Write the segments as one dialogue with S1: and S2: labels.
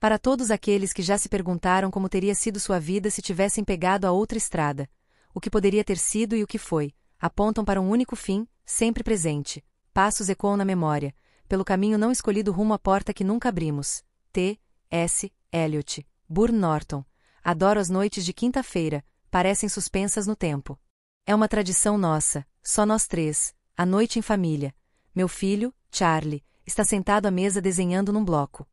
S1: Para todos aqueles que já se perguntaram como teria sido sua vida se tivessem pegado a outra estrada, o que poderia ter sido e o que foi, apontam para um único fim, sempre presente. Passos ecoam na memória, pelo caminho não escolhido rumo à porta que nunca abrimos. T. S. Eliot. Burn Norton. Adoro as noites de quinta-feira, parecem suspensas no tempo. É uma tradição nossa, só nós três, a noite em família. Meu filho, Charlie, está sentado à mesa desenhando num bloco.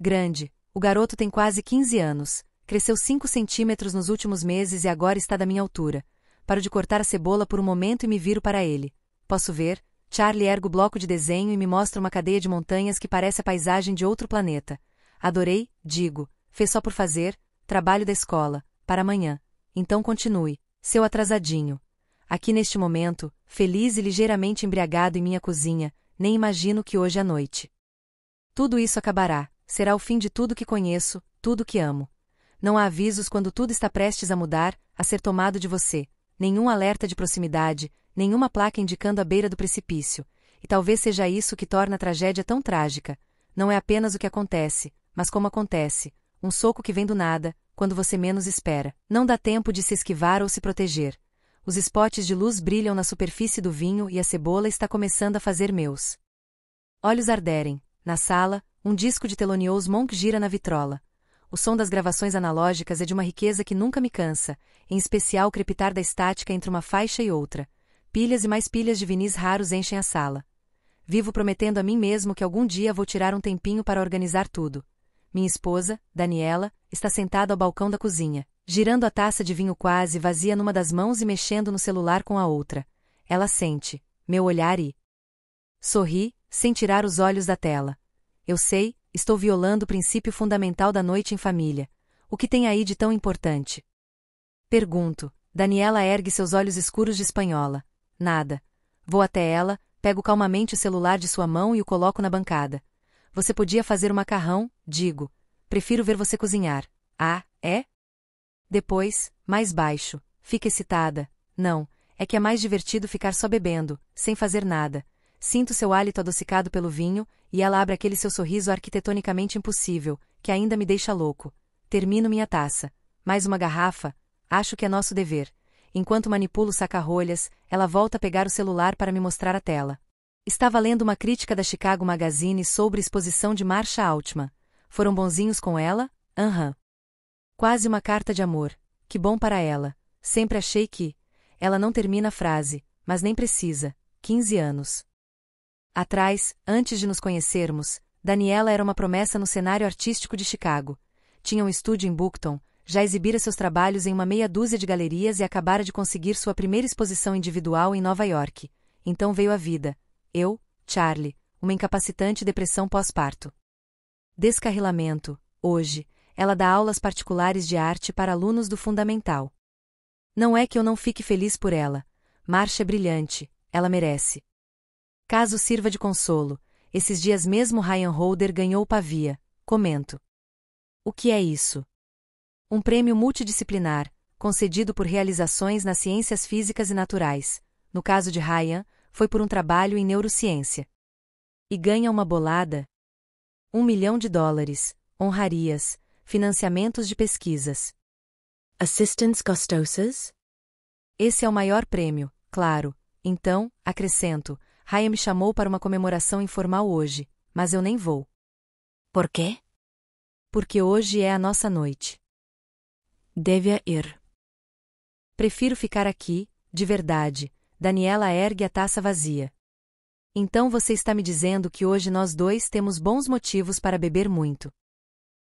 S1: Grande, o garoto tem quase 15 anos, cresceu 5 centímetros nos últimos meses e agora está da minha altura. Paro de cortar a cebola por um momento e me viro para ele. Posso ver? Charlie ergue o bloco de desenho e me mostra uma cadeia de montanhas que parece a paisagem de outro planeta. Adorei, digo. Fez só por fazer, trabalho da escola, para amanhã. Então continue, seu atrasadinho. Aqui neste momento, feliz e ligeiramente embriagado em minha cozinha, nem imagino que hoje à noite. Tudo isso acabará. Será o fim de tudo que conheço, tudo que amo. Não há avisos quando tudo está prestes a mudar, a ser tomado de você. Nenhum alerta de proximidade, nenhuma placa indicando a beira do precipício. E talvez seja isso que torna a tragédia tão trágica. Não é apenas o que acontece, mas como acontece. Um soco que vem do nada, quando você menos espera. Não dá tempo de se esquivar ou se proteger. Os spots de luz brilham na superfície do vinho e a cebola está começando a fazer meus. Olhos arderem. Na sala, um disco de Thelonious Monk gira na vitrola. O som das gravações analógicas é de uma riqueza que nunca me cansa, em especial o crepitar da estática entre uma faixa e outra. Pilhas e mais pilhas de vinis raros enchem a sala. Vivo prometendo a mim mesmo que algum dia vou tirar um tempinho para organizar tudo. Minha esposa, Daniela, está sentada ao balcão da cozinha, girando a taça de vinho quase vazia numa das mãos e mexendo no celular com a outra. Ela sente meu olhar e sorri, sem tirar os olhos da tela. Eu sei, estou violando o princípio fundamental da noite em família. O que tem aí de tão importante? Pergunto. Daniela ergue seus olhos escuros de espanhola. Nada. Vou até ela, pego calmamente o celular de sua mão e o coloco na bancada. Você podia fazer um macarrão, digo. Prefiro ver você cozinhar. Ah, é? Depois, mais baixo. Fica excitada. Não, é que é mais divertido ficar só bebendo, sem fazer nada. Sinto seu hálito adocicado pelo vinho, e ela abre aquele seu sorriso arquitetonicamente impossível, que ainda me deixa louco. Termino minha taça. Mais uma garrafa? Acho que é nosso dever. Enquanto manipulo saca-rolhas, ela volta a pegar o celular para me mostrar a tela. Estava lendo uma crítica da Chicago Magazine sobre exposição de Marcha Altman. Foram bonzinhos com ela? Aham. Uhum. Quase uma carta de amor. Que bom para ela. Sempre achei que. Ela não termina a frase, mas nem precisa. 15 anos. Atrás, antes de nos conhecermos, Daniela era uma promessa no cenário artístico de Chicago. Tinha um estúdio em Bookton, já exibira seus trabalhos em uma meia dúzia de galerias e acabara de conseguir sua primeira exposição individual em Nova York. Então veio a vida. Eu, Charlie, uma incapacitante depressão pós-parto. Descarrilamento. Hoje, ela dá aulas particulares de arte para alunos do fundamental. Não é que eu não fique feliz por ela. Marcha é brilhante, ela merece. Caso sirva de consolo, esses dias mesmo Ryan Holder ganhou Pavia, comento. O que é isso? Um prêmio multidisciplinar, concedido por realizações nas ciências físicas e naturais, no caso de Ryan, foi por um trabalho em neurociência. E ganha uma bolada? Um milhão de dólares, honrarias, financiamentos de pesquisas. Assistance gostosas? Esse é o maior prêmio, claro. Então, acrescento, Raya me chamou para uma comemoração informal hoje, mas eu nem vou. Por quê? Porque hoje é a nossa noite. Deve ir. Prefiro ficar aqui, de verdade. Daniela ergue a taça vazia. Então você está me dizendo que hoje nós dois temos bons motivos para beber muito.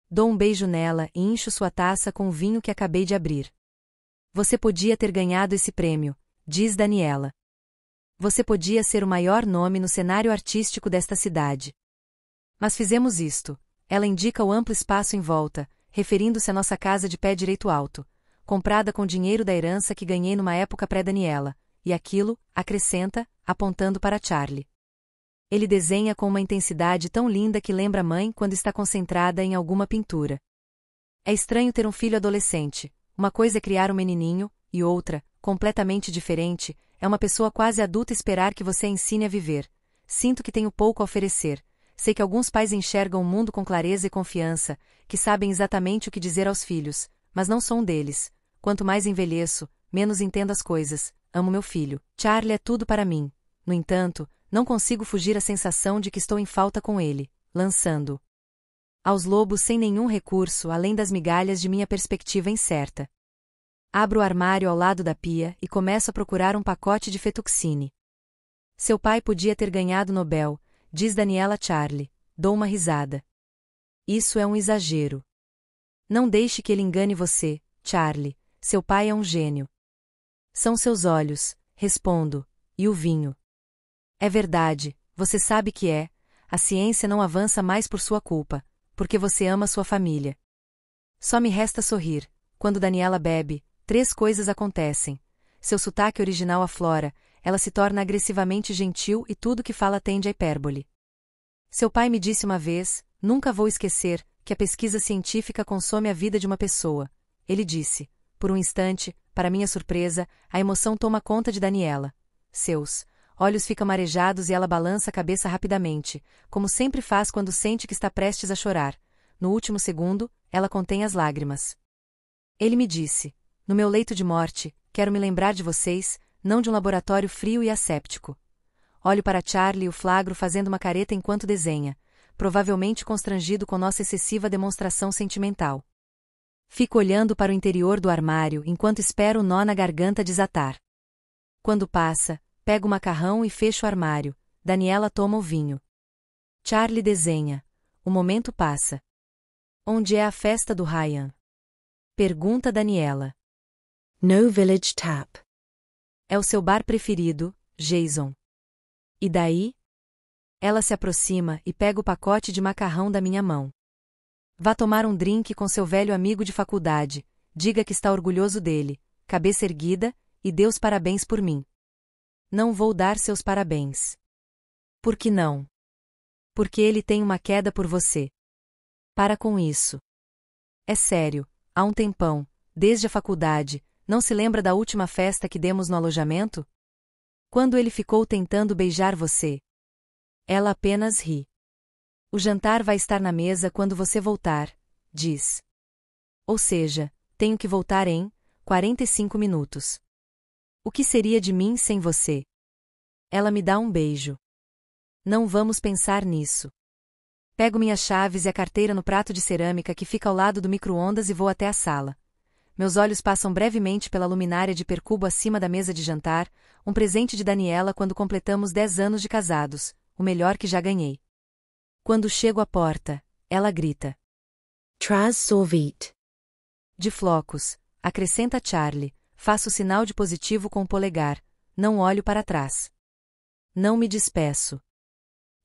S1: Dou um beijo nela e encho sua taça com o vinho que acabei de abrir. Você podia ter ganhado esse prêmio, diz Daniela. Você podia ser o maior nome no cenário artístico desta cidade. Mas fizemos isto. Ela indica o amplo espaço em volta, referindo-se à nossa casa de pé direito alto, comprada com dinheiro da herança que ganhei numa época pré-Daniela, e aquilo, acrescenta, apontando para Charlie. Ele desenha com uma intensidade tão linda que lembra a mãe quando está concentrada em alguma pintura. É estranho ter um filho adolescente, uma coisa é criar um menininho, e outra, completamente diferente, é uma pessoa quase adulta esperar que você ensine a viver. Sinto que tenho pouco a oferecer. Sei que alguns pais enxergam o mundo com clareza e confiança, que sabem exatamente o que dizer aos filhos, mas não sou um deles. Quanto mais envelheço, menos entendo as coisas. Amo meu filho. Charlie é tudo para mim. No entanto, não consigo fugir à sensação de que estou em falta com ele, lançando aos lobos sem nenhum recurso além das migalhas de minha perspectiva incerta. Abro o armário ao lado da pia e começo a procurar um pacote de fetuxine. Seu pai podia ter ganhado Nobel, diz Daniela Charlie. Dou uma risada. Isso é um exagero. Não deixe que ele engane você, Charlie. Seu pai é um gênio. São seus olhos, respondo, e o vinho. É verdade, você sabe que é. A ciência não avança mais por sua culpa, porque você ama sua família. Só me resta sorrir. Quando Daniela bebe, Três coisas acontecem. Seu sotaque original aflora, ela se torna agressivamente gentil e tudo que fala tende à hipérbole. Seu pai me disse uma vez, nunca vou esquecer, que a pesquisa científica consome a vida de uma pessoa. Ele disse. Por um instante, para minha surpresa, a emoção toma conta de Daniela. Seus olhos ficam marejados e ela balança a cabeça rapidamente, como sempre faz quando sente que está prestes a chorar. No último segundo, ela contém as lágrimas. Ele me disse: no meu leito de morte, quero me lembrar de vocês, não de um laboratório frio e asséptico. Olho para Charlie e o flagro fazendo uma careta enquanto desenha, provavelmente constrangido com nossa excessiva demonstração sentimental. Fico olhando para o interior do armário enquanto espero o nó na garganta desatar. Quando passa, pego o macarrão e fecho o armário. Daniela toma o vinho. Charlie desenha. O momento passa. Onde é a festa do Ryan? Pergunta Daniela. No Village Tap. É o seu bar preferido, Jason. E daí? Ela se aproxima e pega o pacote de macarrão da minha mão. Vá tomar um drink com seu velho amigo de faculdade, diga que está orgulhoso dele, cabeça erguida, e dê os parabéns por mim. Não vou dar seus parabéns. Por que não? Porque ele tem uma queda por você. Para com isso. É sério, há um tempão, desde a faculdade, não se lembra da última festa que demos no alojamento? Quando ele ficou tentando beijar você. Ela apenas ri. O jantar vai estar na mesa quando você voltar, diz. Ou seja, tenho que voltar em 45 minutos. O que seria de mim sem você? Ela me dá um beijo. Não vamos pensar nisso. Pego minhas chaves e a carteira no prato de cerâmica que fica ao lado do micro-ondas e vou até a sala. Meus olhos passam brevemente pela luminária de percubo acima da mesa de jantar, um presente de Daniela quando completamos 10 anos de casados, o melhor que já ganhei. Quando chego à porta, ela grita: Traz sorvete. De flocos, acrescenta Charlie, faço sinal de positivo com o polegar, não olho para trás. Não me despeço.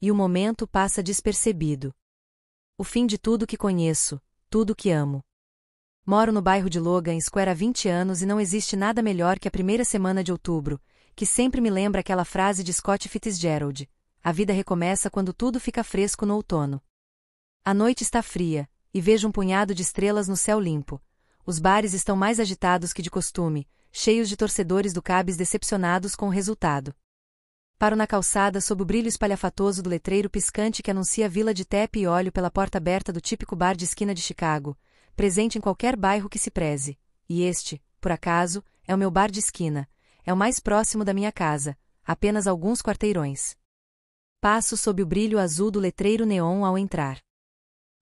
S1: E o momento passa despercebido. O fim de tudo que conheço, tudo que amo. Moro no bairro de Logan Square há 20 anos e não existe nada melhor que a primeira semana de outubro, que sempre me lembra aquela frase de Scott Fitzgerald: A vida recomeça quando tudo fica fresco no outono. A noite está fria, e vejo um punhado de estrelas no céu limpo. Os bares estão mais agitados que de costume, cheios de torcedores do Cabes decepcionados com o resultado. Paro na calçada sob o brilho espalhafatoso do letreiro piscante que anuncia a Vila de Tepe e olho pela porta aberta do típico bar de esquina de Chicago, presente em qualquer bairro que se preze. E este, por acaso, é o meu bar de esquina. É o mais próximo da minha casa, apenas alguns quarteirões. Passo sob o brilho azul do letreiro neon ao entrar.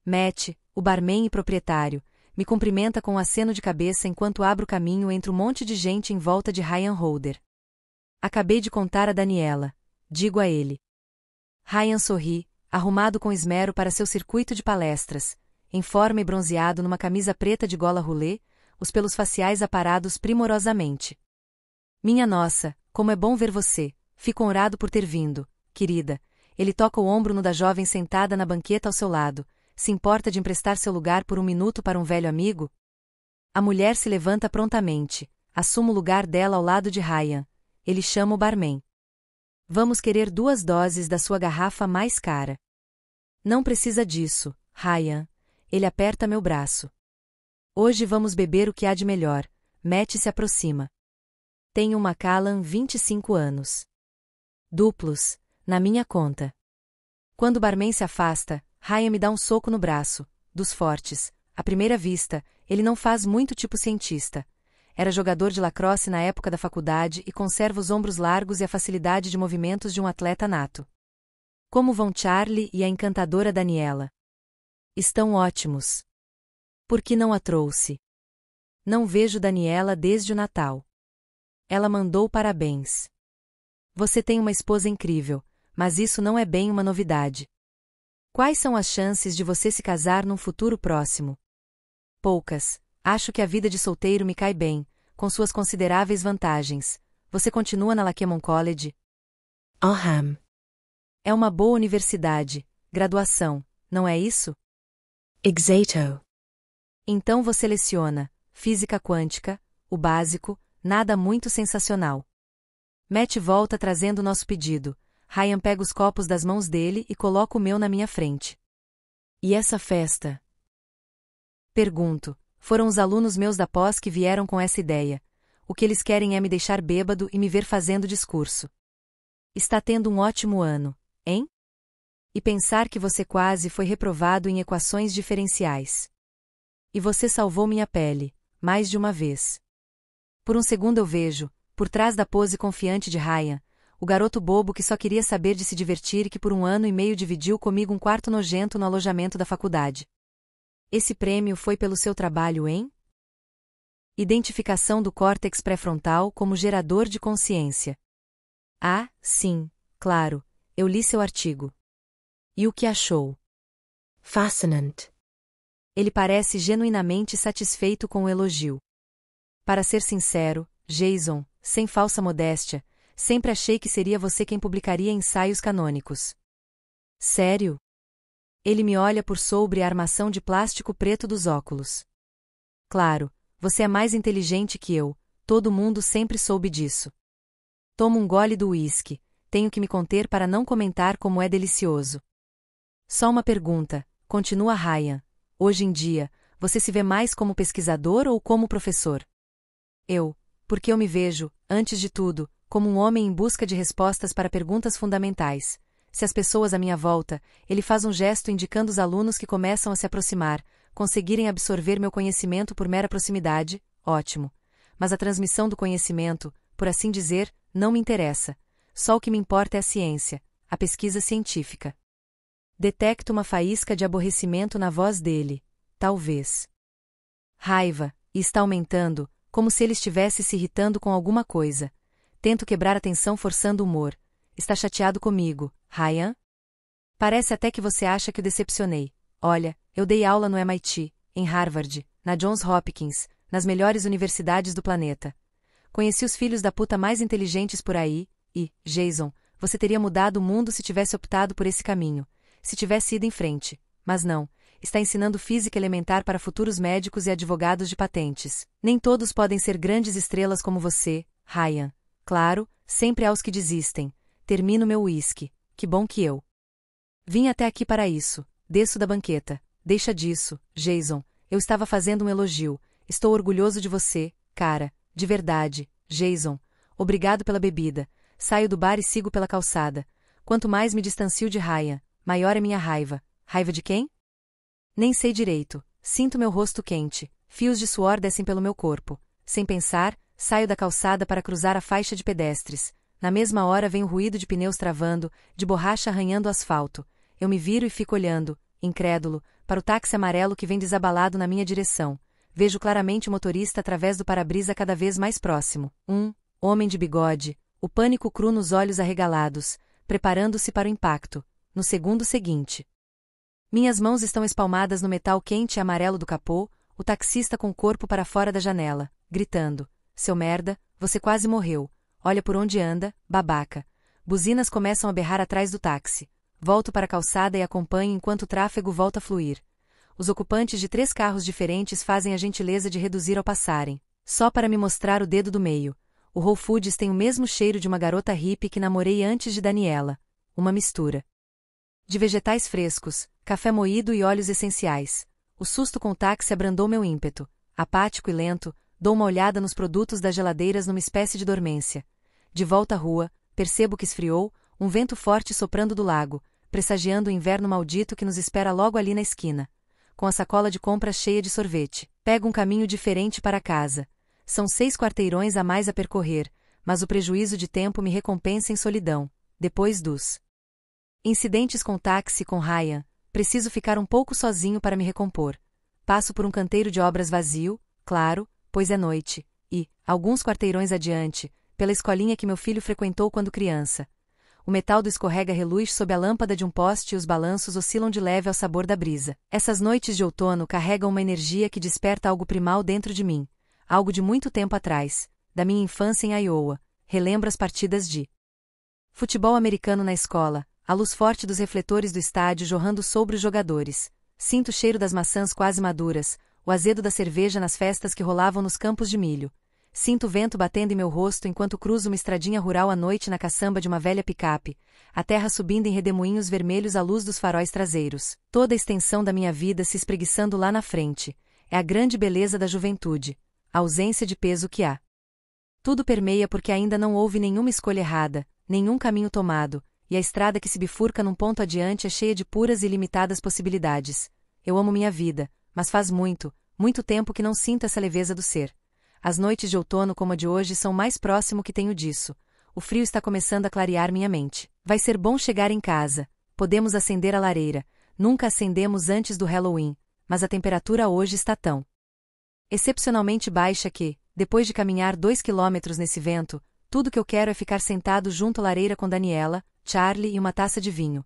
S1: Matt, o barman e proprietário, me cumprimenta com um aceno de cabeça enquanto abro caminho entre um monte de gente em volta de Ryan Holder. Acabei de contar a Daniela. Digo a ele. Ryan sorri, arrumado com esmero para seu circuito de palestras, em forma e bronzeado numa camisa preta de gola roulé, os pelos faciais aparados primorosamente. Minha nossa, como é bom ver você. Fico honrado por ter vindo, querida. Ele toca o ombro no da jovem sentada na banqueta ao seu lado. Se importa de emprestar seu lugar por um minuto para um velho amigo? A mulher se levanta prontamente. Assume o lugar dela ao lado de Ryan. Ele chama o barman. Vamos querer duas doses da sua garrafa mais cara. Não precisa disso, Ryan ele aperta meu braço. Hoje vamos beber o que há de melhor. Matt se aproxima. Tenho uma Callan 25 anos. Duplos, na minha conta. Quando o barman se afasta, Ryan me dá um soco no braço, dos fortes. À primeira vista, ele não faz muito tipo cientista. Era jogador de lacrosse na época da faculdade e conserva os ombros largos e a facilidade de movimentos de um atleta nato. Como vão Charlie e a encantadora Daniela? Estão ótimos. Por que não a trouxe? Não vejo Daniela desde o Natal. Ela mandou parabéns. Você tem uma esposa incrível, mas isso não é bem uma novidade. Quais são as chances de você se casar num futuro próximo? Poucas. Acho que a vida de solteiro me cai bem, com suas consideráveis vantagens. Você continua na Laquemon College? Oham. É uma boa universidade, graduação, não é isso? Exato. Então você seleciona física quântica, o básico, nada muito sensacional. Matt volta trazendo nosso pedido. Ryan pega os copos das mãos dele e coloca o meu na minha frente. E essa festa? Pergunto. Foram os alunos meus da pós que vieram com essa ideia. O que eles querem é me deixar bêbado e me ver fazendo discurso. Está tendo um ótimo ano, hein? E pensar que você quase foi reprovado em equações diferenciais. E você salvou minha pele, mais de uma vez. Por um segundo eu vejo, por trás da pose confiante de Ryan, o garoto bobo que só queria saber de se divertir e que por um ano e meio dividiu comigo um quarto nojento no alojamento da faculdade. Esse prêmio foi pelo seu trabalho em Identificação do córtex pré-frontal como gerador de consciência. Ah, sim, claro, eu li seu artigo. E o que achou? Fascinant. Ele parece genuinamente satisfeito com o elogio. Para ser sincero, Jason, sem falsa modéstia, sempre achei que seria você quem publicaria ensaios canônicos. Sério? Ele me olha por sobre a armação de plástico preto dos óculos. Claro, você é mais inteligente que eu, todo mundo sempre soube disso. Tomo um gole do uísque, tenho que me conter para não comentar como é delicioso. Só uma pergunta, continua Ryan. Hoje em dia, você se vê mais como pesquisador ou como professor? Eu, porque eu me vejo, antes de tudo, como um homem em busca de respostas para perguntas fundamentais. Se as pessoas à minha volta, ele faz um gesto indicando os alunos que começam a se aproximar, conseguirem absorver meu conhecimento por mera proximidade, ótimo. Mas a transmissão do conhecimento, por assim dizer, não me interessa. Só o que me importa é a ciência, a pesquisa científica. Detecto uma faísca de aborrecimento na voz dele. Talvez. Raiva, e está aumentando, como se ele estivesse se irritando com alguma coisa. Tento quebrar a tensão forçando o humor. Está chateado comigo, Ryan? Parece até que você acha que o decepcionei. Olha, eu dei aula no MIT, em Harvard, na Johns Hopkins, nas melhores universidades do planeta. Conheci os filhos da puta mais inteligentes por aí, e, Jason, você teria mudado o mundo se tivesse optado por esse caminho se tivesse ido em frente, mas não. Está ensinando física elementar para futuros médicos e advogados de patentes. Nem todos podem ser grandes estrelas como você, Ryan. Claro, sempre há os que desistem. Termino meu uísque. Que bom que eu. Vim até aqui para isso. Desço da banqueta. Deixa disso, Jason. Eu estava fazendo um elogio. Estou orgulhoso de você, cara. De verdade, Jason. Obrigado pela bebida. Saio do bar e sigo pela calçada. Quanto mais me distancio de Ryan, maior é minha raiva. Raiva de quem? Nem sei direito. Sinto meu rosto quente, fios de suor descem pelo meu corpo. Sem pensar, saio da calçada para cruzar a faixa de pedestres. Na mesma hora vem o ruído de pneus travando, de borracha arranhando o asfalto. Eu me viro e fico olhando, incrédulo, para o táxi amarelo que vem desabalado na minha direção. Vejo claramente o motorista através do para-brisa cada vez mais próximo. Um homem de bigode, o pânico cru nos olhos arregalados, preparando-se para o impacto no segundo seguinte. Minhas mãos estão espalmadas no metal quente e amarelo do capô, o taxista com o corpo para fora da janela, gritando: Seu merda, você quase morreu. Olha por onde anda, babaca. Buzinas começam a berrar atrás do táxi. Volto para a calçada e acompanho enquanto o tráfego volta a fluir. Os ocupantes de três carros diferentes fazem a gentileza de reduzir ao passarem, só para me mostrar o dedo do meio. O Whole Foods tem o mesmo cheiro de uma garota hippie que namorei antes de Daniela. Uma mistura. De vegetais frescos, café moído e óleos essenciais. O susto com o táxi abrandou meu ímpeto. Apático e lento, dou uma olhada nos produtos das geladeiras numa espécie de dormência. De volta à rua, percebo que esfriou, um vento forte soprando do lago, pressagiando o inverno maldito que nos espera logo ali na esquina. Com a sacola de compras cheia de sorvete, pego um caminho diferente para casa. São seis quarteirões a mais a percorrer, mas o prejuízo de tempo me recompensa em solidão, depois dos Incidentes com táxi com Ryan. Preciso ficar um pouco sozinho para me recompor. Passo por um canteiro de obras vazio, claro, pois é noite, e, alguns quarteirões adiante, pela escolinha que meu filho frequentou quando criança. O metal do escorrega reluz sob a lâmpada de um poste e os balanços oscilam de leve ao sabor da brisa. Essas noites de outono carregam uma energia que desperta algo primal dentro de mim, algo de muito tempo atrás, da minha infância em Iowa. Relembro as partidas de futebol americano na escola, a luz forte dos refletores do estádio jorrando sobre os jogadores. Sinto o cheiro das maçãs quase maduras, o azedo da cerveja nas festas que rolavam nos campos de milho. Sinto o vento batendo em meu rosto enquanto cruzo uma estradinha rural à noite na caçamba de uma velha picape, a terra subindo em redemoinhos vermelhos à luz dos faróis traseiros. Toda a extensão da minha vida se espreguiçando lá na frente. É a grande beleza da juventude, a ausência de peso que há. Tudo permeia porque ainda não houve nenhuma escolha errada, nenhum caminho tomado, e a estrada que se bifurca num ponto adiante é cheia de puras e limitadas possibilidades. Eu amo minha vida, mas faz muito, muito tempo que não sinto essa leveza do ser. As noites de outono como a de hoje são mais próximo que tenho disso. O frio está começando a clarear minha mente. Vai ser bom chegar em casa. Podemos acender a lareira. Nunca acendemos antes do Halloween, mas a temperatura hoje está tão excepcionalmente baixa que, depois de caminhar dois quilômetros nesse vento, tudo que eu quero é ficar sentado junto à lareira com Daniela, Charlie e uma taça de vinho.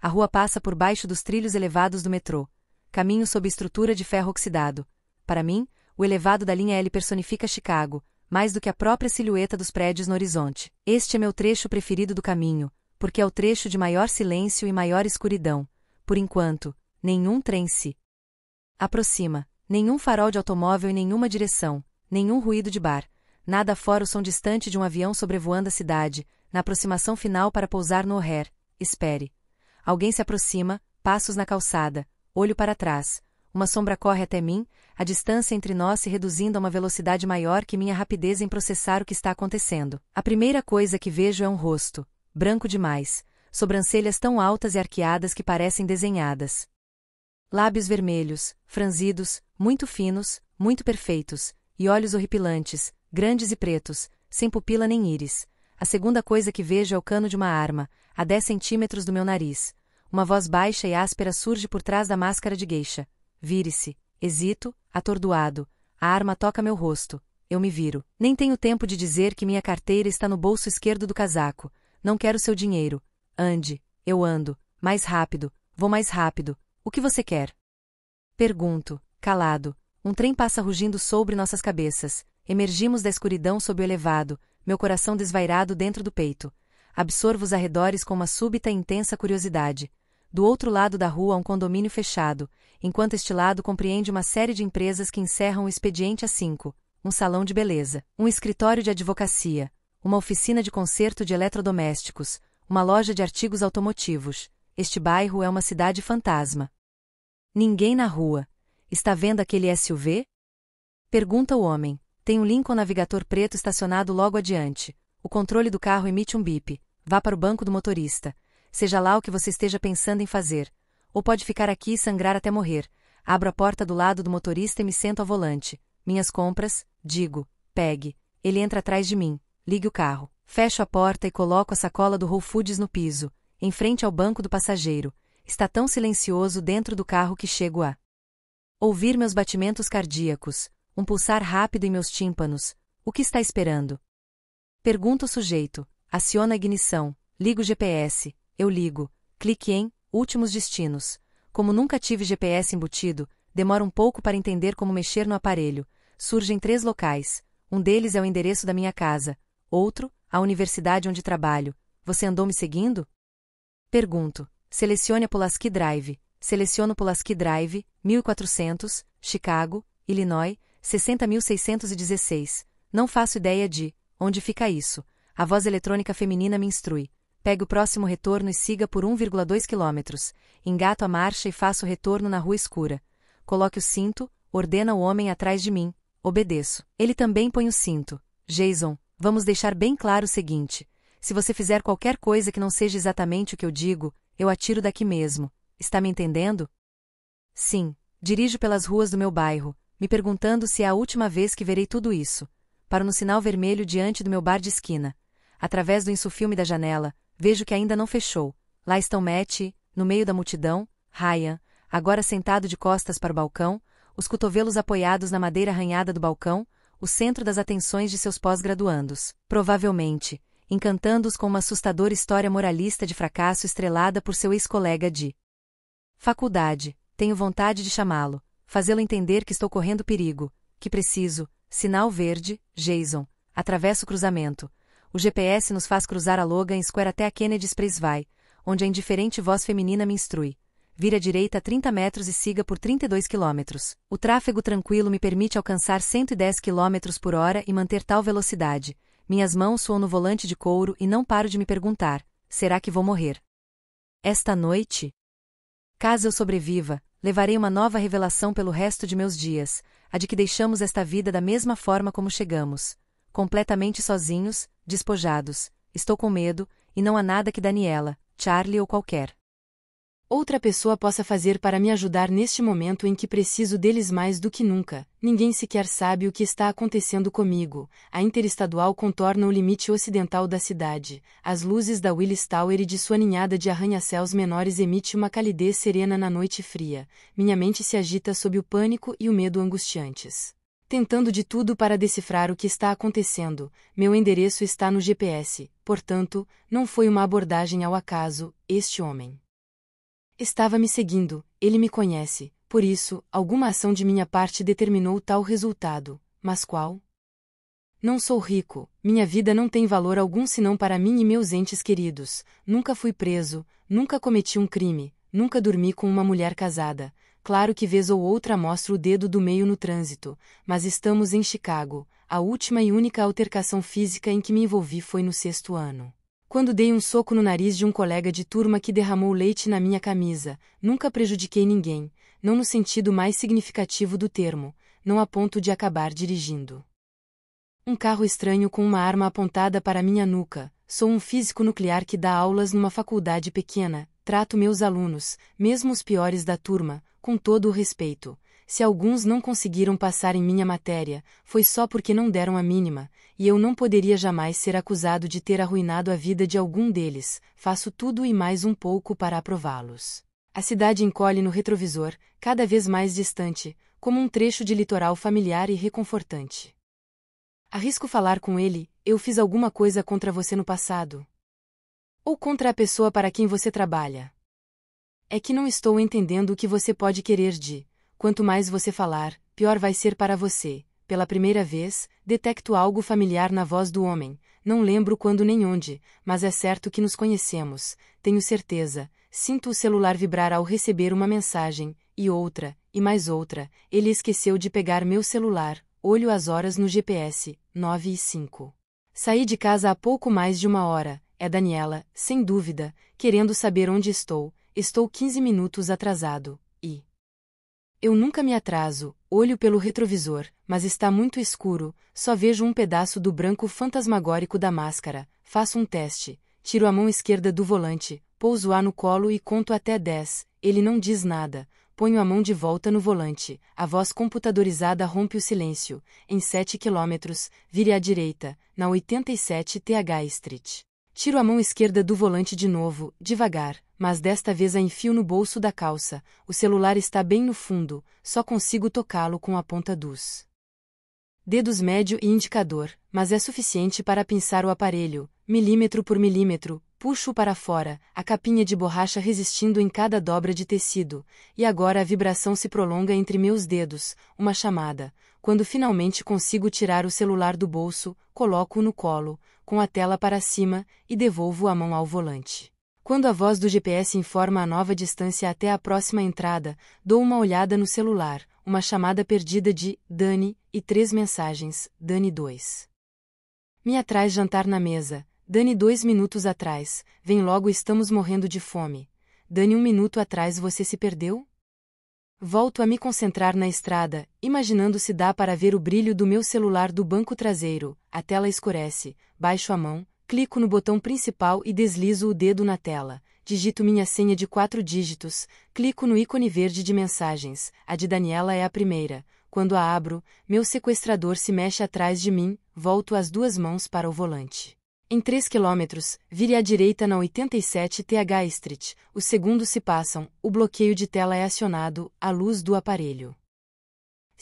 S1: A rua passa por baixo dos trilhos elevados do metrô. Caminho sob estrutura de ferro oxidado. Para mim, o elevado da linha L personifica Chicago, mais do que a própria silhueta dos prédios no horizonte. Este é meu trecho preferido do caminho, porque é o trecho de maior silêncio e maior escuridão. Por enquanto, nenhum trem se aproxima, nenhum farol de automóvel em nenhuma direção, nenhum ruído de bar, nada fora o som distante de um avião sobrevoando a cidade, na aproximação final para pousar no O'Hare, espere. Alguém se aproxima, passos na calçada, olho para trás. Uma sombra corre até mim, a distância entre nós se reduzindo a uma velocidade maior que minha rapidez em processar o que está acontecendo. A primeira coisa que vejo é um rosto, branco demais, sobrancelhas tão altas e arqueadas que parecem desenhadas. Lábios vermelhos, franzidos, muito finos, muito perfeitos, e olhos horripilantes, grandes e pretos, sem pupila nem íris. A segunda coisa que vejo é o cano de uma arma, a 10 centímetros do meu nariz. Uma voz baixa e áspera surge por trás da máscara de gueixa. Vire-se. Hesito, atordoado. A arma toca meu rosto. Eu me viro. Nem tenho tempo de dizer que minha carteira está no bolso esquerdo do casaco. Não quero seu dinheiro. Ande. Eu ando. Mais rápido. Vou mais rápido. O que você quer? Pergunto. Calado. Um trem passa rugindo sobre nossas cabeças. Emergimos da escuridão sob o elevado, meu coração desvairado dentro do peito. Absorvo os arredores com uma súbita e intensa curiosidade. Do outro lado da rua, um condomínio fechado, enquanto este lado compreende uma série de empresas que encerram o expediente às cinco. Um salão de beleza, um escritório de advocacia, uma oficina de conserto de eletrodomésticos, uma loja de artigos automotivos. Este bairro é uma cidade fantasma. Ninguém na rua. Está vendo aquele SUV? Pergunta o homem. Tem um Lincoln Navigator preto estacionado logo adiante. O controle do carro emite um bip. Vá para o banco do motorista. Seja lá o que você esteja pensando em fazer. Ou pode ficar aqui e sangrar até morrer. Abro a porta do lado do motorista e me sento ao volante. Minhas compras, digo. Pegue. Ele entra atrás de mim. Ligue o carro. Fecho a porta e coloco a sacola do Whole Foods no piso, em frente ao banco do passageiro. Está tão silencioso dentro do carro que chego a ouvir meus batimentos cardíacos, um pulsar rápido em meus tímpanos. O que está esperando? Pergunta o sujeito. Aciona a ignição. Ligo o GPS. Eu ligo. Clique em Últimos destinos. Como nunca tive GPS embutido, demora um pouco para entender como mexer no aparelho. Surgem três locais. Um deles é o endereço da minha casa, outro, a universidade onde trabalho. Você andou me seguindo? Pergunto. Selecione a Pulaski Drive. Seleciono Pulaski Drive, 1400, Chicago, Illinois, 60.616. Não faço ideia de onde fica isso. A voz eletrônica feminina me instrui. pegue o próximo retorno e siga por 1,2 quilômetros. Engato a marcha e faço o retorno na rua escura. Coloque o cinto, ordena o homem atrás de mim. Obedeço. Ele também põe o cinto. Jason, vamos deixar bem claro o seguinte: se você fizer qualquer coisa que não seja exatamente o que eu digo, eu atiro daqui mesmo. Está me entendendo? Sim. Dirijo pelas ruas do meu bairro, me perguntando se é a última vez que verei tudo isso. Paro no sinal vermelho diante do meu bar de esquina. Através do insufilme da janela, vejo que ainda não fechou. Lá estão Matt, no meio da multidão, Ryan, agora sentado de costas para o balcão, os cotovelos apoiados na madeira arranhada do balcão, o centro das atenções de seus pós-graduandos. Provavelmente, encantando-os com uma assustadora história moralista de fracasso estrelada por seu ex-colega de faculdade. Tenho vontade de chamá-lo, fazê-lo entender que estou correndo perigo, que preciso, sinal verde, Jason, atravessa o cruzamento. O GPS nos faz cruzar a Logan Square até a Kennedy Expressway, onde a indiferente voz feminina me instrui. Vira à direita 30 metros e siga por 32 quilômetros. O tráfego tranquilo me permite alcançar 110 quilômetros por hora e manter tal velocidade. Minhas mãos soam no volante de couro e não paro de me perguntar: será que vou morrer? Esta noite? Caso eu sobreviva, levarei uma nova revelação pelo resto de meus dias, a de que deixamos esta vida da mesma forma como chegamos, completamente sozinhos, despojados, estou com medo, e não há nada que Daniela, Charlie ou qualquer
S2: outra pessoa possa fazer para me ajudar neste momento em que preciso deles mais do que nunca. Ninguém sequer sabe o que está acontecendo comigo. A interestadual contorna o limite ocidental da cidade. As luzes da Willis Tower e de sua ninhada de arranha-céus menores emite uma calidez serena na noite fria. Minha mente se agita sob o pânico e o medo angustiantes tentando de tudo para decifrar o que está acontecendo. Meu endereço está no GPS, portanto, não foi uma abordagem ao acaso, este homem estava me seguindo, ele me conhece, por isso, alguma ação de minha parte determinou tal resultado, mas qual? Não sou rico, minha vida não tem valor algum senão para mim e meus entes queridos, nunca fui preso, nunca cometi um crime, nunca dormi com uma mulher casada, claro que vez ou outra mostro o dedo do meio no trânsito, mas estamos em Chicago, a última e única altercação física em que me envolvi foi no sexto ano quando dei um soco no nariz de um colega de turma que derramou leite na minha camisa, nunca prejudiquei ninguém, não no sentido mais significativo do termo, não a ponto de acabar dirigindo. Um carro estranho com uma arma apontada para minha nuca. Sou um físico nuclear que dá aulas numa faculdade pequena. Trato meus alunos, mesmo os piores da turma, com todo o respeito, se alguns não conseguiram passar em minha matéria, foi só porque não deram a mínima, e eu não poderia jamais ser acusado de ter arruinado a vida de algum deles, faço tudo e mais um pouco para aprová-los. A cidade encolhe no retrovisor, cada vez mais distante, como um trecho de litoral familiar e reconfortante. Arrisco falar com ele, eu fiz alguma coisa contra você no passado. Ou contra a pessoa para quem você trabalha. É que não estou entendendo o que você pode querer de Quanto mais você falar, pior vai ser para você. Pela primeira vez, detecto algo familiar na voz do homem. Não lembro quando nem onde, mas é certo que nos conhecemos. Tenho certeza. Sinto o celular vibrar ao receber uma mensagem, e outra, e mais outra. Ele esqueceu de pegar meu celular. Olho as horas no GPS, 9 e 5. Saí de casa há pouco mais de uma hora. É Daniela, sem dúvida, querendo saber onde estou. Estou 15 minutos atrasado. Eu nunca me atraso, olho pelo retrovisor, mas está muito escuro, só vejo um pedaço do branco fantasmagórico da máscara, faço um teste, tiro a mão esquerda do volante, pouso-a no colo e conto até 10, ele não diz nada, ponho a mão de volta no volante, a voz computadorizada rompe o silêncio, em 7 quilômetros, vire à direita, na 87 TH Street. Tiro a mão esquerda do volante de novo, devagar, mas desta vez a enfio no bolso da calça, o celular está bem no fundo, só consigo tocá-lo com a ponta dos dedos médio e indicador, mas é suficiente para pinçar o aparelho, milímetro por milímetro, puxo para fora, a capinha de borracha resistindo em cada dobra de tecido, e agora a vibração se prolonga entre meus dedos, uma chamada. Quando finalmente consigo tirar o celular do bolso, coloco-o no colo, com a tela para cima, e devolvo a mão ao volante. Quando a voz do GPS informa a nova distância até a próxima entrada, dou uma olhada no celular, uma chamada perdida de Dani e três mensagens, Dani 2. Me atrás jantar na mesa, Dani dois minutos atrás, vem logo estamos morrendo de fome. Dani um minuto atrás você se perdeu? Volto a me concentrar na estrada, imaginando se dá para ver o brilho do meu celular do banco traseiro, a tela escurece, baixo a mão, clico no botão principal e deslizo o dedo na tela. Digito minha senha de quatro dígitos, clico no ícone verde de mensagens, a de Daniela é a primeira. Quando a abro, meu sequestrador se mexe atrás de mim, volto as duas mãos para o volante. Em 3 quilômetros, vire à direita na 87 TH Street. Os segundos se passam, o bloqueio de tela é acionado, a luz do aparelho.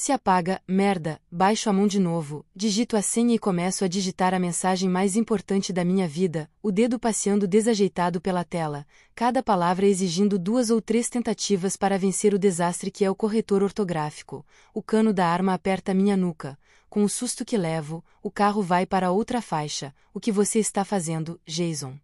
S2: Se apaga, merda, baixo a mão de novo, digito a senha e começo a digitar a mensagem mais importante da minha vida, o dedo passeando desajeitado pela tela, cada palavra exigindo duas ou três tentativas para vencer o desastre que é o corretor ortográfico. O cano da arma aperta minha nuca. Com o susto que levo, o carro vai para outra faixa. O que você está fazendo, Jason?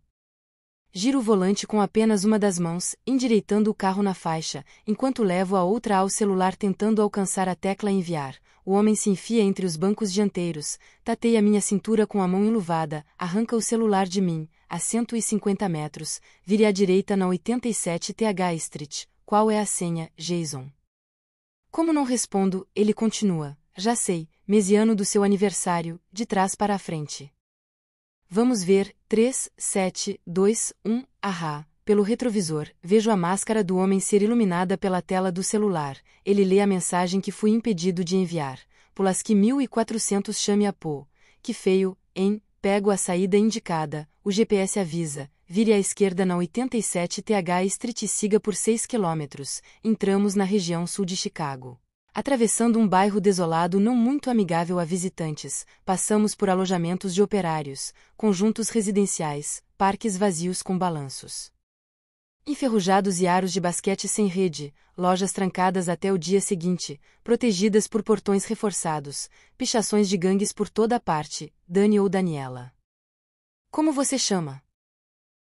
S2: Giro o volante com apenas uma das mãos, endireitando o carro na faixa, enquanto levo a outra ao celular tentando alcançar a tecla enviar. O homem se enfia entre os bancos dianteiros, tateia minha cintura com a mão enluvada, arranca o celular de mim, a 150 metros, vire à direita na 87 TH Street. Qual é a senha, Jason? Como não respondo, ele continua. Já sei, mesiano do seu aniversário, de trás para a frente. Vamos ver, 3, 7, 2, 1, ahá. Pelo retrovisor, vejo a máscara do homem ser iluminada pela tela do celular. Ele lê a mensagem que fui impedido de enviar. Pulaski 1400 chame a Po. Que feio, hein? Pego a saída indicada. O GPS avisa. Vire à esquerda na 87 TH Street e siga por 6 km. Entramos na região sul de Chicago. Atravessando um bairro desolado não muito amigável a visitantes, passamos por alojamentos de operários, conjuntos residenciais, parques vazios com balanços. Enferrujados e aros de basquete sem rede, lojas trancadas até o dia seguinte, protegidas por portões reforçados, pichações de gangues por toda parte, Dani ou Daniela. Como você chama?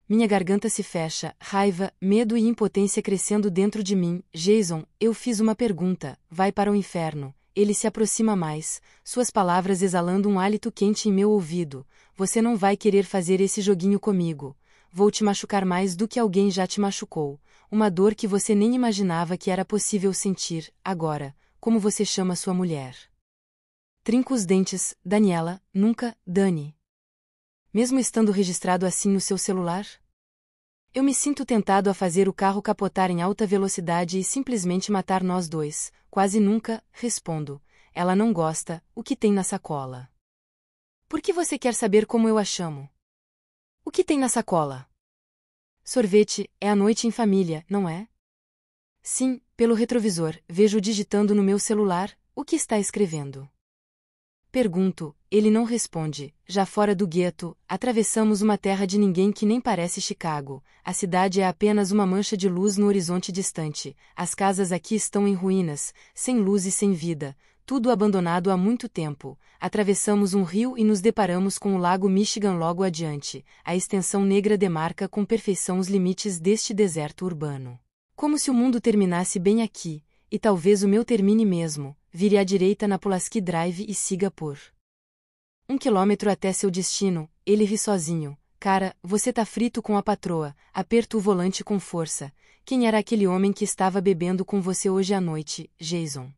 S2: Minha garganta se fecha, raiva, medo e impotência crescendo dentro de mim. Jason, eu fiz uma pergunta. Vai para o inferno. Ele se aproxima mais, suas palavras exalando um hálito quente em meu ouvido. Você não vai querer fazer esse joguinho comigo. Vou te machucar mais do que alguém já te machucou. Uma dor que você nem imaginava que era possível sentir, agora. Como você chama sua mulher? Trinco os dentes, Daniela, nunca, Dani mesmo estando registrado assim no seu celular? Eu me sinto tentado a fazer o carro capotar em alta velocidade e simplesmente matar nós dois, quase nunca, respondo. Ela não gosta, o que tem na sacola. Por que você quer saber como eu a chamo? O que tem na sacola? Sorvete, é a noite em família, não é? Sim, pelo retrovisor, vejo digitando no meu celular o que está escrevendo. Pergunto, ele não responde. Já fora do gueto, atravessamos uma terra de ninguém que nem parece Chicago. A cidade é apenas uma mancha de luz no horizonte distante. As casas aqui estão em ruínas, sem luz e sem vida. Tudo abandonado há muito tempo. Atravessamos um rio e nos deparamos com o lago Michigan logo adiante. A extensão negra demarca com perfeição os limites deste deserto urbano. Como se o mundo terminasse bem aqui, e talvez o meu termine mesmo vire à direita na Pulaski Drive e siga por um quilômetro até seu destino, ele vi sozinho. Cara, você tá frito com a patroa, aperta o volante com força. Quem era aquele homem que estava bebendo com você hoje à noite, Jason?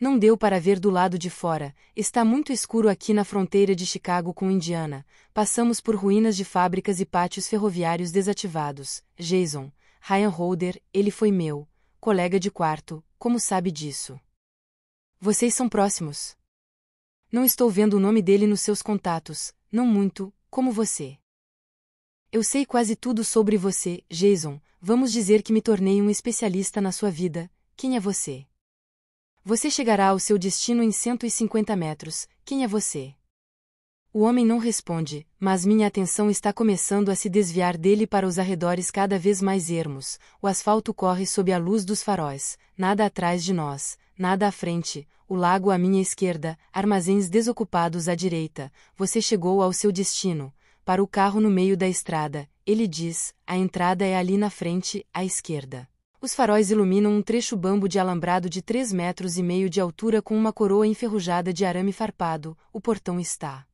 S2: Não deu para ver do lado de fora, está muito escuro aqui na fronteira de Chicago com Indiana. Passamos por ruínas de fábricas e pátios ferroviários desativados. Jason, Ryan Holder, ele foi meu, colega de quarto, como sabe disso? Vocês são próximos. Não estou vendo o nome dele nos seus contatos, não muito, como você. Eu sei quase tudo sobre você, Jason. Vamos dizer que me tornei um especialista na sua vida. Quem é você? Você chegará ao seu destino em 150 metros. Quem é você? O homem não responde, mas minha atenção está começando a se desviar dele para os arredores cada vez mais ermos. O asfalto corre sob a luz dos faróis, nada atrás de nós, nada à frente, o lago à minha esquerda, armazéns desocupados à direita, você chegou ao seu destino, para o carro no meio da estrada, ele diz, a entrada é ali na frente, à esquerda. Os faróis iluminam um trecho bambo de alambrado de três metros e meio de altura com uma coroa enferrujada de arame farpado, o portão está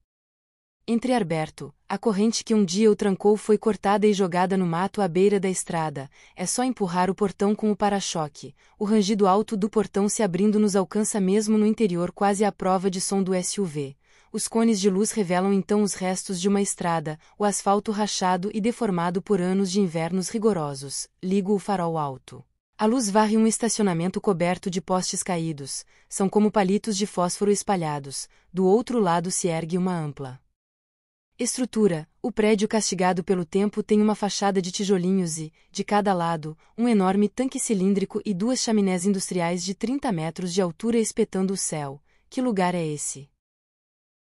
S2: entre aberto, a corrente que um dia o trancou foi cortada e jogada no mato à beira da estrada, é só empurrar o portão com o para-choque, o rangido alto do portão se abrindo nos alcança mesmo no interior quase à prova de som do SUV. Os cones de luz revelam então os restos de uma estrada, o asfalto rachado e deformado por anos de invernos rigorosos. Ligo o farol alto. A luz varre um estacionamento coberto de postes caídos, são como palitos de fósforo espalhados, do outro lado se ergue uma ampla Estrutura: O prédio castigado pelo tempo tem uma fachada de tijolinhos e, de cada lado, um enorme tanque cilíndrico e duas chaminés industriais de 30 metros de altura espetando o céu. Que lugar é esse?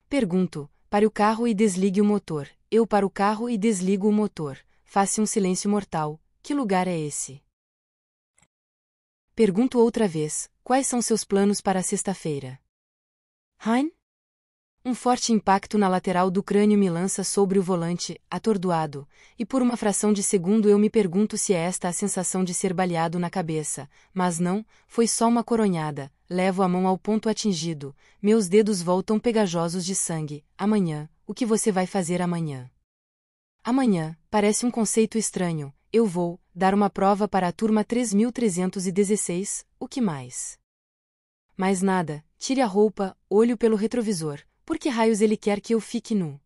S2: Pergunto: Pare o carro e desligue o motor. Eu paro o carro e desligo o motor. Faça um silêncio mortal. Que lugar é esse? Pergunto outra vez: Quais são seus planos para sexta-feira? Hein? Um forte impacto na lateral do crânio me lança sobre o volante, atordoado, e por uma fração de segundo eu me pergunto se é esta a sensação de ser baleado na cabeça, mas não, foi só uma coronhada. Levo a mão ao ponto atingido, meus dedos voltam pegajosos de sangue. Amanhã, o que você vai fazer amanhã? Amanhã, parece um conceito estranho, eu vou dar uma prova para a turma 3316, o que mais? Mais nada, tire a roupa, olho pelo retrovisor, por que raios ele quer que eu fique nu?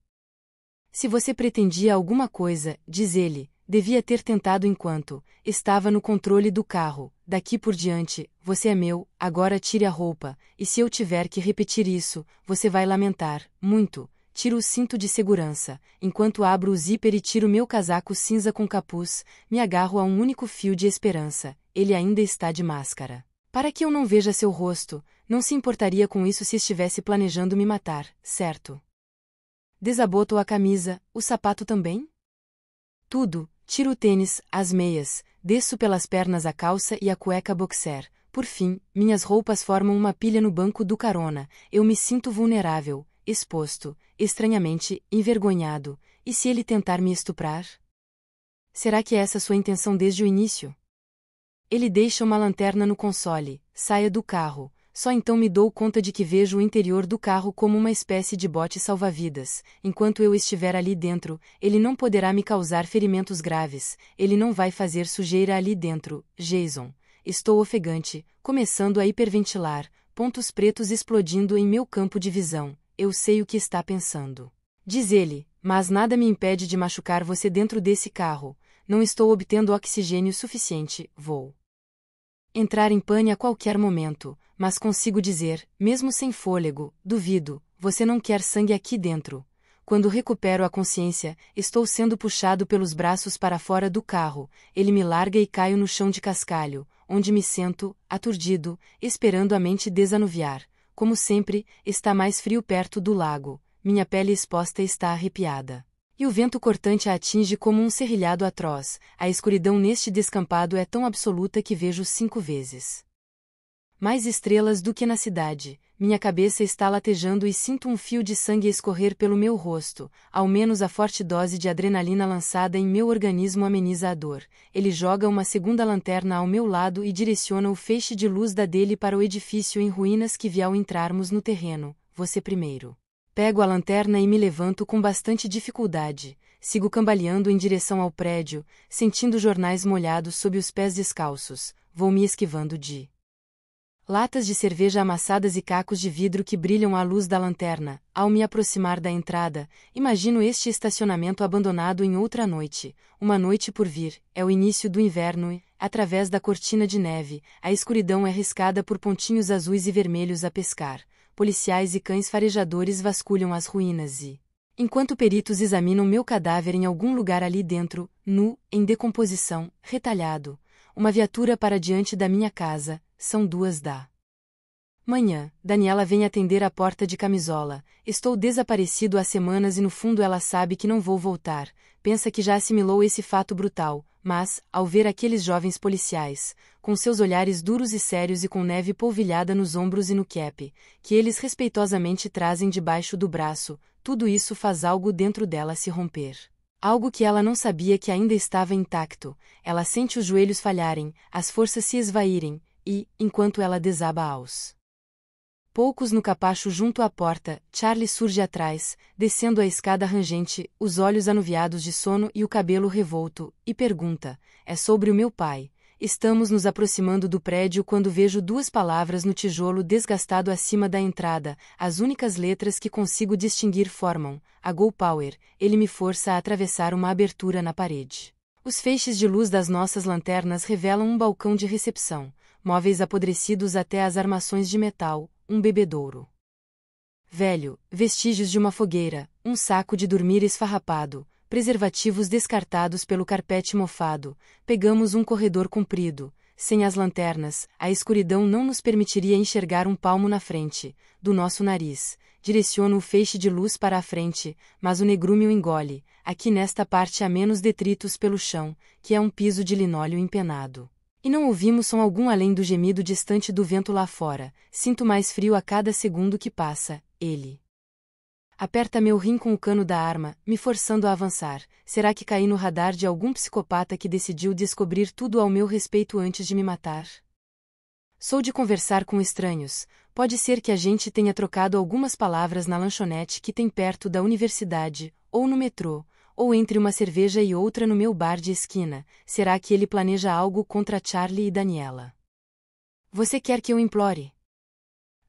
S2: Se você pretendia alguma coisa, diz ele, devia ter tentado enquanto estava no controle do carro. Daqui por diante, você é meu, agora tire a roupa, e se eu tiver que repetir isso, você vai lamentar, muito. Tiro o cinto de segurança, enquanto abro o zíper e tiro meu casaco cinza com capuz, me agarro a um único fio de esperança, ele ainda está de máscara. Para que eu não veja seu rosto, não se importaria com isso se estivesse planejando me matar, certo? Desaboto a camisa, o sapato também? Tudo, tiro o tênis, as meias, desço pelas pernas a calça e a cueca boxer. Por fim, minhas roupas formam uma pilha no banco do carona. Eu me sinto vulnerável, exposto, estranhamente, envergonhado. E se ele tentar me estuprar? Será que é essa sua intenção desde o início? Ele deixa uma lanterna no console, saia do carro, só então me dou conta de que vejo o interior do carro como uma espécie de bote salva-vidas. Enquanto eu estiver ali dentro, ele não poderá me causar ferimentos graves, ele não vai fazer sujeira ali dentro. Jason. Estou ofegante, começando a hiperventilar, pontos pretos explodindo em meu campo de visão. Eu sei o que está pensando. Diz ele, mas nada me impede de machucar você dentro desse carro. Não estou obtendo oxigênio suficiente, vou entrar em pane a qualquer momento, mas consigo dizer, mesmo sem fôlego, duvido, você não quer sangue aqui dentro. Quando recupero a consciência, estou sendo puxado pelos braços para fora do carro, ele me larga e caio no chão de cascalho, onde me sento, aturdido, esperando a mente desanuviar. Como sempre, está mais frio perto do lago, minha pele exposta está arrepiada e o vento cortante a atinge como um serrilhado atroz. A escuridão neste descampado é tão absoluta que vejo cinco vezes mais estrelas do que na cidade. Minha cabeça está latejando e sinto um fio de sangue escorrer pelo meu rosto. Ao menos a forte dose de adrenalina lançada em meu organismo ameniza a dor. Ele joga uma segunda lanterna ao meu lado e direciona o feixe de luz da dele para o edifício em ruínas que vi ao entrarmos no terreno. Você primeiro. Pego a lanterna e me levanto com bastante dificuldade. Sigo cambaleando em direção ao prédio, sentindo jornais molhados sob os pés descalços. Vou me esquivando de latas de cerveja amassadas e cacos de vidro que brilham à luz da lanterna. Ao me aproximar da entrada, imagino este estacionamento abandonado em outra noite, uma noite por vir, é o início do inverno e, através da cortina de neve, a escuridão é riscada por pontinhos azuis e vermelhos a pescar. Policiais e cães farejadores vasculham as ruínas e, enquanto peritos examinam meu cadáver em algum lugar ali dentro, nu, em decomposição, retalhado, uma viatura para diante da minha casa, são duas da manhã. Daniela vem atender a porta de camisola. Estou desaparecido há semanas e no fundo ela sabe que não vou voltar. Pensa que já assimilou esse fato brutal, mas, ao ver aqueles jovens policiais, com seus olhares duros e sérios e com neve polvilhada nos ombros e no cap, que eles respeitosamente trazem debaixo do braço, tudo isso faz algo dentro dela se romper. Algo que ela não sabia que ainda estava intacto. Ela sente os joelhos falharem, as forças se esvaírem, e, enquanto ela desaba aos poucos no capacho junto à porta, Charlie surge atrás, descendo a escada rangente, os olhos anuviados de sono e o cabelo revolto, e pergunta: É sobre o meu pai. Estamos nos aproximando do prédio quando vejo duas palavras no tijolo desgastado acima da entrada. As únicas letras que consigo distinguir formam a Go Power. Ele me força a atravessar uma abertura na parede. Os feixes de luz das nossas lanternas revelam um balcão de recepção móveis apodrecidos até as armações de metal, um bebedouro. Velho, vestígios de uma fogueira, um saco de dormir esfarrapado, preservativos descartados pelo carpete mofado, pegamos um corredor comprido, sem as lanternas, a escuridão não nos permitiria enxergar um palmo na frente, do nosso nariz. Direciono o feixe de luz para a frente, mas o negrume o engole. Aqui nesta parte há menos detritos pelo chão, que é um piso de linóleo empenado. E não ouvimos som algum além do gemido distante do vento lá fora, sinto mais frio a cada segundo que passa, ele. Aperta meu rim com o cano da arma, me forçando a avançar. Será que caí no radar de algum psicopata que decidiu descobrir tudo ao meu respeito antes de me matar? Sou de conversar com estranhos. Pode ser que a gente tenha trocado algumas palavras na lanchonete que tem perto da universidade, ou no metrô, ou entre uma cerveja e outra no meu bar de esquina, será que ele planeja algo contra Charlie e Daniela? Você quer que eu implore?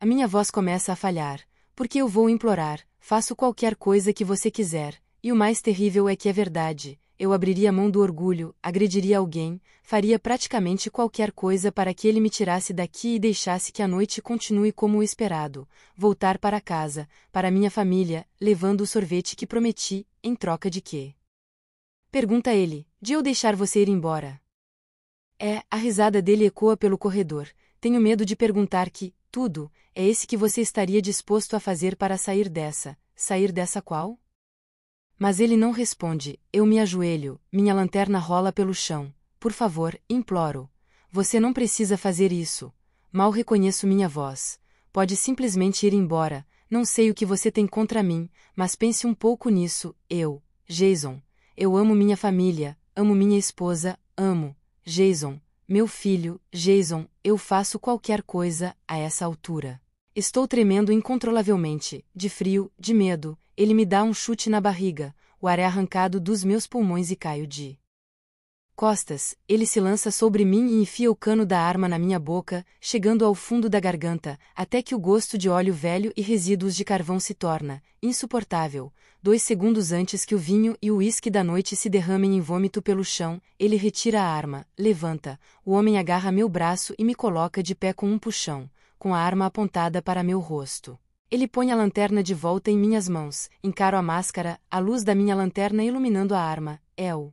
S2: A minha voz começa a falhar, porque eu vou implorar, faço qualquer coisa que você quiser, e o mais terrível é que é verdade, eu abriria a mão do orgulho, agrediria alguém, faria praticamente qualquer coisa para que ele me tirasse daqui e deixasse que a noite continue como o esperado, voltar para casa, para minha família, levando o sorvete que prometi, em troca de quê? Pergunta ele, de eu deixar você ir embora. É, a risada dele ecoa pelo corredor. Tenho medo de perguntar que, tudo, é esse que você estaria disposto a fazer para sair dessa, sair dessa qual? Mas ele não responde, eu me ajoelho, minha lanterna rola pelo chão. Por favor, imploro. Você não precisa fazer isso. Mal reconheço minha voz. Pode simplesmente ir embora, não sei o que você tem contra mim, mas pense um pouco nisso. Eu, Jason. Eu amo minha família, amo minha esposa, amo, Jason, meu filho, Jason, eu faço qualquer coisa a essa altura. Estou tremendo incontrolavelmente, de frio, de medo, ele me dá um chute na barriga, o ar é arrancado dos meus pulmões e caio de costas, ele se lança sobre mim e enfia o cano da arma na minha boca, chegando ao fundo da garganta, até que o gosto de óleo velho e resíduos de carvão se torna insuportável. Dois segundos antes que o vinho e o uísque da noite se derramem em vômito pelo chão, ele retira a arma, levanta, o homem agarra meu braço e me coloca de pé com um puxão, com a arma apontada para meu rosto. Ele põe a lanterna de volta em minhas mãos, encaro a máscara, a luz da minha lanterna iluminando a arma, é o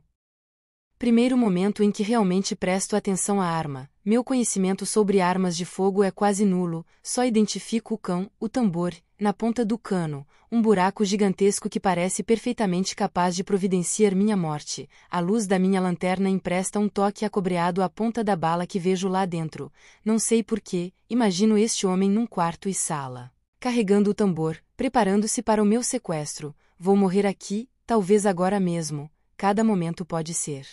S2: primeiro momento em que realmente presto atenção à arma, meu conhecimento sobre armas de fogo é quase nulo, só identifico o cão, o tambor, na ponta do cano, um buraco gigantesco que parece perfeitamente capaz de providenciar minha morte. A luz da minha lanterna empresta um toque acobreado à ponta da bala que vejo lá dentro. Não sei porquê, imagino este homem num quarto e sala. Carregando o tambor, preparando-se para o meu sequestro. Vou morrer aqui, talvez agora mesmo. Cada momento pode ser.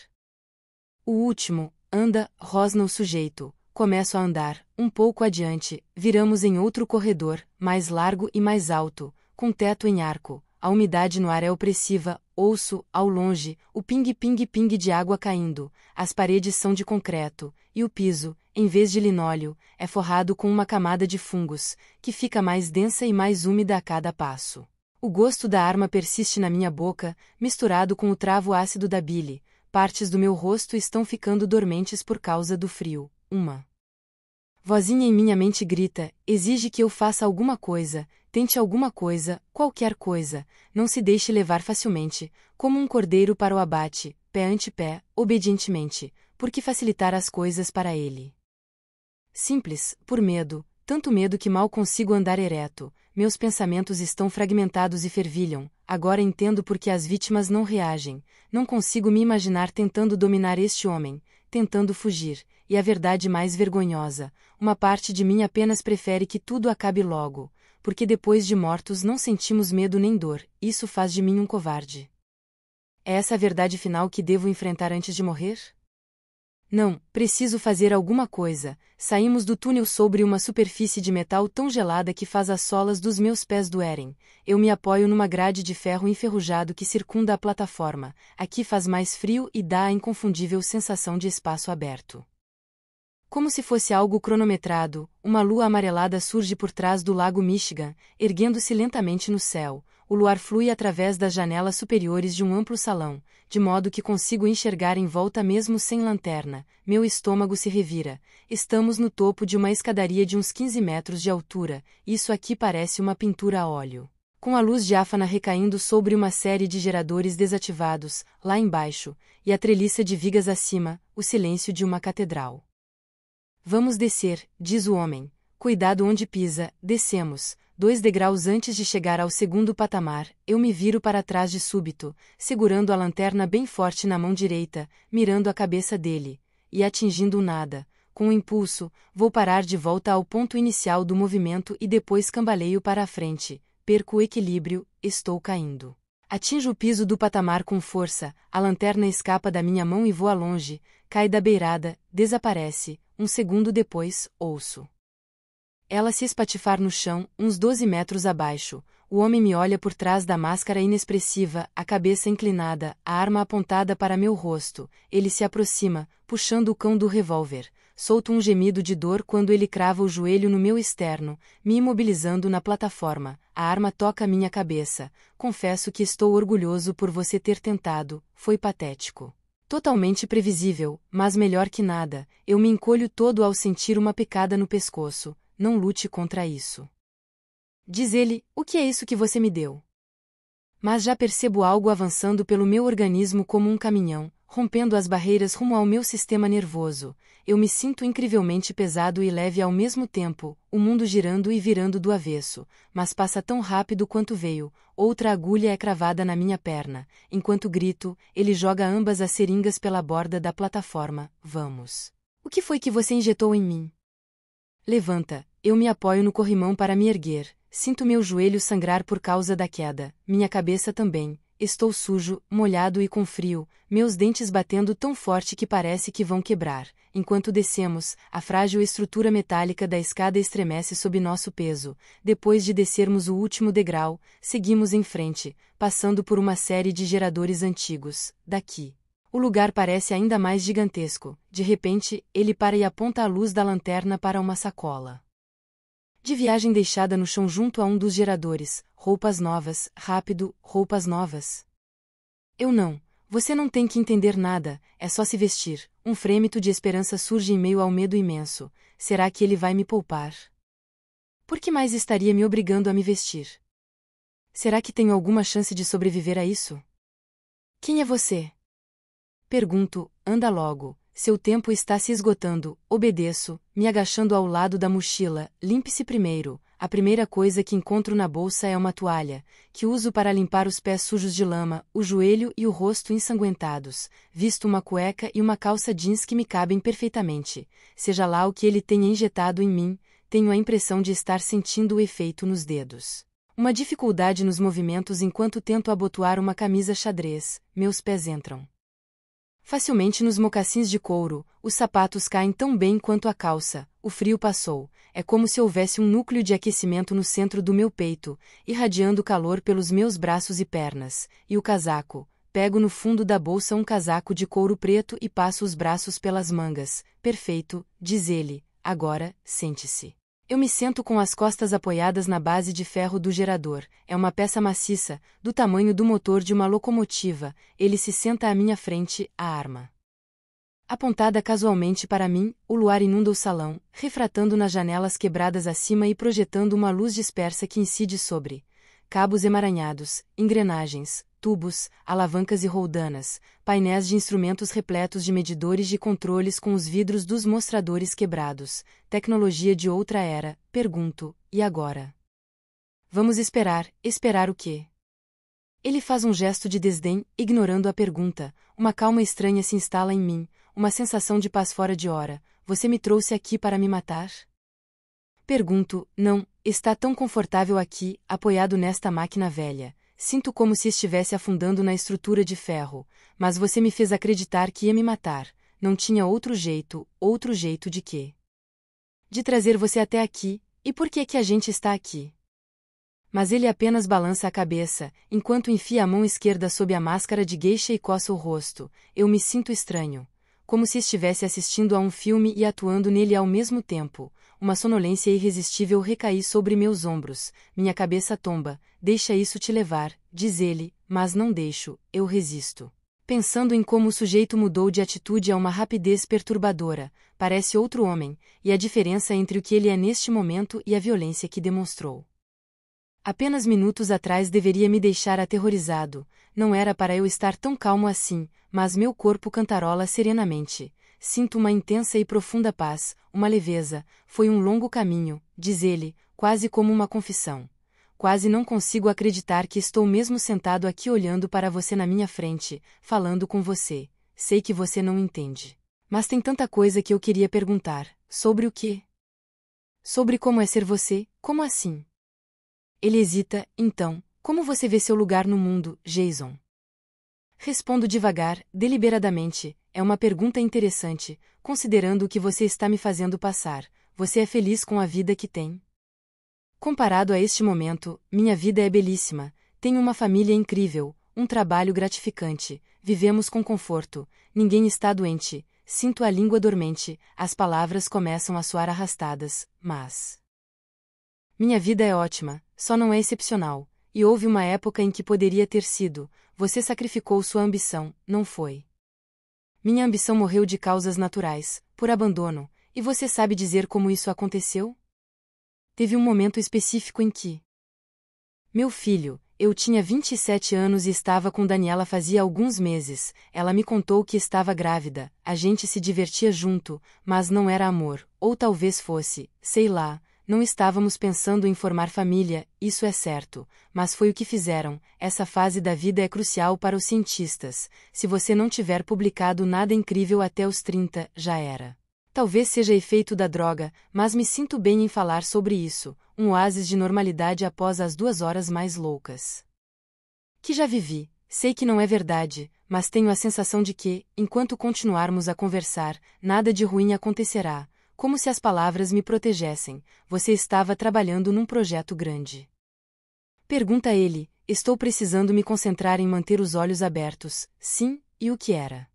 S2: O último, anda, rosna o sujeito, começo a andar, um pouco adiante, viramos em outro corredor, mais largo e mais alto, com teto em arco, a umidade no ar é opressiva, ouço, ao longe, o ping-ping-ping de água caindo, as paredes são de concreto, e o piso, em vez de linóleo, é forrado com uma camada de fungos, que fica mais densa e mais úmida a cada passo. O gosto da arma persiste na minha boca, misturado com o travo ácido da bile, partes do meu rosto estão ficando dormentes por causa do frio. Uma vozinha em minha mente grita, exige que eu faça alguma coisa, tente alguma coisa, qualquer coisa, não se deixe levar facilmente, como um cordeiro para o abate, pé ante pé, obedientemente, porque facilitar as coisas para ele. Simples, por medo, tanto medo que mal consigo andar ereto, meus pensamentos estão fragmentados e fervilham, agora entendo por que as vítimas não reagem, não consigo me imaginar tentando dominar este homem, tentando fugir, e a verdade mais vergonhosa, uma parte de mim apenas prefere que tudo acabe logo, porque depois de mortos não sentimos medo nem dor, isso faz de mim um covarde. É essa a verdade final que devo enfrentar antes de morrer? Não, preciso fazer alguma coisa. Saímos do túnel sobre uma superfície de metal tão gelada que faz as solas dos meus pés doerem. Eu me apoio numa grade de ferro enferrujado que circunda a plataforma. Aqui faz mais frio e dá a inconfundível sensação de espaço aberto. Como se fosse algo cronometrado, uma lua amarelada surge por trás do lago Michigan, erguendo-se lentamente no céu, o luar flui através das janelas superiores de um amplo salão, de modo que consigo enxergar em volta mesmo sem lanterna. Meu estômago se revira. Estamos no topo de uma escadaria de uns 15 metros de altura. Isso aqui parece uma pintura a óleo. Com a luz diáfana recaindo sobre uma série de geradores desativados, lá embaixo, e a treliça de vigas acima, o silêncio de uma catedral. Vamos descer, diz o homem. Cuidado onde pisa, descemos dois degraus antes de chegar ao segundo patamar, eu me viro para trás de súbito, segurando a lanterna bem forte na mão direita, mirando a cabeça dele, e atingindo o nada, com um impulso, vou parar de volta ao ponto inicial do movimento e depois cambaleio para a frente, perco o equilíbrio, estou caindo. Atinjo o piso do patamar com força, a lanterna escapa da minha mão e voa longe, cai da beirada, desaparece, um segundo depois, ouço. Ela se espatifar no chão, uns doze metros abaixo. O homem me olha por trás da máscara inexpressiva, a cabeça inclinada, a arma apontada para meu rosto. Ele se aproxima, puxando o cão do revólver. Solto um gemido de dor quando ele crava o joelho no meu externo, me imobilizando na plataforma. A arma toca minha cabeça. Confesso que estou orgulhoso por você ter tentado, foi patético. Totalmente previsível, mas melhor que nada, eu me encolho todo ao sentir uma picada no pescoço não lute contra isso. Diz ele: O que é isso que você me deu? Mas já percebo algo avançando pelo meu organismo como um caminhão, rompendo as barreiras rumo ao meu sistema nervoso. Eu me sinto incrivelmente pesado e leve ao mesmo tempo, o mundo girando e virando do avesso, mas passa tão rápido quanto veio. Outra agulha é cravada na minha perna. Enquanto grito, ele joga ambas as seringas pela borda da plataforma. Vamos. O que foi que você injetou em mim? Levanta, eu me apoio no corrimão para me erguer. Sinto meu joelho sangrar por causa da queda, minha cabeça também. Estou sujo, molhado e com frio, meus dentes batendo tão forte que parece que vão quebrar. Enquanto descemos, a frágil estrutura metálica da escada estremece sob nosso peso. Depois de descermos o último degrau, seguimos em frente, passando por uma série de geradores antigos. Daqui, o lugar parece ainda mais gigantesco. De repente, ele para e aponta a luz da lanterna para uma sacola. De viagem deixada no chão junto a um dos geradores, roupas novas, rápido, roupas novas. Eu não, você não tem que entender nada, é só se vestir. Um frêmito de esperança surge em meio ao medo imenso. Será que ele vai me poupar? Por que mais estaria me obrigando a me vestir? Será que tenho alguma chance de sobreviver a isso? Quem é você? Pergunto, anda logo. Seu tempo está se esgotando, obedeço, me agachando ao lado da mochila, limpe-se primeiro. A primeira coisa que encontro na bolsa é uma toalha, que uso para limpar os pés sujos de lama, o joelho e o rosto ensanguentados. Visto uma cueca e uma calça jeans que me cabem perfeitamente. Seja lá o que ele tenha injetado em mim, tenho a impressão de estar sentindo o efeito nos dedos. Uma dificuldade nos movimentos enquanto tento abotoar uma camisa xadrez, meus pés entram. Facilmente nos mocassins de couro, os sapatos caem tão bem quanto a calça, o frio passou, é como se houvesse um núcleo de aquecimento no centro do meu peito, irradiando calor pelos meus braços e pernas, e o casaco, pego no fundo da bolsa um casaco de couro preto e passo os braços pelas mangas, perfeito, diz ele, agora, sente-se. Eu me sento com as costas apoiadas na base de ferro do gerador. É uma peça maciça, do tamanho do motor de uma locomotiva. Ele se senta à minha frente, a arma. Apontada casualmente para mim, o luar inunda o salão, refratando nas janelas quebradas acima e projetando uma luz dispersa que incide sobre cabos emaranhados, engrenagens, tubos, alavancas e roldanas, painéis de instrumentos repletos de medidores de controles com os vidros dos mostradores quebrados, tecnologia de outra era, pergunto, e agora? Vamos esperar, esperar o quê? Ele faz um gesto de desdém, ignorando a pergunta, uma calma estranha se instala em mim, uma sensação de paz fora de hora, você me trouxe aqui para me matar? Pergunto, não, Está tão confortável aqui, apoiado nesta máquina velha. Sinto como se estivesse afundando na estrutura de ferro, mas você me fez acreditar que ia me matar. Não tinha outro jeito, outro jeito de quê? De trazer você até aqui, e por que é que a gente está aqui? Mas ele apenas balança a cabeça, enquanto enfia a mão esquerda sob a máscara de geisha e coça o rosto. Eu me sinto estranho. Como se estivesse assistindo a um filme e atuando nele ao mesmo tempo, uma sonolência irresistível recai sobre meus ombros, minha cabeça tomba, deixa isso te levar, diz ele, mas não deixo, eu resisto. Pensando em como o sujeito mudou de atitude a uma rapidez perturbadora, parece outro homem, e a diferença entre o que ele é neste momento e a violência que demonstrou. Apenas minutos atrás deveria me deixar aterrorizado, não era para eu estar tão calmo assim, mas meu corpo cantarola serenamente sinto uma intensa e profunda paz, uma leveza, foi um longo caminho, diz ele, quase como uma confissão. Quase não consigo acreditar que estou mesmo sentado aqui olhando para você na minha frente, falando com você. Sei que você não entende. Mas tem tanta coisa que eu queria perguntar. Sobre o quê? Sobre como é ser você, como assim? Ele hesita, então, como você vê seu lugar no mundo, Jason? Respondo devagar, deliberadamente, é uma pergunta interessante, considerando o que você está me fazendo passar. Você é feliz com a vida que tem? Comparado a este momento, minha vida é belíssima. Tenho uma família incrível, um trabalho gratificante, vivemos com conforto, ninguém está doente, sinto a língua dormente, as palavras começam a soar arrastadas, mas. Minha vida é ótima, só não é excepcional, e houve uma época em que poderia ter sido, você sacrificou sua ambição, não foi. Minha ambição morreu de causas naturais, por abandono, e você sabe dizer como isso aconteceu? Teve um momento específico em que. Meu filho, eu tinha 27 anos e estava com Daniela fazia alguns meses. Ela me contou que estava grávida, a gente se divertia junto, mas não era amor, ou talvez fosse, sei lá, não estávamos pensando em formar família, isso é certo, mas foi o que fizeram. Essa fase da vida é crucial para os cientistas. Se você não tiver publicado nada incrível até os 30, já era. Talvez seja efeito da droga, mas me sinto bem em falar sobre isso, um oásis de normalidade após as duas horas mais loucas. Que já vivi, sei que não é verdade, mas tenho a sensação de que, enquanto continuarmos a conversar, nada de ruim acontecerá como se as palavras me protegessem, você estava trabalhando num projeto grande. Pergunta ele: Estou precisando me concentrar em manter os olhos abertos, sim, e o que era?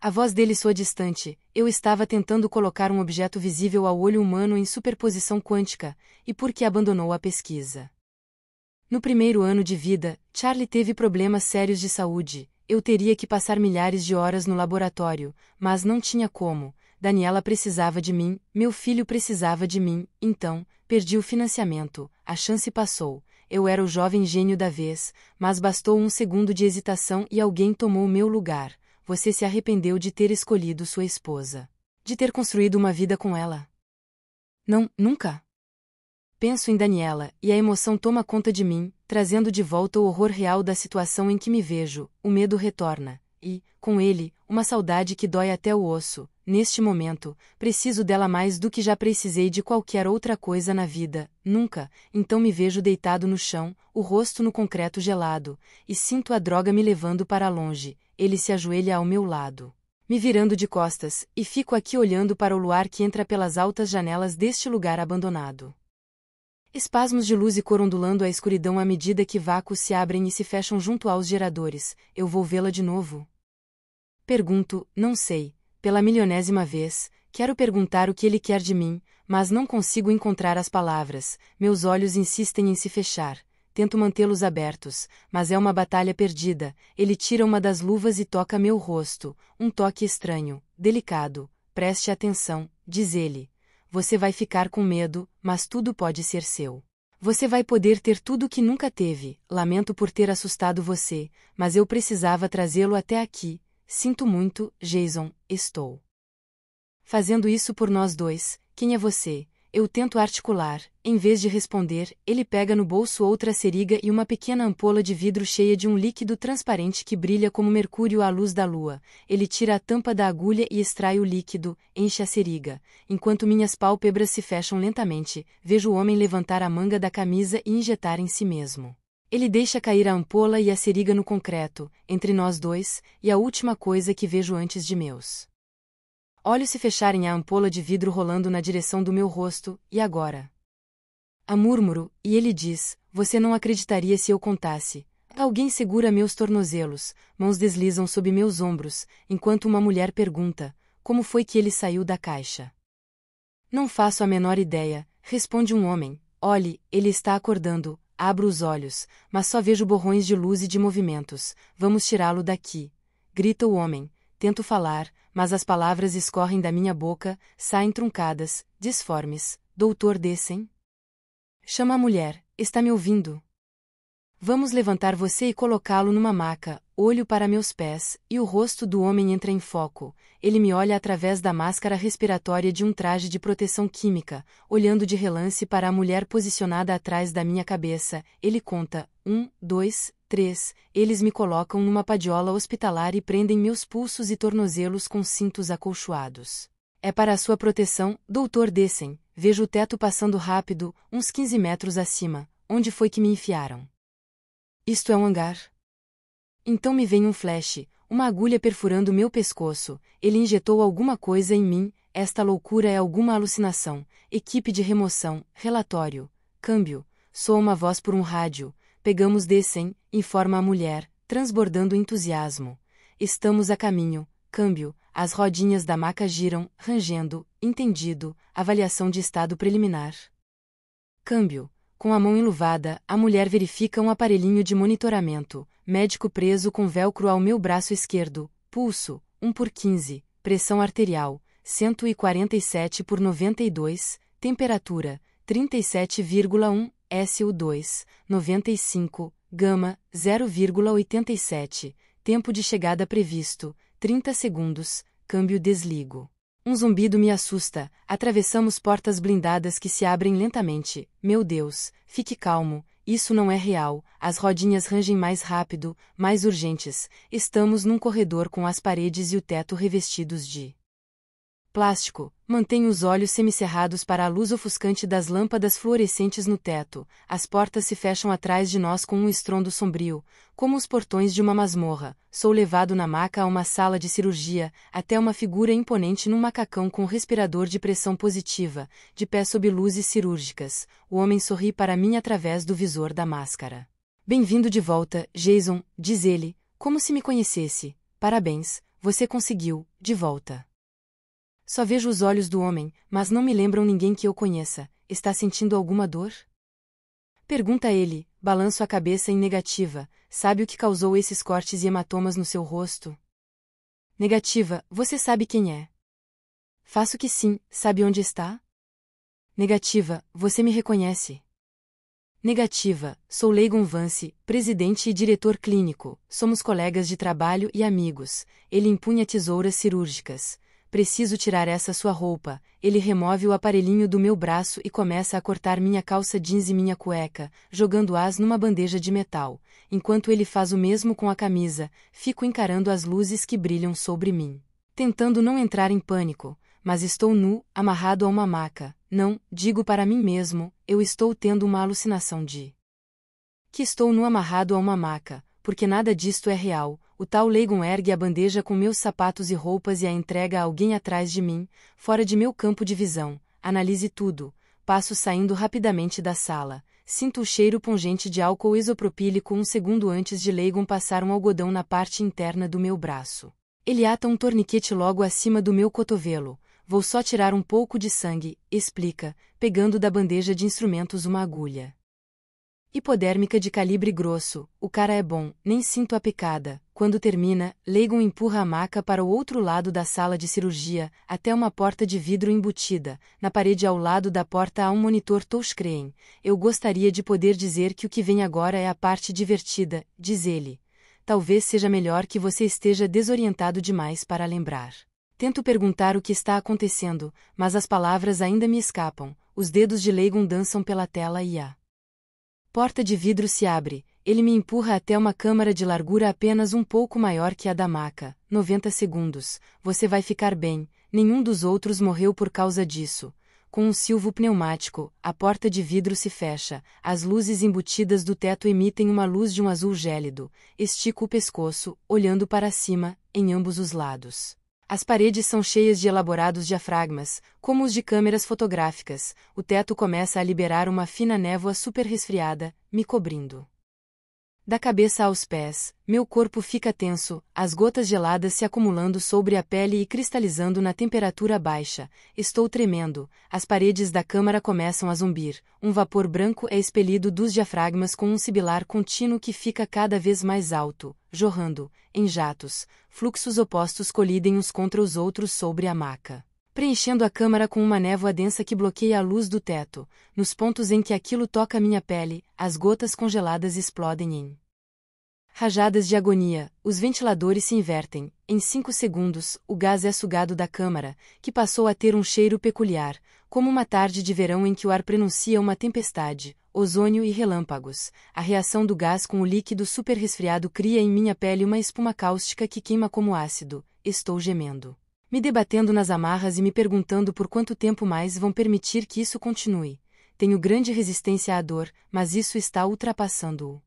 S2: A voz dele soa distante, eu estava tentando colocar um objeto visível ao olho humano em superposição quântica, e por que abandonou a pesquisa. No primeiro ano de vida, Charlie teve problemas sérios de saúde, eu teria que passar milhares de horas no laboratório, mas não tinha como, Daniela precisava de mim, meu filho precisava de mim, então, perdi o financiamento, a chance passou, eu era o jovem gênio da vez, mas bastou um segundo de hesitação e alguém tomou meu lugar. Você se arrependeu de ter escolhido sua esposa. De ter construído uma vida com ela. Não, nunca. Penso em Daniela, e a emoção toma conta de mim, trazendo de volta o horror real da situação em que me vejo, o medo retorna, e, com ele, uma saudade que dói até o osso, Neste momento, preciso dela mais do que já precisei de qualquer outra coisa na vida, nunca, então me vejo deitado no chão, o rosto no concreto gelado, e sinto a droga me levando para longe, ele se ajoelha ao meu lado. Me virando de costas, e fico aqui olhando para o luar que entra pelas altas janelas deste lugar abandonado. Espasmos de luz e cor ondulando a escuridão à medida que vácuos se abrem e se fecham junto aos geradores, eu vou vê-la de novo? Pergunto, não sei, pela milionésima vez, quero perguntar o que ele quer de mim, mas não consigo encontrar as palavras, meus olhos insistem em se fechar. Tento mantê-los abertos, mas é uma batalha perdida. Ele tira uma das luvas e toca meu rosto, um toque estranho, delicado. Preste atenção, diz ele. Você vai ficar com medo, mas tudo pode ser seu. Você vai poder ter tudo o que nunca teve. Lamento por ter assustado você, mas eu precisava trazê-lo até aqui, Sinto muito, Jason, estou. Fazendo isso por nós dois, quem é você? Eu tento articular, em vez de responder, ele pega no bolso outra seriga e uma pequena ampola de vidro cheia de um líquido transparente que brilha como mercúrio à luz da lua. Ele tira a tampa da agulha e extrai o líquido, enche a seriga. Enquanto minhas pálpebras se fecham lentamente, vejo o homem levantar a manga da camisa e injetar em si mesmo. Ele deixa cair a ampola e a seriga no concreto, entre nós dois, e a última coisa que vejo antes de meus. Olhos se fecharem a ampola de vidro rolando na direção do meu rosto, e agora? A murmuro, e ele diz: Você não acreditaria se eu contasse. Alguém segura meus tornozelos, mãos deslizam sob meus ombros, enquanto uma mulher pergunta: Como foi que ele saiu da caixa? Não faço a menor ideia, responde um homem. Olhe, ele está acordando, Abro os olhos, mas só vejo borrões de luz e de movimentos. Vamos tirá-lo daqui. Grita o homem. Tento falar, mas as palavras escorrem da minha boca, saem truncadas, disformes. Doutor, descem? Chama a mulher. Está me ouvindo? Vamos levantar você e colocá-lo numa maca, olho para meus pés, e o rosto do homem entra em foco. Ele me olha através da máscara respiratória de um traje de proteção química, olhando de relance para a mulher posicionada atrás da minha cabeça. Ele conta: um, dois, três. Eles me colocam numa padiola hospitalar e prendem meus pulsos e tornozelos com cintos acolchoados. É para sua proteção, doutor Dessen. Vejo o teto passando rápido, uns 15 metros acima. Onde foi que me enfiaram? Isto é um hangar? Então me vem um flash, uma agulha perfurando meu pescoço, ele injetou alguma coisa em mim, esta loucura é alguma alucinação, equipe de remoção, relatório, câmbio, sou uma voz por um rádio, pegamos descem, informa a mulher, transbordando entusiasmo. Estamos a caminho, câmbio, as rodinhas da maca giram, rangendo, entendido, avaliação de estado preliminar. Câmbio, com a mão enluvada, a mulher verifica um aparelhinho de monitoramento. Médico preso com velcro ao meu braço esquerdo. Pulso, 1 por 15. Pressão arterial, 147 por 92. Temperatura, 37,1. SU2, 95. Gama, 0,87. Tempo de chegada previsto, 30 segundos. Câmbio desligo. Um zumbido me assusta, atravessamos portas blindadas que se abrem lentamente. Meu Deus, fique calmo, isso não é real, as rodinhas rangem mais rápido, mais urgentes. Estamos num corredor com as paredes e o teto revestidos de plástico, mantém os olhos semicerrados para a luz ofuscante das lâmpadas fluorescentes no teto, as portas se fecham atrás de nós com um estrondo sombrio, como os portões de uma masmorra, sou levado na maca a uma sala de cirurgia, até uma figura imponente num macacão com respirador de pressão positiva, de pé sob luzes cirúrgicas, o homem sorri para mim através do visor da máscara. Bem-vindo de volta, Jason, diz ele, como se me conhecesse, parabéns, você conseguiu, de volta. Só vejo os olhos do homem, mas não me lembram ninguém que eu conheça. Está sentindo alguma dor? Pergunta ele, balanço a cabeça em negativa. Sabe o que causou esses cortes e hematomas no seu rosto? Negativa, você sabe quem é. Faço que sim, sabe onde está? Negativa, você me reconhece. Negativa, sou Leigon Vance, presidente e diretor clínico. Somos colegas de trabalho e amigos. Ele impunha tesouras cirúrgicas. Preciso tirar essa sua roupa. Ele remove o aparelhinho do meu braço e começa a cortar minha calça jeans e minha cueca, jogando-as numa bandeja de metal. Enquanto ele faz o mesmo com a camisa, fico encarando as luzes que brilham sobre mim. Tentando não entrar em pânico, mas estou nu, amarrado a uma maca. Não, digo para mim mesmo, eu estou tendo uma alucinação de que estou nu amarrado a uma maca, porque nada disto é real. O tal Leigon ergue a bandeja com meus sapatos e roupas e a entrega a alguém atrás de mim, fora de meu campo de visão. Analise tudo. Passo saindo rapidamente da sala. Sinto o cheiro pungente de álcool isopropílico um segundo antes de Leigon passar um algodão na parte interna do meu braço. Ele ata um torniquete logo acima do meu cotovelo. Vou só tirar um pouco de sangue, explica, pegando da bandeja de instrumentos uma agulha. Hipodérmica de calibre grosso, o cara é bom, nem sinto a picada. Quando termina, Leigon empurra a maca para o outro lado da sala de cirurgia, até uma porta de vidro embutida. Na parede ao lado da porta há um monitor touchscreen. Eu gostaria de poder dizer que o que vem agora é a parte divertida, diz ele. Talvez seja melhor que você esteja desorientado demais para lembrar. Tento perguntar o que está acontecendo, mas as palavras ainda me escapam. Os dedos de Leigon dançam pela tela e a porta de vidro se abre, ele me empurra até uma câmara de largura apenas um pouco maior que a da maca. 90 segundos. Você vai ficar bem. Nenhum dos outros morreu por causa disso. Com um silvo pneumático, a porta de vidro se fecha, as luzes embutidas do teto emitem uma luz de um azul gélido. Estico o pescoço, olhando para cima, em ambos os lados. As paredes são cheias de elaborados diafragmas, como os de câmeras fotográficas. O teto começa a liberar uma fina névoa super resfriada, me cobrindo. Da cabeça aos pés, meu corpo fica tenso, as gotas geladas se acumulando sobre a pele e cristalizando na temperatura baixa. Estou tremendo, as paredes da câmara começam a zumbir, um vapor branco é expelido dos diafragmas com um sibilar contínuo que fica cada vez mais alto, jorrando, em jatos, fluxos opostos colidem uns contra os outros sobre a maca preenchendo a câmara com uma névoa densa que bloqueia a luz do teto. Nos pontos em que aquilo toca minha pele, as gotas congeladas explodem em rajadas de agonia. Os ventiladores se invertem. Em cinco segundos, o gás é sugado da câmara, que passou a ter um cheiro peculiar, como uma tarde de verão em que o ar prenuncia uma tempestade, ozônio e relâmpagos. A reação do gás com o líquido super resfriado cria em minha pele uma espuma cáustica que queima como ácido. Estou gemendo me debatendo nas amarras e me perguntando por quanto tempo mais vão permitir que isso continue. Tenho grande resistência à dor, mas isso está ultrapassando-o.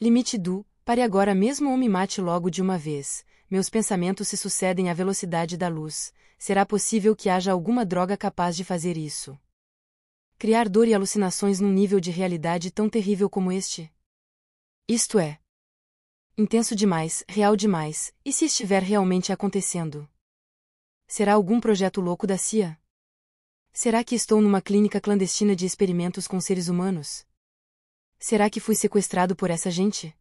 S2: Limite do, pare agora mesmo ou me mate logo de uma vez. Meus pensamentos se sucedem à velocidade da luz. Será possível que haja alguma droga capaz de fazer isso? Criar dor e alucinações num nível de realidade tão terrível como este? Isto é. Intenso demais, real demais, e se estiver realmente acontecendo? Será algum projeto louco da CIA? Será que estou numa clínica clandestina de experimentos com seres humanos? Será que fui sequestrado por essa gente?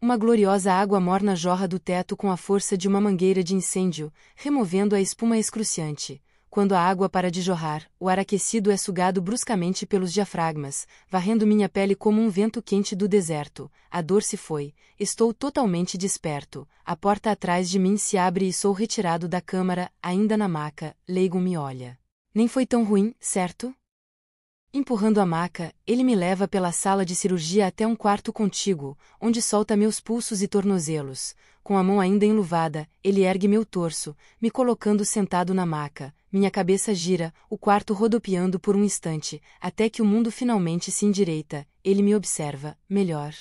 S2: Uma gloriosa água morna jorra do teto com a força de uma mangueira de incêndio, removendo a espuma excruciante, quando a água para de jorrar, o ar aquecido é sugado bruscamente pelos diafragmas, varrendo minha pele como um vento quente do deserto. A dor se foi, estou totalmente desperto. A porta atrás de mim se abre e sou retirado da câmara, ainda na maca. Leigo me olha. Nem foi tão ruim, certo? Empurrando a maca, ele me leva pela sala de cirurgia até um quarto contíguo, onde solta meus pulsos e tornozelos. Com a mão ainda enluvada, ele ergue meu torso, me colocando sentado na maca. Minha cabeça gira, o quarto rodopiando por um instante, até que o mundo finalmente se endireita. Ele me observa, melhor.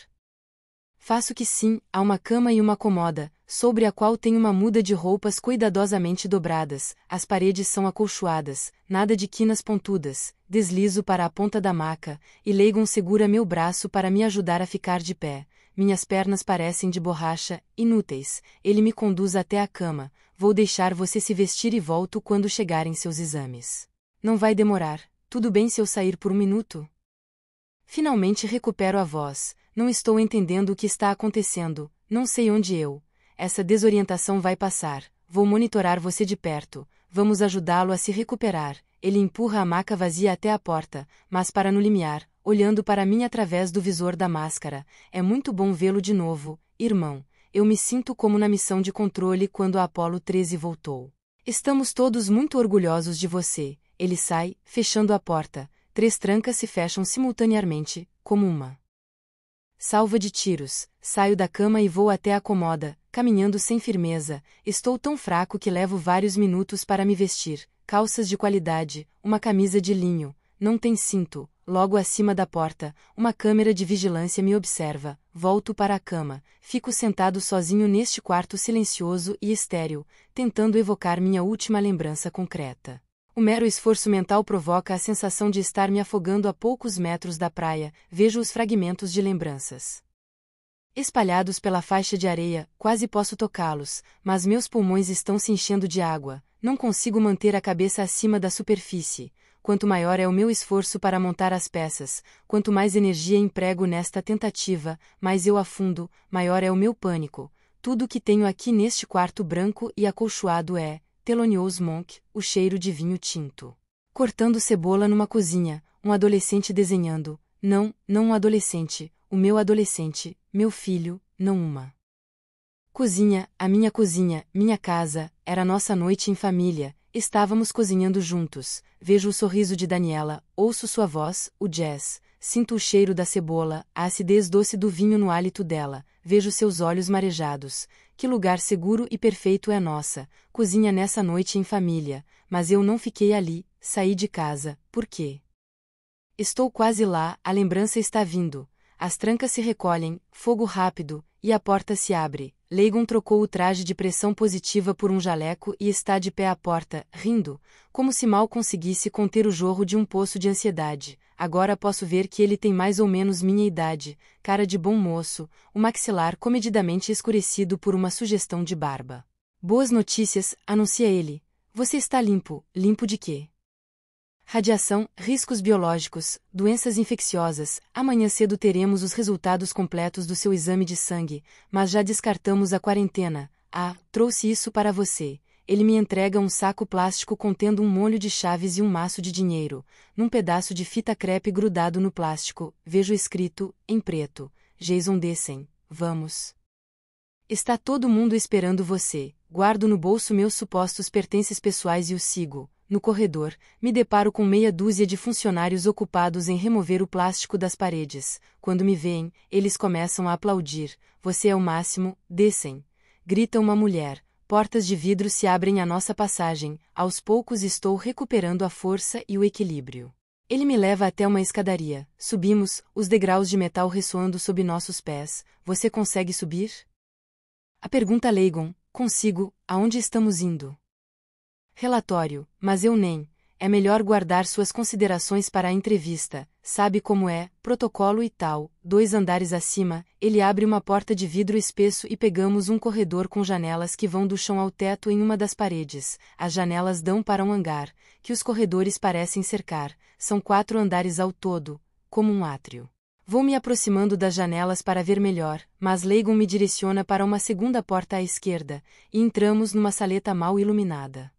S2: Faço que sim, há uma cama e uma comoda, sobre a qual tem uma muda de roupas cuidadosamente dobradas, as paredes são acolchoadas, nada de quinas pontudas, deslizo para a ponta da maca, e Leigon segura meu braço para me ajudar a ficar de pé. Minhas pernas parecem de borracha, inúteis. Ele me conduz até a cama. Vou deixar você se vestir e volto quando chegarem seus exames. Não vai demorar. Tudo bem se eu sair por um minuto? Finalmente recupero a voz. Não estou entendendo o que está acontecendo. Não sei onde eu, essa desorientação vai passar. Vou monitorar você de perto. Vamos ajudá-lo a se recuperar. Ele empurra a maca vazia até a porta, mas para no limiar, olhando para mim através do visor da máscara. É muito bom vê-lo de novo, irmão. Eu me sinto como na missão de controle quando a Apolo 13 voltou. Estamos todos muito orgulhosos de você. Ele sai, fechando a porta. Três trancas se fecham simultaneamente, como uma salva de tiros, saio da cama e vou até a comoda, caminhando sem firmeza, estou tão fraco que levo vários minutos para me vestir, calças de qualidade, uma camisa de linho, não tem cinto, logo acima da porta, uma câmera de vigilância me observa, volto para a cama, fico sentado sozinho neste quarto silencioso e estéril, tentando evocar minha última lembrança concreta. O mero esforço mental provoca a sensação de estar me afogando a poucos metros da praia, vejo os fragmentos de lembranças. Espalhados pela faixa de areia, quase posso tocá-los, mas meus pulmões estão se enchendo de água, não consigo manter a cabeça acima da superfície. Quanto maior é o meu esforço para montar as peças, quanto mais energia emprego nesta tentativa, mais eu afundo, maior é o meu pânico. Tudo o que tenho aqui neste quarto branco e acolchoado é, teloneou Monk, o cheiro de vinho tinto. Cortando cebola numa cozinha, um adolescente desenhando. Não, não um adolescente, o meu adolescente, meu filho, não uma. Cozinha, a minha cozinha, minha casa, era nossa noite em família, estávamos cozinhando juntos. Vejo o sorriso de Daniela, ouço sua voz, o jazz, sinto o cheiro da cebola, a acidez doce do vinho no hálito dela, vejo seus olhos marejados. Que lugar seguro e perfeito é nossa, cozinha nessa noite em família, mas eu não fiquei ali, saí de casa, por quê? Estou quase lá, a lembrança está vindo, as trancas se recolhem, fogo rápido, e a porta se abre. Leigon trocou o traje de pressão positiva por um jaleco e está de pé à porta, rindo, como se mal conseguisse conter o jorro de um poço de ansiedade. Agora posso ver que ele tem mais ou menos minha idade, cara de bom moço, o maxilar comedidamente escurecido por uma sugestão de barba. Boas notícias, anuncia ele. Você está limpo, limpo de quê? Radiação, riscos biológicos, doenças infecciosas. Amanhã cedo teremos os resultados completos do seu exame de sangue, mas já descartamos a quarentena. Ah, trouxe isso para você. Ele me entrega um saco plástico contendo um molho de chaves e um maço de dinheiro, num pedaço de fita crepe grudado no plástico. Vejo escrito, em preto: Jason Dessen, vamos. Está todo mundo esperando você. Guardo no bolso meus supostos pertences pessoais e o sigo no corredor, me deparo com meia dúzia de funcionários ocupados em remover o plástico das paredes. Quando me veem, eles começam a aplaudir. Você é o máximo, descem. Grita uma mulher. Portas de vidro se abrem à nossa passagem. Aos poucos estou recuperando a força e o equilíbrio. Ele me leva até uma escadaria. Subimos, os degraus de metal ressoando sob nossos pés. Você consegue subir? A pergunta Leigon, consigo, aonde estamos indo? Relatório, mas eu nem. É melhor guardar suas considerações para a entrevista. Sabe como é, protocolo e tal. Dois andares acima, ele abre uma porta de vidro espesso e pegamos um corredor com janelas que vão do chão ao teto em uma das paredes. As janelas dão para um hangar, que os corredores parecem cercar. São quatro andares ao todo, como um átrio. Vou me aproximando das janelas para ver melhor, mas Leigon me direciona para uma segunda porta à esquerda, e entramos numa saleta mal iluminada.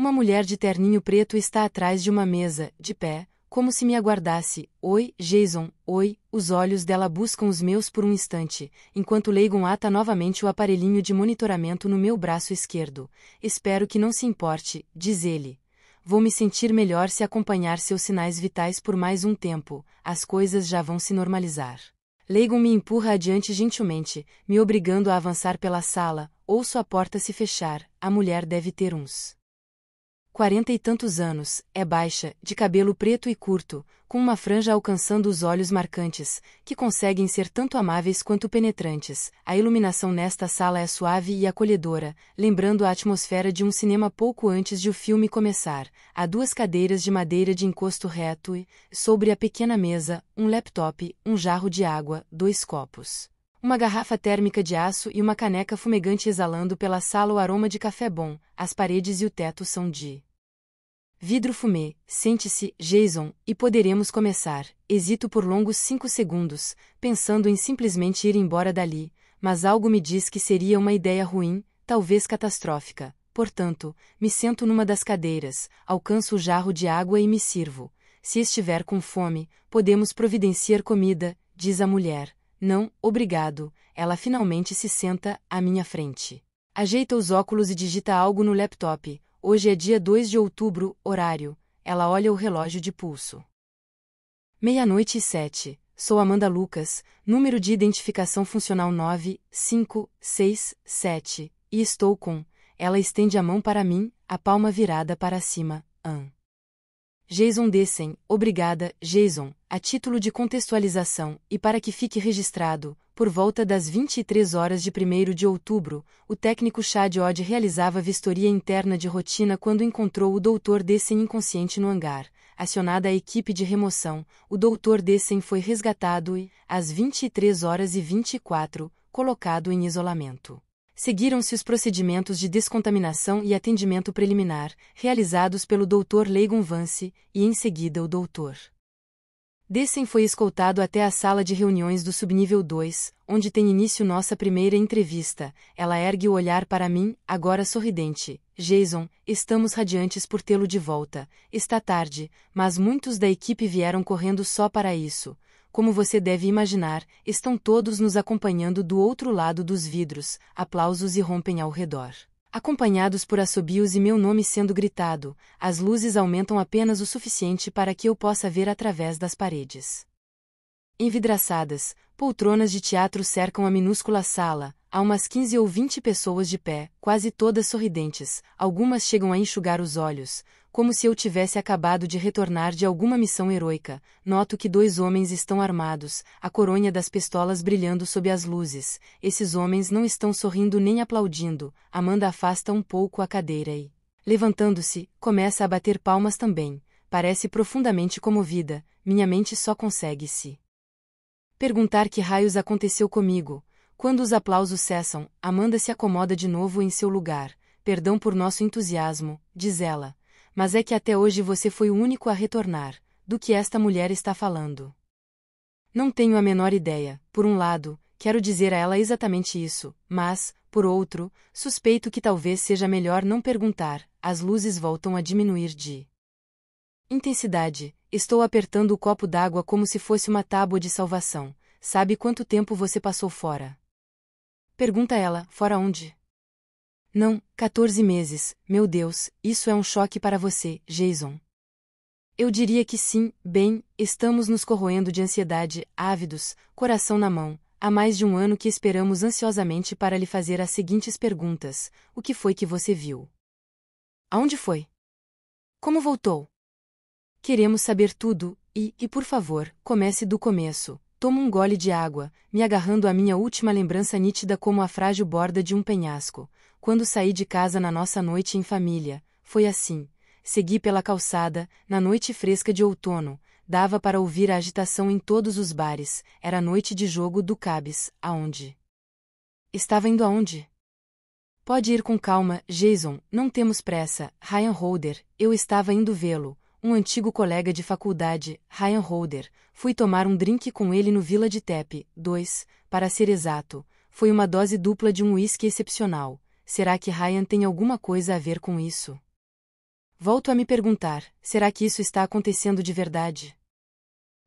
S2: Uma mulher de terninho preto está atrás de uma mesa, de pé, como se me aguardasse. Oi, Jason, oi. Os olhos dela buscam os meus por um instante, enquanto Leigon ata novamente o aparelhinho de monitoramento no meu braço esquerdo. Espero que não se importe, diz ele. Vou me sentir melhor se acompanhar seus sinais vitais por mais um tempo. As coisas já vão se normalizar. Leigon me empurra adiante gentilmente, me obrigando a avançar pela sala. Ouço a porta se fechar. A mulher deve ter uns quarenta e tantos anos, é baixa, de cabelo preto e curto, com uma franja alcançando os olhos marcantes, que conseguem ser tanto amáveis quanto penetrantes. A iluminação nesta sala é suave e acolhedora, lembrando a atmosfera de um cinema pouco antes de o filme começar. Há duas cadeiras de madeira de encosto reto e, sobre a pequena mesa, um laptop, um jarro de água, dois copos uma garrafa térmica de aço e uma caneca fumegante exalando pela sala o aroma de café bom, as paredes e o teto são de Vidro fumê, sente-se, Jason, e poderemos começar. Hesito por longos cinco segundos, pensando em simplesmente ir embora dali, mas algo me diz que seria uma ideia ruim, talvez catastrófica. Portanto, me sento numa das cadeiras, alcanço o jarro de água e me sirvo. Se estiver com fome, podemos providenciar comida, diz a mulher. Não, obrigado. Ela finalmente se senta à minha frente. Ajeita os óculos e digita algo no laptop, Hoje é dia 2 de outubro, horário. Ela olha o relógio de pulso. Meia-noite e sete. Sou Amanda Lucas, número de identificação funcional 9567, e estou com. Ela estende a mão para mim, a palma virada para cima. An. Jason Dessen, obrigada, Jason, a título de contextualização, e para que fique registrado, por volta das 23 horas de 1 de outubro, o técnico Chad Odd realizava vistoria interna de rotina quando encontrou o Dr. Dessen inconsciente no hangar. Acionada a equipe de remoção, o Dr. Dessen foi resgatado e, às 23 horas e 24, colocado em isolamento seguiram-se os procedimentos de descontaminação e atendimento preliminar, realizados pelo Dr. Leigon Vance, e em seguida o Dr. Dessen foi escoltado até a sala de reuniões do subnível 2, onde tem início nossa primeira entrevista. Ela ergue o olhar para mim, agora sorridente. Jason, estamos radiantes por tê-lo de volta. Está tarde, mas muitos da equipe vieram correndo só para isso. Como você deve imaginar, estão todos nos acompanhando do outro lado dos vidros, aplausos e rompem ao redor. Acompanhados por assobios e meu nome sendo gritado, as luzes aumentam apenas o suficiente para que eu possa ver através das paredes. Envidraçadas, poltronas de teatro cercam a minúscula sala, há umas 15 ou 20 pessoas de pé, quase todas sorridentes, algumas chegam a enxugar os olhos, como se eu tivesse acabado de retornar de alguma missão heroica, noto que dois homens estão armados, a coronha das pistolas brilhando sob as luzes. Esses homens não estão sorrindo nem aplaudindo. Amanda afasta um pouco a cadeira e, levantando-se, começa a bater palmas também. Parece profundamente comovida, minha mente só consegue se perguntar que raios aconteceu comigo. Quando os aplausos cessam, Amanda se acomoda de novo em seu lugar. Perdão por nosso entusiasmo, diz ela mas é que até hoje você foi o único a retornar, do que esta mulher está falando. Não tenho a menor ideia, por um lado, quero dizer a ela exatamente isso, mas, por outro, suspeito que talvez seja melhor não perguntar, as luzes voltam a diminuir de intensidade, estou apertando o copo d'água como se fosse uma tábua de salvação, sabe quanto tempo você passou fora? Pergunta ela, fora onde? Não, 14 meses, meu Deus, isso é um choque para você, Jason. Eu diria que sim, bem, estamos nos corroendo de ansiedade, ávidos, coração na mão, há mais de um ano que esperamos ansiosamente para lhe fazer as seguintes perguntas: O que foi que você viu? Aonde foi? Como voltou? Queremos saber tudo, e, e por favor, comece do começo. Tomo um gole de água, me agarrando à minha última lembrança nítida como a frágil borda de um penhasco, quando saí de casa na nossa noite em família, foi assim. Segui pela calçada, na noite fresca de outono, dava para ouvir a agitação em todos os bares, era noite de jogo do Cabes, aonde? Estava indo aonde? Pode ir com calma, Jason, não temos pressa, Ryan Holder, eu estava indo vê-lo, um antigo colega de faculdade, Ryan Holder, fui tomar um drink com ele no Villa de Tepe, dois, para ser exato, foi uma dose dupla de um uísque excepcional, será que Ryan tem alguma coisa a ver com isso? Volto a me perguntar: será que isso está acontecendo de verdade?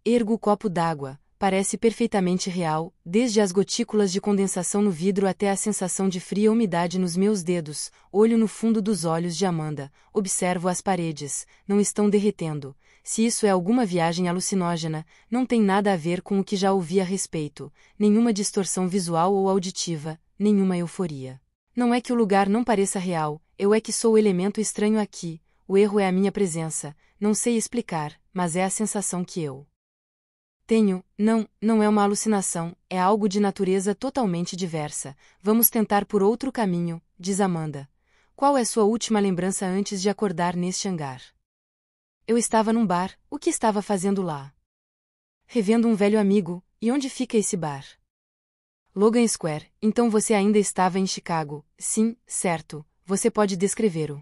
S2: Ergo o copo d'água, parece perfeitamente real, desde as gotículas de condensação no vidro até a sensação de fria umidade nos meus dedos, olho no fundo dos olhos de Amanda, observo as paredes, não estão derretendo. Se isso é alguma viagem alucinógena, não tem nada a ver com o que já ouvi a respeito, nenhuma distorção visual ou auditiva, nenhuma euforia. Não é que o lugar não pareça real, eu é que sou o elemento estranho aqui, o erro é a minha presença, não sei explicar, mas é a sensação que eu tenho, não, não é uma alucinação, é algo de natureza totalmente diversa. Vamos tentar por outro caminho, diz Amanda. Qual é sua última lembrança antes de acordar neste hangar? Eu estava num bar, o que estava fazendo lá? Revendo um velho amigo, e onde fica esse bar? Logan Square, então você ainda estava em Chicago. Sim, certo, você pode descrever-o.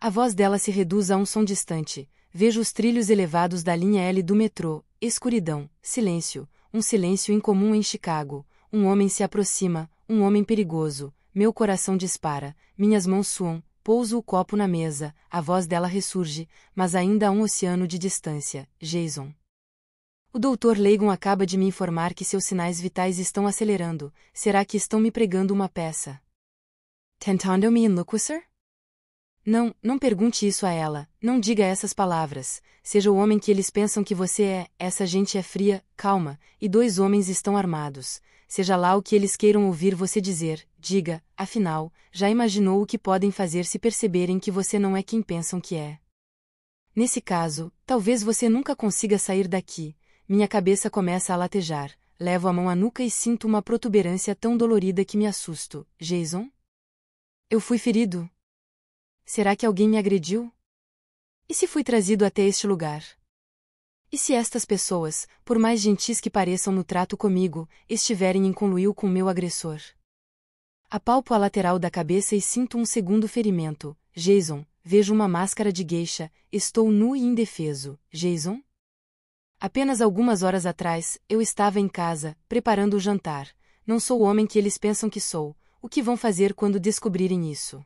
S2: A voz dela se reduz a um som distante. Vejo os trilhos elevados da linha L do metrô, escuridão, silêncio, um silêncio incomum em Chicago. Um homem se aproxima, um homem perigoso. Meu coração dispara, minhas mãos suam, pouso o copo na mesa, a voz dela ressurge, mas ainda há um oceano de distância. Jason. O doutor Leigon acaba de me informar que seus sinais vitais estão acelerando. Será que estão me pregando uma peça? Tentando me enlouquecer? Não, não pergunte isso a ela, não diga essas palavras. Seja o homem que eles pensam que você é, essa gente é fria, calma, e dois homens estão armados. Seja lá o que eles queiram ouvir você dizer, diga, afinal, já imaginou o que podem fazer se perceberem que você não é quem pensam que é. Nesse caso, talvez você nunca consiga sair daqui, minha cabeça começa a latejar. Levo a mão à nuca e sinto uma protuberância tão dolorida que me assusto. Jason? Eu fui ferido? Será que alguém me agrediu? E se fui trazido até este lugar? E se estas pessoas, por mais gentis que pareçam no trato comigo, estiverem em conluio com meu agressor? Apalpo a lateral da cabeça e sinto um segundo ferimento. Jason, vejo uma máscara de geisha, estou nu e indefeso. Jason? Apenas algumas horas atrás, eu estava em casa, preparando o jantar. Não sou o homem que eles pensam que sou. O que vão fazer quando descobrirem isso?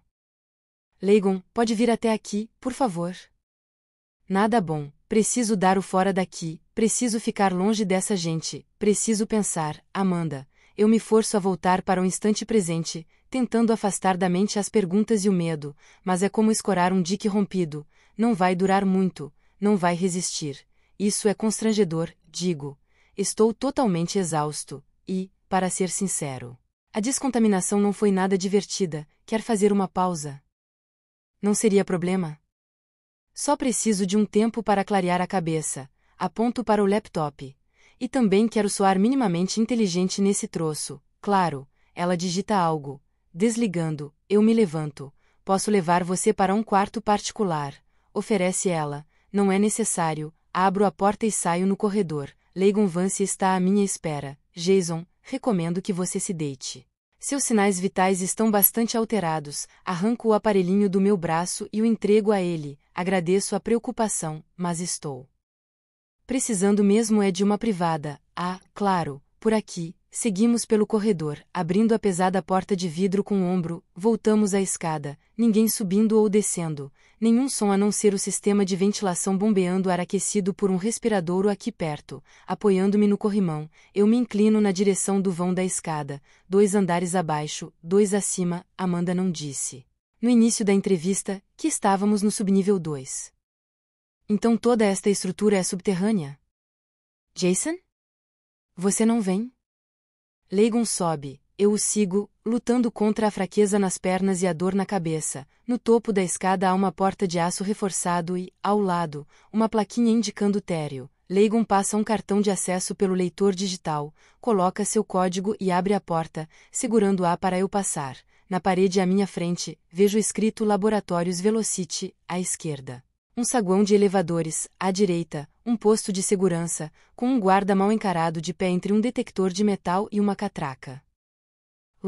S2: Leigon, pode vir até aqui, por favor? Nada bom. Preciso dar o fora daqui, preciso ficar longe dessa gente, preciso pensar, Amanda. Eu me forço a voltar para o instante presente, tentando afastar da mente as perguntas e o medo, mas é como escorar um dique rompido. Não vai durar muito, não vai resistir isso é constrangedor, digo. Estou totalmente exausto, e, para ser sincero, a descontaminação não foi nada divertida. Quer fazer uma pausa? Não seria problema? Só preciso de um tempo para clarear a cabeça. Aponto para o laptop. E também quero soar minimamente inteligente nesse troço. Claro, ela digita algo. Desligando, eu me levanto. Posso levar você para um quarto particular. Oferece ela. Não é necessário, Abro a porta e saio no corredor. Leigon Vance está à minha espera. Jason, recomendo que você se deite. Seus sinais vitais estão bastante alterados. Arranco o aparelhinho do meu braço e o entrego a ele. Agradeço a preocupação, mas estou. Precisando mesmo é de uma privada. Ah, claro, por aqui. Seguimos pelo corredor, abrindo a pesada porta de vidro com o ombro, voltamos à escada, ninguém subindo ou descendo nenhum som a não ser o sistema de ventilação bombeando ar aquecido por um respiradouro aqui perto. Apoiando-me no corrimão, eu me inclino na direção do vão da escada, dois andares abaixo, dois acima, Amanda não disse. No início da entrevista, que estávamos no subnível 2. Então toda esta estrutura é subterrânea? Jason? Você não vem? Leigon sobe, eu o sigo, lutando contra a fraqueza nas pernas e a dor na cabeça. No topo da escada há uma porta de aço reforçado e, ao lado, uma plaquinha indicando Tério. térreo. Leigon passa um cartão de acesso pelo leitor digital, coloca seu código e abre a porta, segurando-a para eu passar. Na parede à minha frente, vejo escrito Laboratórios Velocity, à esquerda. Um saguão de elevadores, à direita, um posto de segurança, com um guarda mal encarado de pé entre um detector de metal e uma catraca.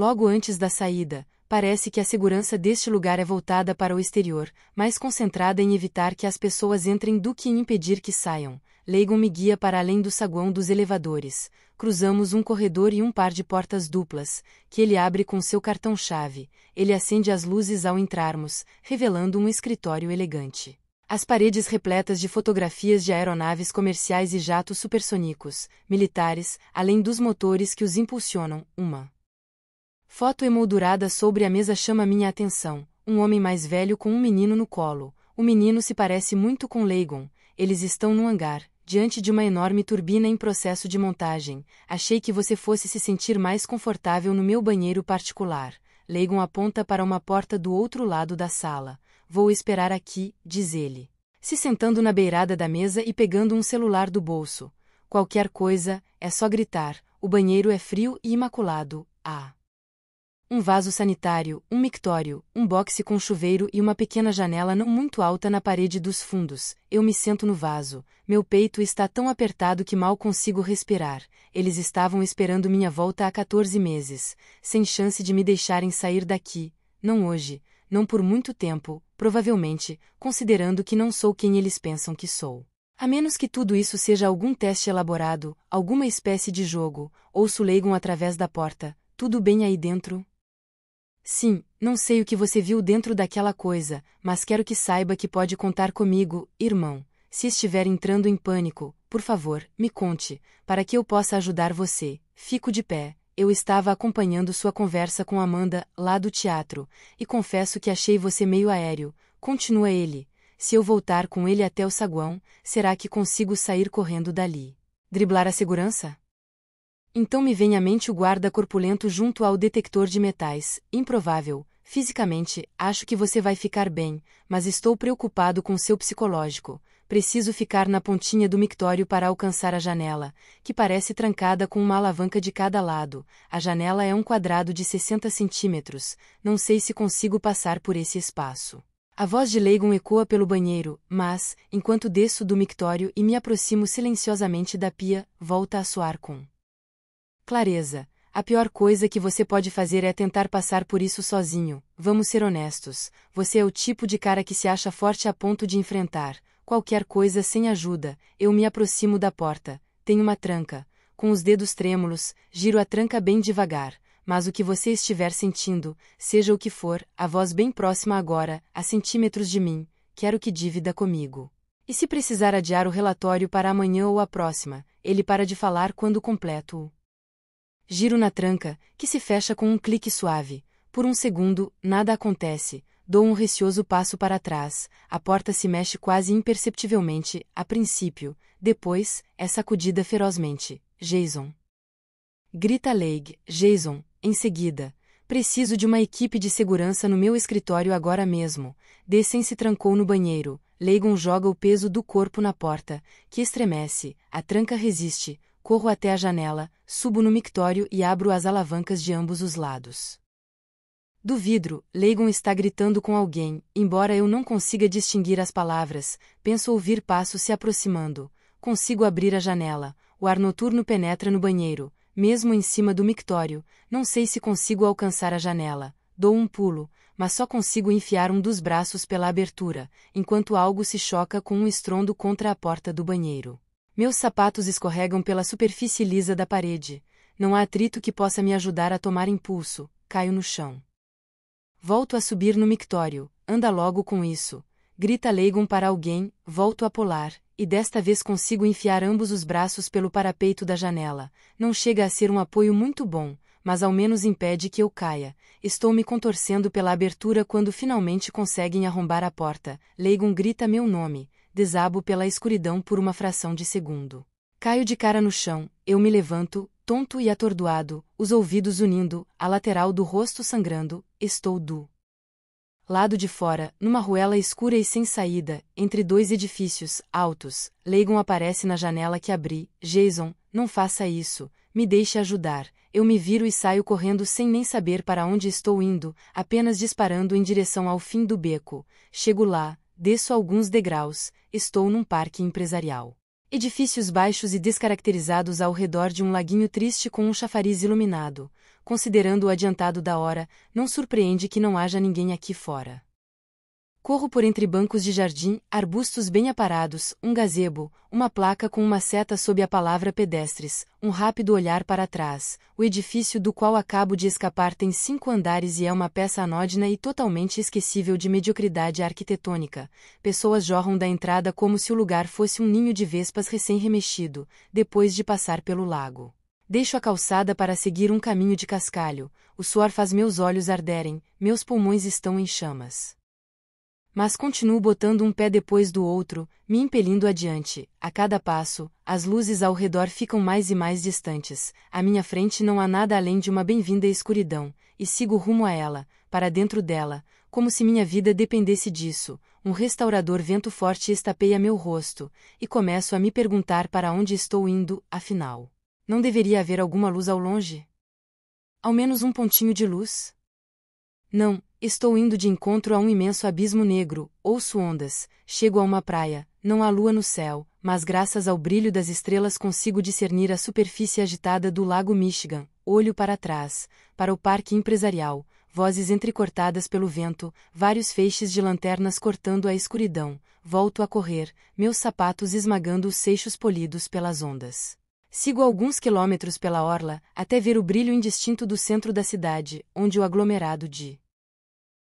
S2: Logo antes da saída, parece que a segurança deste lugar é voltada para o exterior, mais concentrada em evitar que as pessoas entrem do que em impedir que saiam. Leigon me guia para além do saguão dos elevadores. Cruzamos um corredor e um par de portas duplas, que ele abre com seu cartão-chave. Ele acende as luzes ao entrarmos, revelando um escritório elegante. As paredes repletas de fotografias de aeronaves comerciais e jatos supersônicos, militares, além dos motores que os impulsionam, uma Foto emoldurada sobre a mesa chama minha atenção. Um homem mais velho com um menino no colo. O menino se parece muito com Leigon. Eles estão num hangar, diante de uma enorme turbina em processo de montagem. Achei que você fosse se sentir mais confortável no meu banheiro particular. Leigon aponta para uma porta do outro lado da sala. Vou esperar aqui, diz ele. Se sentando na beirada da mesa e pegando um celular do bolso. Qualquer coisa, é só gritar. O banheiro é frio e imaculado. Ah! um vaso sanitário, um mictório, um boxe com chuveiro e uma pequena janela não muito alta na parede dos fundos. Eu me sento no vaso. Meu peito está tão apertado que mal consigo respirar. Eles estavam esperando minha volta há 14 meses, sem chance de me deixarem sair daqui. Não hoje, não por muito tempo, provavelmente, considerando que não sou quem eles pensam que sou. A menos que tudo isso seja algum teste elaborado, alguma espécie de jogo, ouço Leigon através da porta. Tudo bem aí dentro? Sim, não sei o que você viu dentro daquela coisa, mas quero que saiba que pode contar comigo, irmão. Se estiver entrando em pânico, por favor, me conte, para que eu possa ajudar você. Fico de pé. Eu estava acompanhando sua conversa com Amanda, lá do teatro, e confesso que achei você meio aéreo. Continua ele. Se eu voltar com ele até o saguão, será que consigo sair correndo dali? Driblar a segurança? Então me vem à mente o guarda corpulento junto ao detector de metais, improvável, Fisicamente, acho que você vai ficar bem, mas estou preocupado com seu psicológico. Preciso ficar na pontinha do mictório para alcançar a janela, que parece trancada com uma alavanca de cada lado. A janela é um quadrado de 60 centímetros. Não sei se consigo passar por esse espaço. A voz de Leigon ecoa pelo banheiro, mas, enquanto desço do mictório e me aproximo silenciosamente da pia, volta a soar com Clareza. A pior coisa que você pode fazer é tentar passar por isso sozinho. Vamos ser honestos. Você é o tipo de cara que se acha forte a ponto de enfrentar qualquer coisa sem ajuda. Eu me aproximo da porta. Tenho uma tranca. Com os dedos trêmulos, giro a tranca bem devagar. Mas o que você estiver sentindo, seja o que for, a voz bem próxima agora, a centímetros de mim, quero que dívida comigo. E se precisar adiar o relatório para amanhã ou a próxima, ele para de falar quando completo-o. Giro na tranca, que se fecha com um clique suave. Por um segundo, nada acontece. Dou um receoso passo para trás. A porta se mexe quase imperceptivelmente, a princípio. Depois, é sacudida ferozmente. Jason. Grita Leig, Jason, em seguida. Preciso de uma equipe de segurança no meu escritório agora mesmo. Descem se trancou no banheiro. Leigon joga o peso do corpo na porta, que estremece. A tranca resiste corro até a janela, subo no mictório e abro as alavancas de ambos os lados. Do vidro, Leigon está gritando com alguém, embora eu não consiga distinguir as palavras, penso ouvir passos se aproximando, consigo abrir a janela, o ar noturno penetra no banheiro, mesmo em cima do mictório, não sei se consigo alcançar a janela, dou um pulo, mas só consigo enfiar um dos braços pela abertura, enquanto algo se choca com um estrondo contra a porta do banheiro. Meus sapatos escorregam pela superfície lisa da parede. Não há atrito que possa me ajudar a tomar impulso. Caio no chão. Volto a subir no mictório. Anda logo com isso. Grita Leigon para alguém, volto a polar, e desta vez consigo enfiar ambos os braços pelo parapeito da janela. Não chega a ser um apoio muito bom, mas ao menos impede que eu caia. Estou me contorcendo pela abertura quando finalmente conseguem arrombar a porta. Leigon grita meu nome desabo pela escuridão por uma fração de segundo. Caio de cara no chão, eu me levanto, tonto e atordoado, os ouvidos unindo, a lateral do rosto sangrando, estou do lado de fora, numa ruela escura e sem saída, entre dois edifícios altos. Leigon aparece na janela que abri. Jason, não faça isso, me deixe ajudar. Eu me viro e saio correndo sem nem saber para onde estou indo, apenas disparando em direção ao fim do beco. Chego lá, desço alguns degraus, estou num parque empresarial. Edifícios baixos e descaracterizados ao redor de um laguinho triste com um chafariz iluminado. Considerando o adiantado da hora, não surpreende que não haja ninguém aqui fora. Corro por entre bancos de jardim, arbustos bem aparados, um gazebo, uma placa com uma seta sob a palavra pedestres, um rápido olhar para trás. O edifício do qual acabo de escapar tem cinco andares e é uma peça anódina e totalmente esquecível de mediocridade arquitetônica. Pessoas jorram da entrada como se o lugar fosse um ninho de vespas recém-remexido, depois de passar pelo lago. Deixo a calçada para seguir um caminho de cascalho. O suor faz meus olhos arderem, meus pulmões estão em chamas mas continuo botando um pé depois do outro, me impelindo adiante. A cada passo, as luzes ao redor ficam mais e mais distantes. À minha frente não há nada além de uma bem-vinda escuridão, e sigo rumo a ela, para dentro dela, como se minha vida dependesse disso. Um restaurador vento forte estapeia meu rosto, e começo a me perguntar para onde estou indo, afinal. Não deveria haver alguma luz ao longe? Ao menos um pontinho de luz? Não, Estou indo de encontro a um imenso abismo negro, ouço ondas, chego a uma praia, não há lua no céu, mas graças ao brilho das estrelas consigo discernir a superfície agitada do lago Michigan, olho para trás, para o parque empresarial, vozes entrecortadas pelo vento, vários feixes de lanternas cortando a escuridão, volto a correr, meus sapatos esmagando os seixos polidos pelas ondas. Sigo alguns quilômetros pela orla, até ver o brilho indistinto do centro da cidade, onde o aglomerado de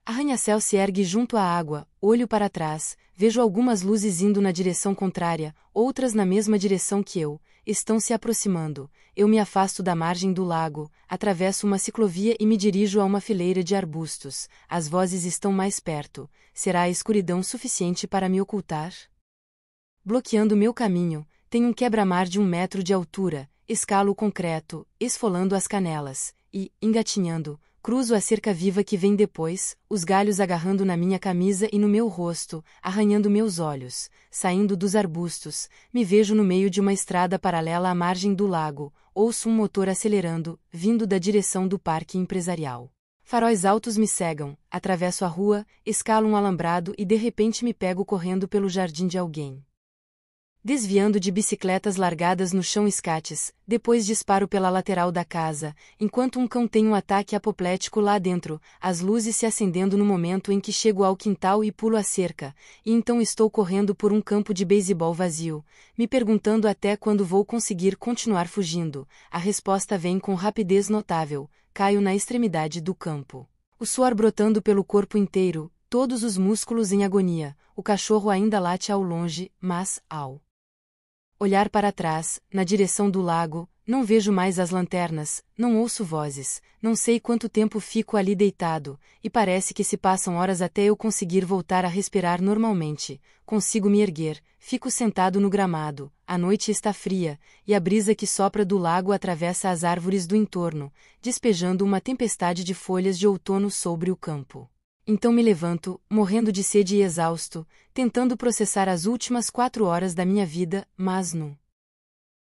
S2: Arranha-céu se ergue junto à água, olho para trás, vejo algumas luzes indo na direção contrária, outras na mesma direção que eu, estão se aproximando. Eu me afasto da margem do lago, atravesso uma ciclovia e me dirijo a uma fileira de arbustos. As vozes estão mais perto. Será a escuridão suficiente para me ocultar? Bloqueando meu caminho, tem um quebra-mar de um metro de altura, escalo o concreto, esfolando as canelas, e, engatinhando, Cruzo a cerca viva que vem depois, os galhos agarrando na minha camisa e no meu rosto, arranhando meus olhos, saindo dos arbustos, me vejo no meio de uma estrada paralela à margem do lago, ouço um motor acelerando, vindo da direção do parque empresarial. Faróis altos me cegam, atravesso a rua, escalo um alambrado e de repente me pego correndo pelo jardim de alguém desviando de bicicletas largadas no chão escates, depois disparo pela lateral da casa, enquanto um cão tem um ataque apoplético lá dentro, as luzes se acendendo no momento em que chego ao quintal e pulo a cerca, e então estou correndo por um campo de beisebol vazio, me perguntando até quando vou conseguir continuar fugindo. A resposta vem com rapidez notável, caio na extremidade do campo. O suor brotando pelo corpo inteiro, todos os músculos em agonia, o cachorro ainda late ao longe, mas, ao Olhar para trás, na direção do lago, não vejo mais as lanternas, não ouço vozes, não sei quanto tempo fico ali deitado, e parece que se passam horas até eu conseguir voltar a respirar normalmente. Consigo me erguer, fico sentado no gramado, a noite está fria, e a brisa que sopra do lago atravessa as árvores do entorno, despejando uma tempestade de folhas de outono sobre o campo. Então me levanto, morrendo de sede e exausto, tentando processar as últimas quatro horas da minha vida, mas no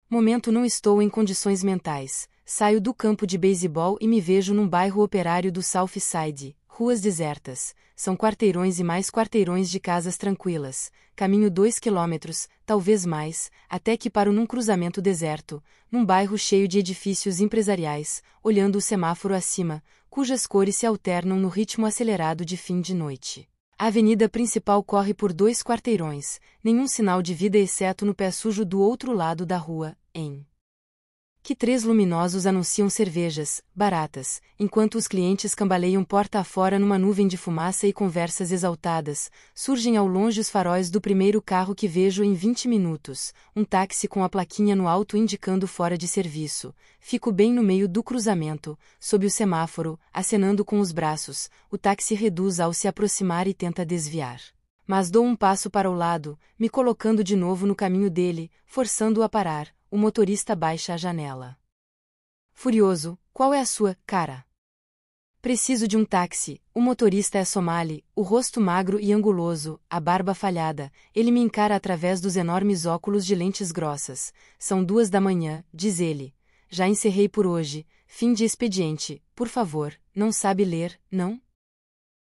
S2: momento não estou em condições mentais. Saio do campo de beisebol e me vejo num bairro operário do South Side, ruas desertas, são quarteirões e mais quarteirões de casas tranquilas, caminho dois quilômetros, talvez mais, até que paro num cruzamento deserto, num bairro cheio de edifícios empresariais, olhando o semáforo acima, cujas cores se alternam no ritmo acelerado de fim de noite. A avenida principal corre por dois quarteirões, nenhum sinal de vida exceto no pé sujo do outro lado da rua, em que três luminosos anunciam cervejas, baratas, enquanto os clientes cambaleiam porta afora numa nuvem de fumaça e conversas exaltadas, surgem ao longe os faróis do primeiro carro que vejo em 20 minutos, um táxi com a plaquinha no alto indicando fora de serviço. Fico bem no meio do cruzamento, sob o semáforo, acenando com os braços, o táxi reduz ao se aproximar e tenta desviar mas dou um passo para o lado, me colocando de novo no caminho dele, forçando-o a parar, o motorista baixa a janela. Furioso, qual é a sua, cara? Preciso de um táxi. O motorista é somali, o rosto magro e anguloso, a barba falhada. Ele me encara através dos enormes óculos de lentes grossas. São duas da manhã, diz ele. Já encerrei por hoje. Fim de expediente. Por favor, não sabe ler, não?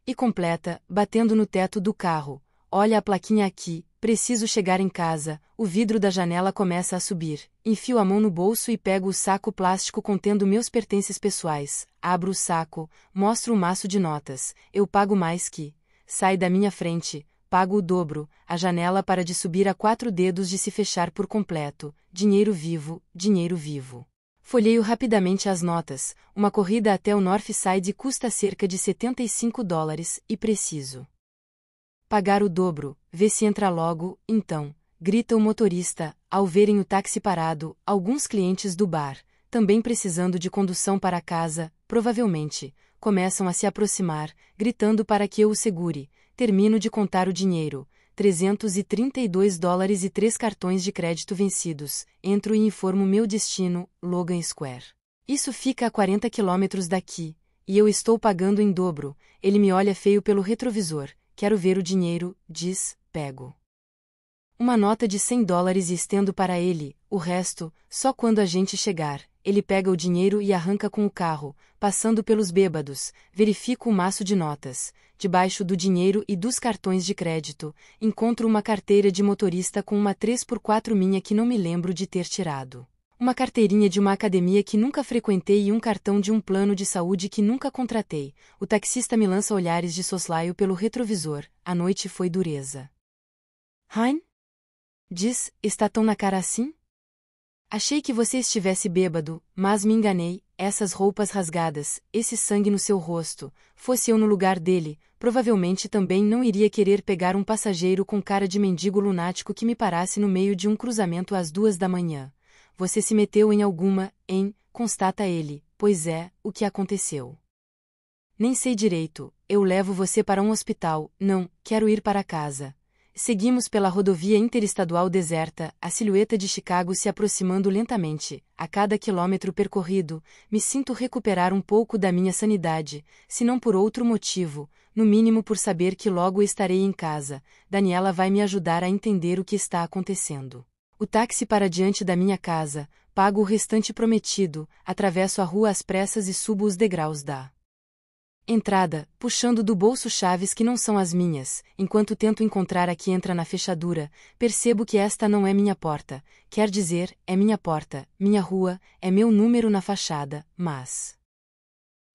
S2: E completa, batendo no teto do carro. Olha a plaquinha aqui, Preciso chegar em casa, o vidro da janela começa a subir. Enfio a mão no bolso e pego o saco plástico contendo meus pertences pessoais. Abro o saco, mostro o um maço de notas. Eu pago mais que. Sai da minha frente, pago o dobro, a janela para de subir a quatro dedos de se fechar por completo. Dinheiro vivo, dinheiro vivo. Folheio rapidamente as notas. Uma corrida até o Northside custa cerca de 75 dólares, e preciso Pagar o dobro, vê se entra logo, então, grita o motorista, ao verem o táxi parado, alguns clientes do bar, também precisando de condução para casa, provavelmente, começam a se aproximar, gritando para que eu o segure. Termino de contar o dinheiro. 332 dólares e três cartões de crédito vencidos. Entro e informo meu destino, Logan Square. Isso fica a 40 quilômetros daqui, e eu estou pagando em dobro. Ele me olha feio pelo retrovisor. Quero ver o dinheiro, diz, pego. Uma nota de 100 dólares e estendo para ele, o resto, só quando a gente chegar. Ele pega o dinheiro e arranca com o carro, passando pelos bêbados, verifico o maço de notas. Debaixo do dinheiro e dos cartões de crédito, encontro uma carteira de motorista com uma 3x4 minha que não me lembro de ter tirado uma carteirinha de uma academia que nunca frequentei e um cartão de um plano de saúde que nunca contratei. O taxista me lança olhares de soslaio pelo retrovisor. A noite foi dureza. Hein? Diz, está tão na cara assim? Achei que você estivesse bêbado, mas me enganei. Essas roupas rasgadas, esse sangue no seu rosto, fosse eu no lugar dele, provavelmente também não iria querer pegar um passageiro com cara de mendigo lunático que me parasse no meio de um cruzamento às duas da manhã você se meteu em alguma, em, constata ele, pois é, o que aconteceu. Nem sei direito, eu levo você para um hospital, não, quero ir para casa. Seguimos pela rodovia interestadual deserta, a silhueta de Chicago se aproximando lentamente. A cada quilômetro percorrido, me sinto recuperar um pouco da minha sanidade, se não por outro motivo, no mínimo por saber que logo estarei em casa. Daniela vai me ajudar a entender o que está acontecendo o táxi para diante da minha casa, pago o restante prometido, atravesso a rua às pressas e subo os degraus da entrada, puxando do bolso chaves que não são as minhas, enquanto tento encontrar a que entra na fechadura, percebo que esta não é minha porta, quer dizer, é minha porta, minha rua, é meu número na fachada, mas.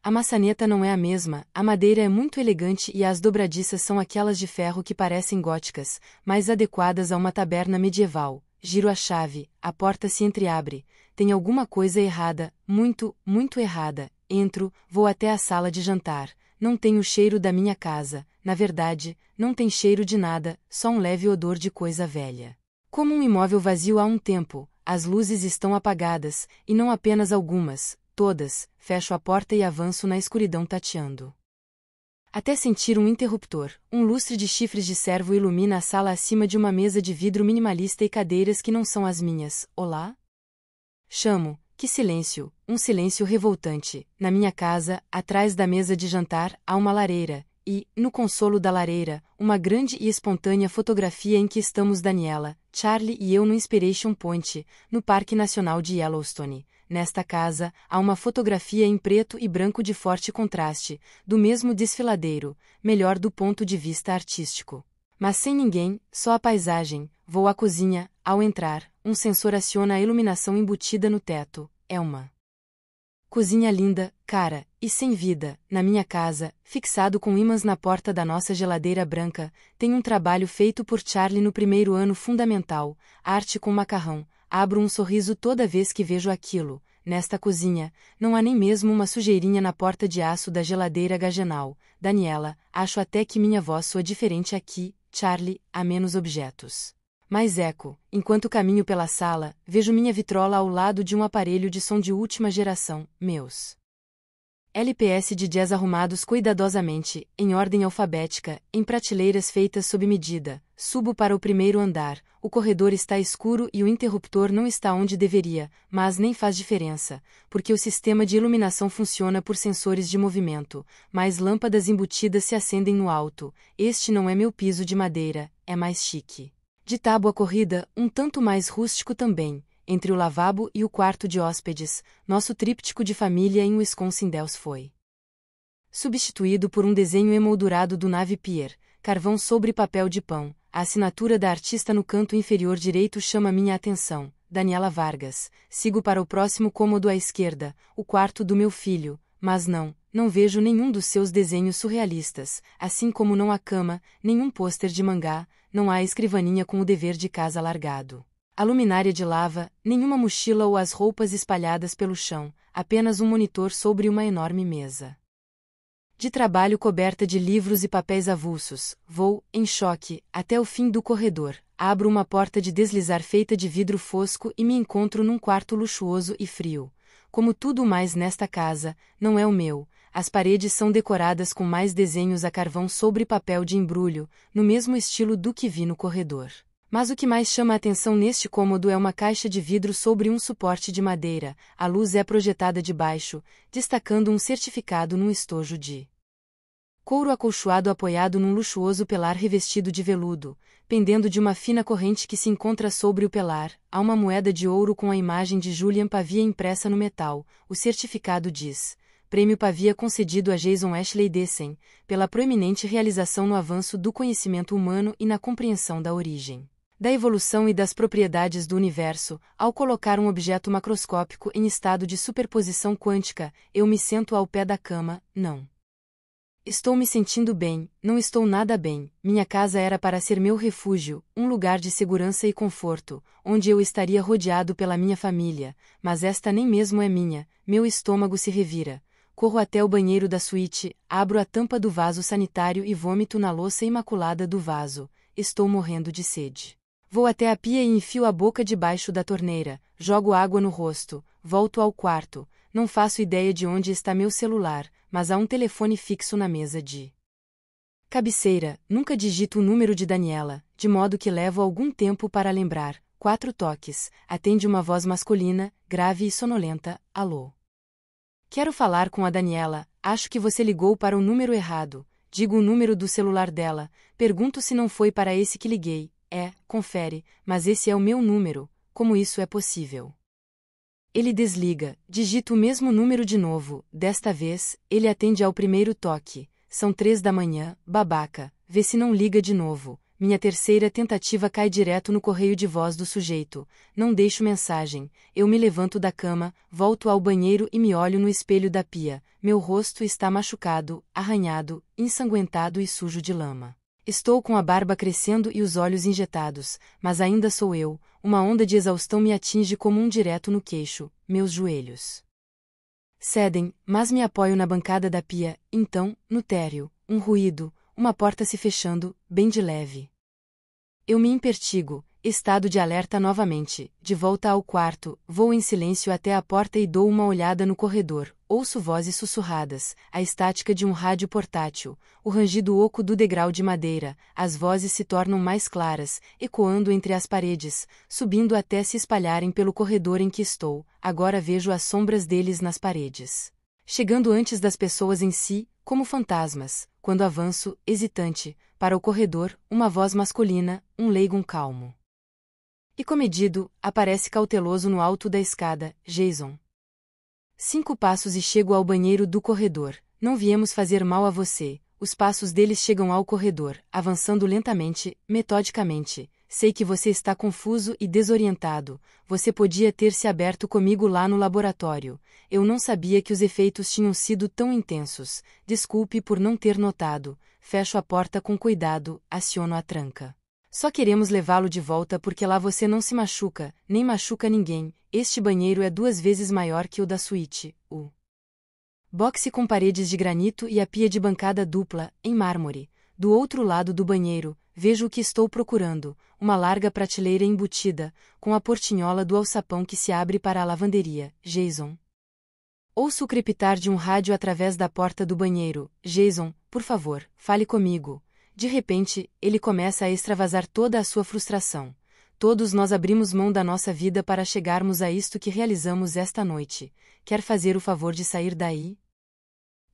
S2: A maçaneta não é a mesma, a madeira é muito elegante e as dobradiças são aquelas de ferro que parecem góticas, mais adequadas a uma taberna medieval, Giro a chave, a porta se entreabre. Tem alguma coisa errada, muito, muito errada. Entro, vou até a sala de jantar. Não tem o cheiro da minha casa, na verdade, não tem cheiro de nada, só um leve odor de coisa velha. Como um imóvel vazio há um tempo, as luzes estão apagadas, e não apenas algumas, todas, fecho a porta e avanço na escuridão tateando até sentir um interruptor. Um lustre de chifres de servo ilumina a sala acima de uma mesa de vidro minimalista e cadeiras que não são as minhas. Olá? Chamo. Que silêncio, um silêncio revoltante. Na minha casa, atrás da mesa de jantar, há uma lareira, e, no consolo da lareira, uma grande e espontânea fotografia em que estamos Daniela, Charlie e eu no Inspiration Point, no Parque Nacional de Yellowstone. Nesta casa, há uma fotografia em preto e branco de forte contraste, do mesmo desfiladeiro, melhor do ponto de vista artístico. Mas sem ninguém, só a paisagem, vou à cozinha, ao entrar, um sensor aciona a iluminação embutida no teto, é uma cozinha linda, cara, e sem vida, na minha casa, fixado com ímãs na porta da nossa geladeira branca, tem um trabalho feito por Charlie no primeiro ano fundamental, arte com macarrão, Abro um sorriso toda vez que vejo aquilo. Nesta cozinha, não há nem mesmo uma sujeirinha na porta de aço da geladeira gagenal. Daniela, acho até que minha voz soa diferente aqui, Charlie, há menos objetos. Mas eco, enquanto caminho pela sala, vejo minha vitrola ao lado de um aparelho de som de última geração, meus. LPS de jazz arrumados cuidadosamente, em ordem alfabética, em prateleiras feitas sob medida. Subo para o primeiro andar, o corredor está escuro e o interruptor não está onde deveria, mas nem faz diferença, porque o sistema de iluminação funciona por sensores de movimento, Mais lâmpadas embutidas se acendem no alto. Este não é meu piso de madeira, é mais chique. De tábua corrida, um tanto mais rústico também, entre o lavabo e o quarto de hóspedes, nosso tríptico de família em Wisconsin Dells foi substituído por um desenho emoldurado do Nave Pier, carvão sobre papel de pão. A assinatura da artista no canto inferior direito chama minha atenção. Daniela Vargas. Sigo para o próximo cômodo à esquerda, o quarto do meu filho, mas não, não vejo nenhum dos seus desenhos surrealistas, assim como não há cama, nenhum pôster de mangá, não há escrivaninha com o dever de casa largado a luminária de lava, nenhuma mochila ou as roupas espalhadas pelo chão, apenas um monitor sobre uma enorme mesa. De trabalho coberta de livros e papéis avulsos, vou, em choque, até o fim do corredor, abro uma porta de deslizar feita de vidro fosco e me encontro num quarto luxuoso e frio. Como tudo mais nesta casa, não é o meu, as paredes são decoradas com mais desenhos a carvão sobre papel de embrulho, no mesmo estilo do que vi no corredor. Mas o que mais chama a atenção neste cômodo é uma caixa de vidro sobre um suporte de madeira, a luz é projetada de baixo, destacando um certificado num estojo de couro acolchoado apoiado num luxuoso pelar revestido de veludo, pendendo de uma fina corrente que se encontra sobre o pelar, há uma moeda de ouro com a imagem de Julian Pavia impressa no metal, o certificado diz. Prêmio Pavia concedido a Jason Ashley Dessen, pela proeminente realização no avanço do conhecimento humano e na compreensão da origem da evolução e das propriedades do universo, ao colocar um objeto macroscópico em estado de superposição quântica, eu me sento ao pé da cama, não. Estou me sentindo bem, não estou nada bem. Minha casa era para ser meu refúgio, um lugar de segurança e conforto, onde eu estaria rodeado pela minha família, mas esta nem mesmo é minha. Meu estômago se revira. Corro até o banheiro da suíte, abro a tampa do vaso sanitário e vômito na louça imaculada do vaso. Estou morrendo de sede. Vou até a pia e enfio a boca debaixo da torneira, jogo água no rosto, volto ao quarto, não faço ideia de onde está meu celular, mas há um telefone fixo na mesa de cabeceira, nunca digito o número de Daniela, de modo que levo algum tempo para lembrar. Quatro toques, atende uma voz masculina, grave e sonolenta, alô. Quero falar com a Daniela, acho que você ligou para o número errado, digo o número do celular dela, pergunto se não foi para esse que liguei, é, confere, mas esse é o meu número, como isso é possível? Ele desliga, digita o mesmo número de novo, desta vez, ele atende ao primeiro toque, são três da manhã, babaca, vê se não liga de novo. Minha terceira tentativa cai direto no correio de voz do sujeito. Não deixo mensagem. Eu me levanto da cama, volto ao banheiro e me olho no espelho da pia. Meu rosto está machucado, arranhado, ensanguentado e sujo de lama. Estou com a barba crescendo e os olhos injetados, mas ainda sou eu, uma onda de exaustão me atinge como um direto no queixo, meus joelhos. Cedem, mas me apoio na bancada da pia, então, no térreo, um ruído, uma porta se fechando, bem de leve. Eu me impertigo, Estado de alerta novamente. De volta ao quarto, vou em silêncio até a porta e dou uma olhada no corredor. Ouço vozes sussurradas, a estática de um rádio portátil, o rangido oco do degrau de madeira. As vozes se tornam mais claras, ecoando entre as paredes, subindo até se espalharem pelo corredor em que estou. Agora vejo as sombras deles nas paredes. Chegando antes das pessoas em si, como fantasmas, quando avanço, hesitante, para o corredor, uma voz masculina, um leigo calmo. E comedido, aparece cauteloso no alto da escada, Jason. Cinco passos e chego ao banheiro do corredor. Não viemos fazer mal a você. Os passos deles chegam ao corredor, avançando lentamente, metodicamente. Sei que você está confuso e desorientado. Você podia ter se aberto comigo lá no laboratório. Eu não sabia que os efeitos tinham sido tão intensos. Desculpe por não ter notado. Fecho a porta com cuidado, aciono a tranca. Só queremos levá-lo de volta porque lá você não se machuca, nem machuca ninguém. Este banheiro é duas vezes maior que o da suíte, o boxe com paredes de granito e a pia de bancada dupla, em mármore. Do outro lado do banheiro, vejo o que estou procurando, uma larga prateleira embutida, com a portinhola do alçapão que se abre para a lavanderia, Jason. Ouço o crepitar de um rádio através da porta do banheiro, Jason, por favor, fale comigo, de repente, ele começa a extravasar toda a sua frustração. Todos nós abrimos mão da nossa vida para chegarmos a isto que realizamos esta noite. Quer fazer o favor de sair daí?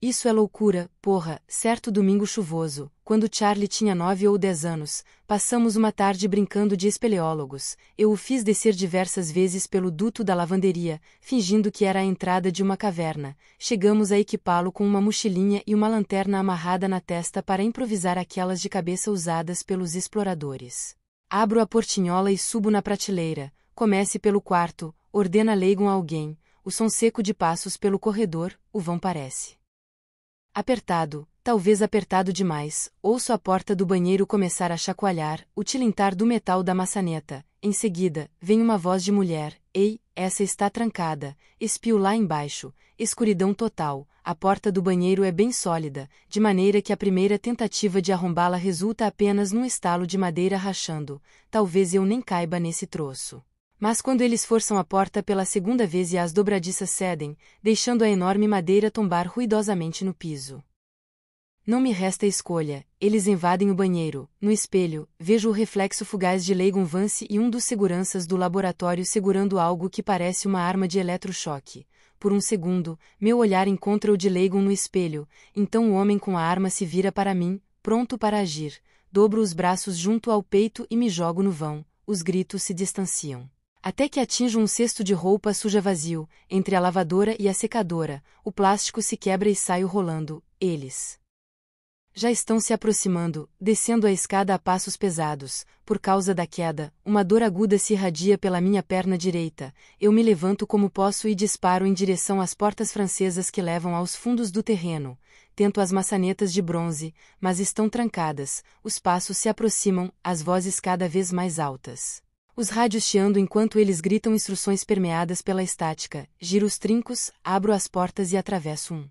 S2: Isso é loucura, porra. Certo domingo chuvoso, quando Charlie tinha nove ou dez anos, passamos uma tarde brincando de espeleólogos. Eu o fiz descer diversas vezes pelo duto da lavanderia, fingindo que era a entrada de uma caverna. Chegamos a equipá-lo com uma mochilinha e uma lanterna amarrada na testa para improvisar aquelas de cabeça usadas pelos exploradores. Abro a portinhola e subo na prateleira. Comece pelo quarto, ordena Leigon a alguém. O som seco de passos pelo corredor, o vão parece. Apertado, talvez apertado demais, ouço a porta do banheiro começar a chacoalhar, o tilintar do metal da maçaneta. Em seguida, vem uma voz de mulher: Ei, essa está trancada, espio lá embaixo, escuridão total, a porta do banheiro é bem sólida, de maneira que a primeira tentativa de arrombá-la resulta apenas num estalo de madeira rachando, talvez eu nem caiba nesse troço. Mas quando eles forçam a porta pela segunda vez e as dobradiças cedem, deixando a enorme madeira tombar ruidosamente no piso. Não me resta escolha, eles invadem o banheiro. No espelho, vejo o reflexo fugaz de Leigon Vance e um dos seguranças do laboratório segurando algo que parece uma arma de eletrochoque. Por um segundo, meu olhar encontra o de Leigon no espelho, então o homem com a arma se vira para mim, pronto para agir. Dobro os braços junto ao peito e me jogo no vão. Os gritos se distanciam. Até que atinjo um cesto de roupa suja vazio, entre a lavadora e a secadora, o plástico se quebra e saio rolando, eles. Já estão se aproximando, descendo a escada a passos pesados. Por causa da queda, uma dor aguda se irradia pela minha perna direita. Eu me levanto como posso e disparo em direção às portas francesas que levam aos fundos do terreno. Tento as maçanetas de bronze, mas estão trancadas. Os passos se aproximam, as vozes cada vez mais altas. Os rádios chiando enquanto eles gritam instruções permeadas pela estática, giro os trincos, abro as portas e atravesso um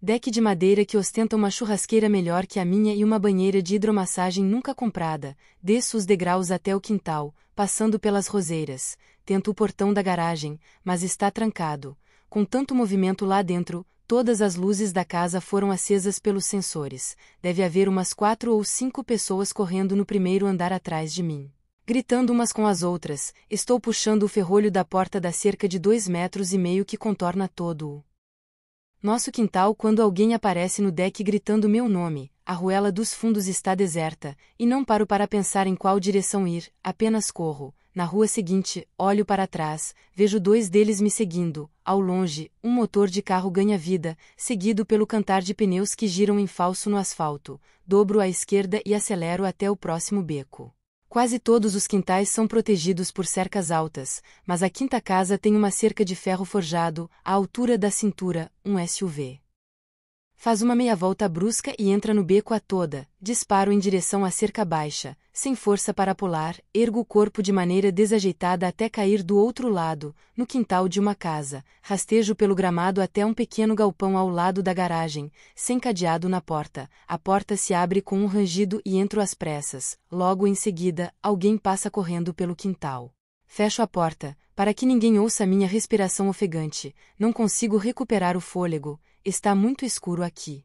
S2: deck de madeira que ostenta uma churrasqueira melhor que a minha e uma banheira de hidromassagem nunca comprada, desço os degraus até o quintal, passando pelas roseiras, tento o portão da garagem, mas está trancado. Com tanto movimento lá dentro, todas as luzes da casa foram acesas pelos sensores. Deve haver umas quatro ou cinco pessoas correndo no primeiro andar atrás de mim gritando umas com as outras, estou puxando o ferrolho da porta da cerca de dois metros e meio que contorna todo o nosso quintal quando alguém aparece no deck gritando meu nome, a ruela dos fundos está deserta, e não paro para pensar em qual direção ir, apenas corro. Na rua seguinte, olho para trás, vejo dois deles me seguindo. Ao longe, um motor de carro ganha vida, seguido pelo cantar de pneus que giram em falso no asfalto. Dobro à esquerda e acelero até o próximo beco. Quase todos os quintais são protegidos por cercas altas, mas a quinta casa tem uma cerca de ferro forjado, à altura da cintura, um SUV. Faz uma meia volta brusca e entra no beco a toda, disparo em direção à cerca baixa, sem força para pular, ergo o corpo de maneira desajeitada até cair do outro lado, no quintal de uma casa, rastejo pelo gramado até um pequeno galpão ao lado da garagem, sem cadeado na porta, a porta se abre com um rangido e entro às pressas, logo em seguida, alguém passa correndo pelo quintal. Fecho a porta, para que ninguém ouça minha respiração ofegante, não consigo recuperar o fôlego, está muito escuro aqui.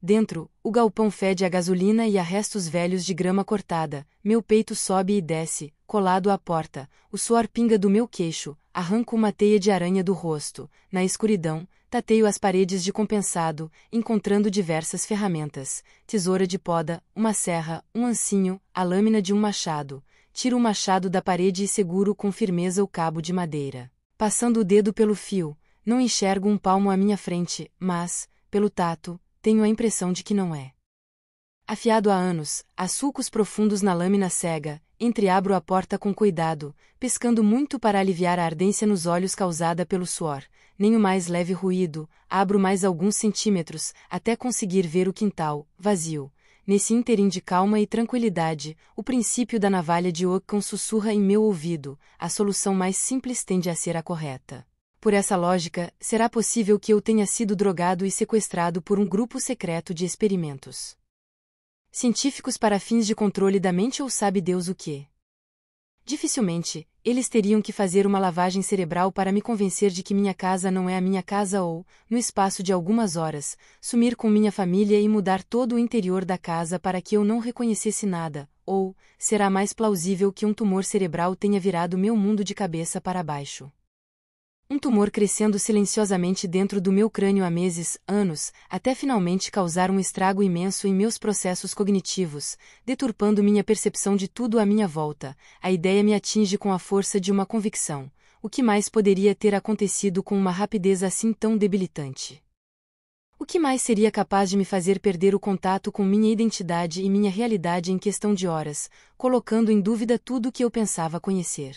S2: Dentro, o galpão fede a gasolina e a restos velhos de grama cortada, meu peito sobe e desce, colado à porta, o suor pinga do meu queixo, arranco uma teia de aranha do rosto, na escuridão, tateio as paredes de compensado, encontrando diversas ferramentas, tesoura de poda, uma serra, um ancinho, a lâmina de um machado, tiro o machado da parede e seguro com firmeza o cabo de madeira. Passando o dedo pelo fio, não enxergo um palmo à minha frente, mas, pelo tato, tenho a impressão de que não é. Afiado há anos, a sulcos profundos na lâmina cega, entreabro a porta com cuidado, pescando muito para aliviar a ardência nos olhos causada pelo suor, nem o mais leve ruído, abro mais alguns centímetros, até conseguir ver o quintal, vazio. Nesse ínterim de calma e tranquilidade, o princípio da navalha de Ockham sussurra em meu ouvido, a solução mais simples tende a ser a correta. Por essa lógica, será possível que eu tenha sido drogado e sequestrado por um grupo secreto de experimentos científicos para fins de controle da mente ou sabe Deus o que. Dificilmente, eles teriam que fazer uma lavagem cerebral para me convencer de que minha casa não é a minha casa ou, no espaço de algumas horas, sumir com minha família e mudar todo o interior da casa para que eu não reconhecesse nada, ou, será mais plausível que um tumor cerebral tenha virado meu mundo de cabeça para baixo. Um tumor crescendo silenciosamente dentro do meu crânio há meses, anos, até finalmente causar um estrago imenso em meus processos cognitivos, deturpando minha percepção de tudo à minha volta. A ideia me atinge com a força de uma convicção. O que mais poderia ter acontecido com uma rapidez assim tão debilitante? O que mais seria capaz de me fazer perder o contato com minha identidade e minha realidade em questão de horas, colocando em dúvida tudo o que eu pensava conhecer?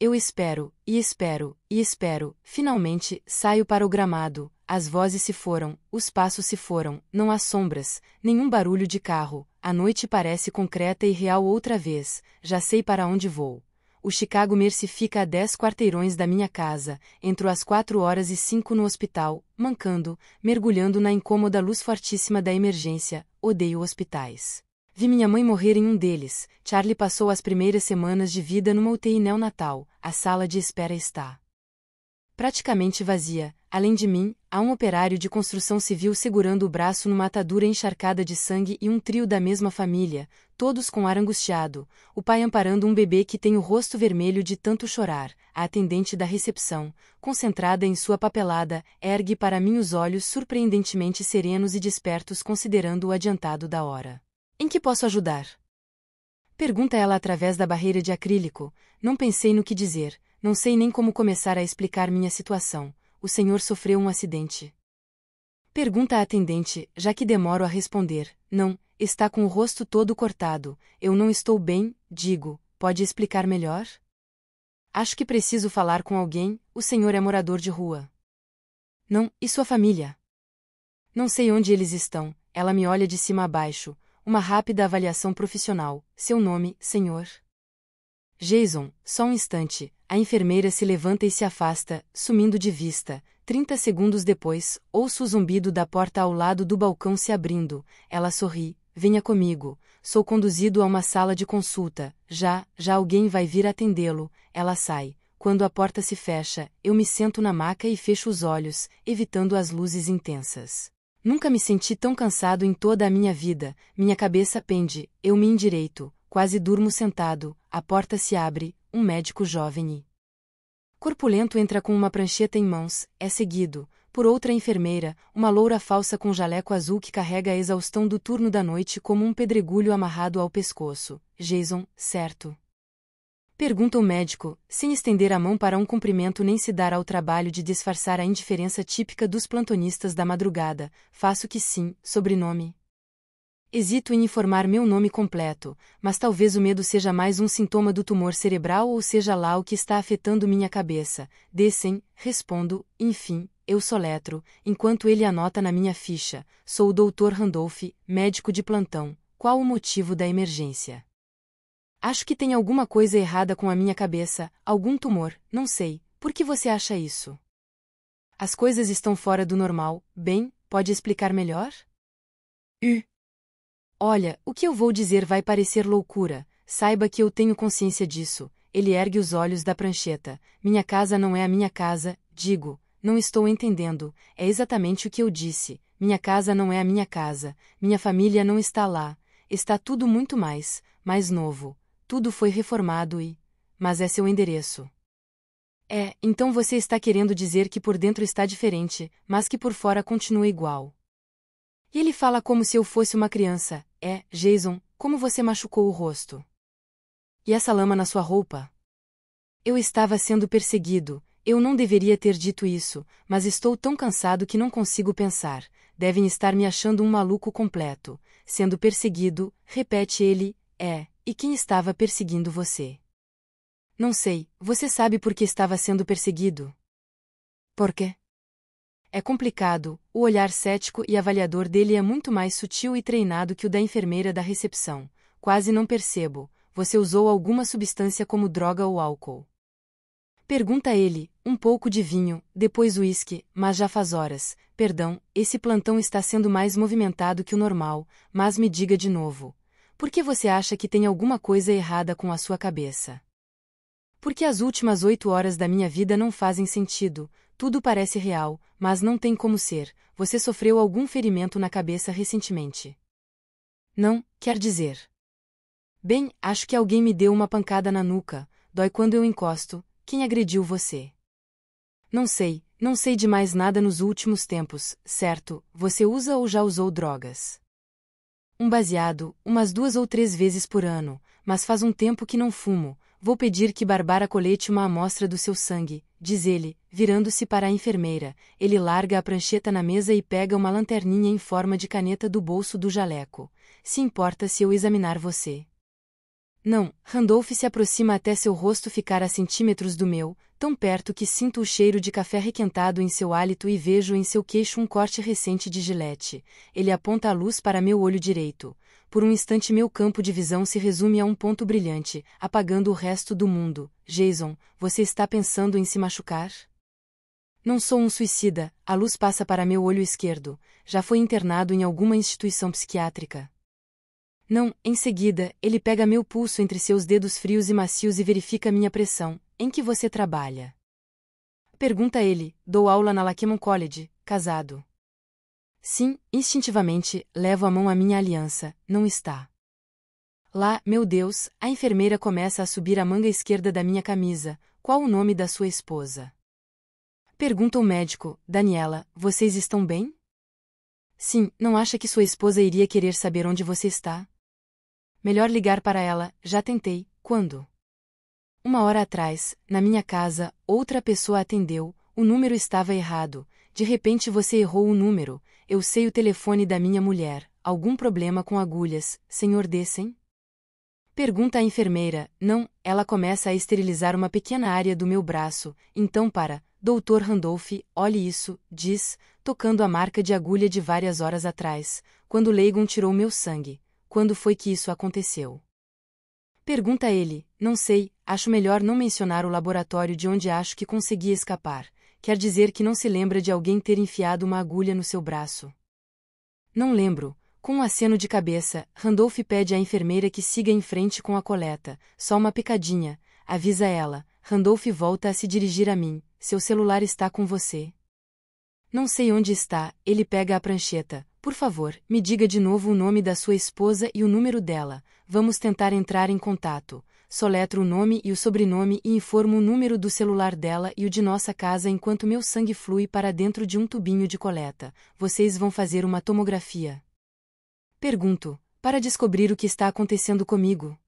S2: Eu espero, e espero, e espero, finalmente, saio para o gramado, as vozes se foram, os passos se foram, não há sombras, nenhum barulho de carro, a noite parece concreta e real outra vez, já sei para onde vou. O Chicago Mercy fica a dez quarteirões da minha casa, entro às quatro horas e cinco no hospital, mancando, mergulhando na incômoda luz fortíssima da emergência, odeio hospitais. Vi minha mãe morrer em um deles. Charlie passou as primeiras semanas de vida numa UTI neonatal. A sala de espera está praticamente vazia. Além de mim, há um operário de construção civil segurando o braço numa atadura encharcada de sangue e um trio da mesma família, todos com ar angustiado, o pai amparando um bebê que tem o rosto vermelho de tanto chorar. A atendente da recepção, concentrada em sua papelada, ergue para mim os olhos surpreendentemente serenos e despertos considerando o adiantado da hora. Em que posso ajudar? Pergunta ela através da barreira de acrílico. Não pensei no que dizer, não sei nem como começar a explicar minha situação. O senhor sofreu um acidente. Pergunta a atendente, já que demoro a responder. Não, está com o rosto todo cortado. Eu não estou bem, digo. Pode explicar melhor? Acho que preciso falar com alguém. O senhor é morador de rua. Não, e sua família? Não sei onde eles estão. Ela me olha de cima a baixo. Uma rápida avaliação profissional. Seu nome, senhor? Jason, só um instante. A enfermeira se levanta e se afasta, sumindo de vista. Trinta segundos depois, ouço o zumbido da porta ao lado do balcão se abrindo. Ela sorri. Venha comigo. Sou conduzido a uma sala de consulta. Já, já alguém vai vir atendê-lo. Ela sai. Quando a porta se fecha, eu me sento na maca e fecho os olhos, evitando as luzes intensas. Nunca me senti tão cansado em toda a minha vida, minha cabeça pende, eu me endireito, quase durmo sentado, a porta se abre, um médico jovem e. Corpulento entra com uma prancheta em mãos, é seguido, por outra enfermeira, uma loura falsa com jaleco azul que carrega a exaustão do turno da noite como um pedregulho amarrado ao pescoço. Jason, certo. Pergunta o médico, sem estender a mão para um cumprimento nem se dar ao trabalho de disfarçar a indiferença típica dos plantonistas da madrugada. Faço que sim, sobrenome. Hesito em informar meu nome completo, mas talvez o medo seja mais um sintoma do tumor cerebral ou seja lá o que está afetando minha cabeça. Descem, respondo, enfim, eu soletro, enquanto ele anota na minha ficha. Sou o Dr. Randolph, médico de plantão. Qual o motivo da emergência? Acho que tem alguma coisa errada com a minha cabeça, algum tumor, não sei. Por que você acha isso? As coisas estão fora do normal, bem, pode explicar melhor? Uh. Olha, o que eu vou dizer vai parecer loucura, saiba que eu tenho consciência disso. Ele ergue os olhos da prancheta. Minha casa não é a minha casa, digo, não estou entendendo, é exatamente o que eu disse. Minha casa não é a minha casa, minha família não está lá, está tudo muito mais, mais novo, tudo foi reformado e. Mas é seu endereço. É, então você está querendo dizer que por dentro está diferente, mas que por fora continua igual. Ele fala como se eu fosse uma criança. É, Jason, como você machucou o rosto. E essa lama na sua roupa? Eu estava sendo perseguido, eu não deveria ter dito isso, mas estou tão cansado que não consigo pensar. Devem estar me achando um maluco completo. Sendo perseguido, repete ele, é, e quem estava perseguindo você. Não sei, você sabe por que estava sendo perseguido? Por quê? É complicado, o olhar cético e avaliador dele é muito mais sutil e treinado que o da enfermeira da recepção. Quase não percebo, você usou alguma substância como droga ou álcool. Pergunta ele, um pouco de vinho, depois uísque, mas já faz horas. Perdão, esse plantão está sendo mais movimentado que o normal, mas me diga de novo, por que você acha que tem alguma coisa errada com a sua cabeça? Porque as últimas oito horas da minha vida não fazem sentido, tudo parece real, mas não tem como ser, você sofreu algum ferimento na cabeça recentemente. Não, quer dizer. Bem, acho que alguém me deu uma pancada na nuca, dói quando eu encosto, quem agrediu você? Não sei, não sei de mais nada nos últimos tempos, certo? Você usa ou já usou drogas? um baseado, umas duas ou três vezes por ano, mas faz um tempo que não fumo. Vou pedir que Barbara colete uma amostra do seu sangue, diz ele, virando-se para a enfermeira. Ele larga a prancheta na mesa e pega uma lanterninha em forma de caneta do bolso do jaleco. Se importa se eu examinar você? Não, Randolph se aproxima até seu rosto ficar a centímetros do meu, tão perto que sinto o cheiro de café requentado em seu hálito e vejo em seu queixo um corte recente de gilete. Ele aponta a luz para meu olho direito. Por um instante meu campo de visão se resume a um ponto brilhante, apagando o resto do mundo. Jason, você está pensando em se machucar? Não sou um suicida, a luz passa para meu olho esquerdo. Já fui internado em alguma instituição psiquiátrica. Não, em seguida, ele pega meu pulso entre seus dedos frios e macios e verifica minha pressão. Em que você trabalha? Pergunta ele, dou aula na Laquemon College, casado. Sim, instintivamente, levo a mão à minha aliança, não está. Lá, meu Deus, a enfermeira começa a subir a manga esquerda da minha camisa. Qual o nome da sua esposa? Pergunta o médico, Daniela, vocês estão bem? Sim, não acha que sua esposa iria querer saber onde você está? Melhor ligar para ela, já tentei, quando? Uma hora atrás, na minha casa, outra pessoa atendeu, o número estava errado, de repente você errou o número, eu sei o telefone da minha mulher, algum problema com agulhas, senhor Dessen? Pergunta à enfermeira, não, ela começa a esterilizar uma pequena área do meu braço, então para, doutor Randolph, olhe isso, diz, tocando a marca de agulha de várias horas atrás, quando Leigon tirou meu sangue, quando foi que isso aconteceu? Pergunta ele, não sei, acho melhor não mencionar o laboratório de onde acho que consegui escapar, quer dizer que não se lembra de alguém ter enfiado uma agulha no seu braço. Não lembro. Com um aceno de cabeça, Randolph pede à enfermeira que siga em frente com a coleta, só uma picadinha, avisa ela. Randolph volta a se dirigir a mim, seu celular está com você. Não sei onde está, ele pega a prancheta, por favor, me diga de novo o nome da sua esposa e o número dela. Vamos tentar entrar em contato. Soletro o nome e o sobrenome e informo o número do celular dela e o de nossa casa enquanto meu sangue flui para dentro de um tubinho de coleta. Vocês vão fazer uma tomografia. Pergunto, para descobrir o que está acontecendo comigo.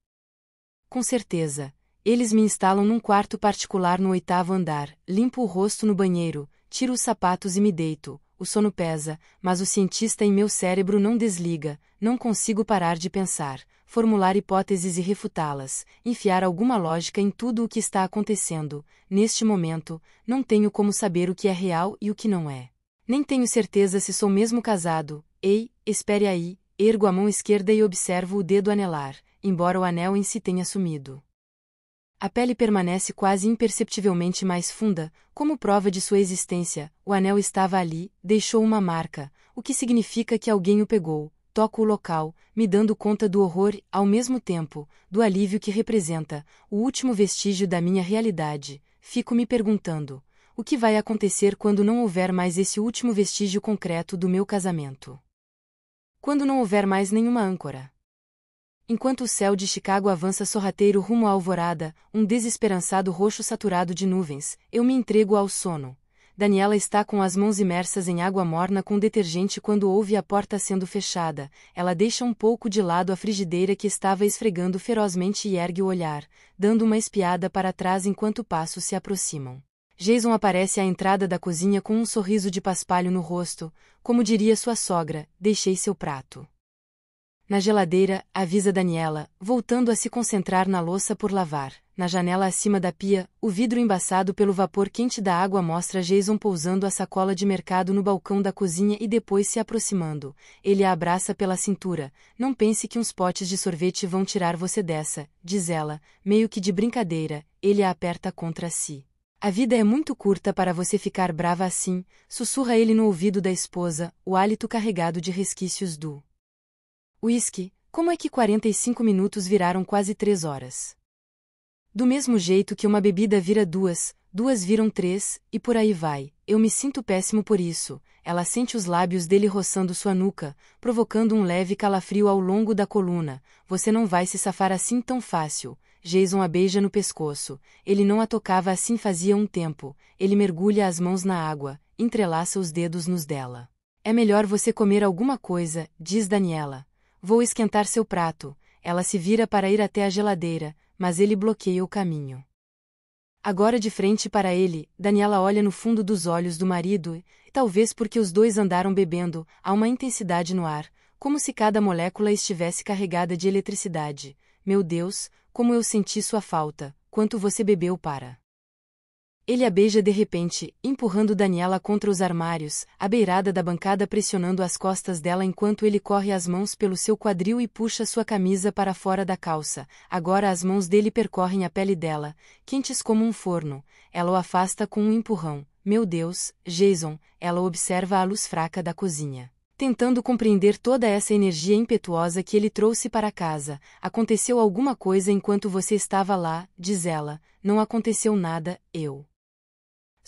S2: Com certeza. Eles me instalam num quarto particular no oitavo andar, limpo o rosto no banheiro, tiro os sapatos e me deito, o sono pesa, mas o cientista em meu cérebro não desliga, não consigo parar de pensar, formular hipóteses e refutá-las, enfiar alguma lógica em tudo o que está acontecendo. Neste momento, não tenho como saber o que é real e o que não é. Nem tenho certeza se sou mesmo casado. Ei, espere aí, ergo a mão esquerda e observo o dedo anelar, embora o anel em si tenha sumido a pele permanece quase imperceptivelmente mais funda, como prova de sua existência, o anel estava ali, deixou uma marca, o que significa que alguém o pegou, toco o local, me dando conta do horror, ao mesmo tempo, do alívio que representa, o último vestígio da minha realidade, fico me perguntando, o que vai acontecer quando não houver mais esse último vestígio concreto do meu casamento? Quando não houver mais nenhuma âncora? Enquanto o céu de Chicago avança sorrateiro rumo à alvorada, um desesperançado roxo saturado de nuvens, eu me entrego ao sono. Daniela está com as mãos imersas em água morna com detergente quando ouve a porta sendo fechada. Ela deixa um pouco de lado a frigideira que estava esfregando ferozmente e ergue o olhar, dando uma espiada para trás enquanto passos se aproximam. Jason aparece à entrada da cozinha com um sorriso de paspalho no rosto, como diria sua sogra: deixei seu prato. Na geladeira, avisa Daniela, voltando a se concentrar na louça por lavar. Na janela acima da pia, o vidro embaçado pelo vapor quente da água mostra Jason pousando a sacola de mercado no balcão da cozinha e depois se aproximando. Ele a abraça pela cintura. Não pense que uns potes de sorvete vão tirar você dessa, diz ela, meio que de brincadeira. Ele a aperta contra si. A vida é muito curta para você ficar brava assim, sussurra ele no ouvido da esposa, o hálito carregado de resquícios do Whisky, como é que 45 minutos viraram quase 3 horas? Do mesmo jeito que uma bebida vira duas, duas viram três, e por aí vai. Eu me sinto péssimo por isso. Ela sente os lábios dele roçando sua nuca, provocando um leve calafrio ao longo da coluna. Você não vai se safar assim tão fácil. Jason a beija no pescoço. Ele não a tocava assim fazia um tempo. Ele mergulha as mãos na água, entrelaça os dedos nos dela. É melhor você comer alguma coisa, diz Daniela. Vou esquentar seu prato. Ela se vira para ir até a geladeira, mas ele bloqueia o caminho. Agora de frente para ele, Daniela olha no fundo dos olhos do marido, e talvez porque os dois andaram bebendo, há uma intensidade no ar, como se cada molécula estivesse carregada de eletricidade. Meu Deus, como eu senti sua falta, quanto você bebeu para. Ele a beija de repente, empurrando Daniela contra os armários, à beirada da bancada pressionando as costas dela enquanto ele corre as mãos pelo seu quadril e puxa sua camisa para fora da calça. Agora as mãos dele percorrem a pele dela, quentes como um forno. Ela o afasta com um empurrão. Meu Deus, Jason, ela observa a luz fraca da cozinha tentando compreender toda essa energia impetuosa que ele trouxe para casa. Aconteceu alguma coisa enquanto você estava lá, diz ela. Não aconteceu nada, eu.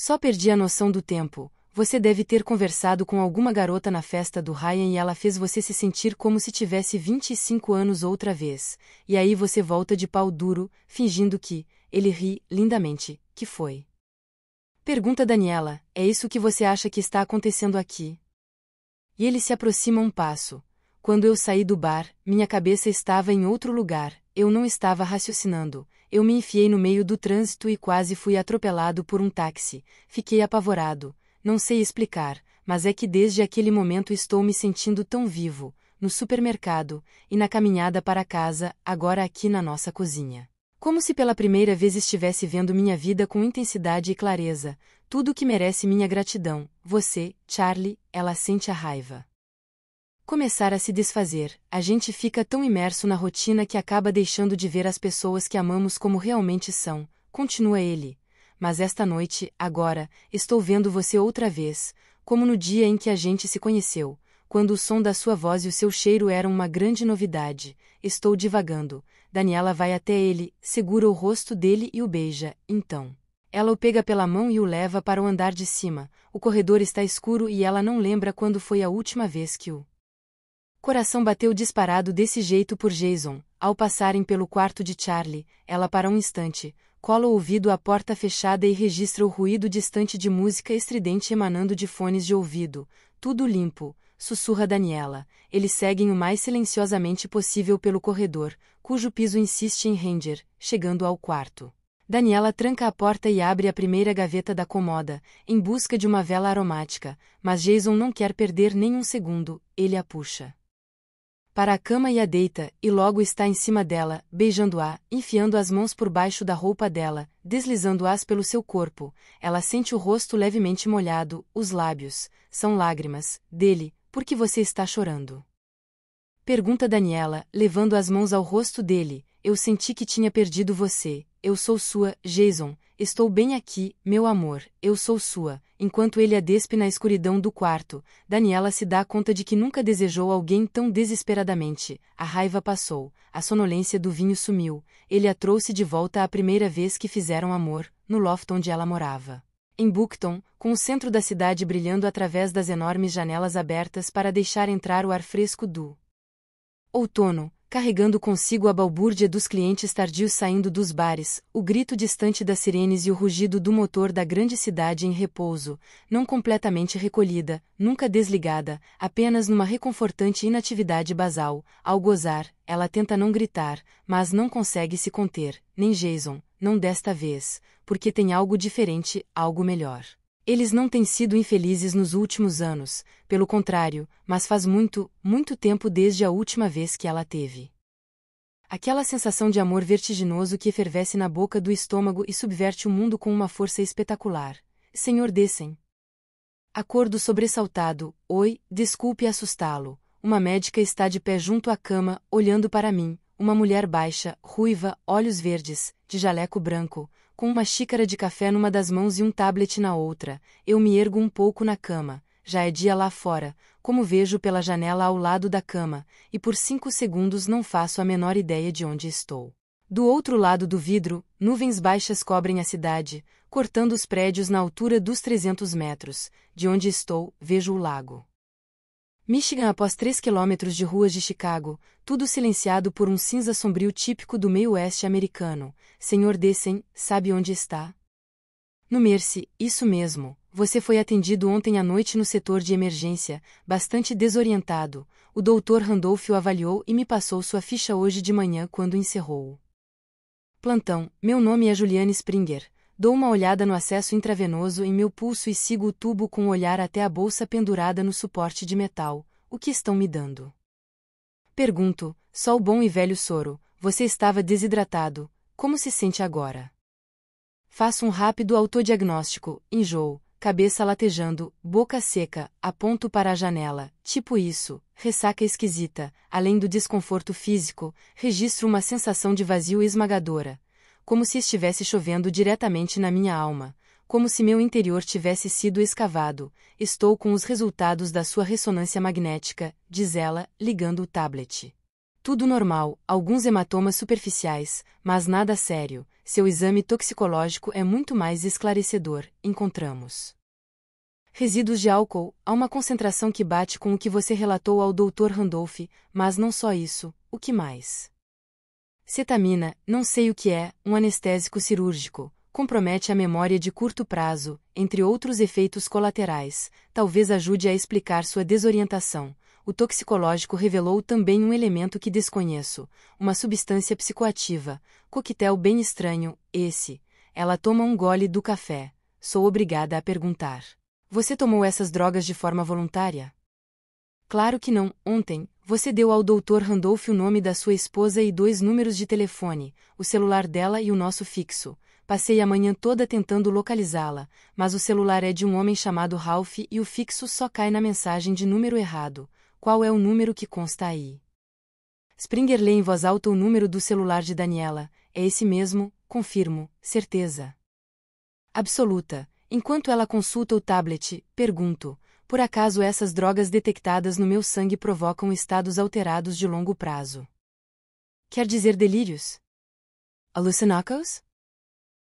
S2: Só perdi a noção do tempo. Você deve ter conversado com alguma garota na festa do Ryan e ela fez você se sentir como se tivesse 25 anos outra vez. E aí você volta de pau duro, fingindo que, ele ri, lindamente, que foi. Pergunta Daniela: É isso que você acha que está acontecendo aqui? E ele se aproxima um passo. Quando eu saí do bar, minha cabeça estava em outro lugar, eu não estava raciocinando, eu me enfiei no meio do trânsito e quase fui atropelado por um táxi. Fiquei apavorado. Não sei explicar, mas é que desde aquele momento estou me sentindo tão vivo, no supermercado e na caminhada para casa, agora aqui na nossa cozinha. Como se pela primeira vez estivesse vendo minha vida com intensidade e clareza, tudo que merece minha gratidão. Você, Charlie, ela sente a raiva começar a se desfazer, a gente fica tão imerso na rotina que acaba deixando de ver as pessoas que amamos como realmente são, continua ele. Mas esta noite, agora, estou vendo você outra vez, como no dia em que a gente se conheceu, quando o som da sua voz e o seu cheiro eram uma grande novidade. Estou divagando. Daniela vai até ele, segura o rosto dele e o beija, então. Ela o pega pela mão e o leva para o andar de cima. O corredor está escuro e ela não lembra quando foi a última vez que o Coração bateu disparado desse jeito por Jason, ao passarem pelo quarto de Charlie, ela para um instante, cola o ouvido à porta fechada e registra o ruído distante de música estridente emanando de fones de ouvido, tudo limpo, sussurra Daniela, eles seguem o mais silenciosamente possível pelo corredor, cujo piso insiste em render, chegando ao quarto. Daniela tranca a porta e abre a primeira gaveta da comoda, em busca de uma vela aromática, mas Jason não quer perder nem um segundo, ele a puxa para a cama e a deita, e logo está em cima dela, beijando-a, enfiando as mãos por baixo da roupa dela, deslizando-as pelo seu corpo. Ela sente o rosto levemente molhado, os lábios, são lágrimas, dele, porque você está chorando. Pergunta Daniela, levando as mãos ao rosto dele, eu senti que tinha perdido você, eu sou sua, Jason, Estou bem aqui, meu amor, eu sou sua. Enquanto ele a é despe na escuridão do quarto, Daniela se dá conta de que nunca desejou alguém tão desesperadamente. A raiva passou, a sonolência do vinho sumiu, ele a trouxe de volta à primeira vez que fizeram amor, no loft onde ela morava. Em Bookton, com o centro da cidade brilhando através das enormes janelas abertas para deixar entrar o ar fresco do outono, carregando consigo a balbúrdia dos clientes tardios saindo dos bares, o grito distante das sirenes e o rugido do motor da grande cidade em repouso, não completamente recolhida, nunca desligada, apenas numa reconfortante inatividade basal. Ao gozar, ela tenta não gritar, mas não consegue se conter, nem Jason, não desta vez, porque tem algo diferente, algo melhor. Eles não têm sido infelizes nos últimos anos, pelo contrário, mas faz muito, muito tempo desde a última vez que ela teve. Aquela sensação de amor vertiginoso que efervesce na boca do estômago e subverte o mundo com uma força espetacular. Senhor Dessen. Acordo sobressaltado, oi, desculpe assustá-lo. Uma médica está de pé junto à cama, olhando para mim, uma mulher baixa, ruiva, olhos verdes, de jaleco branco, com uma xícara de café numa das mãos e um tablet na outra, eu me ergo um pouco na cama. Já é dia lá fora, como vejo pela janela ao lado da cama, e por cinco segundos não faço a menor ideia de onde estou. Do outro lado do vidro, nuvens baixas cobrem a cidade, cortando os prédios na altura dos 300 metros. De onde estou, vejo o lago. Michigan após 3 quilômetros de ruas de Chicago, tudo silenciado por um cinza sombrio típico do meio-oeste americano. Senhor Dessen, sabe onde está? No Mercy, isso mesmo. Você foi atendido ontem à noite no setor de emergência, bastante desorientado. O doutor Randolph o avaliou e me passou sua ficha hoje de manhã quando encerrou. Plantão, meu nome é Juliane Springer. Dou uma olhada no acesso intravenoso em meu pulso e sigo o tubo com o olhar até a bolsa pendurada no suporte de metal. O que estão me dando? Pergunto, só o bom e velho soro. Você estava desidratado. Como se sente agora? Faço um rápido autodiagnóstico, enjoo, cabeça latejando, boca seca, aponto para a janela, tipo isso, ressaca esquisita, além do desconforto físico, registro uma sensação de vazio esmagadora, como se estivesse chovendo diretamente na minha alma, como se meu interior tivesse sido escavado. Estou com os resultados da sua ressonância magnética, diz ela, ligando o tablet. Tudo normal, alguns hematomas superficiais, mas nada sério. Seu exame toxicológico é muito mais esclarecedor. Encontramos resíduos de álcool, há uma concentração que bate com o que você relatou ao Dr. Randolph, mas não só isso, o que mais? Cetamina, não sei o que é, um anestésico cirúrgico, compromete a memória de curto prazo, entre outros efeitos colaterais, talvez ajude a explicar sua desorientação. O toxicológico revelou também um elemento que desconheço, uma substância psicoativa, coquetel bem estranho, esse. Ela toma um gole do café. Sou obrigada a perguntar. Você tomou essas drogas de forma voluntária? Claro que não, ontem, você deu ao Dr. Randolph o nome da sua esposa e dois números de telefone, o celular dela e o nosso fixo. Passei a manhã toda tentando localizá-la, mas o celular é de um homem chamado Ralph e o fixo só cai na mensagem de número errado. Qual é o número que consta aí? Springer lê em voz alta o número do celular de Daniela. É esse mesmo, confirmo, certeza. Absoluta. Enquanto ela consulta o tablet, pergunto: por acaso essas drogas detectadas no meu sangue provocam estados alterados de longo prazo? Quer dizer delírios? Alucinócaos?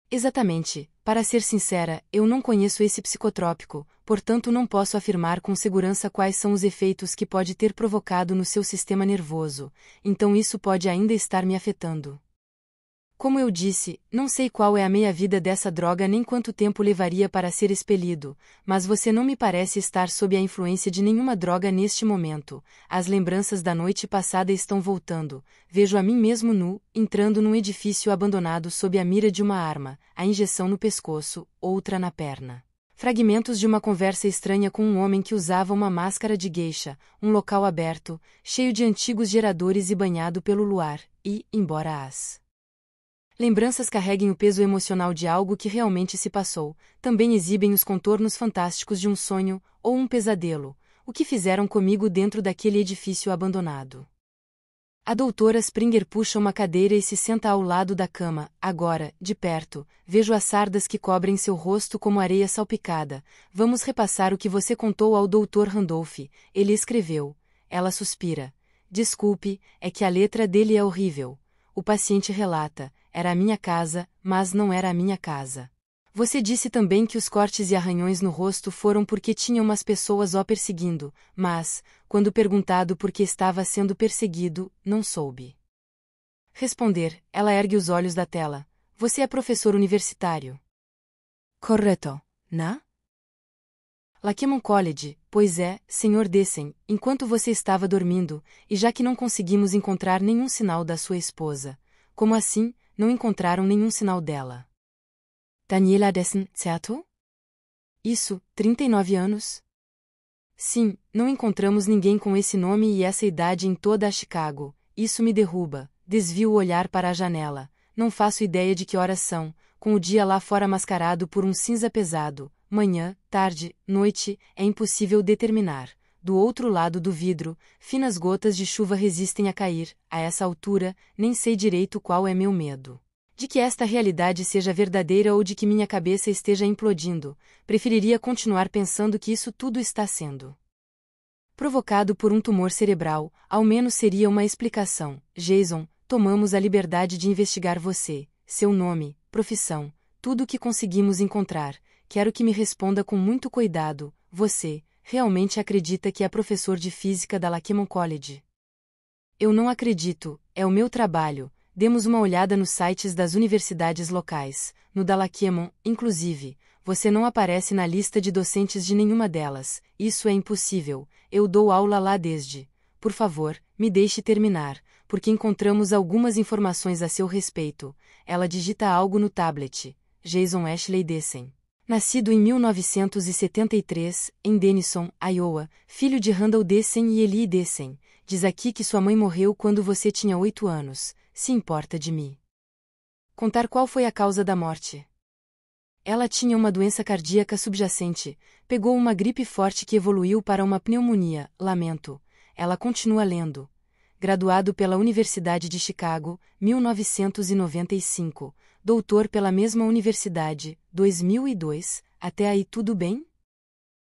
S2: Exatamente. Para ser sincera, eu não conheço esse psicotrópico, portanto não posso afirmar com segurança quais são os efeitos que pode ter provocado no seu sistema nervoso, então isso pode ainda estar me afetando. Como eu disse, não sei qual é a meia-vida dessa droga nem quanto tempo levaria para ser expelido, mas você não me parece estar sob a influência de nenhuma droga neste momento. As lembranças da noite passada estão voltando. Vejo a mim mesmo nu, entrando num edifício abandonado sob a mira de uma arma, a injeção no pescoço, outra na perna. Fragmentos de uma conversa estranha com um homem que usava uma máscara de geisha, um local aberto, cheio de antigos geradores e banhado pelo luar, e, embora as Lembranças carreguem o peso emocional de algo que realmente se passou, também exibem os contornos fantásticos de um sonho ou um pesadelo, o que fizeram comigo dentro daquele edifício abandonado. A doutora Springer puxa uma cadeira e se senta ao lado da cama. Agora, de perto, vejo as sardas que cobrem seu rosto como areia salpicada. Vamos repassar o que você contou ao doutor Randolph. Ele escreveu. Ela suspira. Desculpe, é que a letra dele é horrível. O paciente relata. Era a minha casa, mas não era a minha casa. Você disse também que os cortes e arranhões no rosto foram porque tinha umas pessoas o perseguindo, mas, quando perguntado por que estava sendo perseguido, não soube. Responder, ela ergue os olhos da tela. Você é professor universitário. Correto, na? Laquemon College, pois é, senhor Dessen, enquanto você estava dormindo, e já que não conseguimos encontrar nenhum sinal da sua esposa. Como assim, não encontraram nenhum sinal dela. Daniela Dessen, certo? Isso, 39 anos? Sim, não encontramos ninguém com esse nome e essa idade em toda a Chicago. Isso me derruba. Desvio o olhar para a janela. Não faço ideia de que horas são, com o dia lá fora mascarado por um cinza pesado. Manhã, tarde, noite, é impossível determinar do outro lado do vidro, finas gotas de chuva resistem a cair, a essa altura, nem sei direito qual é meu medo. De que esta realidade seja verdadeira ou de que minha cabeça esteja implodindo, preferiria continuar pensando que isso tudo está sendo provocado por um tumor cerebral, ao menos seria uma explicação. Jason, tomamos a liberdade de investigar você, seu nome, profissão, tudo o que conseguimos encontrar. Quero que me responda com muito cuidado. Você, realmente acredita que é professor de física da Laquemon College. Eu não acredito, é o meu trabalho. Demos uma olhada nos sites das universidades locais. No da inclusive, você não aparece na lista de docentes de nenhuma delas. Isso é impossível. Eu dou aula lá desde. Por favor, me deixe terminar, porque encontramos algumas informações a seu respeito. Ela digita algo no tablet. Jason Ashley Dessen nascido em 1973, em Denison, Iowa, filho de Randall Dessen e Eli Dessen, diz aqui que sua mãe morreu quando você tinha oito anos, se importa de mim. Contar qual foi a causa da morte. Ela tinha uma doença cardíaca subjacente, pegou uma gripe forte que evoluiu para uma pneumonia, lamento. Ela continua lendo. Graduado pela Universidade de Chicago, 1995, doutor pela mesma universidade, 2002, até aí tudo bem?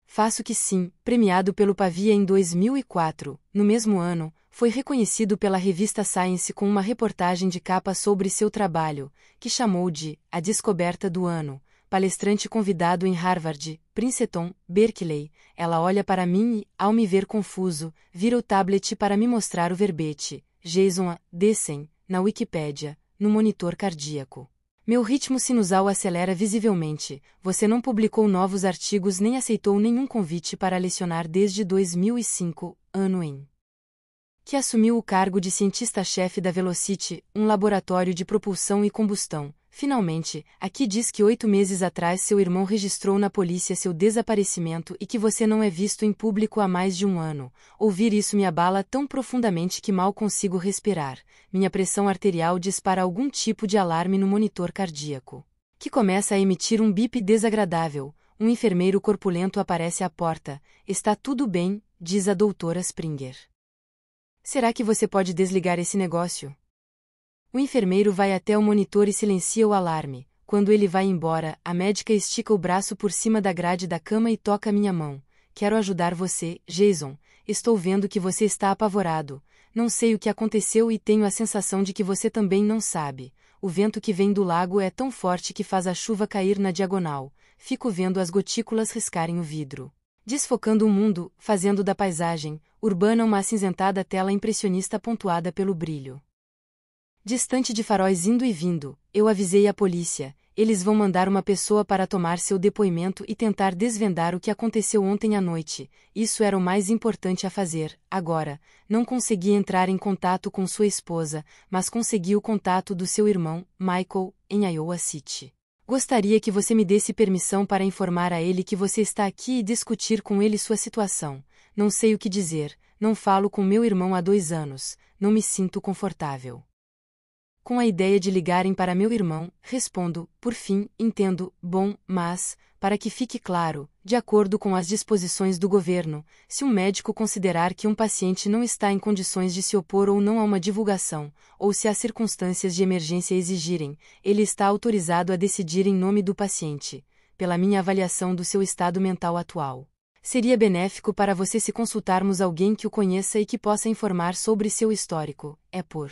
S2: Faço que sim, premiado pelo Pavia em 2004, no mesmo ano, foi reconhecido pela revista Science com uma reportagem de capa sobre seu trabalho, que chamou de A Descoberta do Ano. Palestrante convidado em Harvard, Princeton, Berkeley, ela olha para mim e, ao me ver confuso, vira o tablet para me mostrar o verbete. Jason A. Dessen, na Wikipédia, no monitor cardíaco. Meu ritmo sinusal acelera visivelmente. Você não publicou novos artigos nem aceitou nenhum convite para lecionar desde 2005, ano em que assumiu o cargo de cientista-chefe da Velocity, um laboratório de propulsão e combustão, Finalmente, aqui diz que oito meses atrás seu irmão registrou na polícia seu desaparecimento e que você não é visto em público há mais de um ano. Ouvir isso me abala tão profundamente que mal consigo respirar. Minha pressão arterial dispara algum tipo de alarme no monitor cardíaco, que começa a emitir um bip desagradável. Um enfermeiro corpulento aparece à porta. Está tudo bem, diz a doutora Springer. Será que você pode desligar esse negócio? O enfermeiro vai até o monitor e silencia o alarme. Quando ele vai embora, a médica estica o braço por cima da grade da cama e toca minha mão. Quero ajudar você, Jason. Estou vendo que você está apavorado. Não sei o que aconteceu e tenho a sensação de que você também não sabe. O vento que vem do lago é tão forte que faz a chuva cair na diagonal. Fico vendo as gotículas riscarem o vidro. Desfocando o mundo, fazendo da paisagem urbana uma acinzentada tela impressionista pontuada pelo brilho. Distante de faróis indo e vindo, eu avisei a polícia, eles vão mandar uma pessoa para tomar seu depoimento e tentar desvendar o que aconteceu ontem à noite. Isso era o mais importante a fazer. Agora, não consegui entrar em contato com sua esposa, mas consegui o contato do seu irmão, Michael, em Iowa City. Gostaria que você me desse permissão para informar a ele que você está aqui e discutir com ele sua situação. Não sei o que dizer, não falo com meu irmão há dois anos, não me sinto confortável com a ideia de ligarem para meu irmão, respondo, por fim, entendo, bom, mas, para que fique claro, de acordo com as disposições do governo, se um médico considerar que um paciente não está em condições de se opor ou não a uma divulgação, ou se as circunstâncias de emergência exigirem, ele está autorizado a decidir em nome do paciente, pela minha avaliação do seu estado mental atual. Seria benéfico para você se consultarmos alguém que o conheça e que possa informar sobre seu histórico, é por.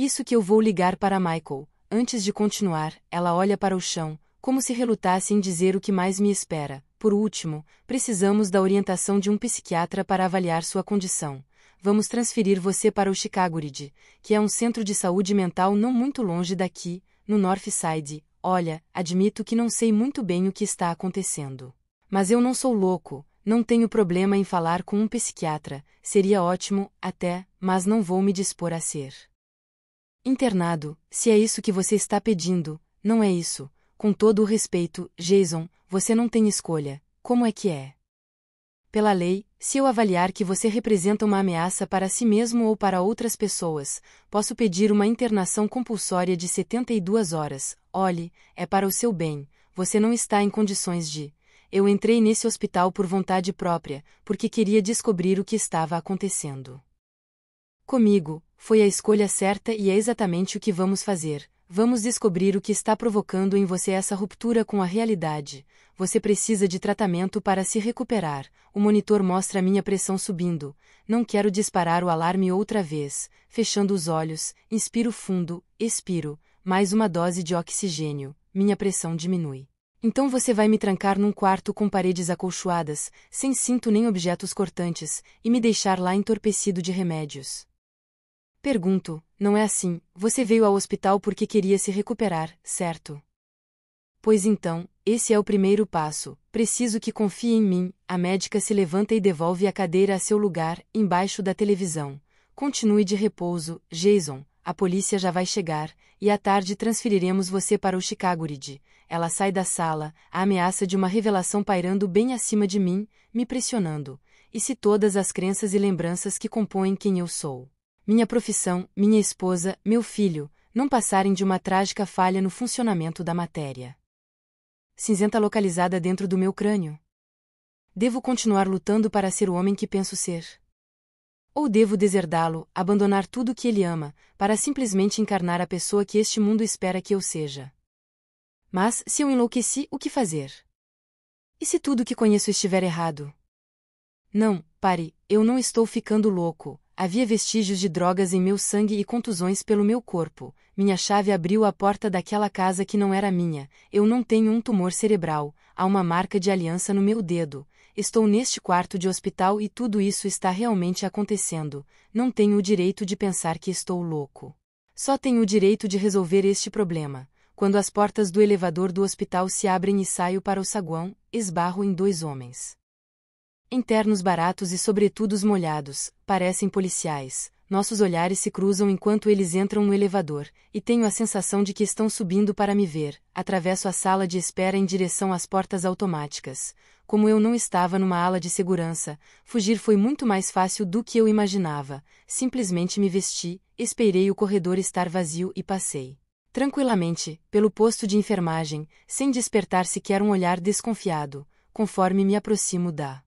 S2: Isso que eu vou ligar para Michael. Antes de continuar, ela olha para o chão, como se relutasse em dizer o que mais me espera. Por último, precisamos da orientação de um psiquiatra para avaliar sua condição. Vamos transferir você para o Chicagorid, que é um centro de saúde mental não muito longe daqui, no Northside. Olha, admito que não sei muito bem o que está acontecendo. Mas eu não sou louco, não tenho problema em falar com um psiquiatra, seria ótimo, até, mas não vou me dispor a ser. Internado, se é isso que você está pedindo, não é isso. Com todo o respeito, Jason, você não tem escolha. Como é que é? Pela lei, se eu avaliar que você representa uma ameaça para si mesmo ou para outras pessoas, posso pedir uma internação compulsória de 72 horas. Olhe, é para o seu bem. Você não está em condições de. Eu entrei nesse hospital por vontade própria, porque queria descobrir o que estava acontecendo comigo, foi a escolha certa e é exatamente o que vamos fazer. Vamos descobrir o que está provocando em você essa ruptura com a realidade. Você precisa de tratamento para se recuperar. O monitor mostra minha pressão subindo. Não quero disparar o alarme outra vez. Fechando os olhos, inspiro fundo, expiro. Mais uma dose de oxigênio. Minha pressão diminui. Então você vai me trancar num quarto com paredes acolchoadas, sem cinto nem objetos cortantes, e me deixar lá entorpecido de remédios. Pergunto, não é assim, você veio ao hospital porque queria se recuperar, certo? Pois então, esse é o primeiro passo, preciso que confie em mim. A médica se levanta e devolve a cadeira a seu lugar, embaixo da televisão. Continue de repouso, Jason, a polícia já vai chegar, e à tarde transferiremos você para o Chicagorid. Ela sai da sala, a ameaça de uma revelação pairando bem acima de mim, me pressionando. E se todas as crenças e lembranças que compõem quem eu sou minha profissão, minha esposa, meu filho, não passarem de uma trágica falha no funcionamento da matéria. Cinzenta localizada dentro do meu crânio. Devo continuar lutando para ser o homem que penso ser. Ou devo deserdá-lo, abandonar tudo o que ele ama, para simplesmente encarnar a pessoa que este mundo espera que eu seja. Mas, se eu enlouqueci, o que fazer? E se tudo que conheço estiver errado? Não, pare, eu não estou ficando louco, Havia vestígios de drogas em meu sangue e contusões pelo meu corpo. Minha chave abriu a porta daquela casa que não era minha. Eu não tenho um tumor cerebral. Há uma marca de aliança no meu dedo. Estou neste quarto de hospital e tudo isso está realmente acontecendo. Não tenho o direito de pensar que estou louco. Só tenho o direito de resolver este problema. Quando as portas do elevador do hospital se abrem e saio para o saguão, esbarro em dois homens. Internos baratos e sobretudo os molhados, parecem policiais. Nossos olhares se cruzam enquanto eles entram no elevador, e tenho a sensação de que estão subindo para me ver. Atravesso a sala de espera em direção às portas automáticas. Como eu não estava numa ala de segurança, fugir foi muito mais fácil do que eu imaginava. Simplesmente me vesti, esperei o corredor estar vazio e passei tranquilamente, pelo posto de enfermagem, sem despertar sequer um olhar desconfiado, conforme me aproximo da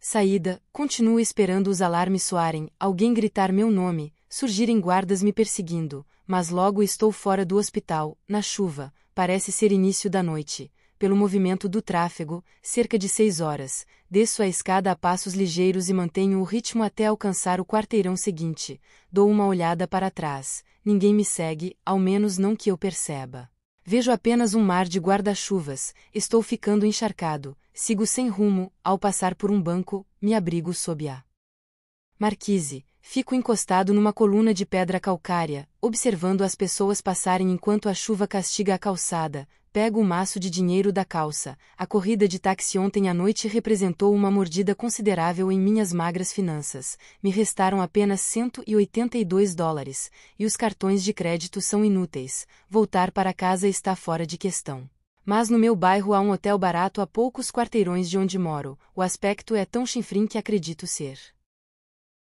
S2: Saída, continuo esperando os alarmes soarem, alguém gritar meu nome, surgirem guardas me perseguindo, mas logo estou fora do hospital, na chuva, parece ser início da noite. Pelo movimento do tráfego, cerca de seis horas, desço a escada a passos ligeiros e mantenho o ritmo até alcançar o quarteirão seguinte. Dou uma olhada para trás, ninguém me segue, ao menos não que eu perceba. Vejo apenas um mar de guarda-chuvas, estou ficando encharcado, Sigo sem rumo, ao passar por um banco, me abrigo sob a marquise. Fico encostado numa coluna de pedra calcária, observando as pessoas passarem enquanto a chuva castiga a calçada. Pego o um maço de dinheiro da calça. A corrida de táxi ontem à noite representou uma mordida considerável em minhas magras finanças. Me restaram apenas 182 dólares, e os cartões de crédito são inúteis. Voltar para casa está fora de questão. Mas no meu bairro há um hotel barato a poucos quarteirões de onde moro, o aspecto é tão chinfrim que acredito ser.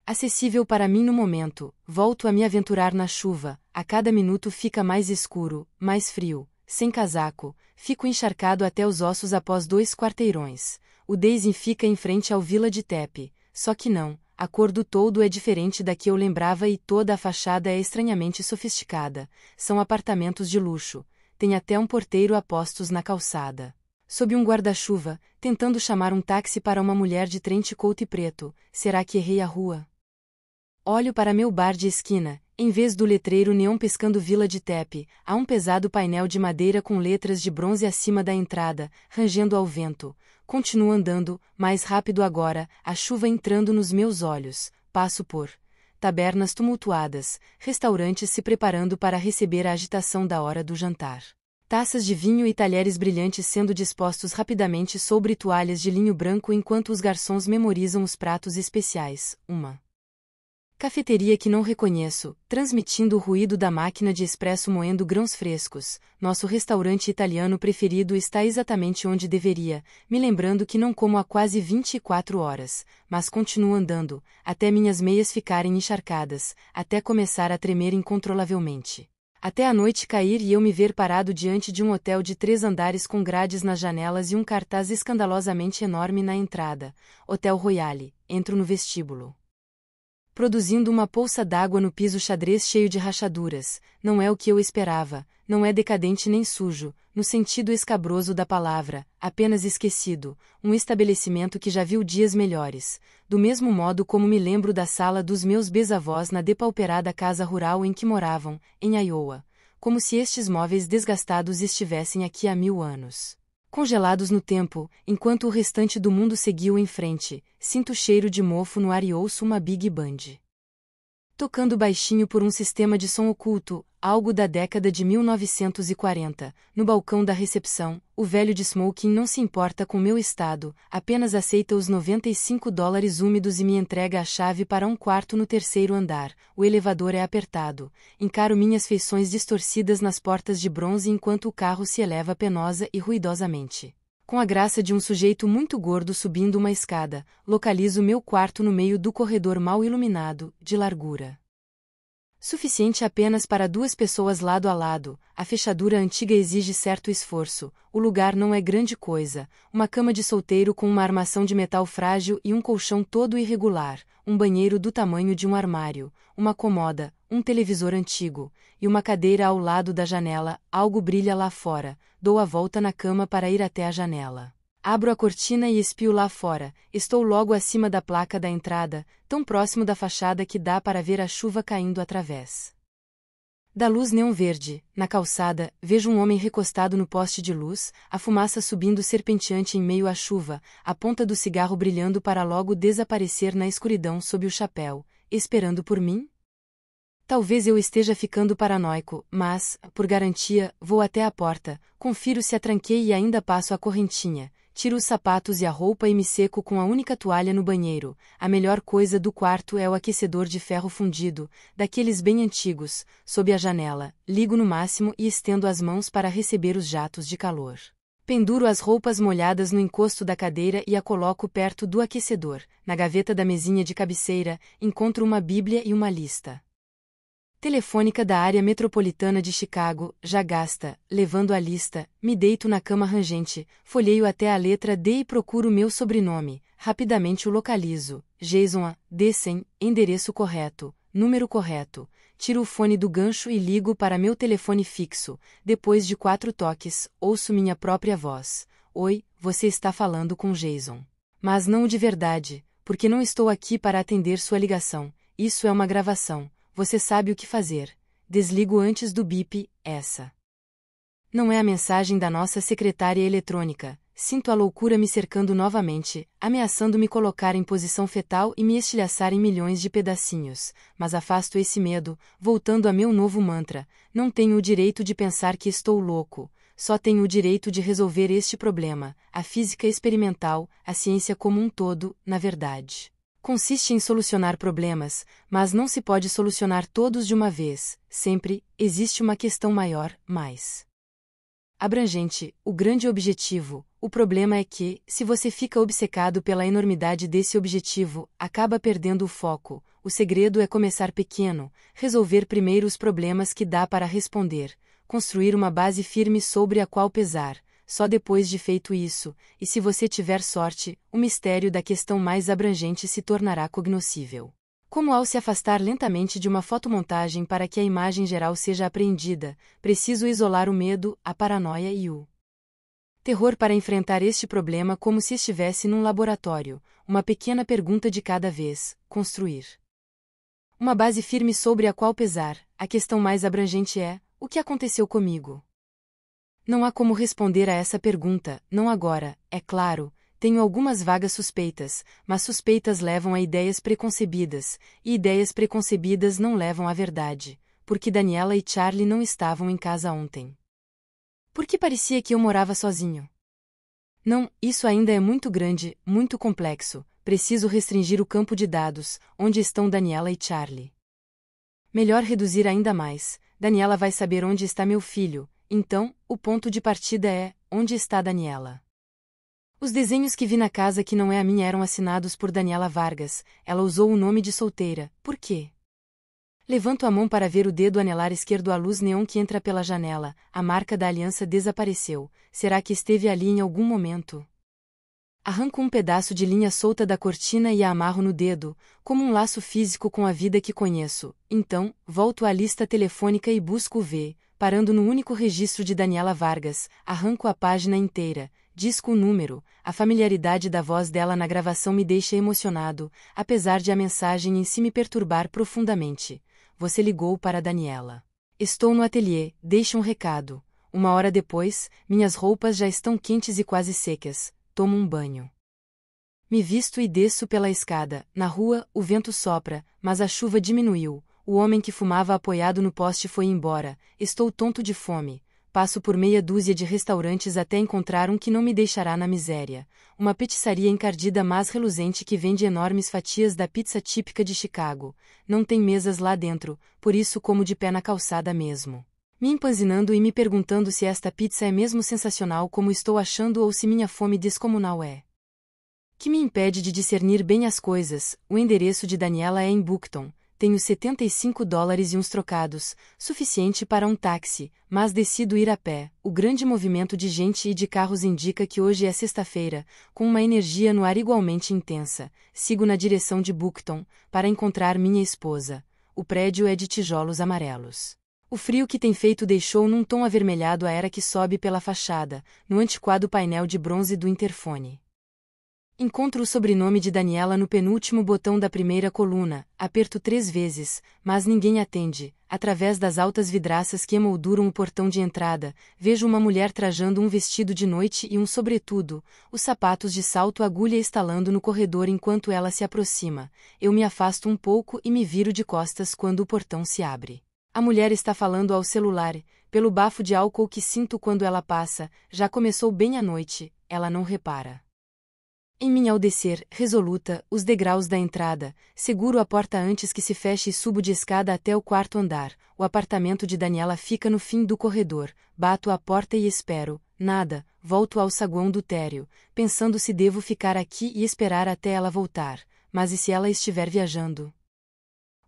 S2: Acessível para mim no momento, volto a me aventurar na chuva, a cada minuto fica mais escuro, mais frio, sem casaco, fico encharcado até os ossos após dois quarteirões. O Deisin fica em frente ao Vila de Tepe, só que não, a cor do todo é diferente da que eu lembrava e toda a fachada é estranhamente sofisticada. São apartamentos de luxo, tem até um porteiro a postos na calçada. Sob um guarda-chuva, tentando chamar um táxi para uma mulher de trente couto e preto, será que errei a rua? Olho para meu bar de esquina, em vez do letreiro neon pescando Vila de Tepe, há um pesado painel de madeira com letras de bronze acima da entrada, rangendo ao vento. Continuo andando, mais rápido agora, a chuva entrando nos meus olhos. Passo por tabernas tumultuadas, restaurantes se preparando para receber a agitação da hora do jantar. Taças de vinho e talheres brilhantes sendo dispostos rapidamente sobre toalhas de linho branco enquanto os garçons memorizam os pratos especiais. Uma Cafeteria que não reconheço, transmitindo o ruído da máquina de expresso moendo grãos frescos. Nosso restaurante italiano preferido está exatamente onde deveria, me lembrando que não como há quase 24 horas, mas continuo andando, até minhas meias ficarem encharcadas, até começar a tremer incontrolavelmente. Até a noite cair e eu me ver parado diante de um hotel de três andares com grades nas janelas e um cartaz escandalosamente enorme na entrada: Hotel Royale. Entro no vestíbulo produzindo uma poça d'água no piso xadrez cheio de rachaduras, não é o que eu esperava, não é decadente nem sujo, no sentido escabroso da palavra, apenas esquecido, um estabelecimento que já viu dias melhores, do mesmo modo como me lembro da sala dos meus bisavós na depauperada casa rural em que moravam, em Iowa, como se estes móveis desgastados estivessem aqui há mil anos congelados no tempo, enquanto o restante do mundo seguiu em frente, sinto o cheiro de mofo no ar e ouço uma Big Band. Tocando baixinho por um sistema de som oculto, algo da década de 1940, no balcão da recepção, o velho de smoking não se importa com meu estado, apenas aceita os 95 dólares úmidos e me entrega a chave para um quarto no terceiro andar. O elevador é apertado. Encaro minhas feições distorcidas nas portas de bronze enquanto o carro se eleva penosa e ruidosamente. Com a graça de um sujeito muito gordo subindo uma escada, localizo meu quarto no meio do corredor mal iluminado, de largura. Suficiente apenas para duas pessoas lado a lado, a fechadura antiga exige certo esforço, o lugar não é grande coisa, uma cama de solteiro com uma armação de metal frágil e um colchão todo irregular, um banheiro do tamanho de um armário, uma comoda, um televisor antigo, e uma cadeira ao lado da janela, algo brilha lá fora, dou a volta na cama para ir até a janela. Abro a cortina e espio lá fora, estou logo acima da placa da entrada, tão próximo da fachada que dá para ver a chuva caindo através. Da luz neon verde, na calçada, vejo um homem recostado no poste de luz, a fumaça subindo serpenteante em meio à chuva, a ponta do cigarro brilhando para logo desaparecer na escuridão sob o chapéu, esperando por mim? Talvez eu esteja ficando paranoico, mas, por garantia, vou até a porta, confiro se a tranquei e ainda passo a correntinha, Tiro os sapatos e a roupa e me seco com a única toalha no banheiro. A melhor coisa do quarto é o aquecedor de ferro fundido, daqueles bem antigos, sob a janela. Ligo no máximo e estendo as mãos para receber os jatos de calor. Penduro as roupas molhadas no encosto da cadeira e a coloco perto do aquecedor. Na gaveta da mesinha de cabeceira, encontro uma Bíblia e uma lista telefônica da área metropolitana de Chicago, já gasta, levando a lista, me deito na cama rangente, folheio até a letra D e procuro meu sobrenome, rapidamente o localizo, Jason A, descem, endereço correto, número correto, tiro o fone do gancho e ligo para meu telefone fixo, depois de quatro toques, ouço minha própria voz, oi, você está falando com Jason. Mas não de verdade, porque não estou aqui para atender sua ligação, isso é uma gravação, você sabe o que fazer. Desligo antes do bip, essa. Não é a mensagem da nossa secretária eletrônica. Sinto a loucura me cercando novamente, ameaçando me colocar em posição fetal e me estilhaçar em milhões de pedacinhos, mas afasto esse medo, voltando a meu novo mantra: não tenho o direito de pensar que estou louco, só tenho o direito de resolver este problema, a física experimental, a ciência como um todo, na verdade consiste em solucionar problemas, mas não se pode solucionar todos de uma vez, sempre existe uma questão maior, mais abrangente, o grande objetivo. O problema é que, se você fica obcecado pela enormidade desse objetivo, acaba perdendo o foco. O segredo é começar pequeno, resolver primeiro os problemas que dá para responder, construir uma base firme sobre a qual pesar, só depois de feito isso, e se você tiver sorte, o mistério da questão mais abrangente se tornará cognoscível. Como ao se afastar lentamente de uma fotomontagem para que a imagem geral seja apreendida, preciso isolar o medo, a paranoia e o terror para enfrentar este problema como se estivesse num laboratório, uma pequena pergunta de cada vez, construir. Uma base firme sobre a qual pesar, a questão mais abrangente é: o que aconteceu comigo? Não há como responder a essa pergunta, não agora, é claro, tenho algumas vagas suspeitas, mas suspeitas levam a ideias preconcebidas, e ideias preconcebidas não levam à verdade, porque Daniela e Charlie não estavam em casa ontem. Porque parecia que eu morava sozinho. Não, isso ainda é muito grande, muito complexo, preciso restringir o campo de dados, onde estão Daniela e Charlie. Melhor reduzir ainda mais, Daniela vai saber onde está meu filho, então, o ponto de partida é: onde está Daniela? Os desenhos que vi na casa que não é a minha eram assinados por Daniela Vargas. Ela usou o nome de solteira. Por quê? Levanto a mão para ver o dedo anelar esquerdo à luz neon que entra pela janela. A marca da aliança desapareceu. Será que esteve ali em algum momento? Arranco um pedaço de linha solta da cortina e a amarro no dedo, como um laço físico com a vida que conheço. Então, volto à lista telefônica e busco o V parando no único registro de Daniela Vargas, arranco a página inteira, disco o número, a familiaridade da voz dela na gravação me deixa emocionado, apesar de a mensagem em si me perturbar profundamente. Você ligou para Daniela. Estou no ateliê, deixe um recado. Uma hora depois, minhas roupas já estão quentes e quase secas, tomo um banho. Me visto e desço pela escada, na rua, o vento sopra, mas a chuva diminuiu, o homem que fumava apoiado no poste foi embora. Estou tonto de fome. Passo por meia dúzia de restaurantes até encontrar um que não me deixará na miséria. Uma pizzaria encardida mas reluzente que vende enormes fatias da pizza típica de Chicago. Não tem mesas lá dentro, por isso como de pé na calçada mesmo. Me empanzinando e me perguntando se esta pizza é mesmo sensacional como estou achando ou se minha fome descomunal é que me impede de discernir bem as coisas, o endereço de Daniela é em Bookton, tenho 75 dólares e uns trocados, suficiente para um táxi, mas decido ir a pé. O grande movimento de gente e de carros indica que hoje é sexta-feira, com uma energia no ar igualmente intensa. Sigo na direção de Bookton, para encontrar minha esposa. O prédio é de tijolos amarelos. O frio que tem feito deixou num tom avermelhado a era que sobe pela fachada, no antiquado painel de bronze do interfone. Encontro o sobrenome de Daniela no penúltimo botão da primeira coluna, aperto três vezes, mas ninguém atende. Através das altas vidraças que emolduram o portão de entrada, vejo uma mulher trajando um vestido de noite e um sobretudo, os sapatos de salto agulha estalando no corredor enquanto ela se aproxima. Eu me afasto um pouco e me viro de costas quando o portão se abre. A mulher está falando ao celular, pelo bafo de álcool que sinto quando ela passa, já começou bem a noite, ela não repara. Em mim ao descer, resoluta, os degraus da entrada, seguro a porta antes que se feche e subo de escada até o quarto andar. O apartamento de Daniela fica no fim do corredor. Bato à porta e espero. Nada, volto ao saguão do Tério, pensando se devo ficar aqui e esperar até ela voltar. Mas e se ela estiver viajando?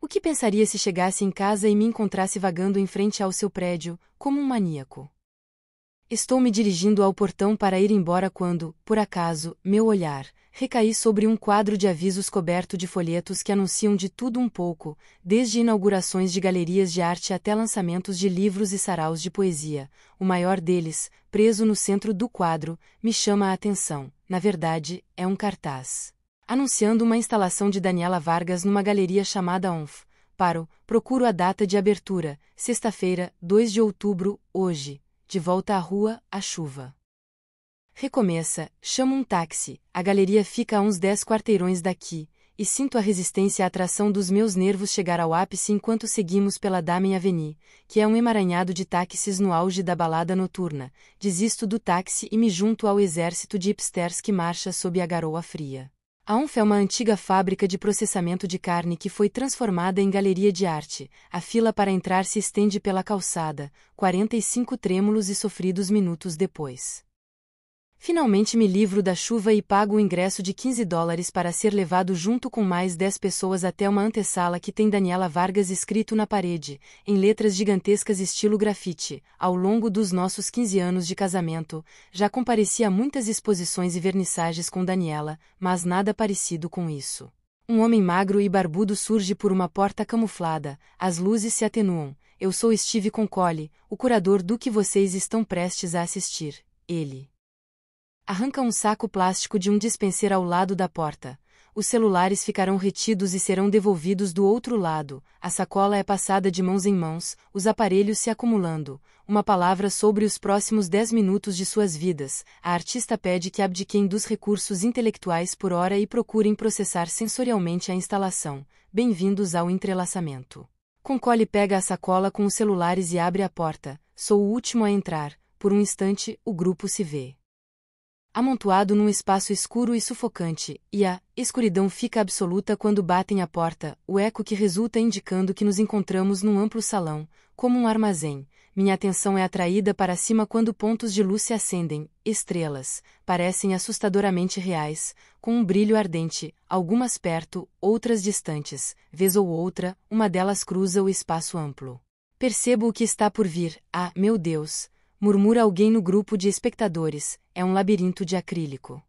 S2: O que pensaria se chegasse em casa e me encontrasse vagando em frente ao seu prédio, como um maníaco? Estou me dirigindo ao portão para ir embora quando, por acaso, meu olhar recaí sobre um quadro de avisos coberto de folhetos que anunciam de tudo um pouco, desde inaugurações de galerias de arte até lançamentos de livros e saraus de poesia. O maior deles, preso no centro do quadro, me chama a atenção. Na verdade, é um cartaz. Anunciando uma instalação de Daniela Vargas numa galeria chamada ONF. Paro, procuro a data de abertura, sexta-feira, 2 de outubro, hoje de volta à rua, a chuva. Recomeça, chamo um táxi, a galeria fica a uns dez quarteirões daqui, e sinto a resistência à atração dos meus nervos chegar ao ápice enquanto seguimos pela Damen Avenue, que é um emaranhado de táxis no auge da balada noturna. Desisto do táxi e me junto ao exército de hipsters que marcha sob a garoa fria. A UNF é uma antiga fábrica de processamento de carne que foi transformada em galeria de arte. A fila para entrar se estende pela calçada, 45 trêmulos e sofridos minutos depois. Finalmente me livro da chuva e pago o ingresso de 15 dólares para ser levado junto com mais 10 pessoas até uma antessala que tem Daniela Vargas escrito na parede, em letras gigantescas estilo grafite. Ao longo dos nossos 15 anos de casamento, já compareci a muitas exposições e vernissagens com Daniela, mas nada parecido com isso. Um homem magro e barbudo surge por uma porta camuflada, as luzes se atenuam. Eu sou Steve Concoli, o curador do que vocês estão prestes a assistir. Ele. Arranca um saco plástico de um dispenser ao lado da porta. Os celulares ficarão retidos e serão devolvidos do outro lado. A sacola é passada de mãos em mãos, os aparelhos se acumulando. Uma palavra sobre os próximos 10 minutos de suas vidas. A artista pede que abdiquem dos recursos intelectuais por hora e procurem processar sensorialmente a instalação. Bem-vindos ao entrelaçamento. Concole pega a sacola com os celulares e abre a porta. Sou o último a entrar. Por um instante, o grupo se vê amontoado num espaço escuro e sufocante, e a escuridão fica absoluta quando batem à porta, o eco que resulta indicando que nos encontramos num amplo salão, como um armazém. Minha atenção é atraída para cima quando pontos de luz se acendem, estrelas, parecem assustadoramente reais, com um brilho ardente, algumas perto, outras distantes, vez ou outra, uma delas cruza o espaço amplo. Percebo o que está por vir, ah, meu Deus, murmura alguém no grupo de espectadores, é um labirinto de acrílico.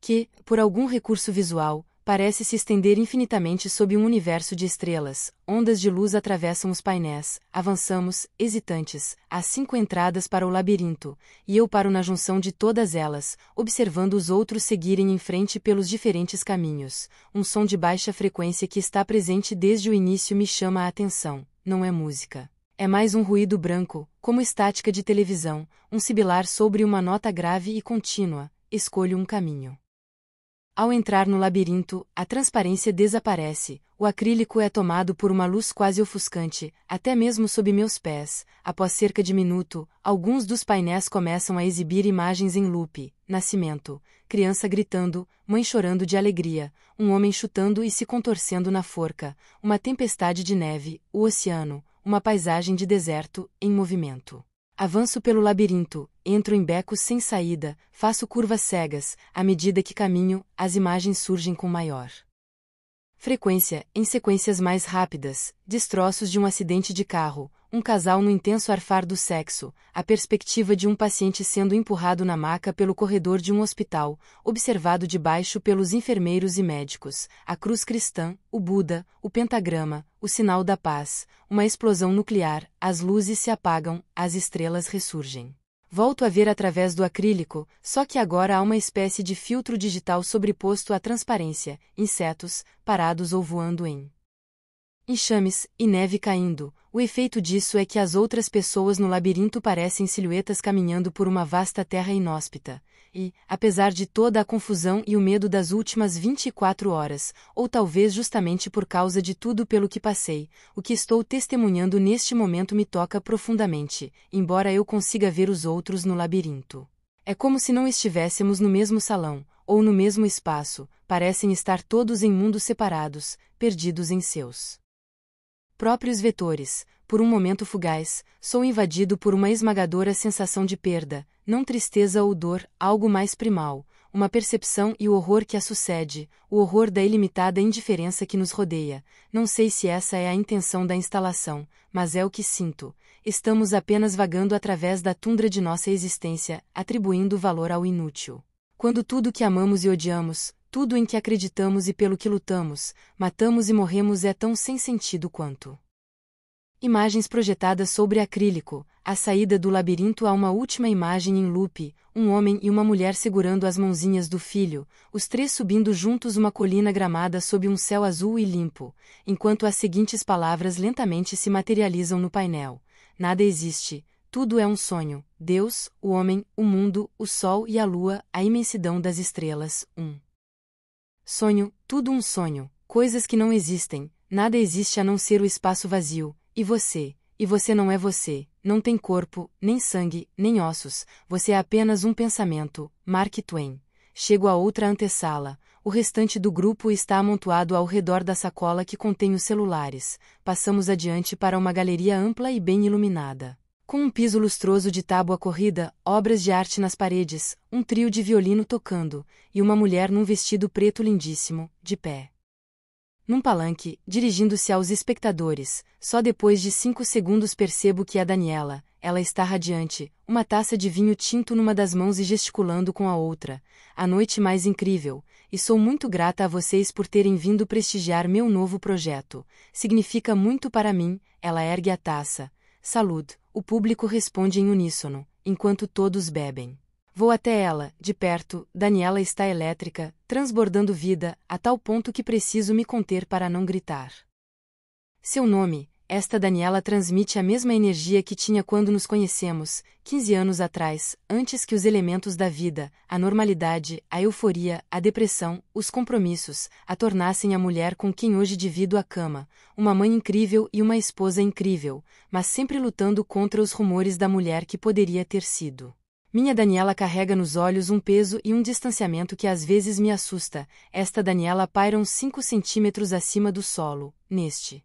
S2: Que, por algum recurso visual, parece se estender infinitamente sob um universo de estrelas, ondas de luz atravessam os painéis, avançamos, hesitantes, há cinco entradas para o labirinto, e eu paro na junção de todas elas, observando os outros seguirem em frente pelos diferentes caminhos. Um som de baixa frequência que está presente desde o início me chama a atenção, não é música. É mais um ruído branco, como estática de televisão, um sibilar sobre uma nota grave e contínua, escolho um caminho. Ao entrar no labirinto, a transparência desaparece, o acrílico é tomado por uma luz quase ofuscante, até mesmo sob meus pés. Após cerca de minuto, alguns dos painéis começam a exibir imagens em loop: nascimento, criança gritando, mãe chorando de alegria, um homem chutando e se contorcendo na forca, uma tempestade de neve, o oceano, uma paisagem de deserto, em movimento. Avanço pelo labirinto, entro em becos sem saída, faço curvas cegas, à medida que caminho, as imagens surgem com maior frequência, em sequências mais rápidas, destroços de um acidente de carro, um casal no intenso arfar do sexo, a perspectiva de um paciente sendo empurrado na maca pelo corredor de um hospital, observado de baixo pelos enfermeiros e médicos, a cruz cristã, o Buda, o pentagrama, o sinal da paz, uma explosão nuclear, as luzes se apagam, as estrelas ressurgem volto a ver através do acrílico, só que agora há uma espécie de filtro digital sobreposto à transparência, insetos, parados ou voando em enxames e neve caindo. O efeito disso é que as outras pessoas no labirinto parecem silhuetas caminhando por uma vasta terra inóspita, e, apesar de toda a confusão e o medo das últimas 24 horas, ou talvez justamente por causa de tudo pelo que passei, o que estou testemunhando neste momento me toca profundamente, embora eu consiga ver os outros no labirinto. É como se não estivéssemos no mesmo salão, ou no mesmo espaço, parecem estar todos em mundos separados, perdidos em seus próprios vetores, por um momento fugaz, sou invadido por uma esmagadora sensação de perda, não tristeza ou dor, algo mais primal, uma percepção e o horror que a sucede, o horror da ilimitada indiferença que nos rodeia. Não sei se essa é a intenção da instalação, mas é o que sinto. Estamos apenas vagando através da tundra de nossa existência, atribuindo valor ao inútil. Quando tudo que amamos e odiamos, tudo em que acreditamos e pelo que lutamos, matamos e morremos é tão sem sentido quanto Imagens projetadas sobre acrílico, a saída do labirinto há uma última imagem em loop, um homem e uma mulher segurando as mãozinhas do filho, os três subindo juntos uma colina gramada sob um céu azul e limpo, enquanto as seguintes palavras lentamente se materializam no painel. Nada existe, tudo é um sonho, Deus, o homem, o mundo, o sol e a lua, a imensidão das estrelas, um sonho, tudo um sonho, coisas que não existem, nada existe a não ser o espaço vazio, e você? E você não é você, não tem corpo, nem sangue, nem ossos, você é apenas um pensamento, Mark Twain. Chego a outra antessala, o restante do grupo está amontoado ao redor da sacola que contém os celulares. Passamos adiante para uma galeria ampla e bem iluminada. Com um piso lustroso de tábua corrida, obras de arte nas paredes, um trio de violino tocando, e uma mulher num vestido preto lindíssimo, de pé num palanque, dirigindo-se aos espectadores. Só depois de cinco segundos percebo que é a Daniela. Ela está radiante, uma taça de vinho tinto numa das mãos e gesticulando com a outra. A noite mais incrível, e sou muito grata a vocês por terem vindo prestigiar meu novo projeto. Significa muito para mim, ela ergue a taça. Salud, o público responde em uníssono, enquanto todos bebem. Vou até ela, de perto, Daniela está elétrica, transbordando vida, a tal ponto que preciso me conter para não gritar. Seu nome, esta Daniela transmite a mesma energia que tinha quando nos conhecemos, 15 anos atrás, antes que os elementos da vida, a normalidade, a euforia, a depressão, os compromissos, a tornassem a mulher com quem hoje divido a cama, uma mãe incrível e uma esposa incrível, mas sempre lutando contra os rumores da mulher que poderia ter sido. Minha Daniela carrega nos olhos um peso e um distanciamento que às vezes me assusta. Esta Daniela paira uns 5 centímetros acima do solo, neste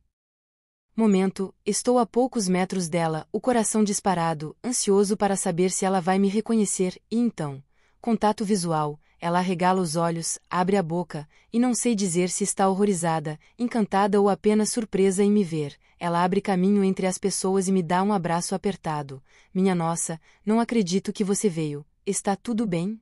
S2: momento, estou a poucos metros dela, o coração disparado, ansioso para saber se ela vai me reconhecer, e então, contato visual, ela regala os olhos, abre a boca, e não sei dizer se está horrorizada, encantada ou apenas surpresa em me ver. Ela abre caminho entre as pessoas e me dá um abraço apertado. Minha nossa, não acredito que você veio. Está tudo bem?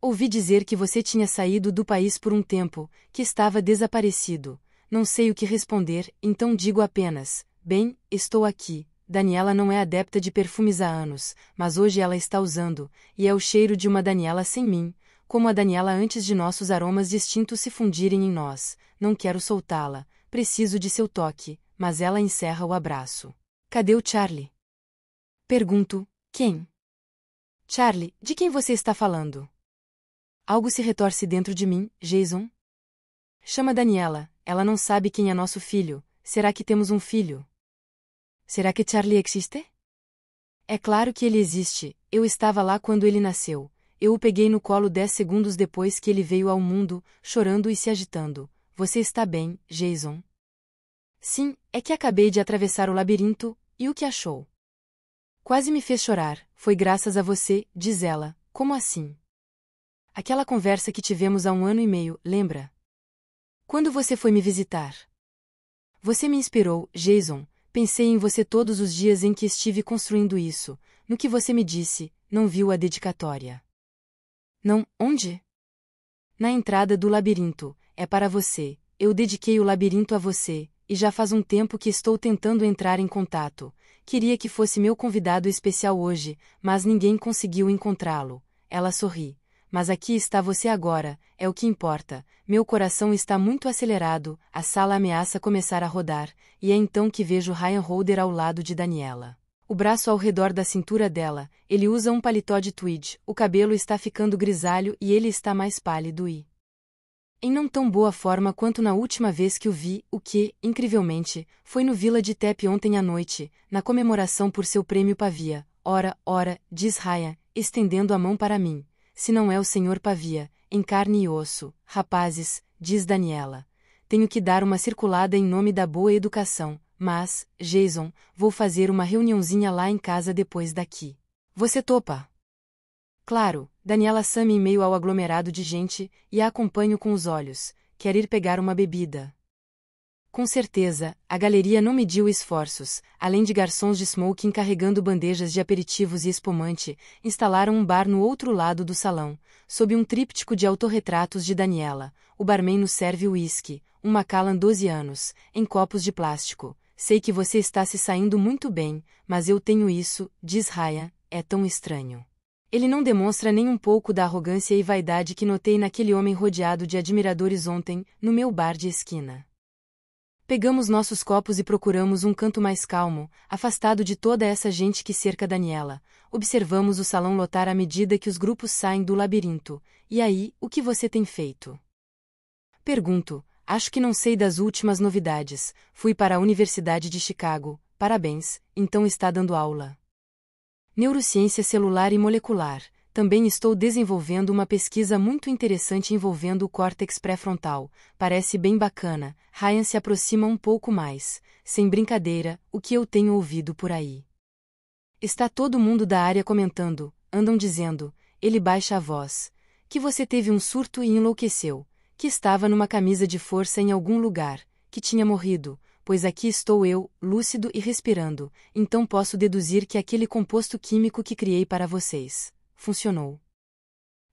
S2: Ouvi dizer que você tinha saído do país por um tempo, que estava desaparecido. Não sei o que responder, então digo apenas: Bem, estou aqui. Daniela não é adepta de perfumes há anos, mas hoje ela está usando, e é o cheiro de uma Daniela sem mim, como a Daniela antes de nossos aromas distintos se fundirem em nós. Não quero soltá-la, preciso de seu toque, mas ela encerra o abraço. Cadê o Charlie? Pergunto, quem? Charlie, de quem você está falando? Algo se retorce dentro de mim, Jason? Chama Daniela, ela não sabe quem é nosso filho. Será que temos um filho? Será que Charlie existe? É claro que ele existe, eu estava lá quando ele nasceu. Eu o peguei no colo dez segundos depois que ele veio ao mundo, chorando e se agitando. Você está bem, Jason? Sim, é que acabei de atravessar o labirinto, e o que achou? Quase me fez chorar, foi graças a você, diz ela, como assim? Aquela conversa que tivemos há um ano e meio, lembra? Quando você foi me visitar? Você me inspirou, Jason, pensei em você todos os dias em que estive construindo isso, no que você me disse, não viu a dedicatória. Não, onde? Na entrada do labirinto, é para você, eu dediquei o labirinto a você, e já faz um tempo que estou tentando entrar em contato. Queria que fosse meu convidado especial hoje, mas ninguém conseguiu encontrá-lo. Ela sorri. Mas aqui está você agora, é o que importa. Meu coração está muito acelerado, a sala ameaça começar a rodar, e é então que vejo Ryan Holder ao lado de Daniela. O braço ao redor da cintura dela, ele usa um paletó de tweed, o cabelo está ficando grisalho e ele está mais pálido e em não tão boa forma quanto na última vez que o vi, o que, incrivelmente, foi no Vila de Tep ontem à noite, na comemoração por seu prêmio Pavia. Ora, ora, diz Raya, estendendo a mão para mim. Se não é o senhor Pavia, em carne e osso, rapazes, diz Daniela. Tenho que dar uma circulada em nome da boa educação, mas, Jason, vou fazer uma reuniãozinha lá em casa depois daqui. Você topa? Claro, Daniela Sami em meio ao aglomerado de gente e a acompanho com os olhos. Quer ir pegar uma bebida. Com certeza, a galeria não mediu esforços. Além de garçons de smoking carregando bandejas de aperitivos e espumante, instalaram um bar no outro lado do salão, sob um tríptico de autorretratos de Daniela. O barman nos serve uísque, um Macallan 12 anos, em copos de plástico. Sei que você está se saindo muito bem, mas eu tenho isso, diz Raya. é tão estranho. Ele não demonstra nem um pouco da arrogância e vaidade que notei naquele homem rodeado de admiradores ontem, no meu bar de esquina. Pegamos nossos copos e procuramos um canto mais calmo, afastado de toda essa gente que cerca Daniela. Observamos o salão lotar à medida que os grupos saem do labirinto. E aí, o que você tem feito? Pergunto. Acho que não sei das últimas novidades. Fui para a Universidade de Chicago. Parabéns, então está dando aula. Neurociência celular e molecular. Também estou desenvolvendo uma pesquisa muito interessante envolvendo o córtex pré-frontal. Parece bem bacana. Ryan se aproxima um pouco mais. Sem brincadeira, o que eu tenho ouvido por aí. Está todo mundo da área comentando, andam dizendo. Ele baixa a voz. Que você teve um surto e enlouqueceu. Que estava numa camisa de força em algum lugar. Que tinha morrido pois aqui estou eu, lúcido e respirando, então posso deduzir que aquele composto químico que criei para vocês funcionou.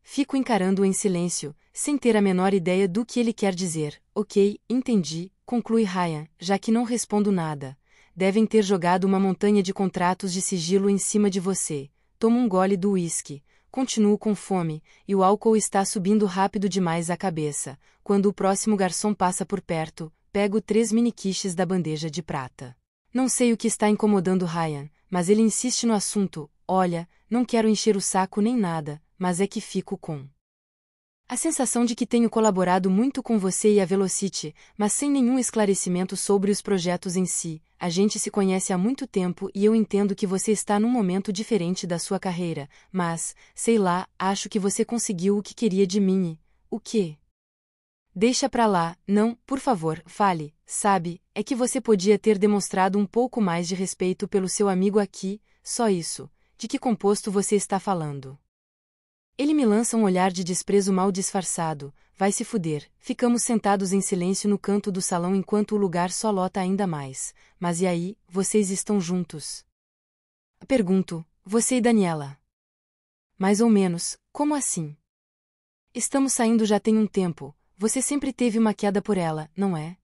S2: Fico encarando-o em silêncio, sem ter a menor ideia do que ele quer dizer. Ok, entendi, conclui Ryan, já que não respondo nada. Devem ter jogado uma montanha de contratos de sigilo em cima de você. Tomo um gole do uísque. Continuo com fome, e o álcool está subindo rápido demais à cabeça. Quando o próximo garçom passa por perto, pego três miniquiches da bandeja de prata. Não sei o que está incomodando Ryan, mas ele insiste no assunto. Olha, não quero encher o saco nem nada, mas é que fico com. A sensação de que tenho colaborado muito com você e a Velocity, mas sem nenhum esclarecimento sobre os projetos em si. A gente se conhece há muito tempo e eu entendo que você está num momento diferente da sua carreira, mas, sei lá, acho que você conseguiu o que queria de mim. O quê? Deixa pra lá, não, por favor, fale, sabe, é que você podia ter demonstrado um pouco mais de respeito pelo seu amigo aqui, só isso, de que composto você está falando. Ele me lança um olhar de desprezo mal disfarçado, vai se fuder, ficamos sentados em silêncio no canto do salão enquanto o lugar só lota ainda mais, mas e aí, vocês estão juntos? Pergunto, você e Daniela. Mais ou menos, como assim? Estamos saindo já tem um tempo, você sempre teve uma queda por ela, não é?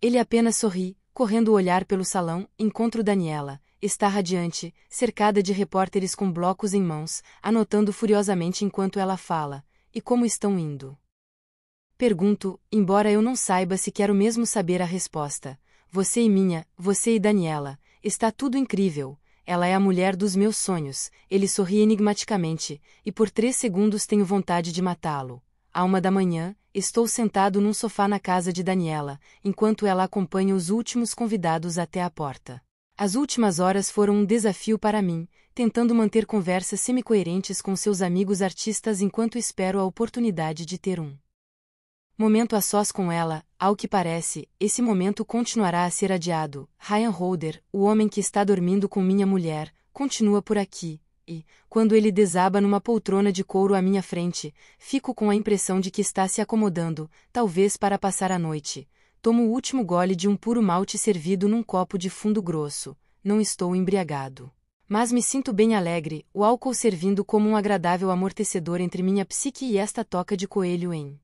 S2: Ele apenas sorri, correndo o olhar pelo salão, encontro Daniela. Está radiante, cercada de repórteres com blocos em mãos, anotando furiosamente enquanto ela fala. E como estão indo? Pergunto, embora eu não saiba se quero mesmo saber a resposta. Você e minha, você e Daniela, está tudo incrível. Ela é a mulher dos meus sonhos. Ele sorri enigmaticamente, e por três segundos tenho vontade de matá-lo. À uma da manhã, Estou sentado num sofá na casa de Daniela, enquanto ela acompanha os últimos convidados até a porta. As últimas horas foram um desafio para mim, tentando manter conversas semicoerentes com seus amigos artistas enquanto espero a oportunidade de ter um momento a sós com ela, ao que parece, esse momento continuará a ser adiado. Ryan Holder, o homem que está dormindo com minha mulher, continua por aqui, e, quando ele desaba numa poltrona de couro à minha frente, fico com a impressão de que está se acomodando, talvez para passar a noite. Tomo o último gole de um puro malte servido num copo de fundo grosso. Não estou embriagado. Mas me sinto bem alegre, o álcool servindo como um agradável amortecedor entre minha psique e esta toca de coelho em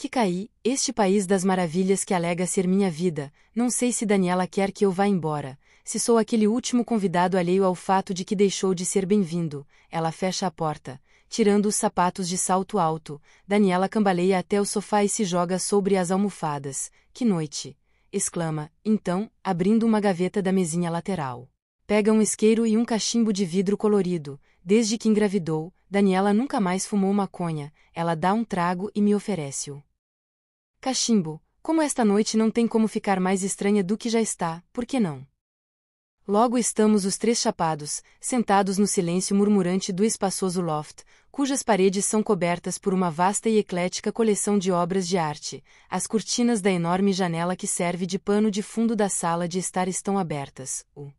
S2: que caí, este país das maravilhas que alega ser minha vida, não sei se Daniela quer que eu vá embora, se sou aquele último convidado alheio ao fato de que deixou de ser bem-vindo, ela fecha a porta, tirando os sapatos de salto alto, Daniela cambaleia até o sofá e se joga sobre as almofadas. Que noite! exclama, então, abrindo uma gaveta da mesinha lateral. Pega um isqueiro e um cachimbo de vidro colorido. Desde que engravidou, Daniela nunca mais fumou maconha. Ela dá um trago e me oferece-o. Cachimbo, como esta noite não tem como ficar mais estranha do que já está, por que não? Logo estamos os três chapados, sentados no silêncio murmurante do espaçoso loft, cujas paredes são cobertas por uma vasta e eclética coleção de obras de arte. As cortinas da enorme janela que serve de pano de fundo da sala de estar estão abertas. O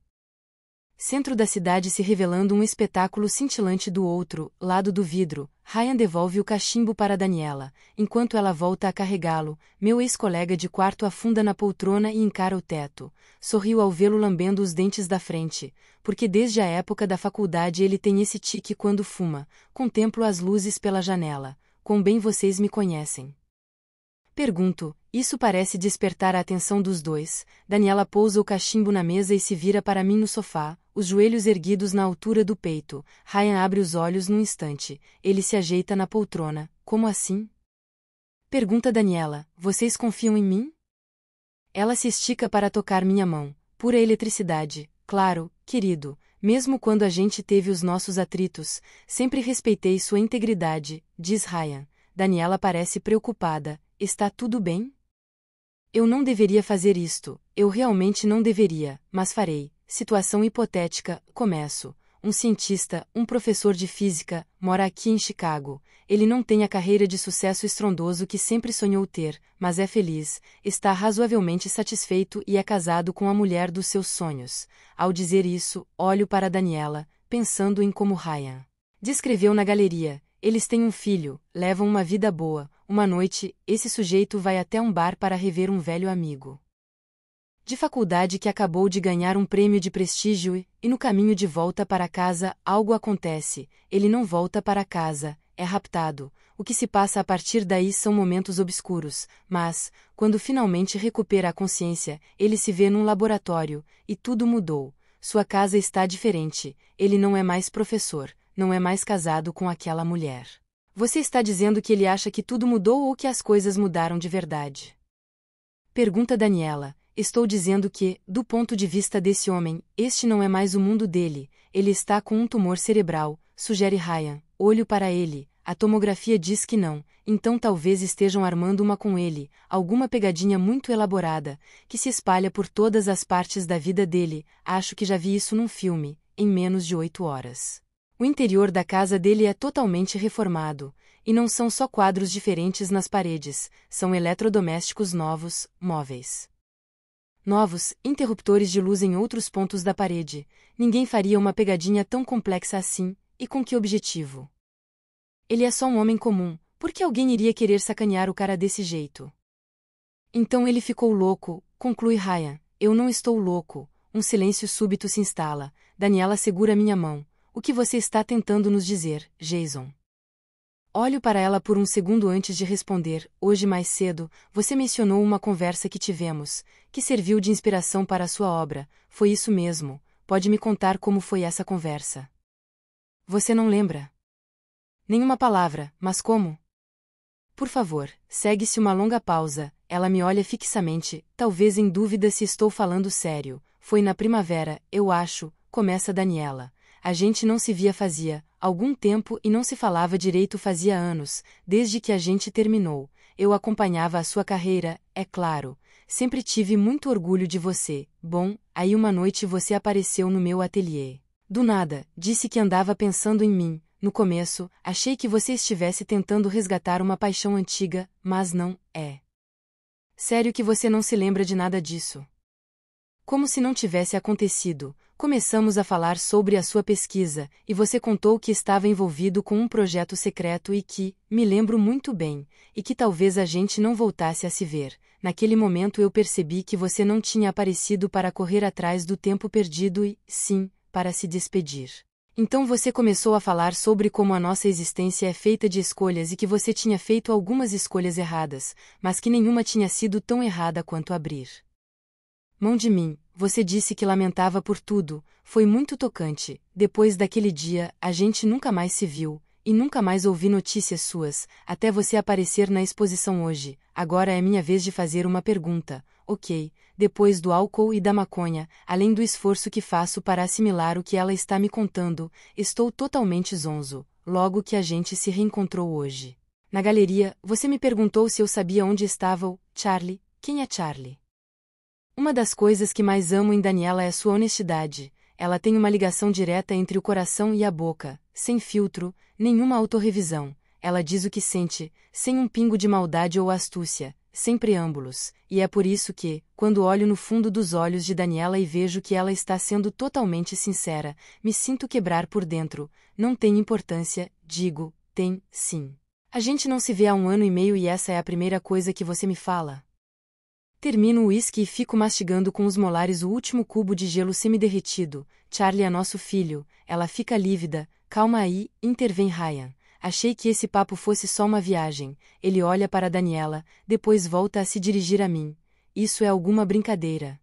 S2: centro da cidade se revelando um espetáculo cintilante do outro, lado do vidro, Ryan devolve o cachimbo para Daniela, enquanto ela volta a carregá-lo, meu ex-colega de quarto afunda na poltrona e encara o teto, sorriu ao vê-lo lambendo os dentes da frente, porque desde a época da faculdade ele tem esse tique quando fuma, contemplo as luzes pela janela, Com bem vocês me conhecem. Pergunto, isso parece despertar a atenção dos dois. Daniela pousa o cachimbo na mesa e se vira para mim no sofá, os joelhos erguidos na altura do peito. Ryan abre os olhos num instante. Ele se ajeita na poltrona. Como assim? Pergunta Daniela: Vocês confiam em mim? Ela se estica para tocar minha mão. Pura eletricidade. Claro, querido, mesmo quando a gente teve os nossos atritos, sempre respeitei sua integridade, diz Ryan. Daniela parece preocupada. Está tudo bem? Eu não deveria fazer isto, eu realmente não deveria, mas farei. Situação hipotética, começo. Um cientista, um professor de física, mora aqui em Chicago. Ele não tem a carreira de sucesso estrondoso que sempre sonhou ter, mas é feliz, está razoavelmente satisfeito e é casado com a mulher dos seus sonhos. Ao dizer isso, olho para Daniela, pensando em como Ryan descreveu na galeria. Eles têm um filho, levam uma vida boa, uma noite, esse sujeito vai até um bar para rever um velho amigo. De faculdade que acabou de ganhar um prêmio de prestígio e, no caminho de volta para casa, algo acontece. Ele não volta para casa, é raptado. O que se passa a partir daí são momentos obscuros, mas, quando finalmente recupera a consciência, ele se vê num laboratório, e tudo mudou. Sua casa está diferente, ele não é mais professor, não é mais casado com aquela mulher. Você está dizendo que ele acha que tudo mudou ou que as coisas mudaram de verdade? Pergunta Daniela. Estou dizendo que, do ponto de vista desse homem, este não é mais o mundo dele, ele está com um tumor cerebral, sugere Ryan. Olho para ele, a tomografia diz que não, então talvez estejam armando uma com ele, alguma pegadinha muito elaborada, que se espalha por todas as partes da vida dele, acho que já vi isso num filme, em menos de oito horas. O interior da casa dele é totalmente reformado, e não são só quadros diferentes nas paredes, são eletrodomésticos novos, móveis. Novos, interruptores de luz em outros pontos da parede. Ninguém faria uma pegadinha tão complexa assim, e com que objetivo? Ele é só um homem comum, por que alguém iria querer sacanear o cara desse jeito? Então ele ficou louco, conclui Ryan. Eu não estou louco. Um silêncio súbito se instala. Daniela segura minha mão. O que você está tentando nos dizer, Jason? Olho para ela por um segundo antes de responder. Hoje mais cedo, você mencionou uma conversa que tivemos, que serviu de inspiração para a sua obra. Foi isso mesmo. Pode me contar como foi essa conversa? Você não lembra? Nenhuma palavra, mas como? Por favor, segue-se uma longa pausa. Ela me olha fixamente, talvez em dúvida se estou falando sério. Foi na primavera, eu acho, começa Daniela a gente não se via fazia algum tempo e não se falava direito fazia anos, desde que a gente terminou. Eu acompanhava a sua carreira, é claro. Sempre tive muito orgulho de você. Bom, aí uma noite você apareceu no meu ateliê. Do nada, disse que andava pensando em mim. No começo, achei que você estivesse tentando resgatar uma paixão antiga, mas não, é. Sério que você não se lembra de nada disso. Como se não tivesse acontecido, Começamos a falar sobre a sua pesquisa, e você contou que estava envolvido com um projeto secreto e que, me lembro muito bem, e que talvez a gente não voltasse a se ver. Naquele momento eu percebi que você não tinha aparecido para correr atrás do tempo perdido e, sim, para se despedir. Então você começou a falar sobre como a nossa existência é feita de escolhas e que você tinha feito algumas escolhas erradas, mas que nenhuma tinha sido tão errada quanto abrir mão de mim, você disse que lamentava por tudo, foi muito tocante. Depois daquele dia, a gente nunca mais se viu, e nunca mais ouvi notícias suas, até você aparecer na exposição hoje. Agora é minha vez de fazer uma pergunta. Ok, depois do álcool e da maconha, além do esforço que faço para assimilar o que ela está me contando, estou totalmente zonzo, logo que a gente se reencontrou hoje. Na galeria, você me perguntou se eu sabia onde estava o Charlie. Quem é Charlie? Uma das coisas que mais amo em Daniela é sua honestidade. Ela tem uma ligação direta entre o coração e a boca, sem filtro, nenhuma autorrevisão. Ela diz o que sente, sem um pingo de maldade ou astúcia, sem preâmbulos, e é por isso que, quando olho no fundo dos olhos de Daniela e vejo que ela está sendo totalmente sincera, me sinto quebrar por dentro. Não tem importância, digo, tem, sim. A gente não se vê há um ano e meio e essa é a primeira coisa que você me fala. Termino o uísque e fico mastigando com os molares o último cubo de gelo semi-derretido. Charlie é nosso filho. Ela fica lívida. Calma aí, intervém Ryan. Achei que esse papo fosse só uma viagem. Ele olha para Daniela, depois volta a se dirigir a mim. Isso é alguma brincadeira.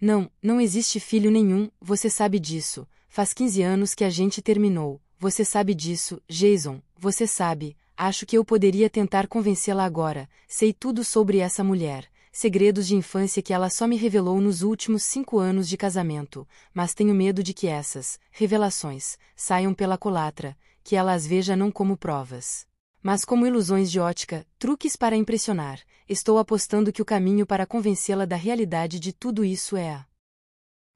S2: Não, não existe filho nenhum, você sabe disso. Faz 15 anos que a gente terminou. Você sabe disso, Jason, você sabe. Acho que eu poderia tentar convencê-la agora. Sei tudo sobre essa mulher segredos de infância que ela só me revelou nos últimos cinco anos de casamento, mas tenho medo de que essas revelações saiam pela colatra, que ela as veja não como provas. Mas como ilusões de ótica, truques para impressionar, estou apostando que o caminho para convencê-la da realidade de tudo isso é a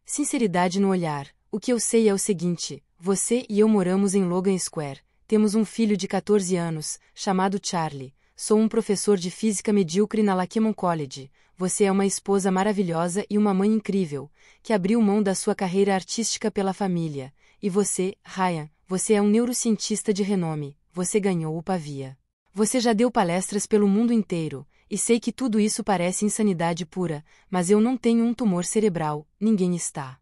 S2: sinceridade no olhar. O que eu sei é o seguinte: você e eu moramos em Logan Square, temos um filho de 14 anos, chamado Charlie, Sou um professor de física medíocre na Lackman College. Você é uma esposa maravilhosa e uma mãe incrível, que abriu mão da sua carreira artística pela família. E você, Ryan, você é um neurocientista de renome. Você ganhou o Pavia. Você já deu palestras pelo mundo inteiro, e sei que tudo isso parece insanidade pura, mas eu não tenho um tumor cerebral, ninguém está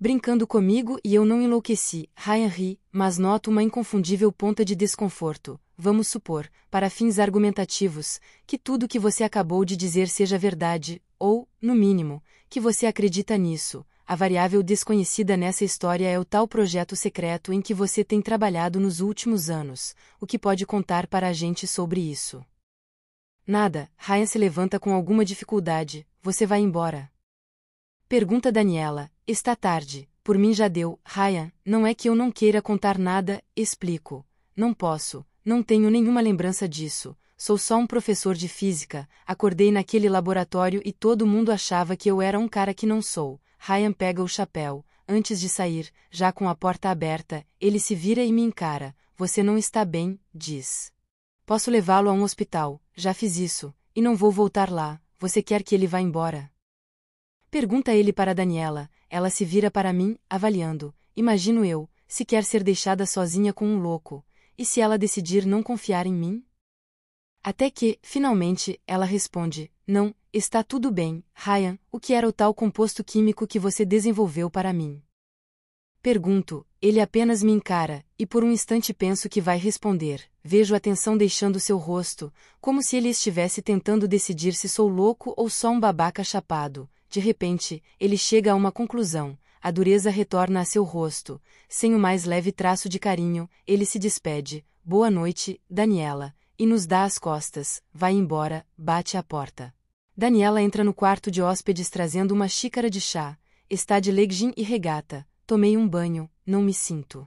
S2: brincando comigo e eu não enlouqueci, Ryan ri, mas noto uma inconfundível ponta de desconforto. Vamos supor, para fins argumentativos, que tudo que você acabou de dizer seja verdade, ou, no mínimo, que você acredita nisso. A variável desconhecida nessa história é o tal projeto secreto em que você tem trabalhado nos últimos anos. O que pode contar para a gente sobre isso? Nada, Ryan se levanta com alguma dificuldade. Você vai embora. Pergunta Daniela, está tarde, por mim já deu, Ryan, não é que eu não queira contar nada, explico. Não posso, não tenho nenhuma lembrança disso, sou só um professor de física, acordei naquele laboratório e todo mundo achava que eu era um cara que não sou. Ryan pega o chapéu, antes de sair, já com a porta aberta, ele se vira e me encara. Você não está bem, diz. Posso levá-lo a um hospital, já fiz isso, e não vou voltar lá. Você quer que ele vá embora? Pergunta ele para Daniela, ela se vira para mim, avaliando, imagino eu, se quer ser deixada sozinha com um louco, e se ela decidir não confiar em mim? Até que, finalmente, ela responde: Não, está tudo bem, Ryan, o que era o tal composto químico que você desenvolveu para mim? Pergunto, ele apenas me encara, e por um instante penso que vai responder. Vejo a tensão deixando seu rosto, como se ele estivesse tentando decidir se sou louco ou só um babaca chapado, de repente, ele chega a uma conclusão. A dureza retorna a seu rosto. Sem o mais leve traço de carinho, ele se despede. Boa noite, Daniela. E nos dá as costas. Vai embora, bate à porta. Daniela entra no quarto de hóspedes trazendo uma xícara de chá. Está de legging e regata. Tomei um banho, não me sinto.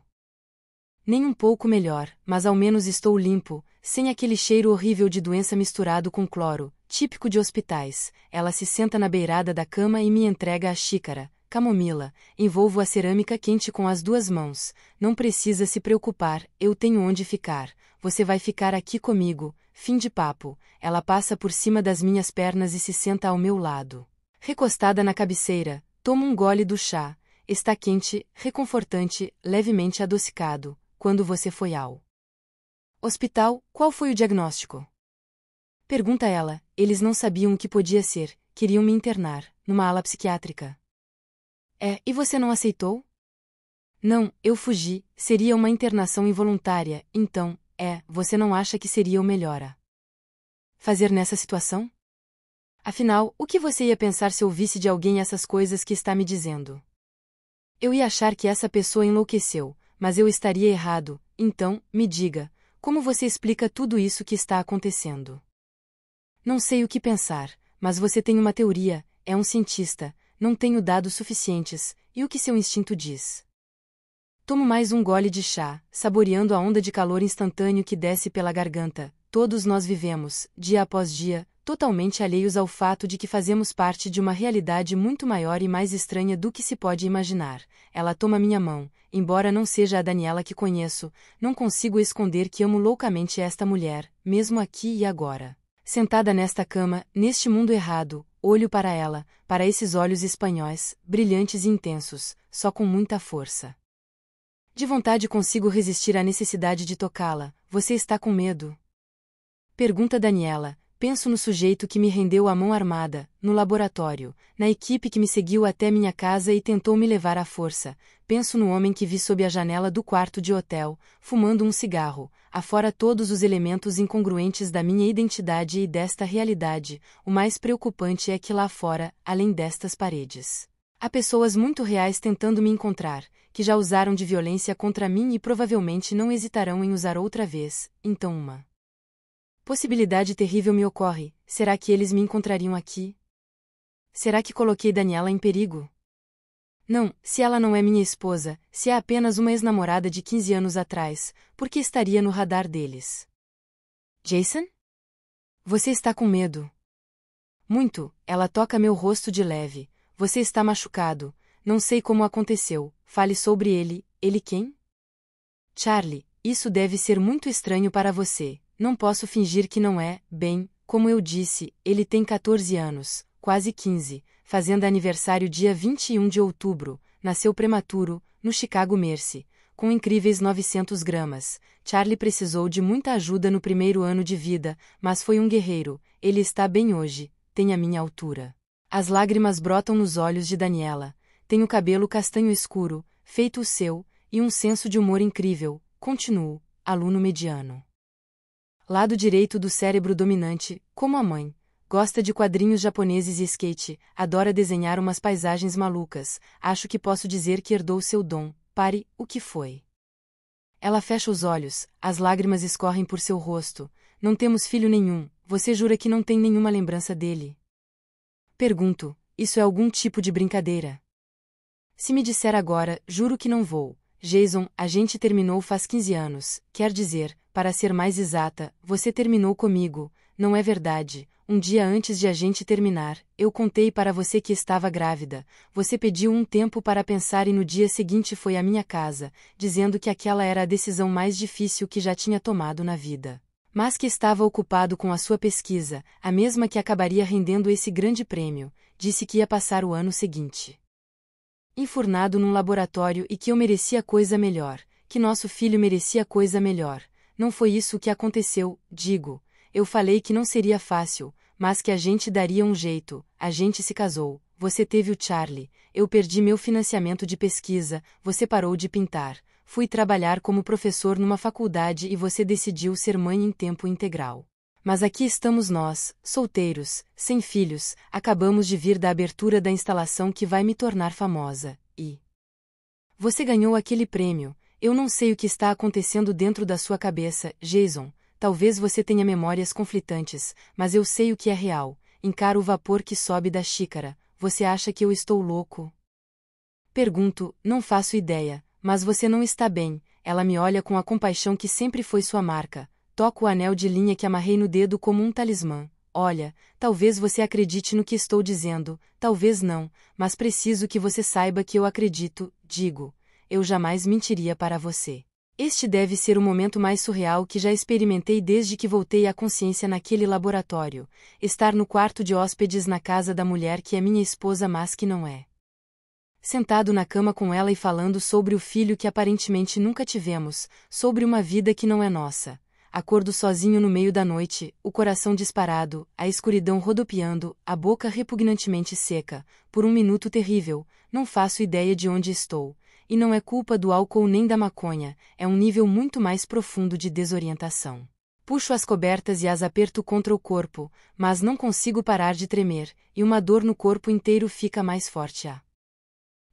S2: Nem um pouco melhor, mas ao menos estou limpo, sem aquele cheiro horrível de doença misturado com cloro, típico de hospitais, ela se senta na beirada da cama e me entrega a xícara, camomila, envolvo a cerâmica quente com as duas mãos, não precisa se preocupar, eu tenho onde ficar, você vai ficar aqui comigo, fim de papo, ela passa por cima das minhas pernas e se senta ao meu lado. Recostada na cabeceira, tomo um gole do chá, está quente, reconfortante, levemente adocicado, quando você foi ao hospital, qual foi o diagnóstico? Pergunta ela, eles não sabiam o que podia ser, queriam me internar, numa ala psiquiátrica. É, e você não aceitou? Não, eu fugi, seria uma internação involuntária, então, é, você não acha que seria o melhor a fazer nessa situação? Afinal, o que você ia pensar se ouvisse de alguém essas coisas que está me dizendo? Eu ia achar que essa pessoa enlouqueceu, mas eu estaria errado, então, me diga, como você explica tudo isso que está acontecendo? Não sei o que pensar, mas você tem uma teoria, é um cientista, não tenho dados suficientes, e o que seu instinto diz? Tomo mais um gole de chá, saboreando a onda de calor instantâneo que desce pela garganta. Todos nós vivemos, dia após dia, totalmente alheios ao fato de que fazemos parte de uma realidade muito maior e mais estranha do que se pode imaginar. Ela toma minha mão, embora não seja a Daniela que conheço, não consigo esconder que amo loucamente esta mulher, mesmo aqui e agora. Sentada nesta cama, neste mundo errado, olho para ela, para esses olhos espanhóis, brilhantes e intensos, só com muita força. De vontade consigo resistir à necessidade de tocá-la, você está com medo? Pergunta Daniela, Penso no sujeito que me rendeu a mão armada, no laboratório, na equipe que me seguiu até minha casa e tentou me levar à força. Penso no homem que vi sob a janela do quarto de hotel, fumando um cigarro, afora todos os elementos incongruentes da minha identidade e desta realidade. O mais preocupante é que lá fora, além destas paredes, há pessoas muito reais tentando me encontrar, que já usaram de violência contra mim e provavelmente não hesitarão em usar outra vez. Então, uma Possibilidade terrível me ocorre. Será que eles me encontrariam aqui? Será que coloquei Daniela em perigo? Não, se ela não é minha esposa, se é apenas uma ex-namorada de 15 anos atrás, por que estaria no radar deles? Jason? Você está com medo. Muito, ela toca meu rosto de leve. Você está machucado. Não sei como aconteceu. Fale sobre ele. Ele quem? Charlie, isso deve ser muito estranho para você. Não posso fingir que não é, bem, como eu disse, ele tem 14 anos, quase 15, fazendo aniversário dia 21 de outubro, nasceu prematuro, no Chicago Mercy, com incríveis 900 gramas. Charlie precisou de muita ajuda no primeiro ano de vida, mas foi um guerreiro, ele está bem hoje, tem a minha altura. As lágrimas brotam nos olhos de Daniela. Tem o cabelo castanho escuro, feito o seu, e um senso de humor incrível. Continuo, aluno mediano. Lado direito do cérebro dominante, como a mãe. Gosta de quadrinhos japoneses e skate, adora desenhar umas paisagens malucas. Acho que posso dizer que herdou seu dom. Pare, o que foi? Ela fecha os olhos, as lágrimas escorrem por seu rosto. Não temos filho nenhum, você jura que não tem nenhuma lembrança dele? Pergunto, isso é algum tipo de brincadeira? Se me disser agora, juro que não vou. Jason, a gente terminou faz 15 anos, quer dizer, para ser mais exata, você terminou comigo, não é verdade? Um dia antes de a gente terminar, eu contei para você que estava grávida. Você pediu um tempo para pensar e no dia seguinte foi à minha casa, dizendo que aquela era a decisão mais difícil que já tinha tomado na vida. Mas que estava ocupado com a sua pesquisa, a mesma que acabaria rendendo esse grande prêmio, disse que ia passar o ano seguinte. Enfurnado num laboratório e que eu merecia coisa melhor, que nosso filho merecia coisa melhor, não foi isso que aconteceu, digo. Eu falei que não seria fácil, mas que a gente daria um jeito. A gente se casou, você teve o Charlie, eu perdi meu financiamento de pesquisa, você parou de pintar, fui trabalhar como professor numa faculdade e você decidiu ser mãe em tempo integral. Mas aqui estamos nós, solteiros, sem filhos, acabamos de vir da abertura da instalação que vai me tornar famosa, e. Você ganhou aquele prêmio, eu não sei o que está acontecendo dentro da sua cabeça, Jason. Talvez você tenha memórias conflitantes, mas eu sei o que é real. Encaro o vapor que sobe da xícara. Você acha que eu estou louco? Pergunto, não faço ideia, mas você não está bem. Ela me olha com a compaixão que sempre foi sua marca. Toco o anel de linha que amarrei no dedo como um talismã. Olha, talvez você acredite no que estou dizendo, talvez não, mas preciso que você saiba que eu acredito, digo eu jamais mentiria para você. Este deve ser o momento mais surreal que já experimentei desde que voltei à consciência naquele laboratório, estar no quarto de hóspedes na casa da mulher que é minha esposa, mas que não é. Sentado na cama com ela e falando sobre o filho que aparentemente nunca tivemos, sobre uma vida que não é nossa. Acordo sozinho no meio da noite, o coração disparado, a escuridão rodopiando, a boca repugnantemente seca, por um minuto terrível, não faço ideia de onde estou, e não é culpa do álcool nem da maconha, é um nível muito mais profundo de desorientação. Puxo as cobertas e as aperto contra o corpo, mas não consigo parar de tremer, e uma dor no corpo inteiro fica mais forte a ah.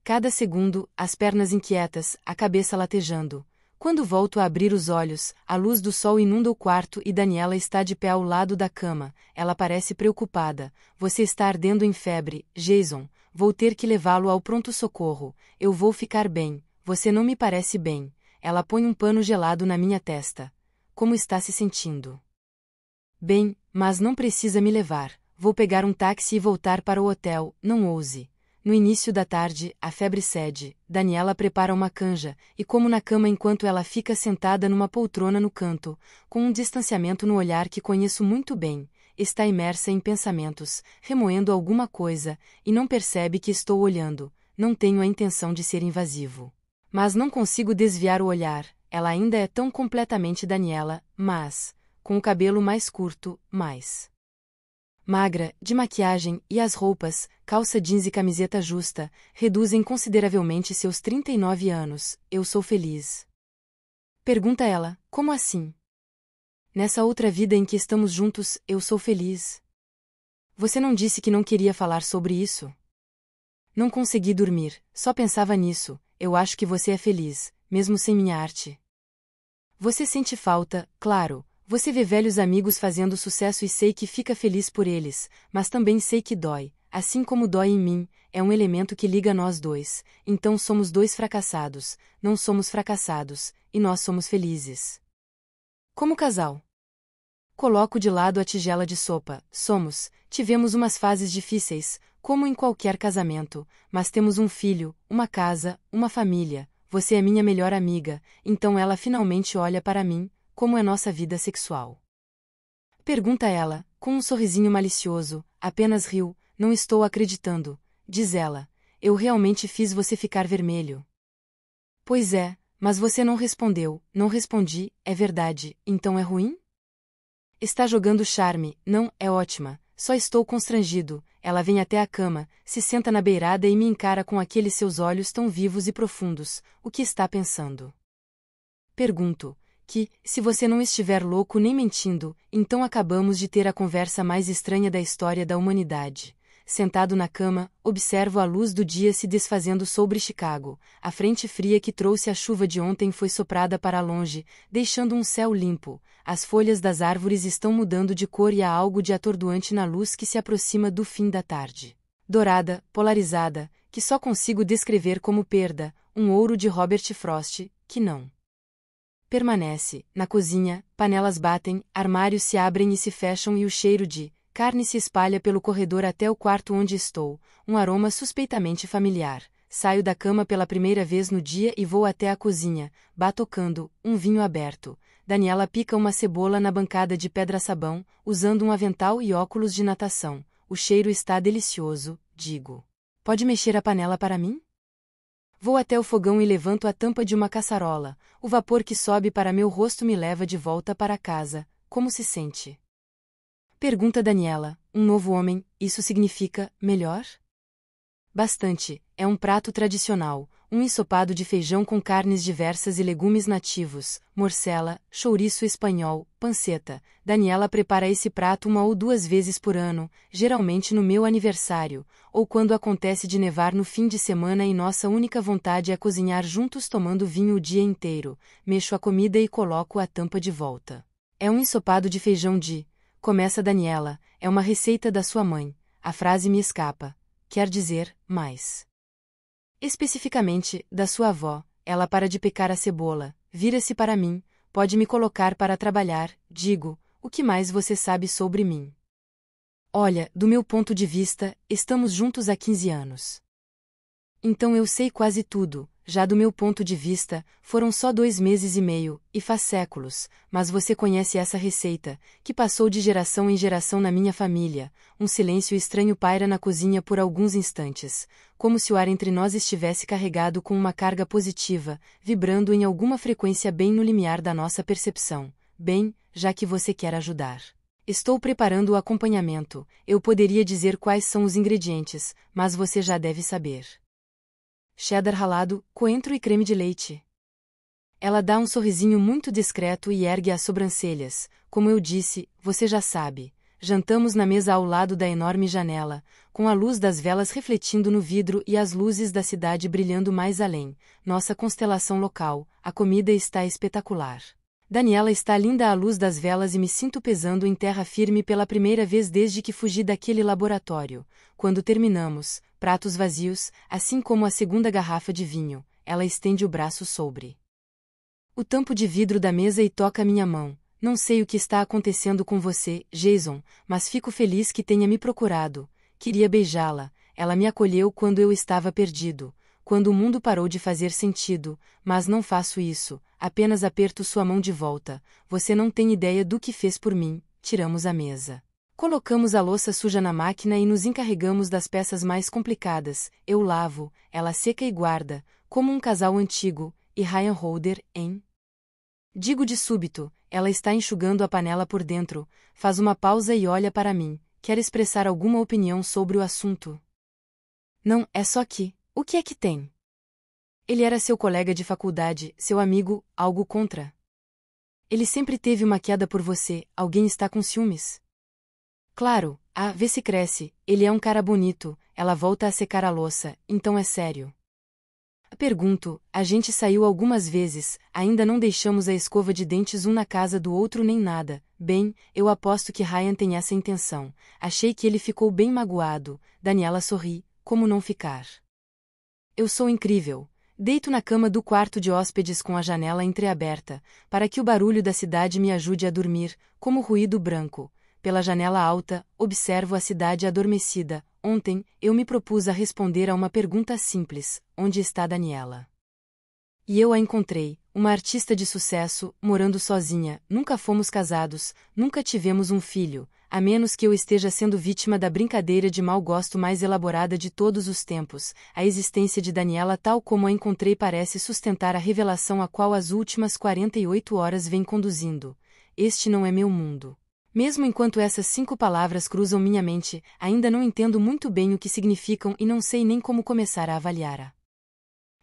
S2: cada segundo, as pernas inquietas, a cabeça latejando. Quando volto a abrir os olhos, a luz do sol inunda o quarto e Daniela está de pé ao lado da cama. Ela parece preocupada. Você está ardendo em febre, Jason. Vou ter que levá-lo ao pronto-socorro. Eu vou ficar bem. Você não me parece bem. Ela põe um pano gelado na minha testa. Como está se sentindo? Bem, mas não precisa me levar. Vou pegar um táxi e voltar para o hotel, não ouse. No início da tarde, a febre cede. Daniela prepara uma canja, e como na cama enquanto ela fica sentada numa poltrona no canto, com um distanciamento no olhar que conheço muito bem, está imersa em pensamentos, remoendo alguma coisa, e não percebe que estou olhando, não tenho a intenção de ser invasivo. Mas não consigo desviar o olhar, ela ainda é tão completamente Daniela, mas, com o cabelo mais curto, mais magra, de maquiagem, e as roupas, calça jeans e camiseta justa, reduzem consideravelmente seus 39 anos. Eu sou feliz. Pergunta ela: como assim? Nessa outra vida em que estamos juntos, eu sou feliz. Você não disse que não queria falar sobre isso? Não consegui dormir, só pensava nisso. Eu acho que você é feliz, mesmo sem minha arte. Você sente falta, claro. Você vê velhos amigos fazendo sucesso e sei que fica feliz por eles, mas também sei que dói, assim como dói em mim, é um elemento que liga nós dois. Então somos dois fracassados, não somos fracassados, e nós somos felizes. Como casal. Coloco de lado a tigela de sopa. Somos, tivemos umas fases difíceis, como em qualquer casamento, mas temos um filho, uma casa, uma família. Você é minha melhor amiga, então ela finalmente olha para mim, como é nossa vida sexual. Pergunta ela, com um sorrisinho malicioso, apenas riu, não estou acreditando, diz ela, eu realmente fiz você ficar vermelho. Pois é, mas você não respondeu, não respondi, é verdade, então é ruim? Está jogando charme, não, é ótima, só estou constrangido. Ela vem até a cama, se senta na beirada e me encara com aqueles seus olhos tão vivos e profundos, o que está pensando? Pergunto, que, se você não estiver louco nem mentindo, então acabamos de ter a conversa mais estranha da história da humanidade sentado na cama, observo a luz do dia se desfazendo sobre Chicago. A frente fria que trouxe a chuva de ontem foi soprada para longe, deixando um céu limpo. As folhas das árvores estão mudando de cor e há algo de atordoante na luz que se aproxima do fim da tarde. Dourada, polarizada, que só consigo descrever como perda, um ouro de Robert Frost, que não permanece. Na cozinha, panelas batem, armários se abrem e se fecham e o cheiro de Carne se espalha pelo corredor até o quarto onde estou, um aroma suspeitamente familiar. Saio da cama pela primeira vez no dia e vou até a cozinha, batocando, um vinho aberto. Daniela pica uma cebola na bancada de pedra-sabão, usando um avental e óculos de natação. O cheiro está delicioso, digo. Pode mexer a panela para mim? Vou até o fogão e levanto a tampa de uma caçarola. O vapor que sobe para meu rosto me leva de volta para casa. Como se sente? Pergunta Daniela: Um novo homem, isso significa melhor? Bastante, é um prato tradicional, um ensopado de feijão com carnes diversas e legumes nativos, morcela, chouriço espanhol, panceta. Daniela prepara esse prato uma ou duas vezes por ano, geralmente no meu aniversário, ou quando acontece de nevar no fim de semana e nossa única vontade é cozinhar juntos tomando vinho o dia inteiro. Mexo a comida e coloco a tampa de volta. É um ensopado de feijão de Começa Daniela, é uma receita da sua mãe. A frase me escapa. Quer dizer, mais. Especificamente, da sua avó, ela para de picar a cebola, vira-se para mim, pode me colocar para trabalhar, digo, o que mais você sabe sobre mim? Olha, do meu ponto de vista, estamos juntos há 15 anos. Então eu sei quase tudo, já do meu ponto de vista, foram só dois meses e meio, e faz séculos, mas você conhece essa receita, que passou de geração em geração na minha família. Um silêncio estranho paira na cozinha por alguns instantes, como se o ar entre nós estivesse carregado com uma carga positiva, vibrando em alguma frequência bem no limiar da nossa percepção. Bem, já que você quer ajudar. Estou preparando o acompanhamento, eu poderia dizer quais são os ingredientes, mas você já deve saber cheddar ralado, coentro e creme de leite. Ela dá um sorrisinho muito discreto e ergue as sobrancelhas. Como eu disse, você já sabe. Jantamos na mesa ao lado da enorme janela, com a luz das velas refletindo no vidro e as luzes da cidade brilhando mais além. Nossa constelação local, a comida está espetacular. Daniela está linda à luz das velas e me sinto pesando em terra firme pela primeira vez desde que fugi daquele laboratório. Quando terminamos, pratos vazios, assim como a segunda garrafa de vinho, ela estende o braço sobre o tampo de vidro da mesa e toca minha mão. Não sei o que está acontecendo com você, Jason, mas fico feliz que tenha me procurado. Queria beijá-la. Ela me acolheu quando eu estava perdido, quando o mundo parou de fazer sentido, mas não faço isso, apenas aperto sua mão de volta. Você não tem ideia do que fez por mim. Tiramos a mesa. Colocamos a louça suja na máquina e nos encarregamos das peças mais complicadas. Eu lavo, ela seca e guarda, como um casal antigo, e Ryan Holder, em. Digo de súbito, ela está enxugando a panela por dentro, faz uma pausa e olha para mim, quer expressar alguma opinião sobre o assunto. Não, é só que, o que é que tem? Ele era seu colega de faculdade, seu amigo, algo contra. Ele sempre teve uma queda por você, alguém está com ciúmes. Claro, ah, vê se cresce, ele é um cara bonito, ela volta a secar a louça, então é sério. Pergunto, a gente saiu algumas vezes, ainda não deixamos a escova de dentes um na casa do outro nem nada. Bem, eu aposto que Ryan tem essa intenção. Achei que ele ficou bem magoado. Daniela sorri, como não ficar? Eu sou incrível. Deito na cama do quarto de hóspedes com a janela entreaberta, para que o barulho da cidade me ajude a dormir, como ruído branco pela janela alta, observo a cidade adormecida. Ontem, eu me propus a responder a uma pergunta simples: onde está Daniela? E eu a encontrei, uma artista de sucesso, morando sozinha, nunca fomos casados, nunca tivemos um filho, a menos que eu esteja sendo vítima da brincadeira de mau gosto mais elaborada de todos os tempos. A existência de Daniela, tal como a encontrei, parece sustentar a revelação a qual as últimas 48 horas vem conduzindo. Este não é meu mundo. Mesmo enquanto essas cinco palavras cruzam minha mente, ainda não entendo muito bem o que significam e não sei nem como começar a avaliar a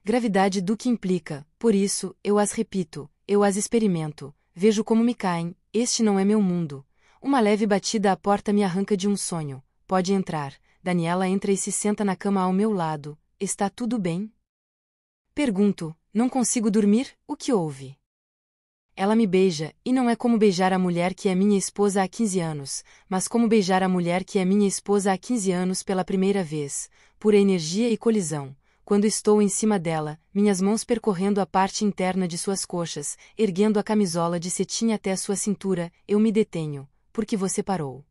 S2: gravidade do que implica, por isso, eu as repito, eu as experimento, vejo como me caem, este não é meu mundo. Uma leve batida à porta me arranca de um sonho. Pode entrar. Daniela entra e se senta na cama ao meu lado. Está tudo bem? Pergunto, não consigo dormir, o que houve? Ela me beija, e não é como beijar a mulher que é minha esposa há 15 anos, mas como beijar a mulher que é minha esposa há 15 anos pela primeira vez, por energia e colisão. Quando estou em cima dela, minhas mãos percorrendo a parte interna de suas coxas, erguendo a camisola de cetim até sua cintura, eu me detenho. Porque você parou?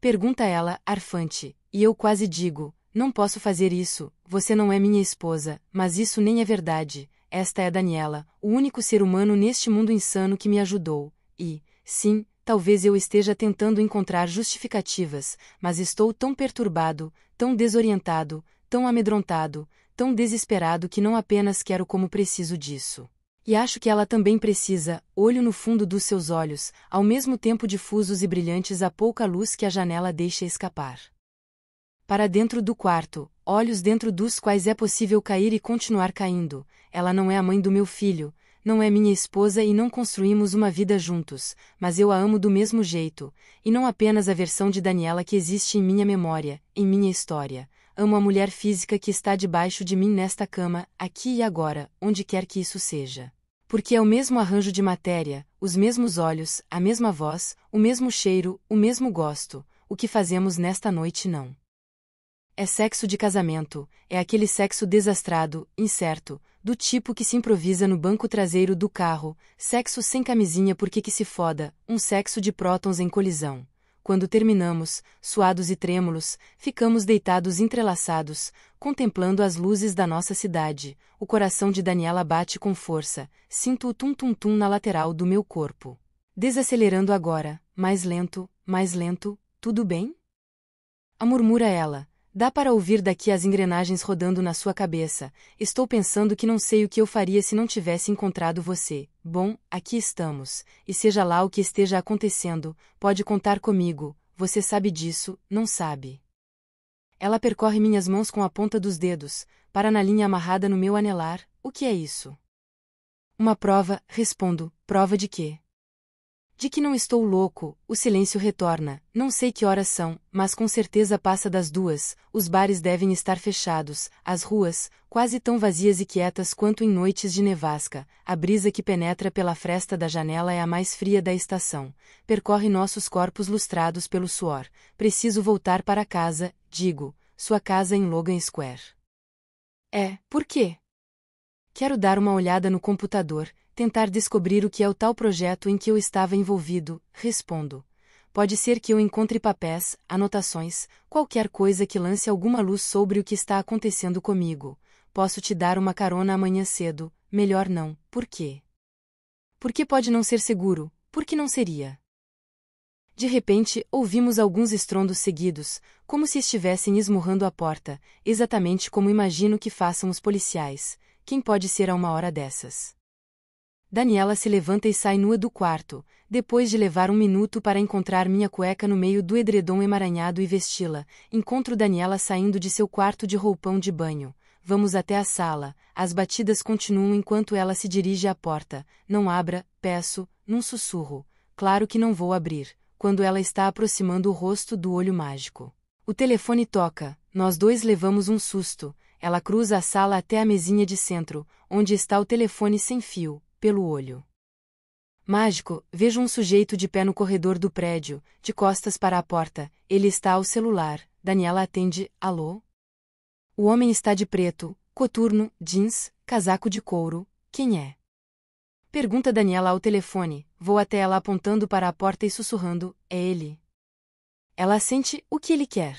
S2: Pergunta ela, arfante, e eu quase digo: Não posso fazer isso, você não é minha esposa, mas isso nem é verdade, esta é Daniela, o único ser humano neste mundo insano que me ajudou, e, sim, talvez eu esteja tentando encontrar justificativas, mas estou tão perturbado, tão desorientado, tão amedrontado, tão desesperado que não apenas quero como preciso disso. E acho que ela também precisa, olho no fundo dos seus olhos, ao mesmo tempo difusos e brilhantes à pouca luz que a janela deixa escapar. Para dentro do quarto, olhos dentro dos quais é possível cair e continuar caindo. Ela não é a mãe do meu filho, não é minha esposa e não construímos uma vida juntos, mas eu a amo do mesmo jeito, e não apenas a versão de Daniela que existe em minha memória, em minha história. Amo a mulher física que está debaixo de mim nesta cama, aqui e agora, onde quer que isso seja. Porque é o mesmo arranjo de matéria, os mesmos olhos, a mesma voz, o mesmo cheiro, o mesmo gosto, o que fazemos nesta noite não. É sexo de casamento, é aquele sexo desastrado, incerto, do tipo que se improvisa no banco traseiro do carro, sexo sem camisinha porque que se foda, um sexo de prótons em colisão. Quando terminamos, suados e trêmulos, ficamos deitados entrelaçados, contemplando as luzes da nossa cidade. O coração de Daniela bate com força, sinto o tum-tum-tum na lateral do meu corpo. Desacelerando agora, mais lento, mais lento, tudo bem? A murmura ela, Dá para ouvir daqui as engrenagens rodando na sua cabeça. Estou pensando que não sei o que eu faria se não tivesse encontrado você. Bom, aqui estamos. E seja lá o que esteja acontecendo, pode contar comigo. Você sabe disso, não sabe? Ela percorre minhas mãos com a ponta dos dedos, para na linha amarrada no meu anelar. O que é isso? Uma prova, respondo. Prova de quê? De que não estou louco, o silêncio retorna, não sei que horas são, mas com certeza passa das duas, os bares devem estar fechados, as ruas, quase tão vazias e quietas quanto em noites de nevasca, a brisa que penetra pela fresta da janela é a mais fria da estação, percorre nossos corpos lustrados pelo suor, preciso voltar para casa, digo, sua casa em Logan Square. É, por quê? Quero dar uma olhada no computador, tentar descobrir o que é o tal projeto em que eu estava envolvido, respondo. Pode ser que eu encontre papéis, anotações, qualquer coisa que lance alguma luz sobre o que está acontecendo comigo. Posso te dar uma carona amanhã cedo, melhor não, por quê? Porque pode não ser seguro, por que não seria? De repente, ouvimos alguns estrondos seguidos, como se estivessem esmurrando a porta, exatamente como imagino que façam os policiais. Quem pode ser a uma hora dessas? Daniela se levanta e sai nua do quarto, depois de levar um minuto para encontrar minha cueca no meio do edredom emaranhado e vesti-la. Encontro Daniela saindo de seu quarto de roupão de banho. Vamos até a sala. As batidas continuam enquanto ela se dirige à porta. Não abra, peço, num sussurro. Claro que não vou abrir. Quando ela está aproximando o rosto do olho mágico. O telefone toca. Nós dois levamos um susto. Ela cruza a sala até a mesinha de centro, onde está o telefone sem fio pelo olho. Mágico, vejo um sujeito de pé no corredor do prédio, de costas para a porta, ele está ao celular, Daniela atende, alô? O homem está de preto, coturno, jeans, casaco de couro, quem é? Pergunta Daniela ao telefone, vou até ela apontando para a porta e sussurrando, é ele. Ela sente o que ele quer.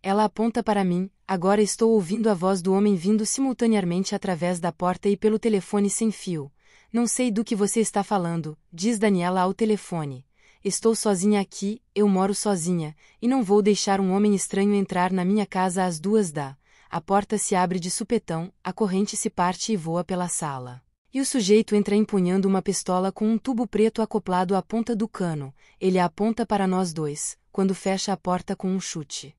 S2: Ela aponta para mim, Agora estou ouvindo a voz do homem vindo simultaneamente através da porta e pelo telefone sem fio. Não sei do que você está falando, diz Daniela ao telefone. Estou sozinha aqui, eu moro sozinha, e não vou deixar um homem estranho entrar na minha casa às duas da. A porta se abre de supetão, a corrente se parte e voa pela sala. E o sujeito entra empunhando uma pistola com um tubo preto acoplado à ponta do cano. Ele a aponta para nós dois, quando fecha a porta com um chute.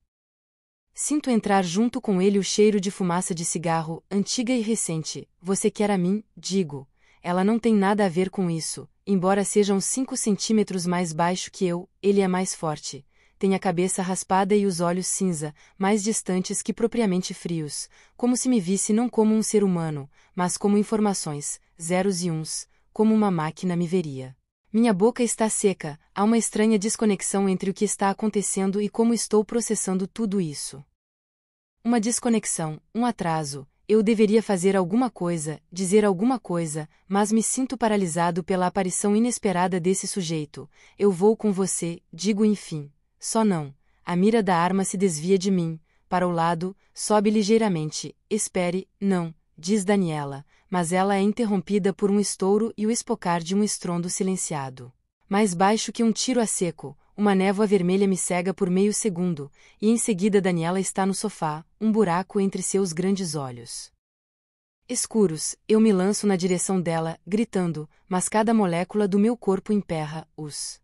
S2: Sinto entrar junto com ele o cheiro de fumaça de cigarro, antiga e recente. Você quer a mim? Digo. Ela não tem nada a ver com isso. Embora seja cinco centímetros mais baixo que eu, ele é mais forte. Tem a cabeça raspada e os olhos cinza, mais distantes que propriamente frios, como se me visse não como um ser humano, mas como informações, zeros e uns, como uma máquina me veria. Minha boca está seca, há uma estranha desconexão entre o que está acontecendo e como estou processando tudo isso. Uma desconexão, um atraso, eu deveria fazer alguma coisa, dizer alguma coisa, mas me sinto paralisado pela aparição inesperada desse sujeito. Eu vou com você, digo enfim. Só não. A mira da arma se desvia de mim, para o lado, sobe ligeiramente. Espere, não, diz Daniela mas ela é interrompida por um estouro e o espocar de um estrondo silenciado. Mais baixo que um tiro a seco, uma névoa vermelha me cega por meio segundo, e em seguida Daniela está no sofá, um buraco entre seus grandes olhos. Escuros, eu me lanço na direção dela, gritando, mas cada molécula do meu corpo emperra os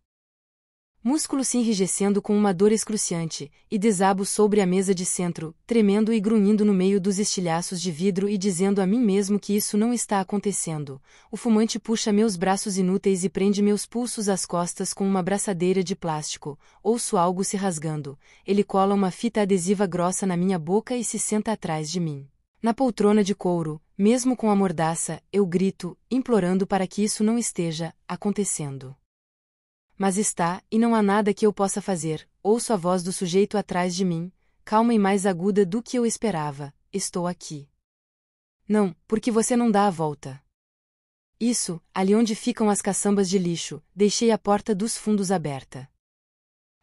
S2: músculo se enrijecendo com uma dor excruciante, e desabo sobre a mesa de centro, tremendo e grunhindo no meio dos estilhaços de vidro e dizendo a mim mesmo que isso não está acontecendo. O fumante puxa meus braços inúteis e prende meus pulsos às costas com uma braçadeira de plástico. Ouço algo se rasgando. Ele cola uma fita adesiva grossa na minha boca e se senta atrás de mim. Na poltrona de couro, mesmo com a mordaça, eu grito, implorando para que isso não esteja acontecendo. Mas está, e não há nada que eu possa fazer, ouço a voz do sujeito atrás de mim, calma e mais aguda do que eu esperava, estou aqui. Não, porque você não dá a volta. Isso, ali onde ficam as caçambas de lixo, deixei a porta dos fundos aberta.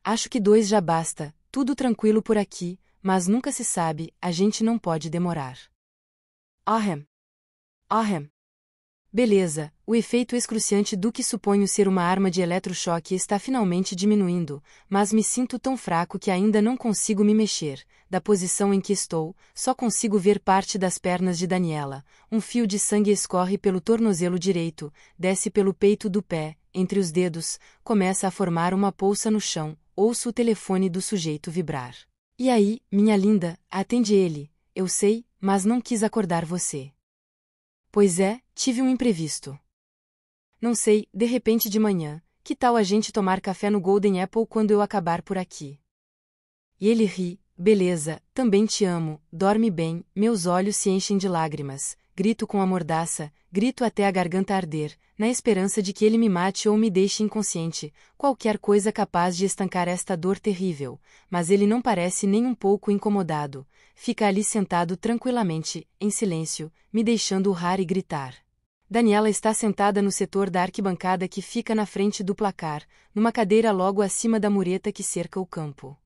S2: Acho que dois já basta, tudo tranquilo por aqui, mas nunca se sabe, a gente não pode demorar. Ahem. Ahem. Beleza, o efeito é excruciante do que suponho ser uma arma de eletrochoque está finalmente diminuindo, mas me sinto tão fraco que ainda não consigo me mexer. Da posição em que estou, só consigo ver parte das pernas de Daniela. Um fio de sangue escorre pelo tornozelo direito, desce pelo peito do pé, entre os dedos, começa a formar uma pulsa no chão. Ouço o telefone do sujeito vibrar. E aí, minha linda, atende ele. Eu sei, mas não quis acordar você. Pois é, tive um imprevisto. Não sei, de repente de manhã, que tal a gente tomar café no Golden Apple quando eu acabar por aqui? E ele ri, beleza, também te amo, dorme bem, meus olhos se enchem de lágrimas, grito com a mordaça, grito até a garganta arder, na esperança de que ele me mate ou me deixe inconsciente, qualquer coisa capaz de estancar esta dor terrível, mas ele não parece nem um pouco incomodado, fica ali sentado tranquilamente, em silêncio, me deixando urrar e gritar. Daniela está sentada no setor da arquibancada que fica na frente do placar, numa cadeira logo acima da mureta que cerca o campo.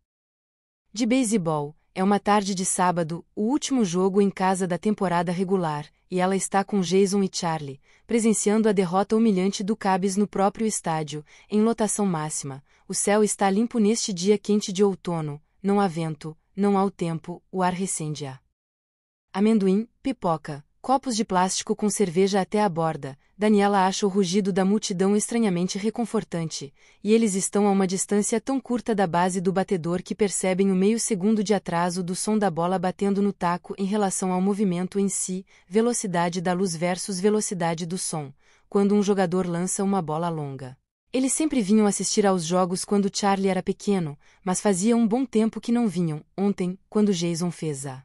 S2: De beisebol, é uma tarde de sábado, o último jogo em casa da temporada regular, e ela está com Jason e Charlie, presenciando a derrota humilhante do Cabs no próprio estádio, em lotação máxima. O céu está limpo neste dia quente de outono, não há vento, não há o tempo, o ar recende-a. Amendoim, pipoca, copos de plástico com cerveja até a borda, Daniela acha o rugido da multidão estranhamente reconfortante, e eles estão a uma distância tão curta da base do batedor que percebem o meio segundo de atraso do som da bola batendo no taco em relação ao movimento em si, velocidade da luz versus velocidade do som, quando um jogador lança uma bola longa. Eles sempre vinham assistir aos jogos quando Charlie era pequeno, mas fazia um bom tempo que não vinham, ontem, quando Jason fez a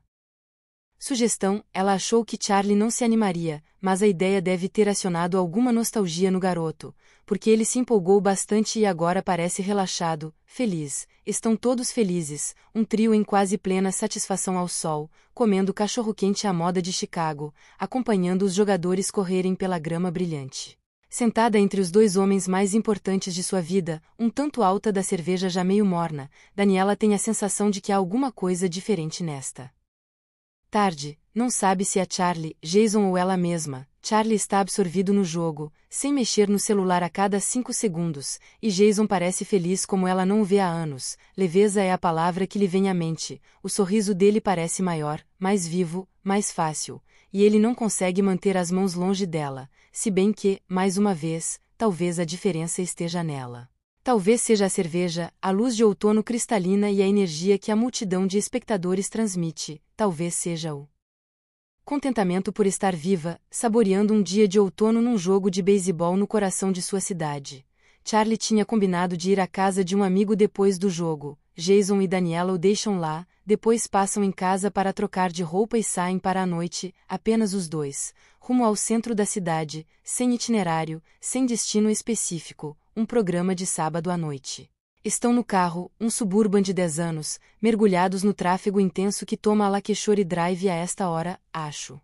S2: Sugestão: ela achou que Charlie não se animaria, mas a ideia deve ter acionado alguma nostalgia no garoto, porque ele se empolgou bastante e agora parece relaxado, feliz. Estão todos felizes, um trio em quase plena satisfação ao sol, comendo cachorro-quente à moda de Chicago, acompanhando os jogadores correrem pela grama brilhante. Sentada entre os dois homens mais importantes de sua vida, um tanto alta da cerveja já meio morna, Daniela tem a sensação de que há alguma coisa diferente nesta Tarde, não sabe se é Charlie, Jason ou ela mesma. Charlie está absorvido no jogo, sem mexer no celular a cada cinco segundos, e Jason parece feliz como ela não o vê há anos. Leveza é a palavra que lhe vem à mente. O sorriso dele parece maior, mais vivo, mais fácil, e ele não consegue manter as mãos longe dela, se bem que, mais uma vez, talvez a diferença esteja nela. Talvez seja a cerveja, a luz de outono cristalina e a energia que a multidão de espectadores transmite, talvez seja o contentamento por estar viva, saboreando um dia de outono num jogo de beisebol no coração de sua cidade. Charlie tinha combinado de ir à casa de um amigo depois do jogo. Jason e Daniela o deixam lá, depois passam em casa para trocar de roupa e saem para a noite, apenas os dois, rumo ao centro da cidade, sem itinerário, sem destino específico, um programa de sábado à noite. Estão no carro, um suburban de 10 anos, mergulhados no tráfego intenso que toma a Lakeshore Drive a esta hora, acho.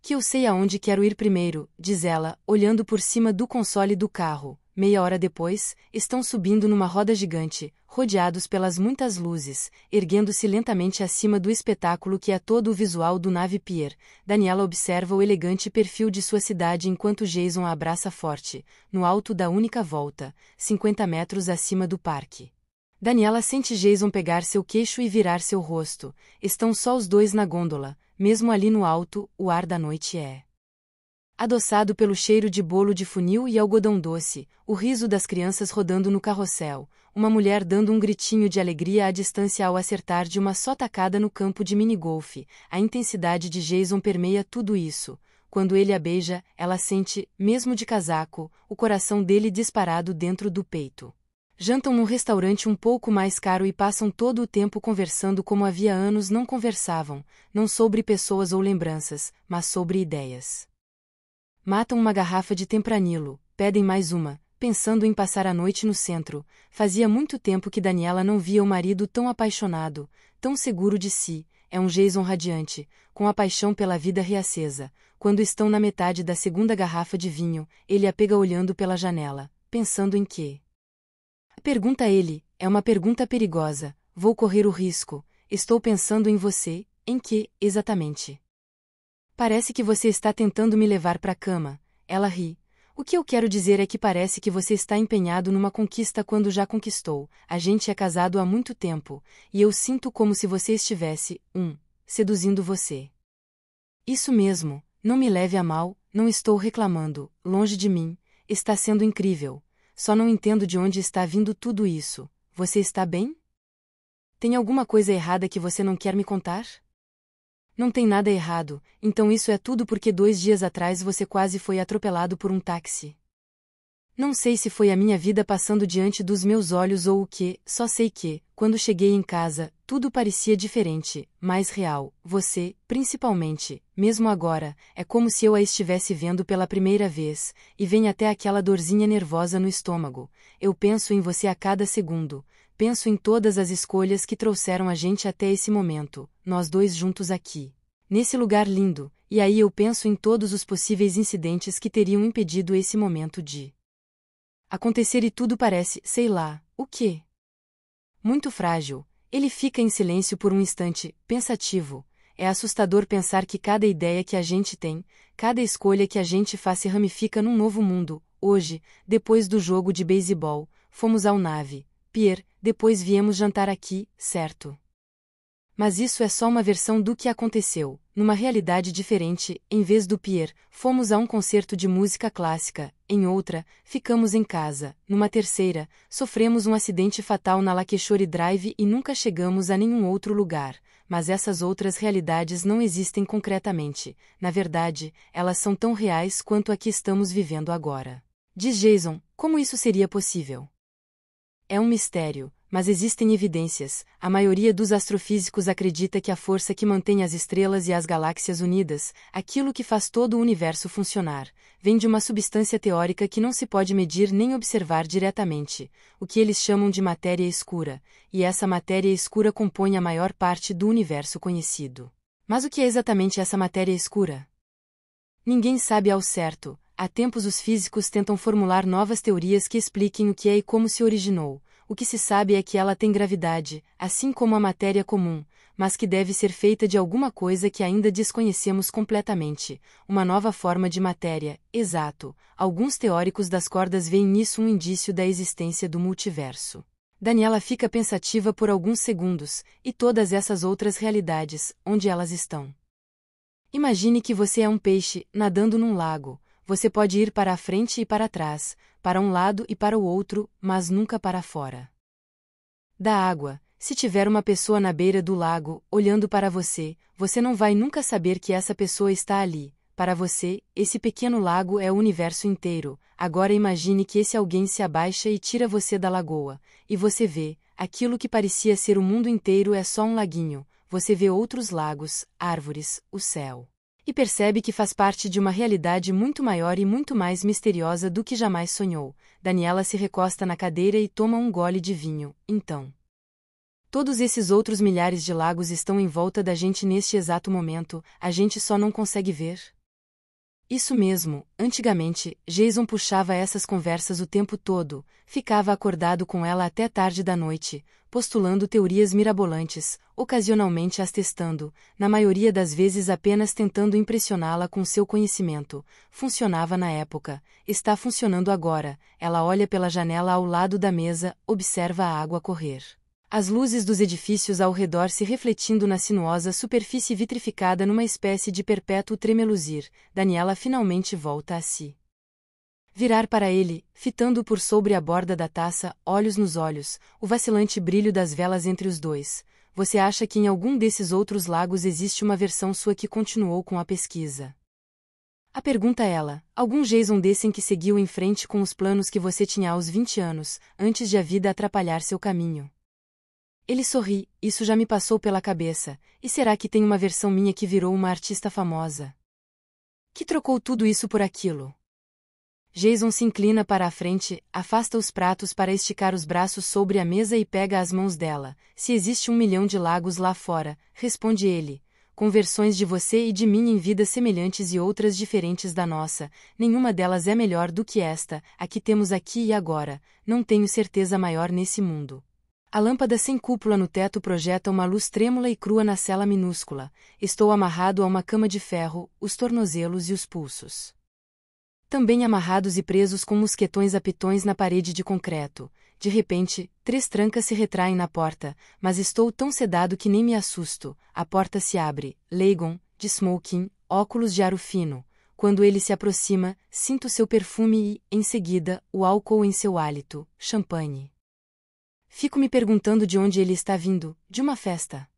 S2: Que eu sei aonde quero ir primeiro, diz ela, olhando por cima do console do carro. Meia hora depois, estão subindo numa roda gigante, rodeados pelas muitas luzes, erguendo-se lentamente acima do espetáculo que é todo o visual do nave pier. Daniela observa o elegante perfil de sua cidade enquanto Jason a abraça forte, no alto da única volta, 50 metros acima do parque. Daniela sente Jason pegar seu queixo e virar seu rosto. Estão só os dois na gôndola, mesmo ali no alto, o ar da noite é adoçado pelo cheiro de bolo de funil e algodão doce, o riso das crianças rodando no carrossel, uma mulher dando um gritinho de alegria à distância ao acertar de uma só tacada no campo de minigolfe. A intensidade de Jason permeia tudo isso. Quando ele a beija, ela sente, mesmo de casaco, o coração dele disparado dentro do peito jantam num restaurante um pouco mais caro e passam todo o tempo conversando como havia anos não conversavam, não sobre pessoas ou lembranças, mas sobre ideias. Matam uma garrafa de tempranilo, pedem mais uma, pensando em passar a noite no centro. Fazia muito tempo que Daniela não via o marido tão apaixonado, tão seguro de si. É um Jason radiante, com a paixão pela vida reacesa. Quando estão na metade da segunda garrafa de vinho, ele a pega olhando pela janela, pensando em quê? Pergunta a ele, é uma pergunta perigosa. Vou correr o risco. Estou pensando em você, em que, exatamente? Parece que você está tentando me levar para a cama. Ela ri. O que eu quero dizer é que parece que você está empenhado numa conquista quando já conquistou. A gente é casado há muito tempo, e eu sinto como se você estivesse, um, seduzindo você. Isso mesmo, não me leve a mal, não estou reclamando, longe de mim, está sendo incrível. Só não entendo de onde está vindo tudo isso. Você está bem? Tem alguma coisa errada que você não quer me contar? Não tem nada errado, então isso é tudo porque dois dias atrás você quase foi atropelado por um táxi. Não sei se foi a minha vida passando diante dos meus olhos ou o que, só sei que, quando cheguei em casa, tudo parecia diferente, mais real. Você, principalmente, mesmo agora, é como se eu a estivesse vendo pela primeira vez, e vem até aquela dorzinha nervosa no estômago. Eu penso em você a cada segundo, penso em todas as escolhas que trouxeram a gente até esse momento, nós dois juntos aqui. Nesse lugar lindo, e aí eu penso em todos os possíveis incidentes que teriam impedido esse momento de acontecer e tudo parece, sei lá, o quê? Muito frágil, ele fica em silêncio por um instante, pensativo. É assustador pensar que cada ideia que a gente tem, cada escolha que a gente faz se ramifica num novo mundo. Hoje, depois do jogo de beisebol, fomos ao nave, Pierre depois viemos jantar aqui, certo? Mas isso é só uma versão do que aconteceu. Numa realidade diferente, em vez do Pierre, fomos a um concerto de música clássica, em outra, ficamos em casa, numa terceira, sofremos um acidente fatal na Lakeshore Drive e nunca chegamos a nenhum outro lugar. Mas essas outras realidades não existem concretamente. Na verdade, elas são tão reais quanto a que estamos vivendo agora. Diz Jason, como isso seria possível? É um mistério, mas existem evidências. A maioria dos astrofísicos acredita que a força que mantém as estrelas e as galáxias unidas, aquilo que faz todo o universo funcionar, vem de uma substância teórica que não se pode medir nem observar diretamente, o que eles chamam de matéria escura, e essa matéria escura compõe a maior parte do universo conhecido. Mas o que é exatamente essa matéria escura? Ninguém sabe ao certo, Há tempos os físicos tentam formular novas teorias que expliquem o que é e como se originou. O que se sabe é que ela tem gravidade, assim como a matéria comum, mas que deve ser feita de alguma coisa que ainda desconhecemos completamente, uma nova forma de matéria, exato. Alguns teóricos das cordas veem nisso um indício da existência do multiverso. Daniela fica pensativa por alguns segundos, e todas essas outras realidades, onde elas estão. Imagine que você é um peixe, nadando num lago. Você pode ir para a frente e para trás, para um lado e para o outro, mas nunca para fora. Da água, se tiver uma pessoa na beira do lago, olhando para você, você não vai nunca saber que essa pessoa está ali. Para você, esse pequeno lago é o universo inteiro. Agora imagine que esse alguém se abaixa e tira você da lagoa, e você vê, aquilo que parecia ser o mundo inteiro é só um laguinho, você vê outros lagos, árvores, o céu e percebe que faz parte de uma realidade muito maior e muito mais misteriosa do que jamais sonhou. Daniela se recosta na cadeira e toma um gole de vinho, então. Todos esses outros milhares de lagos estão em volta da gente neste exato momento, a gente só não consegue ver. Isso mesmo, antigamente, Jason puxava essas conversas o tempo todo, ficava acordado com ela até tarde da noite, postulando teorias mirabolantes, ocasionalmente as testando, na maioria das vezes apenas tentando impressioná-la com seu conhecimento. Funcionava na época, está funcionando agora. Ela olha pela janela ao lado da mesa, observa a água correr as luzes dos edifícios ao redor se refletindo na sinuosa superfície vitrificada numa espécie de perpétuo tremeluzir, Daniela finalmente volta a si. Virar para ele, fitando por sobre a borda da taça, olhos nos olhos, o vacilante brilho das velas entre os dois. Você acha que em algum desses outros lagos existe uma versão sua que continuou com a pesquisa? A pergunta é ela, algum Jason desse em que seguiu em frente com os planos que você tinha aos 20 anos, antes de a vida atrapalhar seu caminho. Ele sorri, isso já me passou pela cabeça, e será que tem uma versão minha que virou uma artista famosa? Que trocou tudo isso por aquilo? Jason se inclina para a frente, afasta os pratos para esticar os braços sobre a mesa e pega as mãos dela. Se existe um milhão de lagos lá fora, responde ele, com versões de você e de mim em vidas semelhantes e outras diferentes da nossa, nenhuma delas é melhor do que esta, a que temos aqui e agora, não tenho certeza maior nesse mundo. A lâmpada sem cúpula no teto projeta uma luz trêmula e crua na cela minúscula. Estou amarrado a uma cama de ferro, os tornozelos e os pulsos. Também amarrados e presos com mosquetões a pitões na parede de concreto. De repente, três trancas se retraem na porta, mas estou tão sedado que nem me assusto. A porta se abre. Leigon, de smoking, óculos de aro fino. Quando ele se aproxima, sinto seu perfume e, em seguida, o álcool em seu hálito, champanhe. Fico me perguntando de onde ele está vindo, de uma festa.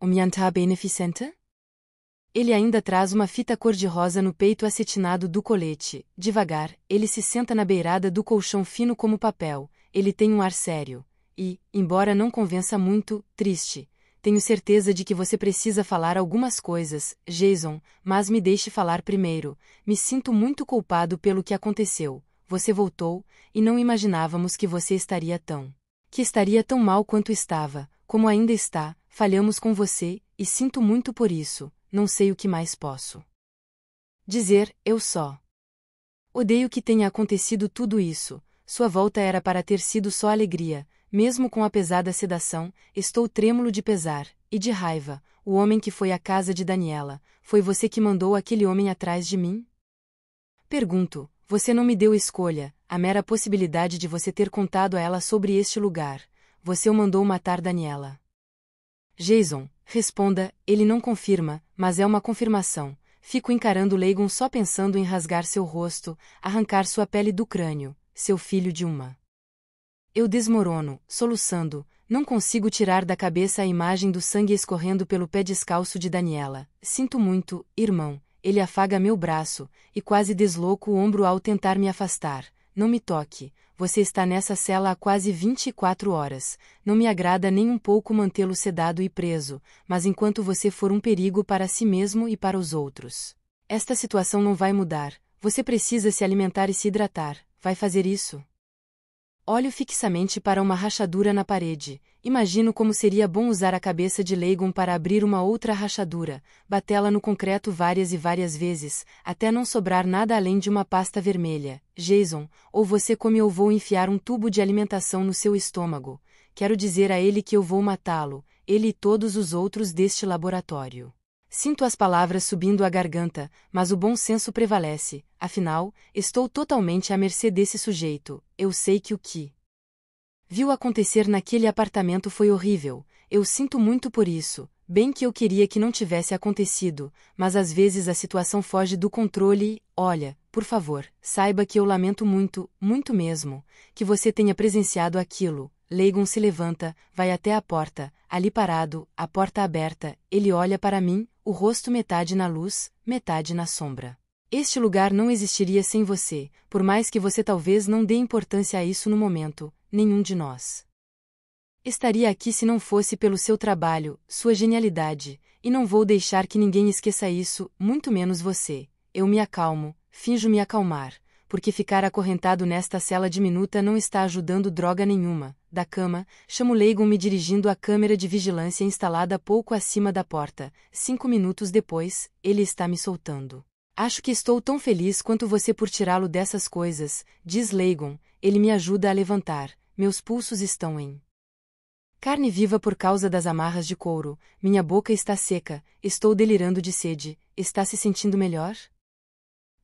S2: O Miantá Beneficente? Ele ainda traz uma fita cor-de-rosa no peito acetinado do colete. Devagar, ele se senta na beirada do colchão fino como papel. Ele tem um ar sério. E, embora não convença muito, triste. Tenho certeza de que você precisa falar algumas coisas, Jason, mas me deixe falar primeiro. Me sinto muito culpado pelo que aconteceu. Você voltou, e não imaginávamos que você estaria tão. Que estaria tão mal quanto estava, como ainda está, falhamos com você, e sinto muito por isso, não sei o que mais posso. Dizer, eu só. Odeio que tenha acontecido tudo isso, sua volta era para ter sido só alegria, mesmo com a pesada sedação, estou trêmulo de pesar, e de raiva, o homem que foi à casa de Daniela, foi você que mandou aquele homem atrás de mim? Pergunto, você não me deu escolha, a mera possibilidade de você ter contado a ela sobre este lugar. Você o mandou matar Daniela. Jason, responda, ele não confirma, mas é uma confirmação. Fico encarando Leigon só pensando em rasgar seu rosto, arrancar sua pele do crânio, seu filho de uma. Eu desmorono, soluçando, não consigo tirar da cabeça a imagem do sangue escorrendo pelo pé descalço de Daniela. Sinto muito, irmão, ele afaga meu braço, e quase desloco o ombro ao tentar me afastar. Não me toque, você está nessa cela há quase 24 horas. Não me agrada nem um pouco mantê-lo sedado e preso, mas enquanto você for um perigo para si mesmo e para os outros. Esta situação não vai mudar. Você precisa se alimentar e se hidratar. Vai fazer isso? Olho fixamente para uma rachadura na parede. Imagino como seria bom usar a cabeça de Leigon para abrir uma outra rachadura, batê-la no concreto várias e várias vezes, até não sobrar nada além de uma pasta vermelha. Jason, ou você come ou vou enfiar um tubo de alimentação no seu estômago. Quero dizer a ele que eu vou matá-lo, ele e todos os outros deste laboratório. Sinto as palavras subindo à garganta, mas o bom senso prevalece. Afinal, estou totalmente à mercê desse sujeito. Eu sei que o que viu acontecer naquele apartamento foi horrível. Eu sinto muito por isso. Bem que eu queria que não tivesse acontecido, mas às vezes a situação foge do controle e, olha, por favor, saiba que eu lamento muito, muito mesmo, que você tenha presenciado aquilo. Leigon se levanta, vai até a porta, ali parado, a porta aberta, ele olha para mim, o rosto metade na luz, metade na sombra. Este lugar não existiria sem você, por mais que você talvez não dê importância a isso no momento, nenhum de nós. Estaria aqui se não fosse pelo seu trabalho, sua genialidade, e não vou deixar que ninguém esqueça isso, muito menos você. Eu me acalmo, finjo me acalmar, porque ficar acorrentado nesta cela diminuta não está ajudando droga nenhuma, da cama, chamo Leigon me dirigindo à câmera de vigilância instalada pouco acima da porta. Cinco minutos depois, ele está me soltando. Acho que estou tão feliz quanto você por tirá-lo dessas coisas, diz Leigon. Ele me ajuda a levantar. Meus pulsos estão em carne viva por causa das amarras de couro. Minha boca está seca, estou delirando de sede. Está se sentindo melhor?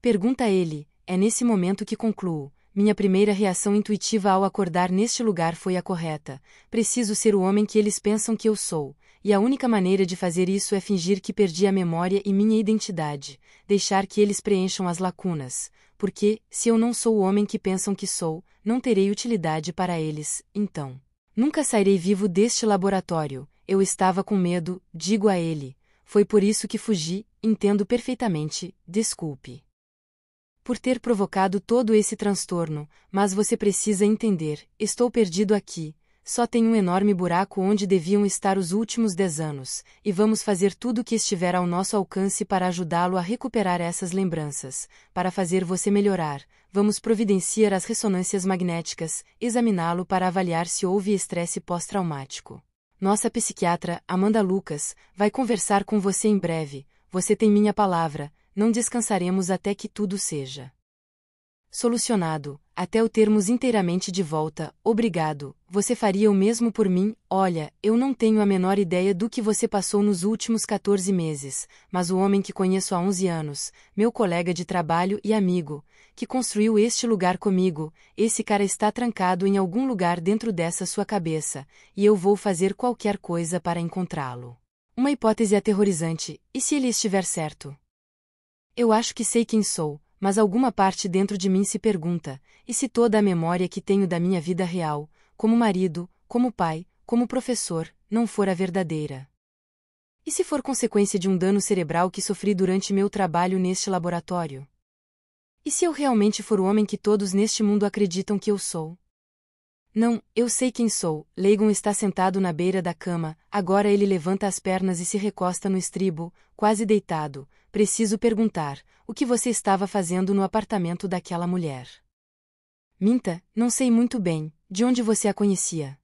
S2: Pergunta ele. É nesse momento que concluo. Minha primeira reação intuitiva ao acordar neste lugar foi a correta. Preciso ser o homem que eles pensam que eu sou, e a única maneira de fazer isso é fingir que perdi a memória e minha identidade, deixar que eles preencham as lacunas, porque, se eu não sou o homem que pensam que sou, não terei utilidade para eles, então. Nunca sairei vivo deste laboratório, eu estava com medo, digo a ele. Foi por isso que fugi, entendo perfeitamente, desculpe por ter provocado todo esse transtorno, mas você precisa entender: estou perdido aqui. Só tem um enorme buraco onde deviam estar os últimos dez anos, e vamos fazer tudo o que estiver ao nosso alcance para ajudá-lo a recuperar essas lembranças, para fazer você melhorar. Vamos providenciar as ressonâncias magnéticas, examiná-lo para avaliar se houve estresse pós-traumático. Nossa psiquiatra, Amanda Lucas, vai conversar com você em breve. Você tem minha palavra, não descansaremos até que tudo seja solucionado, até o termos inteiramente de volta, obrigado, você faria o mesmo por mim, olha, eu não tenho a menor ideia do que você passou nos últimos 14 meses, mas o homem que conheço há 11 anos, meu colega de trabalho e amigo, que construiu este lugar comigo, esse cara está trancado em algum lugar dentro dessa sua cabeça, e eu vou fazer qualquer coisa para encontrá-lo. Uma hipótese aterrorizante, e se ele estiver certo? Eu acho que sei quem sou, mas alguma parte dentro de mim se pergunta: e se toda a memória que tenho da minha vida real, como marido, como pai, como professor, não for a verdadeira? E se for consequência de um dano cerebral que sofri durante meu trabalho neste laboratório? E se eu realmente for o homem que todos neste mundo acreditam que eu sou? Não, eu sei quem sou. Leigon está sentado na beira da cama, agora ele levanta as pernas e se recosta no estribo, quase deitado, preciso perguntar, o que você estava fazendo no apartamento daquela mulher? Minta, não sei muito bem, de onde você a conhecia.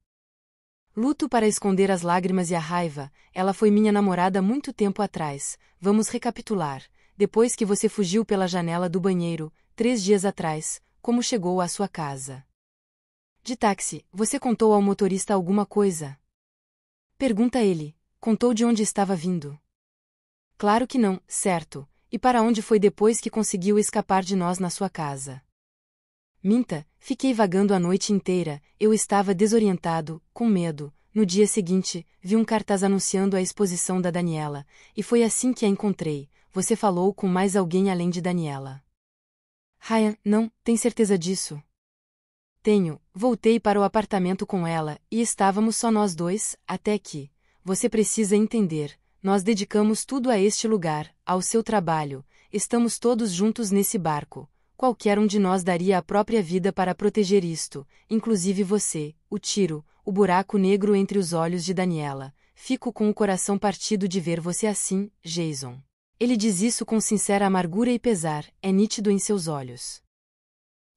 S2: Luto para esconder as lágrimas e a raiva, ela foi minha namorada muito tempo atrás, vamos recapitular. Depois que você fugiu pela janela do banheiro, três dias atrás, como chegou à sua casa? De táxi, você contou ao motorista alguma coisa? Pergunta ele, contou de onde estava vindo. Claro que não, certo. E para onde foi depois que conseguiu escapar de nós na sua casa? Minta, fiquei vagando a noite inteira, eu estava desorientado, com medo. No dia seguinte, vi um cartaz anunciando a exposição da Daniela, e foi assim que a encontrei. Você falou com mais alguém além de Daniela. Ryan, não, tem certeza disso? Tenho, voltei para o apartamento com ela, e estávamos só nós dois, até que. Você precisa entender. Nós dedicamos tudo a este lugar, ao seu trabalho, estamos todos juntos nesse barco. Qualquer um de nós daria a própria vida para proteger isto, inclusive você, o tiro, o buraco negro entre os olhos de Daniela. Fico com o coração partido de ver você assim, Jason.
S1: Ele diz isso com sincera amargura e pesar, é nítido em seus olhos.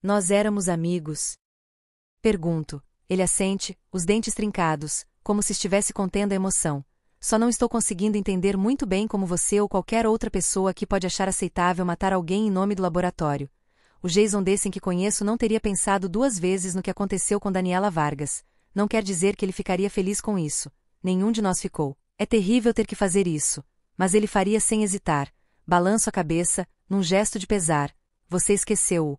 S1: Nós éramos amigos? Pergunto. Ele assente, os dentes trincados, como se estivesse contendo a emoção. Só não estou conseguindo entender muito bem como você ou qualquer outra pessoa que pode achar aceitável matar alguém em nome do laboratório. O Jason Dessen que conheço não teria pensado duas vezes no que aconteceu com Daniela Vargas. Não quer dizer que ele ficaria feliz com isso. Nenhum de nós ficou. É terrível ter que fazer isso. Mas ele faria sem hesitar. Balanço a cabeça, num gesto de pesar. Você esqueceu-o.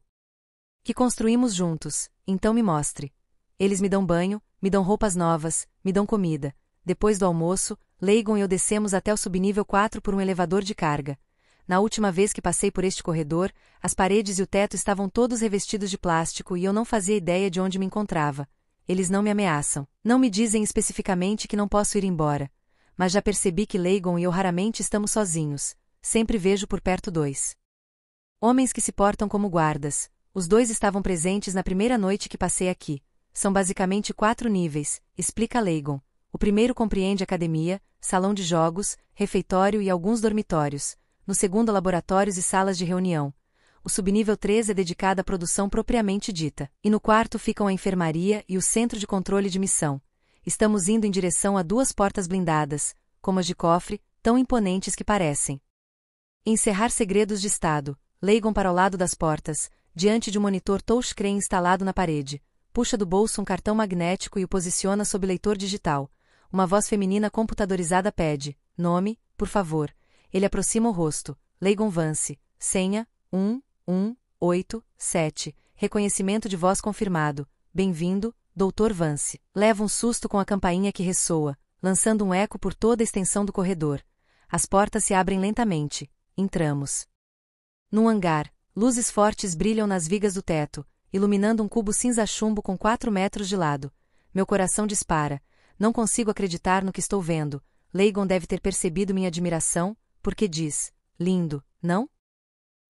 S1: Que construímos juntos, então me mostre. Eles me dão banho, me dão roupas novas, me dão comida. Depois do almoço, Leigon e eu descemos até o subnível 4 por um elevador de carga. Na última vez que passei por este corredor, as paredes e o teto estavam todos revestidos de plástico e eu não fazia ideia de onde me encontrava. Eles não me ameaçam. Não me dizem especificamente que não posso ir embora. Mas já percebi que Leigon e eu raramente estamos sozinhos. Sempre vejo por perto dois. Homens que se portam como guardas. Os dois estavam presentes na primeira noite que passei aqui. São basicamente quatro níveis, explica Leigon. O primeiro compreende academia, salão de jogos, refeitório e alguns dormitórios. No segundo, laboratórios e salas de reunião. O subnível 3 é dedicado à produção propriamente dita. E no quarto ficam a enfermaria e o centro de controle de missão. Estamos indo em direção a duas portas blindadas, como as de cofre, tão imponentes que parecem. Encerrar segredos de Estado. Leigon para o lado das portas, diante de um monitor touchscreen instalado na parede. Puxa do bolso um cartão magnético e o posiciona sob leitor digital uma voz feminina computadorizada pede: Nome, por favor. Ele aproxima o rosto. Leigon Vance. Senha: 1187. Reconhecimento de voz confirmado. Bem-vindo, Dr. Vance. Leva um susto com a campainha que ressoa, lançando um eco por toda a extensão do corredor. As portas se abrem lentamente. Entramos. Num hangar, luzes fortes brilham nas vigas do teto, iluminando um cubo cinza-chumbo com quatro metros de lado. Meu coração dispara. Não consigo acreditar no que estou vendo. Leigon deve ter percebido minha admiração, porque diz: Lindo, não?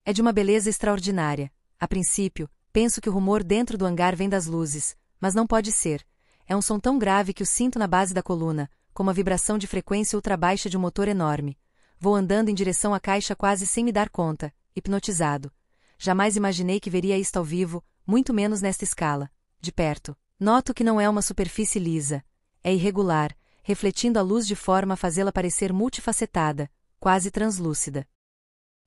S1: É de uma beleza extraordinária. A princípio, penso que o rumor dentro do hangar vem das luzes, mas não pode ser. É um som tão grave que o sinto na base da coluna, como a vibração de frequência ultrabaixa de um motor enorme. Vou andando em direção à caixa quase sem me dar conta, hipnotizado. Jamais imaginei que veria isto ao vivo, muito menos nesta escala. De perto. Noto que não é uma superfície lisa, é irregular, refletindo a luz de forma a fazê-la parecer multifacetada, quase translúcida.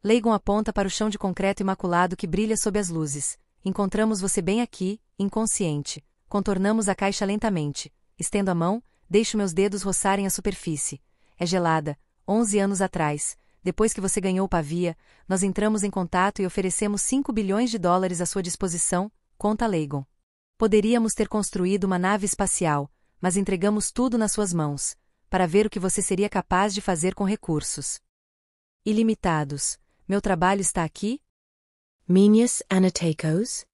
S1: Leigon aponta para o chão de concreto imaculado que brilha sob as luzes. Encontramos você bem aqui, inconsciente. Contornamos a caixa lentamente. Estendo a mão, deixo meus dedos roçarem a superfície. É gelada. Onze anos atrás, depois que você ganhou Pavia, nós entramos em contato e oferecemos 5 bilhões de dólares à sua disposição, conta Leigon. Poderíamos ter construído uma nave espacial, mas entregamos tudo nas suas mãos, para ver o que você seria capaz de fazer com recursos. Ilimitados. Meu trabalho está aqui? Minhas Anatekos?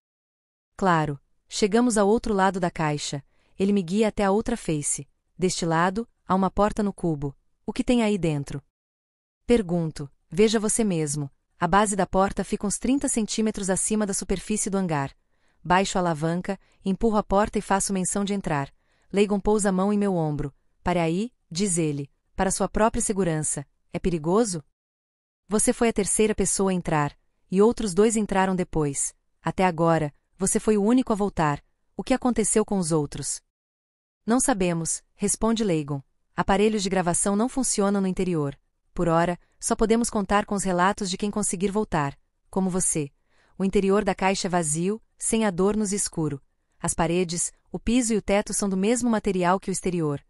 S1: Claro. Chegamos ao outro lado da caixa. Ele me guia até a outra face. Deste lado, há uma porta no cubo. O que tem aí dentro? Pergunto. Veja você mesmo. A base da porta fica uns 30 centímetros acima da superfície do hangar. Baixo a alavanca, empurro a porta e faço menção de entrar. Leigon pousa a mão em meu ombro. Para aí, diz ele, para sua própria segurança. É perigoso? Você foi a terceira pessoa a entrar, e outros dois entraram depois. Até agora, você foi o único a voltar. O que aconteceu com os outros? Não sabemos, responde Leigon. Aparelhos de gravação não funcionam no interior. Por ora, só podemos contar com os relatos de quem conseguir voltar, como você. O interior da caixa é vazio, sem adornos e escuro. As paredes, o piso e o teto são do mesmo material que o exterior.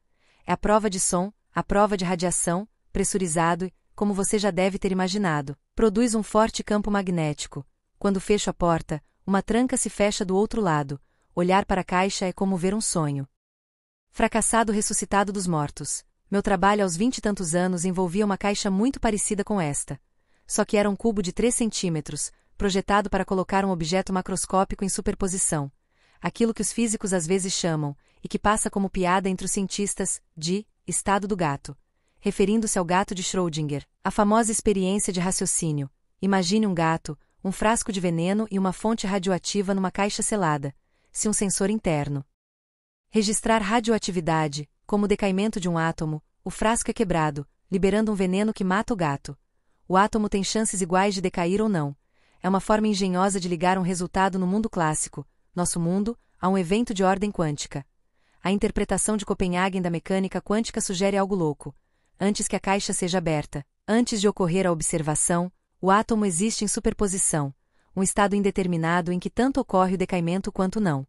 S1: É a prova de som, a prova de radiação, pressurizado e, como você já deve ter imaginado, produz um forte campo magnético. Quando fecho a porta, uma tranca se fecha do outro lado. Olhar para a caixa é como ver um sonho. Fracassado ressuscitado dos mortos. Meu trabalho aos vinte e tantos anos envolvia uma caixa muito parecida com esta. Só que era um cubo de três centímetros, projetado para colocar um objeto macroscópico em superposição aquilo que os físicos às vezes chamam, e que passa como piada entre os cientistas, de estado do gato, referindo-se ao gato de Schrödinger, a famosa experiência de raciocínio. Imagine um gato, um frasco de veneno e uma fonte radioativa numa caixa selada, se um sensor interno. Registrar radioatividade, como o decaimento de um átomo, o frasco é quebrado, liberando um veneno que mata o gato. O átomo tem chances iguais de decair ou não. É uma forma engenhosa de ligar um resultado no mundo clássico, nosso Mundo, a um evento de ordem quântica. A interpretação de Copenhagen da mecânica quântica sugere algo louco. Antes que a caixa seja aberta, antes de ocorrer a observação, o átomo existe em superposição, um estado indeterminado em que tanto ocorre o decaimento quanto não.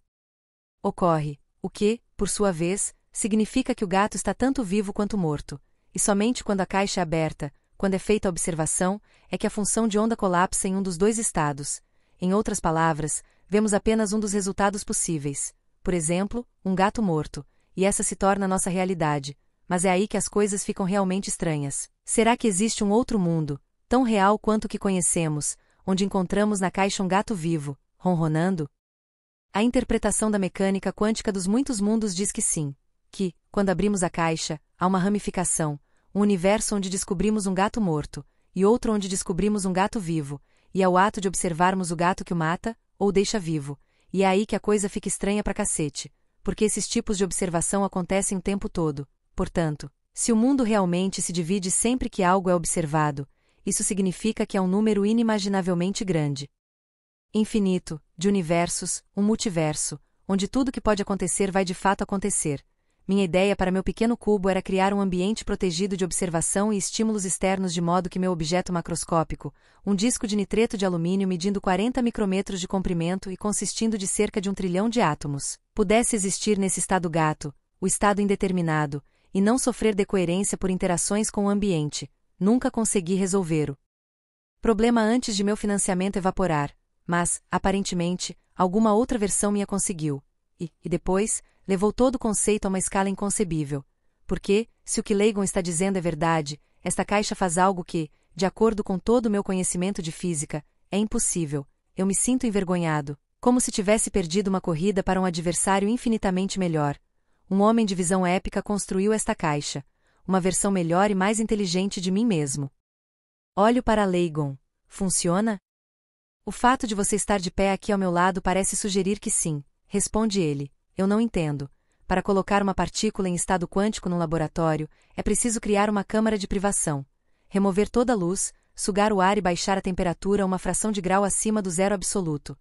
S1: Ocorre, o que, por sua vez, significa que o gato está tanto vivo quanto morto, e somente quando a caixa é aberta, quando é feita a observação, é que a função de onda colapsa em um dos dois estados. Em outras palavras, vemos apenas um dos resultados possíveis. Por exemplo, um gato morto, e essa se torna nossa realidade, mas é aí que as coisas ficam realmente estranhas. Será que existe um outro mundo, tão real quanto o que conhecemos, onde encontramos na caixa um gato vivo, ronronando? A interpretação da mecânica quântica dos muitos mundos diz que sim, que, quando abrimos a caixa, há uma ramificação, um universo onde descobrimos um gato morto, e outro onde descobrimos um gato vivo, e ao é ato de observarmos o gato que o mata, ou deixa vivo, e é aí que a coisa fica estranha pra cacete, porque esses tipos de observação acontecem o tempo todo. Portanto, se o mundo realmente se divide sempre que algo é observado, isso significa que é um número inimaginavelmente grande. Infinito, de universos, um multiverso, onde tudo que pode acontecer vai de fato acontecer, minha ideia para meu pequeno cubo era criar um ambiente protegido de observação e estímulos externos de modo que meu objeto macroscópico, um disco de nitreto de alumínio medindo 40 micrômetros de comprimento e consistindo de cerca de um trilhão de átomos, pudesse existir nesse estado gato, o estado indeterminado, e não sofrer decoerência por interações com o ambiente. Nunca consegui resolver o problema antes de meu financiamento evaporar, mas, aparentemente, alguma outra versão me a conseguiu. E, e depois, levou todo o conceito a uma escala inconcebível. Porque, se o que Leigon está dizendo é verdade, esta caixa faz algo que, de acordo com todo o meu conhecimento de física, é impossível. Eu me sinto envergonhado, como se tivesse perdido uma corrida para um adversário infinitamente melhor. Um homem de visão épica construiu esta caixa, uma versão melhor e mais inteligente de mim mesmo. Olho para Leigon. Funciona? O fato de você estar de pé aqui ao meu lado parece sugerir que sim, responde ele eu não entendo. Para colocar uma partícula em estado quântico num laboratório, é preciso criar uma câmara de privação, remover toda a luz, sugar o ar e baixar a temperatura a uma fração de grau acima do zero absoluto.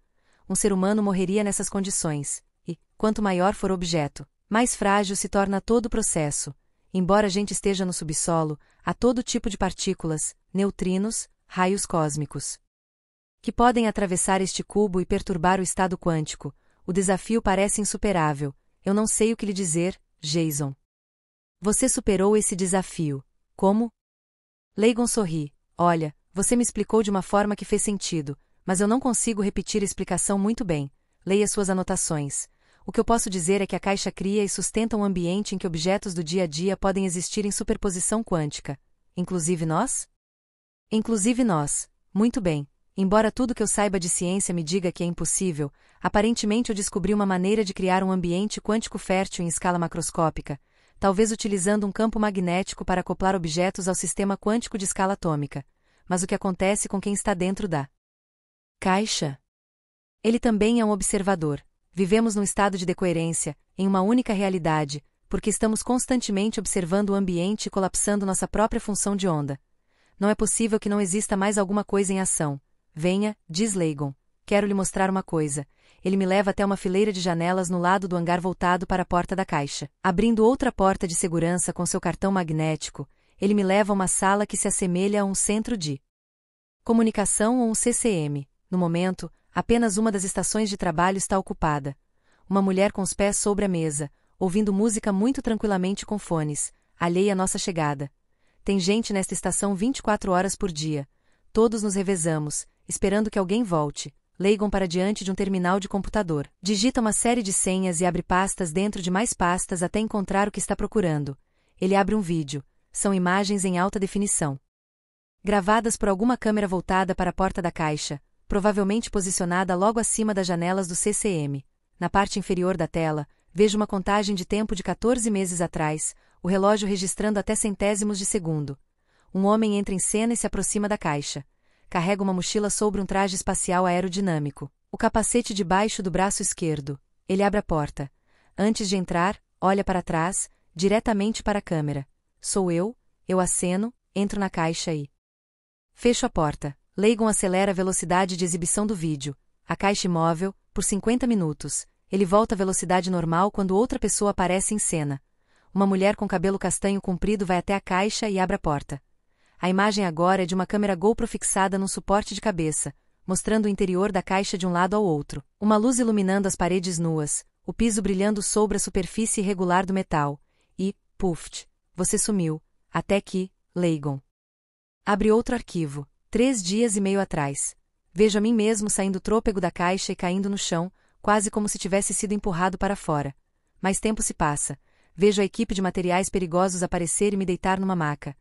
S1: Um ser humano morreria nessas condições, e, quanto maior for o objeto, mais frágil se torna todo o processo. Embora a gente esteja no subsolo, há todo tipo de partículas, neutrinos, raios cósmicos, que podem atravessar este cubo e perturbar o estado quântico, o desafio parece insuperável. Eu não sei o que lhe dizer, Jason. Você superou esse desafio. Como? Leigon sorri. Olha, você me explicou de uma forma que fez sentido, mas eu não consigo repetir a explicação muito bem. Leia suas anotações. O que eu posso dizer é que a caixa cria e sustenta um ambiente em que objetos do dia a dia podem existir em superposição quântica. Inclusive nós? Inclusive nós. Muito bem. Embora tudo que eu saiba de ciência me diga que é impossível, aparentemente eu descobri uma maneira de criar um ambiente quântico fértil em escala macroscópica, talvez utilizando um campo magnético para acoplar objetos ao sistema quântico de escala atômica. Mas o que acontece com quem está dentro da caixa? Ele também é um observador. Vivemos num estado de decoerência, em uma única realidade, porque estamos constantemente observando o ambiente e colapsando nossa própria função de onda. Não é possível que não exista mais alguma coisa em ação, Venha, diz Leigon. Quero lhe mostrar uma coisa. Ele me leva até uma fileira de janelas no lado do hangar voltado para a porta da caixa. Abrindo outra porta de segurança com seu cartão magnético, ele me leva a uma sala que se assemelha a um centro de comunicação ou um CCM. No momento, apenas uma das estações de trabalho está ocupada. Uma mulher com os pés sobre a mesa, ouvindo música muito tranquilamente com fones, alheia à nossa chegada. Tem gente nesta estação 24 horas por dia Todos nos revezamos, esperando que alguém volte. Leigon para diante de um terminal de computador. Digita uma série de senhas e abre pastas dentro de mais pastas até encontrar o que está procurando. Ele abre um vídeo. São imagens em alta definição. Gravadas por alguma câmera voltada para a porta da caixa, provavelmente posicionada logo acima das janelas do CCM. Na parte inferior da tela, vejo uma contagem de tempo de 14 meses atrás, o relógio registrando até centésimos de segundo um homem entra em cena e se aproxima da caixa. Carrega uma mochila sobre um traje espacial aerodinâmico, o capacete debaixo do braço esquerdo. Ele abre a porta. Antes de entrar, olha para trás, diretamente para a câmera. Sou eu, eu aceno, entro na caixa e. Fecho a porta. Leigon acelera a velocidade de exibição do vídeo. A caixa imóvel, por 50 minutos. Ele volta à velocidade normal quando outra pessoa aparece em cena. Uma mulher com cabelo castanho comprido vai até a caixa e abre a porta. A imagem agora é de uma câmera GoPro fixada num suporte de cabeça, mostrando o interior da caixa de um lado ao outro. Uma luz iluminando as paredes nuas, o piso brilhando sobre a superfície irregular do metal. E, puft, você sumiu. Até que, Leigon. Abre outro arquivo, três dias e meio atrás. Vejo a mim mesmo saindo trôpego da caixa e caindo no chão, quase como se tivesse sido empurrado para fora. Mas tempo se passa. Vejo a equipe de materiais perigosos aparecer e me deitar numa maca.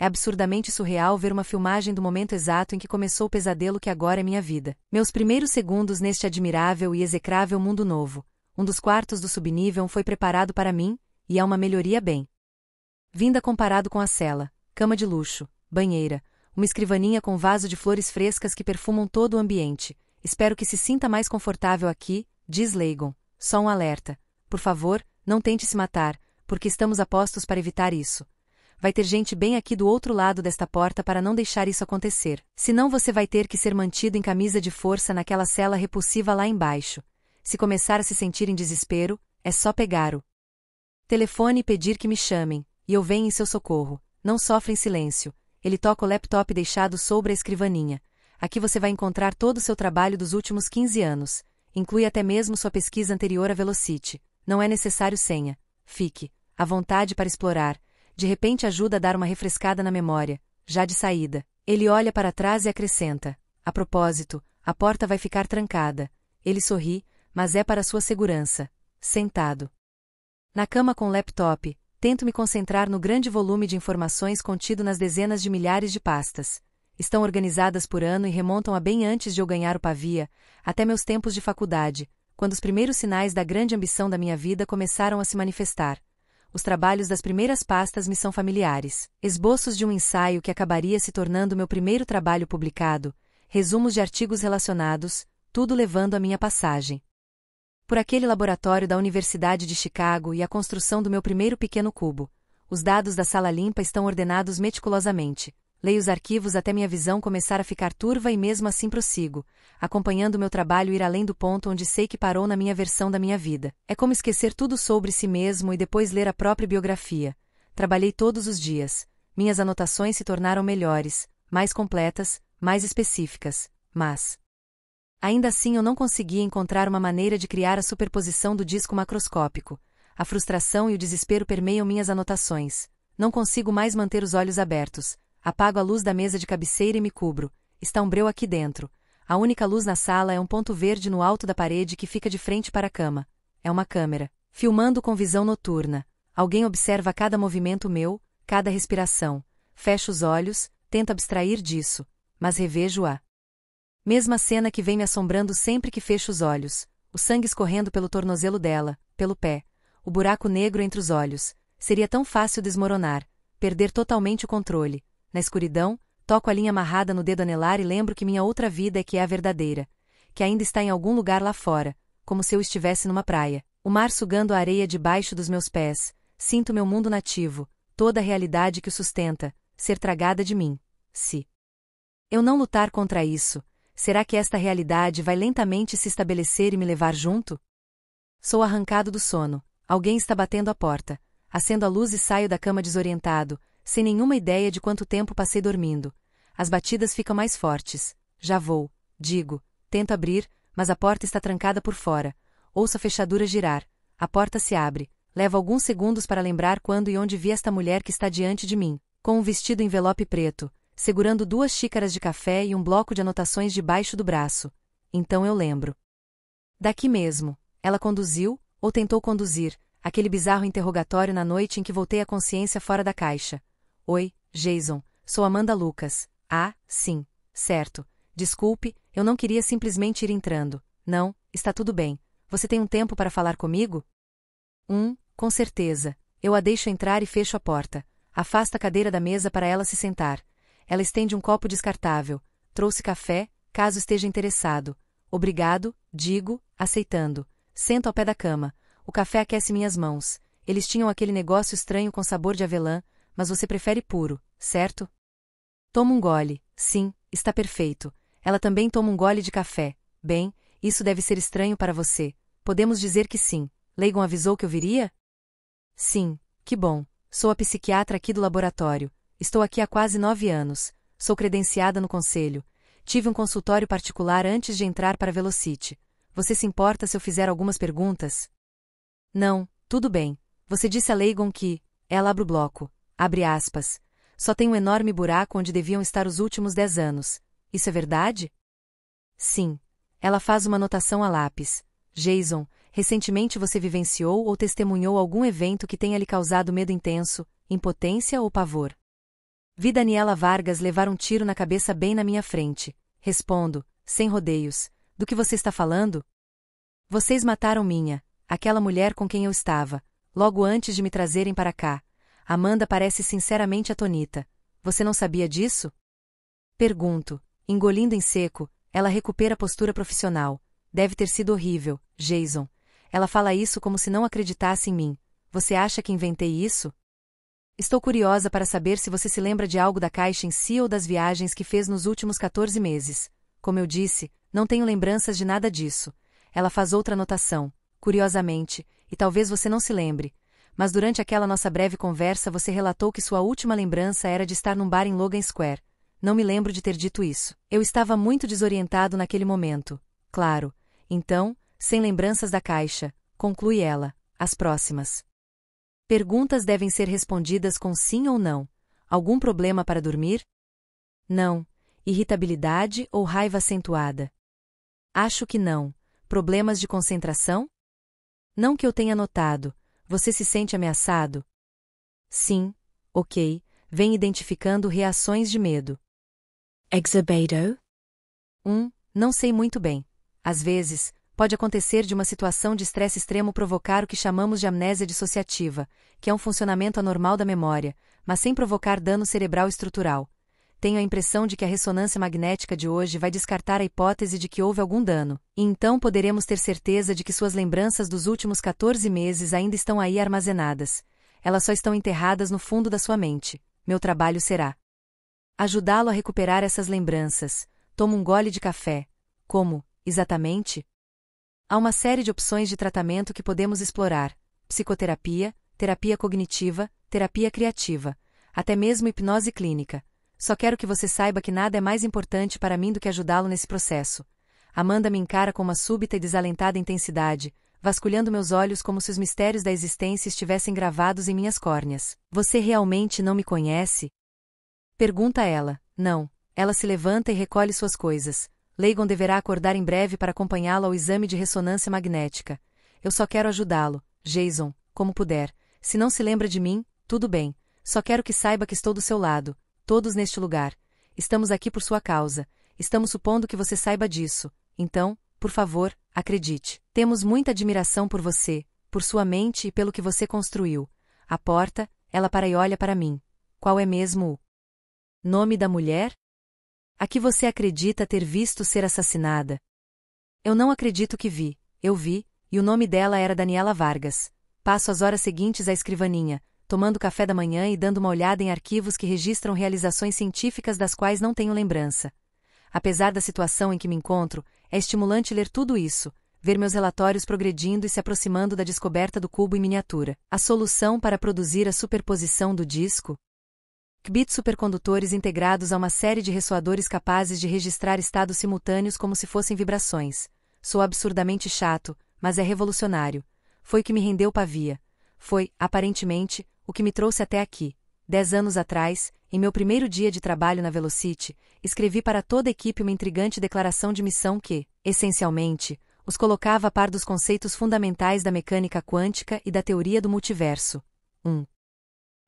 S1: É absurdamente surreal ver uma filmagem do momento exato em que começou o pesadelo que agora é minha vida. Meus primeiros segundos neste admirável e execrável mundo novo. Um dos quartos do subnível foi preparado para mim, e é uma melhoria bem. Vinda comparado com a cela, cama de luxo, banheira, uma escrivaninha com vaso de flores frescas que perfumam todo o ambiente. Espero que se sinta mais confortável aqui, diz Leigon. Só um alerta. Por favor, não tente se matar, porque estamos apostos para evitar isso vai ter gente bem aqui do outro lado desta porta para não deixar isso acontecer. Senão você vai ter que ser mantido em camisa de força naquela cela repulsiva lá embaixo. Se começar a se sentir em desespero, é só pegar o telefone e pedir que me chamem, e eu venho em seu socorro. Não sofra em silêncio. Ele toca o laptop deixado sobre a escrivaninha. Aqui você vai encontrar todo o seu trabalho dos últimos 15 anos. Inclui até mesmo sua pesquisa anterior à Velocity. Não é necessário senha. Fique à vontade para explorar de repente ajuda a dar uma refrescada na memória. Já de saída, ele olha para trás e acrescenta: A propósito, a porta vai ficar trancada. Ele sorri, mas é para sua segurança. Sentado. Na cama com o laptop, tento me concentrar no grande volume de informações contido nas dezenas de milhares de pastas. Estão organizadas por ano e remontam a bem antes de eu ganhar o Pavia, até meus tempos de faculdade, quando os primeiros sinais da grande ambição da minha vida começaram a se manifestar os trabalhos das primeiras pastas me são familiares, esboços de um ensaio que acabaria se tornando meu primeiro trabalho publicado, resumos de artigos relacionados, tudo levando à minha passagem. Por aquele laboratório da Universidade de Chicago e a construção do meu primeiro pequeno cubo, os dados da sala limpa estão ordenados meticulosamente, Leio os arquivos até minha visão começar a ficar turva e mesmo assim prossigo, acompanhando meu trabalho ir além do ponto onde sei que parou na minha versão da minha vida. É como esquecer tudo sobre si mesmo e depois ler a própria biografia. Trabalhei todos os dias. Minhas anotações se tornaram melhores, mais completas, mais específicas, mas ainda assim eu não conseguia encontrar uma maneira de criar a superposição do disco macroscópico. A frustração e o desespero permeiam minhas anotações. Não consigo mais manter os olhos abertos Apago a luz da mesa de cabeceira e me cubro. Está um breu aqui dentro. A única luz na sala é um ponto verde no alto da parede que fica de frente para a cama. É uma câmera. Filmando com visão noturna. Alguém observa cada movimento meu, cada respiração. Fecho os olhos, tento abstrair disso, mas revejo-a. Mesma cena que vem me assombrando sempre que fecho os olhos: o sangue escorrendo pelo tornozelo dela, pelo pé, o buraco negro entre os olhos. Seria tão fácil desmoronar, perder totalmente o controle, na escuridão, toco a linha amarrada no dedo anelar e lembro que minha outra vida é que é a verdadeira, que ainda está em algum lugar lá fora, como se eu estivesse numa praia. O mar sugando a areia debaixo dos meus pés, sinto meu mundo nativo, toda a realidade que o sustenta, ser tragada de mim. Se eu não lutar contra isso, será que esta realidade vai lentamente se estabelecer e me levar junto? Sou arrancado do sono. Alguém está batendo a porta. Acendo a luz e saio da cama desorientado, sem nenhuma ideia de quanto tempo passei dormindo. As batidas ficam mais fortes. Já vou, digo, tento abrir, mas a porta está trancada por fora. Ouço a fechadura girar. A porta se abre. Levo alguns segundos para lembrar quando e onde vi esta mulher que está diante de mim, com um vestido envelope preto, segurando duas xícaras de café e um bloco de anotações debaixo do braço. Então eu lembro. Daqui mesmo. Ela conduziu, ou tentou conduzir, aquele bizarro interrogatório na noite em que voltei a consciência fora da caixa. Oi, Jason, sou Amanda Lucas. Ah, sim, certo. Desculpe, eu não queria simplesmente ir entrando. Não, está tudo bem. Você tem um tempo para falar comigo? Um, com certeza. Eu a deixo entrar e fecho a porta. Afasta a cadeira da mesa para ela se sentar. Ela estende um copo descartável. Trouxe café, caso esteja interessado. Obrigado, digo, aceitando. Sento ao pé da cama. O café aquece minhas mãos. Eles tinham aquele negócio estranho com sabor de avelã, mas você prefere puro, certo? Toma um gole. Sim, está perfeito. Ela também toma um gole de café. Bem, isso deve ser estranho para você. Podemos dizer que sim. Leigon avisou que eu viria? Sim, que bom. Sou a psiquiatra aqui do laboratório. Estou aqui há quase nove anos. Sou credenciada no conselho. Tive um consultório particular antes de entrar para Velocity. Você se importa se eu fizer algumas perguntas? Não, tudo bem. Você disse a Leigon que. Ela abre o bloco. Abre aspas. Só tem um enorme buraco onde deviam estar os últimos dez anos. Isso é verdade? Sim. Ela faz uma anotação a lápis. Jason, recentemente você vivenciou ou testemunhou algum evento que tenha lhe causado medo intenso, impotência ou pavor? Vi Daniela Vargas levar um tiro na cabeça bem na minha frente. Respondo, sem rodeios. Do que você está falando? Vocês mataram minha, aquela mulher com quem eu estava, logo antes de me trazerem para cá. Amanda parece sinceramente atonita. Você não sabia disso? Pergunto. Engolindo em seco, ela recupera a postura profissional. Deve ter sido horrível, Jason. Ela fala isso como se não acreditasse em mim. Você acha que inventei isso? Estou curiosa para saber se você se lembra de algo da caixa em si ou das viagens que fez nos últimos 14 meses. Como eu disse, não tenho lembranças de nada disso. Ela faz outra anotação, curiosamente, e talvez você não se lembre, mas durante aquela nossa breve conversa você relatou que sua última lembrança era de estar num bar em Logan Square. Não me lembro de ter dito isso. Eu estava muito desorientado naquele momento. Claro. Então, sem lembranças da caixa, conclui ela. As próximas. Perguntas devem ser respondidas com sim ou não. Algum problema para dormir? Não. Irritabilidade ou raiva acentuada? Acho que não. Problemas de concentração? Não que eu tenha notado. Você se sente ameaçado? Sim, ok, vem identificando reações de medo. Exabado? 1. Um, não sei muito bem. Às vezes, pode acontecer de uma situação de estresse extremo provocar o que chamamos de amnésia dissociativa, que é um funcionamento anormal da memória, mas sem provocar dano cerebral estrutural tenho a impressão de que a ressonância magnética de hoje vai descartar a hipótese de que houve algum dano, e então poderemos ter certeza de que suas lembranças dos últimos 14 meses ainda estão aí armazenadas. Elas só estão enterradas no fundo da sua mente. Meu trabalho será ajudá-lo a recuperar essas lembranças. Toma um gole de café. Como, exatamente? Há uma série de opções de tratamento que podemos explorar: psicoterapia, terapia cognitiva, terapia criativa, até mesmo hipnose clínica só quero que você saiba que nada é mais importante para mim do que ajudá-lo nesse processo. Amanda me encara com uma súbita e desalentada intensidade, vasculhando meus olhos como se os mistérios da existência estivessem gravados em minhas córneas. Você realmente não me conhece? Pergunta ela. Não. Ela se levanta e recolhe suas coisas. Leigon deverá acordar em breve para acompanhá-lo ao exame de ressonância magnética. Eu só quero ajudá-lo, Jason, como puder. Se não se lembra de mim, tudo bem. Só quero que saiba que estou do seu lado todos neste lugar. Estamos aqui por sua causa. Estamos supondo que você saiba disso. Então, por favor, acredite. Temos muita admiração por você, por sua mente e pelo que você construiu. A porta, ela para e olha para mim. Qual é mesmo o nome da mulher? A que você acredita ter visto ser assassinada? Eu não acredito que vi. Eu vi, e o nome dela era Daniela Vargas. Passo as horas seguintes à escrivaninha, tomando café da manhã e dando uma olhada em arquivos que registram realizações científicas das quais não tenho lembrança. Apesar da situação em que me encontro, é estimulante ler tudo isso, ver meus relatórios progredindo e se aproximando da descoberta do cubo em miniatura. A solução para produzir a superposição do disco? qubits supercondutores integrados a uma série de ressoadores capazes de registrar estados simultâneos como se fossem vibrações. Sou absurdamente chato, mas é revolucionário. Foi o que me rendeu Pavia. Foi, aparentemente, o que me trouxe até aqui. Dez anos atrás, em meu primeiro dia de trabalho na Velocity, escrevi para toda a equipe uma intrigante declaração de missão que, essencialmente, os colocava a par dos conceitos fundamentais da mecânica quântica e da teoria do multiverso. 1. Um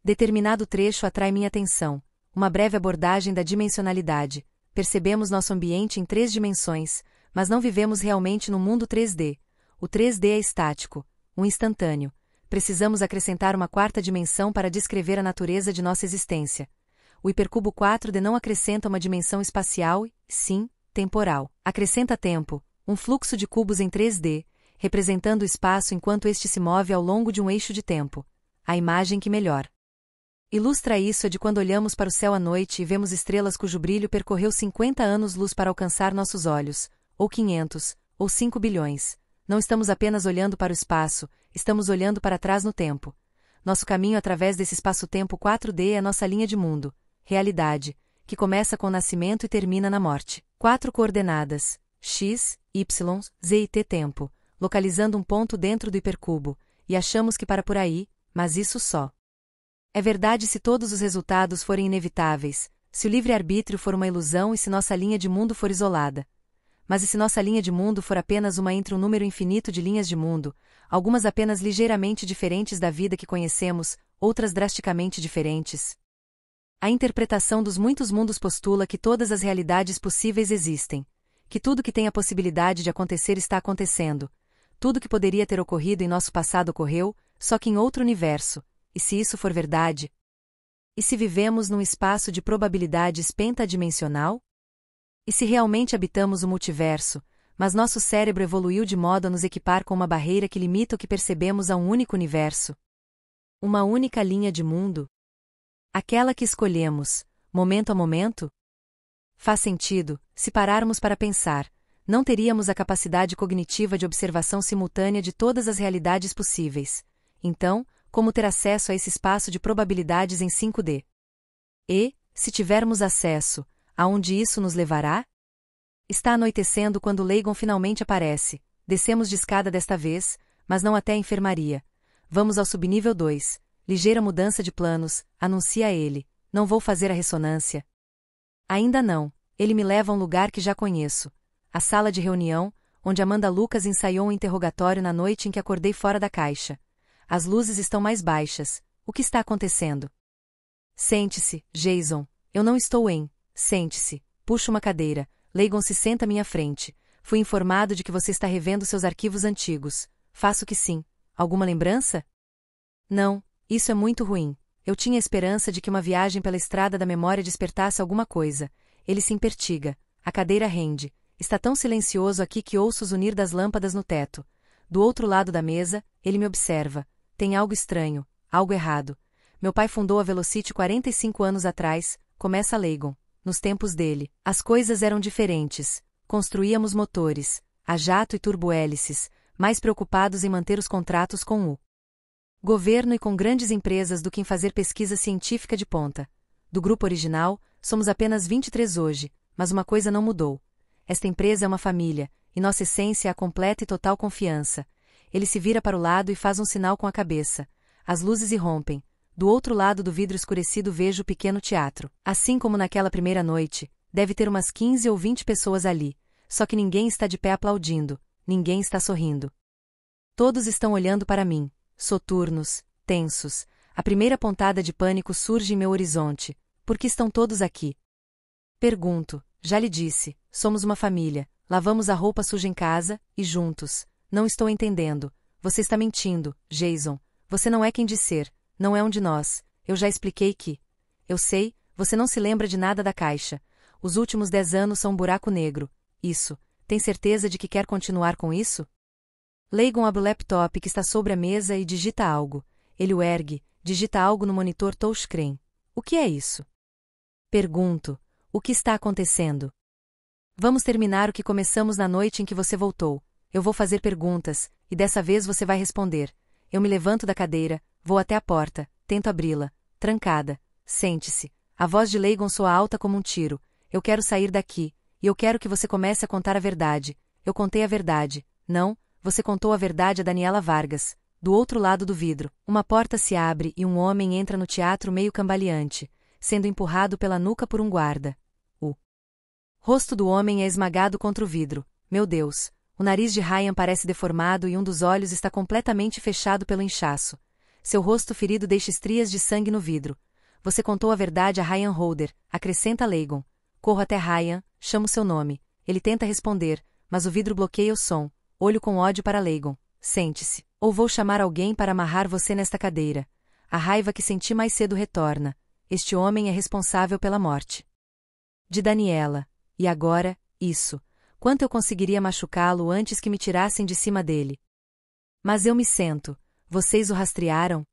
S1: determinado trecho atrai minha atenção, uma breve abordagem da dimensionalidade. Percebemos nosso ambiente em três dimensões, mas não vivemos realmente no mundo 3D. O 3D é estático, um instantâneo, precisamos acrescentar uma quarta dimensão para descrever a natureza de nossa existência. O hipercubo 4D não acrescenta uma dimensão espacial, sim, temporal. Acrescenta tempo, um fluxo de cubos em 3D, representando o espaço enquanto este se move ao longo de um eixo de tempo. A imagem que melhor ilustra isso é de quando olhamos para o céu à noite e vemos estrelas cujo brilho percorreu 50 anos-luz para alcançar nossos olhos, ou 500, ou 5 bilhões. Não estamos apenas olhando para o espaço, estamos olhando para trás no tempo. Nosso caminho através desse espaço-tempo 4D é nossa linha de mundo, realidade, que começa com o nascimento e termina na morte. Quatro coordenadas: x, y, z e t tempo, localizando um ponto dentro do hipercubo, e achamos que para por aí, mas isso só. É verdade se todos os resultados forem inevitáveis, se o livre-arbítrio for uma ilusão e se nossa linha de mundo for isolada, mas e se nossa linha de mundo for apenas uma entre um número infinito de linhas de mundo, algumas apenas ligeiramente diferentes da vida que conhecemos, outras drasticamente diferentes? A interpretação dos muitos mundos postula que todas as realidades possíveis existem, que tudo que tem a possibilidade de acontecer está acontecendo, tudo que poderia ter ocorrido em nosso passado ocorreu, só que em outro universo, e se isso for verdade? E se vivemos num espaço de probabilidades pentadimensional? E se realmente habitamos o multiverso, mas nosso cérebro evoluiu de modo a nos equipar com uma barreira que limita o que percebemos a um único universo? Uma única linha de mundo? Aquela que escolhemos, momento a momento? Faz sentido, se pararmos para pensar, não teríamos a capacidade cognitiva de observação simultânea de todas as realidades possíveis. Então, como ter acesso a esse espaço de probabilidades em 5D? E, se tivermos acesso, Aonde isso nos levará? Está anoitecendo quando Leigon finalmente aparece. Descemos de escada desta vez, mas não até a enfermaria. Vamos ao subnível 2. Ligeira mudança de planos, anuncia ele. Não vou fazer a ressonância. Ainda não. Ele me leva a um lugar que já conheço. A sala de reunião, onde Amanda Lucas ensaiou um interrogatório na noite em que acordei fora da caixa. As luzes estão mais baixas. O que está acontecendo? Sente-se, Jason. Eu não estou em Sente-se, puxe uma cadeira, Leigon se senta à minha frente. Fui informado de que você está revendo seus arquivos antigos. Faço que sim. Alguma lembrança? Não, isso é muito ruim. Eu tinha esperança de que uma viagem pela estrada da memória despertasse alguma coisa. Ele se impertiga. A cadeira rende. Está tão silencioso aqui que ouço o zunir das lâmpadas no teto. Do outro lado da mesa, ele me observa. Tem algo estranho, algo errado. Meu pai fundou a Velocity 45 anos atrás, começa Leigon. Nos tempos dele, as coisas eram diferentes. Construíamos motores, a jato e turbohélices, mais preocupados em manter os contratos com o governo e com grandes empresas do que em fazer pesquisa científica de ponta. Do grupo original, somos apenas 23 hoje, mas uma coisa não mudou. Esta empresa é uma família, e nossa essência é a completa e total confiança. Ele se vira para o lado e faz um sinal com a cabeça. As luzes irrompem, do outro lado do vidro escurecido vejo o pequeno teatro. Assim como naquela primeira noite, deve ter umas 15 ou 20 pessoas ali, só que ninguém está de pé aplaudindo, ninguém está sorrindo. Todos estão olhando para mim, soturnos, tensos. A primeira pontada de pânico surge em meu horizonte. Por que estão todos aqui? Pergunto, já lhe disse, somos uma família, lavamos a roupa suja em casa, e juntos. Não estou entendendo. Você está mentindo, Jason. Você não é quem ser. Não é um de nós. Eu já expliquei que. Eu sei, você não se lembra de nada da caixa. Os últimos dez anos são um buraco negro. Isso. Tem certeza de que quer continuar com isso? Leigon abre o laptop que está sobre a mesa e digita algo. Ele o ergue, digita algo no monitor touchscreen. O que é isso? Pergunto. O que está acontecendo? Vamos terminar o que começamos na noite em que você voltou. Eu vou fazer perguntas, e dessa vez você vai responder. Eu me levanto da cadeira, Vou até a porta, tento abri-la, trancada. Sente-se. A voz de Leigon soa alta como um tiro. Eu quero sair daqui, e eu quero que você comece a contar a verdade. Eu contei a verdade. Não, você contou a verdade a Daniela Vargas. Do outro lado do vidro, uma porta se abre e um homem entra no teatro meio cambaleante, sendo empurrado pela nuca por um guarda. O rosto do homem é esmagado contra o vidro. Meu Deus! O nariz de Ryan parece deformado e um dos olhos está completamente fechado pelo inchaço. Seu rosto ferido deixa estrias de sangue no vidro. Você contou a verdade a Ryan Holder, acrescenta Leigon. Corro até Ryan, chamo seu nome. Ele tenta responder, mas o vidro bloqueia o som. Olho com ódio para Leigon. Sente-se, ou vou chamar alguém para amarrar você nesta cadeira. A raiva que senti mais cedo retorna. Este homem é responsável pela morte. De Daniela. E agora, isso. Quanto eu conseguiria machucá-lo antes que me tirassem de cima dele? Mas eu me sento. Vocês o rastrearam?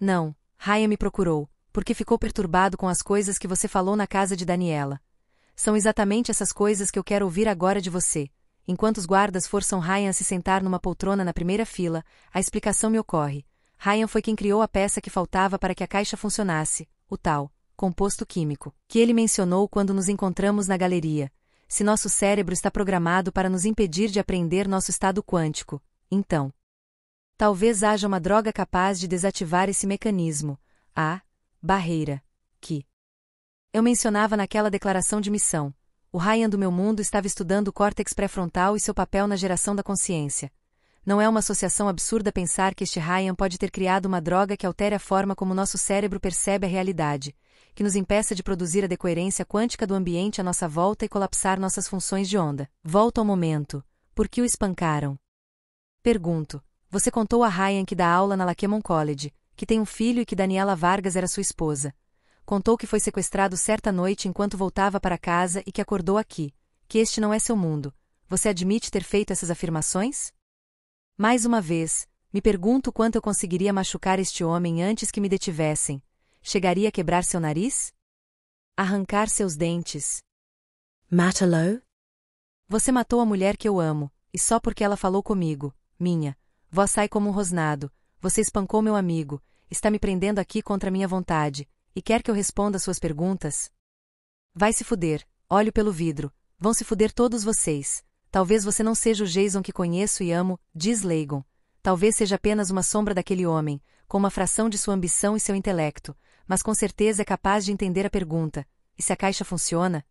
S1: Não, Ryan me procurou, porque ficou perturbado com as coisas que você falou na casa de Daniela. São exatamente essas coisas que eu quero ouvir agora de você. Enquanto os guardas forçam Ryan a se sentar numa poltrona na primeira fila, a explicação me ocorre. Ryan foi quem criou a peça que faltava para que a caixa funcionasse, o tal composto químico, que ele mencionou quando nos encontramos na galeria. Se nosso cérebro está programado para nos impedir de apreender nosso estado quântico, então, Talvez haja uma droga capaz de desativar esse mecanismo, a barreira, que eu mencionava naquela declaração de missão. O Ryan do meu mundo estava estudando o córtex pré-frontal e seu papel na geração da consciência. Não é uma associação absurda pensar que este Ryan pode ter criado uma droga que altere a forma como nosso cérebro percebe a realidade, que nos impeça de produzir a decoerência quântica do ambiente à nossa volta e colapsar nossas funções de onda. Volto ao momento. Por que o espancaram? Pergunto. Você contou a Ryan que dá aula na Lakemon College, que tem um filho e que Daniela Vargas era sua esposa. Contou que foi sequestrado certa noite enquanto voltava para casa e que acordou aqui, que este não é seu mundo. Você admite ter feito essas afirmações? Mais uma vez, me pergunto quanto eu conseguiria machucar este homem antes que me detivessem. Chegaria a quebrar seu nariz? Arrancar seus dentes?
S3: Matalo?
S1: Você matou a mulher que eu amo, e só porque ela falou comigo, minha, Vós sai como um rosnado. Você espancou meu amigo. Está me prendendo aqui contra minha vontade. E quer que eu responda suas perguntas? Vai se fuder. Olho pelo vidro. Vão se fuder todos vocês. Talvez você não seja o Jason que conheço e amo, diz Leigon. Talvez seja apenas uma sombra daquele homem, com uma fração de sua ambição e seu intelecto, mas com certeza é capaz de entender a pergunta: e se a caixa funciona?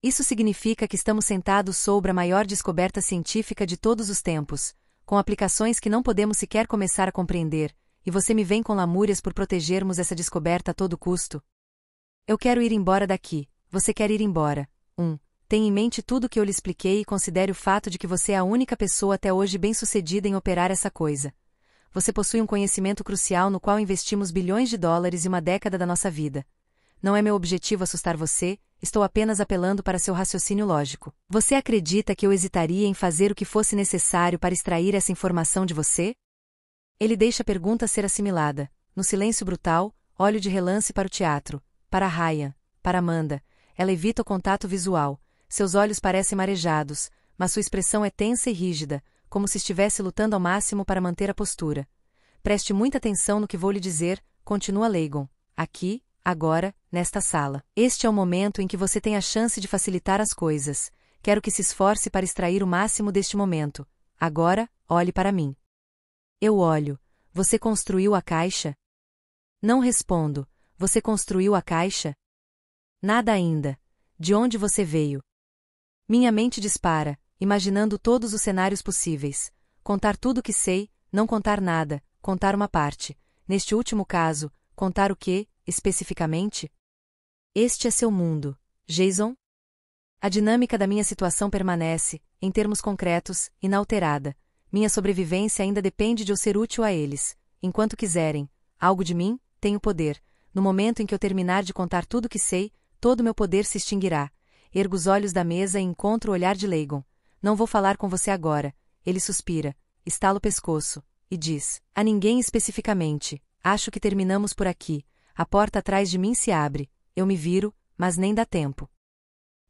S1: Isso significa que estamos sentados sobre a maior descoberta científica de todos os tempos, com aplicações que não podemos sequer começar a compreender, e você me vem com lamúrias por protegermos essa descoberta a todo custo? Eu quero ir embora daqui, você quer ir embora. 1. Um, tenha em mente tudo que eu lhe expliquei e considere o fato de que você é a única pessoa até hoje bem-sucedida em operar essa coisa. Você possui um conhecimento crucial no qual investimos bilhões de dólares e uma década da nossa vida. Não é meu objetivo assustar você, estou apenas apelando para seu raciocínio lógico. Você acredita que eu hesitaria em fazer o que fosse necessário para extrair essa informação de você? Ele deixa a pergunta ser assimilada. No silêncio brutal, olho de relance para o teatro, para Ryan, para Amanda. Ela evita o contato visual. Seus olhos parecem marejados, mas sua expressão é tensa e rígida, como se estivesse lutando ao máximo para manter a postura. Preste muita atenção no que vou lhe dizer, continua Leigon. Aqui, Agora, nesta sala, este é o momento em que você tem a chance de facilitar as coisas. Quero que se esforce para extrair o máximo deste momento. Agora, olhe para mim. Eu olho. Você construiu a caixa? Não respondo. Você construiu a caixa? Nada ainda. De onde você veio? Minha mente dispara, imaginando todos os cenários possíveis. Contar tudo o que sei, não contar nada, contar uma parte. Neste último caso, contar o que, especificamente? Este é seu mundo, Jason? A dinâmica da minha situação permanece, em termos concretos, inalterada. Minha sobrevivência ainda depende de eu ser útil a eles, enquanto quiserem. Algo de mim, tenho poder. No momento em que eu terminar de contar tudo o que sei, todo meu poder se extinguirá. Ergo os olhos da mesa e encontro o olhar de Leigon. Não vou falar com você agora. Ele suspira, estala o pescoço, e diz: A ninguém especificamente. Acho que terminamos por aqui. A porta atrás de mim se abre, eu me viro, mas nem dá tempo.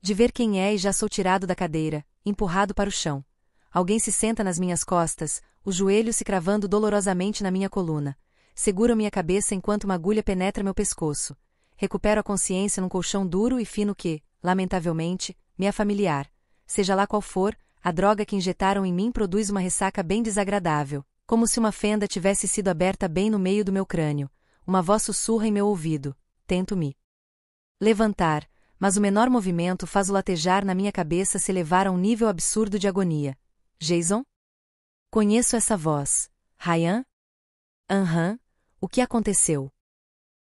S1: De ver quem é e já sou tirado da cadeira, empurrado para o chão. Alguém se senta nas minhas costas, o joelho se cravando dolorosamente na minha coluna. Seguro minha cabeça enquanto uma agulha penetra meu pescoço. Recupero a consciência num colchão duro e fino que, lamentavelmente, me é familiar. Seja lá qual for, a droga que injetaram em mim produz uma ressaca bem desagradável, como se uma fenda tivesse sido aberta bem no meio do meu crânio uma voz sussurra em meu ouvido: tento-me levantar, mas o menor movimento faz o latejar na minha cabeça se elevar a um nível absurdo de agonia. Jason? Conheço essa voz. Ryan? Aham, uhum. o que aconteceu?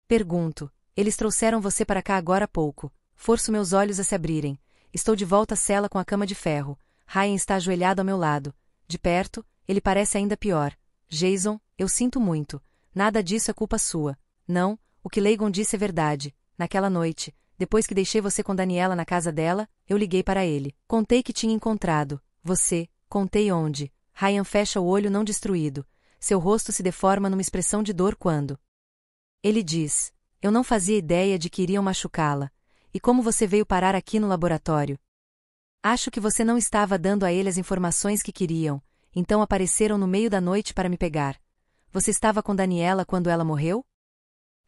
S1: Pergunto. Eles trouxeram você para cá agora há pouco. Forço meus olhos a se abrirem. Estou de volta à cela com a cama de ferro. Ryan está ajoelhado ao meu lado. De perto, ele parece ainda pior. Jason, eu sinto muito. Nada disso é culpa sua. Não, o que Leigon disse é verdade. Naquela noite, depois que deixei você com Daniela na casa dela, eu liguei para ele. Contei que tinha encontrado. Você, contei onde. Ryan fecha o olho não destruído. Seu rosto se deforma numa expressão de dor quando. Ele diz: Eu não fazia ideia de que iriam machucá-la. E como você veio parar aqui no laboratório? Acho que você não estava dando a ele as informações que queriam, então apareceram no meio da noite para me pegar. Você estava com Daniela quando ela morreu?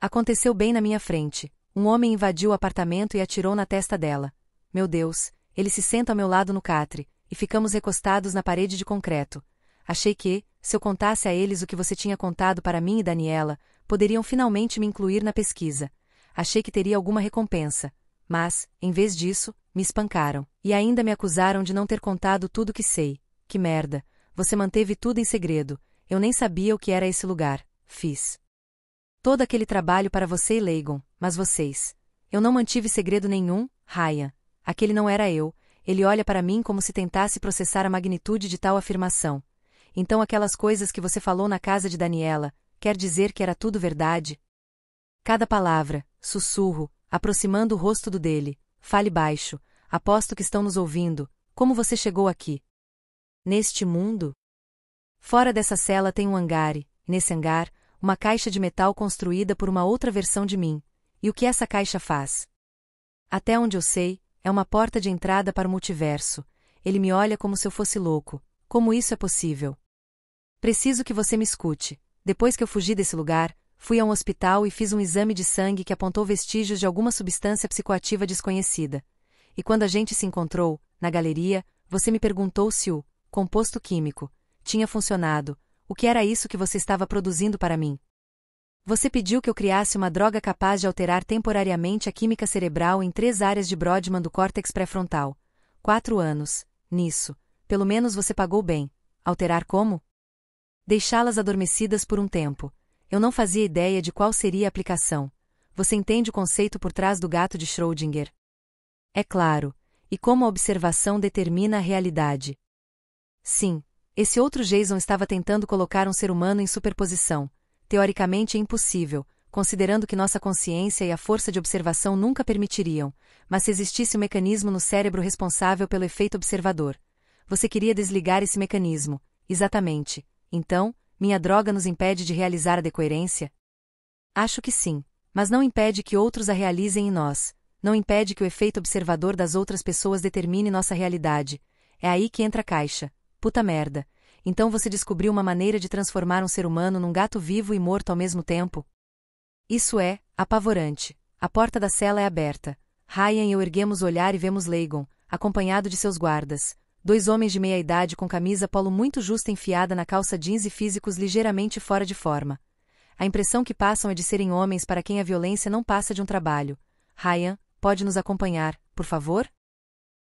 S1: Aconteceu bem na minha frente. Um homem invadiu o apartamento e atirou na testa dela. Meu Deus, ele se senta ao meu lado no catre, e ficamos recostados na parede de concreto. Achei que, se eu contasse a eles o que você tinha contado para mim e Daniela, poderiam finalmente me incluir na pesquisa. Achei que teria alguma recompensa. Mas, em vez disso, me espancaram. E ainda me acusaram de não ter contado tudo que sei. Que merda! Você manteve tudo em segredo, eu nem sabia o que era esse lugar. Fiz. Todo aquele trabalho para você e Leigon, mas vocês. Eu não mantive segredo nenhum, Ryan. Aquele não era eu. Ele olha para mim como se tentasse processar a magnitude de tal afirmação. Então aquelas coisas que você falou na casa de Daniela, quer dizer que era tudo verdade? Cada palavra, sussurro, aproximando o rosto do dele. Fale baixo. Aposto que estão nos ouvindo. Como você chegou aqui? Neste mundo? Fora dessa cela tem um hangar e nesse hangar, uma caixa de metal construída por uma outra versão de mim. E o que essa caixa faz? Até onde eu sei, é uma porta de entrada para o multiverso. Ele me olha como se eu fosse louco. Como isso é possível? Preciso que você me escute. Depois que eu fugi desse lugar, fui a um hospital e fiz um exame de sangue que apontou vestígios de alguma substância psicoativa desconhecida. E quando a gente se encontrou, na galeria, você me perguntou se o composto químico tinha funcionado, o que era isso que você estava produzindo para mim? Você pediu que eu criasse uma droga capaz de alterar temporariamente a química cerebral em três áreas de Brodmann do córtex pré-frontal. Quatro anos. Nisso. Pelo menos você pagou bem. Alterar como? Deixá-las adormecidas por um tempo. Eu não fazia ideia de qual seria a aplicação. Você entende o conceito por trás do gato de Schrödinger? É claro. E como a observação determina a realidade? Sim. Esse outro Jason estava tentando colocar um ser humano em superposição, teoricamente é impossível, considerando que nossa consciência e a força de observação nunca permitiriam, mas se existisse um mecanismo no cérebro responsável pelo efeito observador. Você queria desligar esse mecanismo, exatamente. Então, minha droga nos impede de realizar a decoerência? Acho que sim, mas não impede que outros a realizem em nós, não impede que o efeito observador das outras pessoas determine nossa realidade. É aí que entra a caixa. Puta merda. Então você descobriu uma maneira de transformar um ser humano num gato vivo e morto ao mesmo tempo? Isso é apavorante. A porta da cela é aberta. Ryan e eu erguemos o olhar e vemos Leigon, acompanhado de seus guardas. Dois homens de meia idade com camisa polo muito justa enfiada na calça jeans e físicos ligeiramente fora de forma. A impressão que passam é de serem homens para quem a violência não passa de um trabalho. Ryan, pode nos acompanhar, por favor?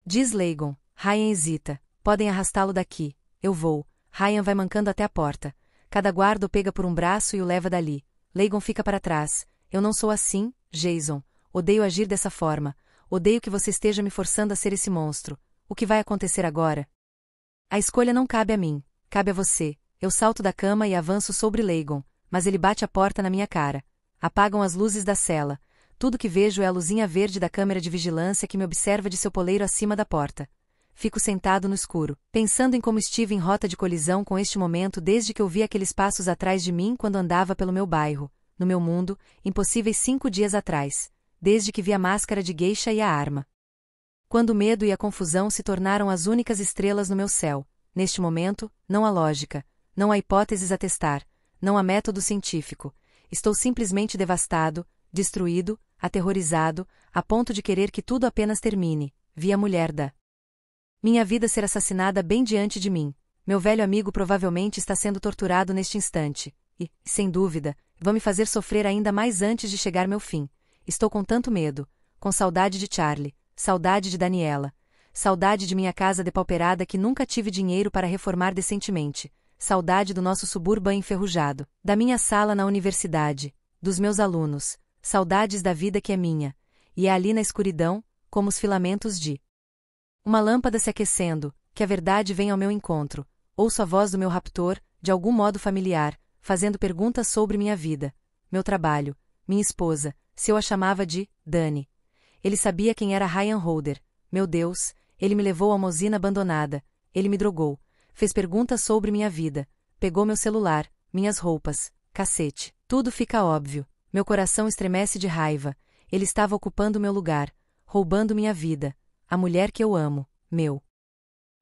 S1: Diz Leigon. Ryan hesita. Podem arrastá-lo daqui. Eu vou. Ryan vai mancando até a porta. Cada guarda o pega por um braço e o leva dali. Leigon fica para trás. Eu não sou assim, Jason. Odeio agir dessa forma. Odeio que você esteja me forçando a ser esse monstro. O que vai acontecer agora? A escolha não cabe a mim. Cabe a você. Eu salto da cama e avanço sobre Leigon, mas ele bate a porta na minha cara. Apagam as luzes da cela. Tudo que vejo é a luzinha verde da câmera de vigilância que me observa de seu poleiro acima da porta fico sentado no escuro, pensando em como estive em rota de colisão com este momento desde que eu vi aqueles passos atrás de mim quando andava pelo meu bairro, no meu mundo, impossíveis cinco dias atrás, desde que vi a máscara de geisha e a arma. Quando o medo e a confusão se tornaram as únicas estrelas no meu céu, neste momento, não há lógica, não há hipóteses a testar, não há método científico. Estou simplesmente devastado, destruído, aterrorizado, a ponto de querer que tudo apenas termine. Vi a mulher da minha vida ser assassinada bem diante de mim. Meu velho amigo provavelmente está sendo torturado neste instante. E, sem dúvida, vão me fazer sofrer ainda mais antes de chegar meu fim. Estou com tanto medo. Com saudade de Charlie. Saudade de Daniela. Saudade de minha casa depauperada que nunca tive dinheiro para reformar decentemente. Saudade do nosso subúrbio enferrujado. Da minha sala na universidade. Dos meus alunos. Saudades da vida que é minha. E é ali na escuridão, como os filamentos de uma lâmpada se aquecendo, que a verdade vem ao meu encontro, ouço a voz do meu raptor, de algum modo familiar, fazendo perguntas sobre minha vida, meu trabalho, minha esposa, se eu a chamava de Dani. Ele sabia quem era Ryan Holder. Meu Deus, ele me levou a uma usina abandonada, ele me drogou, fez perguntas sobre minha vida, pegou meu celular, minhas roupas, cacete. Tudo fica óbvio. Meu coração estremece de raiva. Ele estava ocupando meu lugar, roubando minha vida, a mulher que eu amo, meu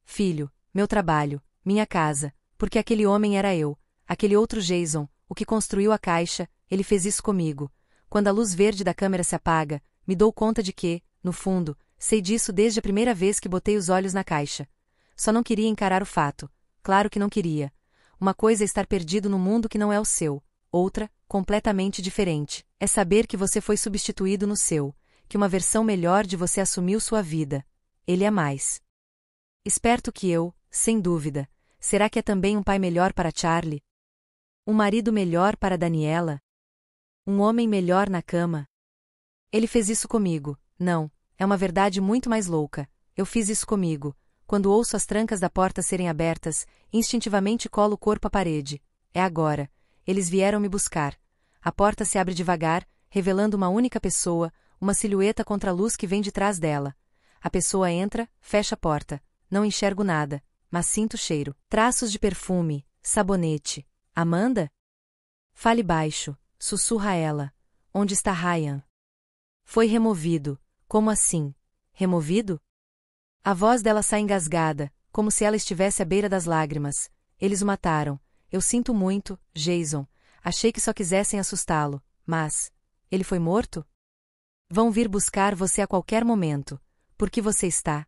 S1: filho, meu trabalho, minha casa, porque aquele homem era eu, aquele outro Jason, o que construiu a caixa, ele fez isso comigo. Quando a luz verde da câmera se apaga, me dou conta de que, no fundo, sei disso desde a primeira vez que botei os olhos na caixa. Só não queria encarar o fato. Claro que não queria. Uma coisa é estar perdido no mundo que não é o seu. Outra, completamente diferente, é saber que você foi substituído no seu que uma versão melhor de você assumiu sua vida. Ele é mais esperto que eu, sem dúvida. Será que é também um pai melhor para Charlie? Um marido melhor para Daniela? Um homem melhor na cama? Ele fez isso comigo. Não, é uma verdade muito mais louca. Eu fiz isso comigo. Quando ouço as trancas da porta serem abertas, instintivamente colo o corpo à parede. É agora. Eles vieram me buscar. A porta se abre devagar, revelando uma única pessoa, uma silhueta contra a luz que vem de trás dela. A pessoa entra, fecha a porta. Não enxergo nada, mas sinto cheiro. Traços de perfume, sabonete. Amanda? Fale baixo, sussurra ela. Onde está Ryan? Foi removido. Como assim? Removido? A voz dela sai engasgada, como se ela estivesse à beira das lágrimas. Eles o mataram. Eu sinto muito, Jason. Achei que só quisessem assustá-lo, mas. Ele foi morto? Vão vir buscar você a qualquer momento. Porque você está?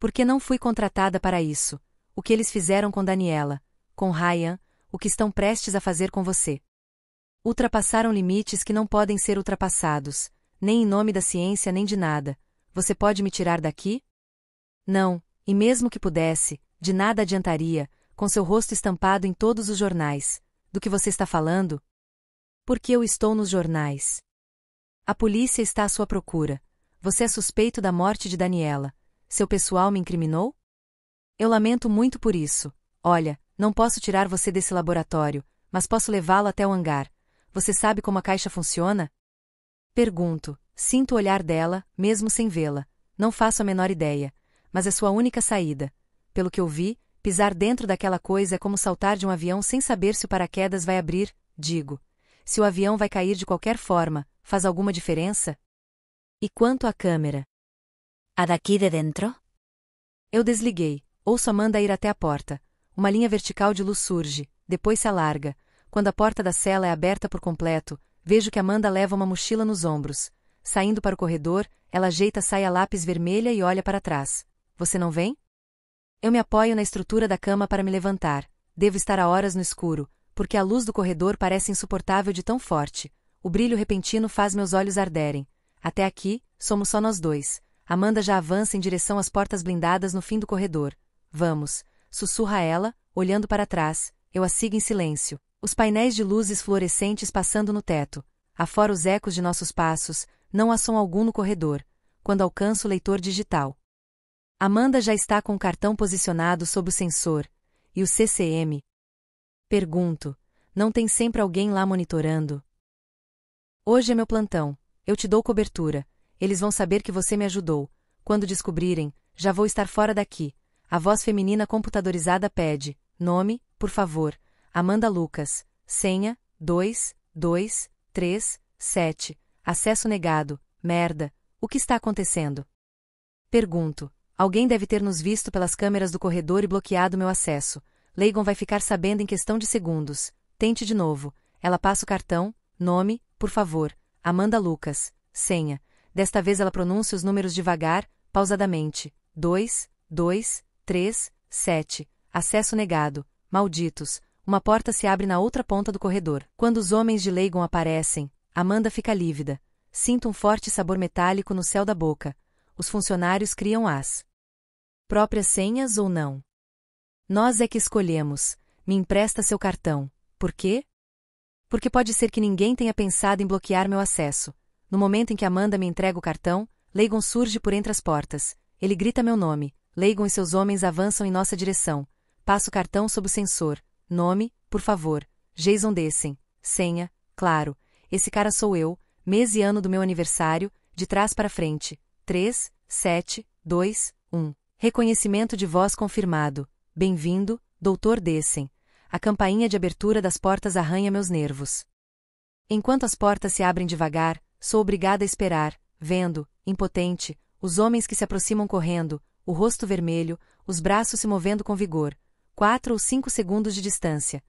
S1: Porque não fui contratada para isso. O que eles fizeram com Daniela, com Ryan, o que estão prestes a fazer com você. Ultrapassaram limites que não podem ser ultrapassados, nem em nome da ciência nem de nada. Você pode me tirar daqui? Não, e mesmo que pudesse, de nada adiantaria, com seu rosto estampado em todos os jornais. Do que você está falando? Porque eu estou nos jornais. A polícia está à sua procura. Você é suspeito da morte de Daniela. Seu pessoal me incriminou? Eu lamento muito por isso. Olha, não posso tirar você desse laboratório, mas posso levá-lo até o hangar. Você sabe como a caixa funciona? Pergunto. Sinto o olhar dela, mesmo sem vê-la. Não faço a menor ideia. Mas é sua única saída. Pelo que eu vi, pisar dentro daquela coisa é como saltar de um avião sem saber se o paraquedas vai abrir, digo. Se o avião vai cair de qualquer forma, Faz alguma diferença? E quanto à câmera? A daqui de dentro? Eu desliguei. Ouço Amanda ir até a porta. Uma linha vertical de luz surge, depois se alarga. Quando a porta da cela é aberta por completo, vejo que Amanda leva uma mochila nos ombros. Saindo para o corredor, ela ajeita a saia lápis vermelha e olha para trás. Você não vem? Eu me apoio na estrutura da cama para me levantar. Devo estar a horas no escuro, porque a luz do corredor parece insuportável de tão forte. O brilho repentino faz meus olhos arderem. Até aqui, somos só nós dois. Amanda já avança em direção às portas blindadas no fim do corredor. Vamos, sussurra ela, olhando para trás. Eu a sigo em silêncio. Os painéis de luzes fluorescentes passando no teto. Afora os ecos de nossos passos, não há som algum no corredor. Quando alcanço o leitor digital. Amanda já está com o cartão posicionado sob o sensor. E o CCM? Pergunto. Não tem sempre alguém lá monitorando? Hoje é meu plantão. Eu te dou cobertura. Eles vão saber que você me ajudou. Quando descobrirem, já vou estar fora daqui. A voz feminina computadorizada pede: Nome, por favor. Amanda Lucas. Senha: 2, 2, 3, 7. Acesso negado. Merda. O que está acontecendo? Pergunto. Alguém deve ter nos visto pelas câmeras do corredor e bloqueado meu acesso. Leigon vai ficar sabendo em questão de segundos. Tente de novo. Ela passa o cartão, nome, por favor, Amanda Lucas, senha. Desta vez ela pronuncia os números devagar, pausadamente. 2, 2, 3, 7. Acesso negado. Malditos. Uma porta se abre na outra ponta do corredor. Quando os homens de Leigon aparecem, Amanda fica lívida. Sinta um forte sabor metálico no céu da boca. Os funcionários criam as próprias senhas ou não. Nós é que escolhemos. Me empresta seu cartão. Por quê? Porque pode ser que ninguém tenha pensado em bloquear meu acesso. No momento em que Amanda me entrega o cartão, Leigon surge por entre as portas. Ele grita meu nome. Leigon e seus homens avançam em nossa direção. Passo o cartão sob o sensor. Nome, por favor. Jason Dessen. Senha, claro. Esse cara sou eu, mês e ano do meu aniversário, de trás para frente. 3, 7, 2, 1. Reconhecimento de voz confirmado. Bem-vindo, Doutor Dessen a campainha de abertura das portas arranha meus nervos. Enquanto as portas se abrem devagar, sou obrigada a esperar, vendo, impotente, os homens que se aproximam correndo, o rosto vermelho, os braços se movendo com vigor, quatro ou cinco segundos de distância.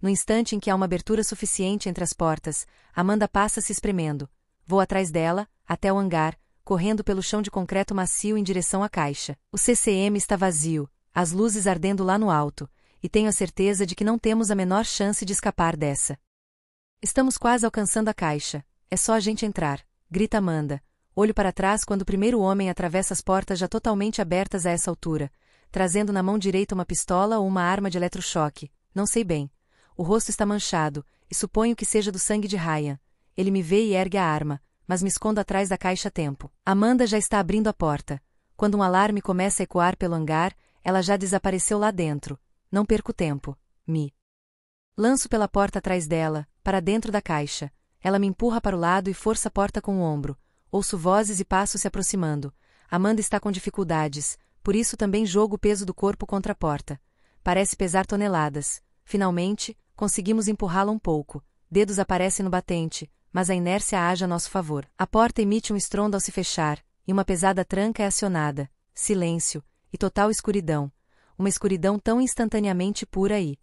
S1: No instante em que há uma abertura suficiente entre as portas, Amanda passa se espremendo. Vou atrás dela, até o hangar, correndo pelo chão de concreto macio em direção à caixa. O CCM está vazio, as luzes ardendo lá no alto, e tenho a certeza de que não temos a menor chance de escapar dessa. Estamos quase alcançando a caixa, é só a gente entrar, grita Amanda, olho para trás quando o primeiro homem atravessa as portas já totalmente abertas a essa altura, trazendo na mão direita uma pistola ou uma arma de eletrochoque, não sei bem. O rosto está manchado, e suponho que seja do sangue de Ryan. Ele me vê e ergue a arma, mas me escondo atrás da caixa a tempo. Amanda já está abrindo a porta. Quando um alarme começa a ecoar pelo hangar, ela já desapareceu lá dentro, não perco tempo. Me lanço pela porta atrás dela, para dentro da caixa. Ela me empurra para o lado e força a porta com o ombro. Ouço vozes e passos se aproximando. Amanda está com dificuldades, por isso também jogo o peso do corpo contra a porta. Parece pesar toneladas. Finalmente, conseguimos empurrá-la um pouco. Dedos aparecem no batente, mas a inércia age a nosso favor. A porta emite um estrondo ao se fechar, e uma pesada tranca é acionada. Silêncio, e total escuridão uma escuridão tão instantaneamente pura e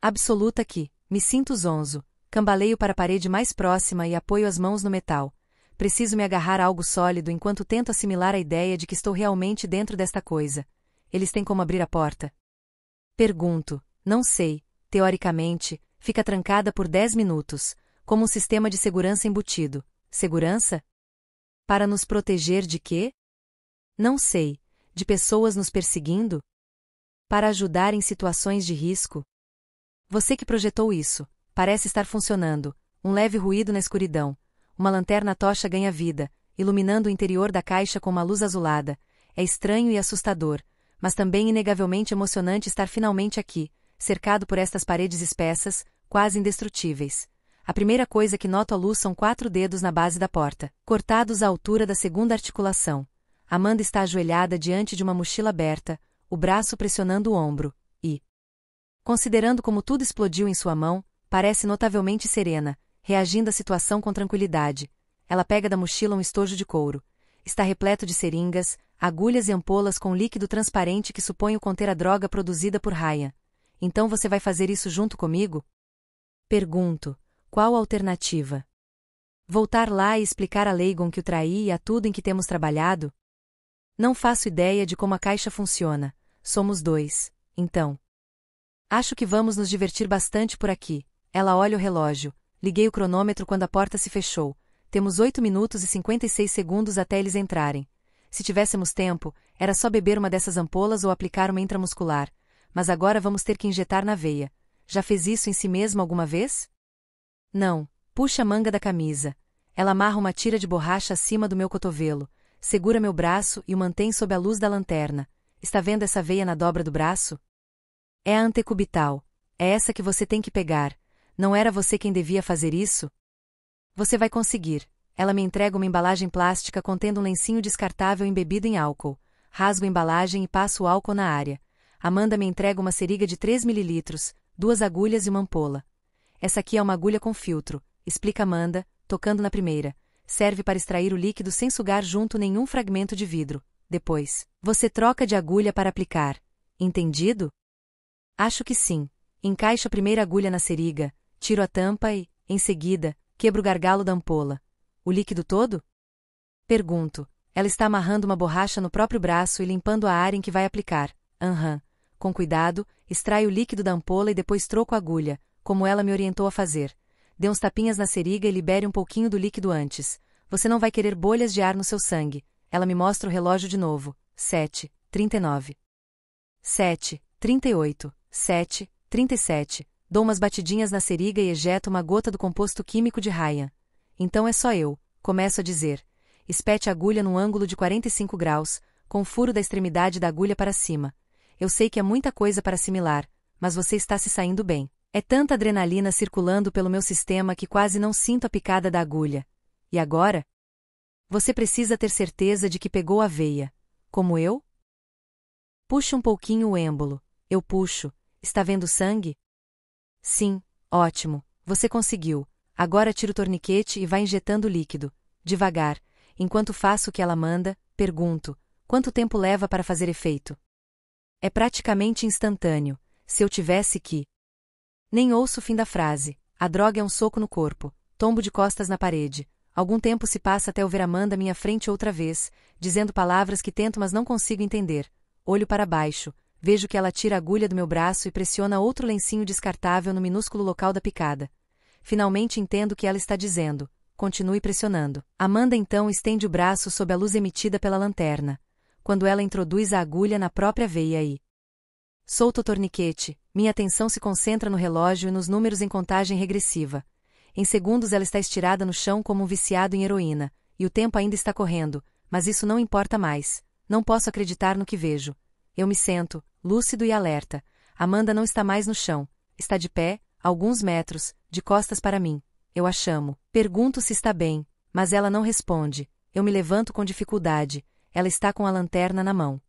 S1: absoluta que, me sinto zonzo, cambaleio para a parede mais próxima e apoio as mãos no metal. Preciso me agarrar a algo sólido enquanto tento assimilar a ideia de que estou realmente dentro desta coisa. Eles têm como abrir a porta? Pergunto, não sei, teoricamente, fica trancada por 10 minutos, como um sistema de segurança embutido. Segurança? Para nos proteger de quê? Não sei, de pessoas nos perseguindo? para ajudar em situações de risco? Você que projetou isso, parece estar funcionando. Um leve ruído na escuridão. Uma lanterna tocha ganha vida, iluminando o interior da caixa com uma luz azulada. É estranho e assustador, mas também inegavelmente emocionante estar finalmente aqui, cercado por estas paredes espessas, quase indestrutíveis. A primeira coisa que noto à luz são quatro dedos na base da porta, cortados à altura da segunda articulação. Amanda está ajoelhada diante de uma mochila aberta, o braço pressionando o ombro, e. Considerando como tudo explodiu em sua mão, parece notavelmente serena, reagindo à situação com tranquilidade. Ela pega da mochila um estojo de couro. Está repleto de seringas, agulhas e ampolas com líquido transparente que suponho conter a droga produzida por Ryan. Então você vai fazer isso junto comigo? Pergunto. Qual a alternativa? Voltar lá e explicar a Leigon que o traí e a tudo em que temos trabalhado? Não faço ideia de como a caixa funciona, Somos dois, então. Acho que vamos nos divertir bastante por aqui. Ela olha o relógio. Liguei o cronômetro quando a porta se fechou. Temos 8 minutos e 56 segundos até eles entrarem. Se tivéssemos tempo, era só beber uma dessas ampolas ou aplicar uma intramuscular. Mas agora vamos ter que injetar na veia. Já fez isso em si mesma alguma vez? Não. Puxa a manga da camisa. Ela amarra uma tira de borracha acima do meu cotovelo, segura meu braço e o mantém sob a luz da lanterna. Está vendo essa veia na dobra do braço? É a antecubital. É essa que você tem que pegar. Não era você quem devia fazer isso? Você vai conseguir. Ela me entrega uma embalagem plástica contendo um lencinho descartável embebido em álcool. Rasgo a embalagem e passo o álcool na área. Amanda me entrega uma seringa de 3 mililitros, duas agulhas e uma ampola. Essa aqui é uma agulha com filtro, explica Amanda, tocando na primeira. Serve para extrair o líquido sem sugar junto nenhum fragmento de vidro. Depois, você troca de agulha para aplicar. Entendido? Acho que sim. Encaixo a primeira agulha na seriga, tiro a tampa e, em seguida, quebro o gargalo da ampola. O líquido todo? Pergunto. Ela está amarrando uma borracha no próprio braço e limpando a área em que vai aplicar. Aham. Uhum. Com cuidado, extraio o líquido da ampola e depois troco a agulha, como ela me orientou a fazer. Dê uns tapinhas na seriga e libere um pouquinho do líquido antes. Você não vai querer bolhas de ar no seu sangue. Ela me mostra o relógio de novo. 7, 39. 7, 38, 7, 37. Dou umas batidinhas na seriga e ejeto uma gota do composto químico de Ryan. Então é só eu, começo a dizer. Espete a agulha num ângulo de 45 graus, com o furo da extremidade da agulha para cima. Eu sei que é muita coisa para assimilar, mas você está se saindo bem. É tanta adrenalina circulando pelo meu sistema que quase não sinto a picada da agulha. E agora? Você precisa ter certeza de que pegou a veia. Como eu? Puxa um pouquinho o êmbolo. Eu puxo. Está vendo sangue? Sim, ótimo. Você conseguiu. Agora tira o torniquete e vai injetando líquido. Devagar. Enquanto faço o que ela manda, pergunto: quanto tempo leva para fazer efeito? É praticamente instantâneo. Se eu tivesse que. Nem ouço o fim da frase. A droga é um soco no corpo, tombo de costas na parede. Algum tempo se passa até eu ver Amanda à minha frente outra vez, dizendo palavras que tento mas não consigo entender. Olho para baixo, vejo que ela tira a agulha do meu braço e pressiona outro lencinho descartável no minúsculo local da picada. Finalmente entendo o que ela está dizendo. Continue pressionando. Amanda então estende o braço sob a luz emitida pela lanterna, quando ela introduz a agulha na própria veia e. Solto o torniquete, minha atenção se concentra no relógio e nos números em contagem regressiva. Em segundos ela está estirada no chão como um viciado em heroína, e o tempo ainda está correndo, mas isso não importa mais. Não posso acreditar no que vejo. Eu me sento, lúcido e alerta. Amanda não está mais no chão. Está de pé, alguns metros, de costas para mim. Eu a chamo. Pergunto se está bem, mas ela não responde. Eu me levanto com dificuldade. Ela está com a lanterna na mão.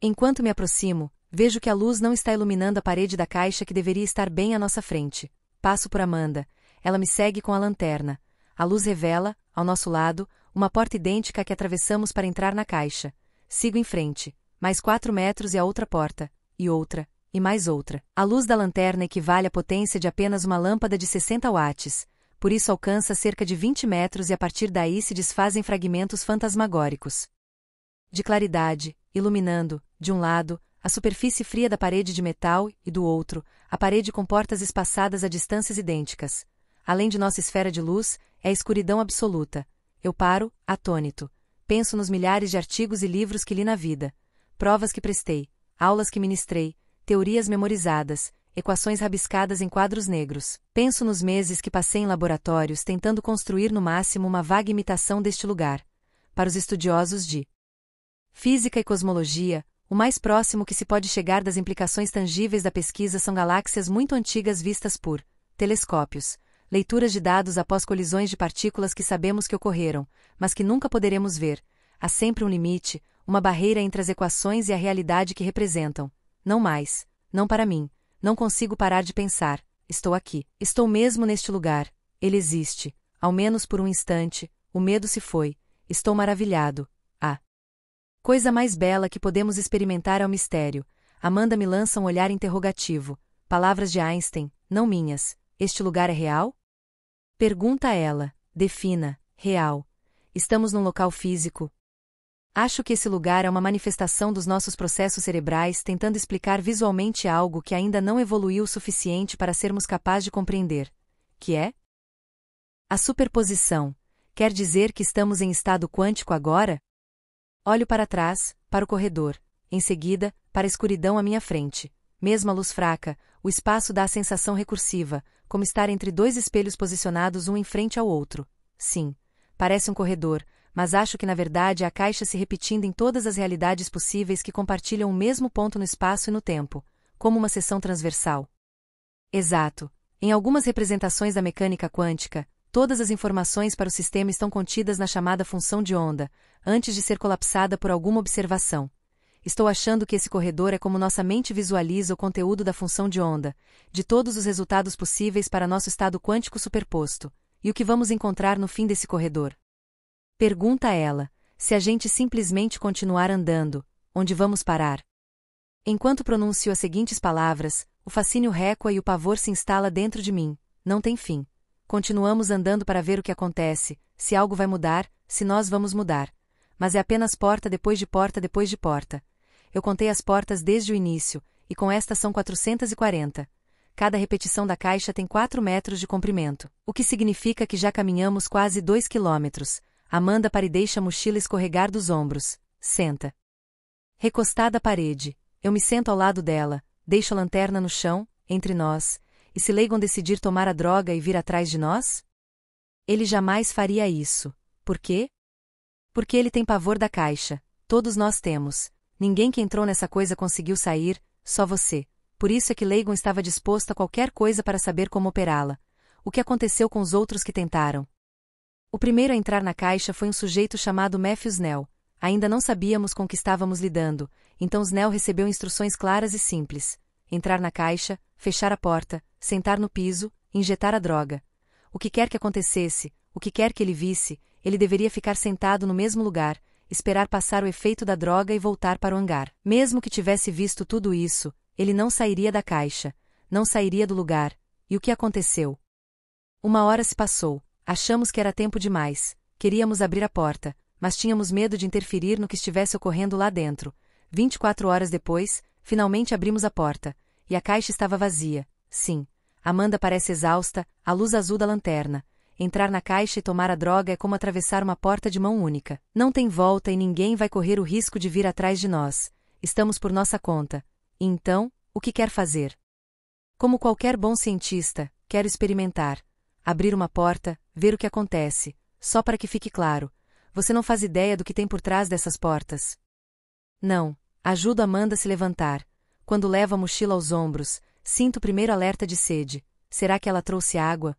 S1: Enquanto me aproximo, vejo que a luz não está iluminando a parede da caixa que deveria estar bem à nossa frente. Passo por Amanda, ela me segue com a lanterna. A luz revela, ao nosso lado, uma porta idêntica que atravessamos para entrar na caixa. Sigo em frente. Mais quatro metros e a outra porta. E outra. E mais outra. A luz da lanterna equivale à potência de apenas uma lâmpada de 60 watts. Por isso alcança cerca de 20 metros e a partir daí se desfazem fragmentos fantasmagóricos. De claridade, iluminando, de um lado, a superfície fria da parede de metal e, do outro, a parede com portas espaçadas a distâncias idênticas além de nossa esfera de luz, é a escuridão absoluta. Eu paro, atônito. Penso nos milhares de artigos e livros que li na vida, provas que prestei, aulas que ministrei, teorias memorizadas, equações rabiscadas em quadros negros. Penso nos meses que passei em laboratórios tentando construir no máximo uma vaga imitação deste lugar. Para os estudiosos de física e cosmologia, o mais próximo que se pode chegar das implicações tangíveis da pesquisa são galáxias muito antigas vistas por telescópios leituras de dados após colisões de partículas que sabemos que ocorreram, mas que nunca poderemos ver. Há sempre um limite, uma barreira entre as equações e a realidade que representam. Não mais, não para mim, não consigo parar de pensar. Estou aqui, estou mesmo neste lugar. Ele existe, ao menos por um instante, o medo se foi. Estou maravilhado. Ah! Coisa mais bela que podemos experimentar é o mistério. Amanda me lança um olhar interrogativo. Palavras de Einstein, não minhas. Este lugar é real? Pergunta ela, defina, real. Estamos num local físico. Acho que esse lugar é uma manifestação dos nossos processos cerebrais tentando explicar visualmente algo que ainda não evoluiu o suficiente para sermos capazes de compreender, que é a superposição. Quer dizer que estamos em estado quântico agora? Olho para trás, para o corredor, em seguida, para a escuridão à minha frente. Mesmo a luz fraca, o espaço dá a sensação recursiva, como estar entre dois espelhos posicionados um em frente ao outro. Sim, parece um corredor, mas acho que na verdade é a caixa se repetindo em todas as realidades possíveis que compartilham o mesmo ponto no espaço e no tempo, como uma seção transversal. Exato. Em algumas representações da mecânica quântica, todas as informações para o sistema estão contidas na chamada função de onda, antes de ser colapsada por alguma observação. Estou achando que esse corredor é como nossa mente visualiza o conteúdo da função de onda, de todos os resultados possíveis para nosso estado quântico superposto, e o que vamos encontrar no fim desse corredor. Pergunta ela: se a gente simplesmente continuar andando, onde vamos parar? Enquanto pronuncio as seguintes palavras, o fascínio recua e o pavor se instala dentro de mim. Não tem fim. Continuamos andando para ver o que acontece, se algo vai mudar, se nós vamos mudar. Mas é apenas porta depois de porta depois de porta eu contei as portas desde o início, e com esta são 440. Cada repetição da caixa tem 4 metros de comprimento, o que significa que já caminhamos quase 2 quilômetros. Amanda para e deixa a mochila escorregar dos ombros. Senta. Recostada à parede, eu me sento ao lado dela, deixo a lanterna no chão, entre nós, e se Leigon decidir tomar a droga e vir atrás de nós? Ele jamais faria isso. Por quê? Porque ele tem pavor da caixa. Todos nós temos. Ninguém que entrou nessa coisa conseguiu sair, só você. Por isso é que Leigon estava disposto a qualquer coisa para saber como operá-la. O que aconteceu com os outros que tentaram? O primeiro a entrar na caixa foi um sujeito chamado Matthews Snell. Ainda não sabíamos com que estávamos lidando, então Snell recebeu instruções claras e simples. Entrar na caixa, fechar a porta, sentar no piso, injetar a droga. O que quer que acontecesse, o que quer que ele visse, ele deveria ficar sentado no mesmo lugar, esperar passar o efeito da droga e voltar para o hangar. Mesmo que tivesse visto tudo isso, ele não sairia da caixa, não sairia do lugar. E o que aconteceu? Uma hora se passou, achamos que era tempo demais, queríamos abrir a porta, mas tínhamos medo de interferir no que estivesse ocorrendo lá dentro. 24 horas depois, finalmente abrimos a porta, e a caixa estava vazia. Sim, Amanda parece exausta, à luz azul da lanterna, Entrar na caixa e tomar a droga é como atravessar uma porta de mão única. Não tem volta e ninguém vai correr o risco de vir atrás de nós. Estamos por nossa conta. E então, o que quer fazer? Como qualquer bom cientista, quero experimentar. Abrir uma porta, ver o que acontece. Só para que fique claro. Você não faz ideia do que tem por trás dessas portas. Não. Ajudo Amanda a se levantar. Quando levo a mochila aos ombros, sinto o primeiro alerta de sede. Será que ela trouxe água?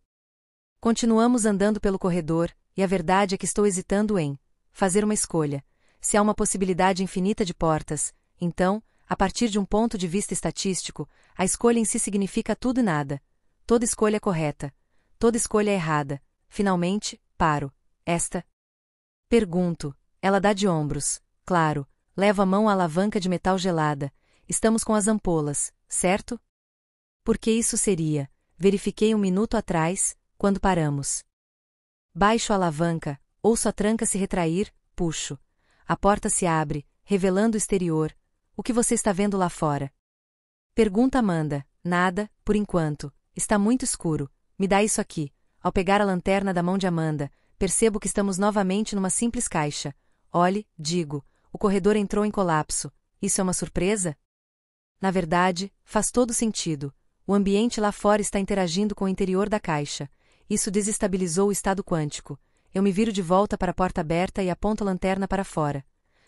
S1: Continuamos andando pelo corredor, e a verdade é que estou hesitando em fazer uma escolha. Se há uma possibilidade infinita de portas, então, a partir de um ponto de vista estatístico, a escolha em si significa tudo e nada. Toda escolha é correta. Toda escolha é errada. Finalmente, paro. Esta. Pergunto. Ela dá de ombros. Claro. Levo a mão à alavanca de metal gelada. Estamos com as ampolas, certo? Porque isso seria. Verifiquei um minuto atrás, quando paramos. Baixo a alavanca, ouço a tranca se retrair, puxo. A porta se abre, revelando o exterior. O que você está vendo lá fora? Pergunta Amanda. Nada, por enquanto. Está muito escuro. Me dá isso aqui. Ao pegar a lanterna da mão de Amanda, percebo que estamos novamente numa simples caixa. Olhe, digo. O corredor entrou em colapso. Isso é uma surpresa? Na verdade, faz todo sentido. O ambiente lá fora está interagindo com o interior da caixa. Isso desestabilizou o estado quântico. Eu me viro de volta para a porta aberta e aponto a lanterna para fora.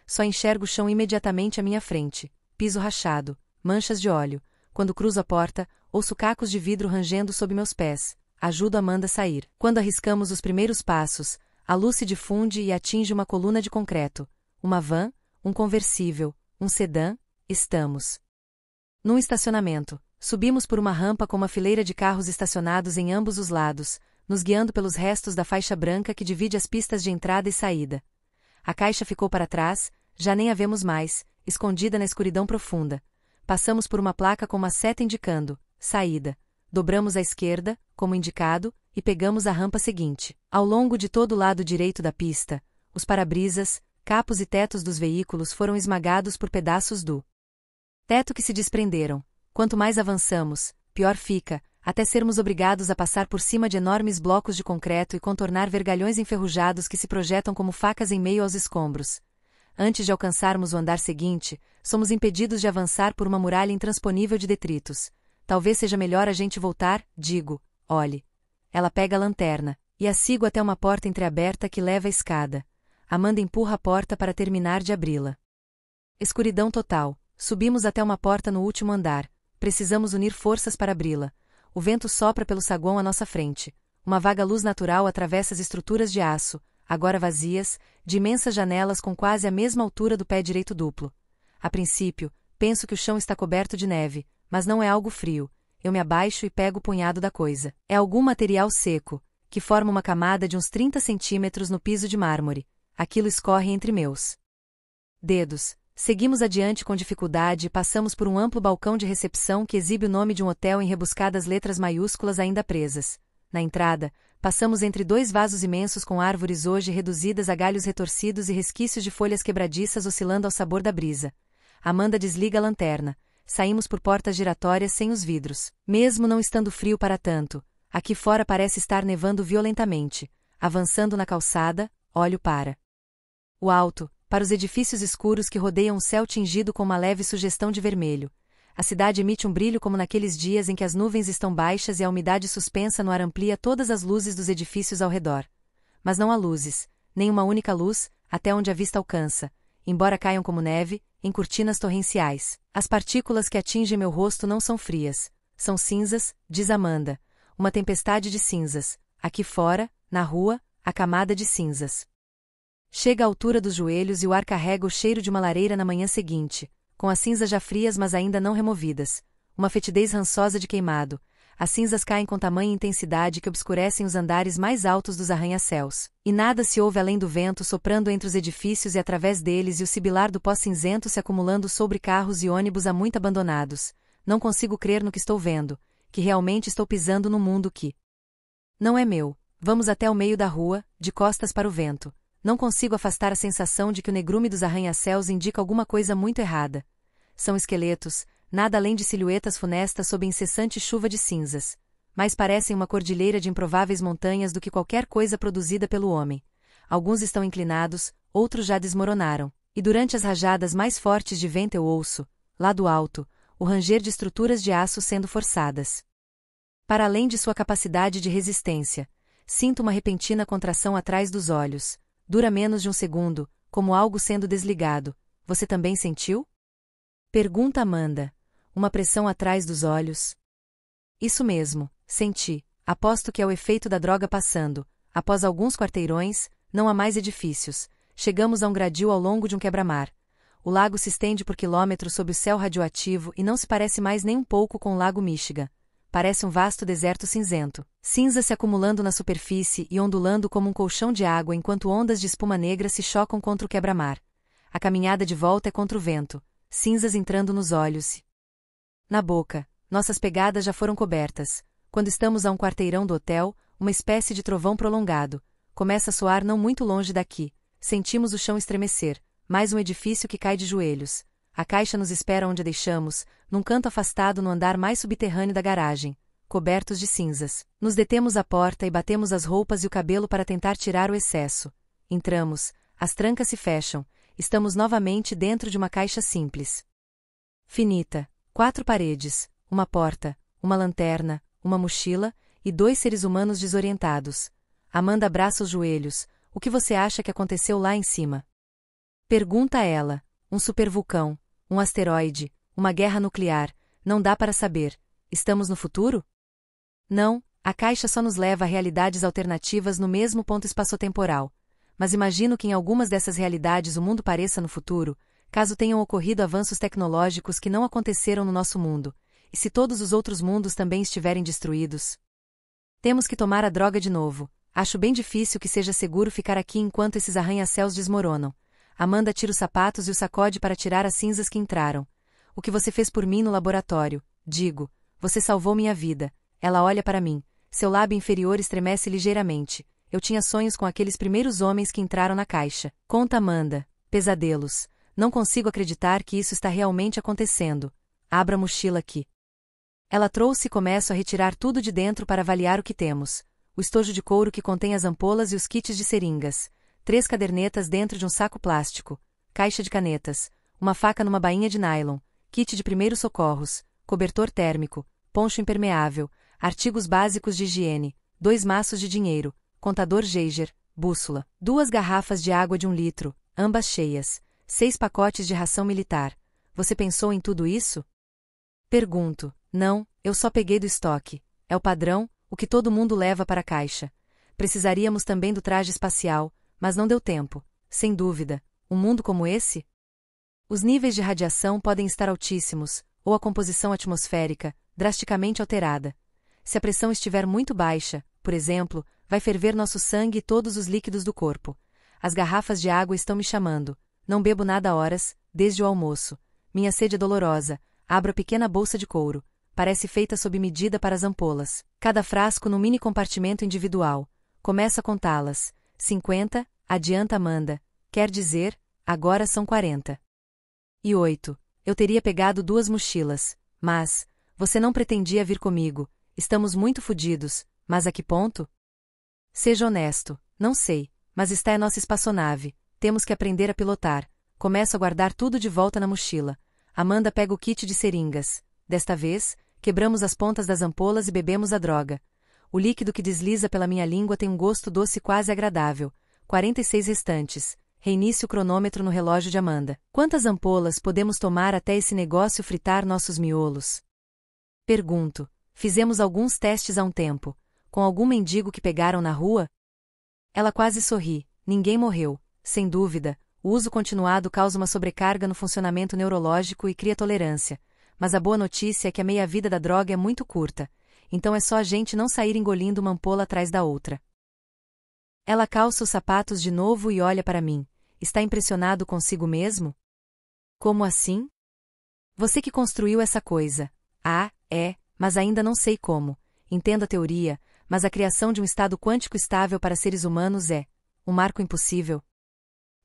S1: Só enxergo o chão imediatamente à minha frente. Piso rachado, manchas de óleo. Quando cruzo a porta, ouço cacos de vidro rangendo sob meus pés. Ajudo Amanda a sair. Quando arriscamos os primeiros passos, a luz se difunde e atinge uma coluna de concreto. Uma van, um conversível, um sedã, estamos. Num estacionamento, subimos por uma rampa com uma fileira de carros estacionados em ambos os lados, nos guiando pelos restos da faixa branca que divide as pistas de entrada e saída. A caixa ficou para trás, já nem a vemos mais, escondida na escuridão profunda. Passamos por uma placa com uma seta indicando saída. Dobramos à esquerda, como indicado, e pegamos a rampa seguinte. Ao longo de todo o lado direito da pista, os para-brisas, capos e tetos dos veículos foram esmagados por pedaços do teto que se desprenderam. Quanto mais avançamos, pior fica, até sermos obrigados a passar por cima de enormes blocos de concreto e contornar vergalhões enferrujados que se projetam como facas em meio aos escombros. Antes de alcançarmos o andar seguinte, somos impedidos de avançar por uma muralha intransponível de detritos. Talvez seja melhor a gente voltar, digo, olhe. Ela pega a lanterna, e a sigo até uma porta entreaberta que leva à escada. Amanda empurra a porta para terminar de abri-la. Escuridão total. Subimos até uma porta no último andar. Precisamos unir forças para abri-la. O vento sopra pelo saguão à nossa frente. Uma vaga luz natural atravessa as estruturas de aço, agora vazias, de imensas janelas com quase a mesma altura do pé direito duplo. A princípio, penso que o chão está coberto de neve, mas não é algo frio. Eu me abaixo e pego o punhado da coisa. É algum material seco, que forma uma camada de uns 30 centímetros no piso de mármore. Aquilo escorre entre meus dedos, Seguimos adiante com dificuldade e passamos por um amplo balcão de recepção que exibe o nome de um hotel em rebuscadas letras maiúsculas ainda presas. Na entrada, passamos entre dois vasos imensos com árvores hoje reduzidas a galhos retorcidos e resquícios de folhas quebradiças oscilando ao sabor da brisa. Amanda desliga a lanterna. Saímos por portas giratórias sem os vidros. Mesmo não estando frio para tanto, aqui fora parece estar nevando violentamente. Avançando na calçada, olho para o alto, para os edifícios escuros que rodeiam o céu tingido com uma leve sugestão de vermelho. A cidade emite um brilho como naqueles dias em que as nuvens estão baixas e a umidade suspensa no ar amplia todas as luzes dos edifícios ao redor. Mas não há luzes, nem uma única luz, até onde a vista alcança, embora caiam como neve, em cortinas torrenciais. As partículas que atingem meu rosto não são frias, são cinzas, diz Amanda. Uma tempestade de cinzas. Aqui fora, na rua, a camada de cinzas. Chega à altura dos joelhos e o ar carrega o cheiro de uma lareira na manhã seguinte, com as cinzas já frias mas ainda não removidas, uma fetidez rançosa de queimado. As cinzas caem com tamanha intensidade que obscurecem os andares mais altos dos arranha-céus, e nada se ouve além do vento soprando entre os edifícios e através deles e o sibilar do pó cinzento se acumulando sobre carros e ônibus há muito abandonados. Não consigo crer no que estou vendo, que realmente estou pisando no mundo que não é meu. Vamos até o meio da rua, de costas para o vento. Não consigo afastar a sensação de que o negrume dos arranha-céus indica alguma coisa muito errada. São esqueletos, nada além de silhuetas funestas sob incessante chuva de cinzas. Mas parecem uma cordilheira de improváveis montanhas do que qualquer coisa produzida pelo homem. Alguns estão inclinados, outros já desmoronaram. E durante as rajadas mais fortes de vento eu ouço, lá do alto, o ranger de estruturas de aço sendo forçadas. Para além de sua capacidade de resistência, sinto uma repentina contração atrás dos olhos, Dura menos de um segundo, como algo sendo desligado. Você também sentiu? Pergunta Amanda. Uma pressão atrás dos olhos. Isso mesmo, senti. Aposto que é o efeito da droga passando. Após alguns quarteirões, não há mais edifícios. Chegamos a um gradil ao longo de um quebra-mar. O lago se estende por quilômetros sob o céu radioativo e não se parece mais nem um pouco com o lago Michigan parece um vasto deserto cinzento, cinza se acumulando na superfície e ondulando como um colchão de água enquanto ondas de espuma negra se chocam contra o quebra-mar. A caminhada de volta é contra o vento, cinzas entrando nos olhos. Na boca, nossas pegadas já foram cobertas. Quando estamos a um quarteirão do hotel, uma espécie de trovão prolongado começa a soar não muito longe daqui. Sentimos o chão estremecer, mais um edifício que cai de joelhos. A caixa nos espera onde a deixamos, num canto afastado no andar mais subterrâneo da garagem, cobertos de cinzas. Nos detemos à porta e batemos as roupas e o cabelo para tentar tirar o excesso. Entramos, as trancas se fecham, estamos novamente dentro de uma caixa simples. Finita, quatro paredes, uma porta, uma lanterna, uma mochila e dois seres humanos desorientados. Amanda abraça os joelhos. O que você acha que aconteceu lá em cima? Pergunta ela. Um supervulcão, um asteroide, uma guerra nuclear, não dá para saber. Estamos no futuro? Não, a caixa só nos leva a realidades alternativas no mesmo ponto espaçotemporal. Mas imagino que em algumas dessas realidades o mundo pareça no futuro, caso tenham ocorrido avanços tecnológicos que não aconteceram no nosso mundo, e se todos os outros mundos também estiverem destruídos. Temos que tomar a droga de novo. Acho bem difícil que seja seguro ficar aqui enquanto esses arranha-céus desmoronam. Amanda tira os sapatos e o sacode para tirar as cinzas que entraram. O que você fez por mim no laboratório? Digo. Você salvou minha vida. Ela olha para mim. Seu lábio inferior estremece ligeiramente. Eu tinha sonhos com aqueles primeiros homens que entraram na caixa. Conta Amanda. Pesadelos. Não consigo acreditar que isso está realmente acontecendo. Abra a mochila aqui. Ela trouxe e começo a retirar tudo de dentro para avaliar o que temos. O estojo de couro que contém as ampolas e os kits de seringas três cadernetas dentro de um saco plástico, caixa de canetas, uma faca numa bainha de nylon, kit de primeiros socorros, cobertor térmico, poncho impermeável, artigos básicos de higiene, dois maços de dinheiro, contador Geiger, bússola, duas garrafas de água de um litro, ambas cheias, seis pacotes de ração militar. Você pensou em tudo isso? Pergunto. Não, eu só peguei do estoque. É o padrão, o que todo mundo leva para a caixa. Precisaríamos também do traje espacial, mas não deu tempo. Sem dúvida, um mundo como esse? Os níveis de radiação podem estar altíssimos, ou a composição atmosférica, drasticamente alterada. Se a pressão estiver muito baixa, por exemplo, vai ferver nosso sangue e todos os líquidos do corpo. As garrafas de água estão me chamando. Não bebo nada há horas, desde o almoço. Minha sede é dolorosa. Abro a pequena bolsa de couro. Parece feita sob medida para as ampolas. Cada frasco num mini compartimento individual. Começo a contá-las. 50, adianta Amanda, quer dizer, agora são 40. E 8. Eu teria pegado duas mochilas, mas, você não pretendia vir comigo, estamos muito fodidos, mas a que ponto? Seja honesto, não sei, mas está a nossa espaçonave, temos que aprender a pilotar. Começo a guardar tudo de volta na mochila. Amanda pega o kit de seringas. Desta vez, quebramos as pontas das ampolas e bebemos a droga. O líquido que desliza pela minha língua tem um gosto doce quase agradável. 46 restantes. Reinicie o cronômetro no relógio de Amanda. Quantas ampolas podemos tomar até esse negócio fritar nossos miolos? Pergunto. Fizemos alguns testes há um tempo. Com algum mendigo que pegaram na rua? Ela quase sorri. Ninguém morreu. Sem dúvida, o uso continuado causa uma sobrecarga no funcionamento neurológico e cria tolerância. Mas a boa notícia é que a meia-vida da droga é muito curta então é só a gente não sair engolindo uma ampola atrás da outra. Ela calça os sapatos de novo e olha para mim. Está impressionado consigo mesmo? Como assim? Você que construiu essa coisa. Ah, é, mas ainda não sei como. Entendo a teoria, mas a criação de um estado quântico estável para seres humanos é um marco impossível.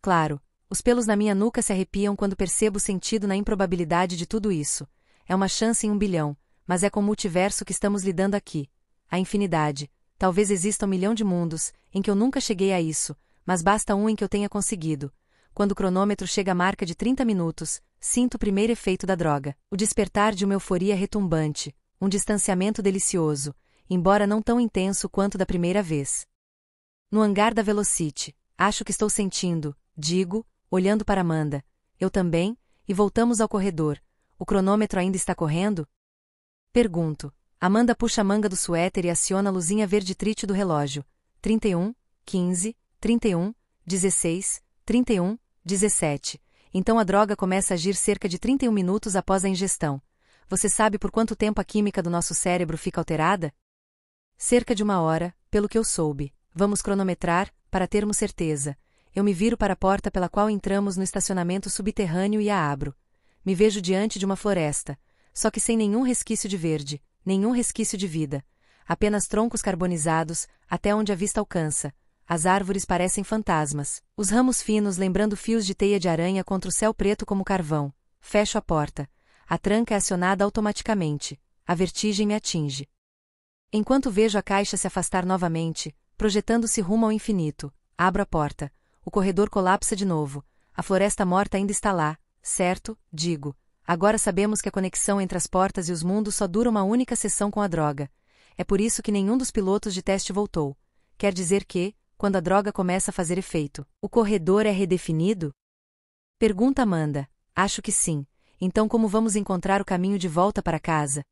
S1: Claro, os pelos na minha nuca se arrepiam quando percebo o sentido na improbabilidade de tudo isso. É uma chance em um bilhão, mas é com o multiverso que estamos lidando aqui. A infinidade. Talvez exista um milhão de mundos, em que eu nunca cheguei a isso, mas basta um em que eu tenha conseguido. Quando o cronômetro chega à marca de 30 minutos, sinto o primeiro efeito da droga. O despertar de uma euforia retumbante, um distanciamento delicioso, embora não tão intenso quanto da primeira vez. No hangar da Velocity, acho que estou sentindo, digo, olhando para Amanda. Eu também, e voltamos ao corredor. O cronômetro ainda está correndo? Pergunto. Amanda puxa a manga do suéter e aciona a luzinha verde trite do relógio. 31, 15, 31, 16, 31, 17. Então a droga começa a agir cerca de 31 minutos após a ingestão. Você sabe por quanto tempo a química do nosso cérebro fica alterada? Cerca de uma hora, pelo que eu soube. Vamos cronometrar, para termos certeza. Eu me viro para a porta pela qual entramos no estacionamento subterrâneo e a abro. Me vejo diante de uma floresta só que sem nenhum resquício de verde, nenhum resquício de vida. Apenas troncos carbonizados, até onde a vista alcança. As árvores parecem fantasmas, os ramos finos lembrando fios de teia de aranha contra o céu preto como carvão. Fecho a porta. A tranca é acionada automaticamente. A vertigem me atinge. Enquanto vejo a caixa se afastar novamente, projetando-se rumo ao infinito, abro a porta. O corredor colapsa de novo. A floresta morta ainda está lá, certo? Digo. Agora sabemos que a conexão entre as portas e os mundos só dura uma única sessão com a droga. É por isso que nenhum dos pilotos de teste voltou. Quer dizer que, quando a droga começa a fazer efeito, o corredor é redefinido? Pergunta Amanda. Acho que sim. Então, como vamos encontrar o caminho de volta para casa?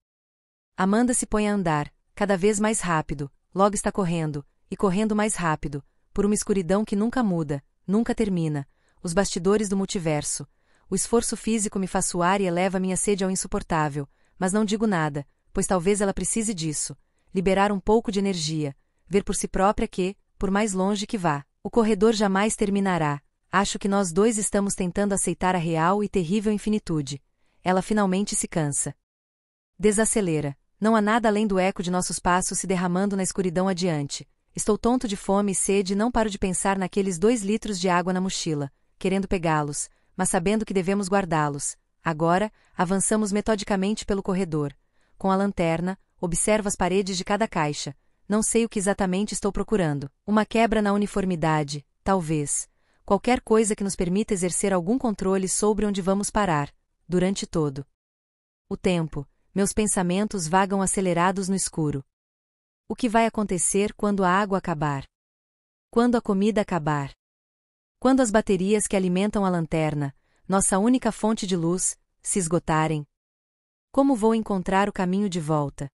S1: Amanda se põe a andar, cada vez mais rápido, logo está correndo, e correndo mais rápido, por uma escuridão que nunca muda, nunca termina, os bastidores do multiverso, o esforço físico me faz suar e eleva minha sede ao insuportável, mas não digo nada, pois talvez ela precise disso. Liberar um pouco de energia, ver por si própria que, por mais longe que vá, o corredor jamais terminará. Acho que nós dois estamos tentando aceitar a real e terrível infinitude. Ela finalmente se cansa. Desacelera. Não há nada além do eco de nossos passos se derramando na escuridão adiante. Estou tonto de fome e sede e não paro de pensar naqueles dois litros de água na mochila, querendo pegá-los, mas sabendo que devemos guardá-los. Agora, avançamos metodicamente pelo corredor. Com a lanterna, observo as paredes de cada caixa. Não sei o que exatamente estou procurando. Uma quebra na uniformidade, talvez. Qualquer coisa que nos permita exercer algum controle sobre onde vamos parar, durante todo o tempo. Meus pensamentos vagam acelerados no escuro. O que vai acontecer quando a água acabar? Quando a comida acabar? Quando as baterias que alimentam a lanterna, nossa única fonte de luz, se esgotarem, como vou encontrar o caminho de volta?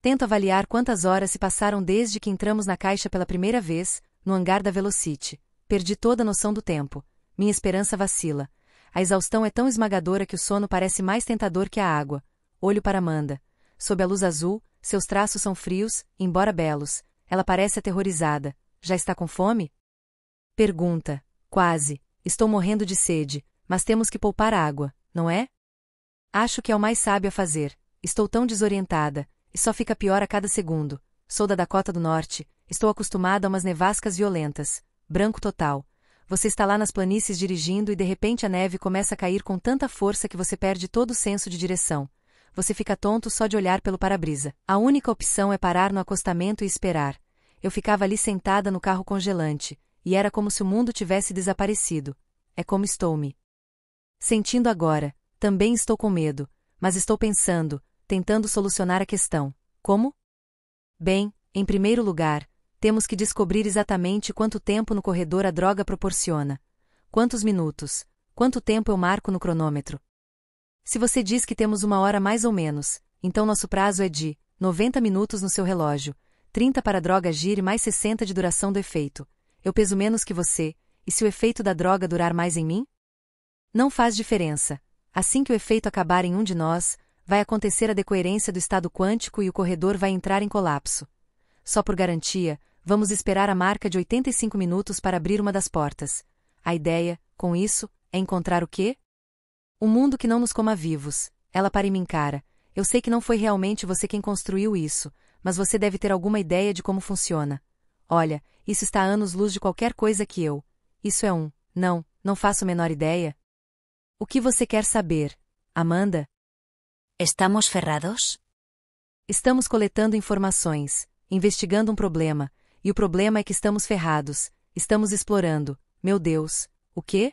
S1: Tento avaliar quantas horas se passaram desde que entramos na caixa pela primeira vez, no hangar da Velocity. Perdi toda a noção do tempo. Minha esperança vacila. A exaustão é tão esmagadora que o sono parece mais tentador que a água. Olho para Amanda. Sob a luz azul, seus traços são frios, embora belos. Ela parece aterrorizada. Já está com fome? Pergunta: Quase, estou morrendo de sede, mas temos que poupar água, não é? Acho que é o mais sábio a fazer. Estou tão desorientada, e só fica pior a cada segundo. Sou da Dakota do Norte, estou acostumada a umas nevascas violentas. Branco total. Você está lá nas planícies dirigindo e de repente a neve começa a cair com tanta força que você perde todo o senso de direção. Você fica tonto só de olhar pelo para-brisa. A única opção é parar no acostamento e esperar. Eu ficava ali sentada no carro congelante, e era como se o mundo tivesse desaparecido. É como estou-me sentindo agora. Também estou com medo, mas estou pensando, tentando solucionar a questão. Como? Bem, em primeiro lugar, temos que descobrir exatamente quanto tempo no corredor a droga proporciona. Quantos minutos? Quanto tempo eu marco no cronômetro? Se você diz que temos uma hora mais ou menos, então nosso prazo é de 90 minutos no seu relógio, 30 para a droga agir e mais 60 de duração do efeito eu peso menos que você, e se o efeito da droga durar mais em mim? Não faz diferença. Assim que o efeito acabar em um de nós, vai acontecer a decoerência do estado quântico e o corredor vai entrar em colapso. Só por garantia, vamos esperar a marca de 85 minutos para abrir uma das portas. A ideia, com isso, é encontrar o quê? Um mundo que não nos coma vivos. Ela para e me encara. Eu sei que não foi realmente você quem construiu isso, mas você deve ter alguma ideia de como funciona. Olha, isso está a anos-luz de qualquer coisa que eu. Isso é um. Não, não faço a menor ideia. O que você quer saber, Amanda? Estamos ferrados? Estamos coletando informações, investigando um problema, e o problema é que estamos ferrados, estamos explorando. Meu Deus, o quê?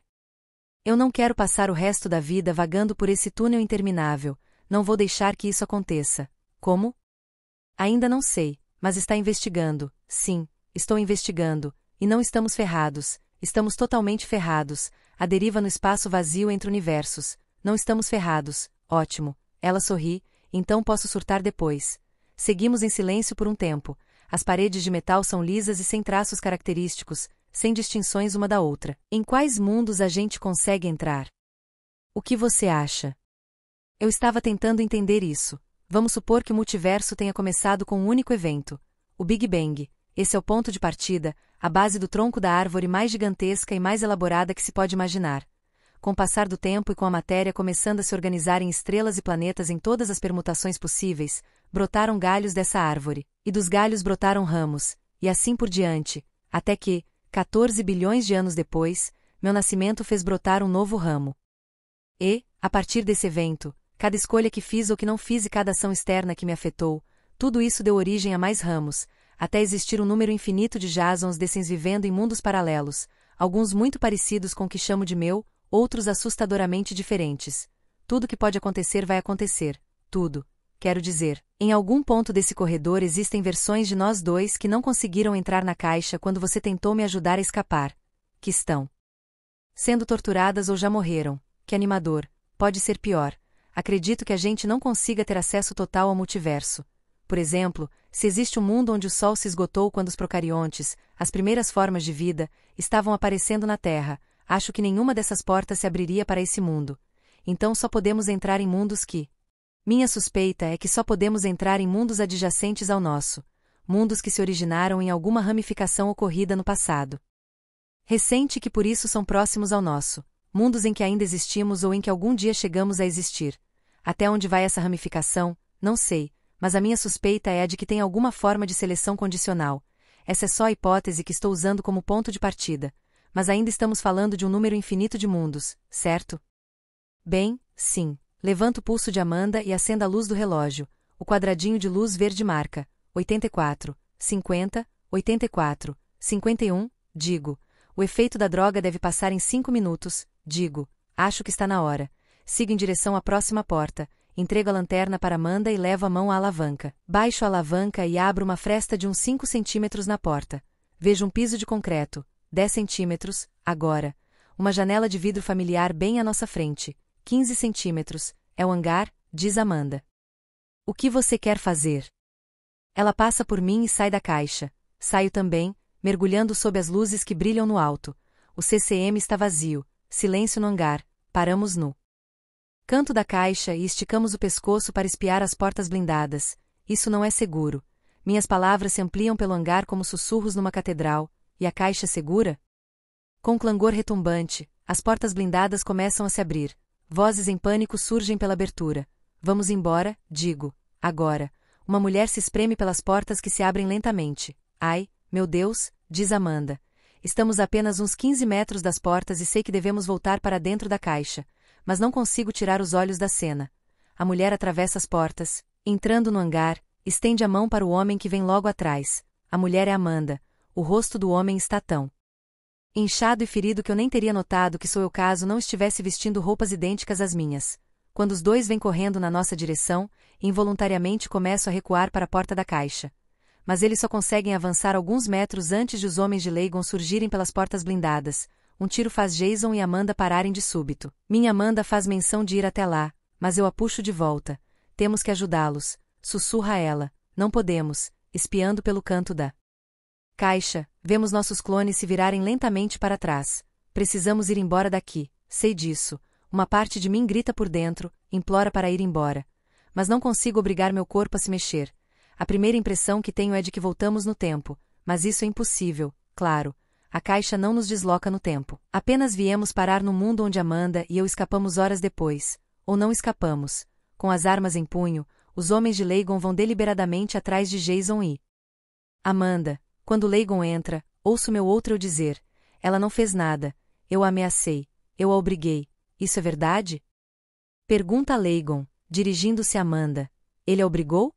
S1: Eu não quero passar o resto da vida vagando por esse túnel interminável, não vou deixar que isso aconteça. Como? Ainda não sei, mas está investigando, sim, Estou investigando, e não estamos ferrados, estamos totalmente ferrados, a deriva no espaço vazio entre universos, não estamos ferrados, ótimo. Ela sorri, então posso surtar depois. Seguimos em silêncio por um tempo. As paredes de metal são lisas e sem traços característicos, sem distinções uma da outra. Em quais mundos a gente consegue entrar? O que você acha? Eu estava tentando entender isso. Vamos supor que o multiverso tenha começado com um único evento, o Big Bang, esse é o ponto de partida, a base do tronco da árvore mais gigantesca e mais elaborada que se pode imaginar. Com o passar do tempo e com a matéria começando a se organizar em estrelas e planetas em todas as permutações possíveis, brotaram galhos dessa árvore, e dos galhos brotaram ramos, e assim por diante, até que, 14 bilhões de anos depois, meu nascimento fez brotar um novo ramo. E, a partir desse evento, cada escolha que fiz ou que não fiz e cada ação externa que me afetou, tudo isso deu origem a mais ramos, até existir um número infinito de Jasons desses vivendo em mundos paralelos, alguns muito parecidos com o que chamo de meu, outros assustadoramente diferentes. Tudo que pode acontecer vai acontecer. Tudo. Quero dizer, em algum ponto desse corredor existem versões de nós dois que não conseguiram entrar na caixa quando você tentou me ajudar a escapar. Que estão sendo torturadas ou já morreram. Que animador. Pode ser pior. Acredito que a gente não consiga ter acesso total ao multiverso. Por exemplo, se existe um mundo onde o Sol se esgotou quando os procariontes, as primeiras formas de vida, estavam aparecendo na Terra, acho que nenhuma dessas portas se abriria para esse mundo. Então só podemos entrar em mundos que. Minha suspeita é que só podemos entrar em mundos adjacentes ao nosso, mundos que se originaram em alguma ramificação ocorrida no passado. Recente que por isso são próximos ao nosso, mundos em que ainda existimos ou em que algum dia chegamos a existir. Até onde vai essa ramificação, não sei, mas a minha suspeita é a de que tem alguma forma de seleção condicional. Essa é só a hipótese que estou usando como ponto de partida. Mas ainda estamos falando de um número infinito de mundos, certo? Bem, sim. Levanta o pulso de Amanda e acenda a luz do relógio. O quadradinho de luz verde marca 84, 50, 84, 51, digo. O efeito da droga deve passar em cinco minutos, digo. Acho que está na hora. Sigo em direção à próxima porta entrego a lanterna para Amanda e levo a mão à alavanca. Baixo a alavanca e abro uma fresta de uns 5 centímetros na porta. Vejo um piso de concreto, 10 centímetros, agora. Uma janela de vidro familiar bem à nossa frente, 15 centímetros. É o hangar, diz Amanda. O que você quer fazer? Ela passa por mim e sai da caixa. Saio também, mergulhando sob as luzes que brilham no alto. O CCM está vazio, silêncio no hangar, paramos nu canto da caixa e esticamos o pescoço para espiar as portas blindadas. Isso não é seguro. Minhas palavras se ampliam pelo hangar como sussurros numa catedral. E a caixa segura? Com clangor retumbante, as portas blindadas começam a se abrir. Vozes em pânico surgem pela abertura. Vamos embora, digo. Agora. Uma mulher se espreme pelas portas que se abrem lentamente. Ai, meu Deus, diz Amanda. Estamos a apenas uns 15 metros das portas e sei que devemos voltar para dentro da caixa mas não consigo tirar os olhos da cena. A mulher atravessa as portas, entrando no hangar, estende a mão para o homem que vem logo atrás. A mulher é Amanda. O rosto do homem está tão inchado e ferido que eu nem teria notado que sou eu caso não estivesse vestindo roupas idênticas às minhas. Quando os dois vêm correndo na nossa direção, involuntariamente começo a recuar para a porta da caixa. Mas eles só conseguem avançar alguns metros antes de os homens de Leigon surgirem pelas portas blindadas, um tiro faz Jason e Amanda pararem de súbito. Minha Amanda faz menção de ir até lá, mas eu a puxo de volta. Temos que ajudá-los. Sussurra ela. Não podemos. Espiando pelo canto da caixa, vemos nossos clones se virarem lentamente para trás. Precisamos ir embora daqui. Sei disso. Uma parte de mim grita por dentro, implora para ir embora. Mas não consigo obrigar meu corpo a se mexer. A primeira impressão que tenho é de que voltamos no tempo, mas isso é impossível, claro. A caixa não nos desloca no tempo. Apenas viemos parar no mundo onde Amanda e eu escapamos horas depois, ou não escapamos. Com as armas em punho, os homens de Leigon vão deliberadamente atrás de Jason e. Amanda, quando Leigon entra, ouço meu outro eu dizer: Ela não fez nada, eu a ameacei, eu a obriguei. Isso é verdade? Pergunta Leigon, dirigindo-se a Amanda: Ele a obrigou?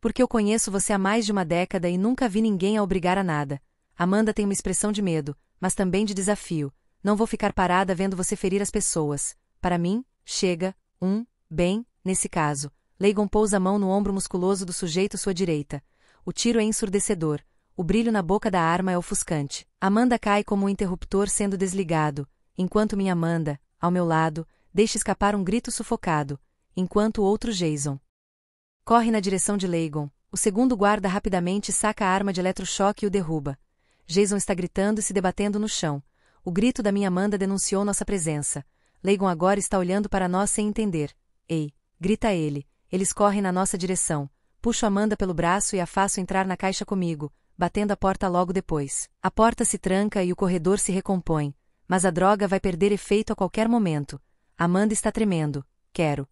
S1: Porque eu conheço você há mais de uma década e nunca vi ninguém a obrigar a nada Amanda tem uma expressão de medo, mas também de desafio. Não vou ficar parada vendo você ferir as pessoas. Para mim, chega, um, bem, nesse caso. Leigon pousa a mão no ombro musculoso do sujeito à sua direita. O tiro é ensurdecedor. O brilho na boca da arma é ofuscante. Amanda cai como um interruptor sendo desligado, enquanto minha Amanda, ao meu lado, deixa escapar um grito sufocado, enquanto o outro Jason corre na direção de Leigon. O segundo guarda rapidamente saca a arma de eletrochoque e o derruba. Jason está gritando e se debatendo no chão. O grito da minha Amanda denunciou nossa presença. Leigon agora está olhando para nós sem entender. Ei! Grita ele. Eles correm na nossa direção. Puxo Amanda pelo braço e a faço entrar na caixa comigo, batendo a porta logo depois. A porta se tranca e o corredor se recompõe, mas a droga vai perder efeito a qualquer momento. Amanda está tremendo. Quero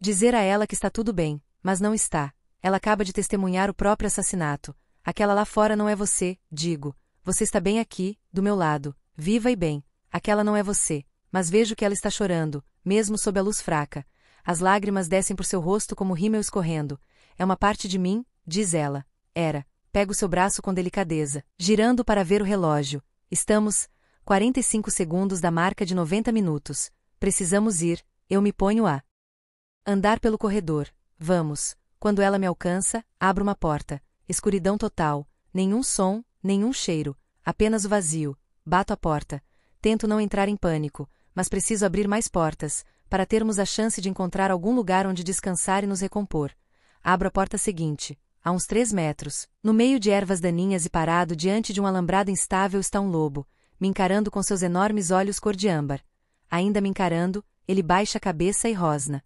S1: dizer a ela que está tudo bem, mas não está. Ela acaba de testemunhar o próprio assassinato. Aquela lá fora não é você, digo. Você está bem aqui, do meu lado, viva e bem. Aquela não é você, mas vejo que ela está chorando, mesmo sob a luz fraca. As lágrimas descem por seu rosto como rímel escorrendo. É uma parte de mim, diz ela. Era. Pego seu braço com delicadeza, girando para ver o relógio. Estamos 45 segundos da marca de 90 minutos. Precisamos ir. Eu me ponho a andar pelo corredor. Vamos. Quando ela me alcança, abro uma porta escuridão total, nenhum som, nenhum cheiro, apenas o vazio. Bato a porta. Tento não entrar em pânico, mas preciso abrir mais portas, para termos a chance de encontrar algum lugar onde descansar e nos recompor. Abro a porta seguinte. A uns três metros, no meio de ervas daninhas e parado diante de um alambrado instável está um lobo, me encarando com seus enormes olhos cor de âmbar. Ainda me encarando, ele baixa a cabeça e rosna.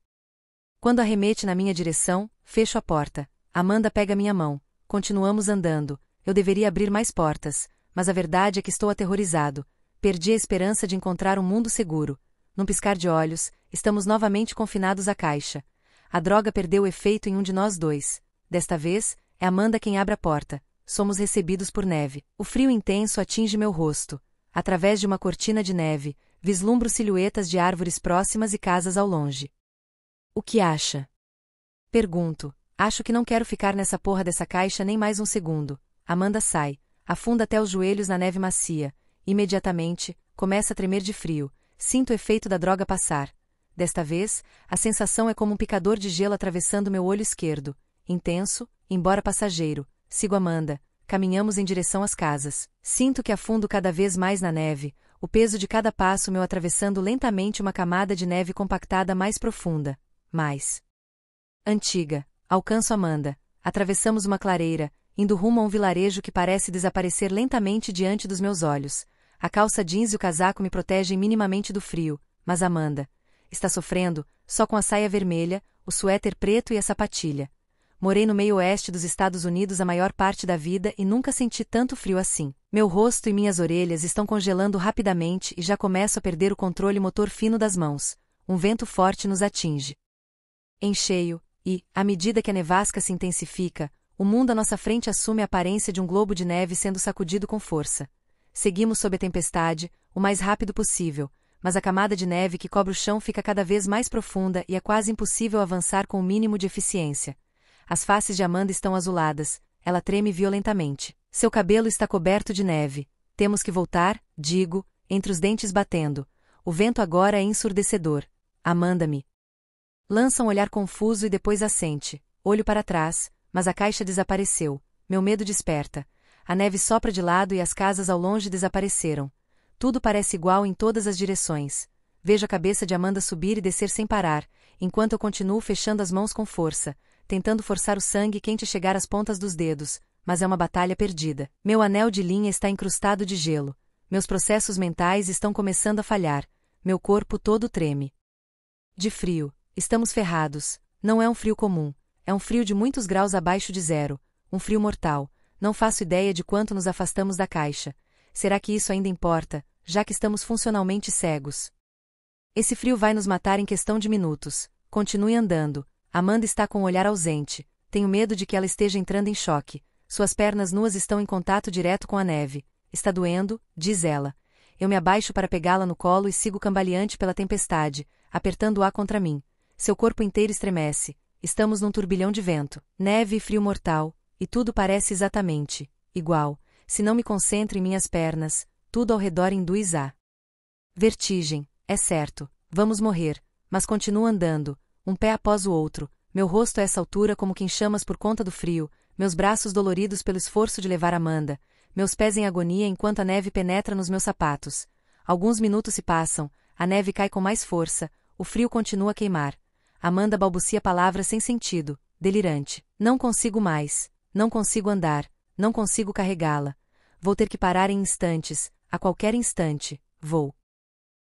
S1: Quando arremete na minha direção, fecho a porta. Amanda pega minha mão. Continuamos andando. Eu deveria abrir mais portas, mas a verdade é que estou aterrorizado. Perdi a esperança de encontrar um mundo seguro. Num piscar de olhos, estamos novamente confinados à caixa. A droga perdeu o efeito em um de nós dois. Desta vez, é Amanda quem abre a porta. Somos recebidos por neve. O frio intenso atinge meu rosto. Através de uma cortina de neve, vislumbro silhuetas de árvores próximas e casas ao longe. O que acha? Pergunto, Acho que não quero ficar nessa porra dessa caixa nem mais um segundo. Amanda sai, afunda até os joelhos na neve macia. Imediatamente, começa a tremer de frio. Sinto o efeito da droga passar. Desta vez, a sensação é como um picador de gelo atravessando meu olho esquerdo. Intenso, embora passageiro. Sigo Amanda. Caminhamos em direção às casas. Sinto que afundo cada vez mais na neve, o peso de cada passo meu atravessando lentamente uma camada de neve compactada mais profunda. Mais. Antiga. Alcanço Amanda. Atravessamos uma clareira, indo rumo a um vilarejo que parece desaparecer lentamente diante dos meus olhos. A calça jeans e o casaco me protegem minimamente do frio, mas Amanda está sofrendo, só com a saia vermelha, o suéter preto e a sapatilha. Morei no meio-oeste dos Estados Unidos a maior parte da vida e nunca senti tanto frio assim. Meu rosto e minhas orelhas estão congelando rapidamente e já começo a perder o controle motor fino das mãos. Um vento forte nos atinge. Em cheio, e, à medida que a nevasca se intensifica, o mundo à nossa frente assume a aparência de um globo de neve sendo sacudido com força. Seguimos sob a tempestade, o mais rápido possível, mas a camada de neve que cobre o chão fica cada vez mais profunda e é quase impossível avançar com o mínimo de eficiência. As faces de Amanda estão azuladas, ela treme violentamente. Seu cabelo está coberto de neve. Temos que voltar, digo, entre os dentes batendo. O vento agora é ensurdecedor. Amanda-me, Lança um olhar confuso e depois assente. Olho para trás, mas a caixa desapareceu. Meu medo desperta. A neve sopra de lado e as casas ao longe desapareceram. Tudo parece igual em todas as direções. Vejo a cabeça de Amanda subir e descer sem parar, enquanto eu continuo fechando as mãos com força, tentando forçar o sangue quente chegar às pontas dos dedos, mas é uma batalha perdida. Meu anel de linha está incrustado de gelo. Meus processos mentais estão começando a falhar. Meu corpo todo treme. De frio. Estamos ferrados. Não é um frio comum. É um frio de muitos graus abaixo de zero. Um frio mortal. Não faço ideia de quanto nos afastamos da caixa. Será que isso ainda importa, já que estamos funcionalmente cegos? Esse frio vai nos matar em questão de minutos. Continue andando. Amanda está com um olhar ausente. Tenho medo de que ela esteja entrando em choque. Suas pernas nuas estão em contato direto com a neve. Está doendo, diz ela. Eu me abaixo para pegá-la no colo e sigo cambaleante pela tempestade, apertando-a contra mim. Seu corpo inteiro estremece. Estamos num turbilhão de vento, neve e frio mortal, e tudo parece exatamente igual. Se não me concentro em minhas pernas, tudo ao redor induz a vertigem. É certo, vamos morrer, mas continuo andando, um pé após o outro, meu rosto a essa altura como quem chamas por conta do frio, meus braços doloridos pelo esforço de levar Amanda, meus pés em agonia enquanto a neve penetra nos meus sapatos. Alguns minutos se passam, a neve cai com mais força, o frio continua a queimar. Amanda balbucia palavras sem sentido, delirante. Não consigo mais. Não consigo andar. Não consigo carregá-la. Vou ter que parar em instantes, a qualquer instante. Vou.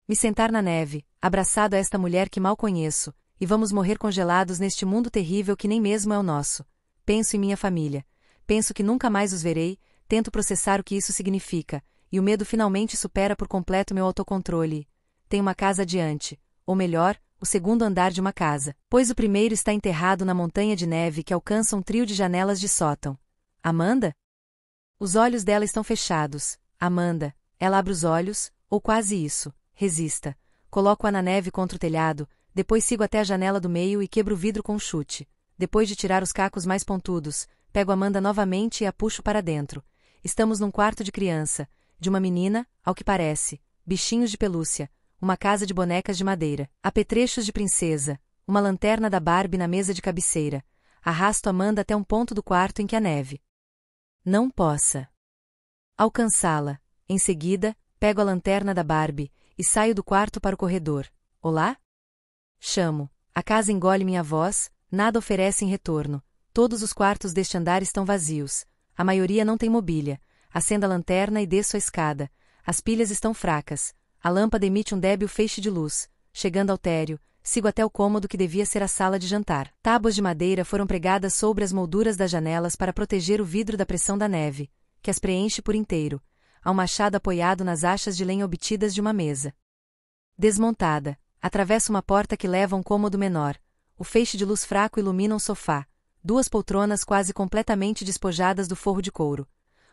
S1: Me sentar na neve, abraçado a esta mulher que mal conheço, e vamos morrer congelados neste mundo terrível que nem mesmo é o nosso. Penso em minha família. Penso que nunca mais os verei, tento processar o que isso significa, e o medo finalmente supera por completo meu autocontrole. Tem uma casa adiante, ou melhor, o segundo andar de uma casa, pois o primeiro está enterrado na montanha de neve que alcança um trio de janelas de sótão. Amanda? Os olhos dela estão fechados. Amanda, ela abre os olhos, ou quase isso. Resista. Coloco-a na neve contra o telhado, depois sigo até a janela do meio e quebro o vidro com um chute. Depois de tirar os cacos mais pontudos, pego Amanda novamente e a puxo para dentro. Estamos num quarto de criança, de uma menina, ao que parece, bichinhos de pelúcia, uma casa de bonecas de madeira, apetrechos de princesa, uma lanterna da Barbie na mesa de cabeceira. Arrasto Amanda até um ponto do quarto em que a neve. Não possa. Alcançá-la. Em seguida, pego a lanterna da Barbie e saio do quarto para o corredor. Olá? Chamo. A casa engole minha voz, nada oferece em retorno. Todos os quartos deste andar estão vazios. A maioria não tem mobília. Acendo a lanterna e desço a escada. As pilhas estão fracas. A lâmpada emite um débil feixe de luz. Chegando ao térreo, sigo até o cômodo que devia ser a sala de jantar. Tábuas de madeira foram pregadas sobre as molduras das janelas para proteger o vidro da pressão da neve, que as preenche por inteiro. Há um machado apoiado nas achas de lenha obtidas de uma mesa. Desmontada, Atravessa uma porta que leva a um cômodo menor. O feixe de luz fraco ilumina um sofá, duas poltronas quase completamente despojadas do forro de couro.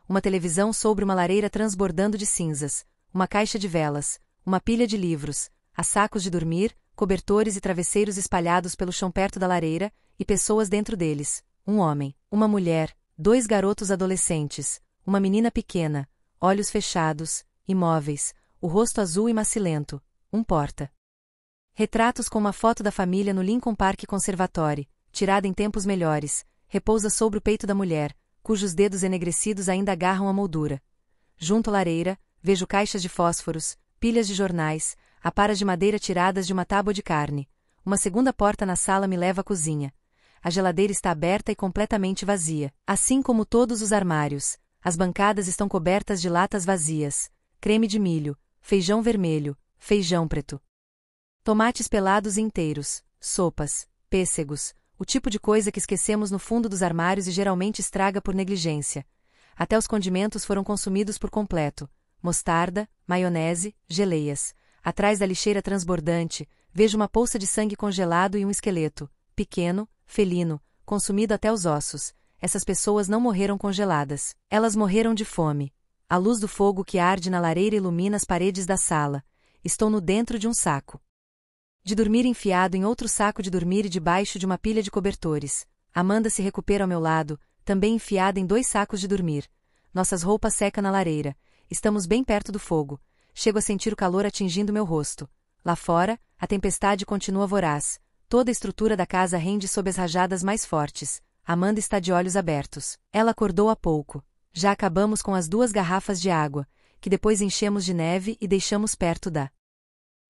S1: Uma televisão sobre uma lareira transbordando de cinzas uma caixa de velas, uma pilha de livros, a sacos de dormir, cobertores e travesseiros espalhados pelo chão perto da lareira, e pessoas dentro deles: um homem, uma mulher, dois garotos adolescentes, uma menina pequena, olhos fechados, imóveis, o rosto azul e macilento, um porta. Retratos com uma foto da família no Lincoln Park Conservatory, tirada em tempos melhores, repousa sobre o peito da mulher, cujos dedos enegrecidos ainda agarram a moldura. Junto à lareira, vejo caixas de fósforos, pilhas de jornais, aparas de madeira tiradas de uma tábua de carne. Uma segunda porta na sala me leva à cozinha. A geladeira está aberta e completamente vazia, assim como todos os armários. As bancadas estão cobertas de latas vazias, creme de milho, feijão vermelho, feijão preto. Tomates pelados inteiros, sopas, pêssegos, o tipo de coisa que esquecemos no fundo dos armários e geralmente estraga por negligência. Até os condimentos foram consumidos por completo mostarda, maionese, geleias. Atrás da lixeira transbordante, vejo uma poça de sangue congelado e um esqueleto, pequeno, felino, consumido até os ossos. Essas pessoas não morreram congeladas. Elas morreram de fome. A luz do fogo que arde na lareira ilumina as paredes da sala. Estou no dentro de um saco. De dormir enfiado em outro saco de dormir e debaixo de uma pilha de cobertores. Amanda se recupera ao meu lado, também enfiada em dois sacos de dormir. Nossas roupas secam na lareira. Estamos bem perto do fogo. Chego a sentir o calor atingindo meu rosto. Lá fora, a tempestade continua voraz. Toda a estrutura da casa rende sob as rajadas mais fortes. Amanda está de olhos abertos. Ela acordou há pouco. Já acabamos com as duas garrafas de água, que depois enchemos de neve e deixamos perto da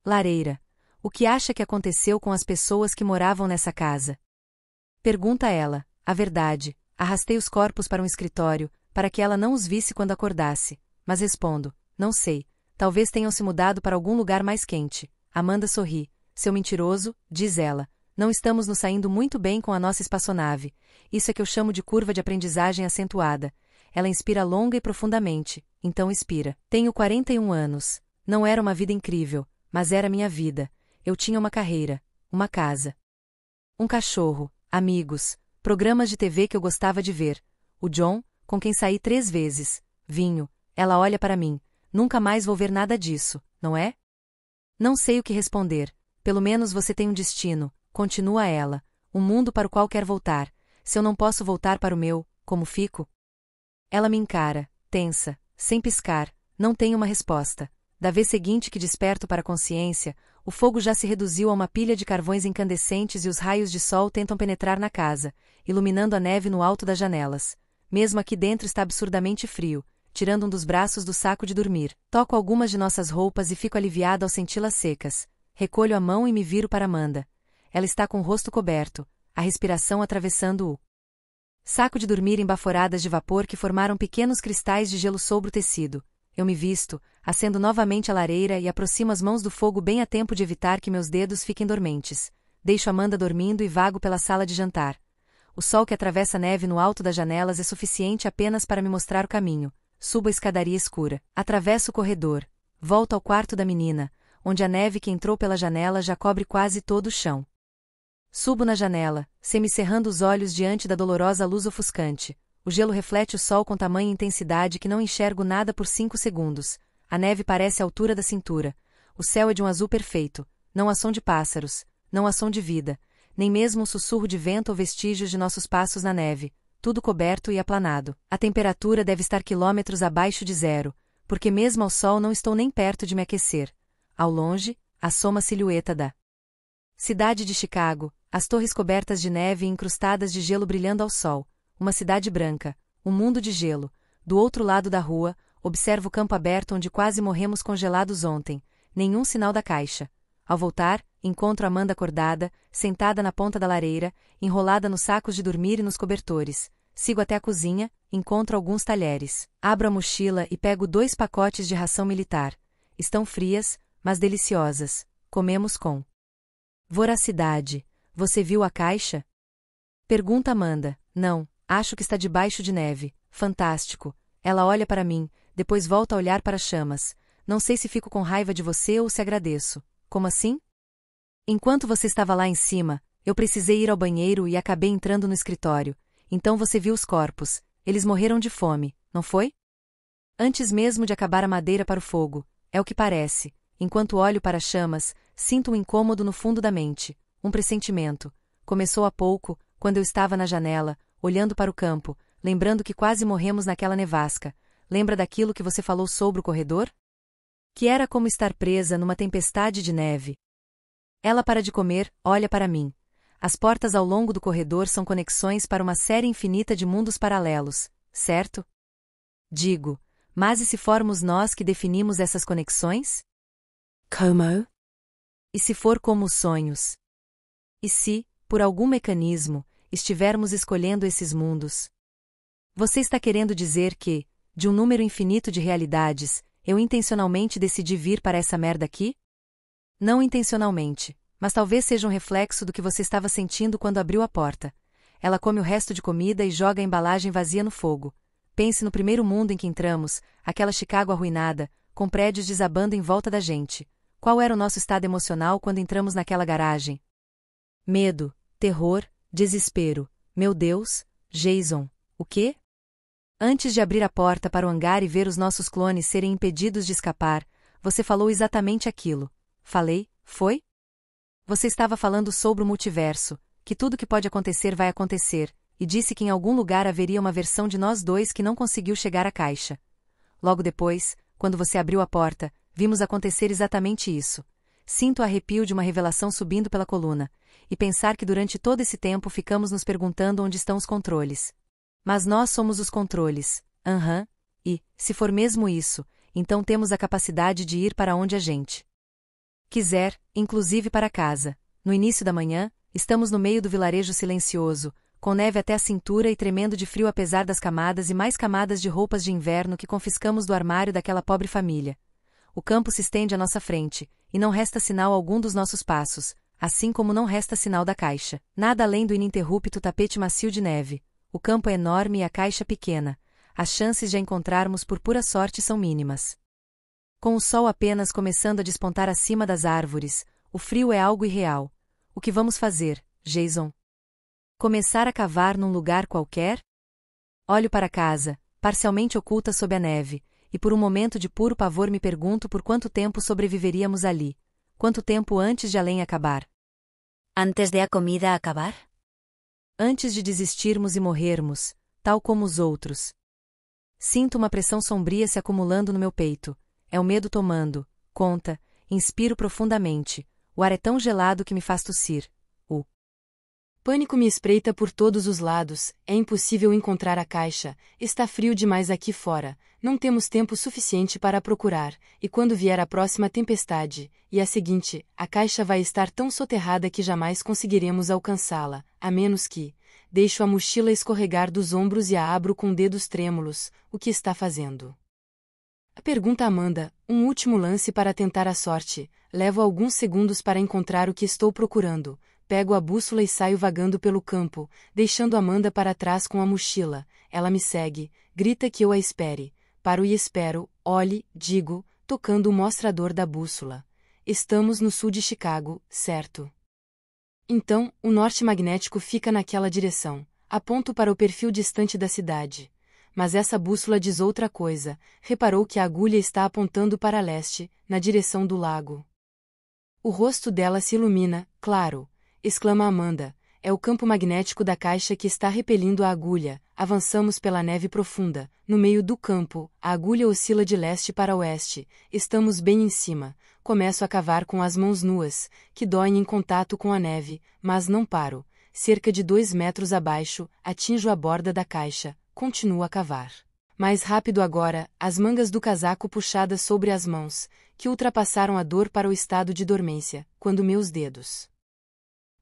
S1: lareira. O que acha que aconteceu com as pessoas que moravam nessa casa? Pergunta ela. A verdade, arrastei os corpos para um escritório, para que ela não os visse quando acordasse. Mas respondo: não sei. Talvez tenham se mudado para algum lugar mais quente. Amanda sorri. Seu mentiroso, diz ela. Não estamos nos saindo muito bem com a nossa espaçonave. Isso é que eu chamo de curva de aprendizagem acentuada. Ela inspira longa e profundamente, então expira. Tenho 41 anos. Não era uma vida incrível, mas era minha vida. Eu tinha uma carreira, uma casa, um cachorro, amigos, programas de TV que eu gostava de ver, o John, com quem saí três vezes, vinho, ela olha para mim. Nunca mais vou ver nada disso, não é? Não sei o que responder. Pelo menos você tem um destino, continua ela, um mundo para o qual quer voltar. Se eu não posso voltar para o meu, como fico? Ela me encara, tensa, sem piscar, não tem uma resposta. Da vez seguinte que desperto para a consciência, o fogo já se reduziu a uma pilha de carvões incandescentes e os raios de sol tentam penetrar na casa, iluminando a neve no alto das janelas. Mesmo aqui dentro está absurdamente frio, tirando um dos braços do saco de dormir. Toco algumas de nossas roupas e fico aliviado ao senti-las secas. Recolho a mão e me viro para Amanda. Ela está com o rosto coberto, a respiração atravessando-o. Saco de dormir embaforadas de vapor que formaram pequenos cristais de gelo sobre o tecido. Eu me visto, acendo novamente a lareira e aproximo as mãos do fogo bem a tempo de evitar que meus dedos fiquem dormentes. Deixo Amanda dormindo e vago pela sala de jantar. O sol que atravessa a neve no alto das janelas é suficiente apenas para me mostrar o caminho. Subo a escadaria escura, atravesso o corredor, volto ao quarto da menina, onde a neve que entrou pela janela já cobre quase todo o chão. Subo na janela, semicerrando os olhos diante da dolorosa luz ofuscante. O gelo reflete o sol com tamanha intensidade que não enxergo nada por cinco segundos. A neve parece a altura da cintura. O céu é de um azul perfeito. Não há som de pássaros, não há som de vida, nem mesmo um sussurro de vento ou vestígios de nossos passos na neve tudo coberto e aplanado. A temperatura deve estar quilômetros abaixo de zero, porque mesmo ao sol não estou nem perto de me aquecer. Ao longe, assoma a silhueta da cidade de Chicago, as torres cobertas de neve e incrustadas de gelo brilhando ao sol, uma cidade branca, um mundo de gelo. Do outro lado da rua, observo o campo aberto onde quase morremos congelados ontem, nenhum sinal da caixa. Ao voltar, encontro Amanda acordada, sentada na ponta da lareira, enrolada nos sacos de dormir e nos cobertores. Sigo até a cozinha, encontro alguns talheres. Abro a mochila e pego dois pacotes de ração militar. Estão frias, mas deliciosas. Comemos com voracidade. Você viu a caixa? Pergunta Amanda. Não, acho que está debaixo de neve. Fantástico. Ela olha para mim, depois volta a olhar para chamas. Não sei se fico com raiva de você ou se agradeço. Como assim? Enquanto você estava lá em cima, eu precisei ir ao banheiro e acabei entrando no escritório. Então você viu os corpos. Eles morreram de fome, não foi? Antes mesmo de acabar a madeira para o fogo, é o que parece. Enquanto olho para as chamas, sinto um incômodo no fundo da mente, um pressentimento. Começou há pouco, quando eu estava na janela, olhando para o campo, lembrando que quase morremos naquela nevasca. Lembra daquilo que você falou sobre o corredor? Que era como estar presa numa tempestade de neve, ela para de comer, olha para mim. As portas ao longo do corredor são conexões para uma série infinita de mundos paralelos, certo? Digo, mas e se formos nós que definimos essas conexões? Como? E se for como os sonhos? E se, por algum mecanismo, estivermos escolhendo esses mundos? Você está querendo dizer que, de um número infinito de realidades, eu intencionalmente decidi vir para essa merda aqui? Não intencionalmente, mas talvez seja um reflexo do que você estava sentindo quando abriu a porta. Ela come o resto de comida e joga a embalagem vazia no fogo. Pense no primeiro mundo em que entramos, aquela Chicago arruinada, com prédios desabando em volta da gente. Qual era o nosso estado emocional quando entramos naquela garagem? Medo, terror, desespero. Meu Deus, Jason, o quê? Antes de abrir a porta para o hangar e ver os nossos clones serem impedidos de escapar, você falou exatamente aquilo. Falei, foi? Você estava falando sobre o multiverso, que tudo que pode acontecer vai acontecer, e disse que em algum lugar haveria uma versão de nós dois que não conseguiu chegar à caixa. Logo depois, quando você abriu a porta, vimos acontecer exatamente isso. Sinto o arrepio de uma revelação subindo pela coluna, e pensar que durante todo esse tempo ficamos nos perguntando onde estão os controles. Mas nós somos os controles, aham, uhum, e, se for mesmo isso, então temos a capacidade de ir para onde a gente quiser, inclusive para casa. No início da manhã, estamos no meio do vilarejo silencioso, com neve até a cintura e tremendo de frio apesar das camadas e mais camadas de roupas de inverno que confiscamos do armário daquela pobre família. O campo se estende à nossa frente, e não resta sinal algum dos nossos passos, assim como não resta sinal da caixa. Nada além do ininterrupto tapete macio de neve. O campo é enorme e a caixa pequena. As chances de a encontrarmos por pura sorte são mínimas. Com o sol apenas começando a despontar acima das árvores, o frio é algo irreal. O que vamos fazer, Jason? Começar a cavar num lugar qualquer? Olho para casa, parcialmente oculta sob a neve, e por um momento de puro pavor me pergunto por quanto tempo sobreviveríamos ali. Quanto tempo antes de além acabar? Antes de a comida acabar? Antes de desistirmos e morrermos, tal como os outros. Sinto uma pressão sombria se acumulando no meu peito, é o medo tomando. Conta. Inspiro profundamente. O ar é tão gelado que me faz tossir. O
S2: pânico me espreita por todos os lados. É impossível encontrar a caixa. Está frio demais aqui fora. Não temos tempo suficiente para procurar. E quando vier a próxima tempestade, e a seguinte, a caixa vai estar tão soterrada que jamais conseguiremos alcançá-la, a menos que deixo a mochila escorregar dos ombros e a abro com dedos trêmulos, o que está fazendo. Pergunta Amanda, um último lance para tentar a sorte. Levo alguns segundos para encontrar o que estou procurando. Pego a bússola e saio vagando pelo campo, deixando Amanda para trás com a mochila. Ela me segue, grita que eu a espere. Paro e espero, olhe, digo, tocando o mostrador da bússola. Estamos no sul de Chicago, certo? Então, o norte magnético fica naquela direção. Aponto para o perfil distante da cidade mas essa bússola diz outra coisa, reparou que a agulha está apontando para leste, na direção do lago. O rosto dela se ilumina, claro, exclama Amanda, é o campo magnético da caixa que está repelindo a agulha, avançamos pela neve profunda, no meio do campo, a agulha oscila de leste para oeste, estamos bem em cima, começo a cavar com as mãos nuas, que doem em contato com a neve, mas não paro, cerca de dois metros abaixo, atinjo a borda da caixa, Continua a cavar. Mais rápido agora, as mangas do casaco puxadas sobre as mãos, que ultrapassaram a dor para o estado de dormência, quando meus dedos,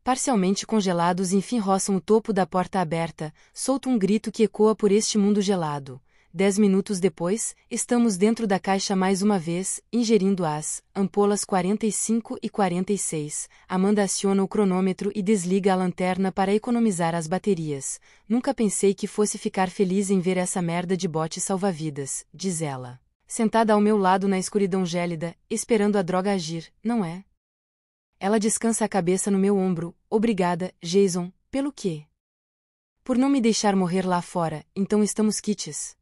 S2: parcialmente congelados, enfim roçam o topo da porta aberta, solto um grito que ecoa por este mundo gelado, Dez minutos depois, estamos dentro da caixa mais uma vez, ingerindo as ampolas 45 e 46. Amanda aciona o cronômetro e desliga a lanterna para economizar as baterias. Nunca pensei que fosse ficar feliz em ver essa merda de bote salva-vidas, diz ela. Sentada ao meu lado na escuridão gélida, esperando a droga agir, não é? Ela descansa a cabeça no meu ombro. Obrigada, Jason, pelo quê? Por não me deixar morrer lá fora, então estamos quites.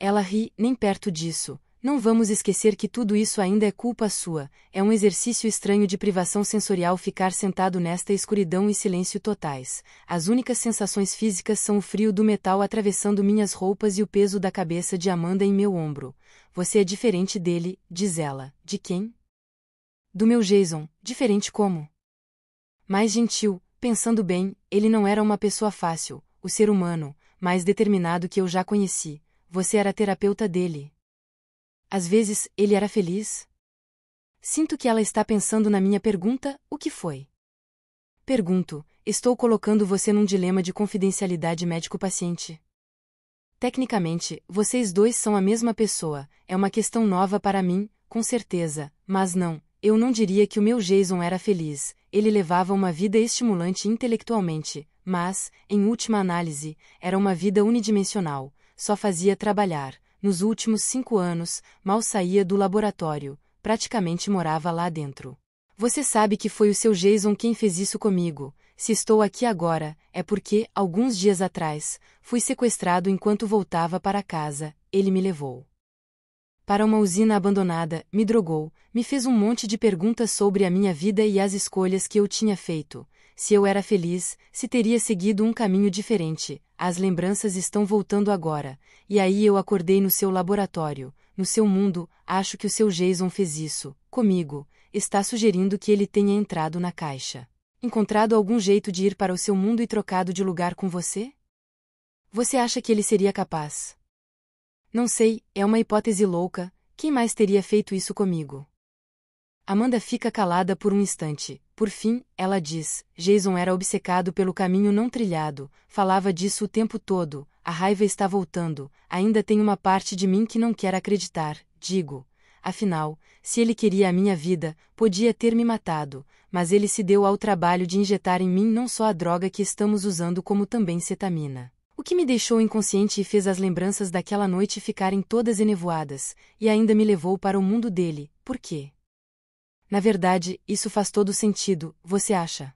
S2: Ela ri, nem perto disso. Não vamos esquecer que tudo isso ainda é culpa sua. É um exercício estranho de privação sensorial ficar sentado nesta escuridão e silêncio totais. As únicas sensações físicas são o frio do metal atravessando minhas roupas e o peso da cabeça de Amanda em meu ombro. Você é diferente dele, diz ela. De quem? Do meu Jason. Diferente como? Mais gentil, pensando bem, ele não era uma pessoa fácil, o ser humano, mais determinado que eu já conheci você era terapeuta dele. Às vezes, ele era feliz. Sinto que ela está pensando na minha pergunta: o que foi? Pergunto: estou colocando você num dilema de confidencialidade médico-paciente. Tecnicamente, vocês dois são a mesma pessoa, é uma questão nova para mim, com certeza, mas não, eu não diria que o meu Jason era feliz, ele levava uma vida estimulante intelectualmente, mas, em última análise, era uma vida unidimensional, só fazia trabalhar. Nos últimos cinco anos, mal saía do laboratório, praticamente morava lá dentro. Você sabe que foi o seu Jason quem fez isso comigo. Se estou aqui agora, é porque, alguns dias atrás, fui sequestrado enquanto voltava para casa, ele me levou. Para uma usina abandonada, me drogou, me fez um monte de perguntas sobre a minha vida e as escolhas que eu tinha feito, se eu era feliz, se teria seguido um caminho diferente, as lembranças estão voltando agora, e aí eu acordei no seu laboratório, no seu mundo, acho que o seu Jason fez isso, comigo, está sugerindo que ele tenha entrado na caixa. Encontrado algum jeito de ir para o seu mundo e trocado de lugar com você? Você acha que ele seria capaz? Não sei, é uma hipótese louca, quem mais teria feito isso comigo? Amanda fica calada por um instante, por fim, ela diz: Jason era obcecado pelo caminho não trilhado, falava disso o tempo todo, a raiva está voltando, ainda tem uma parte de mim que não quer acreditar, digo. Afinal, se ele queria a minha vida, podia ter me matado, mas ele se deu ao trabalho de injetar em mim não só a droga que estamos usando, como também cetamina. O que me deixou inconsciente e fez as lembranças daquela noite ficarem todas enevoadas, e ainda me levou para o mundo dele, por quê? Na verdade, isso faz todo sentido, você acha?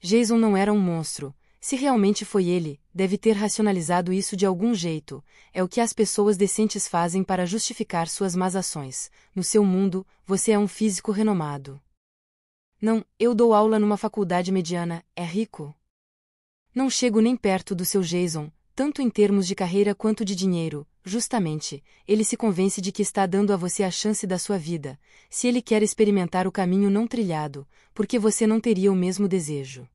S2: Jason não era um monstro. Se realmente foi ele, deve ter racionalizado isso de algum jeito. É o que as pessoas decentes fazem para justificar suas más ações. No seu mundo, você é um físico renomado. Não, eu dou aula numa faculdade mediana, é rico? Não chego nem perto do seu Jason, tanto em termos de carreira quanto de dinheiro, justamente, ele se convence de que está dando a você a chance da sua vida, se ele quer experimentar o caminho não trilhado, porque você não teria o mesmo desejo.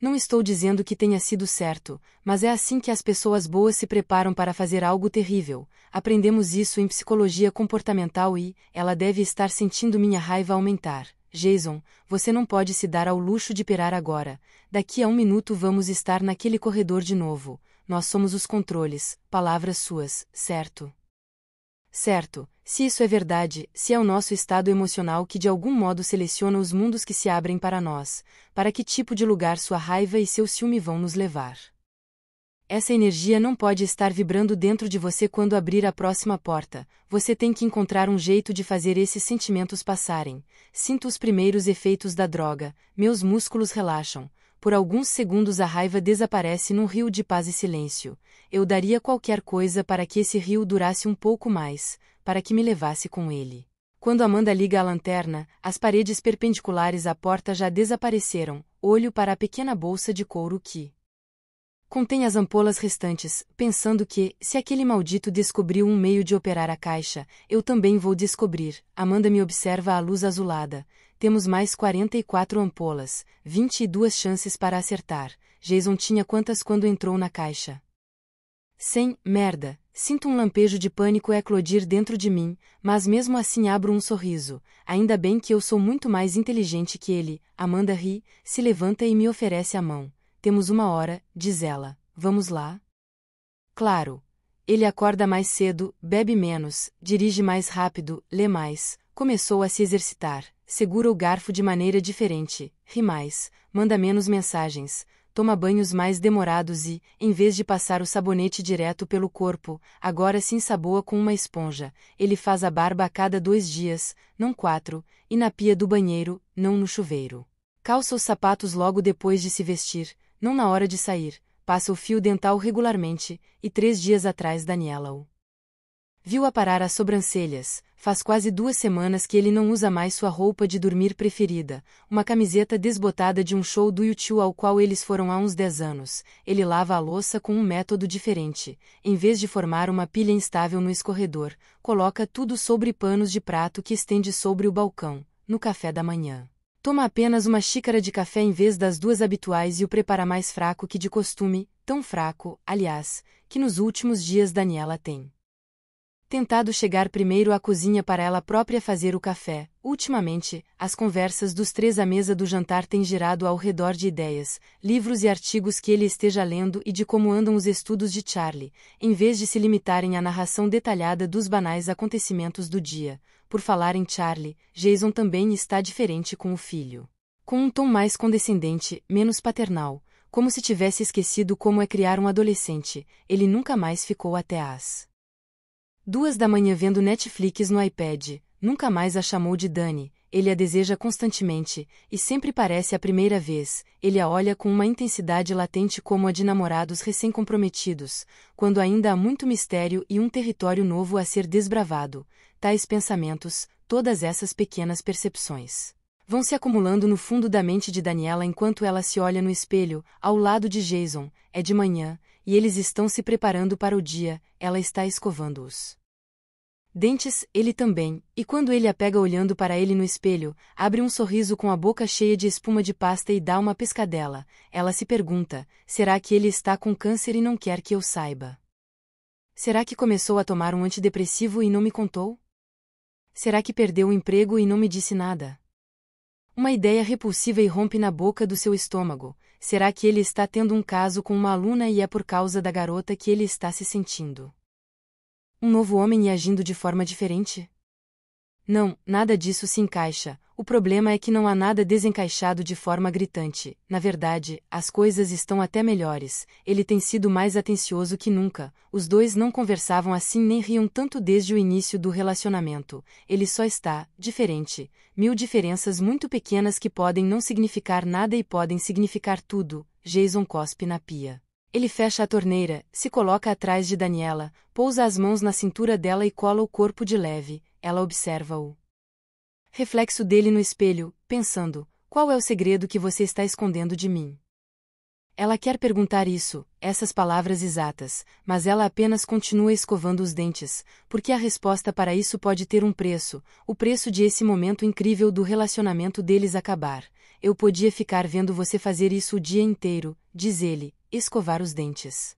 S2: Não estou dizendo que tenha sido certo, mas é assim que as pessoas boas se preparam para fazer algo terrível. Aprendemos isso em psicologia comportamental e ela deve estar sentindo minha raiva aumentar. Jason, você não pode se dar ao luxo de pirar agora. Daqui a um minuto vamos estar naquele corredor de novo nós somos os controles, palavras suas, certo? Certo, se isso é verdade, se é o nosso estado emocional que de algum modo seleciona os mundos que se abrem para nós, para que tipo de lugar sua raiva e seu ciúme vão nos levar. Essa energia não pode estar vibrando dentro de você quando abrir a próxima porta, você tem que encontrar um jeito de fazer esses sentimentos passarem. Sinto os primeiros efeitos da droga, meus músculos relaxam, por alguns segundos a raiva desaparece num rio de paz e silêncio. Eu daria qualquer coisa para que esse rio durasse um pouco mais, para que me levasse com ele. Quando Amanda liga a lanterna, as paredes perpendiculares à porta já desapareceram, olho para a pequena bolsa de couro que contém as ampolas restantes, pensando que, se aquele maldito descobriu um meio de operar a caixa, eu também vou descobrir. Amanda me observa à luz azulada, temos mais 44 ampolas, 22 chances para acertar. Jason tinha quantas quando entrou na caixa? Sem, merda, sinto um lampejo de pânico eclodir dentro de mim, mas mesmo assim abro um sorriso. Ainda bem que eu sou muito mais inteligente que ele. Amanda ri, se levanta e me oferece a mão. Temos uma hora, diz ela. Vamos lá? Claro. Ele acorda mais cedo, bebe menos, dirige mais rápido, lê mais, começou a se exercitar segura o garfo de maneira diferente, ri mais, manda menos mensagens, toma banhos mais demorados e, em vez de passar o sabonete direto pelo corpo, agora se ensaboa com uma esponja. Ele faz a barba a cada dois dias, não quatro, e na pia do banheiro, não no chuveiro. Calça os sapatos logo depois de se vestir, não na hora de sair, passa o fio dental regularmente, e três dias atrás Daniela o viu aparar as sobrancelhas, Faz quase duas semanas que ele não usa mais sua roupa de dormir preferida, uma camiseta desbotada de um show do YouTube ao qual eles foram há uns 10 anos. Ele lava a louça com um método diferente. Em vez de formar uma pilha instável no escorredor, coloca tudo sobre panos de prato que estende sobre o balcão, no café da manhã. Toma apenas uma xícara de café em vez das duas habituais e o prepara mais fraco que de costume, tão fraco, aliás, que nos últimos dias Daniela tem tentado chegar primeiro à cozinha para ela própria fazer o café. Ultimamente, as conversas dos três à mesa do jantar têm girado ao redor de ideias, livros e artigos que ele esteja lendo e de como andam os estudos de Charlie, em vez de se limitarem à narração detalhada dos banais acontecimentos do dia. Por falar em Charlie, Jason também está diferente com o filho. Com um tom mais condescendente, menos paternal, como se tivesse esquecido como é criar um adolescente, ele nunca mais ficou até as Duas da manhã vendo Netflix no iPad, nunca mais a chamou de Dani, ele a deseja constantemente, e sempre parece a primeira vez, ele a olha com uma intensidade latente como a de namorados recém-comprometidos, quando ainda há muito mistério e um território novo a ser desbravado, tais pensamentos, todas essas pequenas percepções. Vão se acumulando no fundo da mente de Daniela enquanto ela se olha no espelho, ao lado de Jason, é de manhã, e eles estão se preparando para o dia, ela está escovando-os. Dentes, ele também, e quando ele a pega olhando para ele no espelho, abre um sorriso com a boca cheia de espuma de pasta e dá uma pescadela. Ela se pergunta: será que ele está com câncer e não quer que eu saiba? Será que começou a tomar um antidepressivo e não me contou? Será que perdeu o emprego e não me disse nada? Uma ideia repulsiva irrompe na boca do seu estômago, será que ele está tendo um caso com uma aluna e é por causa da garota que ele está se sentindo? Um novo homem e agindo de forma diferente? Não, nada disso se encaixa. O problema é que não há nada desencaixado de forma gritante. Na verdade, as coisas estão até melhores. Ele tem sido mais atencioso que nunca. Os dois não conversavam assim nem riam tanto desde o início do relacionamento. Ele só está, diferente. Mil diferenças muito pequenas que podem não significar nada e podem significar tudo. Jason cospe na pia. Ele fecha a torneira, se coloca atrás de Daniela, pousa as mãos na cintura dela e cola o corpo de leve ela observa-o. Reflexo dele no espelho, pensando: qual é o segredo que você está escondendo de mim? Ela quer perguntar isso, essas palavras exatas, mas ela apenas continua escovando os dentes, porque a resposta para isso pode ter um preço, o preço de esse momento incrível do relacionamento deles acabar. Eu podia ficar vendo você fazer isso o dia inteiro, diz ele, escovar os dentes.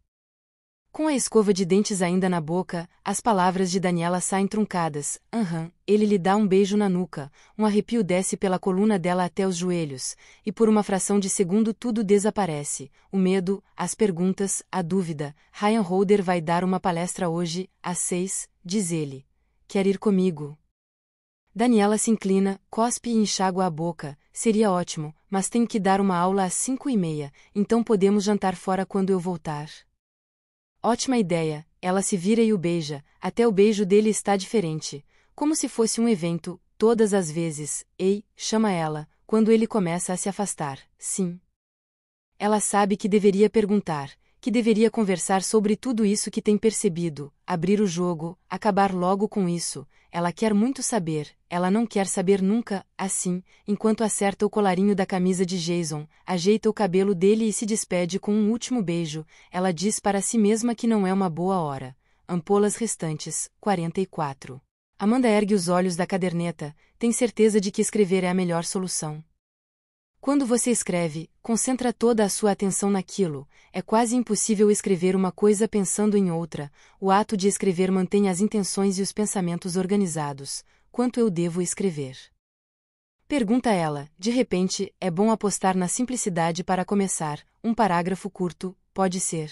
S2: Com a escova de dentes ainda na boca, as palavras de Daniela saem truncadas. Aham, uhum, ele lhe dá um beijo na nuca, um arrepio desce pela coluna dela até os joelhos, e por uma fração de segundo tudo desaparece. O medo, as perguntas, a dúvida. Ryan Holder vai dar uma palestra hoje, às seis, diz ele. Quer ir comigo? Daniela se inclina, cospe e enxágua a boca. Seria ótimo, mas tenho que dar uma aula às cinco e meia, então podemos jantar fora quando eu voltar. Ótima ideia! Ela se vira e o beija, até o beijo dele está diferente. Como se fosse um evento, todas as vezes, ei, chama ela, quando ele começa a se afastar. Sim. Ela sabe que deveria perguntar, que deveria conversar sobre tudo isso que tem percebido, abrir o jogo, acabar logo com isso. Ela quer muito saber, ela não quer saber nunca, assim, enquanto acerta o colarinho da camisa de Jason, ajeita o cabelo dele e se despede com um último beijo, ela diz para si mesma que não é uma boa hora. Ampolas restantes, 44. Amanda ergue os olhos da caderneta, tem certeza de que escrever é a melhor solução. Quando você escreve, concentra toda a sua atenção naquilo, é quase impossível escrever uma coisa pensando em outra, o ato de escrever mantém as intenções e os pensamentos organizados. Quanto eu devo escrever? Pergunta ela, de repente, é bom apostar na simplicidade para começar, um parágrafo curto, pode ser.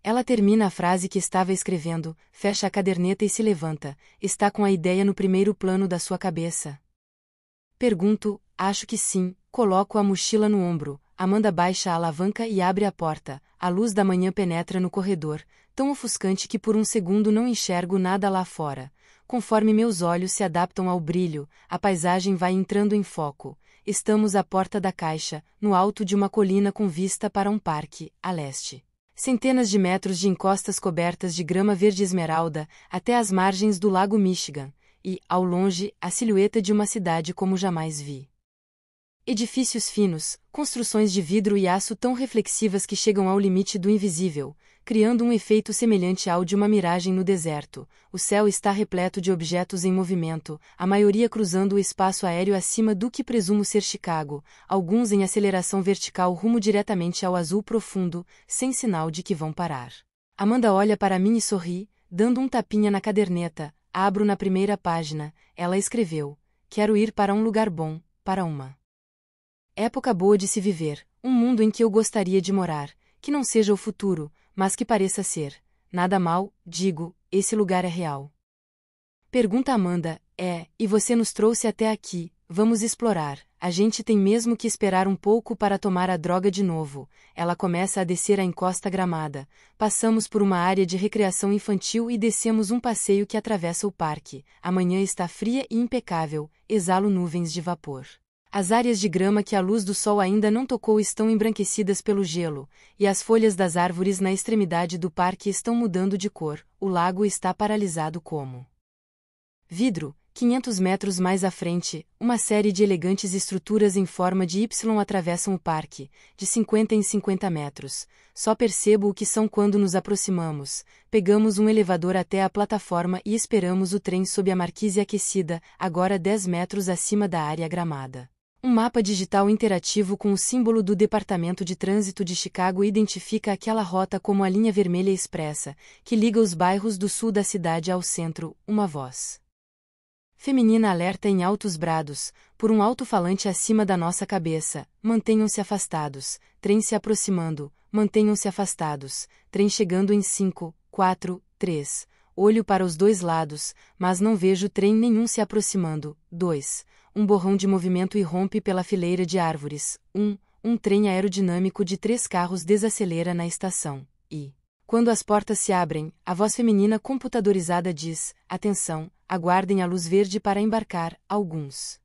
S2: Ela termina a frase que estava escrevendo, fecha a caderneta e se levanta, está com a ideia no primeiro plano da sua cabeça. Pergunto, acho que sim, Coloco a mochila no ombro, Amanda baixa a alavanca e abre a porta. A luz da manhã penetra no corredor, tão ofuscante que por um segundo não enxergo nada lá fora. Conforme meus olhos se adaptam ao brilho, a paisagem vai entrando em foco. Estamos à porta da caixa, no alto de uma colina com vista para um parque, a leste. Centenas de metros de encostas cobertas de grama verde esmeralda, até as margens do lago Michigan, e, ao longe, a silhueta de uma cidade como jamais vi. Edifícios finos, construções de vidro e aço tão reflexivas que chegam ao limite do invisível, criando um efeito semelhante ao de uma miragem no deserto. O céu está repleto de objetos em movimento, a maioria cruzando o espaço aéreo acima do que presumo ser Chicago, alguns em aceleração vertical rumo diretamente ao azul profundo, sem sinal de que vão parar. Amanda olha para mim e sorri, dando um tapinha na caderneta. Abro na primeira página. Ela escreveu: Quero ir para um lugar bom, para uma Época boa de se viver, um mundo em que eu gostaria de morar, que não seja o futuro, mas que pareça ser. Nada mal, digo, esse lugar é real. Pergunta Amanda, é, e você nos trouxe até aqui, vamos explorar. A gente tem mesmo que esperar um pouco para tomar a droga de novo. Ela começa a descer a encosta gramada. Passamos por uma área de recreação infantil e descemos um passeio que atravessa o parque. A manhã está fria e impecável, exalo nuvens de vapor. As áreas de grama que a luz do sol ainda não tocou estão embranquecidas pelo gelo, e as folhas das árvores na extremidade do parque estão mudando de cor, o lago está paralisado como. Vidro, 500 metros mais à frente, uma série de elegantes estruturas em forma de Y atravessam o parque, de 50 em 50 metros. Só percebo o que são quando nos aproximamos. Pegamos um elevador até a plataforma e esperamos o trem sob a marquise aquecida, agora 10 metros acima da área gramada. Um mapa digital interativo com o símbolo do Departamento de Trânsito de Chicago identifica aquela rota como a linha vermelha expressa, que liga os bairros do sul da cidade ao centro, uma voz. Feminina alerta em altos brados, por um alto-falante acima da nossa cabeça. Mantenham-se afastados, trem se aproximando, mantenham-se afastados, trem chegando em 5, 4, 3, Olho para os dois lados, mas não vejo trem nenhum se aproximando. 2. Um borrão de movimento irrompe pela fileira de árvores. 1. Um, um trem aerodinâmico de três carros desacelera na estação. E, quando as portas se abrem, a voz feminina computadorizada diz: Atenção, aguardem a luz verde para embarcar, alguns.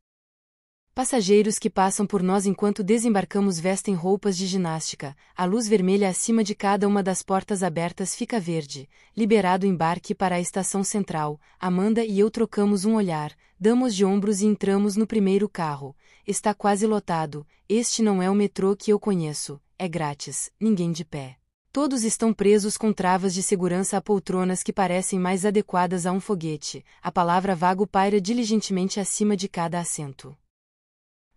S2: Passageiros que passam por nós enquanto desembarcamos vestem roupas de ginástica, a luz vermelha acima de cada uma das portas abertas fica verde. Liberado o embarque para a estação central, Amanda e eu trocamos um olhar, damos de ombros e entramos no primeiro carro. Está quase lotado, este não é o metrô que eu conheço, é grátis, ninguém de pé. Todos estão presos com travas de segurança a poltronas que parecem mais adequadas a um foguete, a palavra vago paira diligentemente acima de cada assento.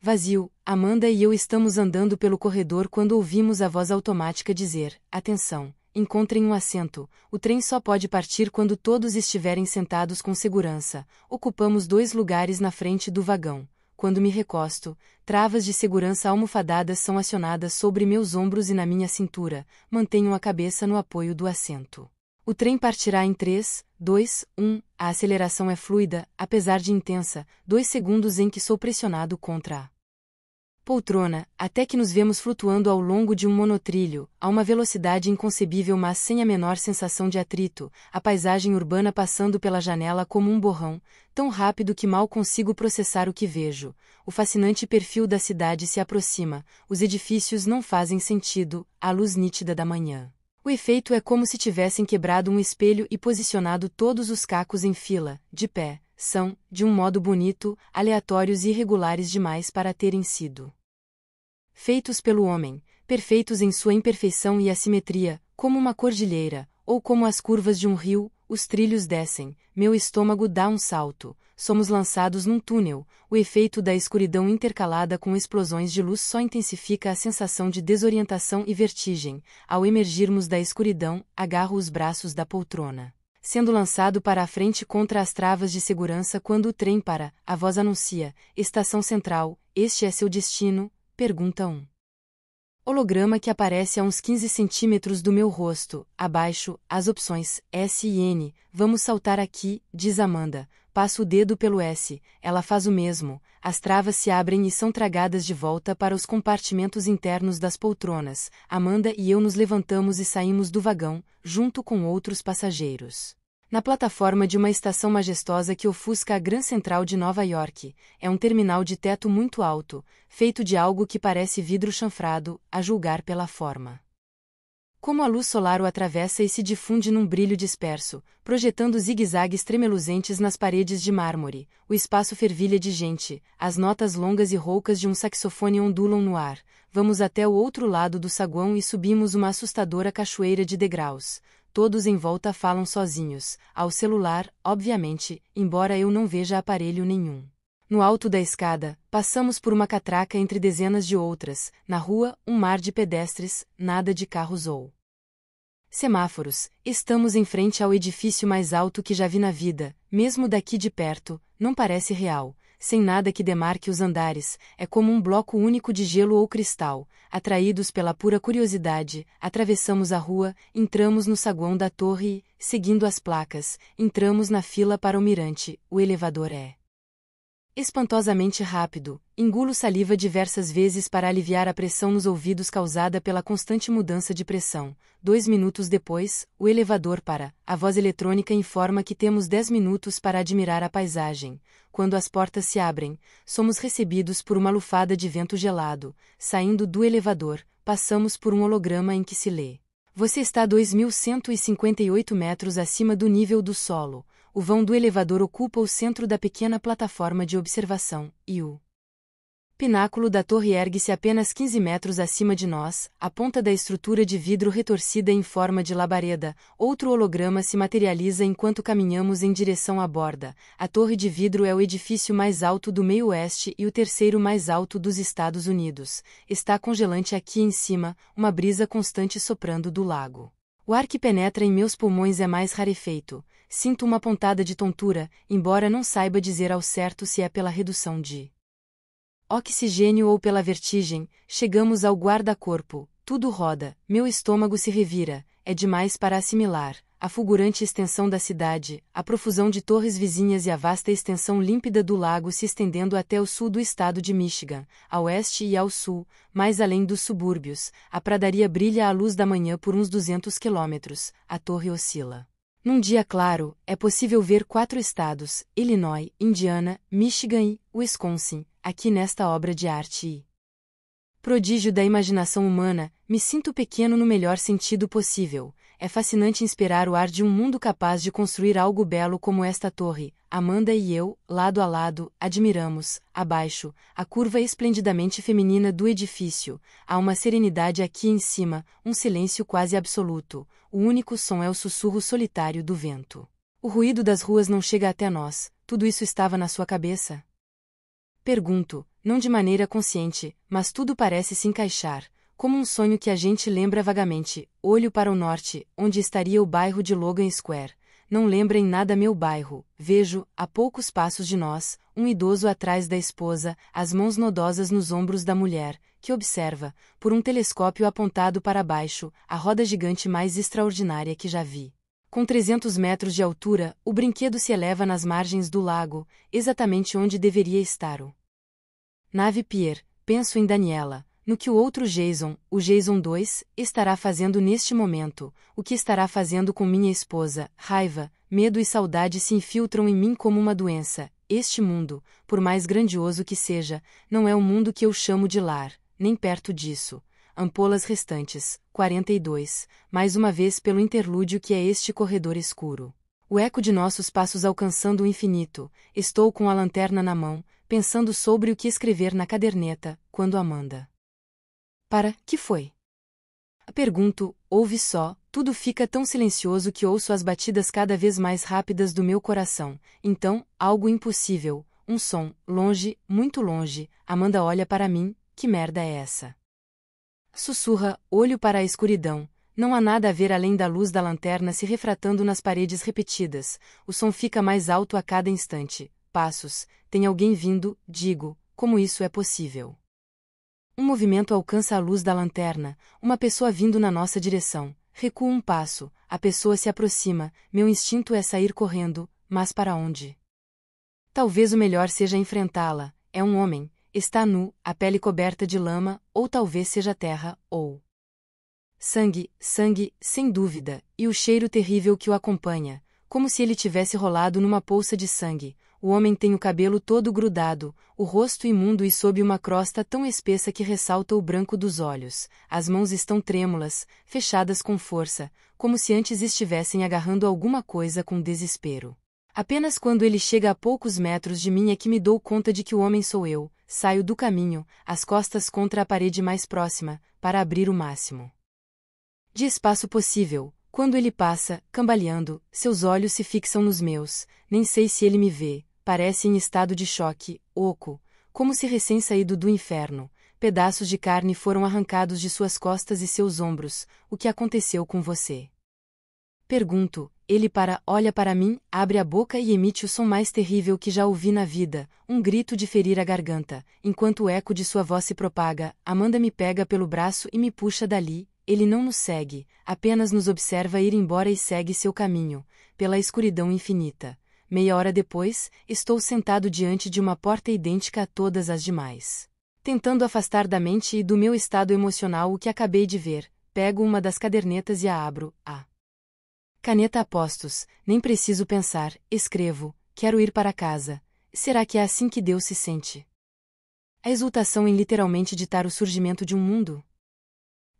S2: Vazio, Amanda e eu estamos andando pelo corredor quando ouvimos a voz automática dizer: Atenção, encontrem um assento, o trem só pode partir quando todos estiverem sentados com segurança. Ocupamos dois lugares na frente do vagão. Quando me recosto, travas de segurança almofadadas são acionadas sobre meus ombros e na minha cintura, mantenho a cabeça no apoio do assento. O trem partirá em 3, 2, 1. A aceleração é fluida, apesar de intensa, dois segundos em que sou pressionado contra a poltrona, até que nos vemos flutuando ao longo de um monotrilho, a uma velocidade inconcebível mas sem a menor sensação de atrito, a paisagem urbana passando pela janela como um borrão, tão rápido que mal consigo processar o que vejo. O fascinante perfil da cidade se aproxima, os edifícios não fazem sentido, A luz nítida da manhã. O efeito é como se tivessem quebrado um espelho e posicionado todos os cacos em fila, de pé, são, de um modo bonito, aleatórios e irregulares demais para terem sido feitos pelo homem, perfeitos em sua imperfeição e assimetria, como uma cordilheira, ou como as curvas de um rio, os trilhos descem, meu estômago dá um salto, somos lançados num túnel, o efeito da escuridão intercalada com explosões de luz só intensifica a sensação de desorientação e vertigem, ao emergirmos da escuridão, agarro os braços da poltrona sendo lançado para a frente contra as travas de segurança quando o trem para, a voz anuncia, Estação Central, este é seu destino, pergunta 1. Holograma que aparece a uns 15 centímetros do meu rosto, abaixo, as opções S e N, vamos saltar aqui, diz Amanda, Passo o dedo pelo S, ela faz o mesmo, as travas se abrem e são tragadas de volta para os compartimentos internos das poltronas. Amanda e eu nos levantamos e saímos do vagão, junto com outros passageiros. Na plataforma de uma estação majestosa que ofusca a Gran Central de Nova York, é um terminal de teto muito alto, feito de algo que parece vidro chanfrado, a julgar pela forma como a luz solar o atravessa e se difunde num brilho disperso, projetando zigue-zagues tremeluzentes nas paredes de mármore, o espaço fervilha de gente, as notas longas e roucas de um saxofone ondulam no ar, vamos até o outro lado do saguão e subimos uma assustadora cachoeira de degraus. Todos em volta falam sozinhos, ao celular, obviamente, embora eu não veja aparelho nenhum. No alto da escada, passamos por uma catraca entre dezenas de outras, na rua, um mar de pedestres, nada de carros ou semáforos, estamos em frente ao edifício mais alto que já vi na vida, mesmo daqui de perto, não parece real, sem nada que demarque os andares, é como um bloco único de gelo ou cristal. Atraídos pela pura curiosidade, atravessamos a rua, entramos no saguão da torre e, seguindo as placas, entramos na fila para o mirante, o elevador é espantosamente rápido, engulo saliva diversas vezes para aliviar a pressão nos ouvidos causada pela constante mudança de pressão. Dois minutos depois, o elevador para. A voz eletrônica informa que temos dez minutos para admirar a paisagem. Quando as portas se abrem, somos recebidos por uma lufada de vento gelado. Saindo do elevador, passamos por um holograma em que se lê. Você está 2.158 metros acima do nível do solo o vão do elevador ocupa o centro da pequena plataforma de observação, e o pináculo da torre ergue-se apenas 15 metros acima de nós, a ponta da estrutura de vidro retorcida em forma de labareda, outro holograma se materializa enquanto caminhamos em direção à borda. A torre de vidro é o edifício mais alto do meio-oeste e o terceiro mais alto dos Estados Unidos. Está congelante aqui em cima, uma brisa constante soprando do lago. O ar que penetra em meus pulmões é mais rarefeito, Sinto uma pontada de tontura, embora não saiba dizer ao certo se é pela redução de oxigênio ou pela vertigem, chegamos ao guarda-corpo, tudo roda, meu estômago se revira, é demais para assimilar. A fulgurante extensão da cidade, a profusão de torres vizinhas e a vasta extensão límpida do lago se estendendo até o sul do estado de Michigan, a oeste e ao sul, mais além dos subúrbios, a pradaria brilha à luz da manhã por uns 200 quilômetros, a torre oscila num dia claro, é possível ver quatro estados, Illinois, Indiana, Michigan e Wisconsin, aqui nesta obra de arte. Prodígio da imaginação humana, me sinto pequeno no melhor sentido possível. É fascinante inspirar o ar de um mundo capaz de construir algo belo como esta torre, Amanda e eu, lado a lado, admiramos, abaixo, a curva esplendidamente feminina do edifício. Há uma serenidade aqui em cima, um silêncio quase absoluto. O único som é o sussurro solitário do vento. O ruído das ruas não chega até nós. Tudo isso estava na sua cabeça? Pergunto, não de maneira consciente, mas tudo parece se encaixar, como um sonho que a gente lembra vagamente, olho para o norte, onde estaria o bairro de Logan Square, não lembra em nada meu bairro. Vejo, a poucos passos de nós, um idoso atrás da esposa, as mãos nodosas nos ombros da mulher, que observa, por um telescópio apontado para baixo, a roda gigante mais extraordinária que já vi. Com 300 metros de altura, o brinquedo se eleva nas margens do lago, exatamente onde deveria estar o. Nave Pierre, penso em Daniela, no que o outro Jason, o Jason 2, estará fazendo neste momento, o que estará fazendo com minha esposa, raiva, medo e saudade se infiltram em mim como uma doença. Este mundo, por mais grandioso que seja, não é o mundo que eu chamo de lar, nem perto disso. Ampolas restantes, 42, mais uma vez pelo interlúdio que é este corredor escuro. O eco de nossos passos alcançando o infinito, estou com a lanterna na mão, pensando sobre o que escrever na caderneta, quando Amanda para que foi? Pergunto, ouve só, tudo fica tão silencioso que ouço as batidas cada vez mais rápidas do meu coração. Então, algo impossível, um som, longe, muito longe. Amanda olha para mim, que merda é essa? Sussurra, olho para a escuridão. Não há nada a ver além da luz da lanterna se refratando nas paredes repetidas. O som fica mais alto a cada instante. Passos, tem alguém vindo, digo, como isso é possível? Um movimento alcança a luz da lanterna, uma pessoa vindo na nossa direção. Recuo um passo, a pessoa se aproxima, meu instinto é sair correndo, mas para onde? Talvez o melhor seja enfrentá-la, é um homem, está nu, a pele coberta de lama, ou talvez seja terra, ou. Sangue, sangue, sem dúvida, e o cheiro terrível que o acompanha, como se ele tivesse rolado numa poça de sangue, o homem tem o cabelo todo grudado, o rosto imundo e sob uma crosta tão espessa que ressalta o branco dos olhos. As mãos estão trêmulas, fechadas com força, como se antes estivessem agarrando alguma coisa com desespero. Apenas quando ele chega a poucos metros de mim é que me dou conta de que o homem sou eu, saio do caminho, as costas contra a parede mais próxima, para abrir o máximo de espaço possível, quando ele passa, cambaleando, seus olhos se fixam nos meus, nem sei se ele me vê, parece em estado de choque, oco, como se recém-saído do inferno. Pedaços de carne foram arrancados de suas costas e seus ombros. O que aconteceu com você? Pergunto, ele para, olha para mim, abre a boca e emite o som mais terrível que já ouvi na vida, um grito de ferir a garganta, enquanto o eco de sua voz se propaga, Amanda me pega pelo braço e me puxa dali, ele não nos segue, apenas nos observa ir embora e segue seu caminho, pela escuridão infinita. Meia hora depois, estou sentado diante de uma porta idêntica a todas as demais. Tentando afastar da mente e do meu estado emocional o que acabei de ver, pego uma das cadernetas e a abro. A ah! caneta a postos, nem preciso pensar, escrevo, quero ir para casa. Será que é assim que Deus se sente? A exultação em literalmente ditar o surgimento de um mundo?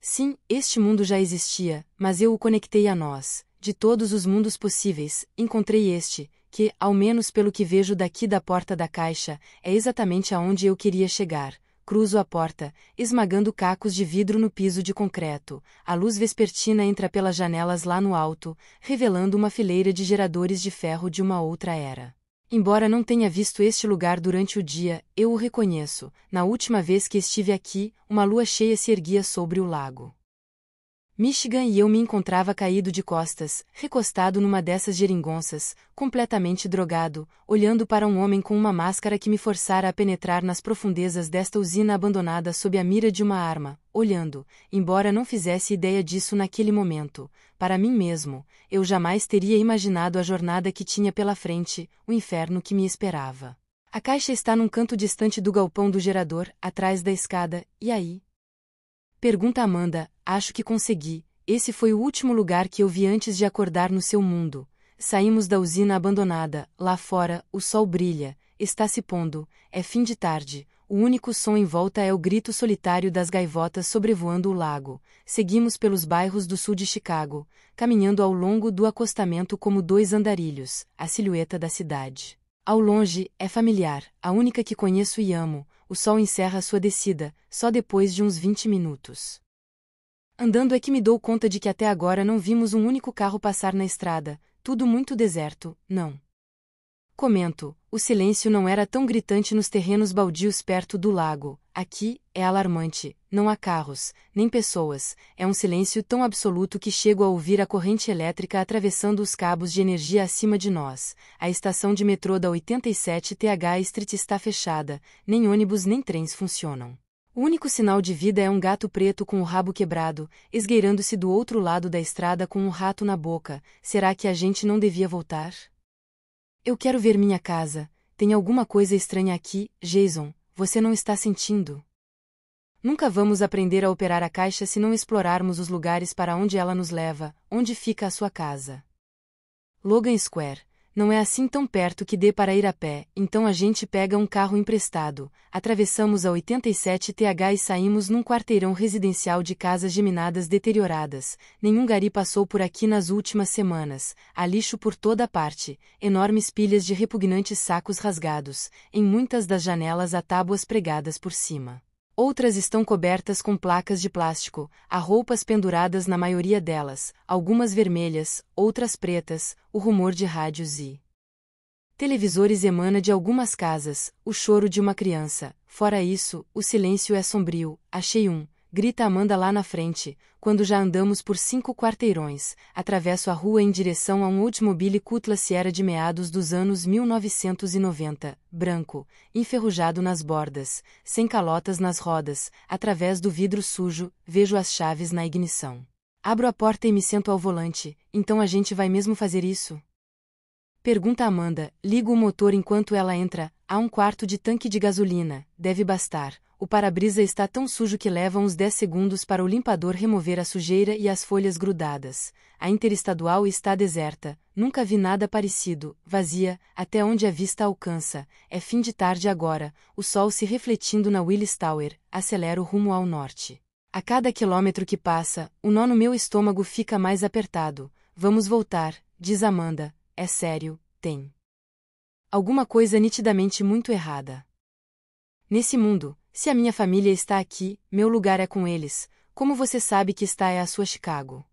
S2: Sim, este mundo já existia, mas eu o conectei a nós, de todos os mundos possíveis, encontrei este, que, ao menos pelo que vejo daqui da porta da caixa, é exatamente aonde eu queria chegar. Cruzo a porta, esmagando cacos de vidro no piso de concreto. A luz vespertina entra pelas janelas lá no alto, revelando uma fileira de geradores de ferro de uma outra era. Embora não tenha visto este lugar durante o dia, eu o reconheço. Na última vez que estive aqui, uma lua cheia se erguia sobre o lago. Michigan e eu me encontrava caído de costas, recostado numa dessas geringonças, completamente drogado, olhando para um homem com uma máscara que me forçara a penetrar nas profundezas desta usina abandonada sob a mira de uma arma, olhando, embora não fizesse ideia disso naquele momento, para mim mesmo, eu jamais teria imaginado a jornada que tinha pela frente, o inferno que me esperava. A caixa está num canto distante do galpão do gerador, atrás da escada, e aí, Pergunta Amanda, acho que consegui. Esse foi o último lugar que eu vi antes de acordar no seu mundo. Saímos da usina abandonada, lá fora, o sol brilha, está se pondo, é fim de tarde, o único som em volta é o grito solitário das gaivotas sobrevoando o lago. Seguimos pelos bairros do sul de Chicago, caminhando ao longo do acostamento como dois andarilhos, a silhueta da cidade. Ao longe, é familiar, a única que conheço e amo, o sol encerra sua descida, só depois de uns 20 minutos. Andando é que me dou conta de que até agora não vimos um único carro passar na estrada, tudo muito deserto, não. Comento, o silêncio não era tão gritante nos terrenos baldios perto do lago, aqui é alarmante, não há carros, nem pessoas, é um silêncio tão absoluto que chego a ouvir a corrente elétrica atravessando os cabos de energia acima de nós. A estação de metrô da 87 TH Street está fechada, nem ônibus nem trens funcionam. O único sinal de vida é um gato preto com o rabo quebrado, esgueirando-se do outro lado da estrada com um rato na boca. Será que a gente não devia voltar? Eu quero ver minha casa. Tem alguma coisa estranha aqui, Jason. Você não está sentindo? Nunca vamos aprender a operar a caixa se não explorarmos os lugares para onde ela nos leva, onde fica a sua casa. Logan Square. Não é assim tão perto que dê para ir a pé, então a gente pega um carro emprestado, atravessamos a 87TH e saímos num quarteirão residencial de casas geminadas deterioradas. Nenhum gari passou por aqui nas últimas semanas. Há lixo por toda parte, enormes pilhas de repugnantes sacos rasgados, em muitas das janelas há tábuas pregadas por cima. Outras estão cobertas com placas de plástico, há roupas penduradas na maioria delas, algumas vermelhas, outras pretas, o rumor de rádios e televisores emana de algumas casas, o choro de uma criança. Fora isso, o silêncio é sombrio. Achei um, grita Amanda lá na frente, quando já andamos por cinco quarteirões, atravesso a rua em direção a um automobile Cutla Sierra de meados dos anos 1990, branco, enferrujado nas bordas, sem calotas nas rodas, através do vidro sujo, vejo as chaves na ignição. Abro a porta e me sento ao volante, então a gente vai mesmo fazer isso? Pergunta Amanda, ligo o motor enquanto ela entra, há um quarto de tanque de gasolina, deve bastar, o para-brisa está tão sujo que levam uns 10 segundos para o limpador remover a sujeira e as folhas grudadas. A interestadual está deserta, nunca vi nada parecido, vazia, até onde a vista alcança. É fim de tarde agora, o sol se refletindo na Willis Tower, acelero rumo ao norte. A cada quilômetro que passa, o nó no meu estômago fica mais apertado. Vamos voltar, diz Amanda. É sério, tem. Alguma coisa nitidamente muito errada. Nesse mundo, se a minha família está aqui, meu lugar é com eles. Como você sabe que está é a sua Chicago?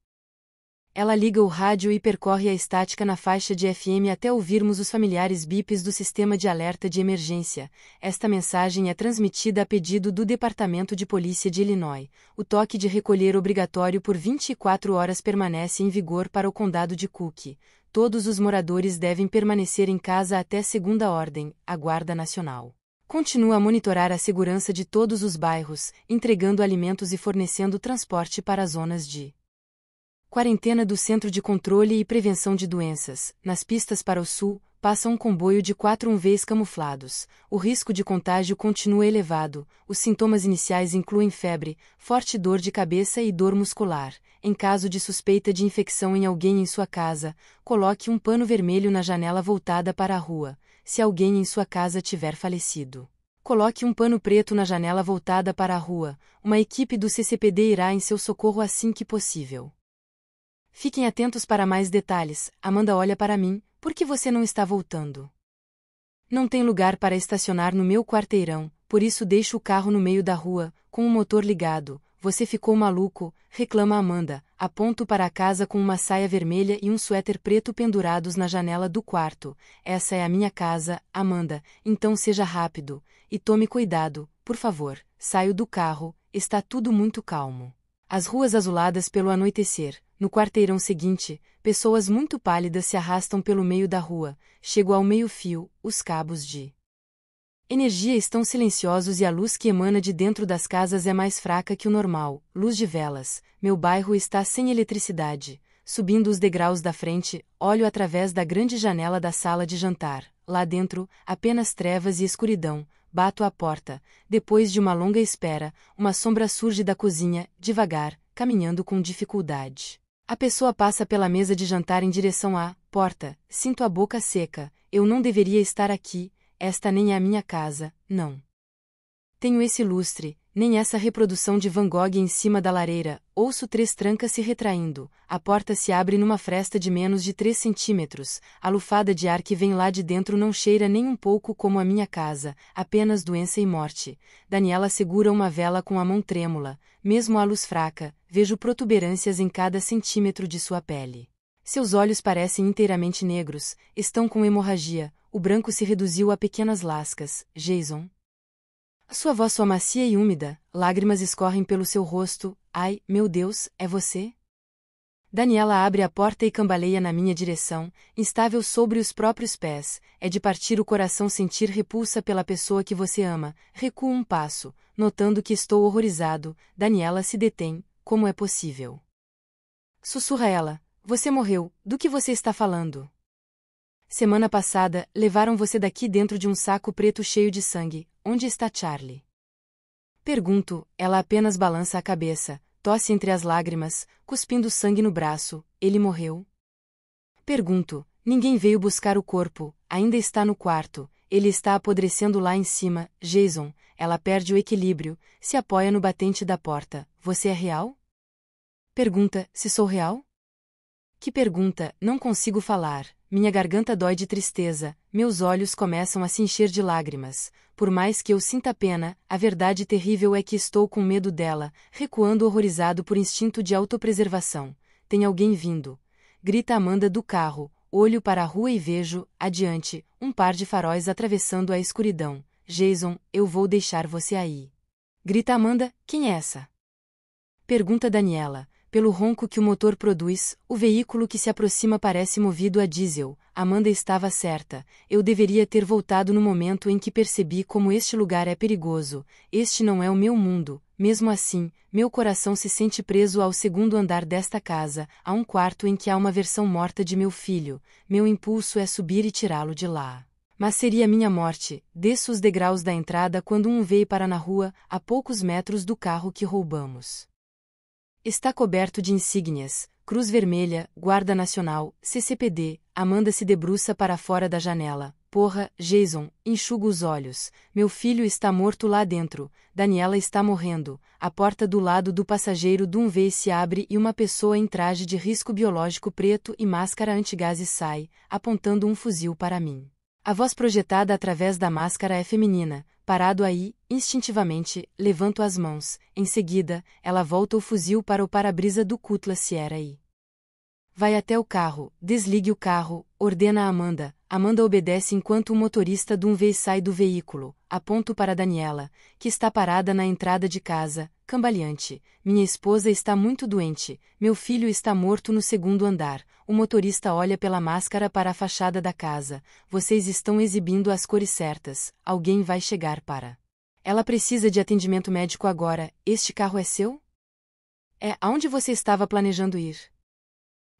S2: Ela liga o rádio e percorre a estática na faixa de FM até ouvirmos os familiares bips do sistema de alerta de emergência. Esta mensagem é transmitida a pedido do Departamento de Polícia de Illinois. O toque de recolher obrigatório por 24 horas permanece em vigor para o condado de Cook. Todos os moradores devem permanecer em casa até segunda ordem, a Guarda Nacional continua a monitorar a segurança de todos os bairros, entregando alimentos e fornecendo transporte para as zonas de quarentena do Centro de Controle e Prevenção de Doenças. Nas pistas para o sul, passa um comboio de quatro um-vez camuflados. O risco de contágio continua elevado. Os sintomas iniciais incluem febre, forte dor de cabeça e dor muscular. Em caso de suspeita de infecção em alguém em sua casa, coloque um pano vermelho na janela voltada para a rua se alguém em sua casa tiver falecido. Coloque um pano preto na janela voltada para a rua. Uma equipe do CCPD irá em seu socorro assim que possível. Fiquem atentos para mais detalhes. Amanda olha para mim. Por que você não está voltando? Não tem lugar para estacionar no meu quarteirão, por isso deixo o carro no meio da rua, com o motor ligado, você ficou maluco, reclama Amanda, aponto para a casa com uma saia vermelha e um suéter preto pendurados na janela do quarto. Essa é a minha casa, Amanda, então seja rápido, e tome cuidado, por favor. Saio do carro, está tudo muito calmo. As ruas azuladas pelo anoitecer, no quarteirão seguinte, pessoas muito pálidas se arrastam pelo meio da rua, chego ao meio-fio, os cabos de energia estão silenciosos e a luz que emana de dentro das casas é mais fraca que o normal. Luz de velas. Meu bairro está sem eletricidade. Subindo os degraus da frente, olho através da grande janela da sala de jantar. Lá dentro, apenas trevas e escuridão. Bato à porta. Depois de uma longa espera, uma sombra surge da cozinha, devagar, caminhando com dificuldade. A pessoa passa pela mesa de jantar em direção à porta. Sinto a boca seca. Eu não deveria estar aqui esta nem é a minha casa, não. Tenho esse lustre, nem essa reprodução de Van Gogh em cima da lareira, ouço três trancas se retraindo, a porta se abre numa fresta de menos de três centímetros, a lufada de ar que vem lá de dentro não cheira nem um pouco como a minha casa, apenas doença e morte. Daniela segura uma vela com a mão trêmula, mesmo à luz fraca, vejo protuberâncias em cada centímetro de sua pele. Seus olhos parecem inteiramente negros, estão com hemorragia, o branco se reduziu a pequenas lascas, Jason. Sua voz soa macia e úmida, lágrimas escorrem pelo seu rosto, ai, meu Deus, é você? Daniela abre a porta e cambaleia na minha direção, instável sobre os próprios pés. É de partir o coração sentir repulsa pela pessoa que você ama. Recuo um passo, notando que estou horrorizado. Daniela se detém. Como é possível? Sussurra ela. Você morreu. Do que você está falando? Semana passada, levaram você daqui dentro de um saco preto cheio de sangue. Onde está Charlie? Pergunto, ela apenas balança a cabeça, tosse entre as lágrimas, cuspindo sangue no braço. Ele morreu? Pergunto, ninguém veio buscar o corpo, ainda está no quarto, ele está apodrecendo lá em cima. Jason, ela perde o equilíbrio, se apoia no batente da porta. Você é real? Pergunta, se sou real? Que pergunta, não consigo falar. Minha garganta dói de tristeza, meus olhos começam a se encher de lágrimas. Por mais que eu sinta pena, a verdade terrível é que estou com medo dela, recuando horrorizado por instinto de autopreservação. Tem alguém vindo. Grita Amanda do carro, olho para a rua e vejo, adiante, um par de faróis atravessando a escuridão. Jason, eu vou deixar você aí. Grita Amanda, quem é essa? Pergunta Daniela, pelo ronco que o motor produz, o veículo que se aproxima parece movido a diesel. Amanda estava certa. Eu deveria ter voltado no momento em que percebi como este lugar é perigoso. Este não é o meu mundo. Mesmo assim, meu coração se sente preso ao segundo andar desta casa, a um quarto em que há uma versão morta de meu filho. Meu impulso é subir e tirá-lo de lá mas seria minha morte. Desço os degraus da entrada quando um veio para na rua, a poucos metros do carro que roubamos. Está coberto de insígnias, Cruz Vermelha, Guarda Nacional, CCPD, Amanda se debruça para fora da janela. Porra, Jason, enxuga os olhos. Meu filho está morto lá dentro. Daniela está morrendo. A porta do lado do passageiro de um V se abre e uma pessoa em traje de risco biológico preto e máscara antigás sai, apontando um fuzil para mim. A voz projetada através da máscara é feminina. Parado aí, instintivamente, levanto as mãos. Em seguida, ela volta o fuzil para o para-brisa do Cutla Sierra e. Vai até o carro, desligue o carro, ordena a Amanda. Amanda obedece enquanto o motorista de um vez sai do veículo. Aponto para Daniela, que está parada na entrada de casa, cambaleante. Minha esposa está muito doente, meu filho está morto no segundo andar. O motorista olha pela máscara para a fachada da casa. Vocês estão exibindo as cores certas. Alguém vai chegar para. Ela precisa de atendimento médico agora. Este carro é seu? É, aonde você estava planejando ir?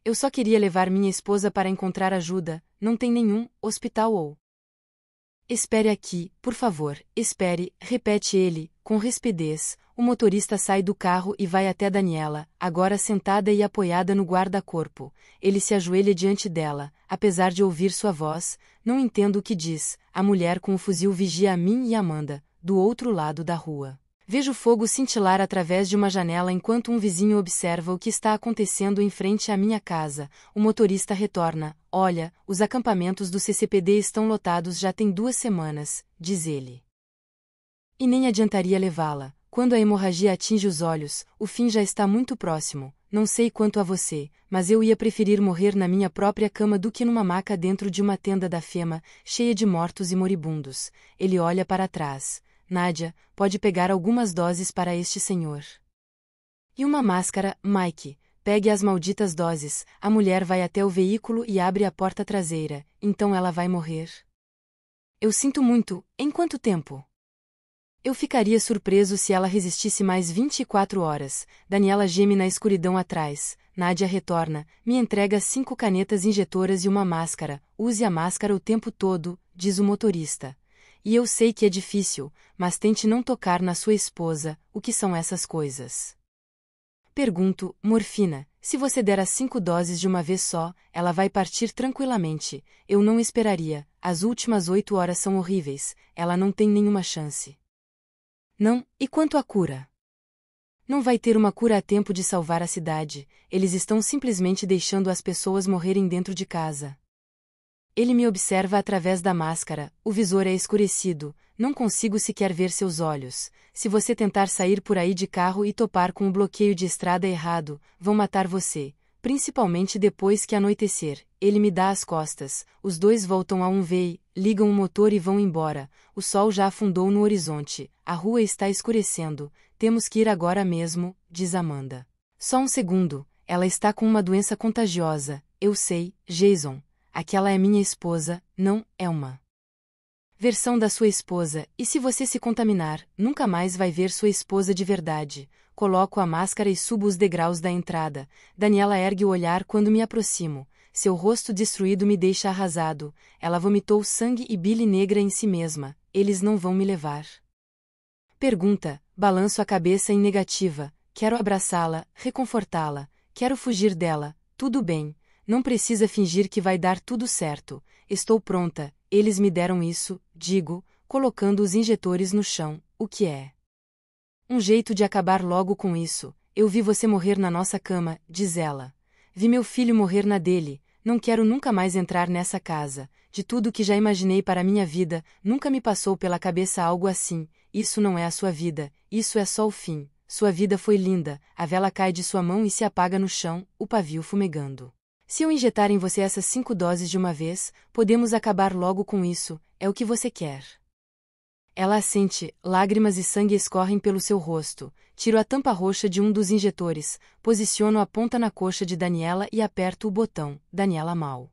S2: Eu só queria levar minha esposa para encontrar ajuda. Não tem nenhum hospital ou. Espere aqui, por favor, espere, repete ele, com rispidez, o motorista sai do carro e vai até Daniela, agora sentada e apoiada no guarda-corpo. Ele se ajoelha diante dela, apesar de ouvir sua voz, não entendo o que diz. A mulher com o fuzil vigia a mim e Amanda, do outro lado da rua. Vejo fogo cintilar através de uma janela enquanto um vizinho observa o que está acontecendo em frente à minha casa. O motorista retorna. Olha, os acampamentos do CCPD estão lotados já tem duas semanas, diz ele. E nem adiantaria levá-la quando a hemorragia atinge os olhos, o fim já está muito próximo. Não sei quanto a você, mas eu ia preferir morrer na minha própria cama do que numa maca dentro de uma tenda da Fema, cheia de mortos e moribundos. Ele olha para trás. Nádia, pode pegar algumas doses para este senhor. E uma máscara, Mike. Pegue as malditas doses. A mulher vai até o veículo e abre a porta traseira, então ela vai morrer. Eu sinto muito. Em quanto tempo? Eu ficaria surpreso se ela resistisse mais 24 horas. Daniela geme na escuridão atrás. Nádia retorna, me entrega cinco canetas injetoras e uma máscara. Use a máscara o tempo todo, diz o motorista. E eu sei que é difícil, mas tente não tocar na sua esposa, o que são essas coisas. Pergunto, morfina, se você der as cinco doses de uma vez só, ela vai partir tranquilamente. Eu não esperaria, as últimas oito horas são horríveis, ela não tem nenhuma chance. Não, e quanto à cura? Não vai ter uma cura a tempo de salvar a cidade, eles estão simplesmente deixando as pessoas morrerem dentro de casa. Ele me observa através da máscara, o visor é escurecido, não consigo sequer ver seus olhos. Se você tentar sair por aí de carro e topar com o um bloqueio de estrada errado, vão matar você principalmente depois que anoitecer, ele me dá as costas, os dois voltam a um vei, ligam o motor e vão embora, o sol já afundou no horizonte, a rua está escurecendo, temos que ir agora mesmo, diz Amanda. Só um segundo, ela está com uma doença contagiosa, eu sei, Jason, aquela é minha esposa, não, é uma versão da sua esposa, e se você se contaminar, nunca mais vai ver sua esposa de verdade, Coloco a máscara e subo os degraus da entrada. Daniela ergue o olhar quando me aproximo. Seu rosto destruído me deixa arrasado. Ela vomitou sangue e bile negra em si mesma. Eles não vão me levar. Pergunta. Balanço a cabeça em negativa. Quero abraçá-la, reconfortá-la. Quero fugir dela. Tudo bem. Não precisa fingir que vai dar tudo certo. Estou pronta. Eles me deram isso, digo, colocando os injetores no chão. O que é? Um jeito de acabar logo com isso. Eu vi você morrer na nossa cama, diz ela. Vi meu filho morrer na dele. Não quero nunca mais entrar nessa casa. De tudo que já imaginei para minha vida, nunca me passou pela cabeça algo assim. Isso não é a sua vida, isso é só o fim. Sua vida foi linda, a vela cai de sua mão e se apaga no chão, o pavio fumegando. Se eu injetar em você essas cinco doses de uma vez, podemos acabar logo com isso, é o que você quer. Ela assente, lágrimas e sangue escorrem pelo seu rosto. Tiro a tampa roxa de um dos injetores, posiciono a ponta na coxa de Daniela e aperto o botão. Daniela mal.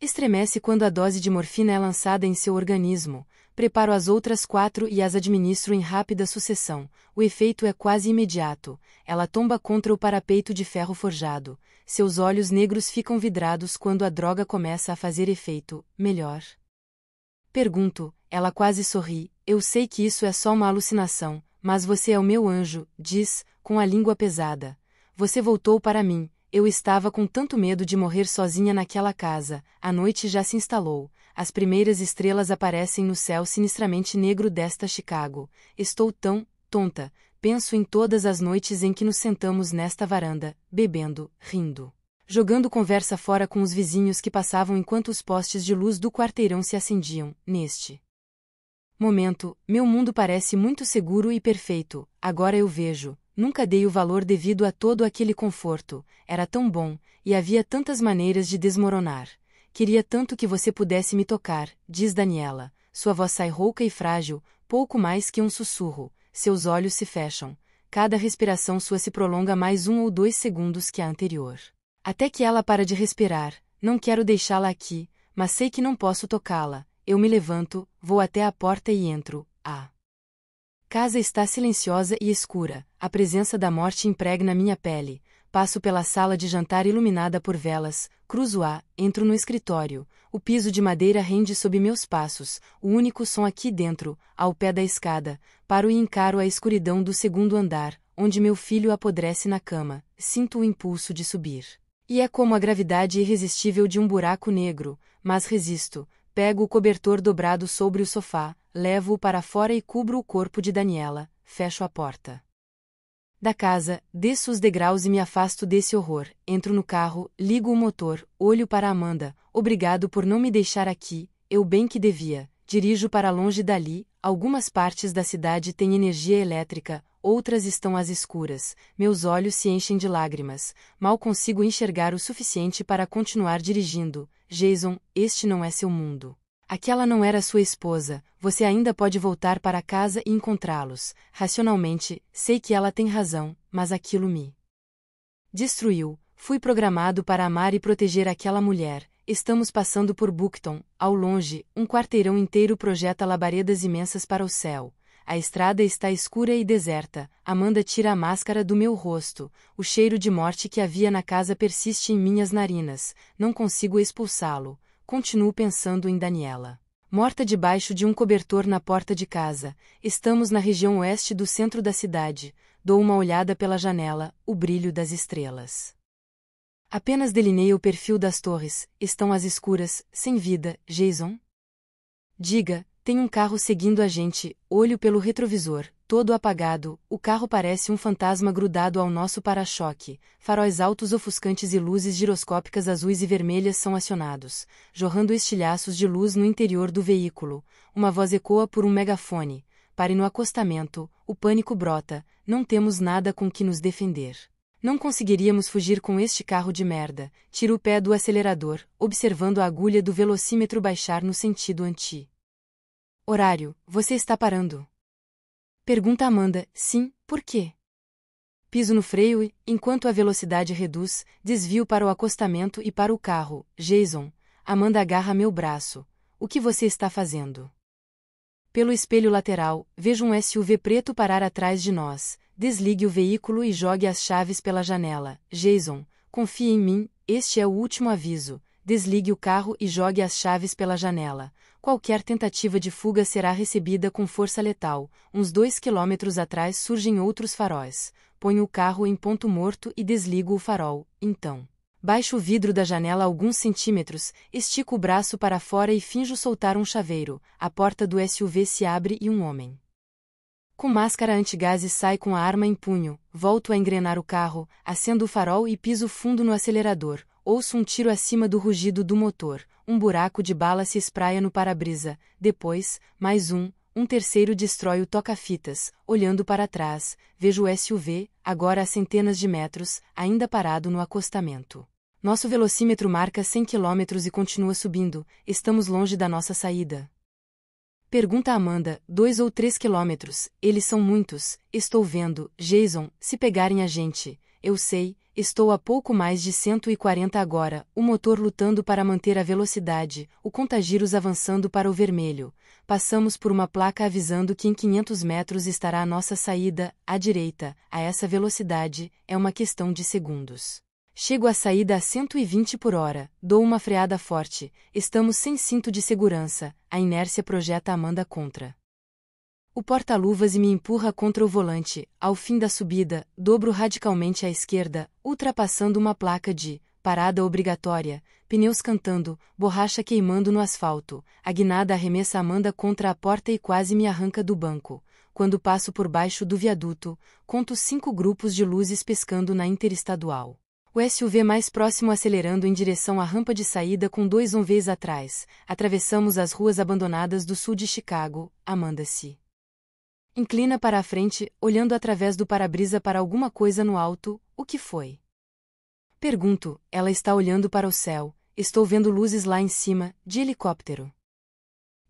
S2: Estremece quando a dose de morfina é lançada em seu organismo. Preparo as outras quatro e as administro em rápida sucessão. O efeito é quase imediato. Ela tomba contra o parapeito de ferro forjado. Seus olhos negros ficam vidrados quando a droga começa a fazer efeito. Melhor. Pergunto, ela quase sorri. Eu sei que isso é só uma alucinação, mas você é o meu anjo, diz, com a língua pesada. Você voltou para mim. Eu estava com tanto medo de morrer sozinha naquela casa. A noite já se instalou. As primeiras estrelas aparecem no céu sinistramente negro desta Chicago. Estou tão tonta. Penso em todas as noites em que nos sentamos nesta varanda, bebendo, rindo jogando conversa fora com os vizinhos que passavam enquanto os postes de luz do quarteirão se acendiam, neste Momento, meu mundo parece muito seguro e perfeito, agora eu vejo, nunca dei o valor devido a todo aquele conforto, era tão bom, e havia tantas maneiras de desmoronar. Queria tanto que você pudesse me tocar, diz Daniela. Sua voz sai rouca e frágil, pouco mais que um sussurro. Seus olhos se fecham. Cada respiração sua se prolonga mais um ou dois segundos que a anterior. Até que ela para de respirar. Não quero deixá-la aqui, mas sei que não posso tocá-la eu me levanto, vou até a porta e entro. A casa está silenciosa e escura, a presença da morte impregna minha pele. Passo pela sala de jantar iluminada por velas, cruzo-a, entro no escritório. O piso de madeira rende sob meus passos, o único som aqui dentro, ao pé da escada. Paro e encaro a escuridão do segundo andar, onde meu filho apodrece na cama. Sinto o impulso de subir. E é como a gravidade irresistível de um buraco negro, mas resisto. Pego o cobertor dobrado sobre o sofá, levo-o para fora e cubro o corpo de Daniela, fecho a porta. Da casa, desço os degraus e me afasto desse horror. Entro no carro, ligo o motor, olho para Amanda. Obrigado por não me deixar aqui, eu bem que devia. Dirijo para longe dali, algumas partes da cidade têm energia elétrica, outras estão às escuras, meus olhos se enchem de lágrimas, mal consigo enxergar o suficiente para continuar dirigindo. Jason, este não é seu mundo. Aquela não era sua esposa, você ainda pode voltar para casa e encontrá-los. Racionalmente, sei que ela tem razão, mas aquilo me destruiu. Fui programado para amar e proteger aquela mulher. Estamos passando por Bookton, ao longe, um quarteirão inteiro projeta labaredas imensas para o céu. A estrada está escura e deserta. Amanda tira a máscara do meu rosto. O cheiro de morte que havia na casa persiste em minhas narinas. Não consigo expulsá-lo. Continuo pensando em Daniela. Morta debaixo de um cobertor na porta de casa, estamos na região oeste do centro da cidade. Dou uma olhada pela janela, o brilho das estrelas. Apenas delineei o perfil das torres, estão às escuras, sem vida, Jason? Diga, tem um carro seguindo a gente, olho pelo retrovisor, todo apagado, o carro parece um fantasma grudado ao nosso para-choque, faróis altos ofuscantes e luzes giroscópicas azuis e vermelhas são acionados, jorrando estilhaços de luz no interior do veículo. Uma voz ecoa por um megafone. Pare no acostamento, o pânico brota, não temos nada com que nos defender. Não conseguiríamos fugir com este carro de merda. Tiro o pé do acelerador, observando a agulha do velocímetro baixar no sentido anti Horário, você está parando. Pergunta Amanda, sim, por quê? Piso no freio e, enquanto a velocidade reduz, desvio para o acostamento e para o carro. Jason, Amanda agarra meu braço. O que você está fazendo? Pelo espelho lateral, vejo um SUV preto parar atrás de nós. Desligue o veículo e jogue as chaves pela janela. Jason, confie em mim, este é o último aviso. Desligue o carro e jogue as chaves pela janela. Qualquer tentativa de fuga será recebida com força letal. Uns dois quilômetros atrás surgem outros faróis. Ponho o carro em ponto morto e desligo o farol. Então, baixo o vidro da janela alguns centímetros, estico o braço para fora e finjo soltar um chaveiro. A porta do SUV se abre e um homem. Com máscara antigás sai com a arma em punho. Volto a engrenar o carro, acendo o farol e piso fundo no acelerador. Ouço um tiro acima do rugido do motor, um buraco de bala se espraia no para-brisa, depois, mais um, um terceiro destrói o toca-fitas, olhando para trás, vejo o SUV, agora a centenas de metros, ainda parado no acostamento. Nosso velocímetro marca 100 km e continua subindo, estamos longe da nossa saída. Pergunta Amanda, dois ou três quilômetros, eles são muitos, estou vendo, Jason, se pegarem a gente, eu sei, Estou a pouco mais de 140 agora, o motor lutando para manter a velocidade, o contagiros avançando para o vermelho. Passamos por uma placa avisando que em 500 metros estará a nossa saída, à direita, a essa velocidade, é uma questão de segundos. Chego à saída a 120 por hora, dou uma freada forte, estamos sem cinto de segurança, a inércia projeta Amanda contra. O porta-luvas me empurra contra o volante. Ao fim da subida, dobro radicalmente à esquerda, ultrapassando uma placa de parada obrigatória, pneus cantando, borracha queimando no asfalto. A guinada arremessa Amanda contra a porta e quase me arranca do banco. Quando passo por baixo do viaduto, conto cinco grupos de luzes pescando na interestadual. O SUV mais próximo acelerando em direção à rampa de saída com dois onvês atrás. Atravessamos as ruas abandonadas do sul de Chicago. Amanda-se. Inclina para a frente, olhando através do para-brisa para alguma coisa no alto, o que foi? Pergunto, ela está olhando para o céu, estou vendo luzes lá em cima, de helicóptero.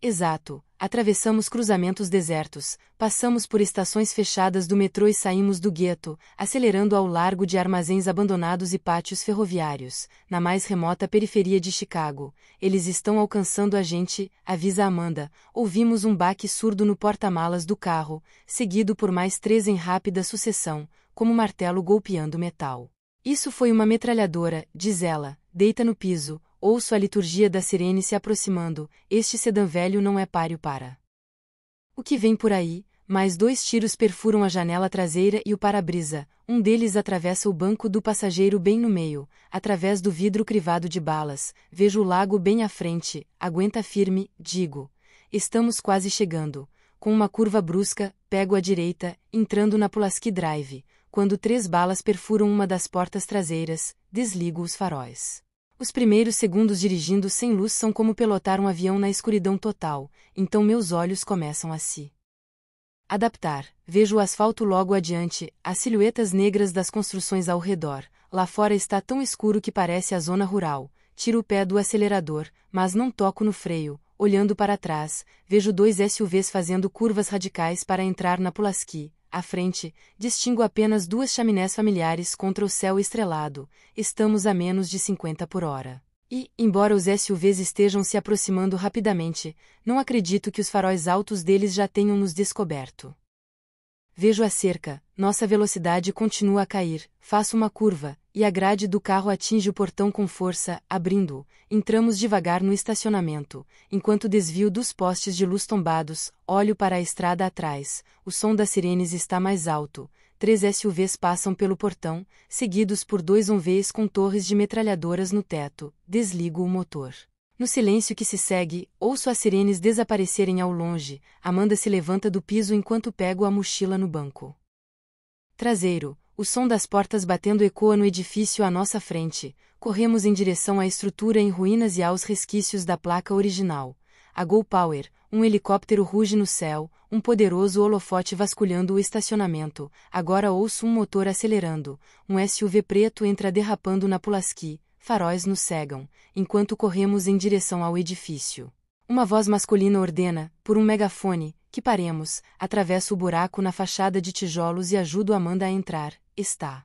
S2: Exato, Atravessamos cruzamentos desertos, passamos por estações fechadas do metrô e saímos do gueto, acelerando ao largo de armazéns abandonados e pátios ferroviários, na mais remota periferia de Chicago. Eles estão alcançando a gente, avisa Amanda. Ouvimos um baque surdo no porta-malas do carro, seguido por mais três em rápida sucessão, como martelo golpeando metal. Isso foi uma metralhadora, diz ela, deita no piso, ouço a liturgia da sirene se aproximando, este sedã velho não é páreo para. O que vem por aí, mais dois tiros perfuram a janela traseira e o para-brisa, um deles atravessa o banco do passageiro bem no meio, através do vidro crivado de balas, vejo o lago bem à frente, aguenta firme, digo. Estamos quase chegando. Com uma curva brusca, pego à direita, entrando na Pulaski Drive, quando três balas perfuram uma das portas traseiras, desligo os faróis. Os primeiros segundos dirigindo sem luz são como pilotar um avião na escuridão total, então meus olhos começam a se adaptar. Vejo o asfalto logo adiante, as silhuetas negras das construções ao redor. Lá fora está tão escuro que parece a zona rural. Tiro o pé do acelerador, mas não toco no freio. Olhando para trás, vejo dois SUVs fazendo curvas radicais para entrar na Pulaski. À frente, distingo apenas duas chaminés familiares contra o céu estrelado. Estamos a menos de 50 por hora. E, embora os SUVs estejam se aproximando rapidamente, não acredito que os faróis altos deles já tenham nos descoberto. Vejo a cerca, nossa velocidade continua a cair, faço uma curva, e a grade do carro atinge o portão com força, abrindo-o. Entramos devagar no estacionamento, enquanto desvio dos postes de luz tombados, olho para a estrada atrás, o som das sirenes está mais alto. Três SUVs passam pelo portão, seguidos por dois onvês com torres de metralhadoras no teto. Desligo o motor. No silêncio que se segue, ouço as sirenes desaparecerem ao longe. Amanda se levanta do piso enquanto pego a mochila no banco. Traseiro, o som das portas batendo ecoa no edifício à nossa frente. Corremos em direção à estrutura em ruínas e aos resquícios da placa original. A Go Power, um helicóptero ruge no céu, um poderoso holofote vasculhando o estacionamento. Agora ouço um motor acelerando. Um SUV preto entra derrapando na Pulaski faróis nos cegam, enquanto corremos em direção ao edifício. Uma voz masculina ordena, por um megafone, que paremos, atravesso o buraco na fachada de tijolos e ajudo Amanda a entrar. Está.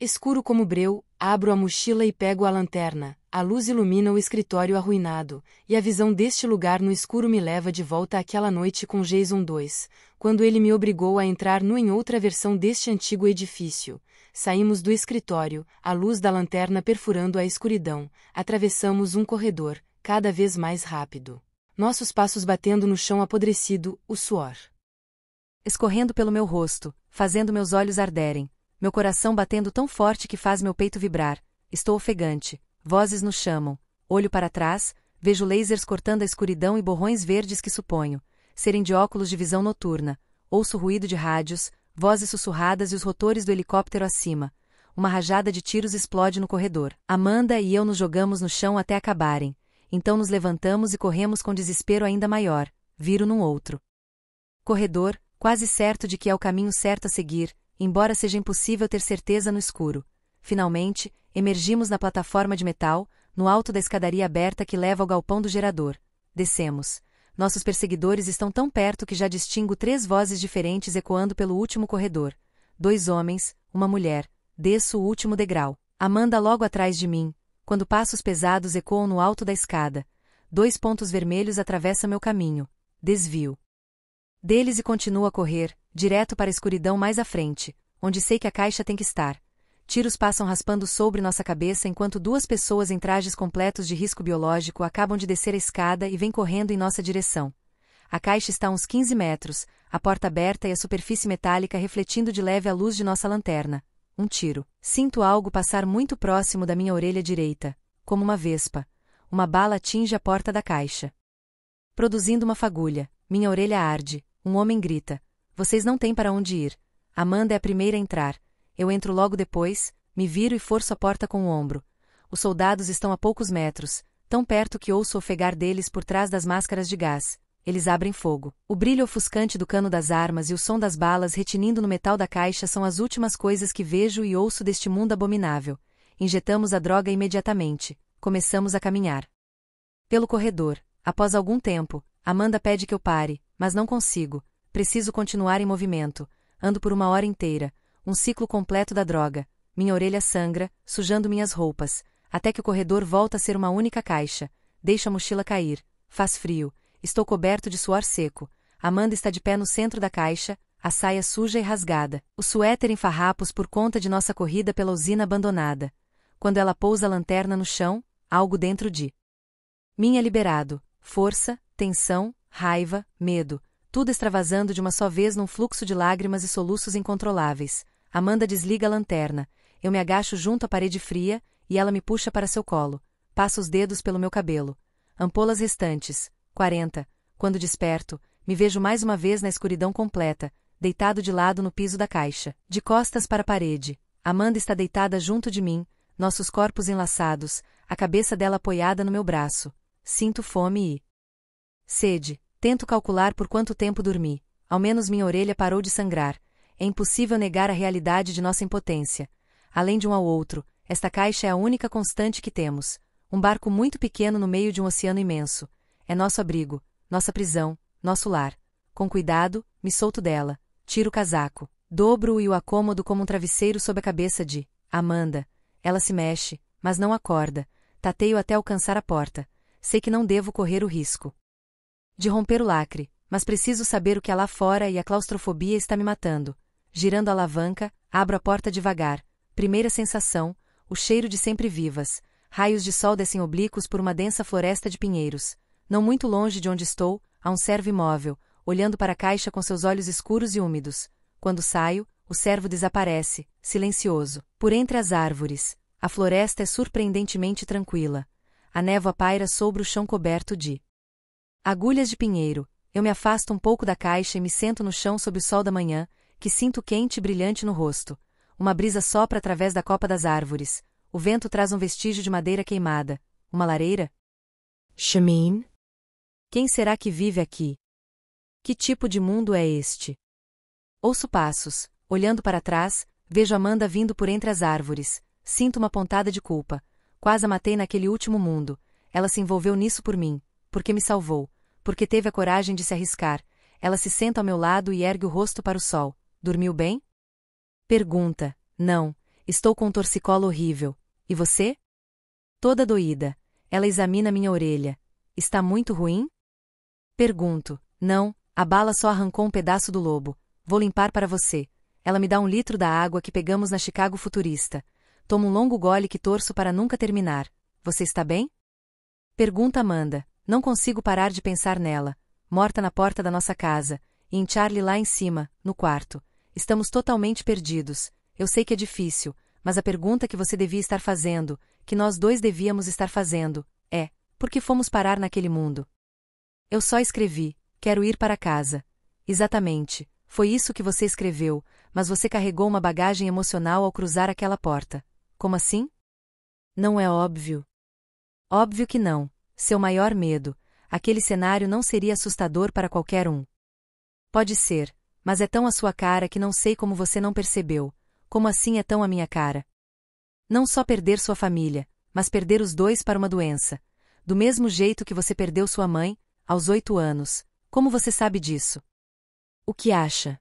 S2: Escuro como breu, abro a mochila e pego a lanterna. A luz ilumina o escritório arruinado, e a visão deste lugar no escuro me leva de volta àquela noite com Jason 2, quando ele me obrigou a entrar no em outra versão deste antigo edifício, Saímos do escritório, a luz da lanterna perfurando a escuridão, atravessamos um corredor, cada vez mais
S1: rápido. Nossos passos batendo no chão apodrecido, o suor. Escorrendo pelo meu rosto, fazendo meus olhos arderem, meu coração batendo tão forte que faz meu peito vibrar. Estou ofegante, vozes nos chamam, olho para trás, vejo lasers cortando a escuridão e borrões verdes que suponho serem de óculos de visão noturna, ouço ruído de rádios, vozes sussurradas e os rotores do helicóptero acima. Uma rajada de tiros explode no corredor. Amanda e eu nos jogamos no chão até acabarem. Então nos levantamos e corremos com desespero ainda maior, viro num outro. Corredor, quase certo de que é o caminho certo a seguir, embora seja impossível ter certeza no escuro. Finalmente, emergimos na plataforma de metal, no alto da escadaria aberta que leva ao galpão do gerador. Descemos nossos perseguidores estão tão perto que já distingo três vozes diferentes ecoando pelo último corredor. Dois homens, uma mulher. Desço o último degrau. Amanda logo atrás de mim, quando passos pesados ecoam no alto da escada. Dois pontos vermelhos atravessam meu caminho. Desvio deles e continuo a correr, direto para a escuridão mais à frente, onde sei que a caixa tem que estar. Tiros passam raspando sobre nossa cabeça enquanto duas pessoas em trajes completos de risco biológico acabam de descer a escada e vêm correndo em nossa direção. A caixa está a uns 15 metros, a porta aberta e a superfície metálica refletindo de leve a luz de nossa lanterna. Um tiro. Sinto algo passar muito próximo da minha orelha direita, como uma vespa. Uma bala atinge a porta da caixa. Produzindo uma fagulha, minha orelha arde. Um homem grita: Vocês não têm para onde ir. Amanda é a primeira a entrar. Eu entro logo depois, me viro e forço a porta com o ombro. Os soldados estão a poucos metros, tão perto que ouço ofegar deles por trás das máscaras de gás. Eles abrem fogo. O brilho ofuscante do cano das armas e o som das balas retinindo no metal da caixa são as últimas coisas que vejo e ouço deste mundo abominável. Injetamos a droga imediatamente. Começamos a caminhar. Pelo corredor. Após algum tempo, Amanda pede que eu pare, mas não consigo. Preciso continuar em movimento. Ando por uma hora inteira um ciclo completo da droga. Minha orelha sangra, sujando minhas roupas, até que o corredor volta a ser uma única caixa. Deixo a mochila cair. Faz frio. Estou coberto de suor seco. Amanda está de pé no centro da caixa, a saia suja e rasgada, o suéter em farrapos por conta de nossa corrida pela usina abandonada. Quando ela pousa a lanterna no chão, algo dentro de mim é liberado. Força, tensão, raiva, medo, tudo extravasando de uma só vez num fluxo de lágrimas e soluços incontroláveis. Amanda desliga a lanterna. Eu me agacho junto à parede fria e ela me puxa para seu colo. Passa os dedos pelo meu cabelo. Ampolas restantes. 40. Quando desperto, me vejo mais uma vez na escuridão completa, deitado de lado no piso da caixa, de costas para a parede. Amanda está deitada junto de mim, nossos corpos enlaçados, a cabeça dela apoiada no meu braço. Sinto fome e sede. Tento calcular por quanto tempo dormi. Ao menos minha orelha parou de sangrar. É impossível negar a realidade de nossa impotência. Além de um ao outro, esta caixa é a única constante que temos. Um barco muito pequeno no meio de um oceano imenso. É nosso abrigo, nossa prisão, nosso lar. Com cuidado, me solto dela, tiro o casaco, dobro-o e o acomodo como um travesseiro sob a cabeça de Amanda. Ela se mexe, mas não acorda. Tateio até alcançar a porta. Sei que não devo correr o risco de romper o lacre, mas preciso saber o que há lá fora e a claustrofobia está me matando girando a alavanca, abro a porta devagar. Primeira sensação, o cheiro de sempre vivas. Raios de sol descem oblíquos por uma densa floresta de pinheiros. Não muito longe de onde estou, há um servo imóvel, olhando para a caixa com seus olhos escuros e úmidos. Quando saio, o servo desaparece, silencioso, por entre as árvores. A floresta é surpreendentemente tranquila. A névoa paira sobre o chão coberto de agulhas de pinheiro. Eu me afasto um pouco da caixa e me sento no chão sob o sol da manhã, que sinto quente e brilhante no rosto. Uma brisa sopra através da copa das árvores. O vento traz um vestígio de madeira queimada. Uma lareira?
S3: Shamin?
S1: Quem será que vive aqui? Que tipo de mundo é este? Ouço passos. Olhando para trás, vejo Amanda vindo por entre as árvores. Sinto uma pontada de culpa. Quase a matei naquele último mundo. Ela se envolveu nisso por mim, porque me salvou, porque teve a coragem de se arriscar. Ela se senta ao meu lado e ergue o rosto para o sol. Dormiu bem? Pergunta: Não, estou com um torcicolo horrível. E você? Toda doída. Ela examina minha orelha. Está muito ruim? Pergunto: Não, a bala só arrancou um pedaço do lobo. Vou limpar para você. Ela me dá um litro da água que pegamos na Chicago Futurista. Tomo um longo gole que torço para nunca terminar. Você está bem? Pergunta Amanda. Não consigo parar de pensar nela, morta na porta da nossa casa, e em Charlie lá em cima, no quarto. Estamos totalmente perdidos. Eu sei que é difícil, mas a pergunta que você devia estar fazendo, que nós dois devíamos estar fazendo, é: por que fomos parar naquele mundo? Eu só escrevi: quero ir para casa. Exatamente, foi isso que você escreveu, mas você carregou uma bagagem emocional ao cruzar aquela porta. Como assim? Não é óbvio. Óbvio que não. Seu maior medo. Aquele cenário não seria assustador para qualquer um. Pode ser, mas é tão a sua cara que não sei como você não percebeu. Como assim é tão a minha cara? Não só perder sua família, mas perder os dois para uma doença. Do mesmo jeito que você perdeu sua mãe, aos oito anos. Como você sabe disso? O que acha?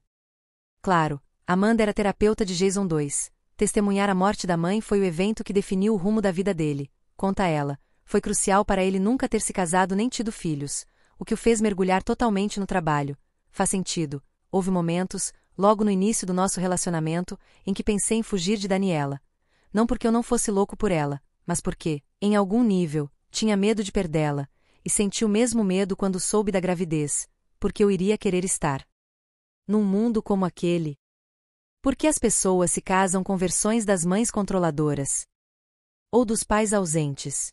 S1: Claro, Amanda era terapeuta de Jason 2. Testemunhar a morte da mãe foi o evento que definiu o rumo da vida dele. Conta ela, foi crucial para ele nunca ter se casado nem tido filhos, o que o fez mergulhar totalmente no trabalho. Faz sentido, Houve momentos, logo no início do nosso relacionamento, em que pensei em fugir de Daniela. Não porque eu não fosse louco por ela, mas porque, em algum nível, tinha medo de perdê-la, e senti o mesmo medo quando soube da gravidez, porque eu iria querer estar. Num mundo como aquele. Por que as pessoas se casam com versões das mães controladoras? Ou dos pais ausentes?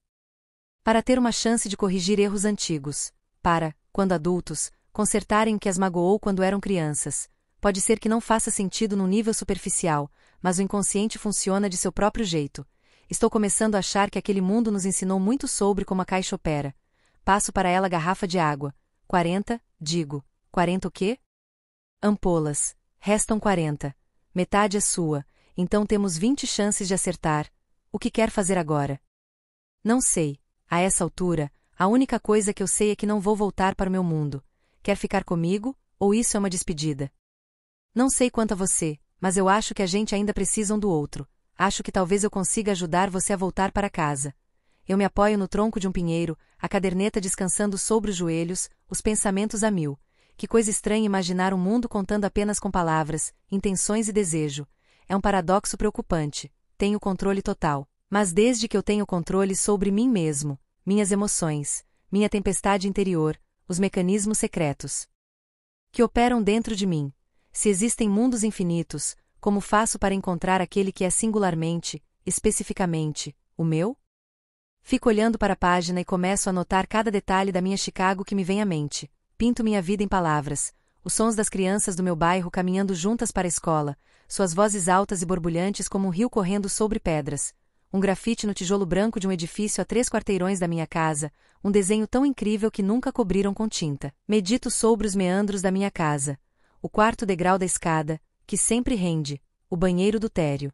S1: Para ter uma chance de corrigir erros antigos, para, quando adultos, consertarem o que as magoou quando eram crianças. Pode ser que não faça sentido num nível superficial, mas o inconsciente funciona de seu próprio jeito. Estou começando a achar que aquele mundo nos ensinou muito sobre como a caixa opera. Passo para ela garrafa de água. 40, digo. 40 o quê? Ampolas. Restam 40. Metade é sua, então temos 20 chances de acertar. O que quer fazer agora? Não sei. A essa altura, a única coisa que eu sei é que não vou voltar para o meu mundo quer ficar comigo, ou isso é uma despedida? Não sei quanto a você, mas eu acho que a gente ainda precisa um do outro. Acho que talvez eu consiga ajudar você a voltar para casa. Eu me apoio no tronco de um pinheiro, a caderneta descansando sobre os joelhos, os pensamentos a mil. Que coisa estranha imaginar um mundo contando apenas com palavras, intenções e desejo. É um paradoxo preocupante. Tenho controle total. Mas desde que eu tenho controle sobre mim mesmo, minhas emoções, minha tempestade interior, os mecanismos secretos que operam dentro de mim. Se existem mundos infinitos, como faço para encontrar aquele que é singularmente, especificamente, o meu? Fico olhando para a página e começo a notar cada detalhe da minha Chicago que me vem à mente. Pinto minha vida em palavras, os sons das crianças do meu bairro caminhando juntas para a escola, suas vozes altas e borbulhantes como um rio correndo sobre pedras, um grafite no tijolo branco de um edifício a três quarteirões da minha casa, um desenho tão incrível que nunca cobriram com tinta. Medito sobre os meandros da minha casa, o quarto degrau da escada, que sempre rende, o banheiro do tério.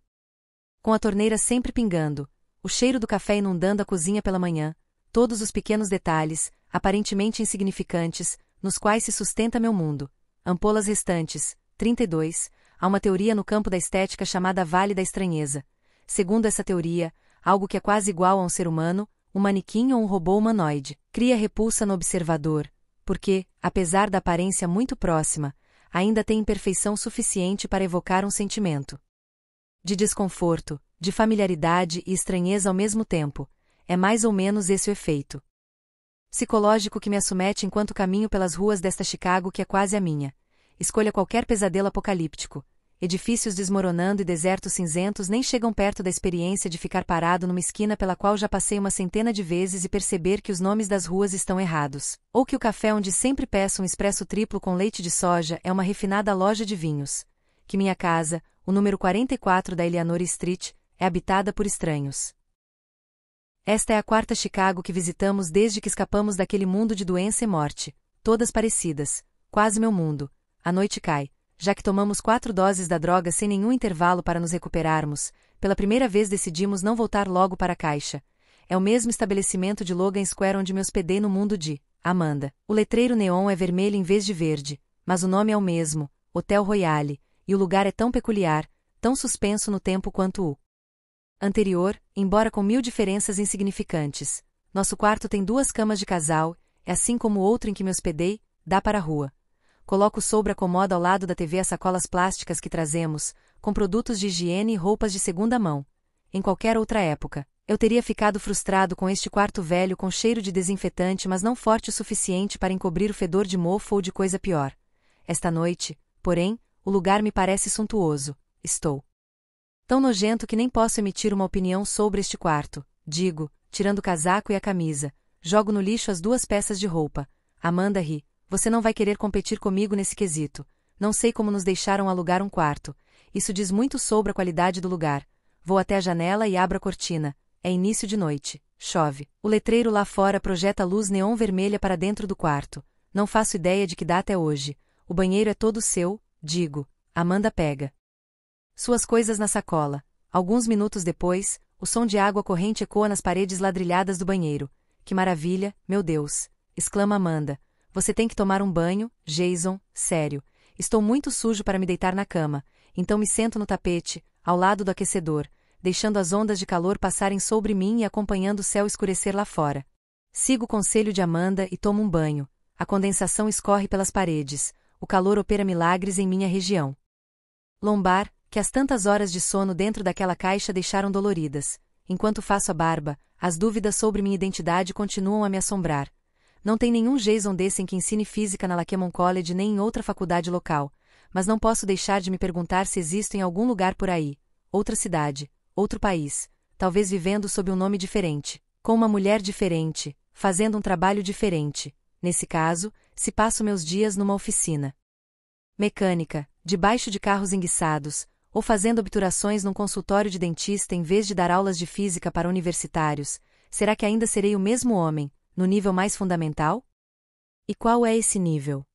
S1: Com a torneira sempre pingando, o cheiro do café inundando a cozinha pela manhã, todos os pequenos detalhes, aparentemente insignificantes, nos quais se sustenta meu mundo. Ampolas restantes, 32, há uma teoria no campo da estética chamada Vale da Estranheza, Segundo essa teoria, algo que é quase igual a um ser humano, um manequim ou um robô humanoide, cria repulsa no observador, porque, apesar da aparência muito próxima, ainda tem imperfeição suficiente para evocar um sentimento de desconforto, de familiaridade e estranheza ao mesmo tempo. É mais ou menos esse o efeito psicológico que me assomete enquanto caminho pelas ruas desta Chicago que é quase a minha. Escolha qualquer pesadelo apocalíptico, edifícios desmoronando e desertos cinzentos nem chegam perto da experiência de ficar parado numa esquina pela qual já passei uma centena de vezes e perceber que os nomes das ruas estão errados, ou que o café onde sempre peço um expresso triplo com leite de soja é uma refinada loja de vinhos, que minha casa, o número 44 da Eleanor Street, é habitada por estranhos. Esta é a quarta Chicago que visitamos desde que escapamos daquele mundo de doença e morte, todas parecidas, quase meu mundo. A noite cai, já que tomamos quatro doses da droga sem nenhum intervalo para nos recuperarmos, pela primeira vez decidimos não voltar logo para a caixa. É o mesmo estabelecimento de Logan Square onde me hospedei no mundo de Amanda. O letreiro neon é vermelho em vez de verde, mas o nome é o mesmo, Hotel Royale, e o lugar é tão peculiar, tão suspenso no tempo quanto o anterior, embora com mil diferenças insignificantes. Nosso quarto tem duas camas de casal, é assim como o outro em que me hospedei, dá para a rua coloco sobre a comoda ao lado da TV as sacolas plásticas que trazemos, com produtos de higiene e roupas de segunda mão. Em qualquer outra época, eu teria ficado frustrado com este quarto velho com cheiro de desinfetante, mas não forte o suficiente para encobrir o fedor de mofo ou de coisa pior. Esta noite, porém, o lugar me parece suntuoso. Estou tão nojento que nem posso emitir uma opinião sobre este quarto. Digo, tirando o casaco e a camisa, jogo no lixo as duas peças de roupa. Amanda ri, você não vai querer competir comigo nesse quesito. Não sei como nos deixaram alugar um quarto. Isso diz muito sobre a qualidade do lugar. Vou até a janela e abro a cortina. É início de noite. Chove. O letreiro lá fora projeta luz neon vermelha para dentro do quarto. Não faço ideia de que data é hoje. O banheiro é todo seu, digo. Amanda pega. Suas coisas na sacola. Alguns minutos depois, o som de água corrente ecoa nas paredes ladrilhadas do banheiro. Que maravilha, meu Deus! exclama Amanda. Você tem que tomar um banho, Jason, sério. Estou muito sujo para me deitar na cama, então me sento no tapete, ao lado do aquecedor, deixando as ondas de calor passarem sobre mim e acompanhando o céu escurecer lá fora. Sigo o conselho de Amanda e tomo um banho. A condensação escorre pelas paredes, o calor opera milagres em minha região. Lombar, que as tantas horas de sono dentro daquela caixa deixaram doloridas. Enquanto faço a barba, as dúvidas sobre minha identidade continuam a me assombrar. Não tem nenhum Jason desses que ensine física na Laquemon College nem em outra faculdade local, mas não posso deixar de me perguntar se existo em algum lugar por aí, outra cidade, outro país, talvez vivendo sob um nome diferente, com uma mulher diferente, fazendo um trabalho diferente. Nesse caso, se passo meus dias numa oficina mecânica, debaixo de carros enguiçados, ou fazendo obturações num consultório de dentista em vez de dar aulas de física para universitários, será que ainda serei o mesmo homem, no nível mais fundamental? E qual é esse nível?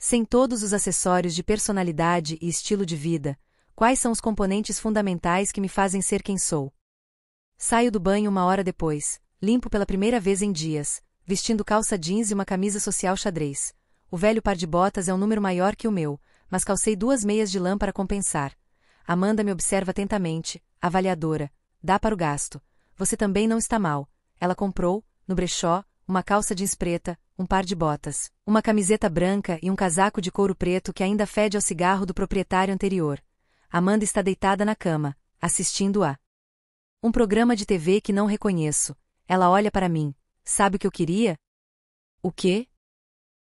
S1: Sem todos os acessórios de personalidade e estilo de vida, quais são os componentes fundamentais que me fazem ser quem sou? Saio do banho uma hora depois, limpo pela primeira vez em dias, vestindo calça jeans e uma camisa social xadrez. O velho par de botas é um número maior que o meu, mas calcei duas meias de lã para compensar. Amanda me observa atentamente, avaliadora. Dá para o gasto. Você também não está mal. Ela comprou, no brechó, uma calça jeans preta, um par de botas, uma camiseta branca e um casaco de couro preto que ainda fede ao cigarro do proprietário anterior. Amanda está deitada na cama, assistindo a um programa de TV que não reconheço. Ela olha para mim. Sabe o que eu queria? O quê?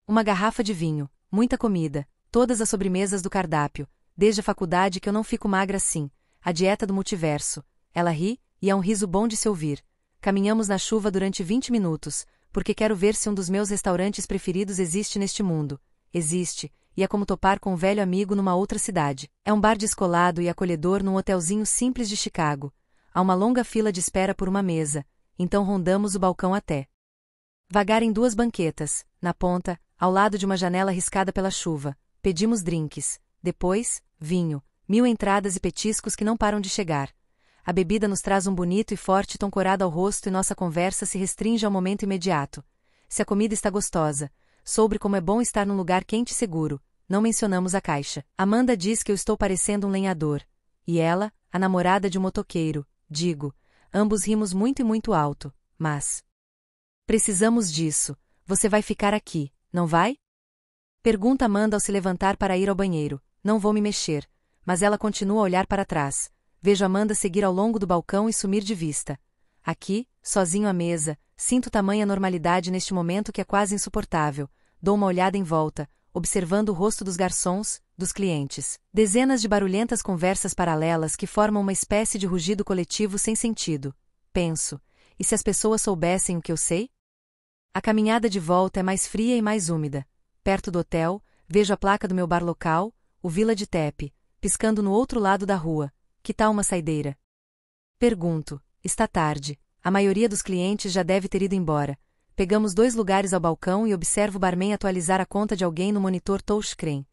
S1: Uma garrafa de vinho, muita comida, todas as sobremesas do cardápio, desde a faculdade que eu não fico magra assim, a dieta do multiverso. Ela ri, e é um riso bom de se ouvir. Caminhamos na chuva durante 20 minutos, porque quero ver se um dos meus restaurantes preferidos existe neste mundo. Existe, e é como topar com um velho amigo numa outra cidade. É um bar descolado e acolhedor num hotelzinho simples de Chicago. Há uma longa fila de espera por uma mesa, então rondamos o balcão até. Vagar em duas banquetas, na ponta, ao lado de uma janela riscada pela chuva, pedimos drinks, depois, vinho, mil entradas e petiscos que não param de chegar a bebida nos traz um bonito e forte tom corado ao rosto e nossa conversa se restringe ao momento imediato. Se a comida está gostosa, sobre como é bom estar num lugar quente e seguro, não mencionamos a caixa. Amanda diz que eu estou parecendo um lenhador. E ela, a namorada de um motoqueiro, digo. Ambos rimos muito e muito alto, mas. Precisamos disso. Você vai ficar aqui, não vai? Pergunta Amanda ao se levantar para ir ao banheiro. Não vou me mexer. Mas ela continua a olhar para trás. Vejo Amanda seguir ao longo do balcão e sumir de vista. Aqui, sozinho à mesa, sinto tamanha normalidade neste momento que é quase insuportável. Dou uma olhada em volta, observando o rosto dos garçons, dos clientes. Dezenas de barulhentas conversas paralelas que formam uma espécie de rugido coletivo sem sentido. Penso, e se as pessoas soubessem o que eu sei? A caminhada de volta é mais fria e mais úmida. Perto do hotel, vejo a placa do meu bar local, o Vila de Tepe, piscando no outro lado da rua, que tal uma saideira? Pergunto. Está tarde. A maioria dos clientes já deve ter ido embora. Pegamos dois lugares ao balcão e observo o barman atualizar a conta de alguém no monitor touchscreen.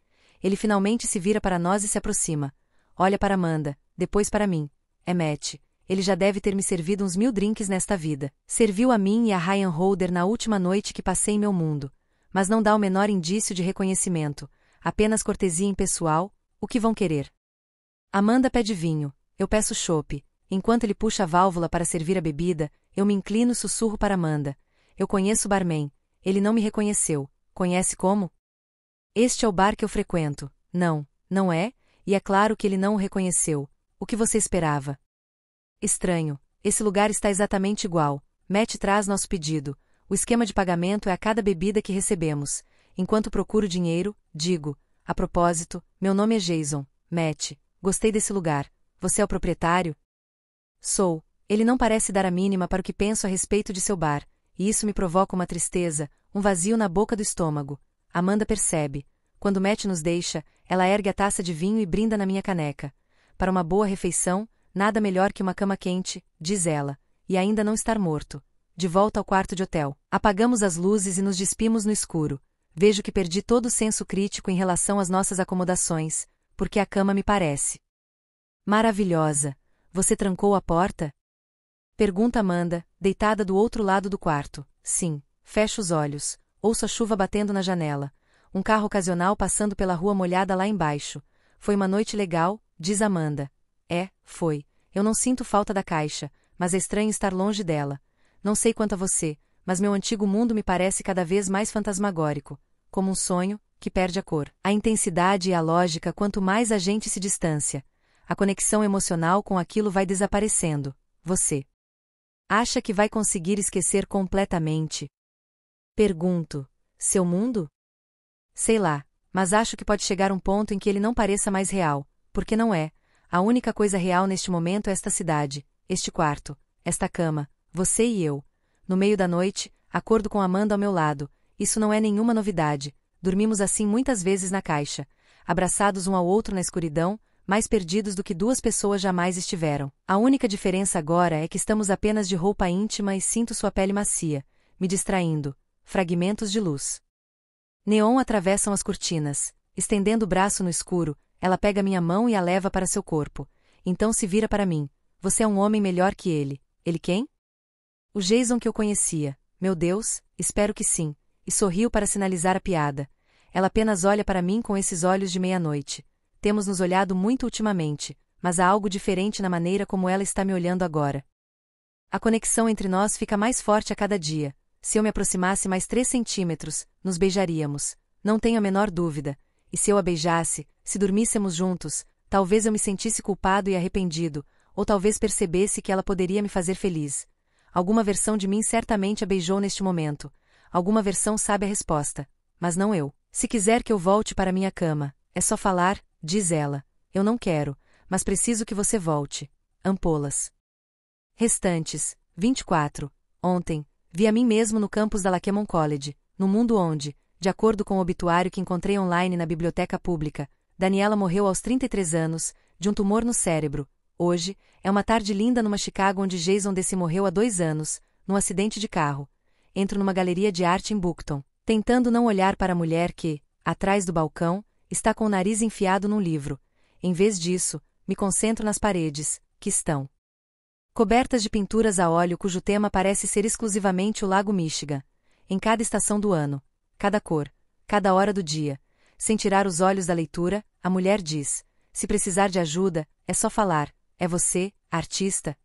S1: Ele finalmente se vira para nós e se aproxima. Olha para Amanda, depois para mim. É Matt. Ele já deve ter me servido uns mil drinks nesta vida. Serviu a mim e a Ryan Holder na última noite que passei em meu mundo. Mas não dá o menor indício de reconhecimento. Apenas cortesia impessoal. O que vão querer? Amanda pede vinho, eu peço chope. Enquanto ele puxa a válvula para servir a bebida, eu me inclino e sussurro para Amanda. Eu conheço o barman. Ele não me reconheceu. Conhece como? Este é o bar que eu frequento. Não, não é, e é claro que ele não o reconheceu. O que você esperava? Estranho. Esse lugar está exatamente igual. Matt traz nosso pedido. O esquema de pagamento é a cada bebida que recebemos. Enquanto procuro dinheiro, digo: A propósito, meu nome é Jason. Matt. Gostei desse lugar. Você é o proprietário? Sou. Ele não parece dar a mínima para o que penso a respeito de seu bar, e isso me provoca uma tristeza, um vazio na boca do estômago. Amanda percebe. Quando Matt nos deixa, ela ergue a taça de vinho e brinda na minha caneca. Para uma boa refeição, nada melhor que uma cama quente, diz ela, e ainda não estar morto. De volta ao quarto de hotel, apagamos as luzes e nos despimos no escuro. Vejo que perdi todo o senso crítico em relação às nossas acomodações, porque a cama me parece. Maravilhosa! Você trancou a porta? Pergunta Amanda, deitada do outro lado do quarto. Sim, fecho os olhos, ouço a chuva batendo na janela. Um carro ocasional passando pela rua molhada lá embaixo. Foi uma noite legal, diz Amanda. É, foi. Eu não sinto falta da caixa, mas é estranho estar longe dela. Não sei quanto a você, mas meu antigo mundo me parece cada vez mais fantasmagórico, como um sonho, que perde a cor, a intensidade e a lógica quanto mais a gente se distancia. A conexão emocional com aquilo vai desaparecendo. Você acha que vai conseguir esquecer completamente? Pergunto: seu mundo? Sei lá, mas acho que pode chegar um ponto em que ele não pareça mais real, porque não é. A única coisa real neste momento é esta cidade, este quarto, esta cama, você e eu. No meio da noite, acordo com Amanda ao meu lado. Isso não é nenhuma novidade, Dormimos assim muitas vezes na caixa, abraçados um ao outro na escuridão, mais perdidos do que duas pessoas jamais estiveram. A única diferença agora é que estamos apenas de roupa íntima e sinto sua pele macia, me distraindo. Fragmentos de luz. Neon atravessam as cortinas. Estendendo o braço no escuro, ela pega minha mão e a leva para seu corpo. Então se vira para mim. Você é um homem melhor que ele. Ele quem? O Jason que eu conhecia. Meu Deus, espero que sim e sorriu para sinalizar a piada. Ela apenas olha para mim com esses olhos de meia-noite. Temos nos olhado muito ultimamente, mas há algo diferente na maneira como ela está me olhando agora. A conexão entre nós fica mais forte a cada dia. Se eu me aproximasse mais três centímetros, nos beijaríamos. Não tenho a menor dúvida. E se eu a beijasse, se dormíssemos juntos, talvez eu me sentisse culpado e arrependido, ou talvez percebesse que ela poderia me fazer feliz. Alguma versão de mim certamente a beijou neste momento, alguma versão sabe a resposta. Mas não eu. Se quiser que eu volte para minha cama, é só falar, diz ela. Eu não quero, mas preciso que você volte. Ampolas. Restantes, 24. Ontem, vi a mim mesmo no campus da Lakemon College, no mundo onde, de acordo com o obituário que encontrei online na biblioteca pública, Daniela morreu aos 33 anos, de um tumor no cérebro. Hoje, é uma tarde linda numa Chicago onde Jason Desse morreu há dois anos, num acidente de carro entro numa galeria de arte em Buckton, tentando não olhar para a mulher que, atrás do balcão, está com o nariz enfiado num livro. Em vez disso, me concentro nas paredes, que estão cobertas de pinturas a óleo cujo tema parece ser exclusivamente o Lago Michigan. Em cada estação do ano, cada cor, cada hora do dia, sem tirar os olhos da leitura, a mulher diz: se precisar de ajuda, é só falar. É você, artista.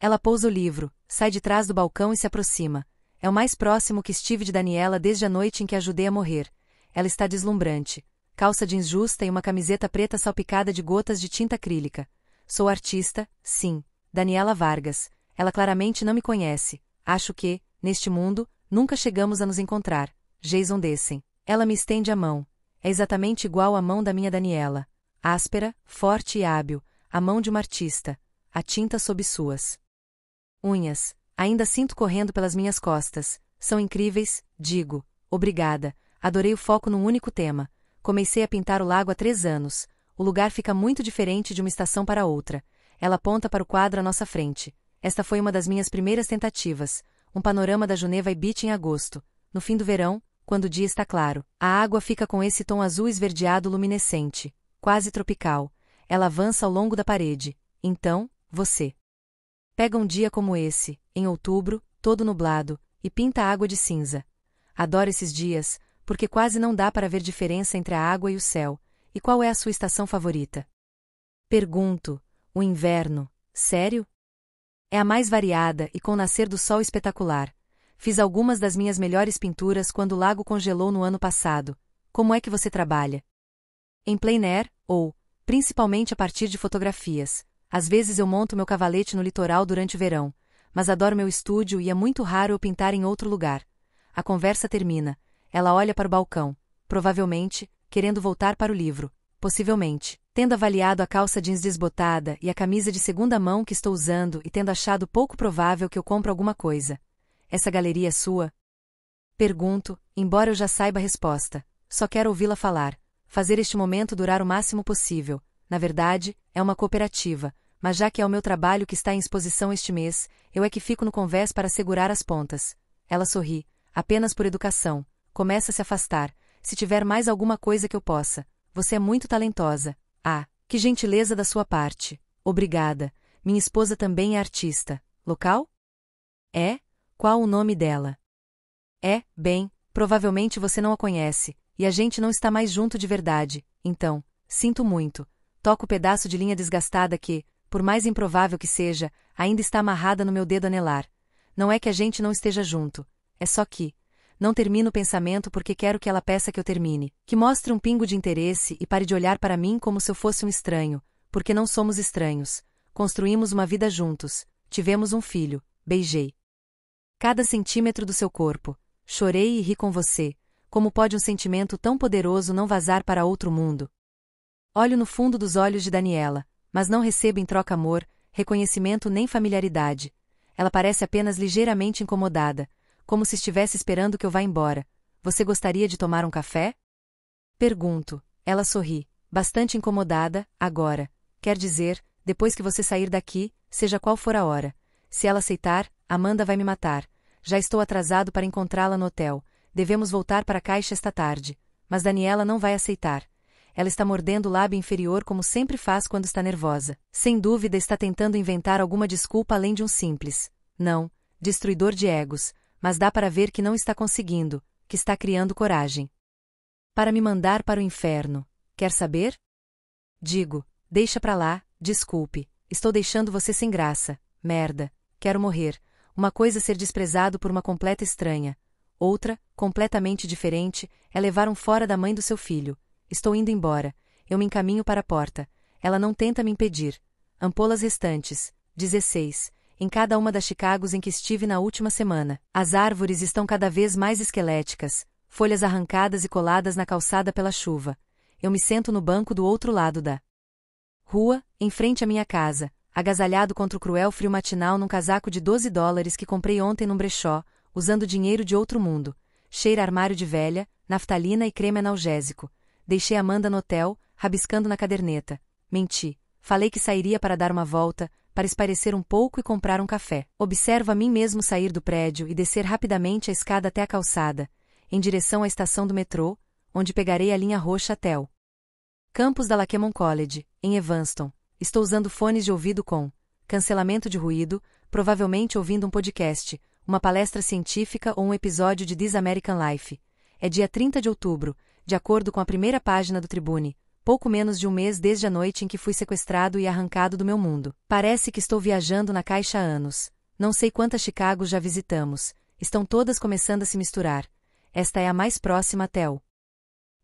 S1: Ela pousa o livro, sai de trás do balcão e se aproxima. É o mais próximo que estive de Daniela desde a noite em que ajudei a morrer. Ela está deslumbrante. Calça jeans justa e uma camiseta preta salpicada de gotas de tinta acrílica. Sou artista, sim. Daniela Vargas. Ela claramente não me conhece. Acho que, neste mundo, nunca chegamos a nos encontrar. Jason Dessen. Ela me estende a mão. É exatamente igual à mão da minha Daniela. Áspera, forte e hábil. A mão de uma artista. A tinta sob suas unhas. Ainda sinto correndo pelas minhas costas. São incríveis, digo. Obrigada. Adorei o foco num único tema. Comecei a pintar o lago há três anos. O lugar fica muito diferente de uma estação para outra. Ela aponta para o quadro à nossa frente. Esta foi uma das minhas primeiras tentativas. Um panorama da Geneva e Beach em agosto. No fim do verão, quando o dia está claro, a água fica com esse tom azul esverdeado luminescente, quase tropical. Ela avança ao longo da parede. Então, você. Pega um dia como esse, em outubro, todo nublado, e pinta a água de cinza. Adoro esses dias, porque quase não dá para ver diferença entre a água e o céu. E qual é a sua estação favorita? Pergunto: o inverno, sério? É a mais variada e com o nascer do sol espetacular. Fiz algumas das minhas melhores pinturas quando o lago congelou no ano passado. Como é que você trabalha? Em plein air, ou, principalmente a partir de fotografias. Às vezes eu monto meu cavalete no litoral durante o verão, mas adoro meu estúdio e é muito raro eu pintar em outro lugar. A conversa termina. Ela olha para o balcão, provavelmente, querendo voltar para o livro. Possivelmente, tendo avaliado a calça jeans desbotada e a camisa de segunda mão que estou usando e tendo achado pouco provável que eu compre alguma coisa. Essa galeria é sua? Pergunto, embora eu já saiba a resposta. Só quero ouvi-la falar, fazer este momento durar o máximo possível. Na verdade, é uma cooperativa, mas já que é o meu trabalho que está em exposição este mês, eu é que fico no convés para segurar as pontas. Ela sorri, apenas por educação, começa a se afastar, se tiver mais alguma coisa que eu possa. Você é muito talentosa. Ah, que gentileza da sua parte. Obrigada. Minha esposa também é artista. Local? É? Qual o nome dela? É, bem, provavelmente você não a conhece, e a gente não está mais junto de verdade, então, sinto muito, toco o pedaço de linha desgastada que, por mais improvável que seja, ainda está amarrada no meu dedo anelar. Não é que a gente não esteja junto. É só que. Não termino o pensamento porque quero que ela peça que eu termine, que mostre um pingo de interesse e pare de olhar para mim como se eu fosse um estranho, porque não somos estranhos. Construímos uma vida juntos, tivemos um filho, beijei. Cada centímetro do seu corpo. Chorei e ri com você. Como pode um sentimento tão poderoso não vazar para outro mundo? Olho no fundo dos olhos de Daniela, mas não recebo em troca amor, reconhecimento nem familiaridade. Ela parece apenas ligeiramente incomodada, como se estivesse esperando que eu vá embora. Você gostaria de tomar um café? Pergunto. Ela sorri, bastante incomodada, agora. Quer dizer, depois que você sair daqui, seja qual for a hora. Se ela aceitar, Amanda vai me matar. Já estou atrasado para encontrá-la no hotel. Devemos voltar para a caixa esta tarde. Mas Daniela não vai aceitar. Ela está mordendo o lábio inferior como sempre faz quando está nervosa. Sem dúvida está tentando inventar alguma desculpa além de um simples. Não, destruidor de egos, mas dá para ver que não está conseguindo, que está criando coragem. Para me mandar para o inferno. Quer saber? Digo, deixa pra lá, desculpe, estou deixando você sem graça, merda, quero morrer. Uma coisa é ser desprezado por uma completa estranha. Outra, completamente diferente, é levar um fora da mãe do seu filho. Estou indo embora. Eu me encaminho para a porta. Ela não tenta me impedir. Ampolas restantes. 16. Em cada uma das Chicagos em que estive na última semana, as árvores estão cada vez mais esqueléticas, folhas arrancadas e coladas na calçada pela chuva. Eu me sento no banco do outro lado da rua, em frente à minha casa, agasalhado contra o cruel frio matinal num casaco de 12 dólares que comprei ontem num brechó, usando dinheiro de outro mundo. Cheira armário de velha, naftalina e creme analgésico. Deixei Amanda no hotel, rabiscando na caderneta. Menti. Falei que sairia para dar uma volta, para esparecer um pouco e comprar um café. Observo a mim mesmo sair do prédio e descer rapidamente a escada até a calçada, em direção à estação do metrô, onde pegarei a linha roxa até o campus da Laquemon College, em Evanston. Estou usando fones de ouvido com cancelamento de ruído, provavelmente ouvindo um podcast, uma palestra científica ou um episódio de This American Life. É dia 30 de outubro, de acordo com a primeira página do Tribune, pouco menos de um mês desde a noite em que fui sequestrado e arrancado do meu mundo. Parece que estou viajando na caixa há anos. Não sei quantas Chicago já visitamos. Estão todas começando a se misturar. Esta é a mais próxima até o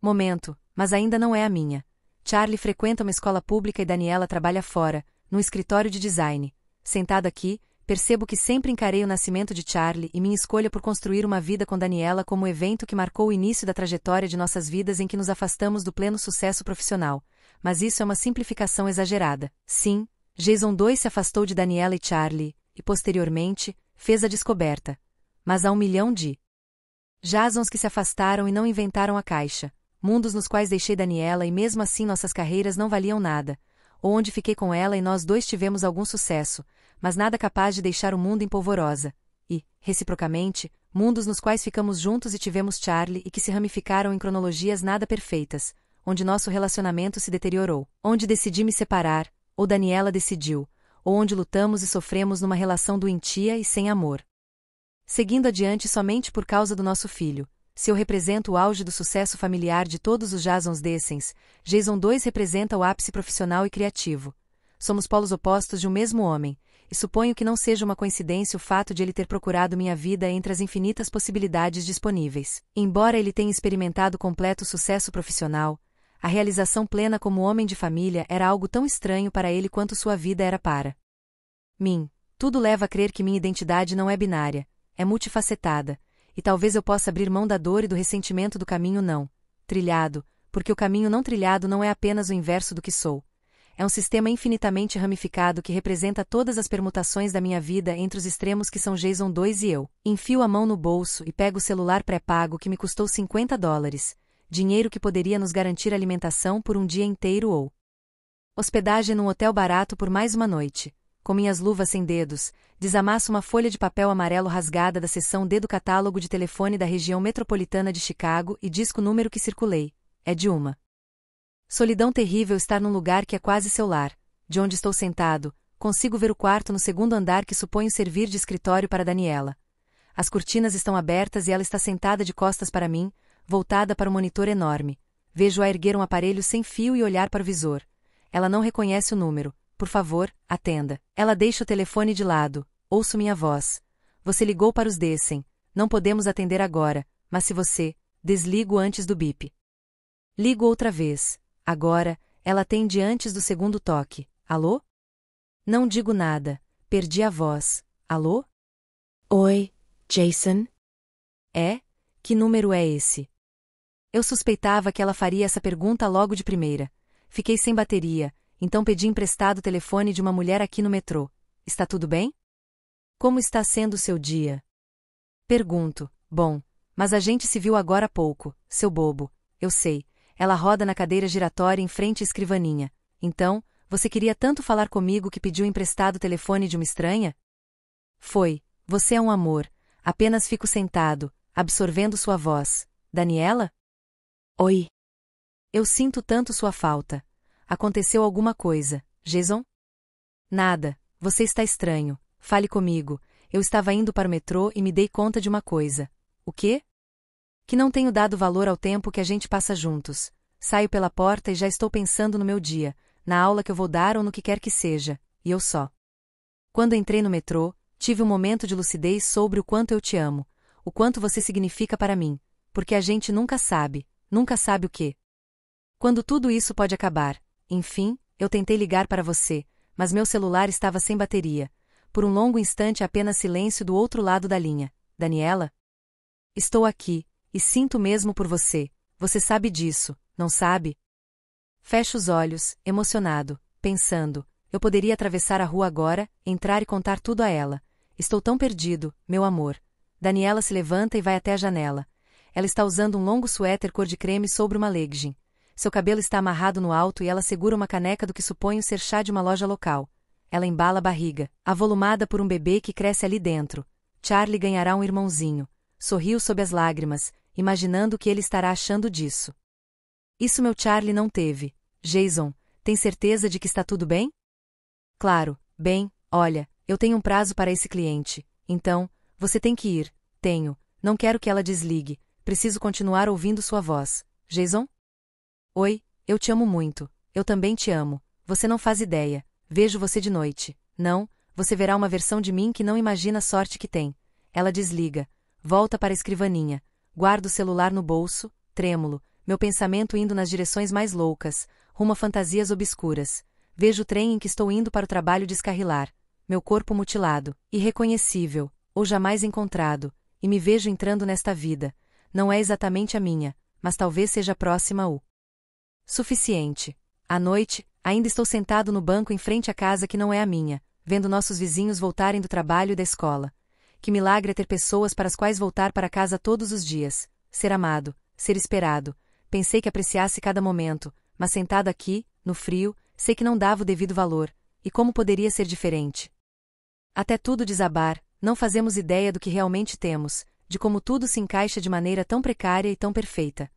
S1: momento, mas ainda não é a minha. Charlie frequenta uma escola pública e Daniela trabalha fora, num escritório de design. Sentado aqui, percebo que sempre encarei o nascimento de Charlie e minha escolha por construir uma vida com Daniela como evento que marcou o início da trajetória de nossas vidas em que nos afastamos do pleno sucesso profissional. Mas isso é uma simplificação exagerada. Sim, Jason 2 se afastou de Daniela e Charlie, e posteriormente, fez a descoberta. Mas há um milhão de Jasons que se afastaram e não inventaram a caixa, mundos nos quais deixei Daniela e mesmo assim nossas carreiras não valiam nada, ou onde fiquei com ela e nós dois tivemos algum sucesso, mas nada capaz de deixar o mundo em polvorosa, e, reciprocamente, mundos nos quais ficamos juntos e tivemos Charlie e que se ramificaram em cronologias nada perfeitas, onde nosso relacionamento se deteriorou, onde decidi me separar, ou Daniela decidiu, ou onde lutamos e sofremos numa relação doentia e sem amor. Seguindo adiante somente por causa do nosso filho, se eu represento o auge do sucesso familiar de todos os Jasons Dessens, Jason 2 representa o ápice profissional e criativo. Somos polos opostos de um mesmo homem, e suponho que não seja uma coincidência o fato de ele ter procurado minha vida entre as infinitas possibilidades disponíveis. Embora ele tenha experimentado completo sucesso profissional, a realização plena como homem de família era algo tão estranho para ele quanto sua vida era para mim. Tudo leva a crer que minha identidade não é binária, é multifacetada, e talvez eu possa abrir mão da dor e do ressentimento do caminho não trilhado, porque o caminho não trilhado não é apenas o inverso do que sou, é um sistema infinitamente ramificado que representa todas as permutações da minha vida entre os extremos que são Jason 2 e eu. Enfio a mão no bolso e pego o celular pré-pago que me custou 50 dólares, dinheiro que poderia nos garantir alimentação por um dia inteiro ou hospedagem num hotel barato por mais uma noite. Com minhas luvas sem dedos, desamasso uma folha de papel amarelo rasgada da seção D do catálogo de telefone da região metropolitana de Chicago e disco o número que circulei. É de uma Solidão terrível estar num lugar que é quase seu lar. De onde estou sentado, consigo ver o quarto no segundo andar que suponho servir de escritório para Daniela. As cortinas estão abertas e ela está sentada de costas para mim, voltada para o um monitor enorme. Vejo-a erguer um aparelho sem fio e olhar para o visor. Ela não reconhece o número. Por favor, atenda. Ela deixa o telefone de lado. Ouço minha voz. Você ligou para os Dessen. Não podemos atender agora, mas se você, desligo antes do bip. Ligo outra vez. Agora, ela atende antes do segundo toque. Alô? Não digo nada. Perdi a voz. Alô? Oi, Jason? É? Que número é esse? Eu suspeitava que ela faria essa pergunta logo de primeira. Fiquei sem bateria, então pedi emprestado o telefone de uma mulher aqui no metrô. Está tudo bem? Como está sendo o seu dia? Pergunto. Bom, mas a gente se viu agora há pouco, seu bobo. Eu sei, ela roda na cadeira giratória em frente à escrivaninha. Então, você queria tanto falar comigo que pediu emprestado o telefone de uma estranha? Foi. Você é um amor. Apenas fico sentado, absorvendo sua voz. Daniela? Oi. Eu sinto tanto sua falta. Aconteceu alguma coisa, Jason? Nada. Você está estranho. Fale comigo. Eu estava indo para o metrô e me dei conta de uma coisa. O quê? que não tenho dado valor ao tempo que a gente passa juntos. Saio pela porta e já estou pensando no meu dia, na aula que eu vou dar ou no que quer que seja, e eu só. Quando entrei no metrô, tive um momento de lucidez sobre o quanto eu te amo, o quanto você significa para mim, porque a gente nunca sabe, nunca sabe o que. Quando tudo isso pode acabar, enfim, eu tentei ligar para você, mas meu celular estava sem bateria. Por um longo instante apenas silêncio do outro lado da linha. Daniela? Estou aqui, e sinto mesmo por você. Você sabe disso, não sabe? Fecho os olhos, emocionado, pensando. Eu poderia atravessar a rua agora, entrar e contar tudo a ela. Estou tão perdido, meu amor. Daniela se levanta e vai até a janela. Ela está usando um longo suéter cor de creme sobre uma legging. Seu cabelo está amarrado no alto e ela segura uma caneca do que suponho ser chá de uma loja local. Ela embala a barriga, avolumada por um bebê que cresce ali dentro. Charlie ganhará um irmãozinho. Sorriu sob as lágrimas, imaginando o que ele estará achando disso. Isso meu Charlie não teve. Jason, tem certeza de que está tudo bem? Claro, bem, olha, eu tenho um prazo para esse cliente, então, você tem que ir. Tenho, não quero que ela desligue, preciso continuar ouvindo sua voz. Jason? Oi, eu te amo muito, eu também te amo, você não faz ideia, vejo você de noite. Não, você verá uma versão de mim que não imagina a sorte que tem. Ela desliga, volta para a escrivaninha, Guardo o celular no bolso, trêmulo, meu pensamento indo nas direções mais loucas, rumo a fantasias obscuras. Vejo o trem em que estou indo para o trabalho descarrilar. Meu corpo mutilado, irreconhecível, ou jamais encontrado, e me vejo entrando nesta vida. Não é exatamente a minha, mas talvez seja próxima o suficiente. À noite, ainda estou sentado no banco em frente à casa que não é a minha, vendo nossos vizinhos voltarem do trabalho e da escola. Que milagre é ter pessoas para as quais voltar para casa todos os dias, ser amado, ser esperado. Pensei que apreciasse cada momento, mas sentado aqui, no frio, sei que não dava o devido valor. E como poderia ser diferente? Até tudo desabar, não fazemos ideia do que realmente temos, de como tudo se encaixa de maneira tão precária e tão perfeita.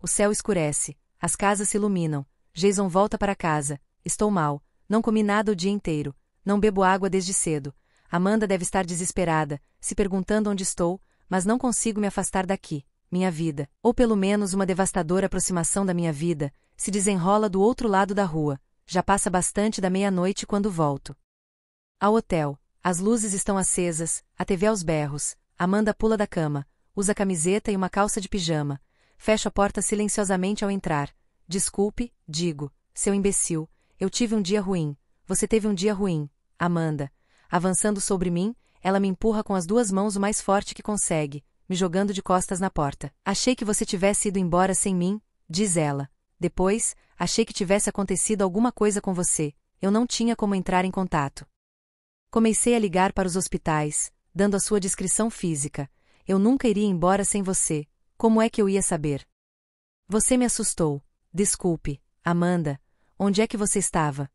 S1: O céu escurece, as casas se iluminam. Jason volta para casa. Estou mal, não comi nada o dia inteiro, não bebo água desde cedo Amanda deve estar desesperada, se perguntando onde estou, mas não consigo me afastar daqui. Minha vida, ou pelo menos uma devastadora aproximação da minha vida, se desenrola do outro lado da rua. Já passa bastante da meia-noite quando volto. Ao hotel, as luzes estão acesas, a TV aos berros. Amanda pula da cama, usa camiseta e uma calça de pijama. Fecho a porta silenciosamente ao entrar. Desculpe, digo, seu imbecil, eu tive um dia ruim. Você teve um dia ruim, Amanda. Avançando sobre mim, ela me empurra com as duas mãos o mais forte que consegue, me jogando de costas na porta. Achei que você tivesse ido embora sem mim, diz ela. Depois, achei que tivesse acontecido alguma coisa com você. Eu não tinha como entrar em contato. Comecei a ligar para os hospitais, dando a sua descrição física. Eu nunca iria embora sem você. Como é que eu ia saber? Você me assustou. Desculpe, Amanda. Onde é que você estava?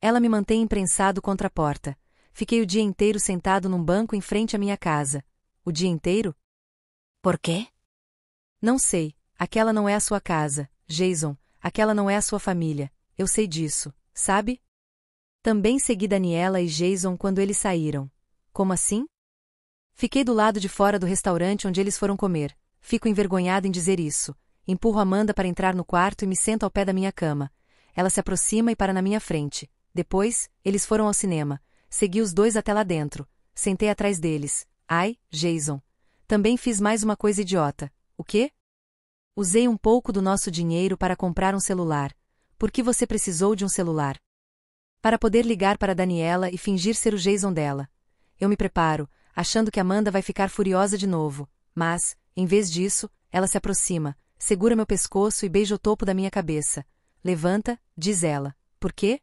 S1: Ela me mantém imprensado contra a porta. Fiquei o dia inteiro sentado num banco em frente à minha casa. O dia inteiro? Por quê? Não sei. Aquela não é a sua casa, Jason. Aquela não é a sua família. Eu sei disso, sabe? Também segui Daniela e Jason quando eles saíram. Como assim? Fiquei do lado de fora do restaurante onde eles foram comer. Fico envergonhado em dizer isso. Empurro Amanda para entrar no quarto e me sento ao pé da minha cama. Ela se aproxima e para na minha frente. Depois, eles foram ao cinema. Segui os dois até lá dentro. Sentei atrás deles. Ai, Jason. Também fiz mais uma coisa idiota. O quê? Usei um pouco do nosso dinheiro para comprar um celular. Por que você precisou de um celular? Para poder ligar para Daniela e fingir ser o Jason dela. Eu me preparo, achando que Amanda vai ficar furiosa de novo, mas, em vez disso, ela se aproxima, segura meu pescoço e beija o topo da minha cabeça. Levanta, diz ela. Por quê?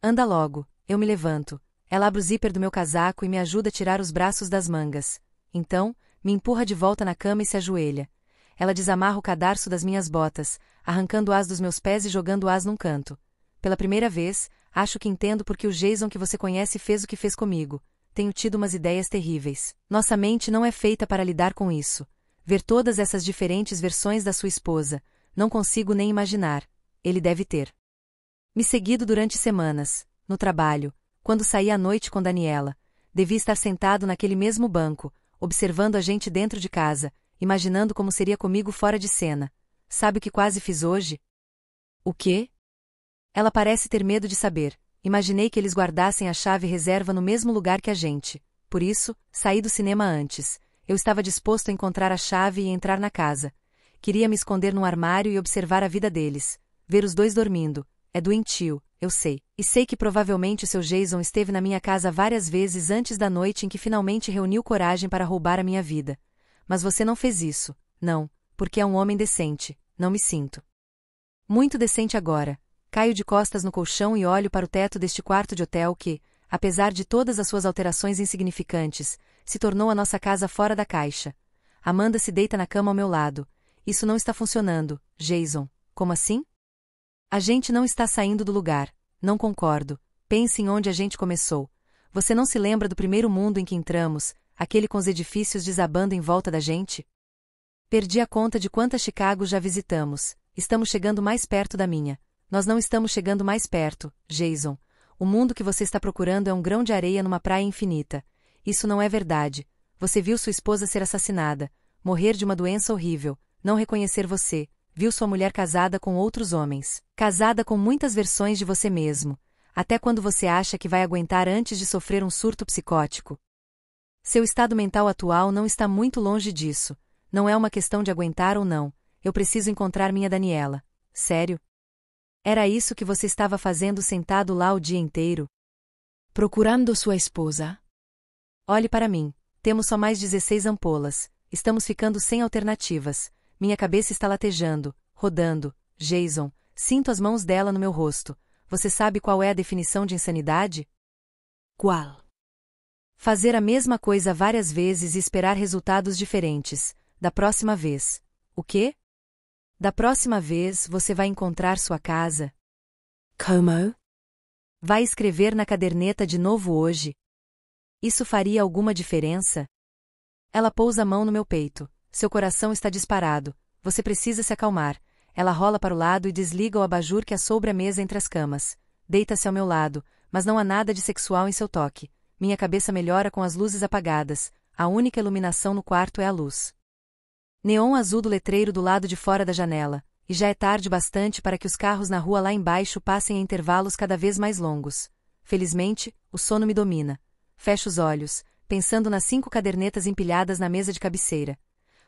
S1: Anda logo. Eu me levanto. Ela abre o zíper do meu casaco e me ajuda a tirar os braços das mangas. Então, me empurra de volta na cama e se ajoelha. Ela desamarra o cadarço das minhas botas, arrancando-as dos meus pés e jogando-as num canto. Pela primeira vez, acho que entendo porque o Jason que você conhece fez o que fez comigo. Tenho tido umas ideias terríveis. Nossa mente não é feita para lidar com isso. Ver todas essas diferentes versões da sua esposa, não consigo nem imaginar. Ele deve ter. Me seguido durante semanas, no trabalho, quando saí à noite com Daniela. Devia estar sentado naquele mesmo banco, observando a gente dentro de casa, imaginando como seria comigo fora de cena. Sabe o que quase fiz hoje? O quê? Ela parece ter medo de saber. Imaginei que eles guardassem a chave reserva no mesmo lugar que a gente. Por isso, saí do cinema antes. Eu estava disposto a encontrar a chave e entrar na casa. Queria me esconder num armário e observar a vida deles. Ver os dois dormindo. É doentio eu sei, e sei que provavelmente seu Jason esteve na minha casa várias vezes antes da noite em que finalmente reuniu coragem para roubar a minha vida. Mas você não fez isso, não, porque é um homem decente, não me sinto. Muito decente agora. Caio de costas no colchão e olho para o teto deste quarto de hotel que, apesar de todas as suas alterações insignificantes, se tornou a nossa casa fora da caixa. Amanda se deita na cama ao meu lado. Isso não está funcionando, Jason. Como assim? A gente não está saindo do lugar. Não concordo. Pense em onde a gente começou. Você não se lembra do primeiro mundo em que entramos, aquele com os edifícios desabando em volta da gente? Perdi a conta de quantas Chicago já visitamos. Estamos chegando mais perto da minha. Nós não estamos chegando mais perto, Jason. O mundo que você está procurando é um grão de areia numa praia infinita. Isso não é verdade. Você viu sua esposa ser assassinada, morrer de uma doença horrível, não reconhecer você, viu sua mulher casada com outros homens, casada com muitas versões de você mesmo, até quando você acha que vai aguentar antes de sofrer um surto psicótico. Seu estado mental atual não está muito longe disso. Não é uma questão de aguentar ou não. Eu preciso encontrar minha Daniela. Sério? Era isso que você estava fazendo sentado lá o dia inteiro? Procurando sua esposa? Olhe para mim. Temos só mais 16 ampolas. Estamos ficando sem alternativas. Minha cabeça está latejando, rodando. Jason, sinto as mãos dela no meu rosto. Você sabe qual é a definição de insanidade? Qual? Fazer a mesma coisa várias vezes e esperar resultados diferentes. Da próxima vez. O quê? Da próxima vez você vai encontrar sua casa. Como? Vai escrever na caderneta de novo hoje. Isso faria alguma diferença? Ela pousa a mão no meu peito. Seu coração está disparado. Você precisa se acalmar. Ela rola para o lado e desliga o abajur que há sobre a mesa entre as camas. Deita-se ao meu lado, mas não há nada de sexual em seu toque. Minha cabeça melhora com as luzes apagadas. A única iluminação no quarto é a luz. Neon azul do letreiro do lado de fora da janela, e já é tarde bastante para que os carros na rua lá embaixo passem a intervalos cada vez mais longos. Felizmente, o sono me domina. Fecho os olhos, pensando nas cinco cadernetas empilhadas na mesa de cabeceira.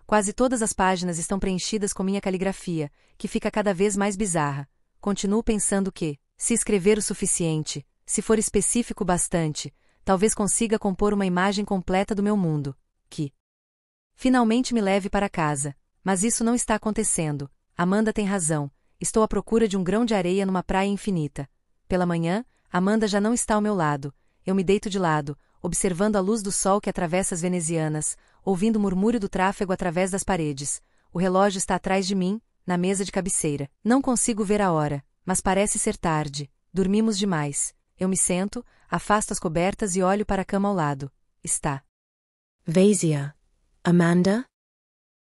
S1: Quase todas as páginas estão preenchidas com minha caligrafia, que fica cada vez mais bizarra. Continuo pensando que, se escrever o suficiente, se for específico bastante, talvez consiga compor uma imagem completa do meu mundo, que finalmente me leve para casa. Mas isso não está acontecendo. Amanda tem razão. Estou à procura de um grão de areia numa praia infinita. Pela manhã, Amanda já não está ao meu lado. Eu me deito de lado, observando a luz do sol que atravessa as venezianas, ouvindo o murmúrio do tráfego através das paredes. O relógio está atrás de mim, na mesa de cabeceira. Não consigo ver a hora, mas parece ser tarde. Dormimos demais. Eu me sento, afasto as cobertas e olho para a cama ao lado. Está.
S2: Vazia. Amanda?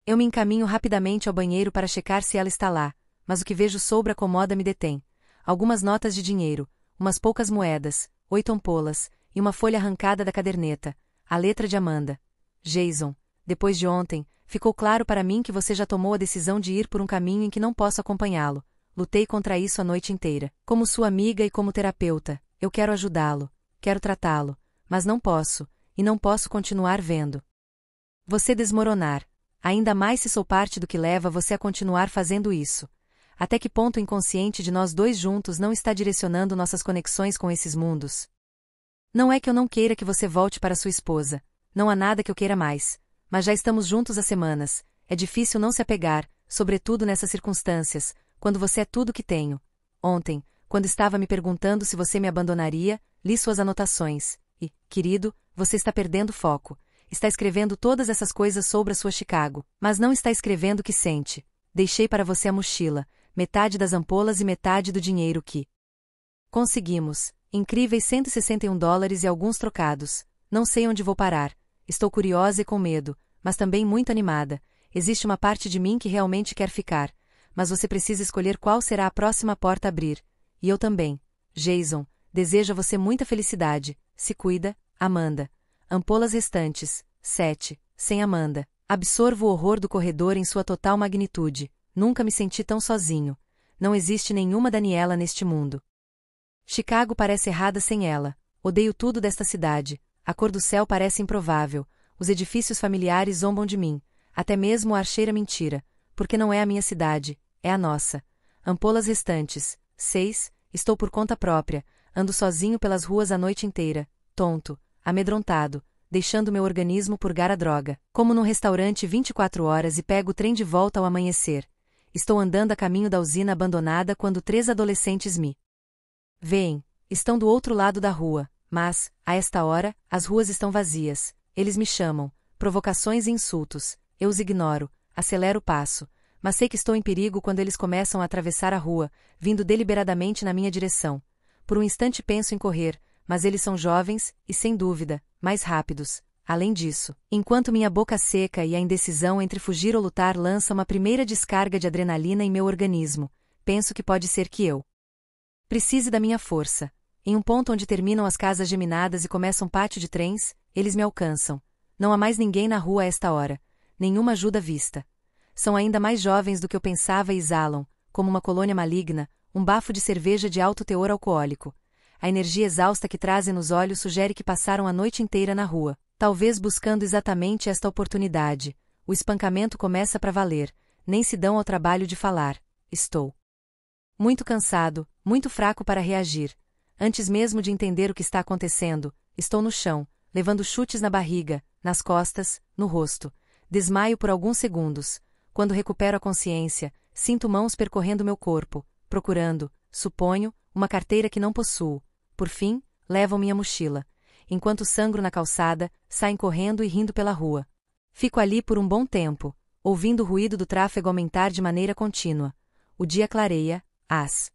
S1: Eu me encaminho rapidamente ao banheiro para checar se ela está lá, mas o que vejo sobre a comoda me detém. Algumas notas de dinheiro, umas poucas moedas, oito ampolas e uma folha arrancada da caderneta. A letra de Amanda. Jason, depois de ontem, ficou claro para mim que você já tomou a decisão de ir por um caminho em que não posso acompanhá-lo. Lutei contra isso a noite inteira. Como sua amiga e como terapeuta, eu quero ajudá-lo, quero tratá-lo, mas não posso, e não posso continuar vendo. Você desmoronar, ainda mais se sou parte do que leva você a continuar fazendo isso. Até que ponto o inconsciente de nós dois juntos não está direcionando nossas conexões com esses mundos? Não é que eu não queira que você volte para sua esposa, não há nada que eu queira mais, mas já estamos juntos há semanas, é difícil não se apegar, sobretudo nessas circunstâncias, quando você é tudo que tenho. Ontem, quando estava me perguntando se você me abandonaria, li suas anotações, e, querido, você está perdendo foco. Está escrevendo todas essas coisas sobre a sua Chicago, mas não está escrevendo o que sente. Deixei para você a mochila, metade das ampolas e metade do dinheiro que conseguimos. Incríveis 161 dólares e alguns trocados. Não sei onde vou parar. Estou curiosa e com medo, mas também muito animada. Existe uma parte de mim que realmente quer ficar, mas você precisa escolher qual será a próxima porta a abrir. E eu também. Jason, desejo a você muita felicidade. Se cuida, Amanda. Ampolas restantes. 7. Sem Amanda. Absorvo o horror do corredor em sua total magnitude. Nunca me senti tão sozinho. Não existe nenhuma Daniela neste mundo. Chicago parece errada sem ela. Odeio tudo desta cidade. A cor do céu parece improvável, os edifícios familiares zombam de mim, até mesmo a archeira mentira, porque não é a minha cidade, é a nossa. Ampolas restantes. 6. Estou por conta própria, ando sozinho pelas ruas a noite inteira, tonto, amedrontado, deixando meu organismo purgar a droga. Como num restaurante 24 horas e pego o trem de volta ao amanhecer. Estou andando a caminho da usina abandonada quando três adolescentes me veem. Estão do outro lado da rua, mas, a esta hora, as ruas estão vazias. Eles me chamam. Provocações e insultos. Eu os ignoro. Acelero o passo. Mas sei que estou em perigo quando eles começam a atravessar a rua, vindo deliberadamente na minha direção. Por um instante penso em correr, mas eles são jovens e, sem dúvida, mais rápidos. Além disso, enquanto minha boca seca e a indecisão entre fugir ou lutar lança uma primeira descarga de adrenalina em meu organismo, penso que pode ser que eu precise da minha força, em um ponto onde terminam as casas geminadas e começa um pátio de trens, eles me alcançam. Não há mais ninguém na rua a esta hora. Nenhuma ajuda vista. São ainda mais jovens do que eu pensava e exalam, como uma colônia maligna, um bafo de cerveja de alto teor alcoólico. A energia exausta que trazem nos olhos sugere que passaram a noite inteira na rua, talvez buscando exatamente esta oportunidade. O espancamento começa para valer, nem se dão ao trabalho de falar. Estou muito cansado, muito fraco para reagir. Antes mesmo de entender o que está acontecendo, estou no chão, levando chutes na barriga, nas costas, no rosto. Desmaio por alguns segundos. Quando recupero a consciência, sinto mãos percorrendo meu corpo, procurando, suponho, uma carteira que não possuo. Por fim, levam minha mochila. Enquanto sangro na calçada, saem correndo e rindo pela rua. Fico ali por um bom tempo, ouvindo o ruído do tráfego aumentar de maneira contínua. O dia clareia, as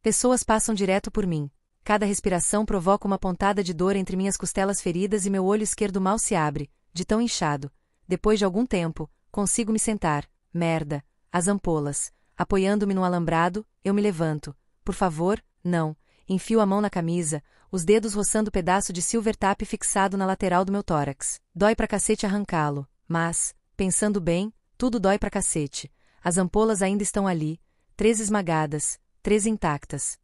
S1: pessoas passam direto por mim, Cada respiração provoca uma pontada de dor entre minhas costelas feridas e meu olho esquerdo mal se abre, de tão inchado. Depois de algum tempo, consigo me sentar. Merda. As ampolas. Apoiando-me no alambrado, eu me levanto. Por favor, não. Enfio a mão na camisa, os dedos roçando o pedaço de silver tape fixado na lateral do meu tórax. Dói pra cacete arrancá-lo, mas, pensando bem, tudo dói pra cacete. As ampolas ainda estão ali, três esmagadas, três intactas.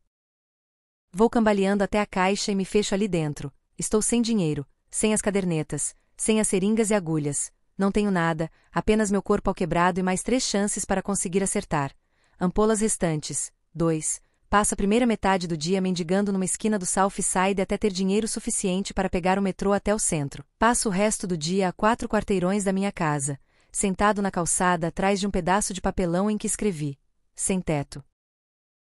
S1: Vou cambaleando até a caixa e me fecho ali dentro. Estou sem dinheiro, sem as cadernetas, sem as seringas e agulhas. Não tenho nada, apenas meu corpo ao quebrado e mais três chances para conseguir acertar. Ampolas restantes. 2. Passo a primeira metade do dia mendigando numa esquina do South Side até ter dinheiro suficiente para pegar o metrô até o centro. Passo o resto do dia a quatro quarteirões da minha casa, sentado na calçada atrás de um pedaço de papelão em que escrevi: Sem teto.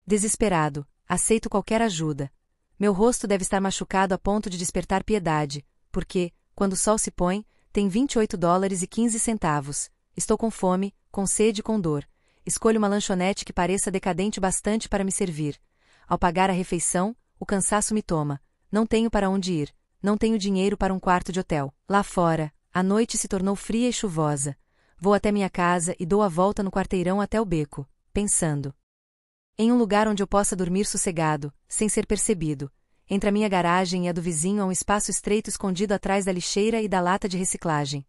S1: Desesperado, Aceito qualquer ajuda. Meu rosto deve estar machucado a ponto de despertar piedade, porque, quando o sol se põe, tem 28 dólares e 15 centavos. Estou com fome, com sede e com dor. Escolho uma lanchonete que pareça decadente bastante para me servir. Ao pagar a refeição, o cansaço me toma. Não tenho para onde ir. Não tenho dinheiro para um quarto de hotel. Lá fora, a noite se tornou fria e chuvosa. Vou até minha casa e dou a volta no quarteirão até o beco, pensando. Em um lugar onde eu possa dormir sossegado, sem ser percebido. Entre a minha garagem e a do vizinho há um espaço estreito escondido atrás da lixeira e da lata de reciclagem.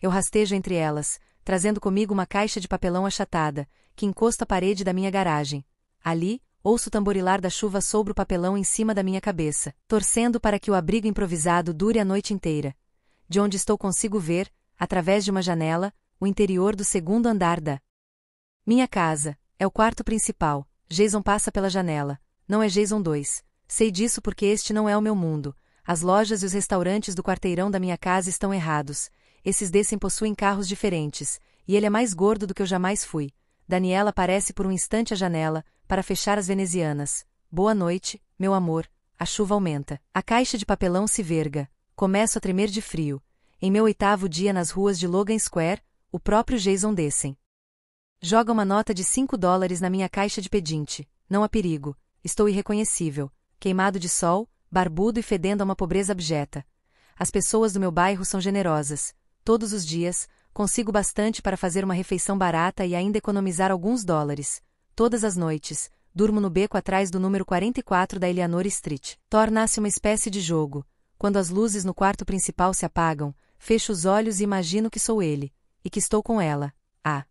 S1: Eu rastejo entre elas, trazendo comigo uma caixa de papelão achatada, que encosto à parede da minha garagem. Ali, ouço o tamborilar da chuva sobre o papelão em cima da minha cabeça, torcendo para que o abrigo improvisado dure a noite inteira. De onde estou consigo ver, através de uma janela, o interior do segundo andar da minha casa, é o quarto principal, Jason passa pela janela. Não é Jason 2. Sei disso porque este não é o meu mundo. As lojas e os restaurantes do quarteirão da minha casa estão errados. Esses descem possuem carros diferentes, e ele é mais gordo do que eu jamais fui. Daniela aparece por um instante à janela, para fechar as venezianas. Boa noite, meu amor. A chuva aumenta. A caixa de papelão se verga. Começo a tremer de frio. Em meu oitavo dia nas ruas de Logan Square, o próprio Jason descem. Joga uma nota de 5 dólares na minha caixa de pedinte. Não há perigo. Estou irreconhecível, queimado de sol, barbudo e fedendo a uma pobreza abjeta. As pessoas do meu bairro são generosas. Todos os dias, consigo bastante para fazer uma refeição barata e ainda economizar alguns dólares. Todas as noites, durmo no beco atrás do número 44 da Eleanor Street. Torna-se uma espécie de jogo. Quando as luzes no quarto principal se apagam, fecho os olhos e imagino que sou ele, e que estou com ela. Ah,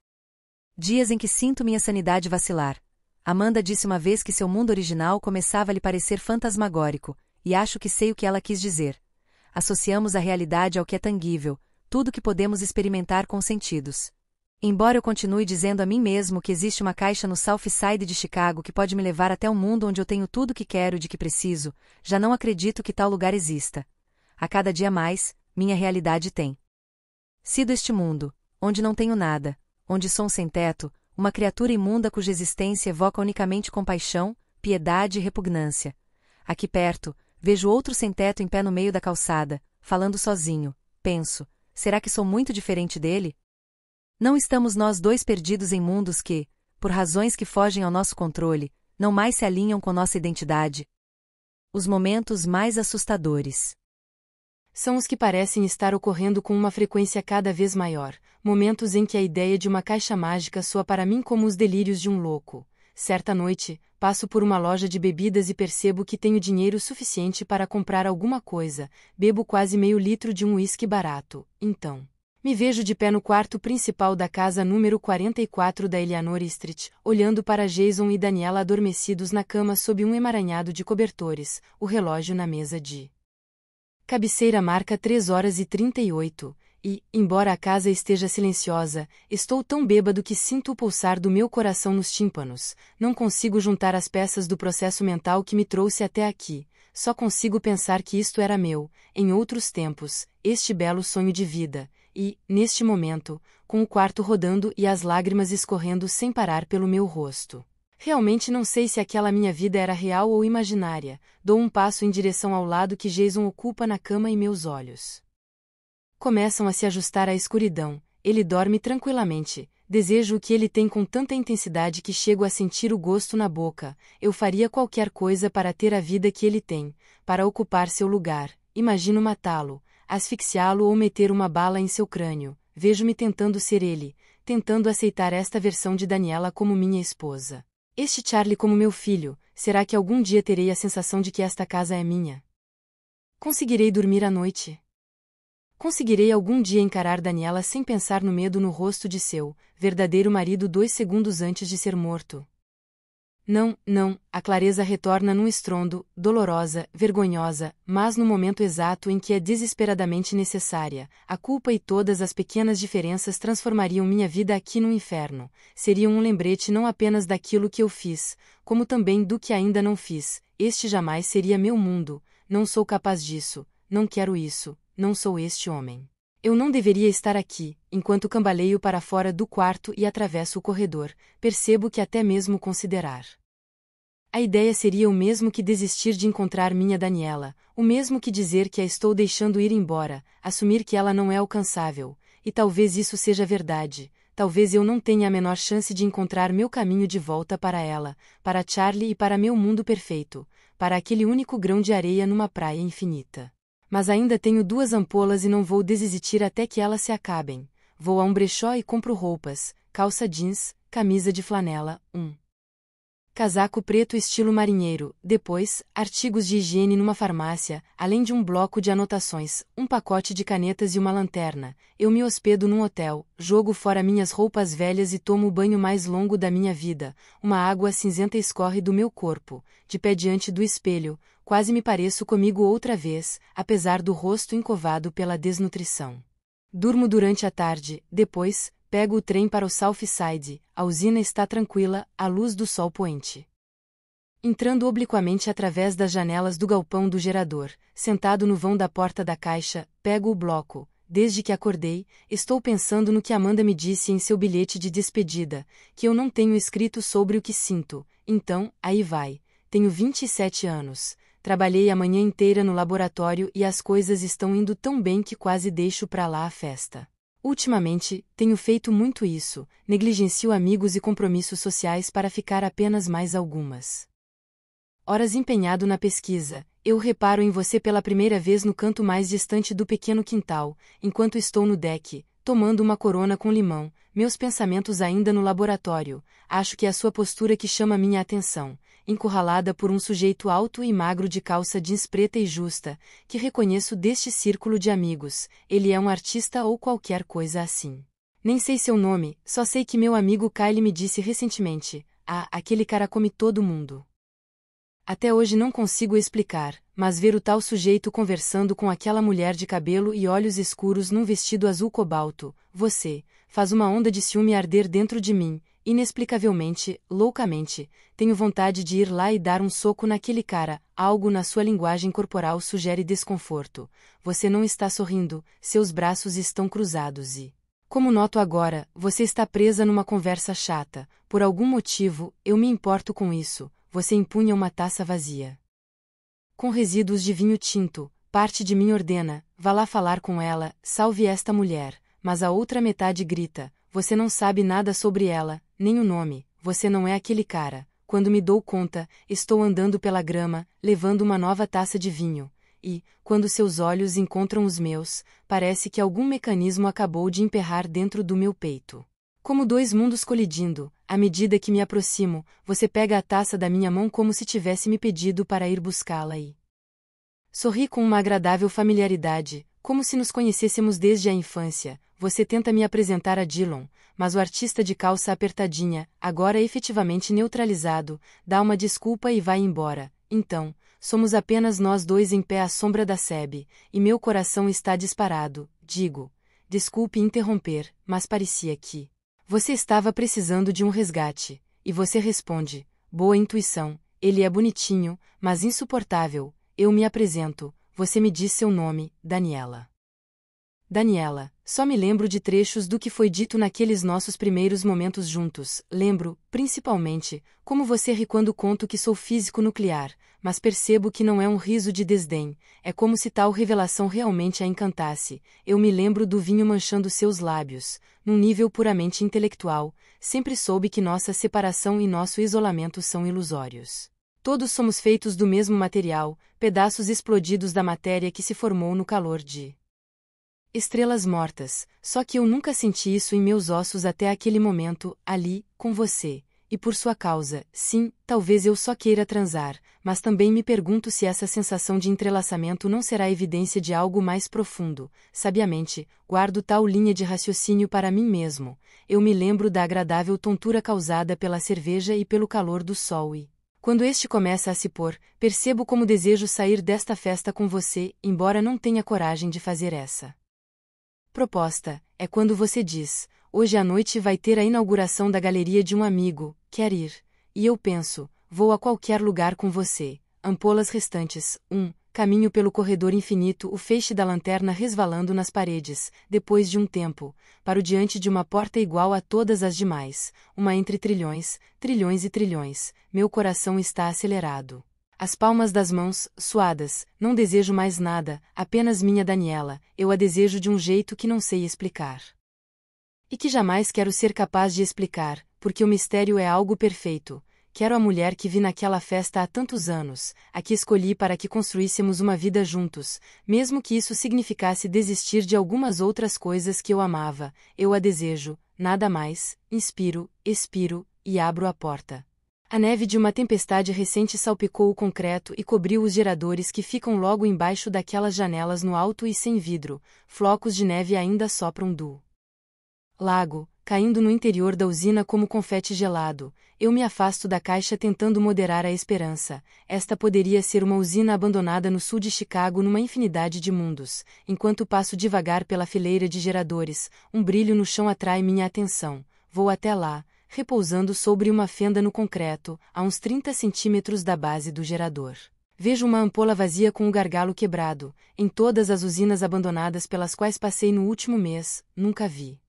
S1: Dias em que sinto minha sanidade vacilar. Amanda disse uma vez que seu mundo original começava a lhe parecer fantasmagórico, e acho que sei o que ela quis dizer. Associamos a realidade ao que é tangível, tudo que podemos experimentar com sentidos. Embora eu continue dizendo a mim mesmo que existe uma caixa no South Side de Chicago que pode me levar até um mundo onde eu tenho tudo o que quero e de que preciso, já não acredito que tal lugar exista. A cada dia mais, minha realidade tem sido este mundo, onde não tenho nada, onde som sem teto, uma criatura imunda cuja existência evoca unicamente compaixão, piedade e repugnância. Aqui perto, vejo outro sem teto em pé no meio da calçada, falando sozinho. Penso, será que sou muito diferente dele? Não estamos nós dois perdidos em mundos que, por razões que fogem ao nosso controle, não mais se alinham com nossa identidade? Os momentos mais assustadores são os que parecem estar ocorrendo com
S2: uma frequência cada vez maior, momentos em que a ideia de uma caixa mágica soa para mim como os delírios de um louco. Certa noite, passo por uma loja de bebidas e percebo que tenho dinheiro suficiente para comprar alguma coisa, bebo quase meio litro de um uísque barato, então. Me vejo de pé no quarto principal da casa número 44 da Eleanor Street, olhando para Jason e Daniela adormecidos na cama sob um emaranhado de cobertores, o relógio na mesa de. Cabeceira marca 3 horas e 38, e, embora a casa esteja silenciosa, estou tão bêbado que sinto o pulsar do meu coração nos tímpanos. Não consigo juntar as peças do processo mental que me trouxe até aqui. Só consigo pensar que isto era meu, em outros tempos, este belo sonho de vida. E, neste momento, com o quarto rodando e as lágrimas escorrendo sem parar pelo meu rosto. Realmente não sei se aquela minha vida era real ou imaginária. Dou um passo em direção ao lado que Jason ocupa na cama e meus olhos começam a se ajustar à escuridão, ele dorme tranquilamente, desejo o que ele tem com tanta intensidade que chego a sentir o gosto na boca, eu faria qualquer coisa para ter a vida que ele tem, para ocupar seu lugar, imagino matá-lo, asfixiá-lo ou meter uma bala em seu crânio, vejo-me tentando ser ele, tentando aceitar esta versão de Daniela como minha esposa. Este Charlie como meu filho, será que algum dia terei a sensação de que esta casa é minha? Conseguirei dormir à noite? Conseguirei algum dia encarar Daniela sem pensar no medo no rosto de seu verdadeiro marido dois segundos antes de ser morto. Não, não, a clareza retorna num estrondo, dolorosa, vergonhosa, mas no momento exato em que é desesperadamente necessária, a culpa e todas as pequenas diferenças transformariam minha vida aqui num inferno, seriam um lembrete não apenas daquilo que eu fiz, como também do que ainda não fiz, este jamais seria meu mundo, não sou capaz disso, não quero isso, não sou este homem. Eu não deveria estar aqui, enquanto cambaleio para fora do quarto e atravesso o corredor, percebo que até mesmo considerar. A ideia seria o mesmo que desistir de encontrar minha Daniela, o mesmo que dizer que a estou deixando ir embora, assumir que ela não é alcançável, e talvez isso seja verdade, talvez eu não tenha a menor chance de encontrar meu caminho de volta para ela, para Charlie e para meu mundo perfeito, para aquele único grão de areia numa praia infinita. Mas ainda tenho duas ampolas e não vou desistir até que elas se acabem. Vou a um brechó e compro roupas, calça jeans, camisa de flanela, um casaco preto estilo marinheiro, depois, artigos de higiene numa farmácia, além de um bloco de anotações, um pacote de canetas e uma lanterna. Eu me hospedo num hotel, jogo fora minhas roupas velhas e tomo o banho mais longo da minha vida. Uma água cinzenta escorre do meu corpo, de pé diante do espelho, quase me pareço comigo outra vez, apesar do rosto encovado pela desnutrição. Durmo durante a tarde, depois, pego o trem para o Southside, a usina está tranquila, à luz do sol poente. Entrando obliquamente através das janelas do galpão do gerador, sentado no vão da porta da caixa, pego o bloco. Desde que acordei, estou pensando no que Amanda me disse em seu bilhete de despedida, que eu não tenho escrito sobre o que sinto. Então, aí vai. Tenho 27 anos, Trabalhei a manhã inteira no laboratório e as coisas estão indo tão bem que quase deixo para lá a festa. Ultimamente, tenho feito muito isso, negligencio amigos e compromissos sociais para ficar apenas mais algumas. Horas empenhado na pesquisa, eu reparo em você pela primeira vez no canto mais distante do pequeno quintal, enquanto estou no deck, tomando uma corona com limão, meus pensamentos ainda no laboratório, acho que é a sua postura que chama minha atenção, encurralada por um sujeito alto e magro de calça jeans preta e justa, que reconheço deste círculo de amigos, ele é um artista ou qualquer coisa assim. Nem sei seu nome, só sei que meu amigo Kyle me disse recentemente, ah, aquele cara come todo mundo. Até hoje não consigo explicar, mas ver o tal sujeito conversando com aquela mulher de cabelo e olhos escuros num vestido azul cobalto, você, faz uma onda de ciúme arder dentro de mim, Inexplicavelmente, loucamente, tenho vontade de ir lá e dar um soco naquele cara. Algo na sua linguagem corporal sugere desconforto. Você não está sorrindo, seus braços estão cruzados e. Como noto agora, você está presa numa conversa chata. Por algum motivo, eu me importo com isso. Você empunha uma taça vazia. Com resíduos de vinho tinto, parte de mim ordena: vá lá falar com ela, salve esta mulher. Mas a outra metade grita: você não sabe nada sobre ela, nem o nome, você não é aquele cara. Quando me dou conta, estou andando pela grama, levando uma nova taça de vinho, e, quando seus olhos encontram os meus, parece que algum mecanismo acabou de emperrar dentro do meu peito. Como dois mundos colidindo, à medida que me aproximo, você pega a taça da minha mão como se tivesse me pedido para ir buscá-la e. Sorri com uma agradável familiaridade, como se nos conhecêssemos desde a infância, você tenta me apresentar a Dillon, mas o artista de calça apertadinha, agora efetivamente neutralizado, dá uma desculpa e vai embora. Então, somos apenas nós dois em pé à sombra da sebe, e meu coração está disparado. Digo, desculpe interromper, mas parecia que você estava precisando de um resgate. E você responde: boa intuição, ele é bonitinho, mas insuportável. Eu me apresento, você me diz seu nome, Daniela. Daniela, só me lembro de trechos do que foi dito naqueles nossos primeiros momentos juntos. Lembro, principalmente, como você ri quando conto que sou físico nuclear, mas percebo que não é um riso de desdém, é como se tal revelação realmente a encantasse. Eu me lembro do vinho manchando seus lábios, num nível puramente intelectual, sempre soube que nossa separação e nosso isolamento são ilusórios. Todos somos feitos do mesmo material, pedaços explodidos da matéria que se formou no calor de Estrelas mortas, só que eu nunca senti isso em meus ossos até aquele momento, ali, com você. E por sua causa, sim, talvez eu só queira transar, mas também me pergunto se essa sensação de entrelaçamento não será evidência de algo mais profundo. Sabiamente, guardo tal linha de raciocínio para mim mesmo. Eu me lembro da agradável tontura causada pela cerveja e pelo calor do sol e. Quando este começa a se pôr, percebo como desejo sair desta festa com você, embora não tenha coragem de fazer essa. Proposta é quando você diz: Hoje à noite vai ter a inauguração da galeria de um amigo, quer ir? E eu penso: Vou a qualquer lugar com você. Ampolas restantes. 1. Um, caminho pelo corredor infinito, o feixe da lanterna resvalando nas paredes, depois de um tempo, para o diante de uma porta igual a todas as demais, uma entre trilhões, trilhões e trilhões. Meu coração está acelerado as palmas das mãos, suadas, não desejo mais nada, apenas minha Daniela, eu a desejo de um jeito que não sei explicar. E que jamais quero ser capaz de explicar, porque o mistério é algo perfeito. Quero a mulher que vi naquela festa há tantos anos, a que escolhi para que construíssemos uma vida juntos, mesmo que isso significasse desistir de algumas outras coisas que eu amava, eu a desejo, nada mais, inspiro, expiro e abro a porta. A neve de uma tempestade recente salpicou o concreto e cobriu os geradores que ficam logo embaixo daquelas janelas no alto e sem vidro. Flocos de neve ainda sopram do lago, caindo no interior da usina como confete gelado. Eu me afasto da caixa tentando moderar a esperança. Esta poderia ser uma usina abandonada no sul de Chicago numa infinidade de mundos. Enquanto passo devagar pela fileira de geradores, um brilho no chão atrai minha atenção. Vou até lá, repousando sobre uma fenda no concreto, a uns 30 centímetros da base do gerador. Vejo uma ampola vazia com o gargalo quebrado, em todas as usinas abandonadas pelas quais passei no último mês, nunca vi.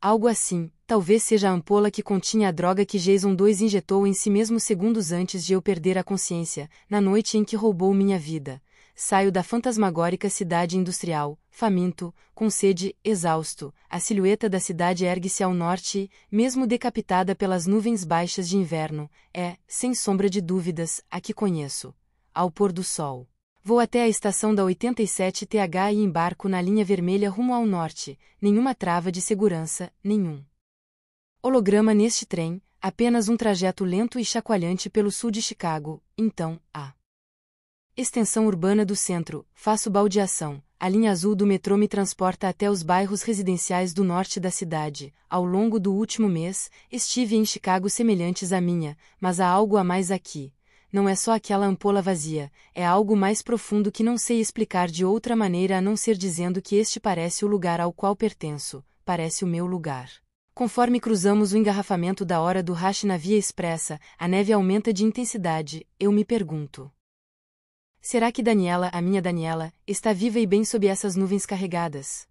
S2: Algo assim, talvez seja a ampola que continha a droga que Jason 2 injetou em si mesmo segundos antes de eu perder a consciência, na noite em que roubou minha vida. Saio da fantasmagórica cidade industrial, faminto, com sede, exausto, a silhueta da cidade ergue-se ao norte, mesmo decapitada pelas nuvens baixas de inverno, é, sem sombra de dúvidas, a que conheço. Ao pôr do sol. Vou até a estação da 87TH e embarco na linha vermelha rumo ao norte, nenhuma trava de segurança, nenhum. Holograma neste trem, apenas um trajeto lento e chacoalhante pelo sul de Chicago, então, a extensão urbana do centro, faço baldeação, a linha azul do metrô me transporta até os bairros residenciais do norte da cidade. Ao longo do último mês, estive em Chicago semelhantes à minha, mas há algo a mais aqui. Não é só aquela ampola vazia, é algo mais profundo que não sei explicar de outra maneira a não ser dizendo que este parece o lugar ao qual pertenço, parece o meu lugar. Conforme cruzamos o engarrafamento da hora do rush na via expressa, a neve aumenta de intensidade, eu me pergunto. Será que Daniela, a minha Daniela, está viva e bem sob essas nuvens carregadas?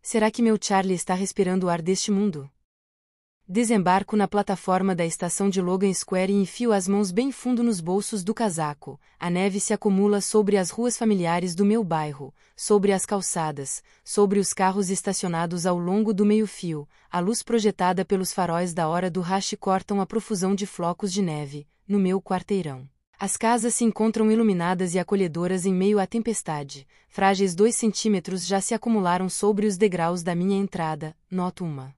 S2: Será que meu Charlie está respirando o ar deste mundo? Desembarco na plataforma da estação de Logan Square e enfio as mãos bem fundo nos bolsos do casaco. A neve se acumula sobre as ruas familiares do meu bairro, sobre as calçadas, sobre os carros estacionados ao longo do meio-fio. A luz projetada pelos faróis da hora do rush cortam a profusão de flocos de neve no meu quarteirão. As casas se encontram iluminadas e acolhedoras em meio à tempestade. Frágeis dois centímetros já se acumularam sobre os degraus da minha entrada, noto uma.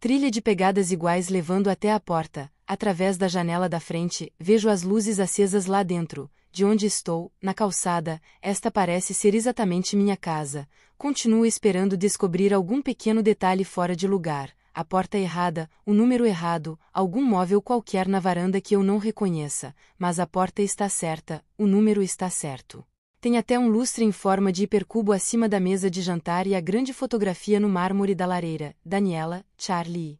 S2: Trilha de pegadas iguais levando até a porta, através da janela da frente, vejo as luzes acesas lá dentro, de onde estou, na calçada, esta parece ser exatamente minha casa. Continuo esperando descobrir algum pequeno detalhe fora de lugar, a porta errada, o número errado, algum móvel qualquer na varanda que eu não reconheça, mas a porta está certa, o número está certo. Tem até um lustre em forma de hipercubo acima da mesa de jantar e a grande fotografia no mármore da lareira, Daniela, Charlie.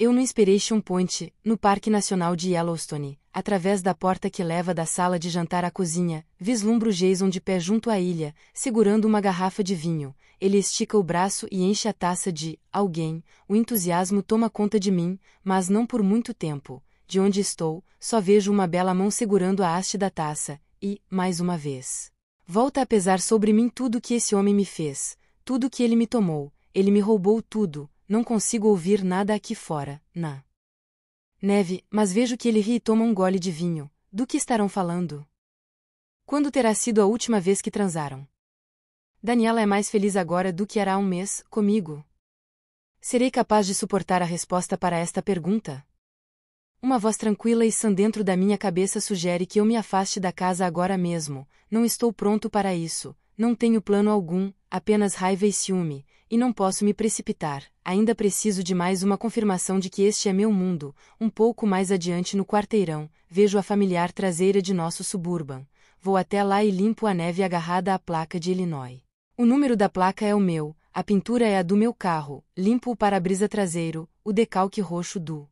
S2: Eu no Inspiration Point, no Parque Nacional de Yellowstone, através da porta que leva da sala de jantar à cozinha, vislumbro Jason de pé junto à ilha, segurando uma garrafa de vinho. Ele estica o braço e enche a taça de alguém. O entusiasmo toma conta de mim, mas não por muito tempo. De onde estou, só vejo uma bela mão segurando a haste da taça, e, mais uma vez. Volta a pesar sobre mim tudo que esse homem me fez, tudo que ele me tomou, ele me roubou tudo, não consigo ouvir nada aqui fora, na. Neve, mas vejo que ele ri e toma um gole de vinho. Do que estarão falando? Quando terá sido a última vez que transaram? Daniela é mais feliz agora do que era há um mês, comigo. Serei capaz de suportar a resposta para esta pergunta? Uma voz tranquila e sã dentro da minha cabeça sugere que eu me afaste da casa agora mesmo. Não estou pronto para isso. Não tenho plano algum, apenas raiva e ciúme, e não posso me precipitar, ainda preciso de mais uma confirmação de que este é meu mundo. Um pouco mais adiante no quarteirão, vejo a familiar traseira de nosso suburban. Vou até lá e limpo a neve agarrada à placa de Illinois. O número da placa é o meu, a pintura é a do meu carro, limpo o para-brisa traseiro, o decalque roxo do.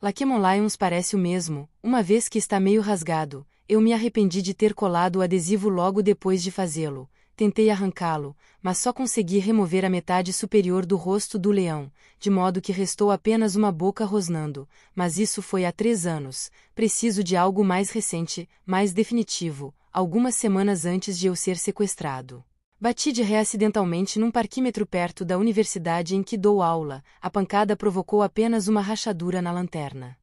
S2: Laquemon Lions parece o mesmo, uma vez que está meio rasgado, eu me arrependi de ter colado o adesivo logo depois de fazê-lo, Tentei arrancá-lo, mas só consegui remover a metade superior do rosto do leão, de modo que restou apenas uma boca rosnando, mas isso foi há três anos. Preciso de algo mais recente, mais definitivo, algumas semanas antes de eu ser sequestrado. Bati de ré acidentalmente num parquímetro perto da universidade em que dou aula. A pancada provocou apenas uma rachadura na lanterna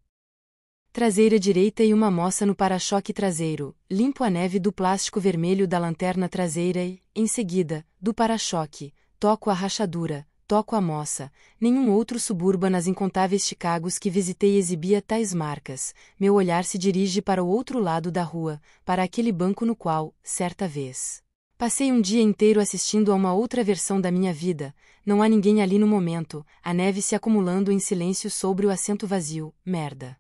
S2: traseira direita e uma moça no para-choque traseiro. Limpo a neve do plástico vermelho da lanterna traseira e, em seguida, do para-choque. Toco a rachadura, toco a moça. Nenhum outro suburba nas incontáveis Chicagos que visitei exibia tais marcas. Meu olhar se dirige para o outro lado da rua, para aquele banco no qual, certa vez. Passei um dia inteiro assistindo a uma outra versão da minha vida. Não há ninguém ali no momento, a neve se acumulando em silêncio sobre o assento vazio. Merda.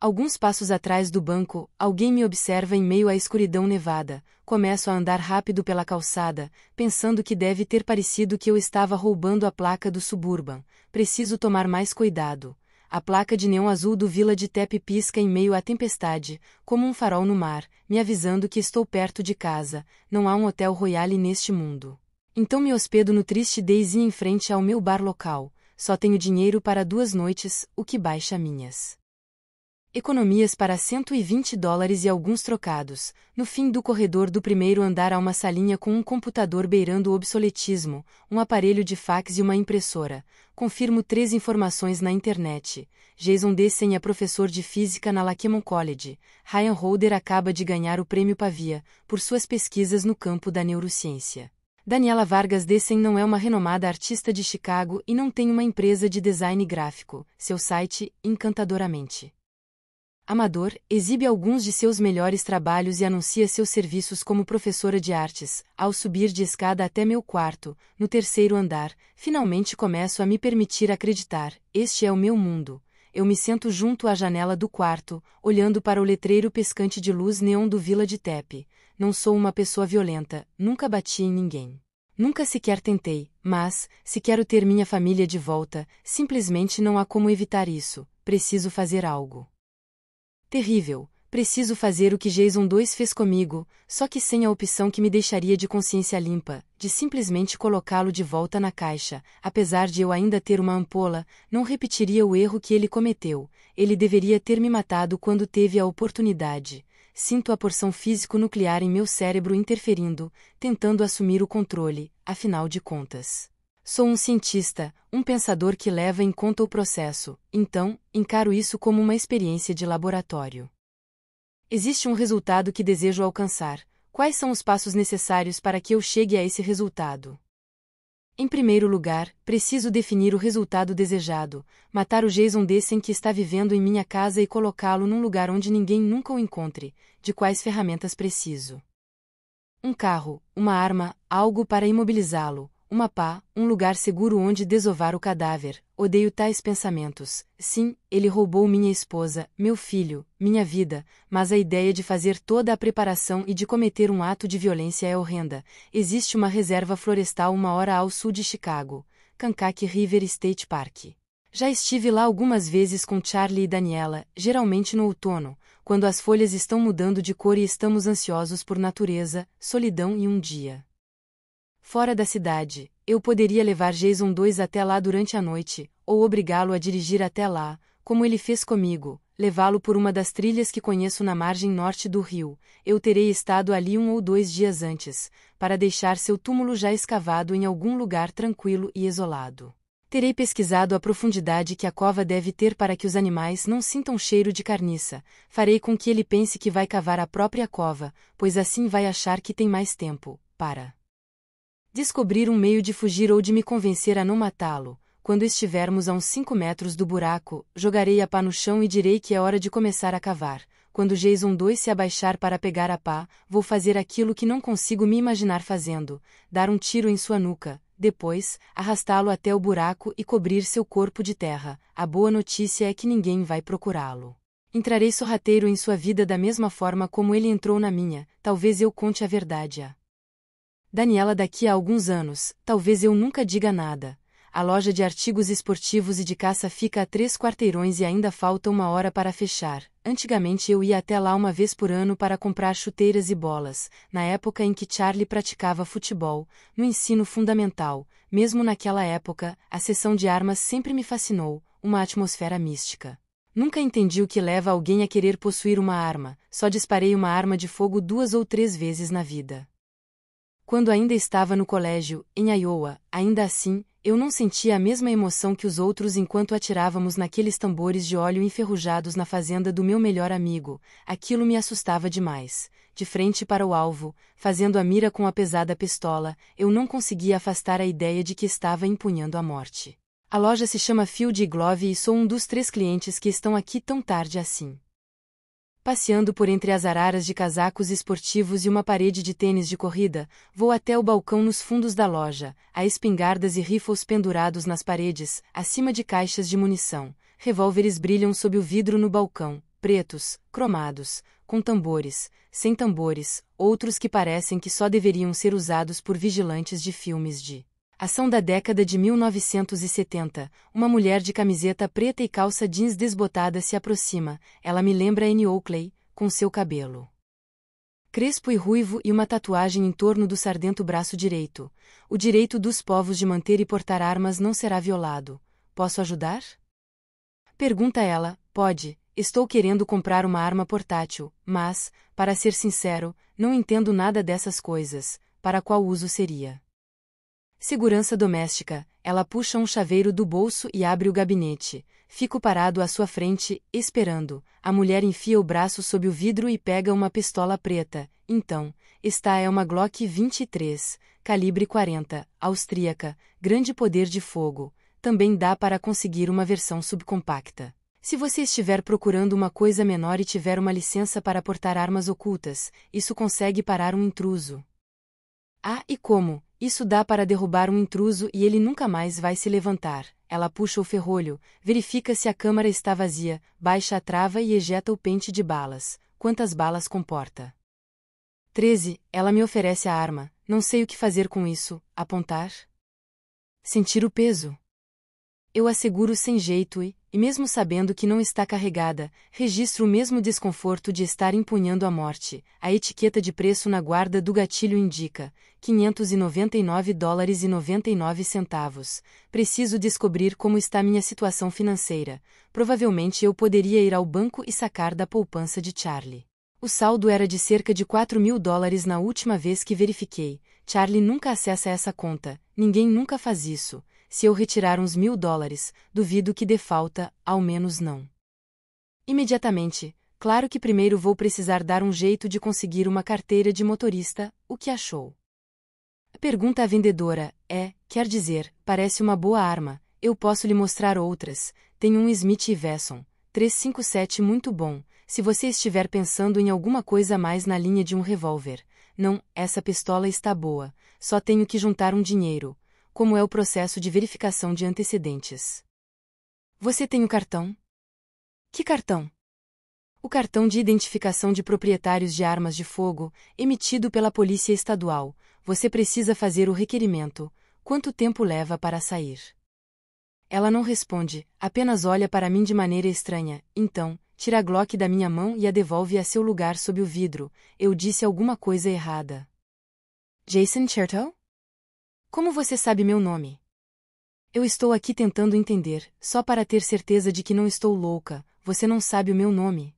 S2: Alguns passos atrás do banco, alguém me observa em meio à escuridão nevada. Começo a andar rápido pela calçada, pensando que deve ter parecido que eu estava roubando a placa do Suburban. Preciso tomar mais cuidado. A placa de neon azul do Vila de Tepe pisca em meio à tempestade, como um farol no mar, me avisando que estou perto de casa. Não há um hotel Royale neste mundo. Então me hospedo no Triste Daisy em frente ao meu bar local. Só tenho dinheiro para duas noites, o que baixa minhas economias para 120 dólares e alguns trocados, no fim do corredor do primeiro andar há uma salinha com um computador beirando o obsoletismo, um aparelho de fax e uma impressora. Confirmo três informações na internet. Jason Dessen é professor de física na Laquemon College. Ryan Holder acaba de ganhar o prêmio Pavia, por suas pesquisas no campo da neurociência. Daniela Vargas Dessen não é uma renomada artista de Chicago e não tem uma empresa de design gráfico. Seu site, encantadoramente Amador, exibe alguns de seus melhores trabalhos e anuncia seus serviços como professora de artes. Ao subir de escada até meu quarto, no terceiro andar, finalmente começo a me permitir acreditar: este é o meu mundo. Eu me sento junto à janela do quarto, olhando para o letreiro pescante de luz neon do Vila de Tepe. Não sou uma pessoa violenta, nunca bati em ninguém. Nunca sequer tentei, mas, se quero ter minha família de volta, simplesmente não há como evitar isso. Preciso fazer algo. Terrível. Preciso fazer o que Jason 2 fez comigo, só que sem a opção que me deixaria de consciência limpa, de simplesmente colocá-lo de volta na caixa, apesar de eu ainda ter uma ampola, não repetiria o erro que ele cometeu. Ele deveria ter me matado quando teve a oportunidade. Sinto a porção físico-nuclear em meu cérebro interferindo, tentando assumir o controle, afinal de contas. Sou um cientista, um pensador que leva em conta o processo, então, encaro isso como uma experiência de laboratório. Existe um resultado que desejo alcançar. Quais são os passos necessários para que eu chegue a esse resultado? Em primeiro lugar, preciso definir o resultado desejado, matar o Jason Dessen que está vivendo em minha casa e colocá-lo num lugar onde ninguém nunca o encontre. De quais ferramentas preciso? Um carro, uma arma, algo para imobilizá-lo, uma pá, um lugar seguro onde desovar o cadáver. Odeio tais pensamentos. Sim, ele roubou minha esposa, meu filho, minha vida, mas a ideia de fazer toda a preparação e de cometer um ato de violência é horrenda. Existe uma reserva florestal uma hora ao sul de Chicago, Kankakee River State Park. Já estive lá algumas vezes com Charlie e Daniela, geralmente no outono, quando as folhas estão mudando de cor e estamos ansiosos por natureza, solidão e um dia fora da cidade, eu poderia levar Jason 2 até lá durante a noite, ou obrigá-lo a dirigir até lá, como ele fez comigo, levá-lo por uma das trilhas que conheço na margem norte do rio. Eu terei estado ali um ou dois dias antes, para deixar seu túmulo já escavado em algum lugar tranquilo e isolado. Terei pesquisado a profundidade que a cova deve ter para que os animais não sintam cheiro de carniça. Farei com que ele pense que vai cavar a própria cova, pois assim vai achar que tem mais tempo, para Descobrir um meio de fugir ou de me convencer a não matá-lo. Quando estivermos a uns cinco metros do buraco, jogarei a pá no chão e direi que é hora de começar a cavar. Quando Jason 2 se abaixar para pegar a pá, vou fazer aquilo que não consigo me imaginar fazendo: dar um tiro em sua nuca, depois, arrastá-lo até o buraco e cobrir seu corpo de terra. A boa notícia é que ninguém vai procurá-lo. Entrarei sorrateiro em sua vida da mesma forma como ele entrou na minha, talvez eu conte a verdade. -a. Daniela daqui a alguns anos, talvez eu nunca diga nada. A loja de artigos esportivos e de caça fica a três quarteirões e ainda falta uma hora para fechar. Antigamente eu ia até lá uma vez por ano para comprar chuteiras e bolas, na época em que Charlie praticava futebol, no ensino fundamental. Mesmo naquela época, a seção de armas sempre me fascinou, uma atmosfera mística. Nunca entendi o que leva alguém a querer possuir uma arma, só disparei uma arma de fogo duas ou três vezes na vida. Quando ainda estava no colégio, em Iowa, ainda assim, eu não sentia a mesma emoção que os outros enquanto atirávamos naqueles tambores de óleo enferrujados na fazenda do meu melhor amigo. Aquilo me assustava demais. De frente para o alvo, fazendo a mira com a pesada pistola, eu não conseguia afastar a ideia de que estava empunhando a morte. A loja se chama Field Glove e sou um dos três clientes que estão aqui tão tarde assim passeando por entre as araras de casacos esportivos e uma parede de tênis de corrida, vou até o balcão nos fundos da loja, há espingardas e rifles pendurados nas paredes, acima de caixas de munição. Revólveres brilham sob o vidro no balcão, pretos, cromados, com tambores, sem tambores, outros que parecem que só deveriam ser usados por vigilantes de filmes de Ação da década de 1970. Uma mulher de camiseta preta e calça jeans desbotada se aproxima. Ela me lembra Anne Oakley, com seu cabelo crespo e ruivo e uma tatuagem em torno do sardento braço direito. O direito dos povos de manter e portar armas não será violado. Posso ajudar? Pergunta ela, pode, estou querendo comprar uma arma portátil, mas, para ser sincero, não entendo nada dessas coisas, para qual uso seria? Segurança doméstica, ela puxa um chaveiro do bolso e abre o gabinete. Fico parado à sua frente, esperando. A mulher enfia o braço sob o vidro e pega uma pistola preta. Então, esta é uma Glock 23, calibre 40, austríaca, grande poder de fogo. Também dá para conseguir uma versão subcompacta. Se você estiver procurando uma coisa menor e tiver uma licença para portar armas ocultas, isso consegue parar um intruso. Ah, e como? Isso dá para derrubar um intruso e ele nunca mais vai se levantar. Ela puxa o ferrolho, verifica se a câmara está vazia, baixa a trava e ejeta o pente de balas. Quantas balas comporta? 13. Ela me oferece a arma. Não sei o que fazer com isso. Apontar? Sentir o peso. Eu asseguro sem jeito e, e mesmo sabendo que não está carregada, registro o mesmo desconforto de estar empunhando a morte. A etiqueta de preço na guarda do gatilho indica 599 dólares e 99 centavos. Preciso descobrir como está minha situação financeira. Provavelmente eu poderia ir ao banco e sacar da poupança de Charlie. O saldo era de cerca de 4 mil dólares na última vez que verifiquei. Charlie nunca acessa essa conta, ninguém nunca faz isso se eu retirar uns mil dólares, duvido que dê falta, ao menos não. Imediatamente, claro que primeiro vou precisar dar um jeito de conseguir uma carteira de motorista, o que achou? Pergunta à vendedora, é, quer dizer, parece uma boa arma, eu posso lhe mostrar outras, tem um Smith Wesson, 357 muito bom, se você estiver pensando em alguma coisa mais na linha de um revólver. Não, essa pistola está boa, só tenho que juntar um dinheiro, como é o processo de verificação de antecedentes. Você tem o um cartão? Que cartão? O cartão de identificação de proprietários de armas de fogo, emitido pela Polícia Estadual. Você precisa fazer o requerimento. Quanto tempo leva para sair? Ela não responde, apenas olha para mim de maneira estranha. Então, tira a Glock da minha mão e a devolve a seu lugar sob o vidro. Eu disse alguma coisa errada. Jason Chertow? Como você sabe meu nome? Eu estou aqui tentando entender, só para ter certeza de que não estou louca, você não sabe o meu nome.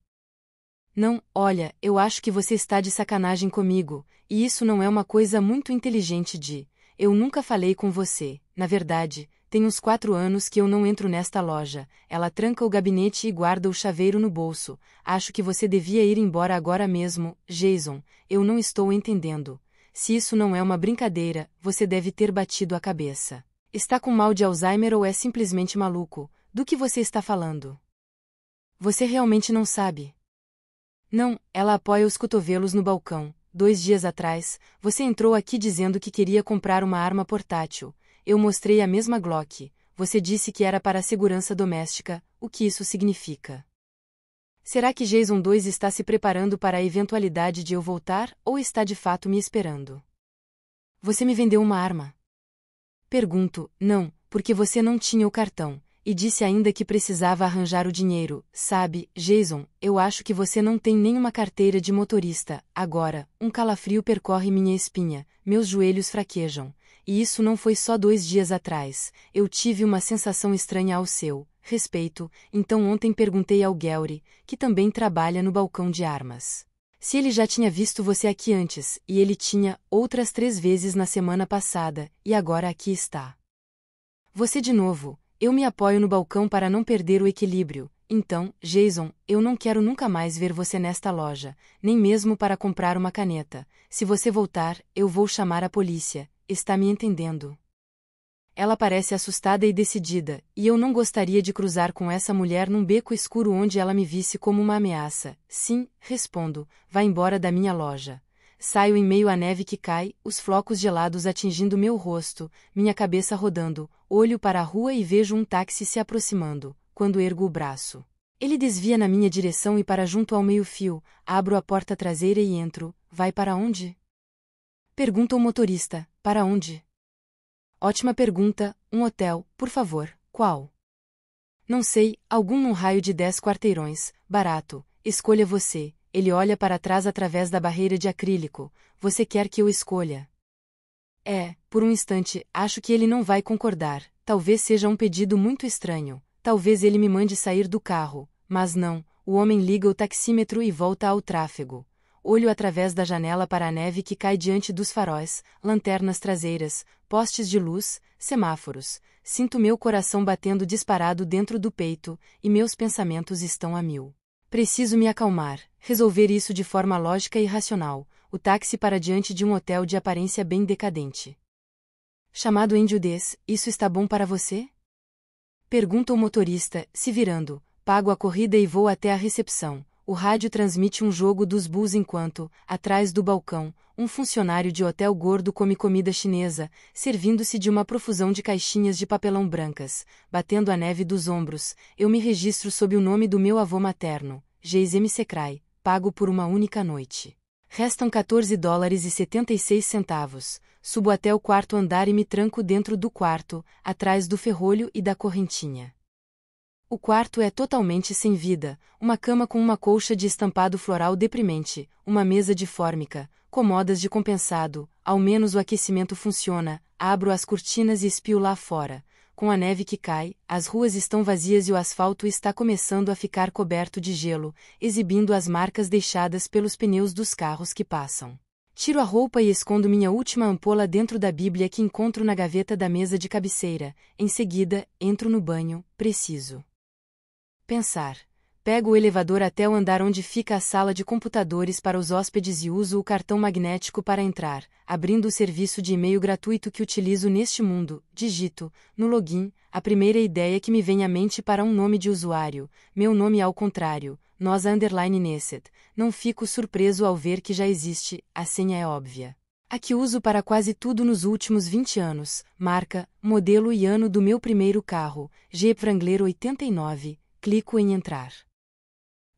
S2: Não, olha, eu acho que você está de sacanagem comigo, e isso não é uma coisa muito inteligente de. Eu nunca falei com você, na verdade, tem uns quatro anos que eu não entro nesta loja, ela tranca o gabinete e guarda o chaveiro no bolso. Acho que você devia ir embora agora mesmo, Jason, eu não estou entendendo. Se isso não é uma brincadeira, você deve ter batido a cabeça. Está com mal de Alzheimer ou é simplesmente maluco? Do que você está falando? Você realmente não sabe. Não, ela apoia os cotovelos no balcão. Dois dias atrás, você entrou aqui dizendo que queria comprar uma arma portátil. Eu mostrei a mesma Glock. Você disse que era para a segurança doméstica. O que isso significa? Será que Jason 2 está se preparando para a eventualidade de eu voltar ou está de fato me esperando? Você me vendeu uma arma? Pergunto, não, porque você não tinha o cartão, e disse ainda que precisava arranjar o dinheiro. Sabe, Jason, eu acho que você não tem nenhuma carteira de motorista. Agora, um calafrio percorre minha espinha, meus joelhos fraquejam. E isso não foi só dois dias atrás. Eu tive uma sensação estranha ao seu respeito, então ontem perguntei ao Gelry, que também trabalha no balcão de armas. Se ele já tinha visto você aqui antes, e ele tinha, outras três vezes na semana passada, e agora aqui está. Você de novo, eu me apoio no balcão para não perder o equilíbrio, então, Jason, eu não quero nunca mais ver você nesta loja, nem mesmo para comprar uma caneta. Se você voltar, eu vou chamar a polícia, está me entendendo? Ela parece assustada e decidida, e eu não gostaria de cruzar com essa mulher num beco escuro onde ela me visse como uma ameaça. Sim, respondo, vá embora da minha loja. Saio em meio à neve que cai, os flocos gelados atingindo meu rosto, minha cabeça rodando, olho para a rua e vejo um táxi se aproximando, quando ergo o braço. Ele desvia na minha direção e para junto ao meio-fio, abro a porta traseira e entro. Vai para onde? Pergunta o motorista, para onde? Ótima pergunta, um hotel, por favor, qual? Não sei, algum num raio de dez quarteirões, barato, escolha você. Ele olha para trás através da barreira de acrílico, você quer que eu escolha? É, por um instante, acho que ele não vai concordar, talvez seja um pedido muito estranho, talvez ele me mande sair do carro, mas não, o homem liga o taxímetro e volta ao tráfego olho através da janela para a neve que cai diante dos faróis, lanternas traseiras, postes de luz, semáforos, sinto meu coração batendo disparado dentro do peito, e meus pensamentos estão a mil. Preciso me acalmar, resolver isso de forma lógica e racional. O táxi para diante de um hotel de aparência bem decadente. Chamado em isso está bom para você? Pergunta o motorista, se virando, pago a corrida e vou até a recepção o rádio transmite um jogo dos Bulls enquanto, atrás do balcão, um funcionário de hotel gordo come comida chinesa, servindo-se de uma profusão de caixinhas de papelão brancas, batendo a neve dos ombros. Eu me registro sob o nome do meu avô materno, Geis M. Secrai, pago por uma única noite. Restam 14 dólares e 76 centavos. Subo até o quarto andar e me tranco dentro do quarto, atrás do ferrolho e da correntinha. O quarto é totalmente sem vida, uma cama com uma colcha de estampado floral deprimente, uma mesa de fórmica, comodas de compensado, ao menos o aquecimento funciona, abro as cortinas e espio lá fora. Com a neve que cai, as ruas estão vazias e o asfalto está começando a ficar coberto de gelo, exibindo as marcas deixadas pelos pneus dos carros que passam. Tiro a roupa e escondo minha última ampola dentro da Bíblia que encontro na gaveta da mesa de cabeceira. Em seguida, entro no banho, preciso. Pensar. Pego o elevador até o andar onde fica a sala de computadores para os hóspedes e uso o cartão magnético para entrar, abrindo o serviço de e-mail gratuito que utilizo neste mundo. Digito, no login, a primeira ideia que me vem à mente para um nome de usuário, meu nome ao contrário, nós underline Nesset. Não fico surpreso ao ver que já existe, a senha é óbvia. A que uso para quase tudo nos últimos 20 anos, marca, modelo e ano do meu primeiro carro, Jeep Wrangler 89, clico em entrar.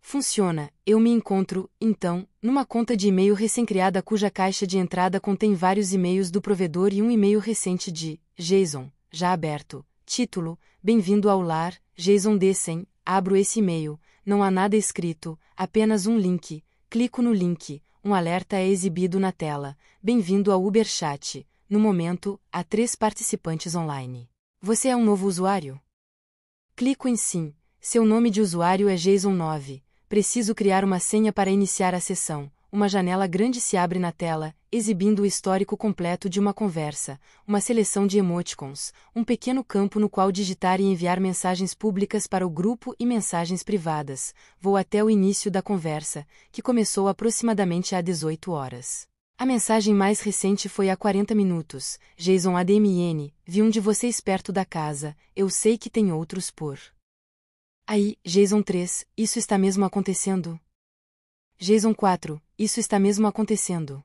S2: Funciona, eu me encontro, então, numa conta de e-mail recém-criada cuja caixa de entrada contém vários e-mails do provedor e um e-mail recente de Jason, já aberto. Título: Bem-vindo ao lar, Jason Dessen. Abro esse e-mail, não há nada escrito, apenas um link. Clico no link, um alerta é exibido na tela. Bem-vindo ao UberChat. No momento, há três participantes online. Você é um novo usuário? Clico em Sim, seu nome de usuário é jason 9 Preciso criar uma senha para iniciar a sessão. Uma janela grande se abre na tela, exibindo o histórico completo de uma conversa, uma seleção de emoticons, um pequeno campo no qual digitar e enviar mensagens públicas para o grupo e mensagens privadas. Vou até o início da conversa, que começou aproximadamente às 18 horas. A mensagem mais recente foi há 40 minutos. Jason ADMN, vi um de vocês perto da casa, eu sei que tem outros por. Aí, Jason 3, isso está mesmo acontecendo. Jason 4, isso está mesmo acontecendo.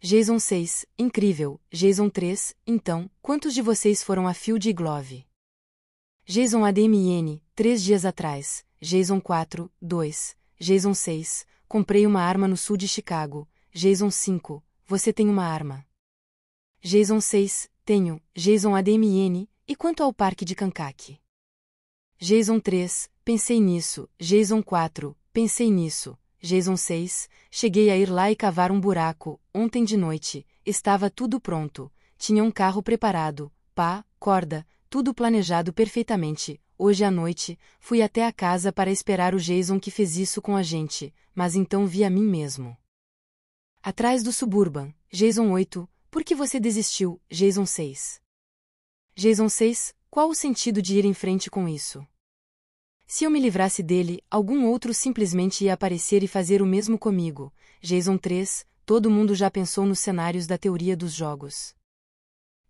S2: Jason 6, incrível. Jason 3, então, quantos de vocês foram a Field e Glove? Jason ADMN, três dias atrás. Jason 4, 2. Jason 6, comprei uma arma no sul de Chicago. Jason 5, você tem uma arma. Jason 6, tenho. Jason ADMN, e quanto ao parque de Kankakee? Jason 3, pensei nisso, Jason 4, pensei nisso, Jason 6, cheguei a ir lá e cavar um buraco, ontem de noite, estava tudo pronto, tinha um carro preparado, pá, corda, tudo planejado perfeitamente. Hoje à noite, fui até a casa para esperar o Jason que fez isso com a gente, mas então vi a mim mesmo. Atrás do Suburban, Jason 8, por que você desistiu? Jason 6. Jason 6, qual o sentido de ir em frente com isso? Se eu me livrasse dele, algum outro simplesmente ia aparecer e fazer o mesmo comigo. Jason 3, todo mundo já pensou nos cenários da teoria dos jogos.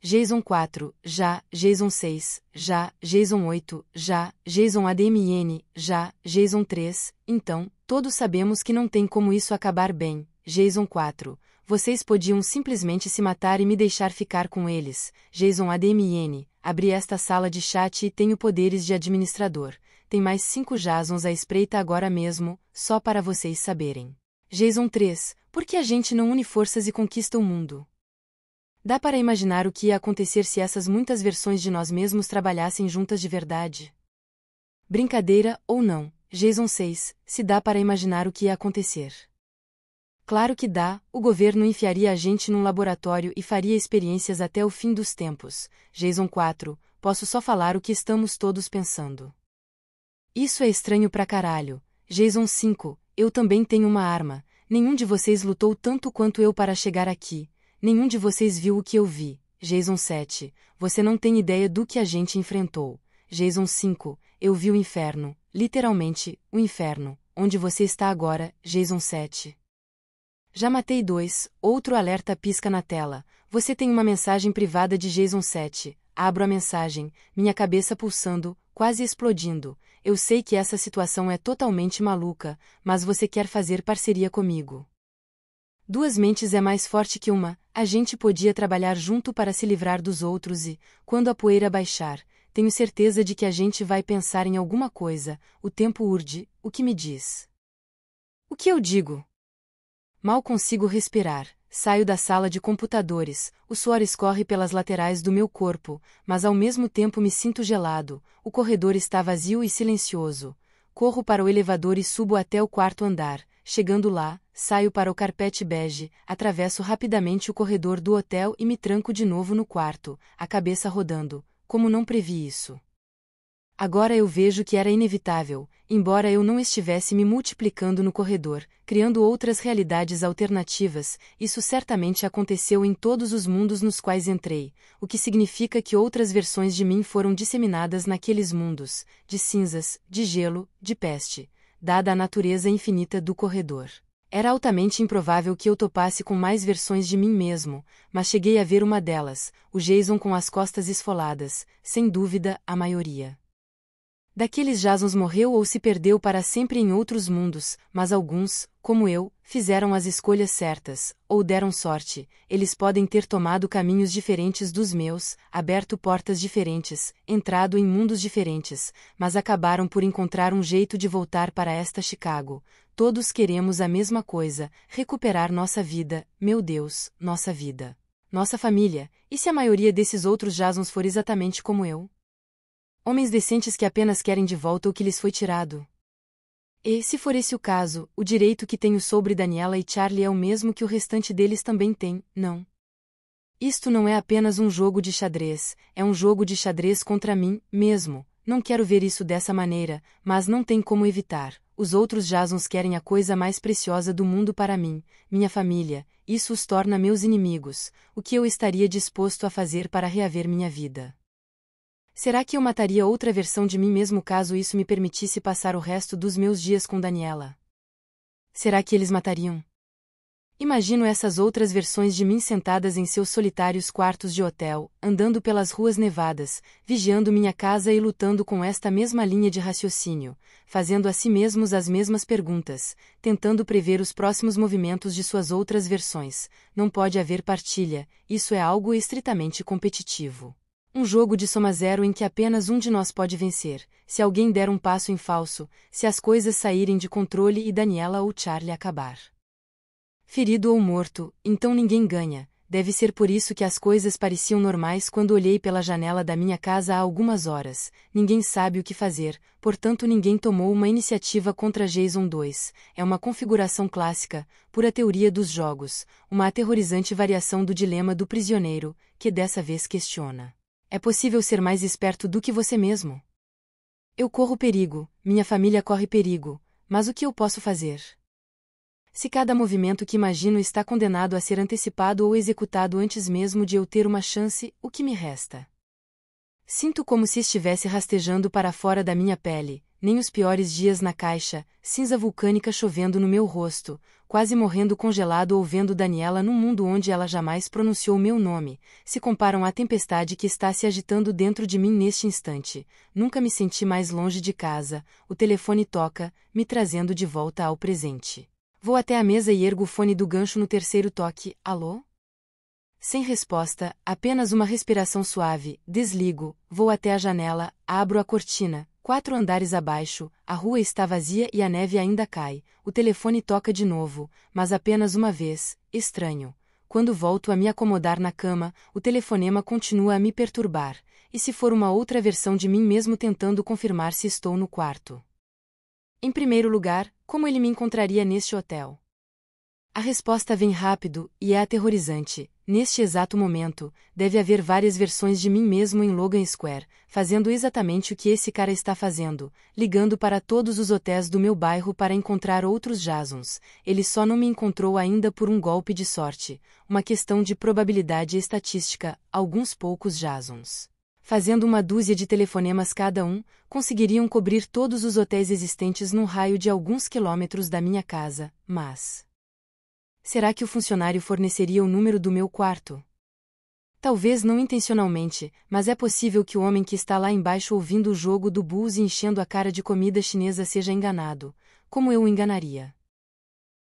S2: Jason 4, já, Jason 6, já, Jason 8, já, Jason ADMN, já, Jason 3, então, todos sabemos que não tem como isso acabar bem. Jason 4, vocês podiam simplesmente se matar e me deixar ficar com eles. Jason ADMN, abri esta sala de chat e tenho poderes de administrador. Tem mais cinco Jasons à espreita agora mesmo, só para vocês saberem. Jason 3, por que a gente não une forças e conquista o mundo? Dá para imaginar o que ia acontecer se essas muitas versões de nós mesmos trabalhassem juntas de verdade? Brincadeira ou não, Jason 6, se dá para imaginar o que ia acontecer. Claro que dá, o governo enfiaria a gente num laboratório e faria experiências até o fim dos tempos. Jason 4, posso só falar o que estamos todos pensando. Isso é estranho pra caralho. Jason 5, eu também tenho uma arma. Nenhum de vocês lutou tanto quanto eu para chegar aqui. Nenhum de vocês viu o que eu vi. Jason 7, você não tem ideia do que a gente enfrentou. Jason 5, eu vi o inferno, literalmente, o inferno, onde você está agora. Jason 7. Já matei dois, outro alerta pisca na tela. Você tem uma mensagem privada de Jason 7. Abro a mensagem, minha cabeça pulsando, quase explodindo. Eu sei que essa situação é totalmente maluca, mas você quer fazer parceria comigo. Duas mentes é mais forte que uma, a gente podia trabalhar junto para se livrar dos outros e, quando a poeira baixar, tenho certeza de que a gente vai pensar em alguma coisa, o tempo urde, o que me diz. O que eu digo? Mal consigo respirar. Saio da sala de computadores, o suor escorre pelas laterais do meu corpo, mas ao mesmo tempo me sinto gelado. O corredor está vazio e silencioso. Corro para o elevador e subo até o quarto andar. Chegando lá, saio para o carpete bege, atravesso rapidamente o corredor do hotel e me tranco de novo no quarto, a cabeça rodando. Como não previ isso? Agora eu vejo que era inevitável, embora eu não estivesse me multiplicando no corredor, criando outras realidades alternativas, isso certamente aconteceu em todos os mundos nos quais entrei, o que significa que outras versões de mim foram disseminadas naqueles mundos, de cinzas, de gelo, de peste, dada a natureza infinita do corredor. Era altamente improvável que eu topasse com mais versões de mim mesmo, mas cheguei a ver uma delas, o Jason com as costas esfoladas, sem dúvida, a maioria. Daqueles Jasons morreu ou se perdeu para sempre em outros mundos, mas alguns, como eu, fizeram as escolhas certas, ou deram sorte, eles podem ter tomado caminhos diferentes dos meus, aberto portas diferentes, entrado em mundos diferentes, mas acabaram por encontrar um jeito de voltar para esta Chicago. Todos queremos a mesma coisa, recuperar nossa vida, meu Deus, nossa vida. Nossa família, e se a maioria desses outros Jasons for exatamente como eu? Homens decentes que apenas querem de volta o que lhes foi tirado. E, se for esse o caso, o direito que tenho sobre Daniela e Charlie é o mesmo que o restante deles também tem, não? Isto não é apenas um jogo de xadrez, é um jogo de xadrez contra mim, mesmo. Não quero ver isso dessa maneira, mas não tem como evitar. Os outros Jasons querem a coisa mais preciosa do mundo para mim, minha família, isso os torna meus inimigos, o que eu estaria disposto a fazer para reaver minha vida. Será que eu mataria outra versão de mim mesmo caso isso me permitisse passar o resto dos meus dias com Daniela? Será que eles matariam? Imagino essas outras versões de mim sentadas em seus solitários quartos de hotel, andando pelas ruas nevadas, vigiando minha casa e lutando com esta mesma linha de raciocínio, fazendo a si mesmos as mesmas perguntas, tentando prever os próximos movimentos de suas outras versões. Não pode haver partilha, isso é algo estritamente competitivo. Um jogo de soma zero em que apenas um de nós pode vencer, se alguém der um passo em falso, se as coisas saírem de controle e Daniela ou Charlie acabar. Ferido ou morto, então ninguém ganha, deve ser por isso que as coisas pareciam normais quando olhei pela janela da minha casa há algumas horas. Ninguém sabe o que fazer, portanto ninguém tomou uma iniciativa contra Jason 2. É uma configuração clássica, pura teoria dos jogos, uma aterrorizante variação do dilema do prisioneiro, que dessa vez questiona. É possível ser mais esperto do que você mesmo. Eu corro perigo, minha família corre perigo, mas o que eu posso fazer? Se cada movimento que imagino está condenado a ser antecipado ou executado antes mesmo de eu ter uma chance, o que me resta? Sinto como se estivesse rastejando para fora da minha pele, nem os piores dias na caixa, cinza vulcânica chovendo no meu rosto, quase morrendo congelado ou vendo Daniela num mundo onde ela jamais pronunciou meu nome, se comparam à tempestade que está se agitando dentro de mim neste instante. Nunca me senti mais longe de casa, o telefone toca, me trazendo de volta ao presente. Vou até a mesa e ergo o fone do gancho no terceiro toque, alô? Sem resposta, apenas uma respiração suave, desligo, vou até a janela, abro a cortina, Quatro andares abaixo, a rua está vazia e a neve ainda cai. O telefone toca de novo, mas apenas uma vez. Estranho. Quando volto a me acomodar na cama, o telefonema continua a me perturbar. E se for uma outra versão de mim mesmo tentando confirmar se estou no quarto? Em primeiro lugar, como ele me encontraria neste hotel? A resposta vem rápido e é aterrorizante. Neste exato momento, deve haver várias versões de mim mesmo em Logan Square, fazendo exatamente o que esse cara está fazendo, ligando para todos os hotéis do meu bairro para encontrar outros Jasons. Ele só não me encontrou ainda por um golpe de sorte, uma questão de probabilidade estatística, alguns poucos Jasons. Fazendo uma dúzia de telefonemas cada um, conseguiriam cobrir todos os hotéis existentes num raio de alguns quilômetros da minha casa, mas. Será que o funcionário forneceria o número do meu quarto? Talvez não intencionalmente, mas é possível que o homem que está lá embaixo ouvindo o jogo do Bulls e enchendo a cara de comida chinesa seja enganado, como eu o enganaria.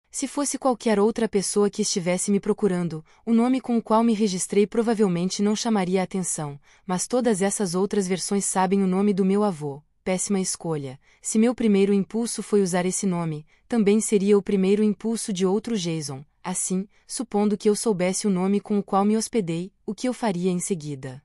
S2: Se fosse qualquer outra pessoa que estivesse me procurando, o nome com o qual me registrei provavelmente não chamaria a atenção, mas todas essas outras versões sabem o nome do meu avô. Péssima escolha. Se meu primeiro impulso foi usar esse nome, também seria o primeiro impulso de outro Jason, Assim, supondo que eu soubesse o nome com o qual me hospedei, o que eu faria em seguida?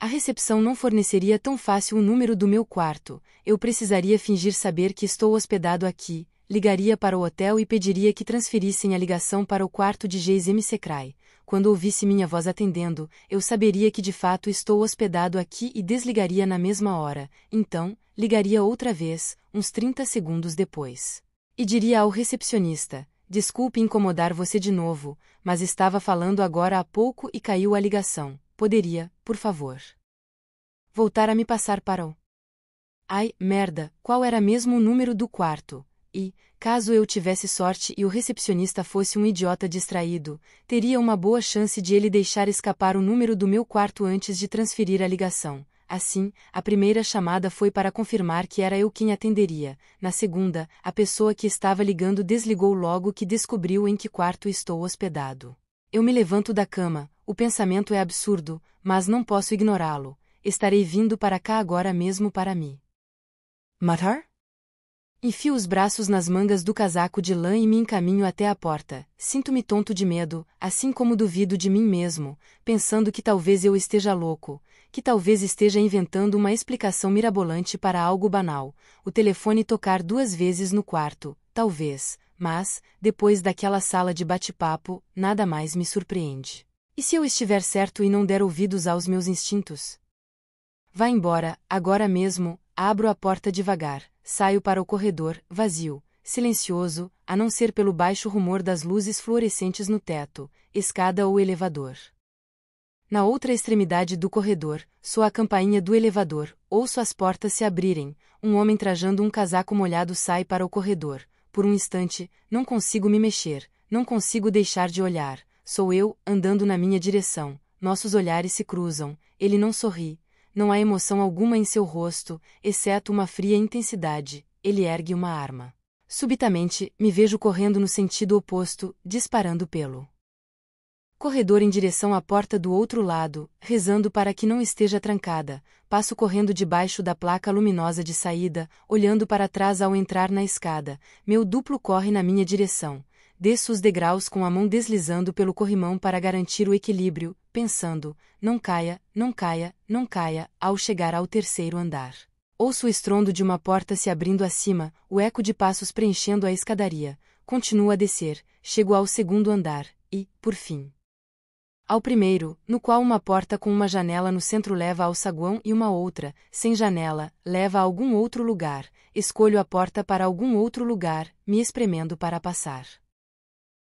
S2: A recepção não forneceria tão fácil o número do meu quarto, eu precisaria fingir saber que estou hospedado aqui, ligaria para o hotel e pediria que transferissem a ligação para o quarto de M. Secrai. Quando ouvisse minha voz atendendo, eu saberia que de fato estou hospedado aqui e desligaria na mesma hora, então, ligaria outra vez, uns 30 segundos depois. E diria ao recepcionista: Desculpe incomodar você de novo, mas estava falando agora há pouco e caiu a ligação. Poderia, por favor, voltar a me passar para o. Ai, merda, qual era mesmo o número do quarto? E, caso eu tivesse sorte e o recepcionista fosse um idiota distraído, teria uma boa chance de ele deixar escapar o número do meu quarto antes de transferir a ligação. Assim, a primeira chamada foi para confirmar que era eu quem atenderia. Na segunda, a pessoa que estava ligando desligou logo que descobriu em que quarto estou hospedado. Eu me levanto da cama, o pensamento é absurdo, mas não posso ignorá-lo. Estarei vindo para cá agora mesmo para me. Matar? Enfio os braços nas mangas do casaco de lã e me encaminho até a porta. Sinto-me tonto de medo, assim como duvido de mim mesmo, pensando que talvez eu esteja louco, que talvez esteja inventando uma explicação mirabolante para algo banal, o telefone tocar duas vezes no quarto, talvez, mas, depois daquela sala de bate-papo, nada mais me surpreende. E se eu estiver certo e não der ouvidos aos meus instintos? Vá embora, agora mesmo, abro a porta devagar, saio para o corredor, vazio, silencioso, a não ser pelo baixo rumor das luzes fluorescentes no teto, escada ou elevador. Na outra extremidade do corredor, soa a campainha do elevador, ouço as portas se abrirem, um homem trajando um casaco molhado sai para o corredor. Por um instante, não consigo me mexer, não consigo deixar de olhar. Sou eu, andando na minha direção. Nossos olhares se cruzam, ele não sorri, não há emoção alguma em seu rosto, exceto uma fria intensidade. Ele ergue uma arma. Subitamente, me vejo correndo no sentido oposto, disparando pelo Corredor em direção à porta do outro lado, rezando para que não esteja trancada, passo correndo debaixo da placa luminosa de saída, olhando para trás ao entrar na escada, meu duplo corre na minha direção. Desço os degraus com a mão deslizando pelo corrimão para garantir o equilíbrio, pensando, não caia, não caia, não caia, ao chegar ao terceiro andar. Ouço o estrondo de uma porta se abrindo acima, o eco de passos preenchendo a escadaria. Continuo a descer, chego ao segundo andar, e, por fim, ao primeiro, no qual uma porta com uma janela no centro leva ao saguão e uma outra, sem janela, leva a algum outro lugar, escolho a porta para algum outro lugar, me espremendo para passar.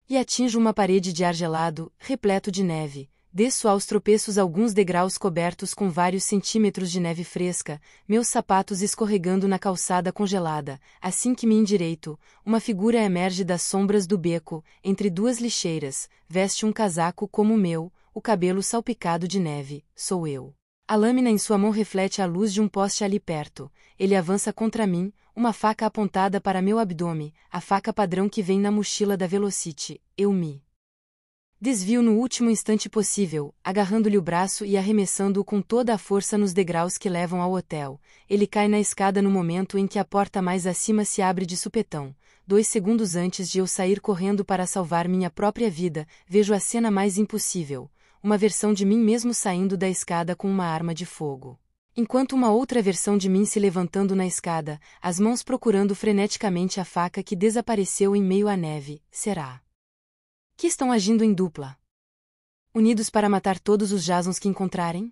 S2: E atinjo uma parede de argelado, repleto de neve, Desço aos tropeços alguns degraus cobertos com vários centímetros de neve fresca, meus sapatos escorregando na calçada congelada. Assim que me endireito, uma figura emerge das sombras do beco, entre duas lixeiras, veste um casaco como o meu, o cabelo salpicado de neve, sou eu. A lâmina em sua mão reflete a luz de um poste ali perto. Ele avança contra mim, uma faca apontada para meu abdômen, a faca padrão que vem na mochila da Velocity. Eu me Desvio no último instante possível, agarrando-lhe o braço e arremessando-o com toda a força nos degraus que levam ao hotel. Ele cai na escada no momento em que a porta mais acima se abre de supetão. Dois segundos antes de eu sair correndo para salvar minha própria vida, vejo a cena mais impossível. Uma versão de mim mesmo saindo da escada com uma arma de fogo enquanto uma outra versão de mim se levantando na escada, as mãos procurando freneticamente a faca que desapareceu em meio à neve, será? que estão agindo em dupla. Unidos para matar todos os jasons que encontrarem?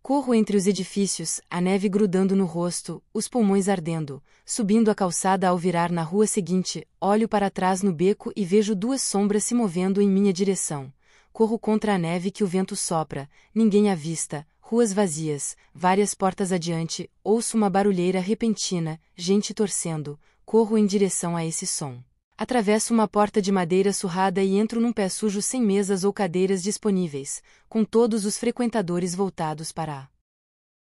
S2: Corro entre os edifícios, a neve grudando no rosto, os pulmões ardendo, subindo a calçada ao virar na rua seguinte, olho para trás no beco e vejo duas sombras se movendo em minha direção. Corro contra a neve que o vento sopra, ninguém à vista, ruas vazias, várias portas adiante, ouço uma barulheira repentina, gente torcendo, corro em direção a esse som. Atravesso uma porta de madeira surrada e entro num pé sujo sem mesas ou cadeiras disponíveis, com todos os frequentadores voltados para a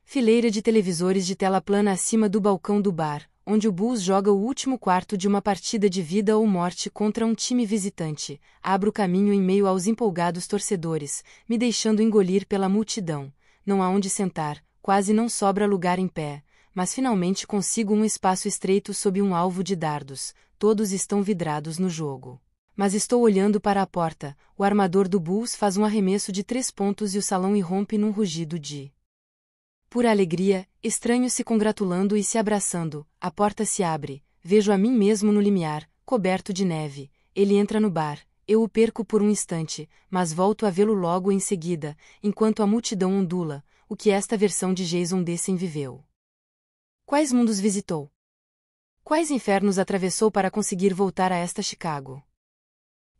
S2: fileira de televisores de tela plana acima do balcão do bar, onde o Bulls joga o último quarto de uma partida de vida ou morte contra um time visitante. Abro caminho em meio aos empolgados torcedores, me deixando engolir pela multidão. Não há onde sentar, quase não sobra lugar em pé, mas finalmente consigo um espaço estreito sob um alvo de dardos, todos estão vidrados no jogo. Mas estou olhando para a porta, o armador do Bulls faz um arremesso de três pontos e o salão irrompe num rugido de. Pura alegria, estranho se congratulando e se abraçando, a porta se abre, vejo a mim mesmo no limiar, coberto de neve, ele entra no bar, eu o perco por um instante, mas volto a vê-lo logo em seguida, enquanto a multidão ondula, o que esta versão de Jason Dessen viveu. Quais mundos visitou? Quais infernos atravessou para conseguir voltar a esta Chicago?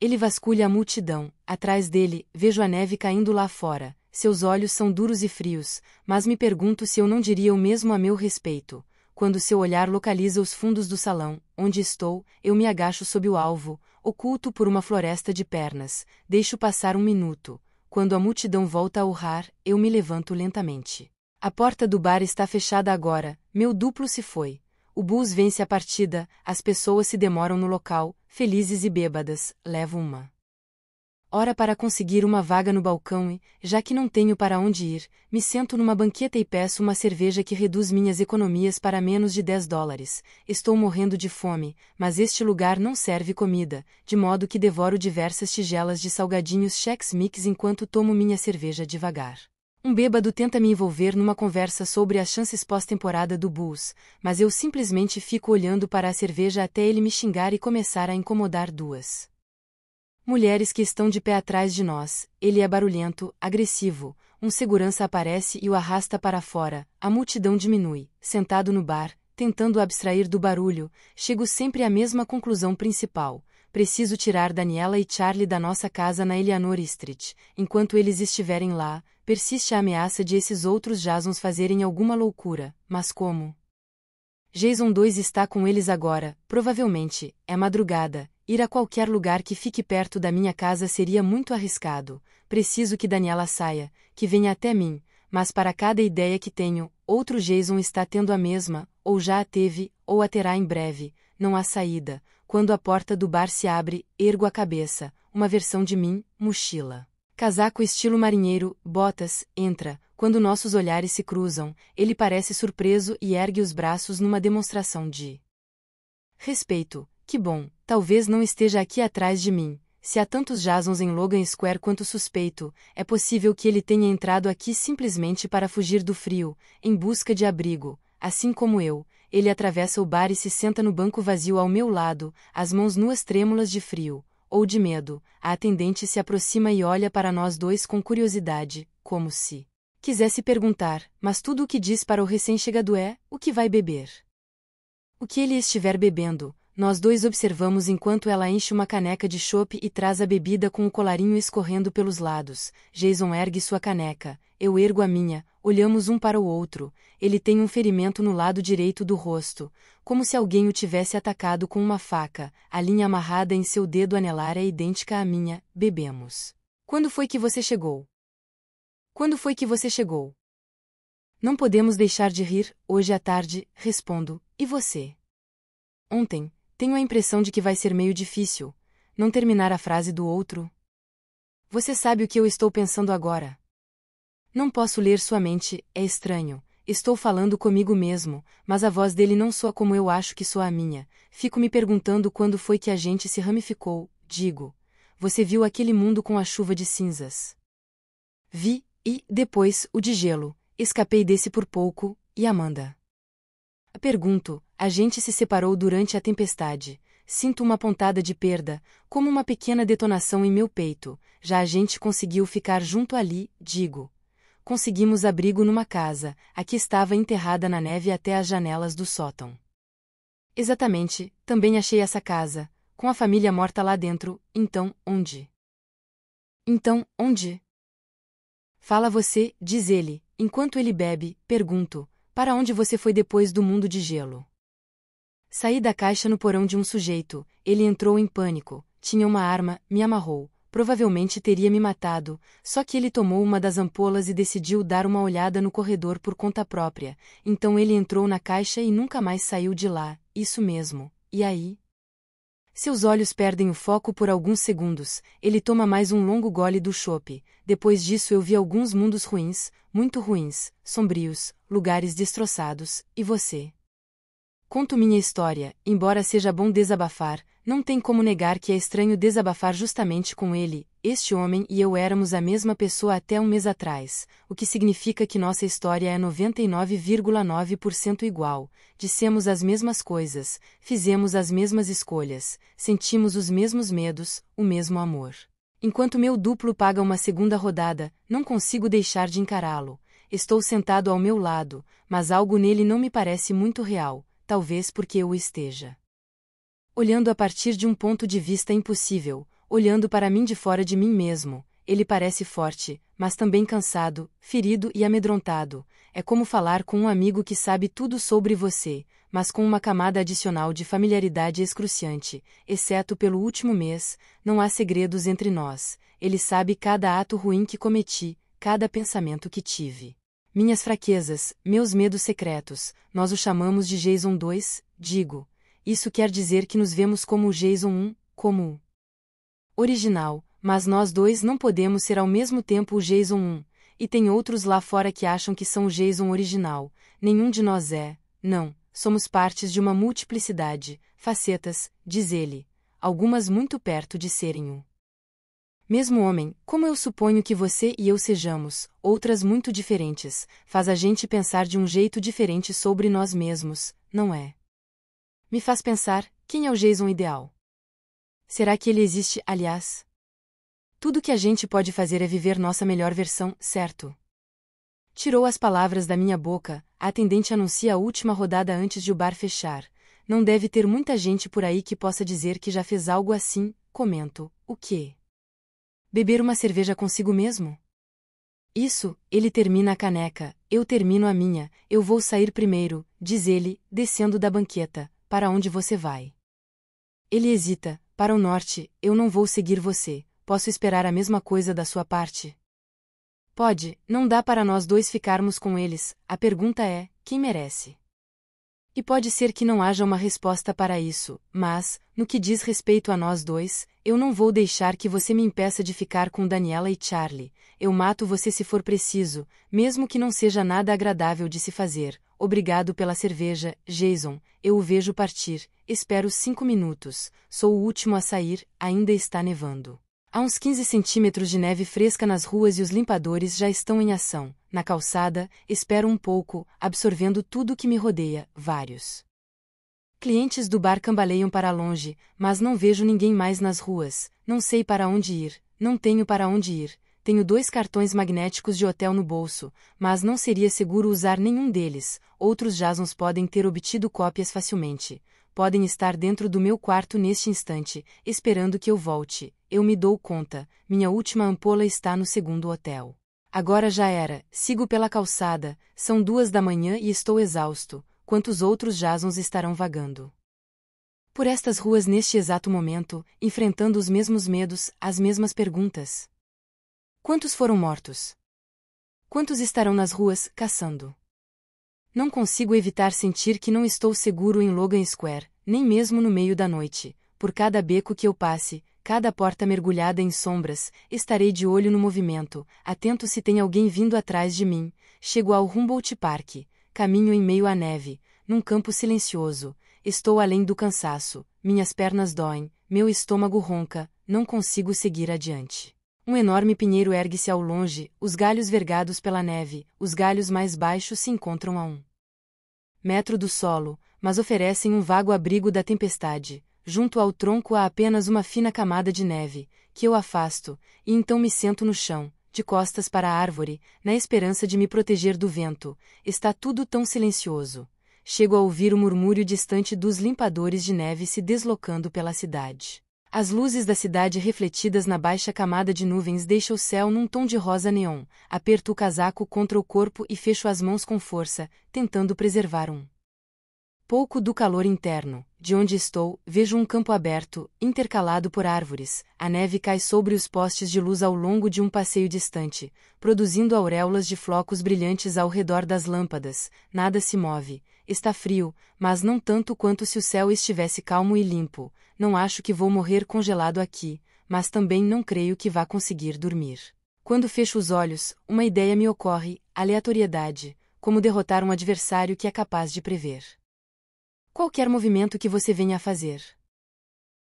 S2: Ele vasculha a multidão, atrás dele, vejo a neve caindo lá fora, seus olhos são duros e frios, mas me pergunto se eu não diria o mesmo a meu respeito. Quando seu olhar localiza os fundos do salão, onde estou, eu me agacho sob o alvo, oculto por uma floresta de pernas, deixo passar um minuto. Quando a multidão volta a urrar, eu me levanto lentamente. A porta do bar está fechada agora, meu duplo se foi, o bus vence a partida, as pessoas se demoram no local, felizes e bêbadas, levo uma. Ora para conseguir uma vaga no balcão e, já que não tenho para onde ir, me sento numa banqueta e peço uma cerveja que reduz minhas economias para menos de 10 dólares. Estou morrendo de fome, mas este lugar não serve comida, de modo que devoro diversas tigelas de salgadinhos Chex Mix enquanto tomo minha cerveja devagar. Um bêbado tenta me envolver numa conversa sobre as chances pós-temporada do Bulls, mas eu simplesmente fico olhando para a cerveja até ele me xingar e começar a incomodar duas. Mulheres que estão de pé atrás de nós, ele é barulhento, agressivo, um segurança aparece e o arrasta para fora, a multidão diminui, sentado no bar, tentando abstrair do barulho, chego sempre à mesma conclusão principal. Preciso tirar Daniela e Charlie da nossa casa na Eleanor Street, enquanto eles estiverem lá, persiste a ameaça de esses outros Jasons fazerem alguma loucura, mas como? Jason 2 está com eles agora, provavelmente, é madrugada, ir a qualquer lugar que fique perto da minha casa seria muito arriscado, preciso que Daniela saia, que venha até mim, mas para cada ideia que tenho, outro Jason está tendo a mesma, ou já a teve, ou a terá em breve, não há saída, quando a porta do bar se abre, ergo a cabeça, uma versão de mim, mochila. Casaco estilo marinheiro, botas, entra, quando nossos olhares se cruzam, ele parece surpreso e ergue os braços numa demonstração de respeito. Que bom, talvez não esteja aqui atrás de mim. Se há tantos Jasons em Logan Square quanto suspeito, é possível que ele tenha entrado aqui simplesmente para fugir do frio, em busca de abrigo. Assim como eu, ele atravessa o bar e se senta no banco vazio ao meu lado, as mãos nuas trêmulas de frio ou de medo, a atendente se aproxima e olha para nós dois com curiosidade, como se quisesse perguntar, mas tudo o que diz para o recém-chegado é: o que vai beber? O que ele estiver bebendo, nós dois observamos enquanto ela enche uma caneca de chope e traz a bebida com o colarinho escorrendo pelos lados. Jason ergue sua caneca, eu ergo a minha, Olhamos um para o outro, ele tem um ferimento no lado direito do rosto, como se alguém o tivesse atacado com uma faca, a linha amarrada em seu dedo anelar é idêntica à minha, bebemos. Quando foi que você chegou? Quando foi que você chegou? Não podemos deixar de rir, hoje à tarde, respondo, e você? Ontem, tenho a impressão de que vai ser meio difícil, não terminar a frase do outro. Você sabe o que eu estou pensando agora. Não posso ler sua mente, é estranho. Estou falando comigo mesmo, mas a voz dele não soa como eu acho que soa a minha. Fico me perguntando quando foi que a gente se ramificou. Digo, você viu aquele mundo com a chuva de cinzas. Vi, e, depois, o de gelo. Escapei desse por pouco, e Amanda. Pergunto, a gente se separou durante a tempestade. Sinto uma pontada de perda, como uma pequena detonação em meu peito. Já a gente conseguiu ficar junto ali, digo conseguimos abrigo numa casa, a que estava enterrada na neve até as janelas do sótão. Exatamente, também achei essa casa, com a família morta lá dentro, então, onde? Então, onde? Fala você, diz ele, enquanto ele bebe, pergunto, para onde você foi depois do mundo de gelo? Saí da caixa no porão de um sujeito, ele entrou em pânico, tinha uma arma, me amarrou, provavelmente teria me matado, só que ele tomou uma das ampolas e decidiu dar uma olhada no corredor por conta própria, então ele entrou na caixa e nunca mais saiu de lá, isso mesmo, e aí? Seus olhos perdem o foco por alguns segundos, ele toma mais um longo gole do chope, depois disso eu vi alguns mundos ruins, muito ruins, sombrios, lugares destroçados, e você? Conto minha história, embora seja bom desabafar, não tem como negar que é estranho desabafar justamente com ele. Este homem e eu éramos a mesma pessoa até um mês atrás, o que significa que nossa história é 99,9% igual. Dissemos as mesmas coisas, fizemos as mesmas escolhas, sentimos os mesmos medos, o mesmo amor. Enquanto meu duplo paga uma segunda rodada, não consigo deixar de encará-lo. Estou sentado ao meu lado, mas algo nele não me parece muito real, talvez porque eu esteja olhando a partir de um ponto de vista impossível, olhando para mim de fora de mim mesmo. Ele parece forte, mas também cansado, ferido e amedrontado. É como falar com um amigo que sabe tudo sobre você, mas com uma camada adicional de familiaridade excruciante, exceto pelo último mês, não há segredos entre nós. Ele sabe cada ato ruim que cometi, cada pensamento que tive. Minhas fraquezas, meus medos secretos, nós o chamamos de Jason 2, digo, isso quer dizer que nos vemos como Jason 1, como o original, mas nós dois não podemos ser ao mesmo tempo o Jason 1, e tem outros lá fora que acham que são o Jason original. Nenhum de nós é, não, somos partes de uma multiplicidade, facetas, diz ele, algumas muito perto de serem um. Mesmo homem, como eu suponho que você e eu sejamos, outras muito diferentes, faz a gente pensar de um jeito diferente sobre nós mesmos, não é? Me faz pensar, quem é o Jason ideal? Será que ele existe, aliás? Tudo que a gente pode fazer é viver nossa melhor versão, certo? Tirou as palavras da minha boca, a atendente anuncia a última rodada antes de o bar fechar. Não deve ter muita gente por aí que possa dizer que já fez algo assim, comento. O quê? Beber uma cerveja consigo mesmo? Isso, ele termina a caneca, eu termino a minha, eu vou sair primeiro, diz ele, descendo da banqueta para onde você vai? Ele hesita, para o norte, eu não vou seguir você, posso esperar a mesma coisa da sua parte? Pode, não dá para nós dois ficarmos com eles, a pergunta é, quem merece? E pode ser que não haja uma resposta para isso, mas, no que diz respeito a nós dois, eu não vou deixar que você me impeça de ficar com Daniela e Charlie, eu mato você se for preciso, mesmo que não seja nada agradável de se fazer, Obrigado pela cerveja, Jason, eu o vejo partir, espero cinco minutos, sou o último a sair, ainda está nevando. Há uns 15 centímetros de neve fresca nas ruas e os limpadores já estão em ação. Na calçada, espero um pouco, absorvendo tudo que me rodeia, vários. Clientes do bar cambaleiam para longe, mas não vejo ninguém mais nas ruas, não sei para onde ir, não tenho para onde ir, tenho dois cartões magnéticos de hotel no bolso, mas não seria seguro usar nenhum deles. Outros Jasons podem ter obtido cópias facilmente. Podem estar dentro do meu quarto neste instante, esperando que eu volte. Eu me dou conta, minha última ampola está no segundo hotel. Agora já era, sigo pela calçada, são duas da manhã e estou exausto. Quantos outros Jasons estarão vagando? por estas ruas neste exato momento, enfrentando os mesmos medos, as mesmas perguntas. Quantos foram mortos? Quantos estarão nas ruas, caçando? Não consigo evitar sentir que não estou seguro em Logan Square, nem mesmo no meio da noite. Por cada beco que eu passe, cada porta mergulhada em sombras, estarei de olho no movimento, atento se tem alguém vindo atrás de mim. Chego ao Humboldt Park, caminho em meio à neve, num campo silencioso. Estou além do cansaço, minhas pernas doem, meu estômago ronca, não consigo seguir adiante. Um enorme pinheiro ergue-se ao longe, os galhos vergados pela neve, os galhos mais baixos se encontram a um metro do solo, mas oferecem um vago abrigo da tempestade. Junto ao tronco há apenas uma fina camada de neve, que eu afasto, e então me sento no chão, de costas para a árvore, na esperança de me proteger do vento. Está tudo tão silencioso. Chego a ouvir o murmúrio distante dos limpadores de neve se deslocando pela cidade. As luzes da cidade refletidas na baixa camada de nuvens deixam o céu num tom de rosa neon. Aperto o casaco contra o corpo e fecho as mãos com força, tentando preservar um pouco do calor interno. De onde estou, vejo um campo aberto, intercalado por árvores. A neve cai sobre os postes de luz ao longo de um passeio distante, produzindo auréolas de flocos brilhantes ao redor das lâmpadas. Nada se move. Está frio, mas não tanto quanto se o céu estivesse calmo e limpo. Não acho que vou morrer congelado aqui, mas também não creio que vá conseguir dormir. Quando fecho os olhos, uma ideia me ocorre, aleatoriedade, como derrotar um adversário que é capaz de prever. Qualquer movimento que você venha a fazer.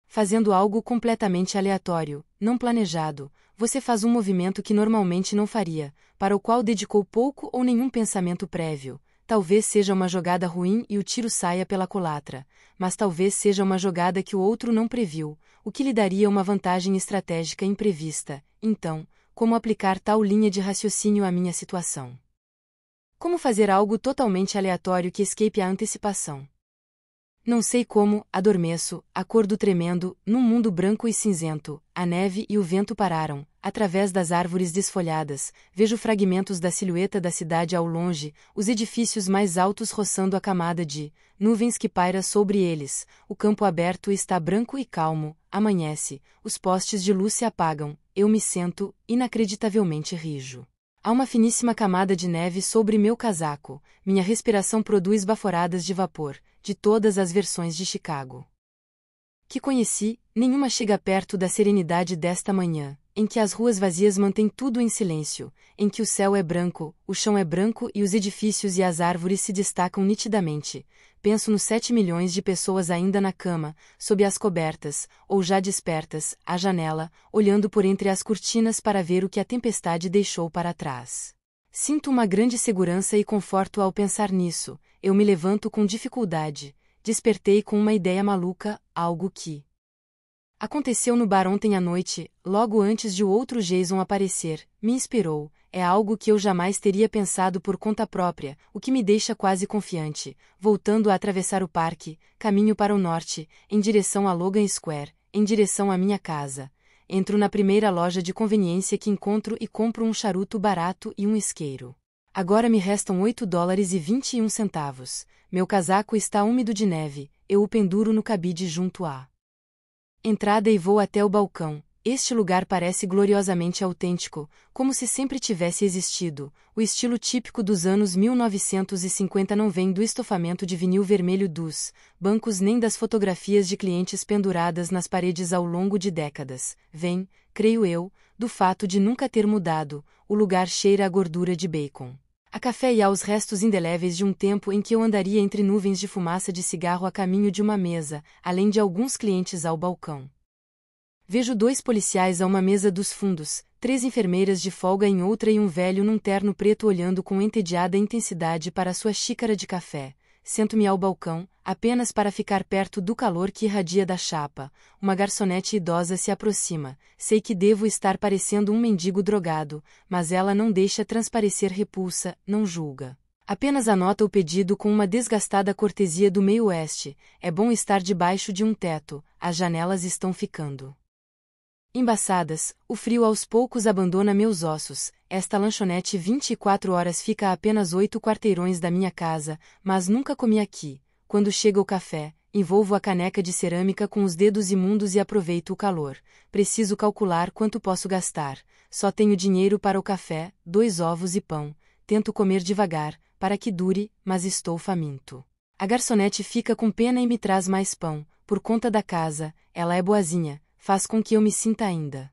S2: Fazendo algo completamente aleatório, não planejado, você faz um movimento que normalmente não faria, para o qual dedicou pouco ou nenhum pensamento prévio, Talvez seja uma jogada ruim e o tiro saia pela colatra, mas talvez seja uma jogada que o outro não previu, o que lhe daria uma vantagem estratégica imprevista. Então, como aplicar tal linha de raciocínio à minha situação? Como fazer algo totalmente aleatório que escape à antecipação? Não sei como, adormeço, acordo tremendo, num mundo branco e cinzento, a neve e o vento pararam, através das árvores desfolhadas, vejo fragmentos da silhueta da cidade ao longe, os edifícios mais altos roçando a camada de nuvens que paira sobre eles, o campo aberto está branco e calmo, amanhece, os postes de luz se apagam, eu me sento, inacreditavelmente rijo. Há uma finíssima camada de neve sobre meu casaco, minha respiração produz baforadas de vapor, de todas as versões de Chicago. Que conheci, nenhuma chega perto da serenidade desta manhã, em que as ruas vazias mantêm tudo em silêncio, em que o céu é branco, o chão é branco e os edifícios e as árvores se destacam nitidamente. Penso nos sete milhões de pessoas ainda na cama, sob as cobertas, ou já despertas, à janela, olhando por entre as cortinas para ver o que a tempestade deixou para trás. Sinto uma grande segurança e conforto ao pensar nisso. Eu me levanto com dificuldade. Despertei com uma ideia maluca, algo que Aconteceu no bar ontem à noite, logo antes de o outro Jason aparecer, me inspirou, é algo que eu jamais teria pensado por conta própria, o que me deixa quase confiante, voltando a atravessar o parque, caminho para o norte, em direção a Logan Square, em direção à minha casa. Entro na primeira loja de conveniência que encontro e compro um charuto barato e um isqueiro. Agora me restam 8 dólares e 21 centavos. Meu casaco está úmido de neve, eu o penduro no cabide junto a entrada e vou até o balcão. Este lugar parece gloriosamente autêntico, como se sempre tivesse existido. O estilo típico dos anos 1950 não vem do estofamento de vinil vermelho dos bancos nem das fotografias de clientes penduradas nas paredes ao longo de décadas. Vem, creio eu, do fato de nunca ter mudado. O lugar cheira a gordura de bacon a café e aos restos indeléveis de um tempo em que eu andaria entre nuvens de fumaça de cigarro a caminho de uma mesa, além de alguns clientes ao balcão. Vejo dois policiais a uma mesa dos fundos, três enfermeiras de folga em outra e um velho num terno preto olhando com entediada intensidade para sua xícara de café, sento-me ao balcão, apenas para ficar perto do calor que irradia da chapa. Uma garçonete idosa se aproxima. Sei que devo estar parecendo um mendigo drogado, mas ela não deixa transparecer repulsa, não julga. Apenas anota o pedido com uma desgastada cortesia do meio-oeste. É bom estar debaixo de um teto, as janelas estão ficando Embaçadas, o frio aos poucos abandona meus ossos. Esta lanchonete 24 horas fica a apenas oito quarteirões da minha casa, mas nunca comi aqui. Quando chega o café, envolvo a caneca de cerâmica com os dedos imundos e aproveito o calor. Preciso calcular quanto posso gastar. Só tenho dinheiro para o café, dois ovos e pão. Tento comer devagar, para que dure, mas estou faminto. A garçonete fica com pena e me traz mais pão. Por conta da casa, ela é boazinha faz com que eu me sinta ainda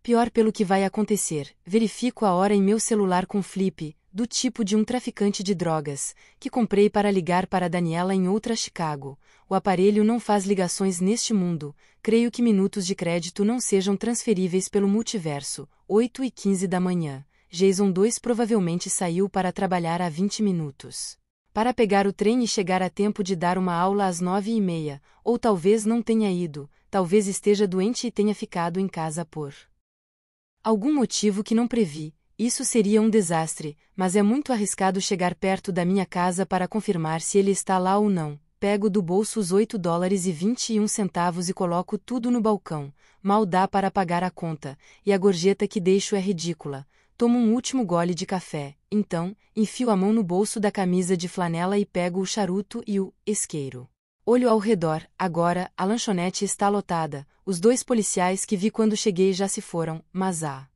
S2: pior pelo que vai acontecer. Verifico a hora em meu celular com flip, do tipo de um traficante de drogas, que comprei para ligar para Daniela em outra Chicago. O aparelho não faz ligações neste mundo. Creio que minutos de crédito não sejam transferíveis pelo multiverso. 8 e 15 da manhã. Jason 2 provavelmente saiu para trabalhar há 20 minutos. Para pegar o trem e chegar a tempo de dar uma aula às nove e meia, ou talvez não tenha ido, talvez esteja doente e tenha ficado em casa por algum motivo que não previ. Isso seria um desastre, mas é muito arriscado chegar perto da minha casa para confirmar se ele está lá ou não. Pego do bolso os 8 dólares e 21 centavos e coloco tudo no balcão. Mal dá para pagar a conta, e a gorjeta que deixo é ridícula. Tomo um último gole de café, então, enfio a mão no bolso da camisa de flanela e pego o charuto e o isqueiro. Olho ao redor, agora, a lanchonete está lotada, os dois policiais que vi quando cheguei já se foram, mas há.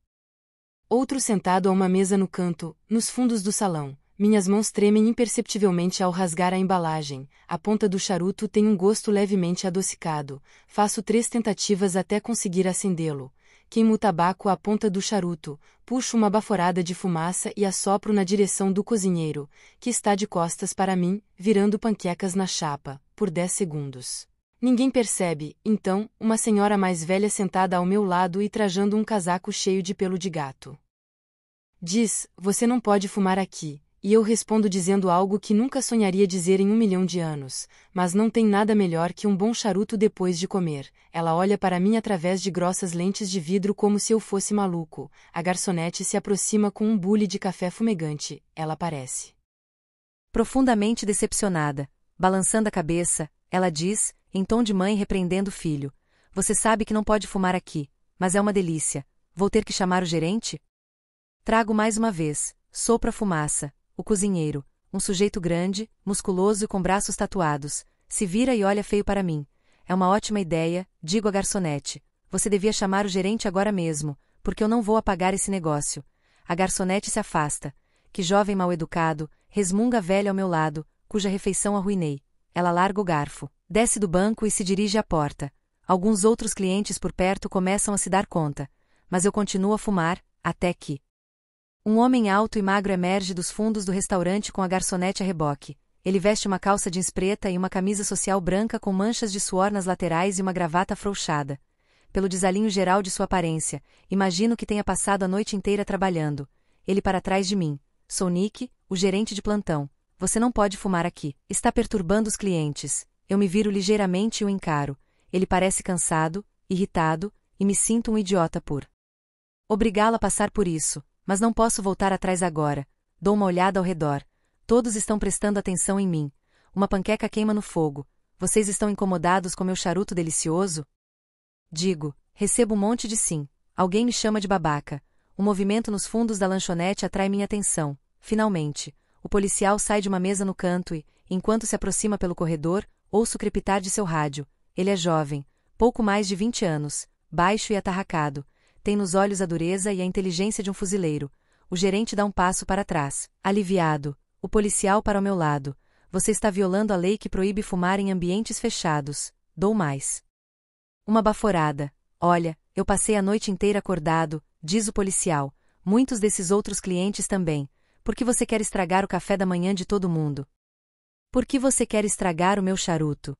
S2: Outro sentado a uma mesa no canto, nos fundos do salão, minhas mãos tremem imperceptivelmente ao rasgar a embalagem, a ponta do charuto tem um gosto levemente adocicado, faço três tentativas até conseguir acendê-lo, Queimo o tabaco à ponta do charuto, puxo uma baforada de fumaça e assopro na direção do cozinheiro, que está de costas para mim, virando panquecas na chapa, por dez segundos. Ninguém percebe, então, uma senhora mais velha sentada ao meu lado e trajando um casaco cheio de pelo de gato. Diz: Você não pode fumar aqui, e eu respondo dizendo algo que nunca sonharia dizer em um milhão de anos, mas não tem nada melhor que um bom charuto depois de comer. Ela olha para mim através de grossas lentes de vidro como se eu fosse maluco. A garçonete se aproxima com um bule de café fumegante. Ela aparece.
S1: Profundamente decepcionada, balançando a cabeça, ela diz, em tom de mãe repreendendo o filho: Você sabe que não pode fumar aqui, mas é uma delícia. Vou ter que chamar o gerente? Trago mais uma vez, sopra a fumaça, o cozinheiro, um sujeito grande, musculoso e com braços tatuados, se vira e olha feio para mim. É uma ótima ideia, digo à garçonete. Você devia chamar o gerente agora mesmo, porque eu não vou apagar esse negócio. A garçonete se afasta. Que jovem mal educado, resmunga a velha ao meu lado, cuja refeição arruinei. Ela larga o garfo, desce do banco e se dirige à porta. Alguns outros clientes por perto começam a se dar conta, mas eu continuo a fumar, até que, um homem alto e magro emerge dos fundos do restaurante com a garçonete a reboque. Ele veste uma calça jeans preta e uma camisa social branca com manchas de suor nas laterais e uma gravata afrouxada. Pelo desalinho geral de sua aparência, imagino que tenha passado a noite inteira trabalhando. Ele para trás de mim. Sou Nick, o gerente de plantão. Você não pode fumar aqui. Está perturbando os clientes. Eu me viro ligeiramente e o encaro. Ele parece cansado, irritado, e me sinto um idiota por obrigá-la a passar por isso mas não posso voltar atrás agora. Dou uma olhada ao redor. Todos estão prestando atenção em mim. Uma panqueca queima no fogo. Vocês estão incomodados com meu charuto delicioso? Digo, recebo um monte de sim. Alguém me chama de babaca. Um movimento nos fundos da lanchonete atrai minha atenção. Finalmente, o policial sai de uma mesa no canto e, enquanto se aproxima pelo corredor, ouço crepitar de seu rádio. Ele é jovem, pouco mais de 20 anos, baixo e atarracado tem nos olhos a dureza e a inteligência de um fuzileiro. O gerente dá um passo para trás, aliviado. O policial para o meu lado. Você está violando a lei que proíbe fumar em ambientes fechados. Dou mais. Uma baforada. Olha, eu passei a noite inteira acordado, diz o policial. Muitos desses outros clientes também. Por que você quer estragar o café da manhã de todo mundo? Por que você quer estragar o meu charuto?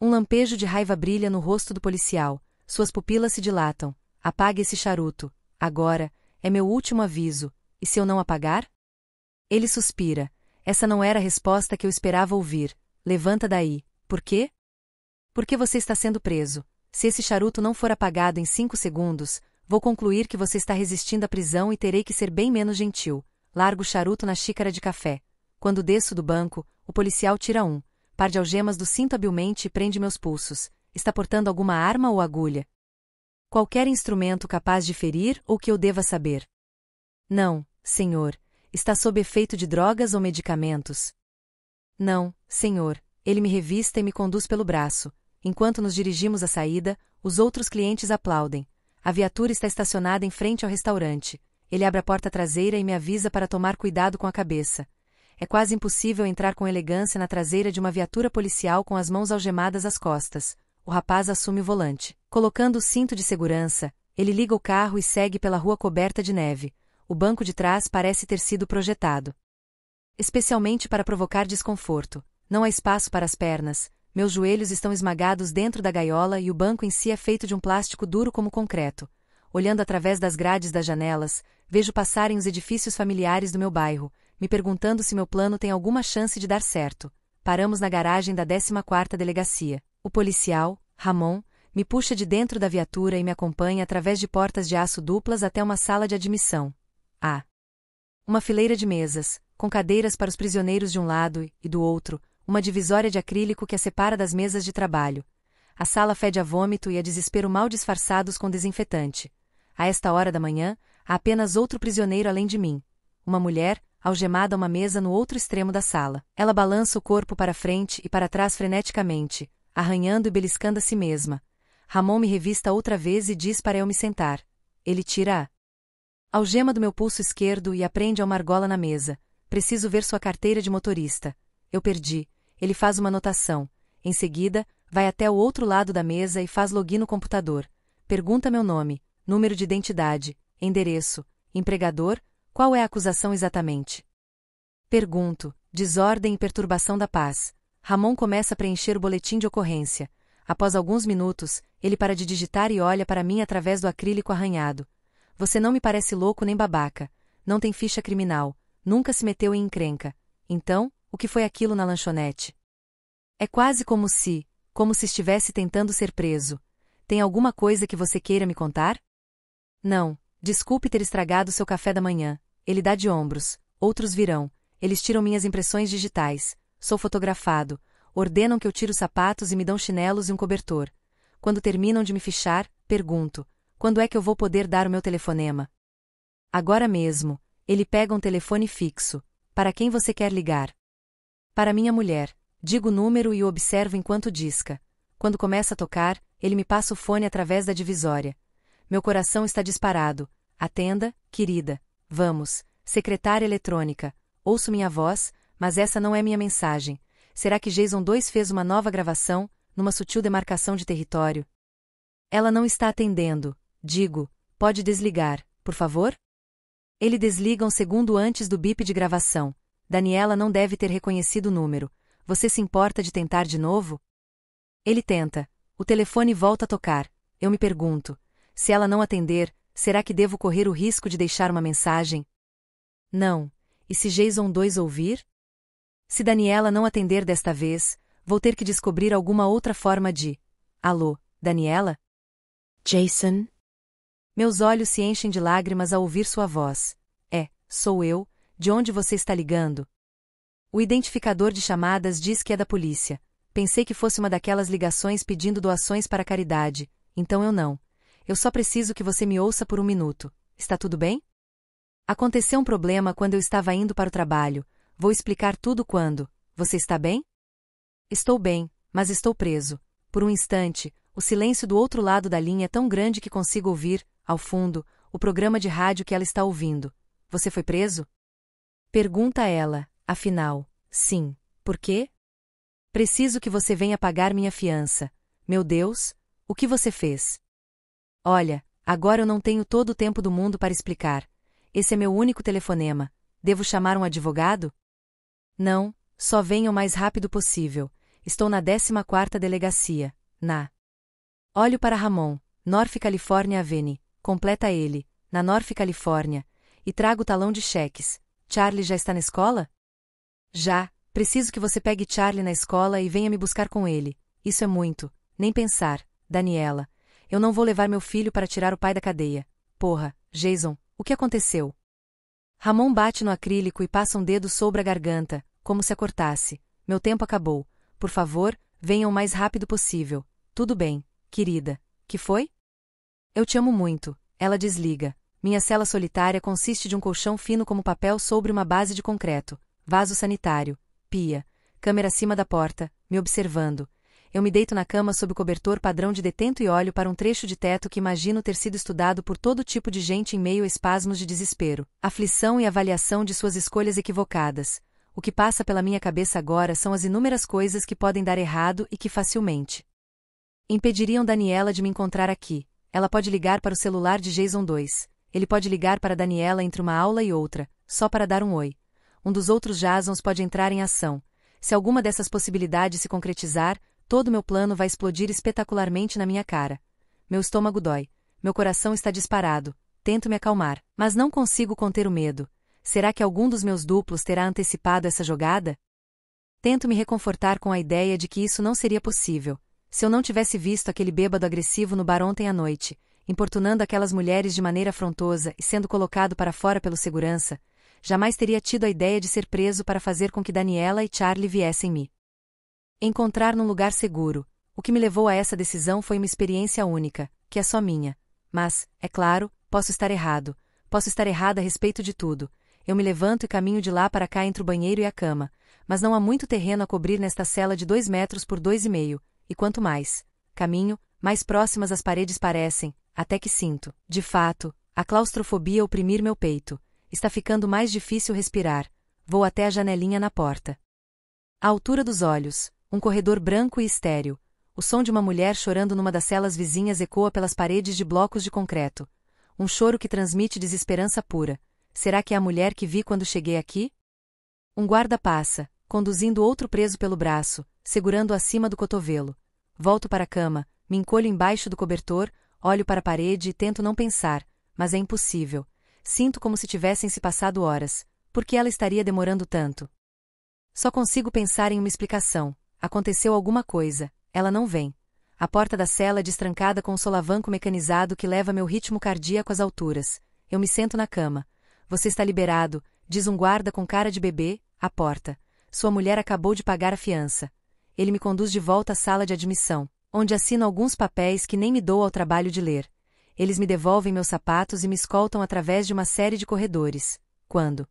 S1: Um lampejo de raiva brilha no rosto do policial. Suas pupilas se dilatam. Apague esse charuto, agora, é meu último aviso, e se eu não apagar? Ele suspira. Essa não era a resposta que eu esperava ouvir. Levanta daí. Por quê? Porque você está sendo preso. Se esse charuto não for apagado em cinco segundos, vou concluir que você está resistindo à prisão e terei que ser bem menos gentil. Largo o charuto na xícara de café. Quando desço do banco, o policial tira um, par de algemas do cinto habilmente e prende meus pulsos. Está portando alguma arma ou agulha? qualquer instrumento capaz de ferir ou que eu deva saber. Não, Senhor, está sob efeito de drogas ou medicamentos. Não, Senhor, ele me revista e me conduz pelo braço. Enquanto nos dirigimos à saída, os outros clientes aplaudem. A viatura está estacionada em frente ao restaurante. Ele abre a porta traseira e me avisa para tomar cuidado com a cabeça. É quase impossível entrar com elegância na traseira de uma viatura policial com as mãos algemadas às costas o rapaz assume o volante. Colocando o cinto de segurança, ele liga o carro e segue pela rua coberta de neve. O banco de trás parece ter sido projetado. Especialmente para provocar desconforto. Não há espaço para as pernas, meus joelhos estão esmagados dentro da gaiola e o banco em si é feito de um plástico duro como concreto. Olhando através das grades das janelas, vejo passarem os edifícios familiares do meu bairro, me perguntando se meu plano tem alguma chance de dar certo paramos na garagem da 14ª Delegacia. O policial, Ramon, me puxa de dentro da viatura e me acompanha através de portas de aço duplas até uma sala de admissão. A. Ah. Uma fileira de mesas, com cadeiras para os prisioneiros de um lado e, do outro, uma divisória de acrílico que a separa das mesas de trabalho. A sala fede a vômito e a desespero mal disfarçados com desinfetante. A esta hora da manhã, há apenas outro prisioneiro além de mim. Uma mulher, algemada a uma mesa no outro extremo da sala. Ela balança o corpo para frente e para trás freneticamente, arranhando e beliscando a si mesma. Ramon me revista outra vez e diz para eu me sentar. Ele tira a algema do meu pulso esquerdo e aprende a uma argola na mesa. Preciso ver sua carteira de motorista. Eu perdi. Ele faz uma anotação. Em seguida, vai até o outro lado da mesa e faz login no computador. Pergunta meu nome, número de identidade, endereço, empregador, qual é a acusação exatamente? Pergunto: desordem e perturbação da paz. Ramon começa a preencher o boletim de ocorrência. Após alguns minutos, ele para de digitar e olha para mim através do acrílico arranhado. Você não me parece louco nem babaca. Não tem ficha criminal. Nunca se meteu em encrenca. Então, o que foi aquilo na lanchonete? É quase como se, como se estivesse tentando ser preso. Tem alguma coisa que você queira me contar? Não, desculpe ter estragado seu café da manhã. Ele dá de ombros, outros virão, eles tiram minhas impressões digitais, sou fotografado, ordenam que eu tire os sapatos e me dão chinelos e um cobertor. Quando terminam de me fichar, pergunto: quando é que eu vou poder dar o meu telefonema? Agora mesmo, ele pega um telefone fixo. Para quem você quer ligar? Para minha mulher. Digo o número e o observo enquanto disca. Quando começa a tocar, ele me passa o fone através da divisória. Meu coração está disparado. Atenda, querida. Vamos, secretária eletrônica, ouço minha voz, mas essa não é minha mensagem. Será que Jason 2 fez uma nova gravação, numa sutil demarcação de território? Ela não está atendendo. Digo, pode desligar, por favor? Ele desliga um segundo antes do bip de gravação. Daniela não deve ter reconhecido o número. Você se importa de tentar de novo? Ele tenta. O telefone volta a tocar. Eu me pergunto. Se ela não atender, Será que devo correr o risco de deixar uma mensagem? Não. E se Jason 2 ouvir? Se Daniela não atender desta vez, vou ter que descobrir alguma outra forma de. Alô, Daniela? Jason? Meus olhos se enchem de lágrimas ao ouvir sua voz. É, sou eu, de onde você está ligando? O identificador de chamadas diz que é da polícia. Pensei que fosse uma daquelas ligações pedindo doações para caridade, então eu não. Eu só preciso que você me ouça por um minuto. Está tudo bem? Aconteceu um problema quando eu estava indo para o trabalho. Vou explicar tudo quando. Você está bem? Estou bem, mas estou preso. Por um instante, o silêncio do outro lado da linha é tão grande que consigo ouvir, ao fundo, o programa de rádio que ela está ouvindo. Você foi preso? Pergunta ela, afinal. Sim. Por quê? Preciso que você venha pagar minha fiança. Meu Deus, o que você fez? Olha, agora eu não tenho todo o tempo do mundo para explicar. Esse é meu único telefonema. Devo chamar um advogado? Não, só venha o mais rápido possível. Estou na 14ª delegacia, na. Olho para Ramon, North California Avenue, completa ele, na North California, e trago o talão de cheques. Charlie já está na escola? Já, preciso que você pegue Charlie na escola e venha me buscar com ele. Isso é muito, nem pensar, Daniela. Eu não vou levar meu filho para tirar o pai da cadeia. Porra, Jason, o que aconteceu? Ramon bate no acrílico e passa um dedo sobre a garganta, como se a cortasse. Meu tempo acabou. Por favor, venha o mais rápido possível. Tudo bem, querida. Que foi? Eu te amo muito. Ela desliga. Minha cela solitária consiste de um colchão fino como papel sobre uma base de concreto, vaso sanitário, pia, câmera acima da porta, me observando, eu me deito na cama sob o cobertor padrão de detento e olho para um trecho de teto que imagino ter sido estudado por todo tipo de gente em meio a espasmos de desespero, aflição e avaliação de suas escolhas equivocadas. O que passa pela minha cabeça agora são as inúmeras coisas que podem dar errado e que facilmente impediriam Daniela de me encontrar aqui. Ela pode ligar para o celular de Jason 2. Ele pode ligar para Daniela entre uma aula e outra, só para dar um oi. Um dos outros Jasons pode entrar em ação. Se alguma dessas possibilidades se concretizar, Todo meu plano vai explodir espetacularmente na minha cara. Meu estômago dói. Meu coração está disparado. Tento me acalmar, mas não consigo conter o medo. Será que algum dos meus duplos terá antecipado essa jogada? Tento me reconfortar com a ideia de que isso não seria possível. Se eu não tivesse visto aquele bêbado agressivo no bar ontem à noite, importunando aquelas mulheres de maneira afrontosa e sendo colocado para fora pelo segurança, jamais teria tido a ideia de ser preso para fazer com que Daniela e Charlie viessem me Encontrar num lugar seguro. O que me levou a essa decisão foi uma experiência única, que é só minha. Mas, é claro, posso estar errado. Posso estar errada a respeito de tudo. Eu me levanto e caminho de lá para cá entre o banheiro e a cama. Mas não há muito terreno a cobrir nesta cela de dois metros por dois e meio. E quanto mais caminho, mais próximas as paredes parecem, até que sinto, de fato, a claustrofobia oprimir meu peito. Está ficando mais difícil respirar. Vou até a janelinha na porta. A altura dos olhos. Um corredor branco e estéreo. O som de uma mulher chorando numa das celas vizinhas ecoa pelas paredes de blocos de concreto. Um choro que transmite desesperança pura. Será que é a mulher que vi quando cheguei aqui? Um guarda passa, conduzindo outro preso pelo braço, segurando-o acima do cotovelo. Volto para a cama, me encolho embaixo do cobertor, olho para a parede e tento não pensar, mas é impossível. Sinto como se tivessem se passado horas. Por que ela estaria demorando tanto? Só consigo pensar em uma explicação. Aconteceu alguma coisa. Ela não vem. A porta da cela é destrancada com um solavanco mecanizado que leva meu ritmo cardíaco às alturas. Eu me sento na cama. Você está liberado, diz um guarda com cara de bebê, à porta. Sua mulher acabou de pagar a fiança. Ele me conduz de volta à sala de admissão, onde assino alguns papéis que nem me dou ao trabalho de ler. Eles me devolvem meus sapatos e me escoltam através de uma série de corredores. Quando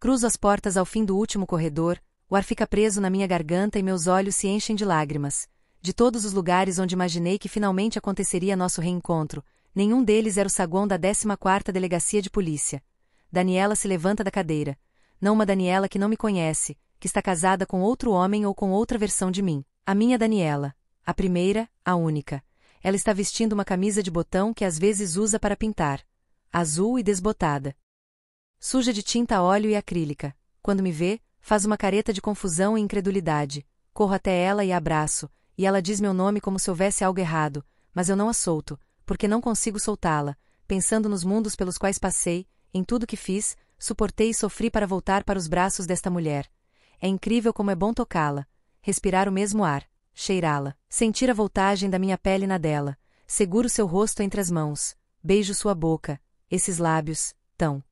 S1: cruzo as portas ao fim do último corredor, o ar fica preso na minha garganta e meus olhos se enchem de lágrimas. De todos os lugares onde imaginei que finalmente aconteceria nosso reencontro, nenhum deles era o saguão da 14ª Delegacia de Polícia. Daniela se levanta da cadeira. Não uma Daniela que não me conhece, que está casada com outro homem ou com outra versão de mim. A minha Daniela. A primeira, a única. Ela está vestindo uma camisa de botão que às vezes usa para pintar. Azul e desbotada. Suja de tinta óleo e acrílica. Quando me vê, Faz uma careta de confusão e incredulidade. Corro até ela e a abraço, e ela diz meu nome como se houvesse algo errado, mas eu não a solto, porque não consigo soltá-la, pensando nos mundos pelos quais passei, em tudo que fiz, suportei e sofri para voltar para os braços desta mulher. É incrível como é bom tocá-la, respirar o mesmo ar, cheirá-la, sentir a voltagem da minha pele na dela, seguro seu rosto entre as mãos, beijo sua boca, esses lábios, tão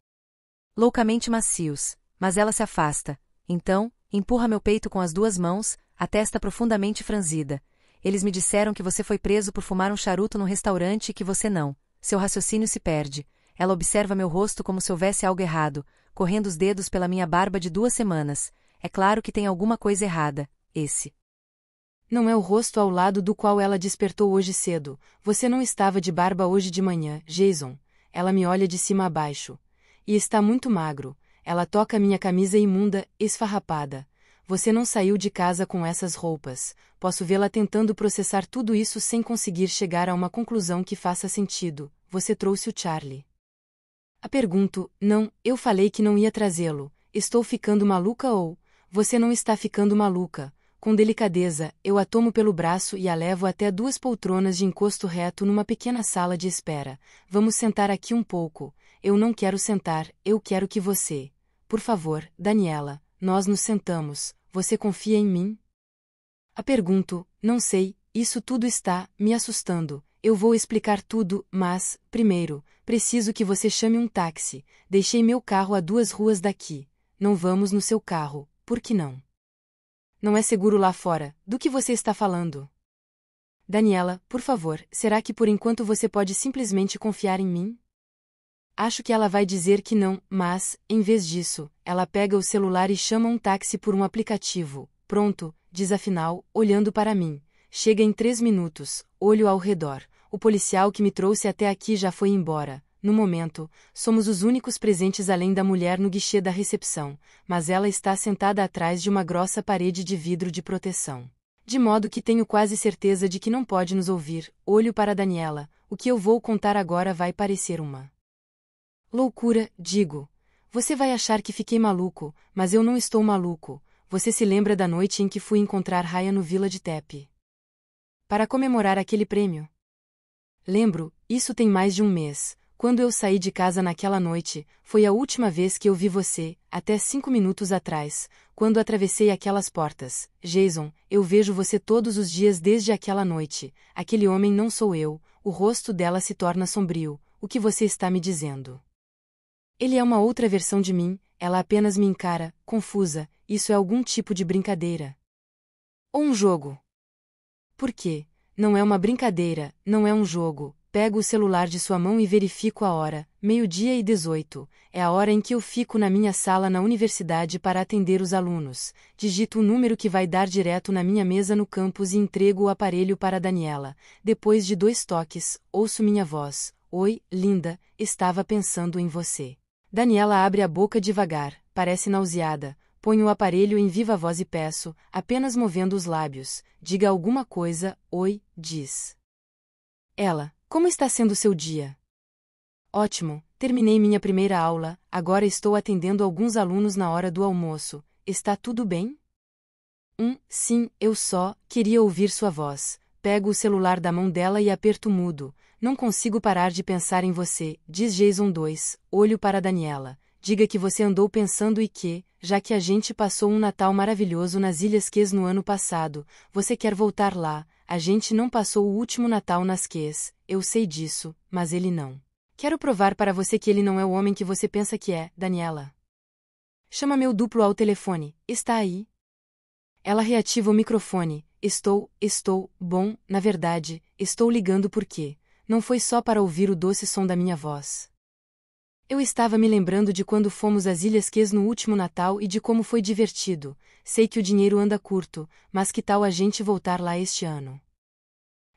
S1: loucamente macios, mas ela se afasta, então, empurra meu peito com as duas mãos, a testa profundamente franzida. Eles me disseram que você foi preso por fumar um charuto no restaurante e que você não. Seu raciocínio se perde. Ela observa meu rosto como se houvesse algo errado, correndo os dedos pela minha barba de duas semanas. É claro que tem alguma coisa errada. Esse. Não é o rosto ao lado do qual
S2: ela despertou hoje cedo. Você não estava de barba hoje de manhã, Jason. Ela me olha de cima a baixo. E está muito magro. Ela toca minha camisa imunda, esfarrapada. Você não saiu de casa com essas roupas. Posso vê-la tentando processar tudo isso sem conseguir chegar a uma conclusão que faça sentido. Você trouxe o Charlie. A pergunto, não, eu falei que não ia trazê-lo. Estou ficando maluca ou você não está ficando maluca? Com delicadeza, eu a tomo pelo braço e a levo até duas poltronas de encosto reto numa pequena sala de espera. Vamos sentar aqui um pouco. Eu não quero sentar, eu quero que você. Por favor, Daniela, nós nos sentamos, você confia em mim? A pergunto, não sei, isso tudo está me assustando. Eu vou explicar tudo, mas, primeiro, preciso que você chame um táxi. Deixei meu carro a duas ruas daqui. Não vamos no seu carro, por que não? Não é seguro lá fora, do que você está falando? Daniela, por favor, será que por enquanto você pode simplesmente confiar em mim? Acho que ela vai dizer que não, mas, em vez disso, ela pega o celular e chama um táxi por um aplicativo. Pronto, diz afinal, olhando para mim. Chega em três minutos, olho ao redor. O policial que me trouxe até aqui já foi embora. No momento, somos os únicos presentes além da mulher no guichê da recepção, mas ela está sentada atrás de uma grossa parede de vidro de proteção. De modo que tenho quase certeza de que não pode nos ouvir. Olho para Daniela. O que eu vou contar agora vai parecer uma Loucura, digo. Você vai achar que fiquei maluco, mas eu não estou maluco. Você se lembra da noite em que fui encontrar Raya no Vila de Tepe? Para comemorar aquele prêmio. Lembro, isso tem mais de um mês. Quando eu saí de casa naquela noite, foi a última vez que eu vi você, até cinco minutos atrás, quando atravessei aquelas portas. Jason, eu vejo você todos os dias desde aquela noite. Aquele homem não sou eu, o rosto dela se torna sombrio. O que você está me dizendo? Ele é uma outra versão de mim, ela apenas me encara, confusa, isso é algum tipo de brincadeira. Ou um jogo. Por quê? Não é uma brincadeira, não é um jogo. Pego o celular de sua mão e verifico a hora, meio-dia e 18. É a hora em que eu fico na minha sala na universidade para atender os alunos. Digito o número que vai dar direto na minha mesa no campus e entrego o aparelho para Daniela. Depois de dois toques, ouço minha voz. Oi, linda, estava pensando em você. Daniela abre a boca devagar, parece nauseada, Põe o aparelho em viva voz e peço, apenas movendo os lábios, diga alguma coisa, oi, diz. Ela, como está sendo seu dia? Ótimo, terminei minha primeira aula, agora estou atendendo alguns alunos na hora do almoço, está tudo bem? Um, sim, eu só, queria ouvir sua voz. Pego o celular da mão dela e aperto mudo, não consigo parar de pensar em você, diz Jason 2, olho para Daniela. Diga que você andou pensando e que, já que a gente passou um Natal maravilhoso nas Ilhas Ques no ano passado, você quer voltar lá, a gente não passou o último Natal nas Ques, eu sei disso, mas ele não. Quero provar para você que ele não é o homem que você pensa que é, Daniela. Chama meu duplo ao telefone, está aí? Ela reativa o microfone, estou, estou, bom, na verdade, estou ligando porque não foi só para ouvir o doce som da minha voz. Eu estava me lembrando de quando fomos às Ilhas Ques no último Natal e de como foi divertido. Sei que o dinheiro anda curto, mas que tal a gente voltar lá este ano?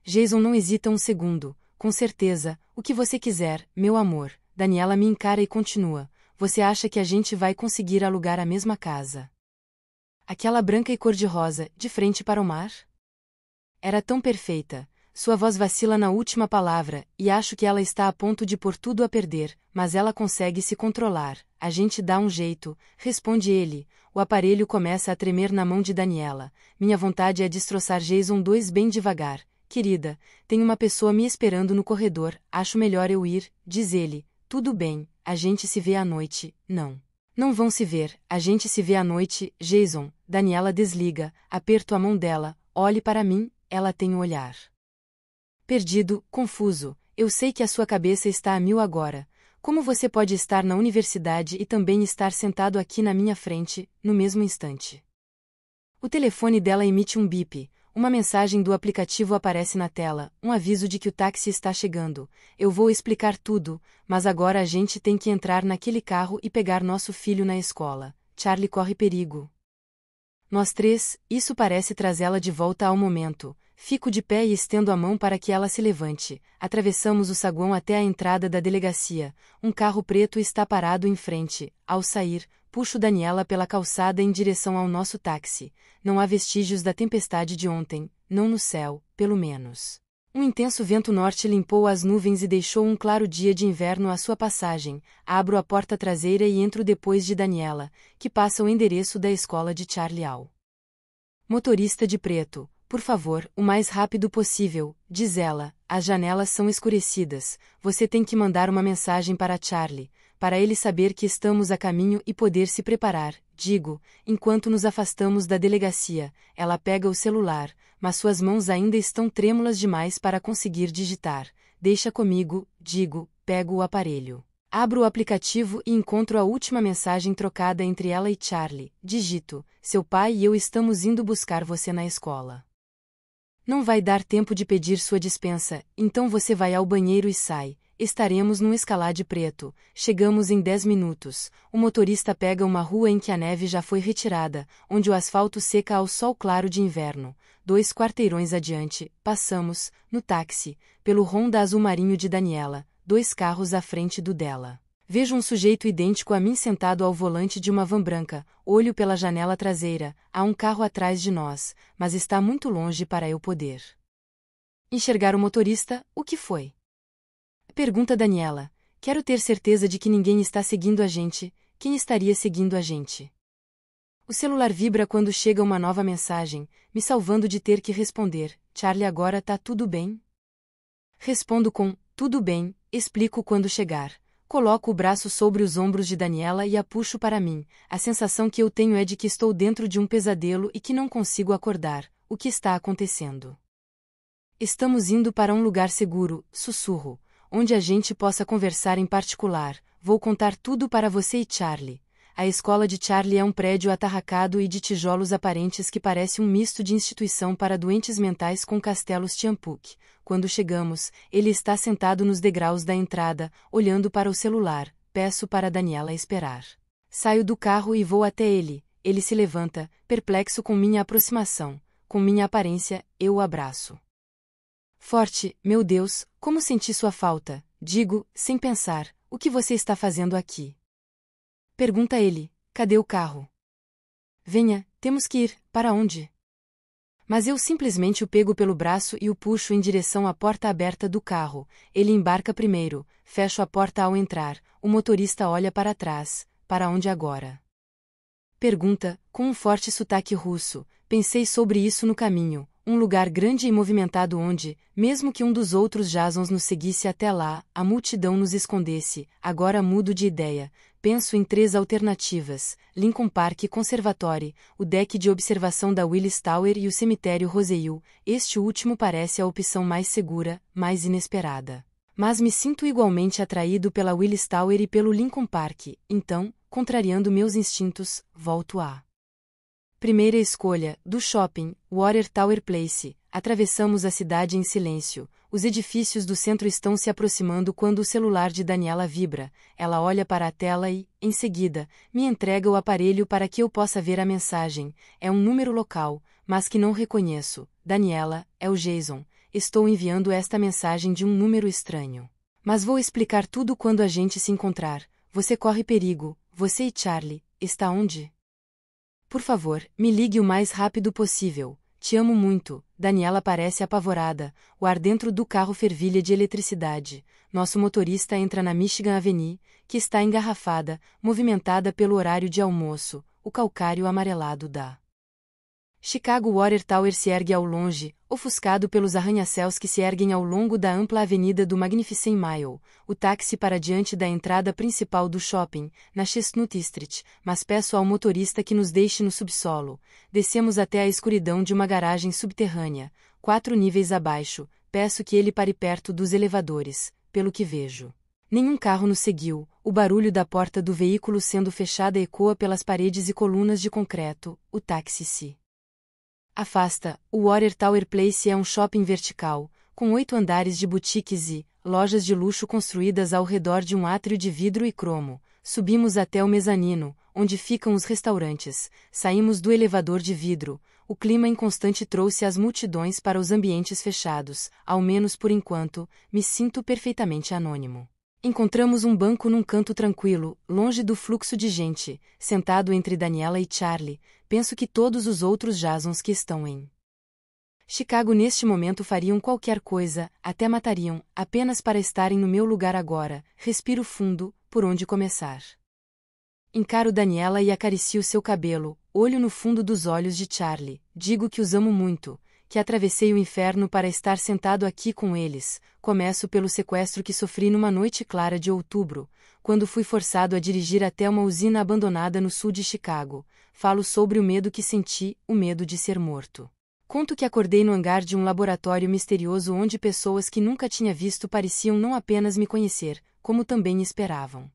S2: Jason não hesita um segundo. Com certeza, o que você quiser, meu amor. Daniela me encara e continua. Você acha que a gente vai conseguir alugar a mesma casa? Aquela branca e cor-de-rosa, de frente para o mar? Era tão perfeita, sua voz vacila na última palavra, e acho que ela está a ponto de pôr tudo a perder, mas ela consegue se controlar. A gente dá um jeito, responde ele. O aparelho começa a tremer na mão de Daniela. Minha vontade é destroçar Jason 2 bem devagar. Querida, tem uma pessoa me esperando no corredor, acho melhor eu ir, diz ele. Tudo bem, a gente se vê à noite, não. Não vão se ver, a gente se vê à noite, Jason. Daniela desliga, aperto a mão dela, olhe para mim, ela tem o um olhar. Perdido, confuso, eu sei que a sua cabeça está a mil agora. Como você pode estar na universidade e também estar sentado aqui na minha frente, no mesmo instante? O telefone dela emite um bip, uma mensagem do aplicativo aparece na tela, um aviso de que o táxi está chegando. Eu vou explicar tudo, mas agora a gente tem que entrar naquele carro e pegar nosso filho na escola. Charlie corre perigo. Nós três, isso parece trazê-la de volta ao momento. Fico de pé e estendo a mão para que ela se levante. Atravessamos o saguão até a entrada da delegacia. Um carro preto está parado em frente. Ao sair, puxo Daniela pela calçada em direção ao nosso táxi. Não há vestígios da tempestade de ontem, não no céu, pelo menos. Um intenso vento norte limpou as nuvens e deixou um claro dia de inverno à sua passagem. Abro a porta traseira e entro depois de Daniela, que passa o endereço da escola de Charlie Al. Motorista de preto, por favor, o mais rápido possível, diz ela, as janelas são escurecidas, você tem que mandar uma mensagem para Charlie, para ele saber que estamos a caminho e poder se preparar, digo, enquanto nos afastamos da delegacia, ela pega o celular, mas suas mãos ainda estão trêmulas demais para conseguir digitar, deixa comigo, digo, pego o aparelho. Abro o aplicativo e encontro a última mensagem trocada entre ela e Charlie. Digito: Seu pai e eu estamos indo buscar você na escola. Não vai dar tempo de pedir sua dispensa, então você vai ao banheiro e sai. Estaremos num escalade preto. Chegamos em 10 minutos. O motorista pega uma rua em que a neve já foi retirada, onde o asfalto seca ao sol claro de inverno. Dois quarteirões adiante, passamos, no táxi, pelo Honda azul marinho de Daniela, dois carros à frente do dela. Vejo um sujeito idêntico a mim sentado ao volante de uma van branca, olho pela janela traseira, há um carro atrás de nós, mas está muito longe para eu poder. Enxergar o motorista, o que foi? Pergunta Daniela. Quero ter certeza de que ninguém está seguindo a gente, quem estaria seguindo a gente? O celular vibra quando chega uma nova mensagem, me salvando de ter que responder: Charlie, agora tá tudo bem? Respondo com: tudo bem, explico quando chegar. Coloco o braço sobre os ombros de Daniela e a puxo para mim. A sensação que eu tenho é de que estou dentro de um pesadelo e que não consigo acordar. O que está acontecendo? Estamos indo para um lugar seguro, sussurro, onde a gente possa conversar em particular. Vou contar tudo para você e Charlie a escola de Charlie é um prédio atarracado e de tijolos aparentes que parece um misto de instituição para doentes mentais com castelos Tianpuk. Quando chegamos, ele está sentado nos degraus da entrada, olhando para o celular. Peço para Daniela esperar. Saio do carro e vou até ele. Ele se levanta, perplexo com minha aproximação. Com minha aparência, eu o abraço. Forte, meu Deus, como senti sua falta. Digo, sem pensar, o que você está fazendo aqui? Pergunta ele: Cadê o carro? Venha, temos que ir, para onde? Mas eu simplesmente o pego pelo braço e o puxo em direção à porta aberta do carro. Ele embarca primeiro, fecho a porta ao entrar. O motorista olha para trás. Para onde agora? Pergunta, com um forte sotaque russo. Pensei sobre isso no caminho. Um lugar grande e movimentado onde, mesmo que um dos outros Jasons nos seguisse até lá, a multidão nos escondesse. Agora mudo de ideia penso em três alternativas: Lincoln Park Conservatory, o deck de observação da Willis Tower e o cemitério Rosehill. Este último parece a opção mais segura, mais inesperada. Mas me sinto igualmente atraído pela Willis Tower e pelo Lincoln Park, então, contrariando meus instintos, volto a. Primeira escolha, do shopping, Water Tower Place. Atravessamos a cidade em silêncio, os edifícios do centro estão se aproximando quando o celular de Daniela vibra. Ela olha para a tela e, em seguida, me entrega o aparelho para que eu possa ver a mensagem. É um número local, mas que não reconheço. Daniela, é o Jason. Estou enviando esta mensagem de um número estranho. Mas vou explicar tudo quando a gente se encontrar. Você corre perigo. Você e Charlie, está onde? Por favor, me ligue o mais rápido possível. Te amo muito. Daniela parece apavorada. O ar dentro do carro fervilha de eletricidade. Nosso motorista entra na Michigan Avenue, que está engarrafada, movimentada pelo horário de almoço. O calcário amarelado da Chicago Water Tower se ergue ao longe, ofuscado pelos arranha-céus que se erguem ao longo da ampla avenida do Magnificent Mile, o táxi para diante da entrada principal do shopping, na Chestnut Street, mas peço ao motorista que nos deixe no subsolo. Descemos até a escuridão de uma garagem subterrânea, quatro níveis abaixo, peço que ele pare perto dos elevadores, pelo que vejo. Nenhum carro nos seguiu, o barulho da porta do veículo sendo fechada ecoa pelas paredes e colunas de concreto, o táxi se Afasta, o Water Tower Place é um shopping vertical, com oito andares de boutiques e lojas de luxo construídas ao redor de um átrio de vidro e cromo. Subimos até o mezanino, onde ficam os restaurantes, saímos do elevador de vidro. O clima inconstante trouxe as multidões para os ambientes fechados, ao menos por enquanto, me sinto perfeitamente anônimo. Encontramos um banco num canto tranquilo, longe do fluxo de gente, sentado entre Daniela e Charlie. Penso que todos os outros Jazons que estão em Chicago neste momento fariam qualquer coisa, até matariam, apenas para estarem no meu lugar agora. Respiro fundo, por onde começar? Encaro Daniela e acaricio seu cabelo, olho no fundo dos olhos de Charlie. Digo que os amo muito, que atravessei o inferno para estar sentado aqui com eles. Começo pelo sequestro que sofri numa noite clara de outubro, quando fui forçado a dirigir até uma usina abandonada no sul de Chicago. Falo sobre o medo que senti, o medo de ser morto. Conto que acordei no hangar de um laboratório misterioso onde pessoas que nunca tinha visto pareciam não apenas me conhecer, como também esperavam.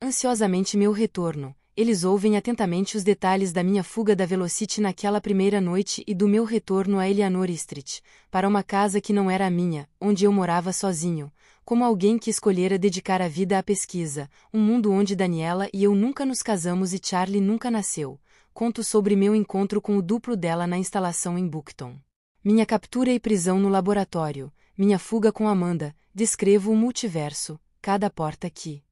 S2: Ansiosamente meu retorno, eles ouvem atentamente os detalhes da minha fuga da Velocity naquela primeira noite e do meu retorno a Eleanor Street, para uma casa que não era a minha, onde eu morava sozinho, como alguém que escolhera dedicar a vida à pesquisa, um mundo onde Daniela e eu nunca nos casamos e Charlie nunca nasceu. Conto sobre meu encontro com o duplo dela na instalação em Bookton. Minha captura e prisão no laboratório, minha fuga com Amanda, descrevo o multiverso, cada porta que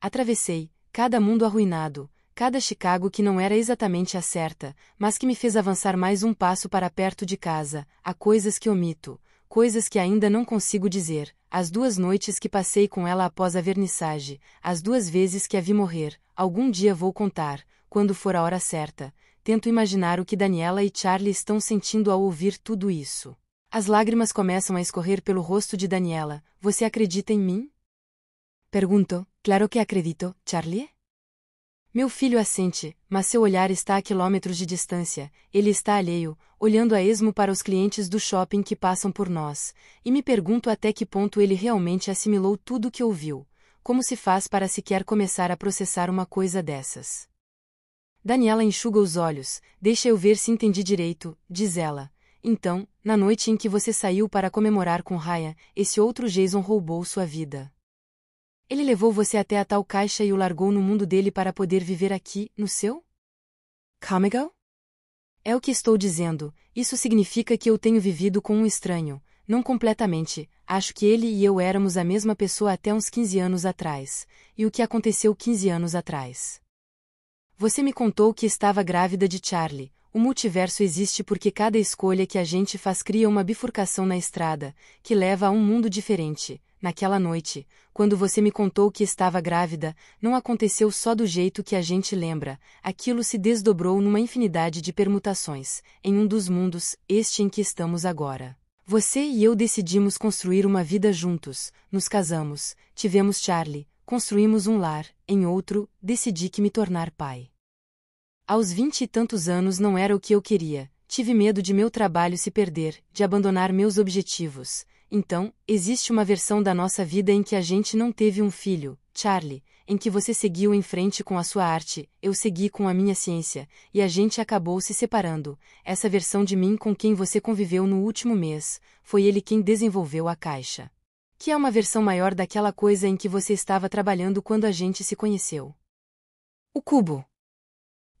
S2: atravessei, cada mundo arruinado, cada Chicago que não era exatamente a certa, mas que me fez avançar mais um passo para perto de casa, há coisas que omito, coisas que ainda não consigo dizer, as duas noites que passei com ela após a vernissage, as duas vezes que a vi morrer, algum dia vou contar, quando for a hora certa, tento imaginar o que Daniela e Charlie estão sentindo ao ouvir tudo isso. As lágrimas começam a escorrer pelo rosto de Daniela. Você acredita em mim? Perguntou. Claro que acredito, Charlie? Meu filho assente, mas seu olhar está a quilômetros de distância. Ele está alheio, olhando a esmo para os clientes do shopping que passam por nós, e me pergunto até que ponto ele realmente assimilou tudo o que ouviu. Como se faz para sequer começar a processar uma coisa dessas? Daniela enxuga os olhos, deixa eu ver se entendi direito, diz ela. Então, na noite em que você saiu para comemorar com Raya, esse outro Jason roubou sua vida. Ele levou você até a tal caixa e o largou no mundo dele para poder viver aqui, no seu? Kamegao? É o que estou dizendo, isso significa que eu tenho vivido com um estranho, não completamente, acho que ele e eu éramos a mesma pessoa até uns 15 anos atrás, e o que aconteceu 15 anos atrás. Você me contou que estava grávida de Charlie, o multiverso existe porque cada escolha que a gente faz cria uma bifurcação na estrada, que leva a um mundo diferente, Naquela noite, quando você me contou que estava grávida, não aconteceu só do jeito que a gente lembra, aquilo se desdobrou numa infinidade de permutações, em um dos mundos, este em que estamos agora. Você e eu decidimos construir uma vida juntos, nos casamos, tivemos Charlie, construímos um lar, em outro, decidi que me tornar pai. Aos vinte e tantos anos não era o que eu queria, tive medo de meu trabalho se perder, de abandonar meus objetivos, então, existe uma versão da nossa vida em que a gente não teve um filho, Charlie, em que você seguiu em frente com a sua arte, eu segui com a minha ciência, e a gente acabou se separando. Essa versão de mim com quem você conviveu no último mês, foi ele quem desenvolveu a caixa. Que é uma versão maior daquela coisa em que você estava trabalhando quando a gente se conheceu. O cubo.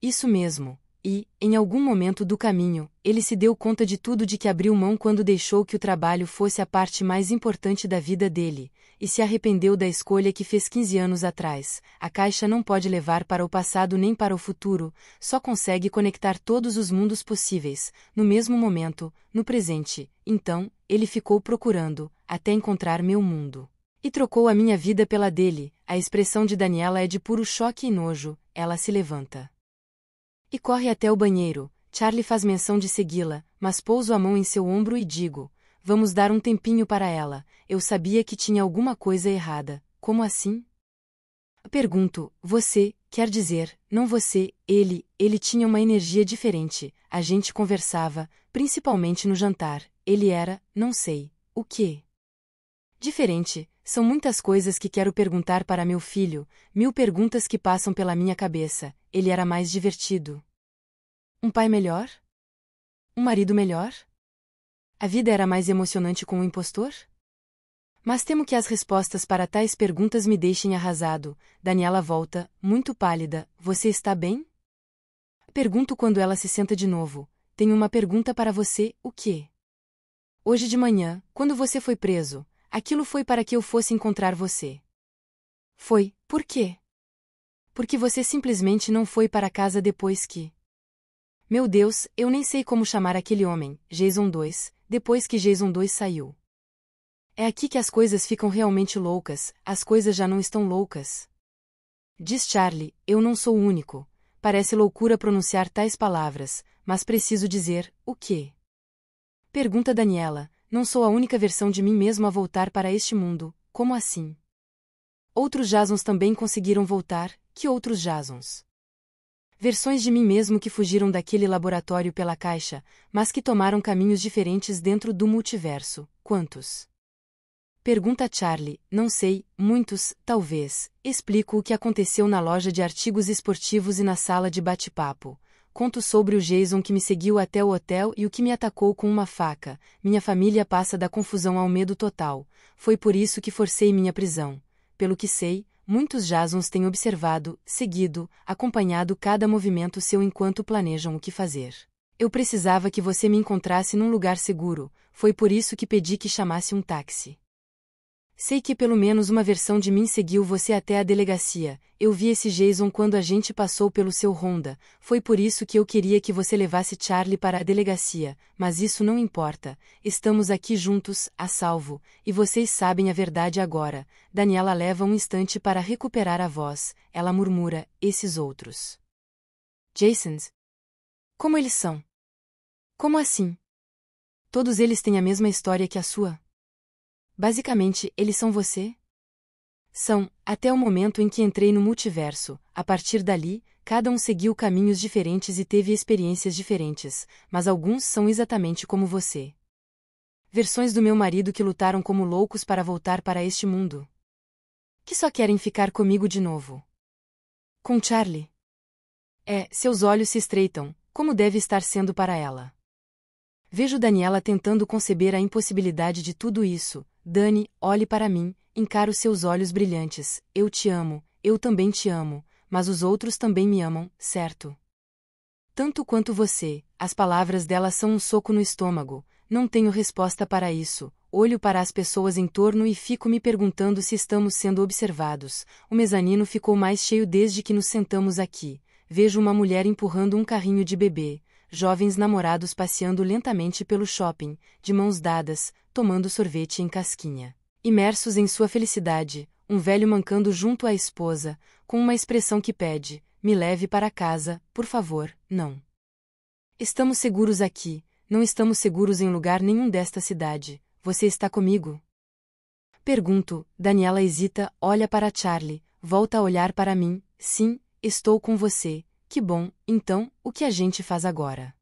S2: Isso mesmo. E, em algum momento do caminho, ele se deu conta de tudo de que abriu mão quando deixou que o trabalho fosse a parte mais importante da vida dele, e se arrependeu da escolha que fez 15 anos atrás. A caixa não pode levar para o passado nem para o futuro, só consegue conectar todos os mundos possíveis, no mesmo momento, no presente. Então, ele ficou procurando, até encontrar meu mundo. E trocou a minha vida pela dele. A expressão de Daniela é de puro choque e nojo, ela se levanta. E corre até o banheiro. Charlie faz menção de segui-la, mas pouso a mão em seu ombro e digo: Vamos dar um tempinho para ela. Eu sabia que tinha alguma coisa errada. Como assim? Pergunto: Você, quer dizer, não você, ele, ele tinha uma energia diferente. A gente conversava, principalmente no jantar. Ele era, não sei, o quê? Diferente, são muitas coisas que quero perguntar para meu filho, mil perguntas que passam pela minha cabeça. Ele era mais divertido. Um pai melhor? Um marido melhor? A vida era mais emocionante com o impostor? Mas temo que as respostas para tais perguntas me deixem arrasado. Daniela volta, muito pálida. Você está bem? Pergunto quando ela se senta de novo. Tenho uma pergunta para você, o quê? Hoje de manhã, quando você foi preso, Aquilo foi para que eu fosse encontrar você. Foi, por quê? Porque você simplesmente não foi para casa depois que. Meu Deus, eu nem sei como chamar aquele homem, Jason 2, depois que Jason 2 saiu. É aqui que as coisas ficam realmente loucas, as coisas já não estão loucas. Diz Charlie, eu não sou único. Parece loucura pronunciar tais palavras, mas preciso dizer, o quê? Pergunta Daniela, não sou a única versão de mim mesmo a voltar para este mundo, como assim? Outros Jasons também conseguiram voltar, que outros Jasons? Versões de mim mesmo que fugiram daquele laboratório pela caixa, mas que tomaram caminhos diferentes dentro do multiverso, quantos? Pergunta Charlie, não sei, muitos, talvez. Explico o que aconteceu na loja de artigos esportivos e na sala de bate-papo conto sobre o Jason que me seguiu até o hotel e o que me atacou com uma faca. Minha família passa da confusão ao medo total. Foi por isso que forcei minha prisão. Pelo que sei, muitos Jasons têm observado, seguido, acompanhado cada movimento seu enquanto planejam o que fazer. Eu precisava que você me encontrasse num lugar seguro, foi por isso que pedi que chamasse um táxi. Sei que pelo menos uma versão de mim seguiu você até a delegacia. Eu vi esse Jason quando a gente passou pelo seu Honda. Foi por isso que eu queria que você levasse Charlie para a delegacia, mas isso não importa. Estamos aqui juntos, a salvo, e vocês sabem a verdade agora. Daniela leva um instante para recuperar a voz. Ela murmura: "Esses outros. Jasons? Como eles são? Como assim? Todos eles têm a mesma história que a sua?" Basicamente, eles são você? São, até o momento em que entrei no multiverso, a partir dali, cada um seguiu caminhos diferentes e teve experiências diferentes, mas alguns são exatamente como você. Versões do meu marido que lutaram como loucos para voltar para este mundo. Que só querem ficar comigo de novo. Com Charlie. É, seus olhos se estreitam, como deve estar sendo para ela. Vejo Daniela tentando conceber a impossibilidade de tudo isso, Dani, olhe para mim, encaro seus olhos brilhantes. Eu te amo, eu também te amo, mas os outros também me amam, certo? Tanto quanto você, as palavras dela são um soco no estômago. Não tenho resposta para isso. Olho para as pessoas em torno e fico me perguntando se estamos sendo observados. O mezanino ficou mais cheio desde que nos sentamos aqui. Vejo uma mulher empurrando um carrinho de bebê, jovens namorados passeando lentamente pelo shopping, de mãos dadas, tomando sorvete em casquinha. Imersos em sua felicidade, um velho mancando junto à esposa, com uma expressão que pede: Me leve para casa, por favor, não. Estamos seguros aqui, não estamos seguros em lugar nenhum desta cidade. Você está comigo? Pergunto, Daniela hesita, olha para Charlie, volta a olhar para mim, sim, estou com você, que bom, então, o que a gente faz agora?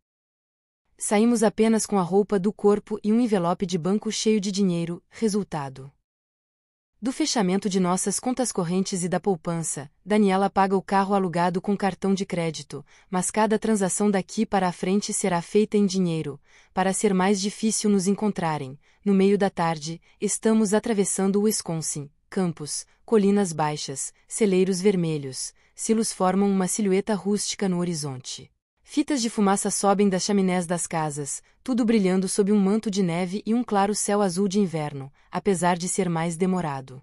S2: Saímos apenas com a roupa do corpo e um envelope de banco cheio de dinheiro, resultado. Do fechamento de nossas contas correntes e da poupança, Daniela paga o carro alugado com cartão de crédito, mas cada transação daqui para a frente será feita em dinheiro, para ser mais difícil nos encontrarem. No meio da tarde, estamos atravessando o Wisconsin, campos, colinas baixas, celeiros vermelhos, silos formam uma silhueta rústica no horizonte. Fitas de fumaça sobem das chaminés das casas, tudo brilhando sob um manto de neve e um claro céu azul de inverno, apesar de ser mais demorado.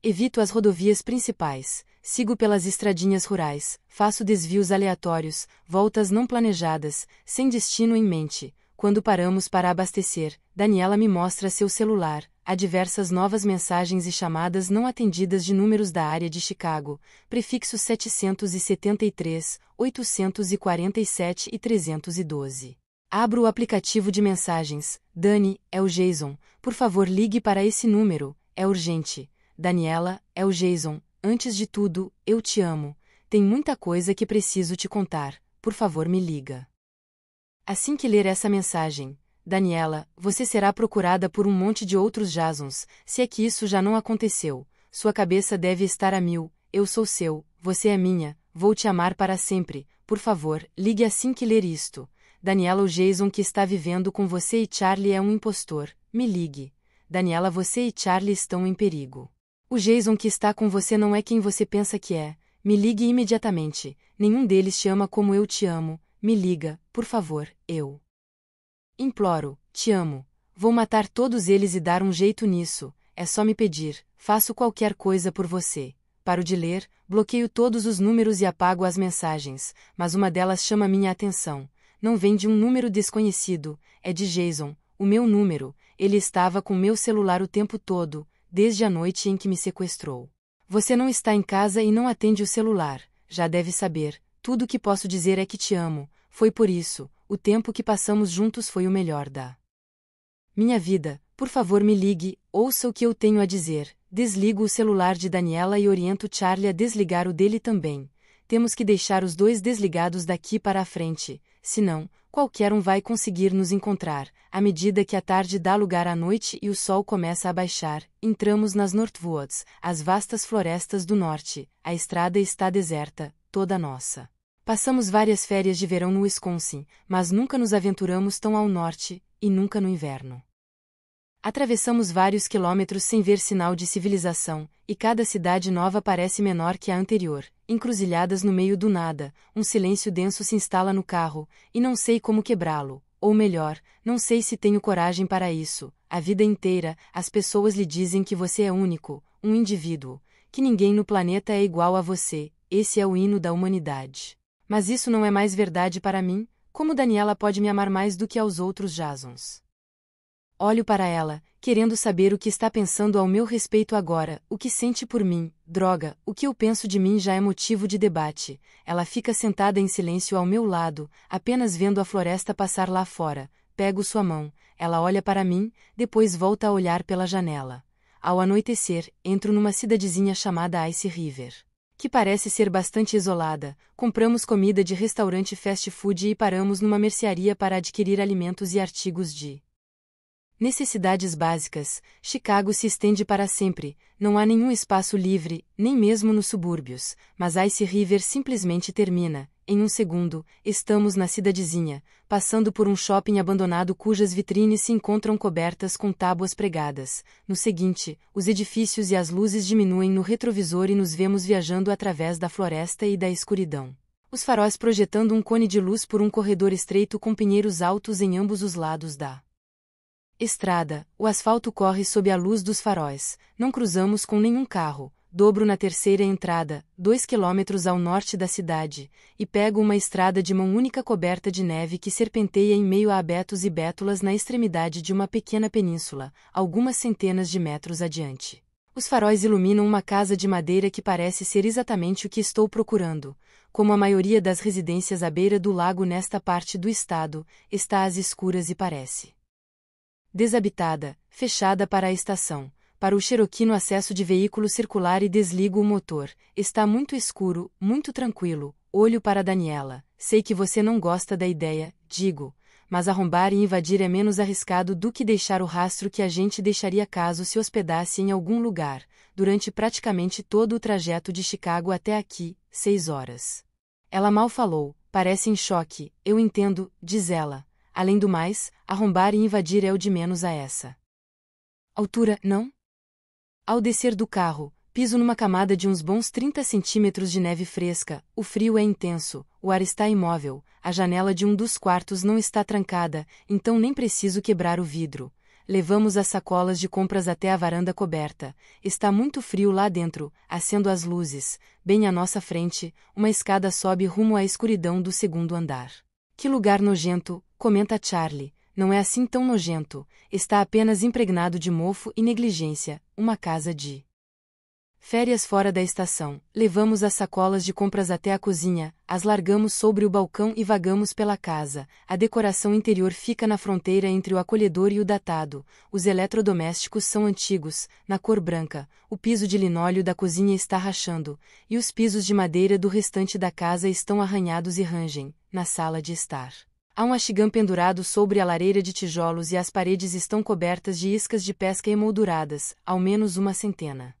S2: Evito as rodovias principais, sigo pelas estradinhas rurais, faço desvios aleatórios, voltas não planejadas, sem destino em mente. Quando paramos para abastecer, Daniela me mostra seu celular, há diversas novas mensagens e chamadas não atendidas de números da área de Chicago, prefixos 773, 847 e 312. Abra o aplicativo de mensagens. Dani, é o Jason. Por favor, ligue para esse número. É urgente. Daniela, é o Jason. Antes de tudo, eu te amo. Tem muita coisa que preciso te contar. Por favor, me liga. Assim que ler essa mensagem, Daniela, você será procurada por um monte de outros Jasons, se é que isso já não aconteceu. Sua cabeça deve estar a mil, eu sou seu, você é minha, vou te amar para sempre, por favor, ligue assim que ler isto. Daniela, o Jason que está vivendo com você e Charlie é um impostor, me ligue. Daniela, você e Charlie estão em perigo. O Jason que está com você não é quem você pensa que é, me ligue imediatamente, nenhum deles te ama como eu te amo, me liga, por favor, eu. Imploro, te amo. Vou matar todos eles e dar um jeito nisso. É só me pedir, faço qualquer coisa por você. Paro de ler, bloqueio todos os números e apago as mensagens, mas uma delas chama minha atenção. Não vem de um número desconhecido, é de Jason, o meu número. Ele estava com meu celular o tempo todo, desde a noite em que me sequestrou. Você não está em casa e não atende o celular, já deve saber. Tudo o que posso dizer é que te amo. Foi por isso, o tempo que passamos juntos foi o melhor da minha vida. Por favor, me ligue, ouça o que eu tenho a dizer. Desligo o celular de Daniela e oriento Charlie a desligar o dele também. Temos que deixar os dois desligados daqui para a frente, senão, qualquer um vai conseguir nos encontrar. À medida que a tarde dá lugar à noite e o sol começa a baixar, entramos nas Northwoods, as vastas florestas do norte. A estrada está deserta, toda nossa. Passamos várias férias de verão no Wisconsin, mas nunca nos aventuramos tão ao norte, e nunca no inverno. Atravessamos vários quilômetros sem ver sinal de civilização, e cada cidade nova parece menor que a anterior. Encruzilhadas no meio do nada, um silêncio denso se instala no carro, e não sei como quebrá-lo, ou melhor, não sei se tenho coragem para isso. A vida inteira, as pessoas lhe dizem que você é único, um indivíduo, que ninguém no planeta é igual a você, esse é o hino da humanidade. Mas isso não é mais verdade para mim, como Daniela pode me amar mais do que aos outros Jasons? Olho para ela, querendo saber o que está pensando ao meu respeito agora, o que sente por mim, droga, o que eu penso de mim já é motivo de debate. Ela fica sentada em silêncio ao meu lado, apenas vendo a floresta passar lá fora. Pego sua mão, ela olha para mim, depois volta a olhar pela janela. Ao anoitecer, entro numa cidadezinha chamada Ice River que parece ser bastante isolada, compramos comida de restaurante fast food e paramos numa mercearia para adquirir alimentos e artigos de necessidades básicas. Chicago se estende para sempre, não há nenhum espaço livre, nem mesmo nos subúrbios, mas Ice River simplesmente termina, em um segundo, estamos na cidadezinha, passando por um shopping abandonado cujas vitrines se encontram cobertas com tábuas pregadas. No seguinte, os edifícios e as luzes diminuem no retrovisor e nos vemos viajando através da floresta e da escuridão. Os faróis projetando um cone de luz por um corredor estreito com pinheiros altos em ambos os lados da estrada. O asfalto corre sob a luz dos faróis. Não cruzamos com nenhum carro dobro na terceira entrada, dois quilômetros ao norte da cidade, e pego uma estrada de mão única coberta de neve que serpenteia em meio a abetos e bétulas na extremidade de uma pequena península, algumas centenas de metros adiante. Os faróis iluminam uma casa de madeira que parece ser exatamente o que estou procurando. Como a maioria das residências à beira do lago nesta parte do estado, está às escuras e parece desabitada, fechada para a estação para o Cherokee no acesso de veículo circular e desligo o motor. Está muito escuro, muito tranquilo. Olho para Daniela. Sei que você não gosta da ideia, digo, mas arrombar e invadir é menos arriscado do que deixar o rastro que a gente deixaria caso se hospedasse em algum lugar, durante praticamente todo o trajeto de Chicago até aqui, seis horas. Ela mal falou, parece em choque, eu entendo, diz ela. Além do mais, arrombar e invadir é o de menos a essa. Altura, não? Ao descer do carro, piso numa camada de uns bons 30 centímetros de neve fresca, o frio é intenso, o ar está imóvel, a janela de um dos quartos não está trancada, então nem preciso quebrar o vidro. Levamos as sacolas de compras até a varanda coberta. Está muito frio lá dentro, acendo as luzes. Bem à nossa frente, uma escada sobe rumo à escuridão do segundo andar. Que lugar nojento, comenta Charlie, não é assim tão nojento, está apenas impregnado de mofo e negligência, uma casa de. Férias fora da estação, levamos as sacolas de compras até a cozinha, as largamos sobre o balcão e vagamos pela casa. A decoração interior fica na fronteira entre o acolhedor e o datado. Os eletrodomésticos são antigos, na cor branca. O piso de linóleo da cozinha está rachando, e os pisos de madeira do restante da casa estão arranhados e rangem, na sala de estar. Há um axigan pendurado sobre a lareira de tijolos e as paredes estão cobertas de iscas de pesca emolduradas, ao menos uma centena.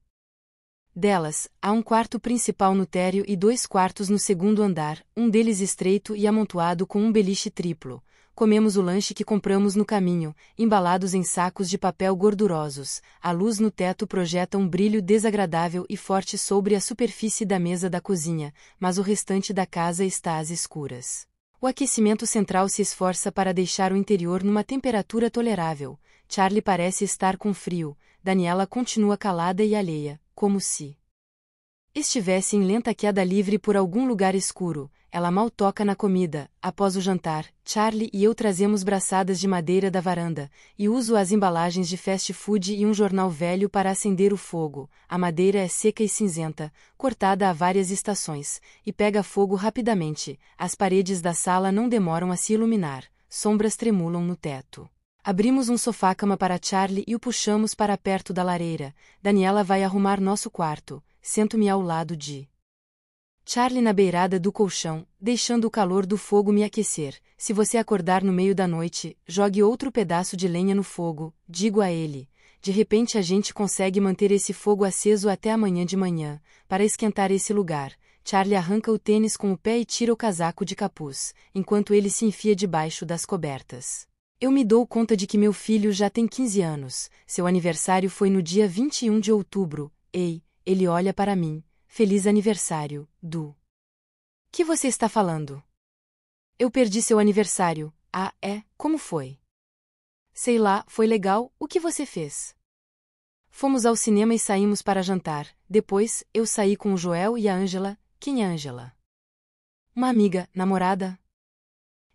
S2: Delas, há um quarto principal no térreo e dois quartos no segundo andar, um deles estreito e amontoado com um beliche triplo. Comemos o lanche que compramos no caminho, embalados em sacos de papel gordurosos. A luz no teto projeta um brilho desagradável e forte sobre a superfície da mesa da cozinha, mas o restante da casa está às escuras. O aquecimento central se esforça para deixar o interior numa temperatura tolerável. Charlie parece estar com frio, Daniela continua calada e alheia, como se estivesse em lenta queda livre por algum lugar escuro, ela mal toca na comida. Após o jantar, Charlie e eu trazemos braçadas de madeira da varanda, e uso as embalagens de fast food e um jornal velho para acender o fogo. A madeira é seca e cinzenta, cortada a várias estações, e pega fogo rapidamente. As paredes da sala não demoram a se iluminar, sombras tremulam no teto. Abrimos um sofá-cama para Charlie e o puxamos para perto da lareira. Daniela vai arrumar nosso quarto. Sento-me ao lado de Charlie na beirada do colchão, deixando o calor do fogo me aquecer. Se você acordar no meio da noite, jogue outro pedaço de lenha no fogo, digo a ele. De repente a gente consegue manter esse fogo aceso até amanhã de manhã, para esquentar esse lugar. Charlie arranca o tênis com o pé e tira o casaco de capuz, enquanto ele se enfia debaixo das cobertas. Eu me dou conta de que meu filho já tem 15 anos, seu aniversário foi no dia 21 de outubro. Ei, ele olha para mim, Feliz aniversário, Du. Que você está falando? Eu perdi seu aniversário. Ah, é? Como foi? Sei lá, foi legal. O que você fez? Fomos ao cinema e saímos para jantar. Depois, eu saí com o Joel e a Ângela. Quem é Ângela? Uma amiga, namorada.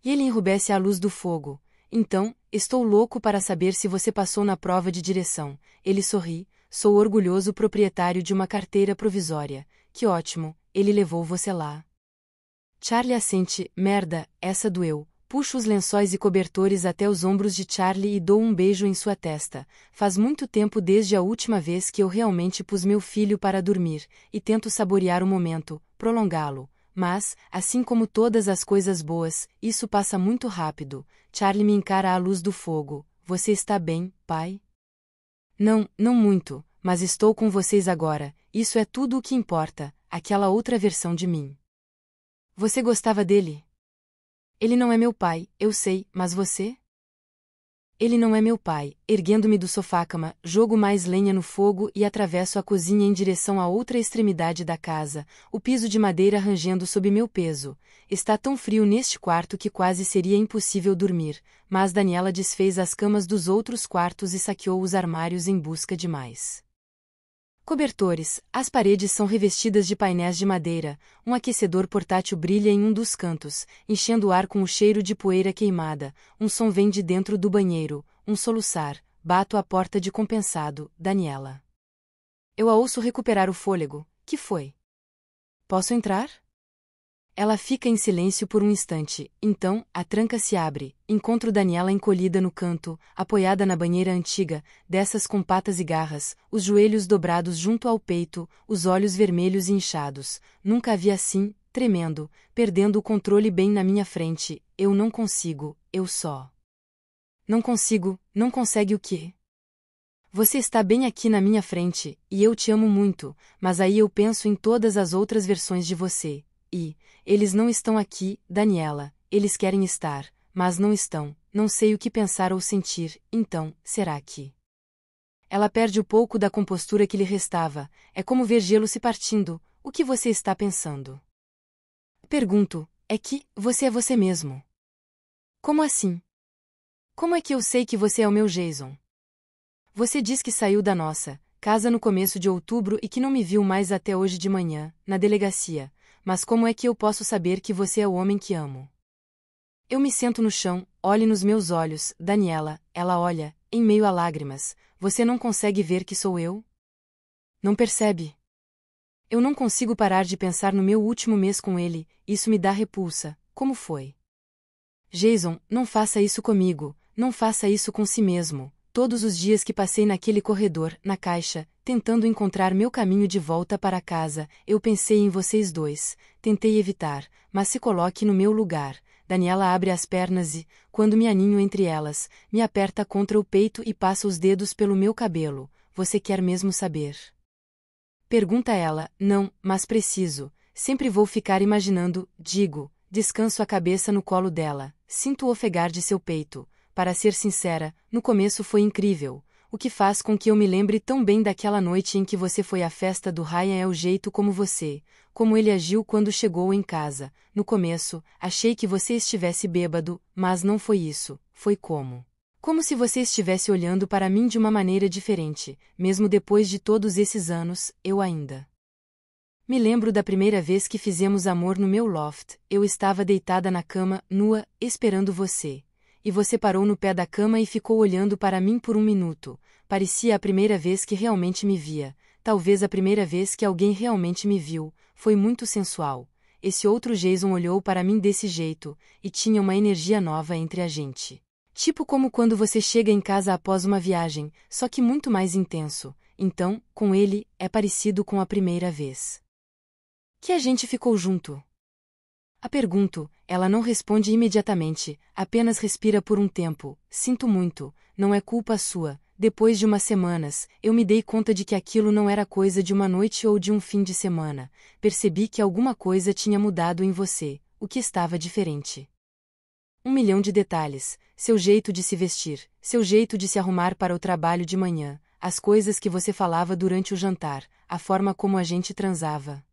S2: E ele enrubesce à luz do fogo. Então, estou louco para saber se você passou na prova de direção. Ele sorri, Sou orgulhoso proprietário de uma carteira provisória. Que ótimo, ele levou você lá. Charlie assente, merda, essa doeu. Puxo os lençóis e cobertores até os ombros de Charlie e dou um beijo em sua testa. Faz muito tempo desde a última vez que eu realmente pus meu filho para dormir, e tento saborear o momento, prolongá-lo. Mas, assim como todas as coisas boas, isso passa muito rápido. Charlie me encara à luz do fogo. Você está bem, pai? Não, não muito, mas estou com vocês agora, isso é tudo o que importa, aquela outra versão de mim. Você gostava dele? Ele não é meu pai, eu sei, mas você? Ele não é meu pai. Erguendo-me do sofá-cama, jogo mais lenha no fogo e atravesso a cozinha em direção à outra extremidade da casa, o piso de madeira rangendo sob meu peso. Está tão frio neste quarto que quase seria impossível dormir, mas Daniela desfez as camas dos outros quartos e saqueou os armários em busca de mais. Cobertores. As paredes são revestidas de painéis de madeira. Um aquecedor portátil brilha em um dos cantos, enchendo o ar com o cheiro de poeira queimada. Um som vem de dentro do banheiro, um soluçar. Bato a porta de compensado, Daniela. Eu a ouço recuperar o fôlego. Que foi? Posso entrar? Ela fica em silêncio por um instante, então, a tranca se abre. Encontro Daniela encolhida no canto, apoiada na banheira antiga, dessas com patas e garras, os joelhos dobrados junto ao peito, os olhos vermelhos e inchados. Nunca vi assim, tremendo, perdendo o controle bem na minha frente. Eu não consigo, eu só. Não consigo, não consegue o quê? Você está bem aqui na minha frente, e eu te amo muito, mas aí eu penso em todas as outras versões de você, e, eles não estão aqui, Daniela, eles querem estar, mas não estão, não sei o que pensar ou sentir, então, será que. Ela perde o pouco da compostura que lhe restava, é como ver gelo se partindo, o que você está pensando? Pergunto, é que, você é você mesmo. Como assim? Como é que eu sei que você é o meu Jason? Você diz que saiu da nossa casa no começo de outubro e que não me viu mais até hoje de manhã, na delegacia, mas como é que eu posso saber que você é o homem que amo? Eu me sento no chão, olhe nos meus olhos, Daniela, ela olha, em meio a lágrimas, você não consegue ver que sou eu? Não percebe? Eu não consigo parar de pensar no meu último mês com ele, isso me dá repulsa, como foi? Jason, não faça isso comigo, não faça isso com si mesmo, todos os dias que passei naquele corredor, na caixa, tentando encontrar meu caminho de volta para casa, eu pensei em vocês dois. Tentei evitar, mas se coloque no meu lugar. Daniela abre as pernas e, quando me aninho entre elas, me aperta contra o peito e passa os dedos pelo meu cabelo. Você quer mesmo saber? Pergunta ela, não, mas preciso. Sempre vou ficar imaginando, digo, descanso a cabeça no colo dela, sinto o ofegar de seu peito para ser sincera, no começo foi incrível, o que faz com que eu me lembre tão bem daquela noite em que você foi à festa do Ryan é o jeito como você, como ele agiu quando chegou em casa. No começo, achei que você estivesse bêbado, mas não foi isso, foi como. Como se você estivesse olhando para mim de uma maneira diferente, mesmo depois de todos esses anos, eu ainda. Me lembro da primeira vez que fizemos amor no meu loft, eu estava deitada na cama, nua, esperando você e você parou no pé da cama e ficou olhando para mim por um minuto. Parecia a primeira vez que realmente me via, talvez a primeira vez que alguém realmente me viu, foi muito sensual. Esse outro Jason olhou para mim desse jeito, e tinha uma energia nova entre a gente. Tipo como quando você chega em casa após uma viagem, só que muito mais intenso. Então, com ele, é parecido com a primeira vez. Que a gente ficou junto. A pergunto, ela não responde imediatamente, apenas respira por um tempo. Sinto muito, não é culpa sua. Depois de umas semanas, eu me dei conta de que aquilo não era coisa de uma noite ou de um fim de semana. Percebi que alguma coisa tinha mudado em você, o que estava diferente. Um milhão de detalhes, seu jeito de se vestir, seu jeito de se arrumar para o trabalho de manhã, as coisas que você falava durante o jantar, a forma como a gente transava.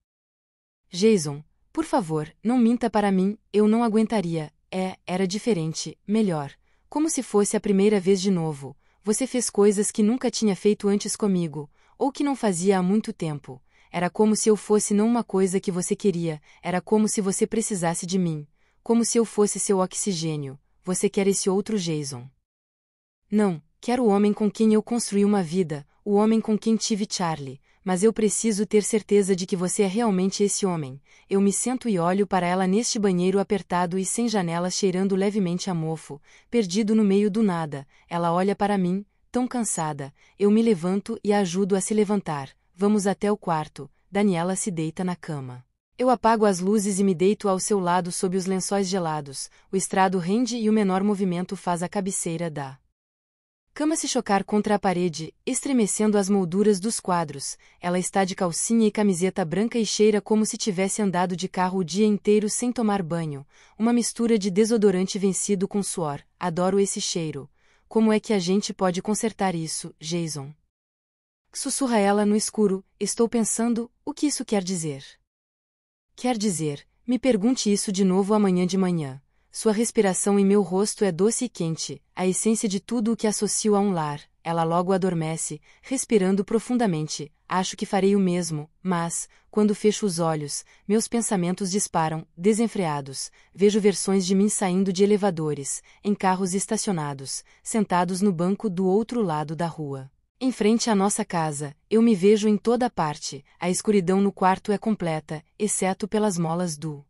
S2: Jason, por favor, não minta para mim, eu não aguentaria. É, era diferente, melhor. Como se fosse a primeira vez de novo. Você fez coisas que nunca tinha feito antes comigo, ou que não fazia há muito tempo. Era como se eu fosse não uma coisa que você queria, era como se você precisasse de mim. Como se eu fosse seu oxigênio. Você quer esse outro Jason. Não, quero o homem com quem eu construí uma vida, o homem com quem tive Charlie, mas eu preciso ter certeza de que você é realmente esse homem. Eu me sento e olho para ela neste banheiro apertado e sem janela cheirando levemente a mofo, perdido no meio do nada. Ela olha para mim, tão cansada. Eu me levanto e a ajudo a se levantar. Vamos até o quarto. Daniela se deita na cama. Eu apago as luzes e me deito ao seu lado sob os lençóis gelados. O estrado rende e o menor movimento faz a cabeceira da cama se chocar contra a parede, estremecendo as molduras dos quadros. Ela está de calcinha e camiseta branca e cheira como se tivesse andado de carro o dia inteiro sem tomar banho. Uma mistura de desodorante vencido com suor. Adoro esse cheiro. Como é que a gente pode consertar isso, Jason? Sussurra ela no escuro. Estou pensando, o que isso quer dizer? Quer dizer, me pergunte isso de novo amanhã de manhã. Sua respiração em meu rosto é doce e quente, a essência de tudo o que associo a um lar. Ela logo adormece, respirando profundamente. Acho que farei o mesmo, mas, quando fecho os olhos, meus pensamentos disparam, desenfreados. Vejo versões de mim saindo de elevadores, em carros estacionados, sentados no banco do outro lado da rua. Em frente à nossa casa, eu me vejo em toda parte, a escuridão no quarto é completa, exceto pelas molas do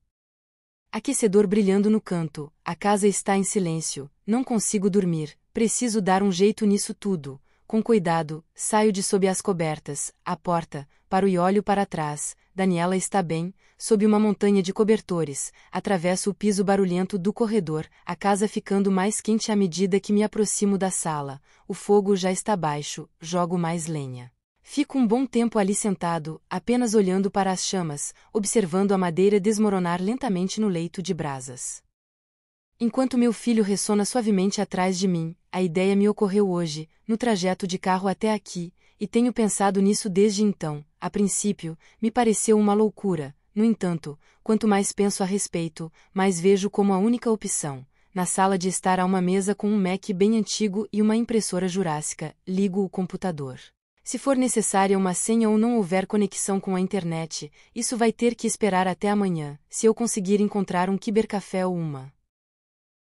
S2: Aquecedor brilhando no canto, a casa está em silêncio, não consigo dormir, preciso dar um jeito nisso tudo. Com cuidado, saio de sob as cobertas, a porta, paro e olho para trás. Daniela está bem, sob uma montanha de cobertores, atravesso o piso barulhento do corredor, a casa ficando mais quente à medida que me aproximo da sala. O fogo já está baixo, jogo mais lenha. Fico um bom tempo ali sentado, apenas olhando para as chamas, observando a madeira desmoronar lentamente no leito de brasas. Enquanto meu filho ressona suavemente atrás de mim, a ideia me ocorreu hoje, no trajeto de carro até aqui, e tenho pensado nisso desde então. A princípio, me pareceu uma loucura, no entanto, quanto mais penso a respeito, mais vejo como a única opção. Na sala de estar há uma mesa com um Mac bem antigo e uma impressora jurássica, ligo o computador. Se for necessária uma senha ou não houver conexão com a internet, isso vai ter que esperar até amanhã, se eu conseguir encontrar um cibercafé ou uma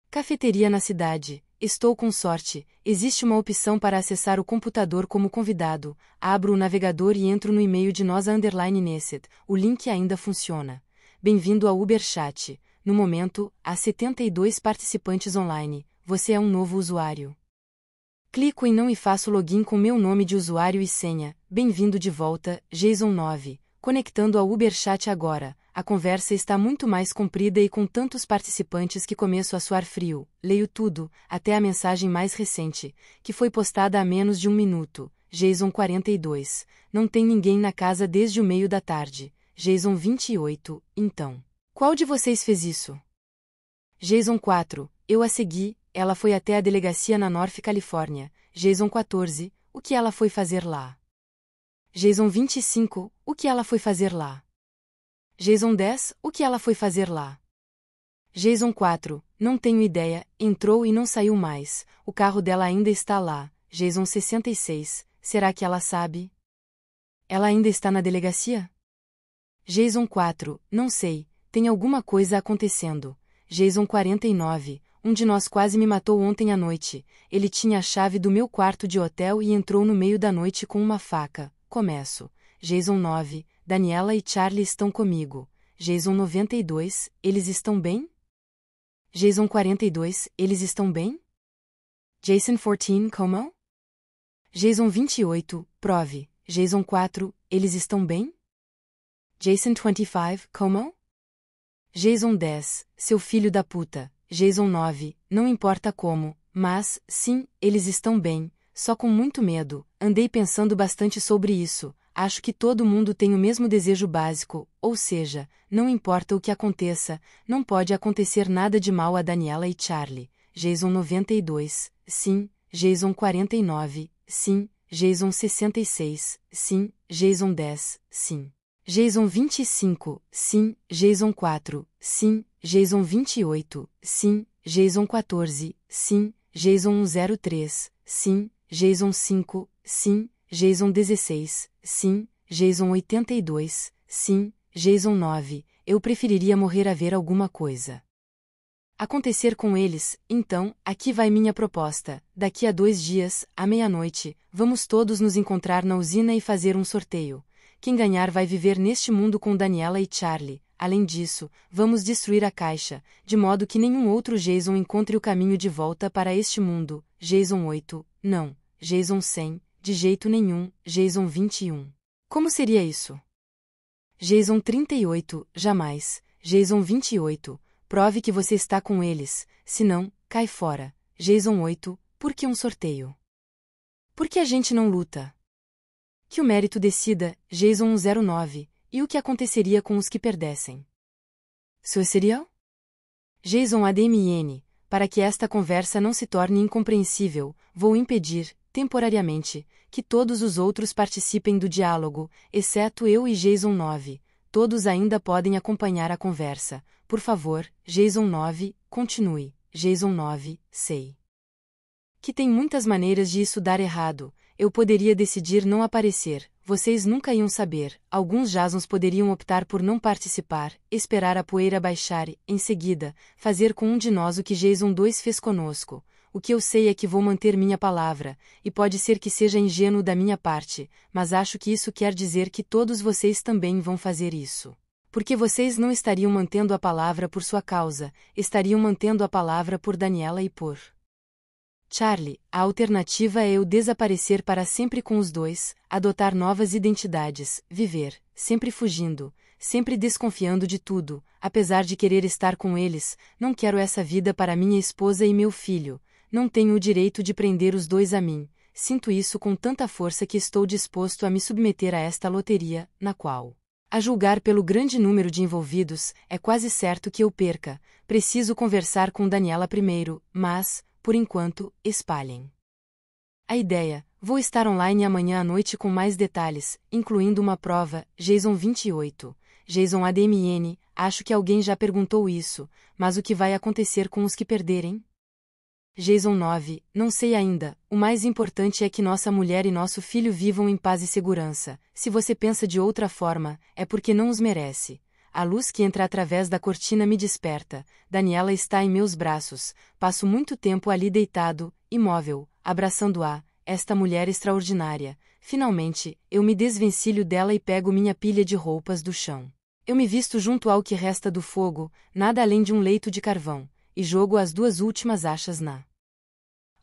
S2: cafeteria na cidade. Estou com sorte, existe uma opção para acessar o computador como convidado. Abro o navegador e entro no e-mail de nós underline Nesset. O link ainda funciona. Bem-vindo ao Uberchat. No momento, há 72 participantes online. Você é um novo usuário. Clico em não e faço login com meu nome de usuário e senha. Bem-vindo de volta, Jason 9. Conectando ao UberChat agora. A conversa está muito mais comprida e com tantos participantes que começo a suar frio. Leio tudo, até a mensagem mais recente, que foi postada há menos de um minuto. Jason 42. Não tem ninguém na casa desde o meio da tarde. Jason 28. Então. Qual de vocês fez isso? Jason 4. Eu a segui, ela foi até a delegacia na North Califórnia, Jason 14, o que ela foi fazer lá? Jason 25, o que ela foi fazer lá? Jason 10, o que ela foi fazer lá? Jason 4, não tenho ideia, entrou e não saiu mais, o carro dela ainda está lá. Jason 66, será que ela sabe? Ela ainda está na delegacia? Jason 4, não sei, tem alguma coisa acontecendo. Jason 49, um de nós quase me matou ontem à noite. Ele tinha a chave do meu quarto de hotel e entrou no meio da noite com uma faca. Começo. Jason 9. Daniela e Charlie estão comigo. Jason 92. Eles estão bem? Jason 42. Eles estão bem? Jason 14. Como? Jason 28. Prove. Jason 4. Eles estão bem? Jason 25. Como? Jason 10. Seu filho da puta. Jason 9, não importa como, mas, sim, eles estão bem, só com muito medo. Andei pensando bastante sobre isso. Acho que todo mundo tem o mesmo desejo básico, ou seja, não importa o que aconteça, não pode acontecer nada de mal a Daniela e Charlie. Jason 92, sim, Jason 49, sim, Jason 66, sim, Jason 10, sim. Jason 25, sim, Jason 4, sim, Jason 28, sim, Jason 14, sim, Jason 103, sim, Jason 5, sim, Jason 16, sim, Jason 82, sim, Jason 9, eu preferiria morrer a ver alguma coisa. Acontecer com eles, então, aqui vai minha proposta, daqui a dois dias, à meia-noite, vamos todos nos encontrar na usina e fazer um sorteio. Quem ganhar vai viver neste mundo com Daniela e Charlie, Além disso, vamos destruir a caixa, de modo que nenhum outro Jason encontre o caminho de volta para este mundo. Jason 8, não, Jason 100, de jeito nenhum, Jason 21. Como seria isso? Jason 38, jamais, Jason 28, prove que você está com eles, senão, cai fora. Jason 8, por que um sorteio? Por que a gente não luta? Que o mérito decida, Jason 109, e o que aconteceria com os que perdessem? Sueceriam? Jason ADMN, para que esta conversa não se torne incompreensível, vou impedir, temporariamente, que todos os outros participem do diálogo, exceto eu e Jason 9. Todos ainda podem acompanhar a conversa. Por favor, Jason 9, continue. Jason 9, sei. Que tem muitas maneiras de isso dar errado. Eu poderia decidir não aparecer, vocês nunca iam saber. Alguns jasons poderiam optar por não participar, esperar a poeira baixar e, em seguida, fazer com um de nós o que Jason 2 fez conosco. O que eu sei é que vou manter minha palavra, e pode ser que seja ingênuo da minha parte, mas acho que isso quer dizer que todos vocês também vão fazer isso. Porque vocês não estariam mantendo a palavra por sua causa, estariam mantendo a palavra por Daniela e por. Charlie, a alternativa é eu desaparecer para sempre com os dois, adotar novas identidades, viver, sempre fugindo, sempre desconfiando de tudo, apesar de querer estar com eles, não quero essa vida para minha esposa e meu filho, não tenho o direito de prender os dois a mim, sinto isso com tanta força que estou disposto a me submeter a esta loteria, na qual. A julgar pelo grande número de envolvidos, é quase certo que eu perca. Preciso conversar com Daniela primeiro, mas, por enquanto, espalhem. A ideia, vou estar online amanhã à noite com mais detalhes, incluindo uma prova, JSON 28, JSON ADMN, acho que alguém já perguntou isso, mas o que vai acontecer com os que perderem? JSON 9, não sei ainda, o mais importante é que nossa mulher e nosso filho vivam em paz e segurança, se você pensa de outra forma, é porque não os merece, a luz que entra através da cortina me desperta. Daniela está em meus braços. Passo muito tempo ali deitado, imóvel, abraçando-a, esta mulher extraordinária. Finalmente, eu me desvencilho dela e pego minha pilha de roupas do chão. Eu me visto junto ao que resta do fogo, nada além de um leito de carvão, e jogo as duas últimas achas na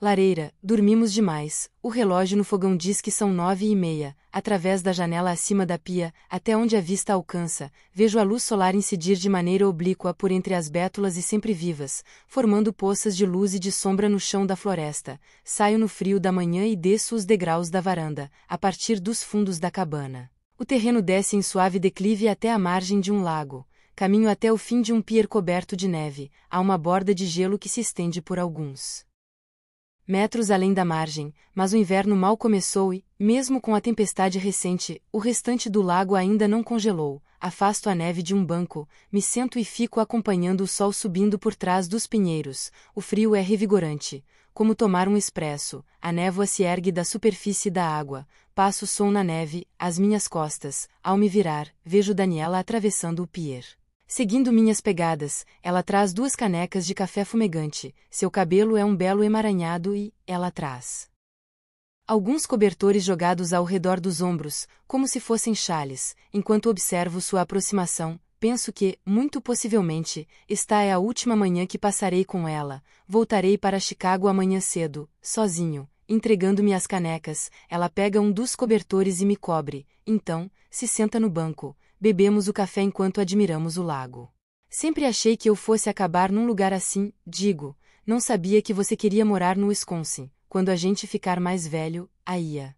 S2: Lareira, dormimos demais. O relógio no fogão diz que são nove e meia. Através da janela acima da pia, até onde a vista alcança, vejo a luz solar incidir de maneira oblíqua por entre as bétulas e sempre vivas, formando poças de luz e de sombra no chão da floresta. Saio no frio da manhã e desço os degraus da varanda, a partir dos fundos da cabana. O terreno desce em suave declive até a margem de um lago. Caminho até o fim de um pier coberto de neve, há uma borda de gelo que se estende por alguns metros além da margem, mas o inverno mal começou e, mesmo com a tempestade recente, o restante do lago ainda não congelou. Afasto a neve de um banco, me sento e fico acompanhando o sol subindo por trás dos pinheiros. O frio é revigorante, como tomar um expresso. A névoa se ergue da superfície da água. Passo som na neve, às minhas costas. Ao me virar, vejo Daniela atravessando o pier. Seguindo minhas pegadas, ela traz duas canecas de café fumegante, seu cabelo é um belo emaranhado e, ela traz. Alguns cobertores jogados ao redor dos ombros, como se fossem chales, enquanto observo sua aproximação, penso que, muito possivelmente, esta é a última manhã que passarei com ela, voltarei para Chicago amanhã cedo, sozinho, entregando-me as canecas, ela pega um dos cobertores e me cobre, então, se senta no banco, bebemos o café enquanto admiramos o lago. Sempre achei que eu fosse acabar num lugar assim, digo, não sabia que você queria morar no Wisconsin, quando a gente ficar mais velho, aí ia. É.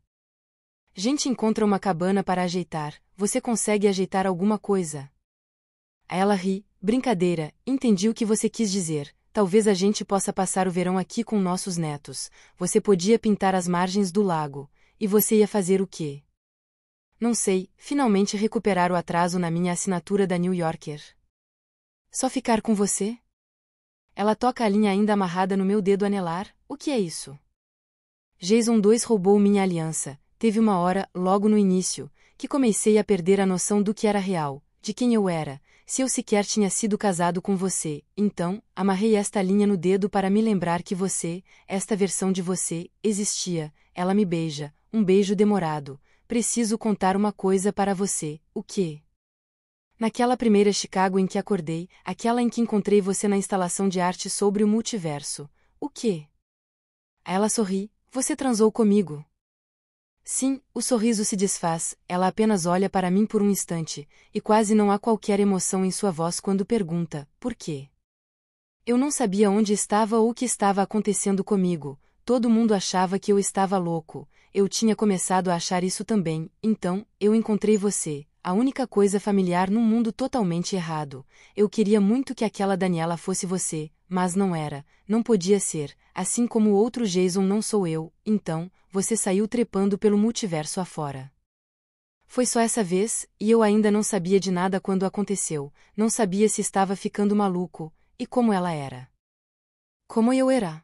S2: Gente encontra uma cabana para ajeitar, você consegue ajeitar alguma coisa? Ela ri, brincadeira, entendi o que você quis dizer, talvez a gente possa passar o verão aqui com nossos netos, você podia pintar as margens do lago, e você ia fazer o quê? não sei, finalmente recuperar o atraso na minha assinatura da New Yorker. Só ficar com você? Ela toca a linha ainda amarrada no meu dedo anelar, o que é isso? Jason 2 roubou minha aliança, teve uma hora, logo no início, que comecei a perder a noção do que era real, de quem eu era, se eu sequer tinha sido casado com você, então, amarrei esta linha no dedo para me lembrar que você, esta versão de você, existia, ela me beija, um beijo demorado, preciso contar uma coisa para você, o que? Naquela primeira Chicago em que acordei, aquela em que encontrei você na instalação de arte sobre o multiverso, o que? Ela sorri, você transou comigo. Sim, o sorriso se desfaz, ela apenas olha para mim por um instante, e quase não há qualquer emoção em sua voz quando pergunta, por quê? Eu não sabia onde estava ou o que estava acontecendo comigo, Todo mundo achava que eu estava louco, eu tinha começado a achar isso também, então, eu encontrei você, a única coisa familiar num mundo totalmente errado. Eu queria muito que aquela Daniela fosse você, mas não era, não podia ser, assim como o outro Jason não sou eu, então, você saiu trepando pelo multiverso afora. Foi só essa vez, e eu ainda não sabia de nada quando aconteceu, não sabia se estava ficando maluco, e como ela era. Como eu era.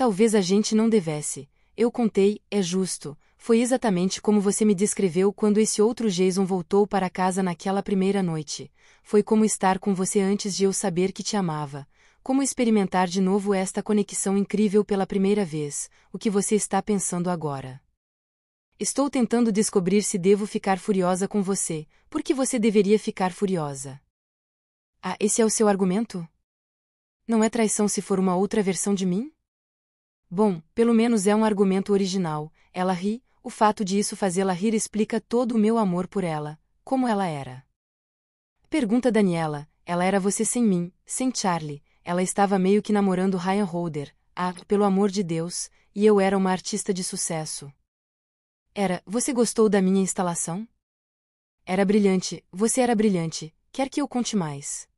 S2: Talvez a gente não devesse. Eu contei, é justo. Foi exatamente como você me descreveu quando esse outro Jason voltou para casa naquela primeira noite. Foi como estar com você antes de eu saber que te amava. Como experimentar de novo esta conexão incrível pela primeira vez, o que você está pensando agora. Estou tentando descobrir se devo ficar furiosa com você, porque você deveria ficar furiosa. Ah, esse é o seu argumento? Não é traição se for uma outra versão de mim? Bom, pelo menos é um argumento original. Ela ri, o fato de isso fazê-la rir explica todo o meu amor por ela, como ela era. Pergunta Daniela, ela era você sem mim, sem Charlie, ela estava meio que namorando Ryan Holder, ah, pelo amor de Deus, e eu era uma artista de sucesso. Era, você gostou da minha instalação? Era brilhante, você era brilhante, quer que eu conte mais?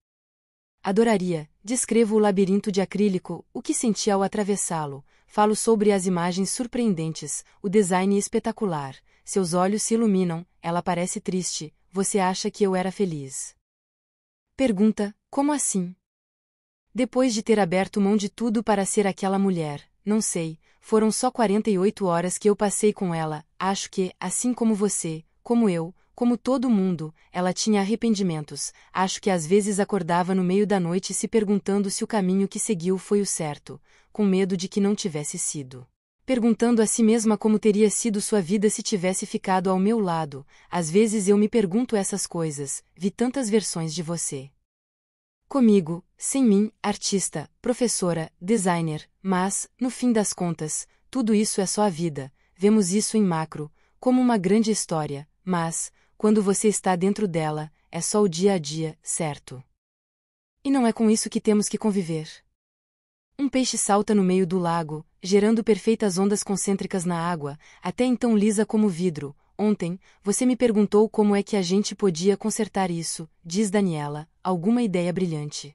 S2: Adoraria, descrevo o labirinto de acrílico, o que senti ao atravessá-lo, Falo sobre as imagens surpreendentes, o design espetacular. Seus olhos se iluminam, ela parece triste, você acha que eu era feliz. Pergunta: como assim? Depois de ter aberto mão de tudo para ser aquela mulher, não sei, foram só 48 horas que eu passei com ela, acho que, assim como você, como eu, como todo mundo, ela tinha arrependimentos, acho que às vezes acordava no meio da noite se perguntando se o caminho que seguiu foi o certo, com medo de que não tivesse sido. Perguntando a si mesma como teria sido sua vida se tivesse ficado ao meu lado, às vezes eu me pergunto essas coisas, vi tantas versões de você. Comigo, sem mim, artista, professora, designer, mas, no fim das contas, tudo isso é só a vida, vemos isso em macro, como uma grande história, mas, quando você está dentro dela, é só o dia a dia, certo? E não é com isso que temos que conviver. Um peixe salta no meio do lago, gerando perfeitas ondas concêntricas na água, até então lisa como vidro. Ontem, você me perguntou como é que a gente podia consertar isso, diz Daniela, alguma ideia brilhante.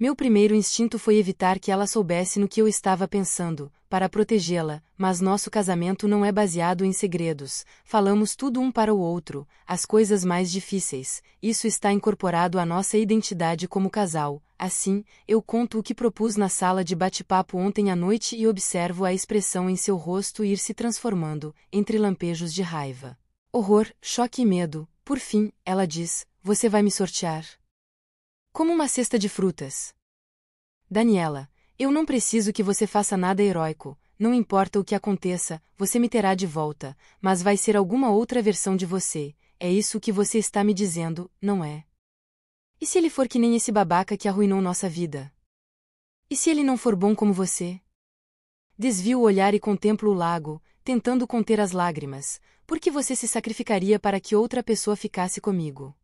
S2: Meu primeiro instinto foi evitar que ela soubesse no que eu estava pensando, para protegê-la, mas nosso casamento não é baseado em segredos, falamos tudo um para o outro, as coisas mais difíceis, isso está incorporado à nossa identidade como casal, assim, eu conto o que propus na sala de bate-papo ontem à noite e observo a expressão em seu rosto ir se transformando, entre lampejos de raiva. Horror, choque e medo, por fim, ela diz: Você vai me sortear. Como uma cesta de frutas. Daniela, eu não preciso que você faça nada heróico, não importa o que aconteça, você me terá de volta, mas vai ser alguma outra versão de você, é isso que você está me dizendo, não é? E se ele for que nem esse babaca que arruinou nossa vida? E se ele não for bom como você? Desvio o olhar e contemplo o lago, tentando conter as lágrimas, porque você se sacrificaria para que outra pessoa ficasse comigo.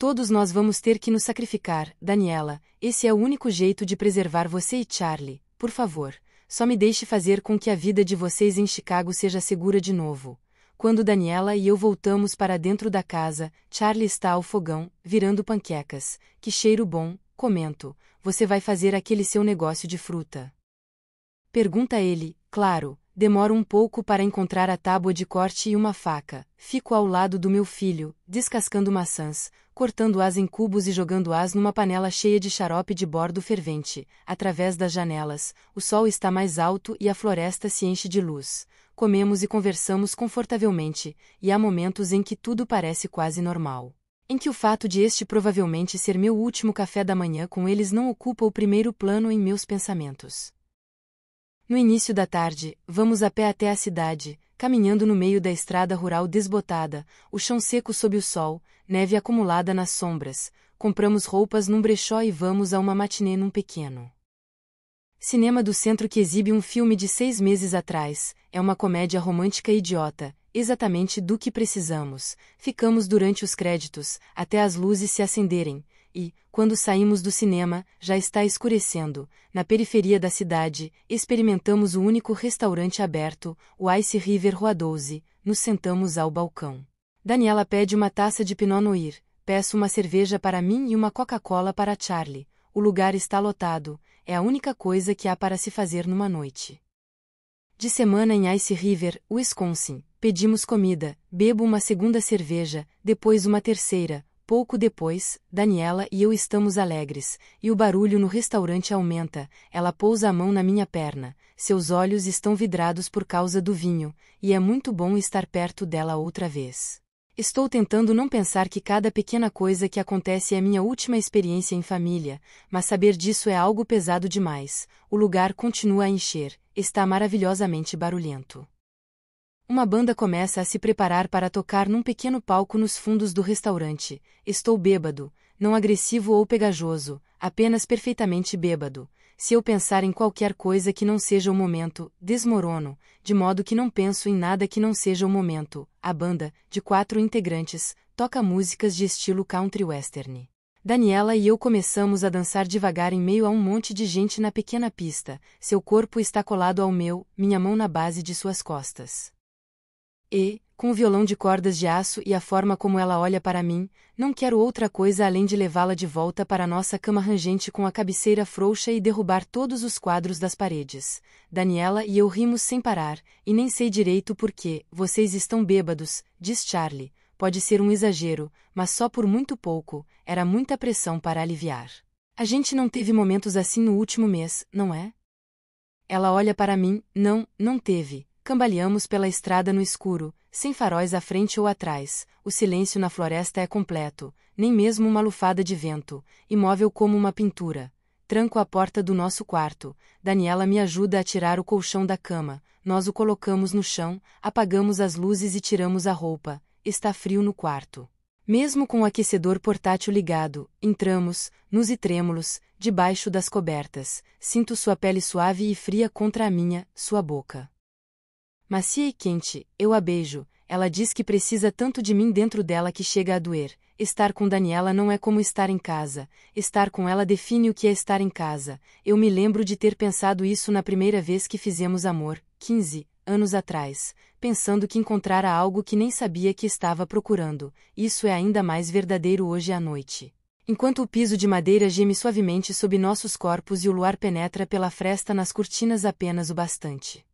S2: Todos nós vamos ter que nos sacrificar, Daniela, esse é o único jeito de preservar você e Charlie, por favor. Só me deixe fazer com que a vida de vocês em Chicago seja segura de novo. Quando Daniela e eu voltamos para dentro da casa, Charlie está ao fogão, virando panquecas. Que cheiro bom, comento. Você vai fazer aquele seu negócio de fruta. Pergunta ele, claro, demoro um pouco para encontrar a tábua de corte e uma faca. Fico ao lado do meu filho, descascando maçãs, cortando-as em cubos e jogando-as numa panela cheia de xarope de bordo fervente. Através das janelas, o sol está mais alto e a floresta se enche de luz. Comemos e conversamos confortavelmente, e há momentos em que tudo parece quase normal. Em que o fato de este provavelmente ser meu último café da manhã com eles não ocupa o primeiro plano em meus pensamentos. No início da tarde, vamos a pé até a cidade, caminhando no meio da estrada rural desbotada, o chão seco sob o sol, neve acumulada nas sombras, compramos roupas num brechó e vamos a uma matinê num pequeno cinema do centro que exibe um filme de seis meses atrás, é uma comédia romântica idiota, exatamente do que precisamos. Ficamos durante os créditos, até as luzes se acenderem, e, quando saímos do cinema, já está escurecendo. Na periferia da cidade, experimentamos o único restaurante aberto, o Ice River Rua 12, nos sentamos ao balcão. Daniela pede uma taça de Pinot Noir, peço uma cerveja para mim e uma Coca-Cola para Charlie. O lugar está lotado, é a única coisa que há para se fazer numa noite. De semana em Ice River, Wisconsin, pedimos comida, bebo uma segunda cerveja, depois uma terceira, Pouco depois, Daniela e eu estamos alegres, e o barulho no restaurante aumenta, ela pousa a mão na minha perna, seus olhos estão vidrados por causa do vinho, e é muito bom estar perto dela outra vez. Estou tentando não pensar que cada pequena coisa que acontece é minha última experiência em família, mas saber disso é algo pesado demais. O lugar continua a encher, está maravilhosamente barulhento. Uma banda começa a se preparar para tocar num pequeno palco nos fundos do restaurante. Estou bêbado, não agressivo ou pegajoso, apenas perfeitamente bêbado. Se eu pensar em qualquer coisa que não seja o momento, desmorono, de modo que não penso em nada que não seja o momento. A banda, de quatro integrantes, toca músicas de estilo country western. Daniela e eu começamos a dançar devagar em meio a um monte de gente na pequena pista. Seu corpo está colado ao meu, minha mão na base de suas costas. E, com o violão de cordas de aço e a forma como ela olha para mim, não quero outra coisa além de levá-la de volta para nossa cama rangente com a cabeceira frouxa e derrubar todos os quadros das paredes. Daniela e eu rimos sem parar, e nem sei direito por que. vocês estão bêbados, diz Charlie. Pode ser um exagero, mas só por muito pouco, era muita pressão para aliviar. A gente não teve momentos assim no último mês, não é? Ela olha para mim, não, não teve, Cambaleamos pela estrada no escuro, sem faróis à frente ou atrás, o silêncio na floresta é completo, nem mesmo uma lufada de vento, imóvel como uma pintura. Tranco a porta do nosso quarto, Daniela me ajuda a tirar o colchão da cama, nós o colocamos no chão, apagamos as luzes e tiramos a roupa, está frio no quarto. Mesmo com o aquecedor portátil ligado, entramos, nus e trêmulos, debaixo das cobertas, sinto sua pele suave e fria contra a minha, sua boca. Macia e é quente, eu a beijo, ela diz que precisa tanto de mim dentro dela que chega a doer. Estar com Daniela não é como estar em casa. Estar com ela define o que é estar em casa. Eu me lembro de ter pensado isso na primeira vez que fizemos amor, 15 anos atrás, pensando que encontrara algo que nem sabia que estava procurando. Isso é ainda mais verdadeiro hoje à noite. Enquanto o piso de madeira geme suavemente sob nossos corpos e o luar penetra pela fresta nas cortinas apenas o bastante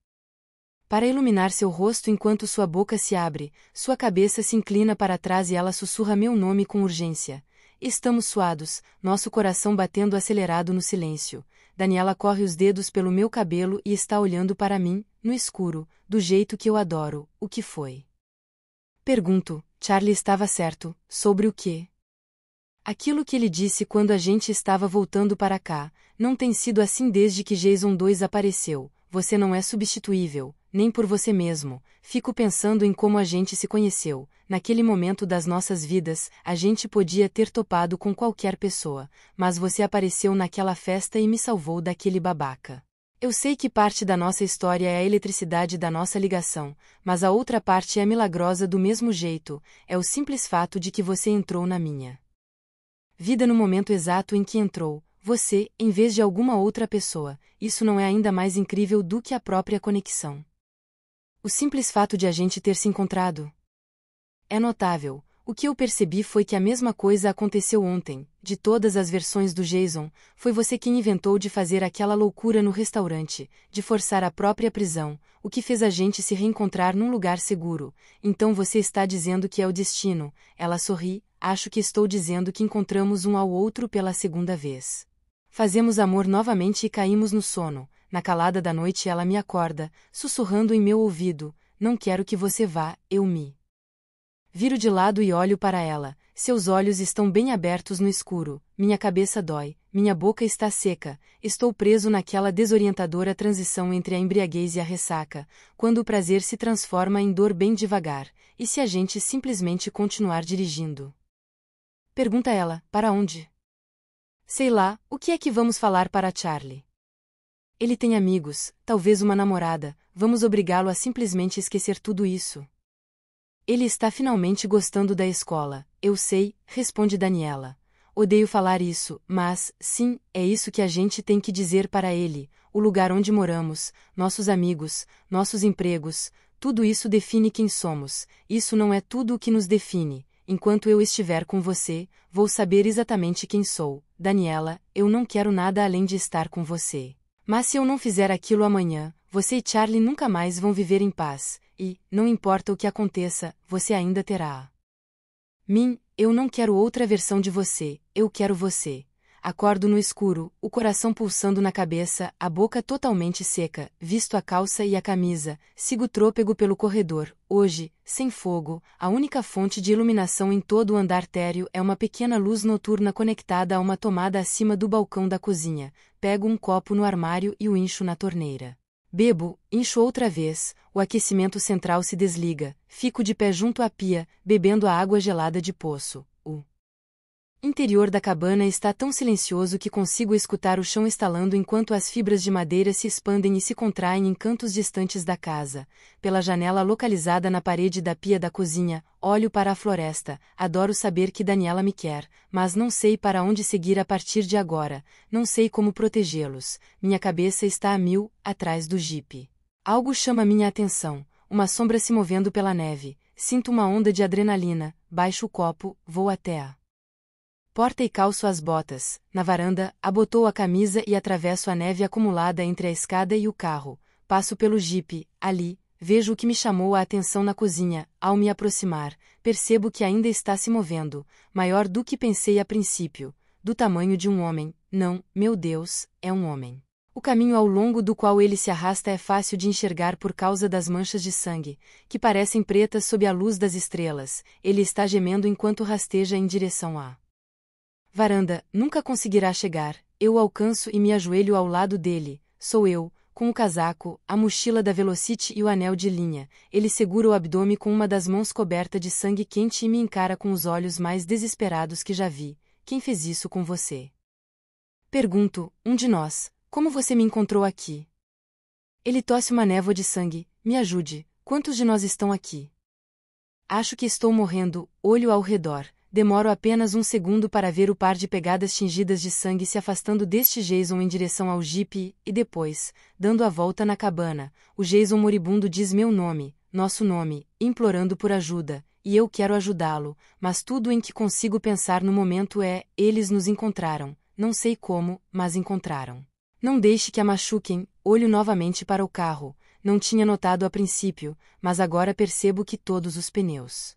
S2: para iluminar seu rosto enquanto sua boca se abre, sua cabeça se inclina para trás e ela sussurra meu nome com urgência. Estamos suados, nosso coração batendo acelerado no silêncio. Daniela corre os dedos pelo meu cabelo e está olhando para mim, no escuro, do jeito que eu adoro. O que foi? Pergunto, Charlie estava certo, sobre o quê? Aquilo que ele disse quando a gente estava voltando para cá, não tem sido assim desde que Jason 2 apareceu. Você não é substituível, nem por você mesmo. Fico pensando em como a gente se conheceu. Naquele momento das nossas vidas, a gente podia ter topado com qualquer pessoa, mas você apareceu naquela festa e me salvou daquele babaca. Eu sei que parte da nossa história é a eletricidade da nossa ligação, mas a outra parte é milagrosa do mesmo jeito, é o simples fato de que você entrou na minha vida no momento exato em que entrou, você, em vez de alguma outra pessoa, isso não é ainda mais incrível do que a própria conexão o simples fato de a gente ter se encontrado. É notável, o que eu percebi foi que a mesma coisa aconteceu ontem, de todas as versões do Jason, foi você quem inventou de fazer aquela loucura no restaurante, de forçar a própria prisão, o que fez a gente se reencontrar num lugar seguro. Então você está dizendo que é o destino. Ela sorri, acho que estou dizendo que encontramos um ao outro pela segunda vez. Fazemos amor novamente e caímos no sono, na calada da noite ela me acorda, sussurrando em meu ouvido: Não quero que você vá, eu me. Viro de lado e olho para ela. Seus olhos estão bem abertos no escuro, minha cabeça dói, minha boca está seca, estou preso naquela desorientadora transição entre a embriaguez e a ressaca, quando o prazer se transforma em dor bem devagar, e se a gente simplesmente continuar dirigindo? Pergunta ela, para onde? Sei lá, o que é que vamos falar para Charlie? Ele tem amigos, talvez uma namorada, vamos obrigá-lo a simplesmente esquecer tudo isso. Ele está finalmente gostando da escola, eu sei, responde Daniela. Odeio falar isso, mas, sim, é isso que a gente tem que dizer para ele: o lugar onde moramos, nossos amigos, nossos empregos, tudo isso define quem somos, isso não é tudo o que nos define. Enquanto eu estiver com você, vou saber exatamente quem sou. Daniela, eu não quero nada além de estar com você. Mas se eu não fizer aquilo amanhã, você e Charlie nunca mais vão viver em paz, e, não importa o que aconteça, você ainda terá. Min, eu não quero outra versão de você, eu quero você. Acordo no escuro, o coração pulsando na cabeça, a boca totalmente seca, visto a calça e a camisa, sigo trôpego pelo corredor. Hoje, sem fogo, a única fonte de iluminação em todo o andar térreo é uma pequena luz noturna conectada a uma tomada acima do balcão da cozinha. Pego um copo no armário e o incho na torneira. Bebo, incho outra vez, o aquecimento central se desliga, fico de pé junto à pia, bebendo a água gelada de poço interior da cabana está tão silencioso que consigo escutar o chão estalando enquanto as fibras de madeira se expandem e se contraem em cantos distantes da casa. Pela janela localizada na parede da pia da cozinha, olho para a floresta. Adoro saber que Daniela me quer, mas não sei para onde seguir a partir de agora. Não sei como protegê-los. Minha cabeça está a mil, atrás do jipe. Algo chama minha atenção. Uma sombra se movendo pela neve. Sinto uma onda de adrenalina. Baixo o copo, vou até a porta e calço as botas, na varanda, abotou a camisa e atravesso a neve acumulada entre a escada e o carro, passo pelo jipe, ali, vejo o que me chamou a atenção na cozinha, ao me aproximar, percebo que ainda está se movendo, maior do que pensei a princípio, do tamanho de um homem, não, meu Deus, é um homem. O caminho ao longo do qual ele se arrasta é fácil de enxergar por causa das manchas de sangue, que parecem pretas sob a luz das estrelas. Ele está gemendo enquanto rasteja em direção a Varanda, nunca conseguirá chegar. Eu alcanço e me ajoelho ao lado dele. Sou eu, com o casaco, a mochila da Velocity e o anel de linha. Ele segura o abdômen com uma das mãos coberta de sangue quente e me encara com os olhos mais desesperados que já vi. Quem fez isso com você? Pergunto, um de nós, como você me encontrou aqui? Ele tosse uma névoa de sangue. Me ajude, quantos de nós estão aqui? Acho que estou morrendo, olho ao redor demoro apenas um segundo para ver o par de pegadas tingidas de sangue se afastando deste Jason em direção ao jipe, e depois, dando a volta na cabana, o Jason moribundo diz meu nome, nosso nome, implorando por ajuda, e eu quero ajudá-lo, mas tudo em que consigo pensar no momento é: eles nos encontraram, não sei como, mas encontraram. Não deixe que a machuquem, olho novamente para o carro, não tinha notado a princípio, mas agora percebo que todos os pneus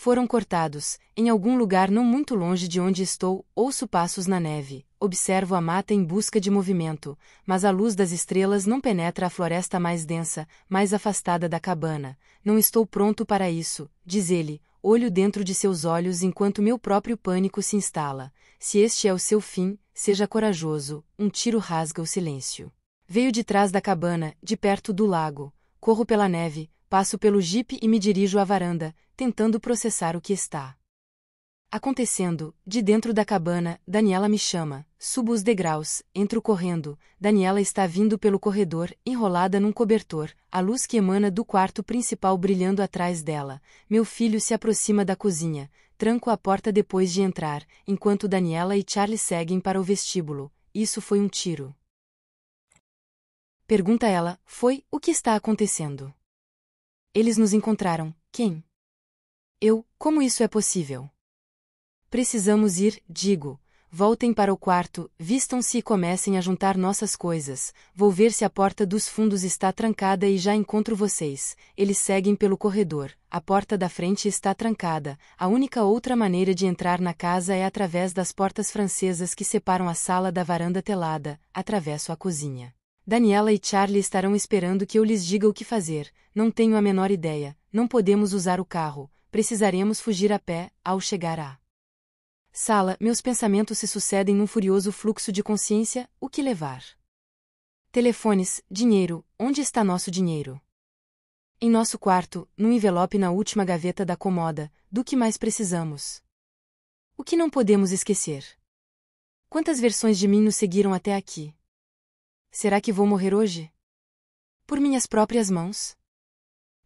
S2: foram cortados, em algum lugar não muito longe de onde estou, ouço passos na neve, observo a mata em busca de movimento, mas a luz das estrelas não penetra a floresta mais densa, mais afastada da cabana. Não estou pronto para isso, diz ele, olho dentro de seus olhos enquanto meu próprio pânico se instala. Se este é o seu fim, seja corajoso, um tiro rasga o silêncio. Veio de trás da cabana, de perto do lago. Corro pela neve, passo pelo jipe e me dirijo à varanda, tentando processar o que está acontecendo, de dentro da cabana, Daniela me chama, subo os degraus, entro correndo, Daniela está vindo pelo corredor, enrolada num cobertor, a luz que emana do quarto principal brilhando atrás dela, meu filho se aproxima da cozinha, tranco a porta depois de entrar, enquanto Daniela e Charlie seguem para o vestíbulo, isso foi um tiro. Pergunta ela, foi, o que está acontecendo? Eles nos encontraram, quem? Eu, como isso é possível? Precisamos ir, digo. Voltem para o quarto, vistam-se e comecem a juntar nossas coisas. Vou ver se a porta dos fundos está trancada e já encontro vocês. Eles seguem pelo corredor. A porta da frente está trancada. A única outra maneira de entrar na casa é através das portas francesas que separam a sala da varanda telada. Atravesso a cozinha. Daniela e Charlie estarão esperando que eu lhes diga o que fazer. Não tenho a menor ideia. Não podemos usar o carro. Precisaremos fugir a pé, ao chegar à sala, meus pensamentos se sucedem num furioso fluxo de consciência, o que levar? Telefones, dinheiro, onde está nosso dinheiro? Em nosso quarto, num envelope na última gaveta da comoda, do que mais precisamos? O que não podemos esquecer? Quantas versões de mim nos seguiram até aqui? Será que vou morrer hoje? Por minhas próprias mãos?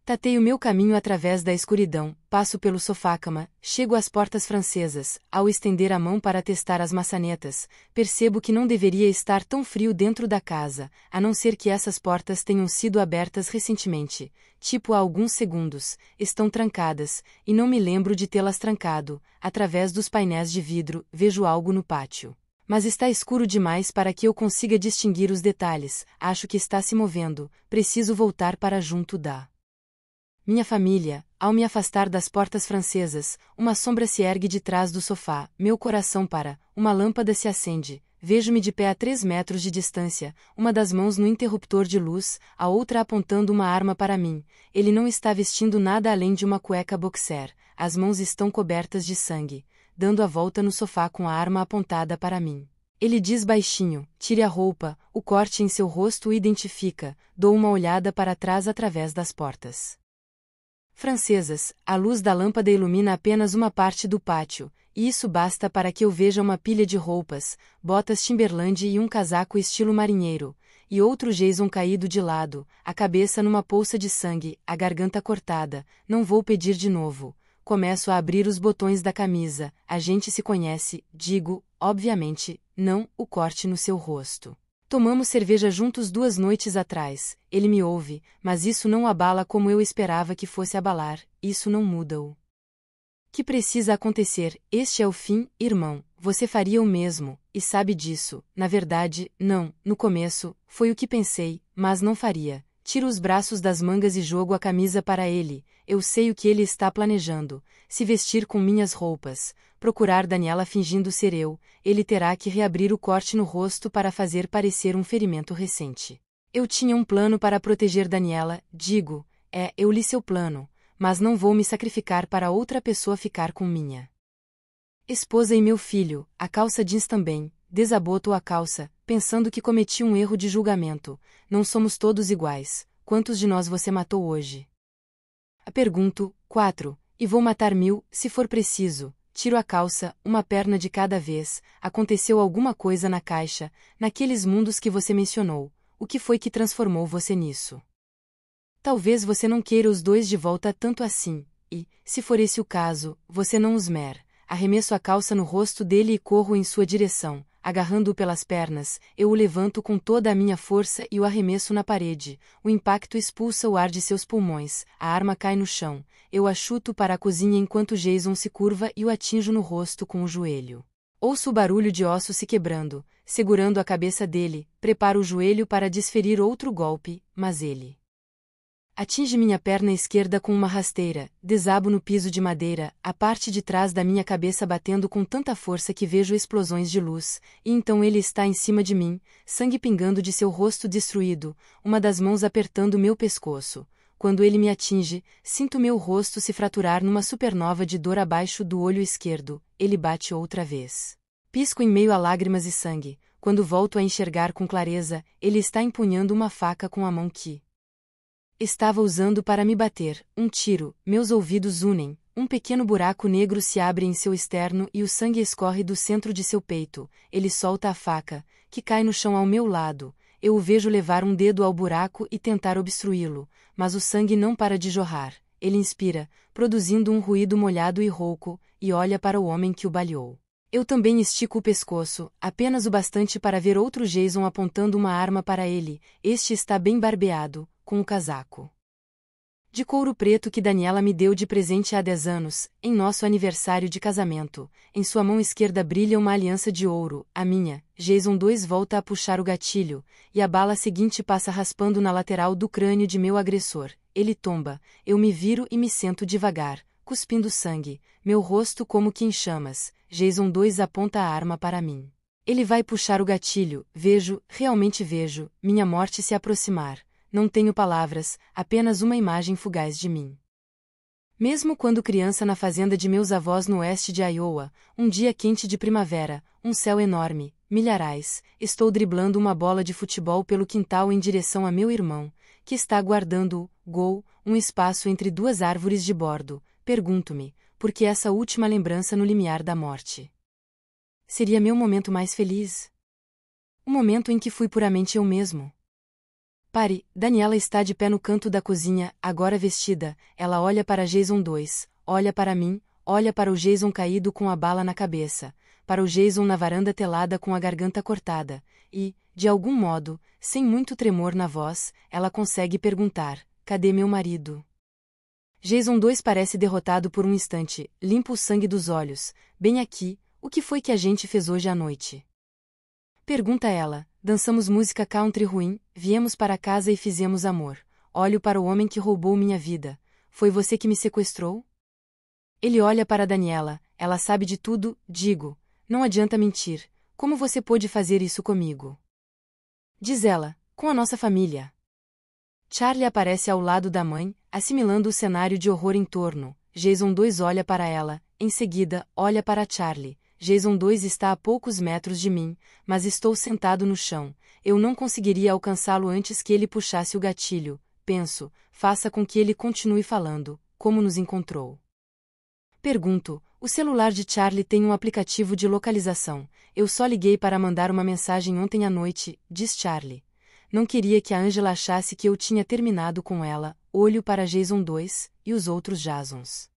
S2: Tatei o meu caminho através da escuridão, passo pelo sofá-cama, chego às portas francesas, ao estender a mão para testar as maçanetas, percebo que não deveria estar tão frio dentro da casa, a não ser que essas portas tenham sido abertas recentemente, tipo há alguns segundos, estão trancadas, e não me lembro de tê-las trancado, através dos painéis de vidro, vejo algo no pátio mas está escuro demais para que eu consiga distinguir os detalhes. Acho que está se movendo. Preciso voltar para junto da minha família, ao me afastar das portas francesas, uma sombra se ergue de trás do sofá, meu coração para, uma lâmpada se acende, vejo-me de pé a três metros de distância, uma das mãos no interruptor de luz, a outra apontando uma arma para mim. Ele não está vestindo nada além de uma cueca boxer, as mãos estão cobertas de sangue, dando a volta no sofá com a arma apontada para mim. Ele diz baixinho, tire a roupa, o corte em seu rosto o identifica, dou uma olhada para trás através das portas. Francesas, a luz da lâmpada ilumina apenas uma parte do pátio, e isso basta para que eu veja uma pilha de roupas, botas Timberland e um casaco estilo marinheiro, e outro Jason caído de lado, a cabeça numa poça de sangue, a garganta cortada. Não vou pedir de novo. Começo a abrir os botões da camisa. A gente se conhece, digo, obviamente, não o corte no seu rosto. Tomamos cerveja juntos duas noites atrás, ele me ouve, mas isso não abala como eu esperava que fosse abalar, isso não muda-o. Que precisa acontecer, este é o fim, irmão, você faria o mesmo, e sabe disso, na verdade, não, no começo, foi o que pensei, mas não faria. Tiro os braços das mangas e jogo a camisa para ele, eu sei o que ele está planejando. Se vestir com minhas roupas, procurar Daniela fingindo ser eu, ele terá que reabrir o corte no rosto para fazer parecer um ferimento recente. Eu tinha um plano para proteger Daniela, digo, é, eu li seu plano, mas não vou me sacrificar para outra pessoa ficar com minha esposa e meu filho, a calça jeans também, desaboto a calça, pensando que cometi um erro de julgamento, não somos todos iguais, quantos de nós você matou hoje? Pergunto, 4, e vou matar mil, se for preciso. Tiro a calça, uma perna de cada vez. Aconteceu alguma coisa na caixa, naqueles mundos que você mencionou. O que foi que transformou você nisso? Talvez você não queira os dois de volta tanto assim, e, se for esse o caso, você não os mer. Arremesso a calça no rosto dele e corro em sua direção, agarrando-o pelas pernas, eu o levanto com toda a minha força e o arremesso na parede. O impacto expulsa o ar de seus pulmões, a arma cai no chão. Eu a chuto para a cozinha enquanto Jason se curva e o atinjo no rosto com o joelho. Ouço o barulho de ossos se quebrando, segurando a cabeça dele, preparo o joelho para desferir outro golpe, mas ele Atinge minha perna esquerda com uma rasteira, desabo no piso de madeira, a parte de trás da minha cabeça batendo com tanta força que vejo explosões de luz, e então ele está em cima de mim, sangue pingando de seu rosto destruído, uma das mãos apertando meu pescoço. Quando ele me atinge, sinto meu rosto se fraturar numa supernova de dor abaixo do olho esquerdo, ele bate outra vez. Pisco em meio a lágrimas e sangue, quando volto a enxergar com clareza, ele está empunhando uma faca com a mão que, Estava usando para me bater, um tiro, meus ouvidos unem, um pequeno buraco negro se abre em seu externo e o sangue escorre do centro de seu peito. Ele solta a faca, que cai no chão ao meu lado. Eu o vejo levar um dedo ao buraco e tentar obstruí-lo, mas o sangue não para de jorrar. Ele inspira, produzindo um ruído molhado e rouco, e olha para o homem que o baleou. Eu também estico o pescoço, apenas o bastante para ver outro Jason apontando uma arma para ele. Este está bem barbeado, com o casaco de couro preto que Daniela me deu de presente há 10 anos, em nosso aniversário de casamento. Em sua mão esquerda brilha uma aliança de ouro, a minha. Jason 2 volta a puxar o gatilho, e a bala seguinte passa raspando na lateral do crânio de meu agressor. Ele tomba, eu me viro e me sento devagar, cuspindo sangue, meu rosto como que em chamas. Jason 2 aponta a arma para mim. Ele vai puxar o gatilho, vejo, realmente vejo, minha morte se aproximar não tenho palavras, apenas uma imagem fugaz de mim. Mesmo quando criança na fazenda de meus avós no oeste de Iowa, um dia quente de primavera, um céu enorme, milharais, estou driblando uma bola de futebol pelo quintal em direção a meu irmão, que está guardando, gol, um espaço entre duas árvores de bordo, pergunto-me, por que essa última lembrança no limiar da morte? Seria meu momento mais feliz? O momento em que fui puramente eu mesmo. Pare, Daniela está de pé no canto da cozinha, agora vestida, ela olha para Jason 2, olha para mim, olha para o Jason caído com a bala na cabeça, para o Jason na varanda telada com a garganta cortada, e, de algum modo, sem muito tremor na voz, ela consegue perguntar: Cadê meu marido? Jason 2 parece derrotado por um instante, limpa o sangue dos olhos. Bem aqui, o que foi que a gente fez hoje à noite? Pergunta ela, dançamos música country ruim, viemos para casa e fizemos amor. Olho para o homem que roubou minha vida. Foi você que me sequestrou? Ele olha para Daniela, ela sabe de tudo, digo. Não adianta mentir. Como você pôde fazer isso comigo? Diz ela, com a nossa família. Charlie aparece ao lado da mãe, assimilando o cenário de horror em torno. Jason 2 olha para ela, em seguida, olha para Charlie. Jason 2 está a poucos metros de mim, mas estou sentado no chão. Eu não conseguiria alcançá-lo antes que ele puxasse o gatilho. Penso, faça com que ele continue falando, como nos encontrou. Pergunto: o celular de Charlie tem um aplicativo de localização. Eu só liguei para mandar uma mensagem ontem à noite, diz Charlie. Não queria que a Angela achasse que eu tinha terminado com ela. Olho para Jason 2 e os outros Jasons.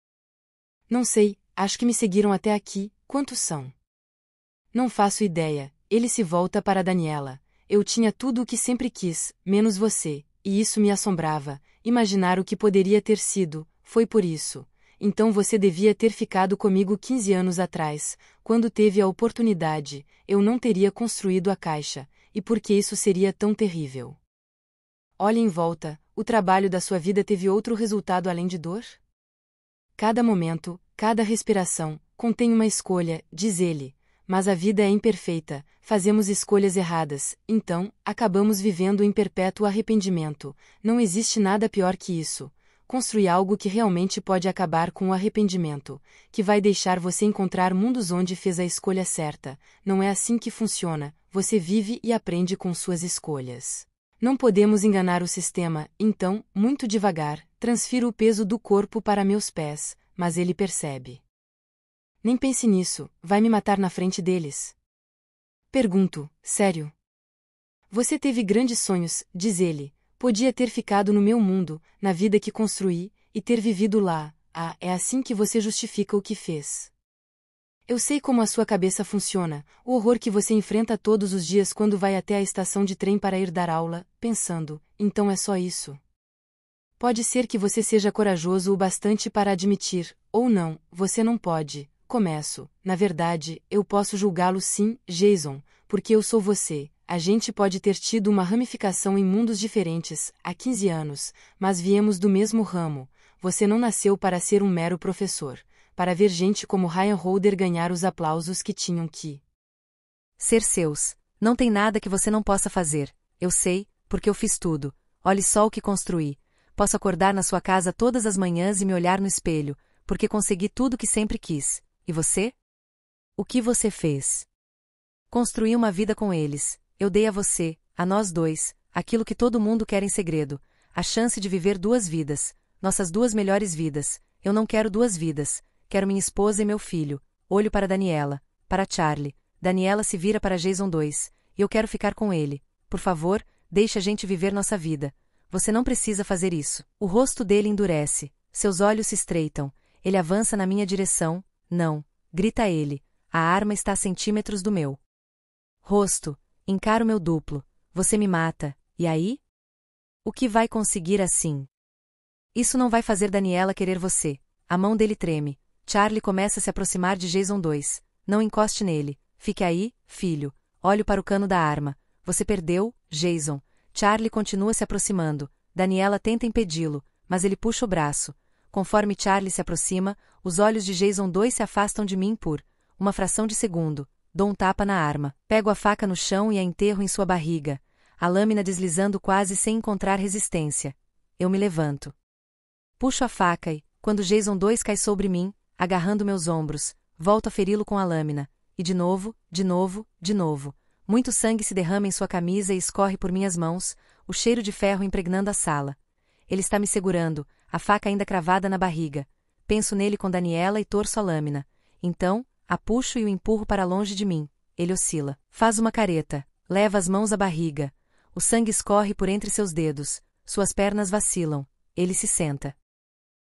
S2: Não sei, Acho que me seguiram até aqui, quantos são? Não faço ideia. Ele se volta para Daniela. Eu tinha tudo o que sempre quis, menos você, e isso me assombrava. Imaginar o que poderia ter sido, foi por isso. Então você devia ter ficado comigo 15 anos atrás, quando teve a oportunidade, eu não teria construído a caixa, e por que isso seria tão terrível? Olhe em volta, o trabalho da sua vida teve outro resultado além de dor? Cada momento, Cada respiração contém uma escolha, diz ele, mas a vida é imperfeita, fazemos escolhas erradas, então, acabamos vivendo em perpétuo arrependimento. Não existe nada pior que isso. Construir algo que realmente pode acabar com o arrependimento, que vai deixar você encontrar mundos onde fez a escolha certa. Não é assim que funciona, você vive e aprende com suas escolhas. Não podemos enganar o sistema, então, muito devagar, transfiro o peso do corpo para meus pés, mas ele percebe. Nem pense nisso, vai me matar na frente deles. Pergunto, sério. Você teve grandes sonhos, diz ele, podia ter ficado no meu mundo, na vida que construí, e ter vivido lá, ah, é assim que você justifica o que fez. Eu sei como a sua cabeça funciona, o horror que você enfrenta todos os dias quando vai até a estação de trem para ir dar aula, pensando, então é só isso. Pode ser que você seja corajoso o bastante para admitir, ou não, você não pode. Começo. Na verdade, eu posso julgá-lo sim, Jason, porque eu sou você. A gente pode ter tido uma ramificação em mundos diferentes, há 15 anos, mas viemos do mesmo ramo. Você não nasceu para ser um mero professor, para ver gente como Ryan Holder ganhar os aplausos que tinham
S1: que ser seus. Não tem nada que você não possa fazer. Eu sei, porque eu fiz tudo. Olhe só o que construí posso acordar na sua casa todas as manhãs e me olhar no espelho, porque consegui tudo o que sempre quis. E você? O que você fez? Construí uma vida com eles. Eu dei a você, a nós dois, aquilo que todo mundo quer em segredo: a chance de viver duas vidas, nossas duas melhores vidas. Eu não quero duas vidas, quero minha esposa e meu filho. Olho para Daniela, para Charlie. Daniela se vira para Jason 2, e eu quero ficar com ele. Por favor, deixe a gente viver nossa vida. Você não precisa fazer isso. O rosto dele endurece, seus olhos se estreitam, ele avança na minha direção. Não, grita ele. A arma está a centímetros do meu. Rosto, encaro meu duplo. Você me mata, e aí? O que vai conseguir assim? Isso não vai fazer Daniela querer você. A mão dele treme. Charlie começa a se aproximar de Jason 2. Não encoste nele. Fique aí, filho. Olho para o cano da arma. Você perdeu, Jason. Charlie continua se aproximando. Daniela tenta impedi-lo, mas ele puxa o braço. Conforme Charlie se aproxima, os olhos de Jason 2 se afastam de mim por uma fração de segundo. Dou um tapa na arma. Pego a faca no chão e a enterro em sua barriga, a lâmina deslizando quase sem encontrar resistência. Eu me levanto. Puxo a faca e, quando Jason 2 cai sobre mim, agarrando meus ombros, volto a feri-lo com a lâmina. E de novo, de novo, de novo. Muito sangue se derrama em sua camisa e escorre por minhas mãos, o cheiro de ferro impregnando a sala. Ele está me segurando, a faca ainda cravada na barriga. Penso nele com Daniela e torço a lâmina. Então, a puxo e o empurro para longe de mim. Ele oscila. Faz uma careta. Leva as mãos à barriga. O sangue escorre por entre seus dedos. Suas pernas vacilam. Ele se senta.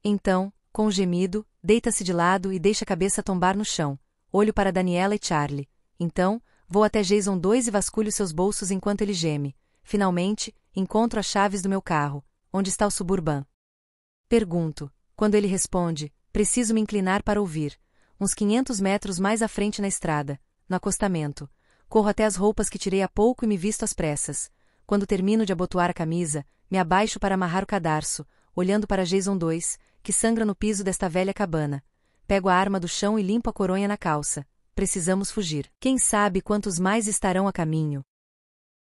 S1: Então, com um gemido, deita-se de lado e deixa a cabeça tombar no chão. Olho para Daniela e Charlie. Então, Vou até Jason 2 e vasculho seus bolsos enquanto ele geme. Finalmente, encontro as chaves do meu carro. Onde está o Suburban? Pergunto. Quando ele responde, preciso me inclinar para ouvir. Uns 500 metros mais à frente na estrada, no acostamento. Corro até as roupas que tirei há pouco e me visto às pressas. Quando termino de abotoar a camisa, me abaixo para amarrar o cadarço, olhando para Jason 2, que sangra no piso desta velha cabana. Pego a arma do chão e limpo a coronha na calça precisamos fugir. Quem sabe quantos mais estarão a caminho?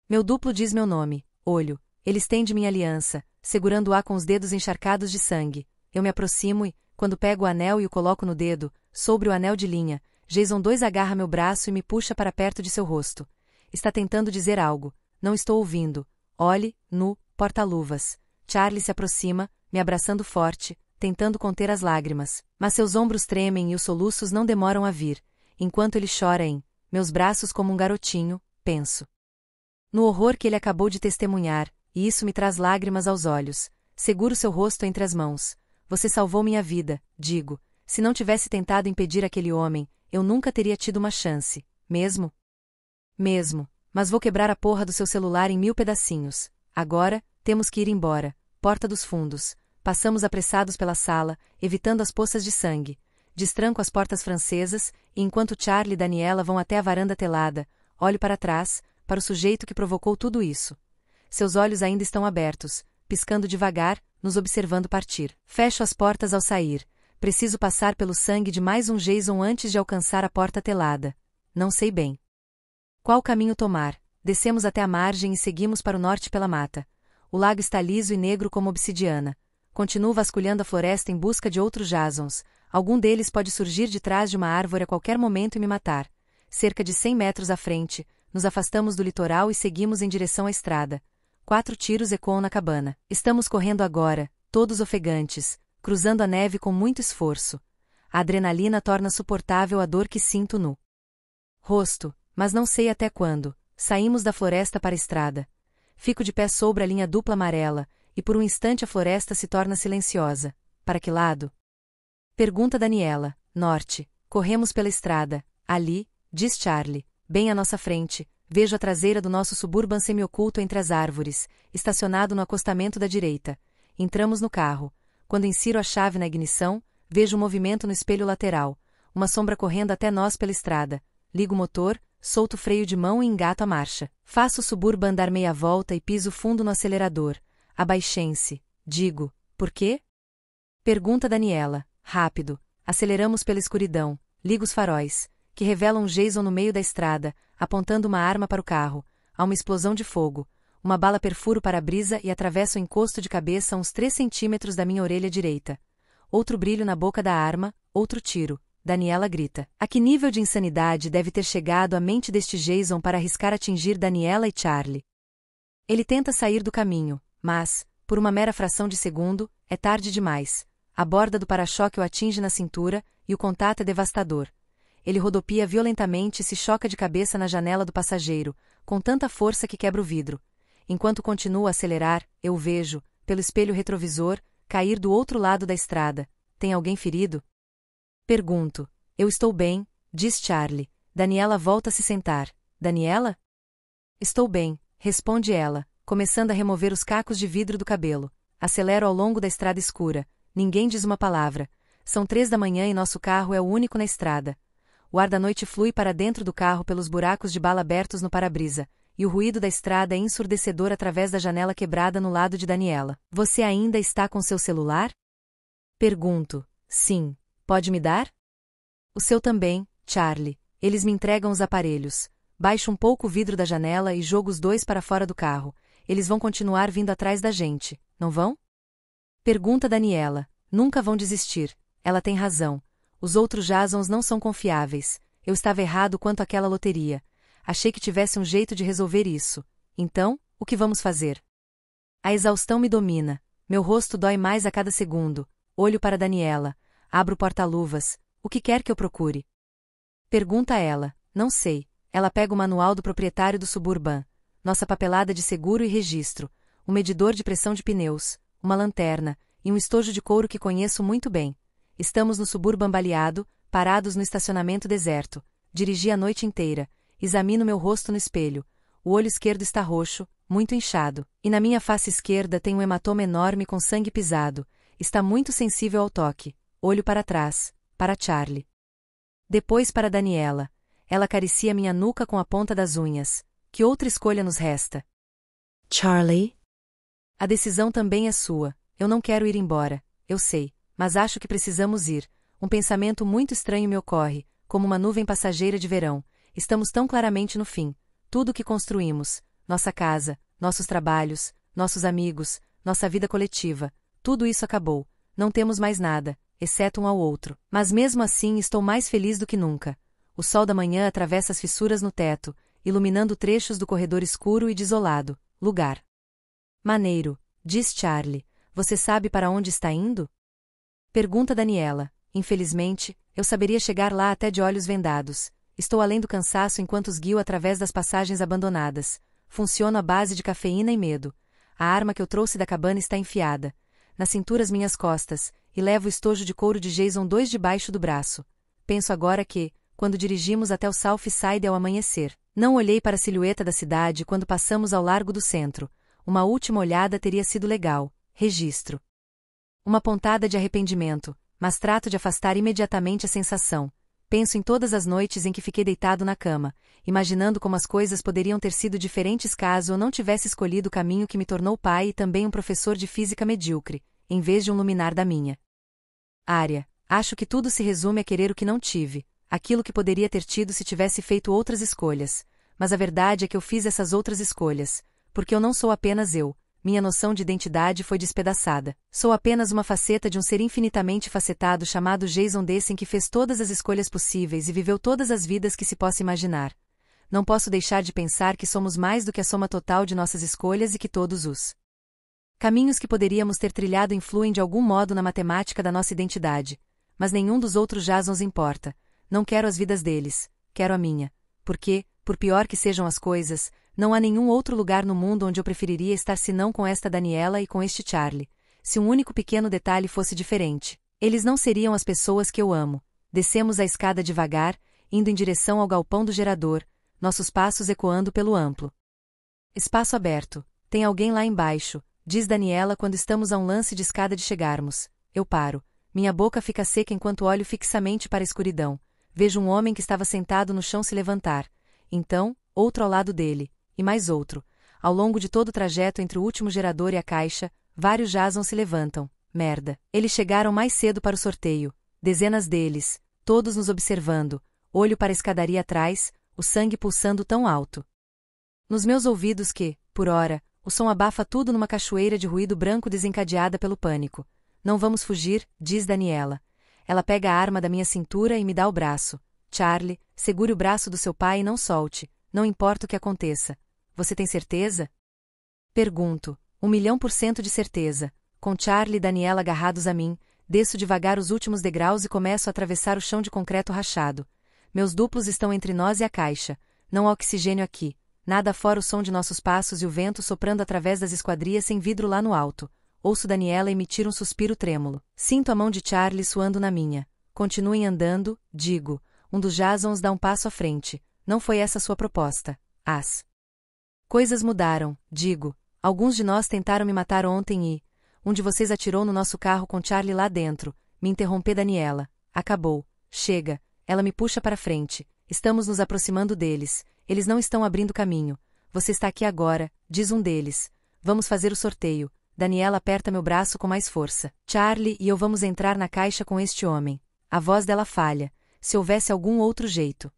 S1: Meu duplo diz meu nome, olho, ele estende minha aliança, segurando-a com os dedos encharcados de sangue. Eu me aproximo e, quando pego o anel e o coloco no dedo, sobre o anel de linha, Jason 2 agarra meu braço e me puxa para perto de seu rosto. Está tentando dizer algo. Não estou ouvindo. Olhe, nu, porta-luvas. Charlie se aproxima, me abraçando forte, tentando conter as lágrimas. Mas seus ombros tremem e os soluços não demoram a vir enquanto ele chora em meus braços como um garotinho, penso. No horror que ele acabou de testemunhar, e isso me traz lágrimas aos olhos, seguro seu rosto entre as mãos. Você salvou minha vida, digo. Se não tivesse tentado impedir aquele homem, eu nunca teria tido uma chance, mesmo? Mesmo, mas vou quebrar a porra do seu celular em mil pedacinhos. Agora, temos que ir embora. Porta dos fundos. Passamos apressados pela sala, evitando as poças de sangue. Destranco as portas francesas, e enquanto Charlie e Daniela vão até a varanda telada, olho para trás, para o sujeito que provocou tudo isso. Seus olhos ainda estão abertos, piscando devagar, nos observando partir. Fecho as portas ao sair. Preciso passar pelo sangue de mais um Jason antes de alcançar a porta telada. Não sei bem. Qual caminho tomar? Descemos até a margem e seguimos para o norte pela mata. O lago está liso e negro como obsidiana. Continuo vasculhando a floresta em busca de outros Jasons, Algum deles pode surgir de trás de uma árvore a qualquer momento e me matar. Cerca de cem metros à frente, nos afastamos do litoral e seguimos em direção à estrada. Quatro tiros ecoam na cabana. Estamos correndo agora, todos ofegantes, cruzando a neve com muito esforço. A adrenalina torna suportável a dor que sinto no rosto, mas não sei até quando. Saímos da floresta para a estrada. Fico de pé sobre a linha dupla amarela, e por um instante a floresta se torna silenciosa. Para que lado? Pergunta Daniela. Norte. Corremos pela estrada. Ali, diz Charlie. Bem à nossa frente, vejo a traseira do nosso suburban semioculto entre as árvores, estacionado no acostamento da direita. Entramos no carro. Quando insiro a chave na ignição, vejo um movimento no espelho lateral, uma sombra correndo até nós pela estrada. Ligo o motor, solto o freio de mão e engato a marcha. Faço o suburban dar meia volta e piso fundo no acelerador. Abaixem-se. Digo, por quê? Pergunta Daniela. Rápido, aceleramos pela escuridão, ligo os faróis, que revelam Jason no meio da estrada, apontando uma arma para o carro. Há uma explosão de fogo. Uma bala perfura o para-brisa e atravessa o encosto de cabeça a uns três centímetros da minha orelha direita. Outro brilho na boca da arma, outro tiro. Daniela grita. A que nível de insanidade deve ter chegado a mente deste Jason para arriscar atingir Daniela e Charlie? Ele tenta sair do caminho, mas, por uma mera fração de segundo, é tarde demais. A borda do para-choque o atinge na cintura e o contato é devastador. Ele rodopia violentamente e se choca de cabeça na janela do passageiro, com tanta força que quebra o vidro. Enquanto continua a acelerar, eu vejo, pelo espelho retrovisor, cair do outro lado da estrada. Tem alguém ferido? Pergunto. Eu estou bem, diz Charlie. Daniela volta a se sentar. Daniela? Estou bem, responde ela, começando a remover os cacos de vidro do cabelo. Acelero ao longo da estrada escura, Ninguém diz uma palavra. São três da manhã e nosso carro é o único na estrada. O ar da noite flui para dentro do carro pelos buracos de bala abertos no para-brisa, e o ruído da estrada é ensurdecedor através da janela quebrada no lado de Daniela. Você ainda está com seu celular? Pergunto. Sim. Pode me dar? O seu também, Charlie. Eles me entregam os aparelhos. Baixo um pouco o vidro da janela e jogo os dois para fora do carro. Eles vão continuar vindo atrás da gente, não vão? Pergunta Daniela. Nunca vão desistir. Ela tem razão. Os outros Jasons não são confiáveis. Eu estava errado quanto àquela loteria. Achei que tivesse um jeito de resolver isso. Então, o que vamos fazer? A exaustão me domina. Meu rosto dói mais a cada segundo. Olho para Daniela. Abro o porta-luvas. O que quer que eu procure? Pergunta ela. Não sei. Ela pega o manual do proprietário do Suburban. Nossa papelada de seguro e registro. O medidor de pressão de pneus uma lanterna e um estojo de couro que conheço muito bem. Estamos no subúrbio ambaleado, parados no estacionamento deserto. Dirigi a noite inteira. Examino meu rosto no espelho. O olho esquerdo está roxo, muito inchado, e na minha face esquerda tem um hematoma enorme com sangue pisado. Está muito sensível ao toque. Olho para trás, para Charlie. Depois para Daniela. Ela acaricia minha nuca com a ponta das unhas. Que outra escolha nos resta? Charlie, a decisão também é sua. Eu não quero ir embora, eu sei, mas acho que precisamos ir. Um pensamento muito estranho me ocorre, como uma nuvem passageira de verão. Estamos tão claramente no fim. Tudo o que construímos, nossa casa, nossos trabalhos, nossos amigos, nossa vida coletiva, tudo isso acabou. Não temos mais nada, exceto um ao outro. Mas mesmo assim estou mais feliz do que nunca. O sol da manhã atravessa as fissuras no teto, iluminando trechos do corredor escuro e desolado lugar. Maneiro, diz Charlie, você sabe para onde está indo? Pergunta Daniela. Infelizmente, eu saberia chegar lá até de olhos vendados. Estou além do cansaço enquanto os guio através das passagens abandonadas. Funciono à base de cafeína e medo. A arma que eu trouxe da cabana está enfiada. Na cintura as minhas costas, e levo o estojo de couro de Jason 2 debaixo do braço. Penso agora que, quando dirigimos até o South Side ao amanhecer, não olhei para a silhueta da cidade quando passamos ao largo do centro, uma última olhada teria sido legal, registro. Uma pontada de arrependimento, mas trato de afastar imediatamente a sensação. Penso em todas as noites em que fiquei deitado na cama, imaginando como as coisas poderiam ter sido diferentes caso eu não tivesse escolhido o caminho que me tornou pai e também um professor de física medíocre, em vez de um luminar da minha área. Acho que tudo se resume a querer o que não tive, aquilo que poderia ter tido se tivesse feito outras escolhas. Mas a verdade é que eu fiz essas outras escolhas, porque eu não sou apenas eu, minha noção de identidade foi despedaçada. Sou apenas uma faceta de um ser infinitamente facetado chamado Jason Dessen que fez todas as escolhas possíveis e viveu todas as vidas que se possa imaginar. Não posso deixar de pensar que somos mais do que a soma total de nossas escolhas e que todos os caminhos que poderíamos ter trilhado influem de algum modo na matemática da nossa identidade. Mas nenhum dos outros Jasons importa. Não quero as vidas deles, quero a minha. Porque, por pior que sejam as coisas, não há nenhum outro lugar no mundo onde eu preferiria estar senão com esta Daniela e com este Charlie. Se um único pequeno detalhe fosse diferente, eles não seriam as pessoas que eu amo. Descemos a escada devagar, indo em direção ao galpão do gerador, nossos passos ecoando pelo amplo espaço aberto. Tem alguém lá embaixo, diz Daniela quando estamos a um lance de escada de chegarmos. Eu paro. Minha boca fica seca enquanto olho fixamente para a escuridão. Vejo um homem que estava sentado no chão se levantar. Então, outro ao lado dele e mais outro. Ao longo de todo o trajeto entre o último gerador e a caixa, vários jazam se levantam. Merda. Eles chegaram mais cedo para o sorteio. Dezenas deles, todos nos observando, olho para a escadaria atrás, o sangue pulsando tão alto. Nos meus ouvidos que, por hora, o som abafa tudo numa cachoeira de ruído branco desencadeada pelo pânico. Não vamos fugir, diz Daniela. Ela pega a arma da minha cintura e me dá o braço. Charlie, segure o braço do seu pai e não solte, não importa o que aconteça. Você tem certeza? Pergunto, um milhão por cento de certeza. Com Charlie e Daniela agarrados a mim, desço devagar os últimos degraus e começo a atravessar o chão de concreto rachado. Meus duplos estão entre nós e a caixa. Não há oxigênio aqui. Nada fora o som de nossos passos e o vento soprando através das esquadrias sem vidro lá no alto. Ouço Daniela emitir um suspiro trêmulo. Sinto a mão de Charlie suando na minha. Continuem andando, digo. Um dos Jasons dá um passo à frente. Não foi essa sua proposta. As. Coisas mudaram, digo. Alguns de nós tentaram me matar ontem e. Um de vocês atirou no nosso carro com Charlie lá dentro. Me interrompe Daniela. Acabou. Chega. Ela me puxa para frente. Estamos nos aproximando deles. Eles não estão abrindo caminho. Você está aqui agora, diz um deles. Vamos fazer o sorteio. Daniela aperta meu braço com mais força. Charlie e eu vamos entrar na caixa com este homem. A voz dela falha. Se houvesse algum outro jeito.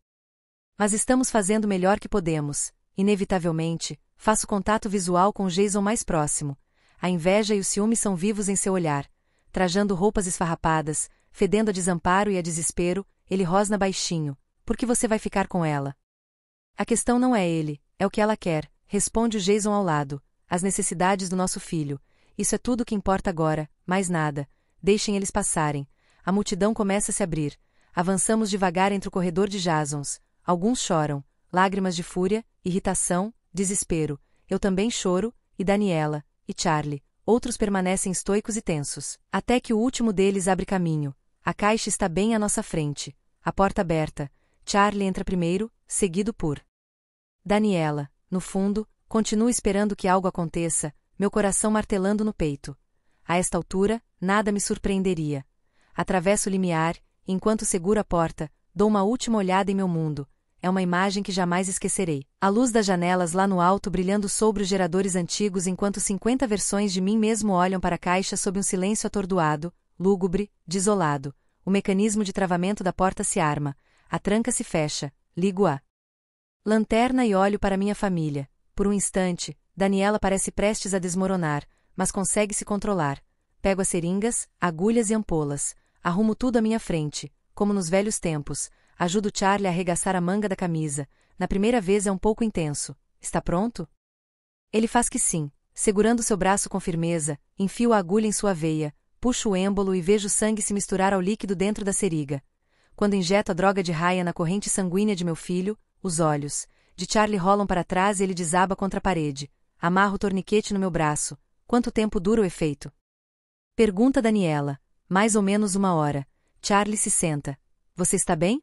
S1: Mas estamos fazendo o melhor que podemos inevitavelmente, faço contato visual com Jason mais próximo. A inveja e o ciúme são vivos em seu olhar. Trajando roupas esfarrapadas, fedendo a desamparo e a desespero, ele rosna baixinho. Por que você vai ficar com ela? A questão não é ele, é o que ela quer, responde o Jason ao lado. As necessidades do nosso filho. Isso é tudo o que importa agora, mais nada. Deixem eles passarem. A multidão começa a se abrir. Avançamos devagar entre o corredor de Jasons. Alguns choram, lágrimas de fúria, irritação, desespero. Eu também choro, e Daniela, e Charlie. Outros permanecem estoicos e tensos. Até que o último deles abre caminho. A caixa está bem à nossa frente. A porta aberta. Charlie entra primeiro, seguido por Daniela. No fundo, continuo esperando que algo aconteça, meu coração martelando no peito. A esta altura, nada me surpreenderia. Atravesso o limiar, enquanto seguro a porta, dou uma última olhada em meu mundo, é uma imagem que jamais esquecerei. A luz das janelas lá no alto brilhando sobre os geradores antigos enquanto 50 versões de mim mesmo olham para a caixa sob um silêncio atordoado, lúgubre, desolado. O mecanismo de travamento da porta se arma, a tranca se fecha, ligo a lanterna e olho para minha família. Por um instante, Daniela parece prestes a desmoronar, mas consegue se controlar. Pego as seringas, agulhas e ampolas, arrumo tudo à minha frente, como nos velhos tempos, Ajudo Charlie a arregaçar a manga da camisa. Na primeira vez é um pouco intenso. Está pronto? Ele faz que sim. Segurando seu braço com firmeza, enfio a agulha em sua veia, puxo o êmbolo e vejo sangue se misturar ao líquido dentro da seriga. Quando injeto a droga de raia na corrente sanguínea de meu filho, os olhos de Charlie rolam para trás e ele desaba contra a parede. Amarro o torniquete no meu braço. Quanto tempo dura o efeito? Pergunta Daniela. Mais ou menos uma hora. Charlie se senta. Você está bem?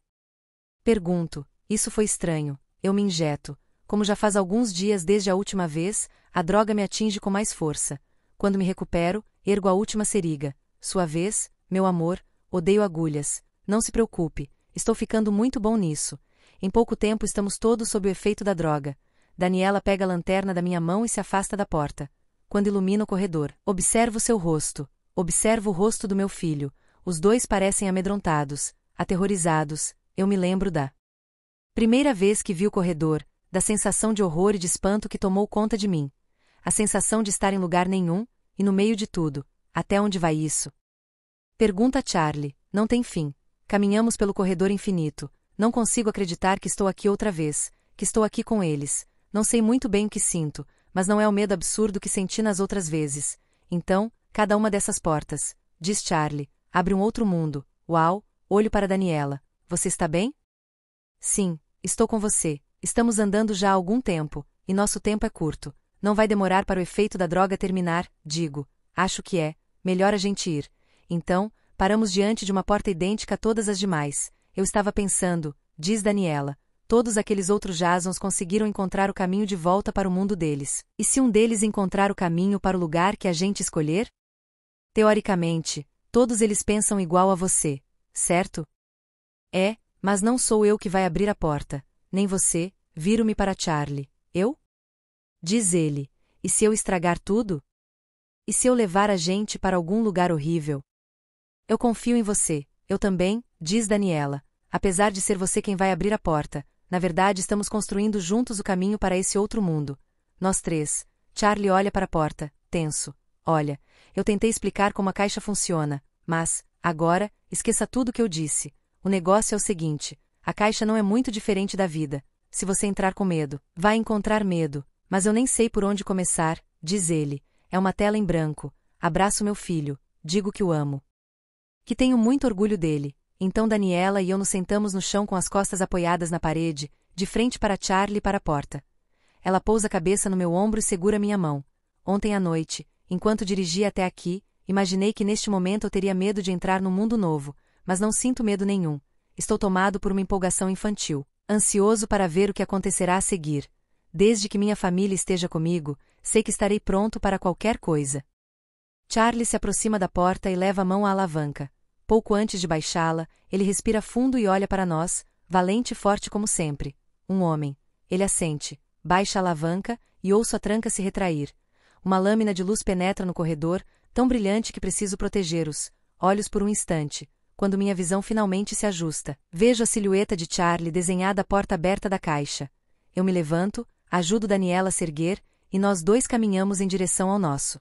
S1: Pergunto, isso foi estranho, eu me injeto. Como já faz alguns dias desde a última vez, a droga me atinge com mais força. Quando me recupero, ergo a última seriga. Sua vez, meu amor, odeio agulhas. Não se preocupe, estou ficando muito bom nisso. Em pouco tempo estamos todos sob o efeito da droga. Daniela pega a lanterna da minha mão e se afasta da porta. Quando ilumina o corredor, observo seu rosto. Observo o rosto do meu filho. Os dois parecem amedrontados, aterrorizados, eu me lembro da primeira vez que vi o corredor, da sensação de horror e de espanto que tomou conta de mim, a sensação de estar em lugar nenhum, e no meio de tudo, até onde vai isso? Pergunta Charlie, não tem fim. Caminhamos pelo corredor infinito, não consigo acreditar que estou aqui outra vez, que estou aqui com eles, não sei muito bem o que sinto, mas não é o medo absurdo que senti nas outras vezes. Então, cada uma dessas portas, diz Charlie, abre um outro mundo. Uau, olho para Daniela. Você está bem? Sim, estou com você. Estamos andando já há algum tempo, e nosso tempo é curto. Não vai demorar para o efeito da droga terminar, digo. Acho que é. Melhor a gente ir. Então, paramos diante de uma porta idêntica a todas as demais. Eu estava pensando, diz Daniela. Todos aqueles outros Jasons conseguiram encontrar o caminho de volta para o mundo deles. E se um deles encontrar o caminho para o lugar que a gente escolher? Teoricamente, todos eles pensam igual a você, certo? É, mas não sou eu que vai abrir a porta, nem você, viro-me para Charlie. Eu? Diz ele. E se eu estragar tudo? E se eu levar a gente para algum lugar horrível? Eu confio em você, eu também, diz Daniela. Apesar de ser você quem vai abrir a porta, na verdade estamos construindo juntos o caminho para esse outro mundo. Nós três. Charlie olha para a porta, tenso. Olha, eu tentei explicar como a caixa funciona, mas, agora, esqueça tudo que eu disse. O negócio é o seguinte: a caixa não é muito diferente da vida. Se você entrar com medo, vai encontrar medo. Mas eu nem sei por onde começar, diz ele. É uma tela em branco. Abraço meu filho, digo que o amo. Que tenho muito orgulho dele. Então Daniela e eu nos sentamos no chão com as costas apoiadas na parede, de frente para Charlie e para a porta. Ela pousa a cabeça no meu ombro e segura minha mão. Ontem à noite, enquanto dirigia até aqui, imaginei que neste momento eu teria medo de entrar no mundo novo, mas não sinto medo nenhum. Estou tomado por uma empolgação infantil, ansioso para ver o que acontecerá a seguir. Desde que minha família esteja comigo, sei que estarei pronto para qualquer coisa. Charlie se aproxima da porta e leva a mão à alavanca. Pouco antes de baixá-la, ele respira fundo e olha para nós, valente e forte como sempre. Um homem. Ele assente, baixa a alavanca e ouço a tranca se retrair. Uma lâmina de luz penetra no corredor, tão brilhante que preciso proteger os olhos por um instante quando minha visão finalmente se ajusta, vejo a silhueta de Charlie desenhada à porta aberta da caixa. Eu me levanto, ajudo Daniela a se erguer, e nós dois caminhamos em direção ao nosso.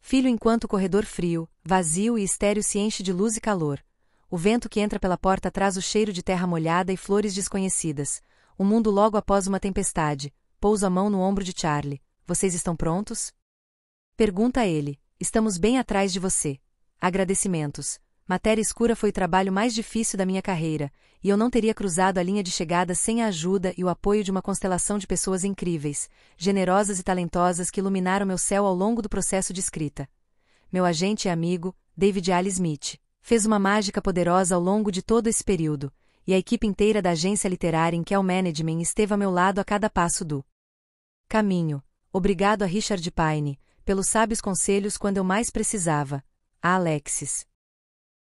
S1: Filho enquanto o corredor frio, vazio e estéreo se enche de luz e calor. O vento que entra pela porta traz o cheiro de terra molhada e flores desconhecidas. O mundo logo após uma tempestade. Pouso a mão no ombro de Charlie. Vocês estão prontos? Pergunta a ele. Estamos bem atrás de você. Agradecimentos. Matéria escura foi o trabalho mais difícil da minha carreira, e eu não teria cruzado a linha de chegada sem a ajuda e o apoio de uma constelação de pessoas incríveis, generosas e talentosas que iluminaram meu céu ao longo do processo de escrita. Meu agente e amigo, David Ali Smith, fez uma mágica poderosa ao longo de todo esse período, e a equipe inteira da agência literária em que é o management esteve a meu lado a cada passo do caminho. Obrigado a Richard Payne pelos sábios conselhos quando eu mais precisava. A Alexis.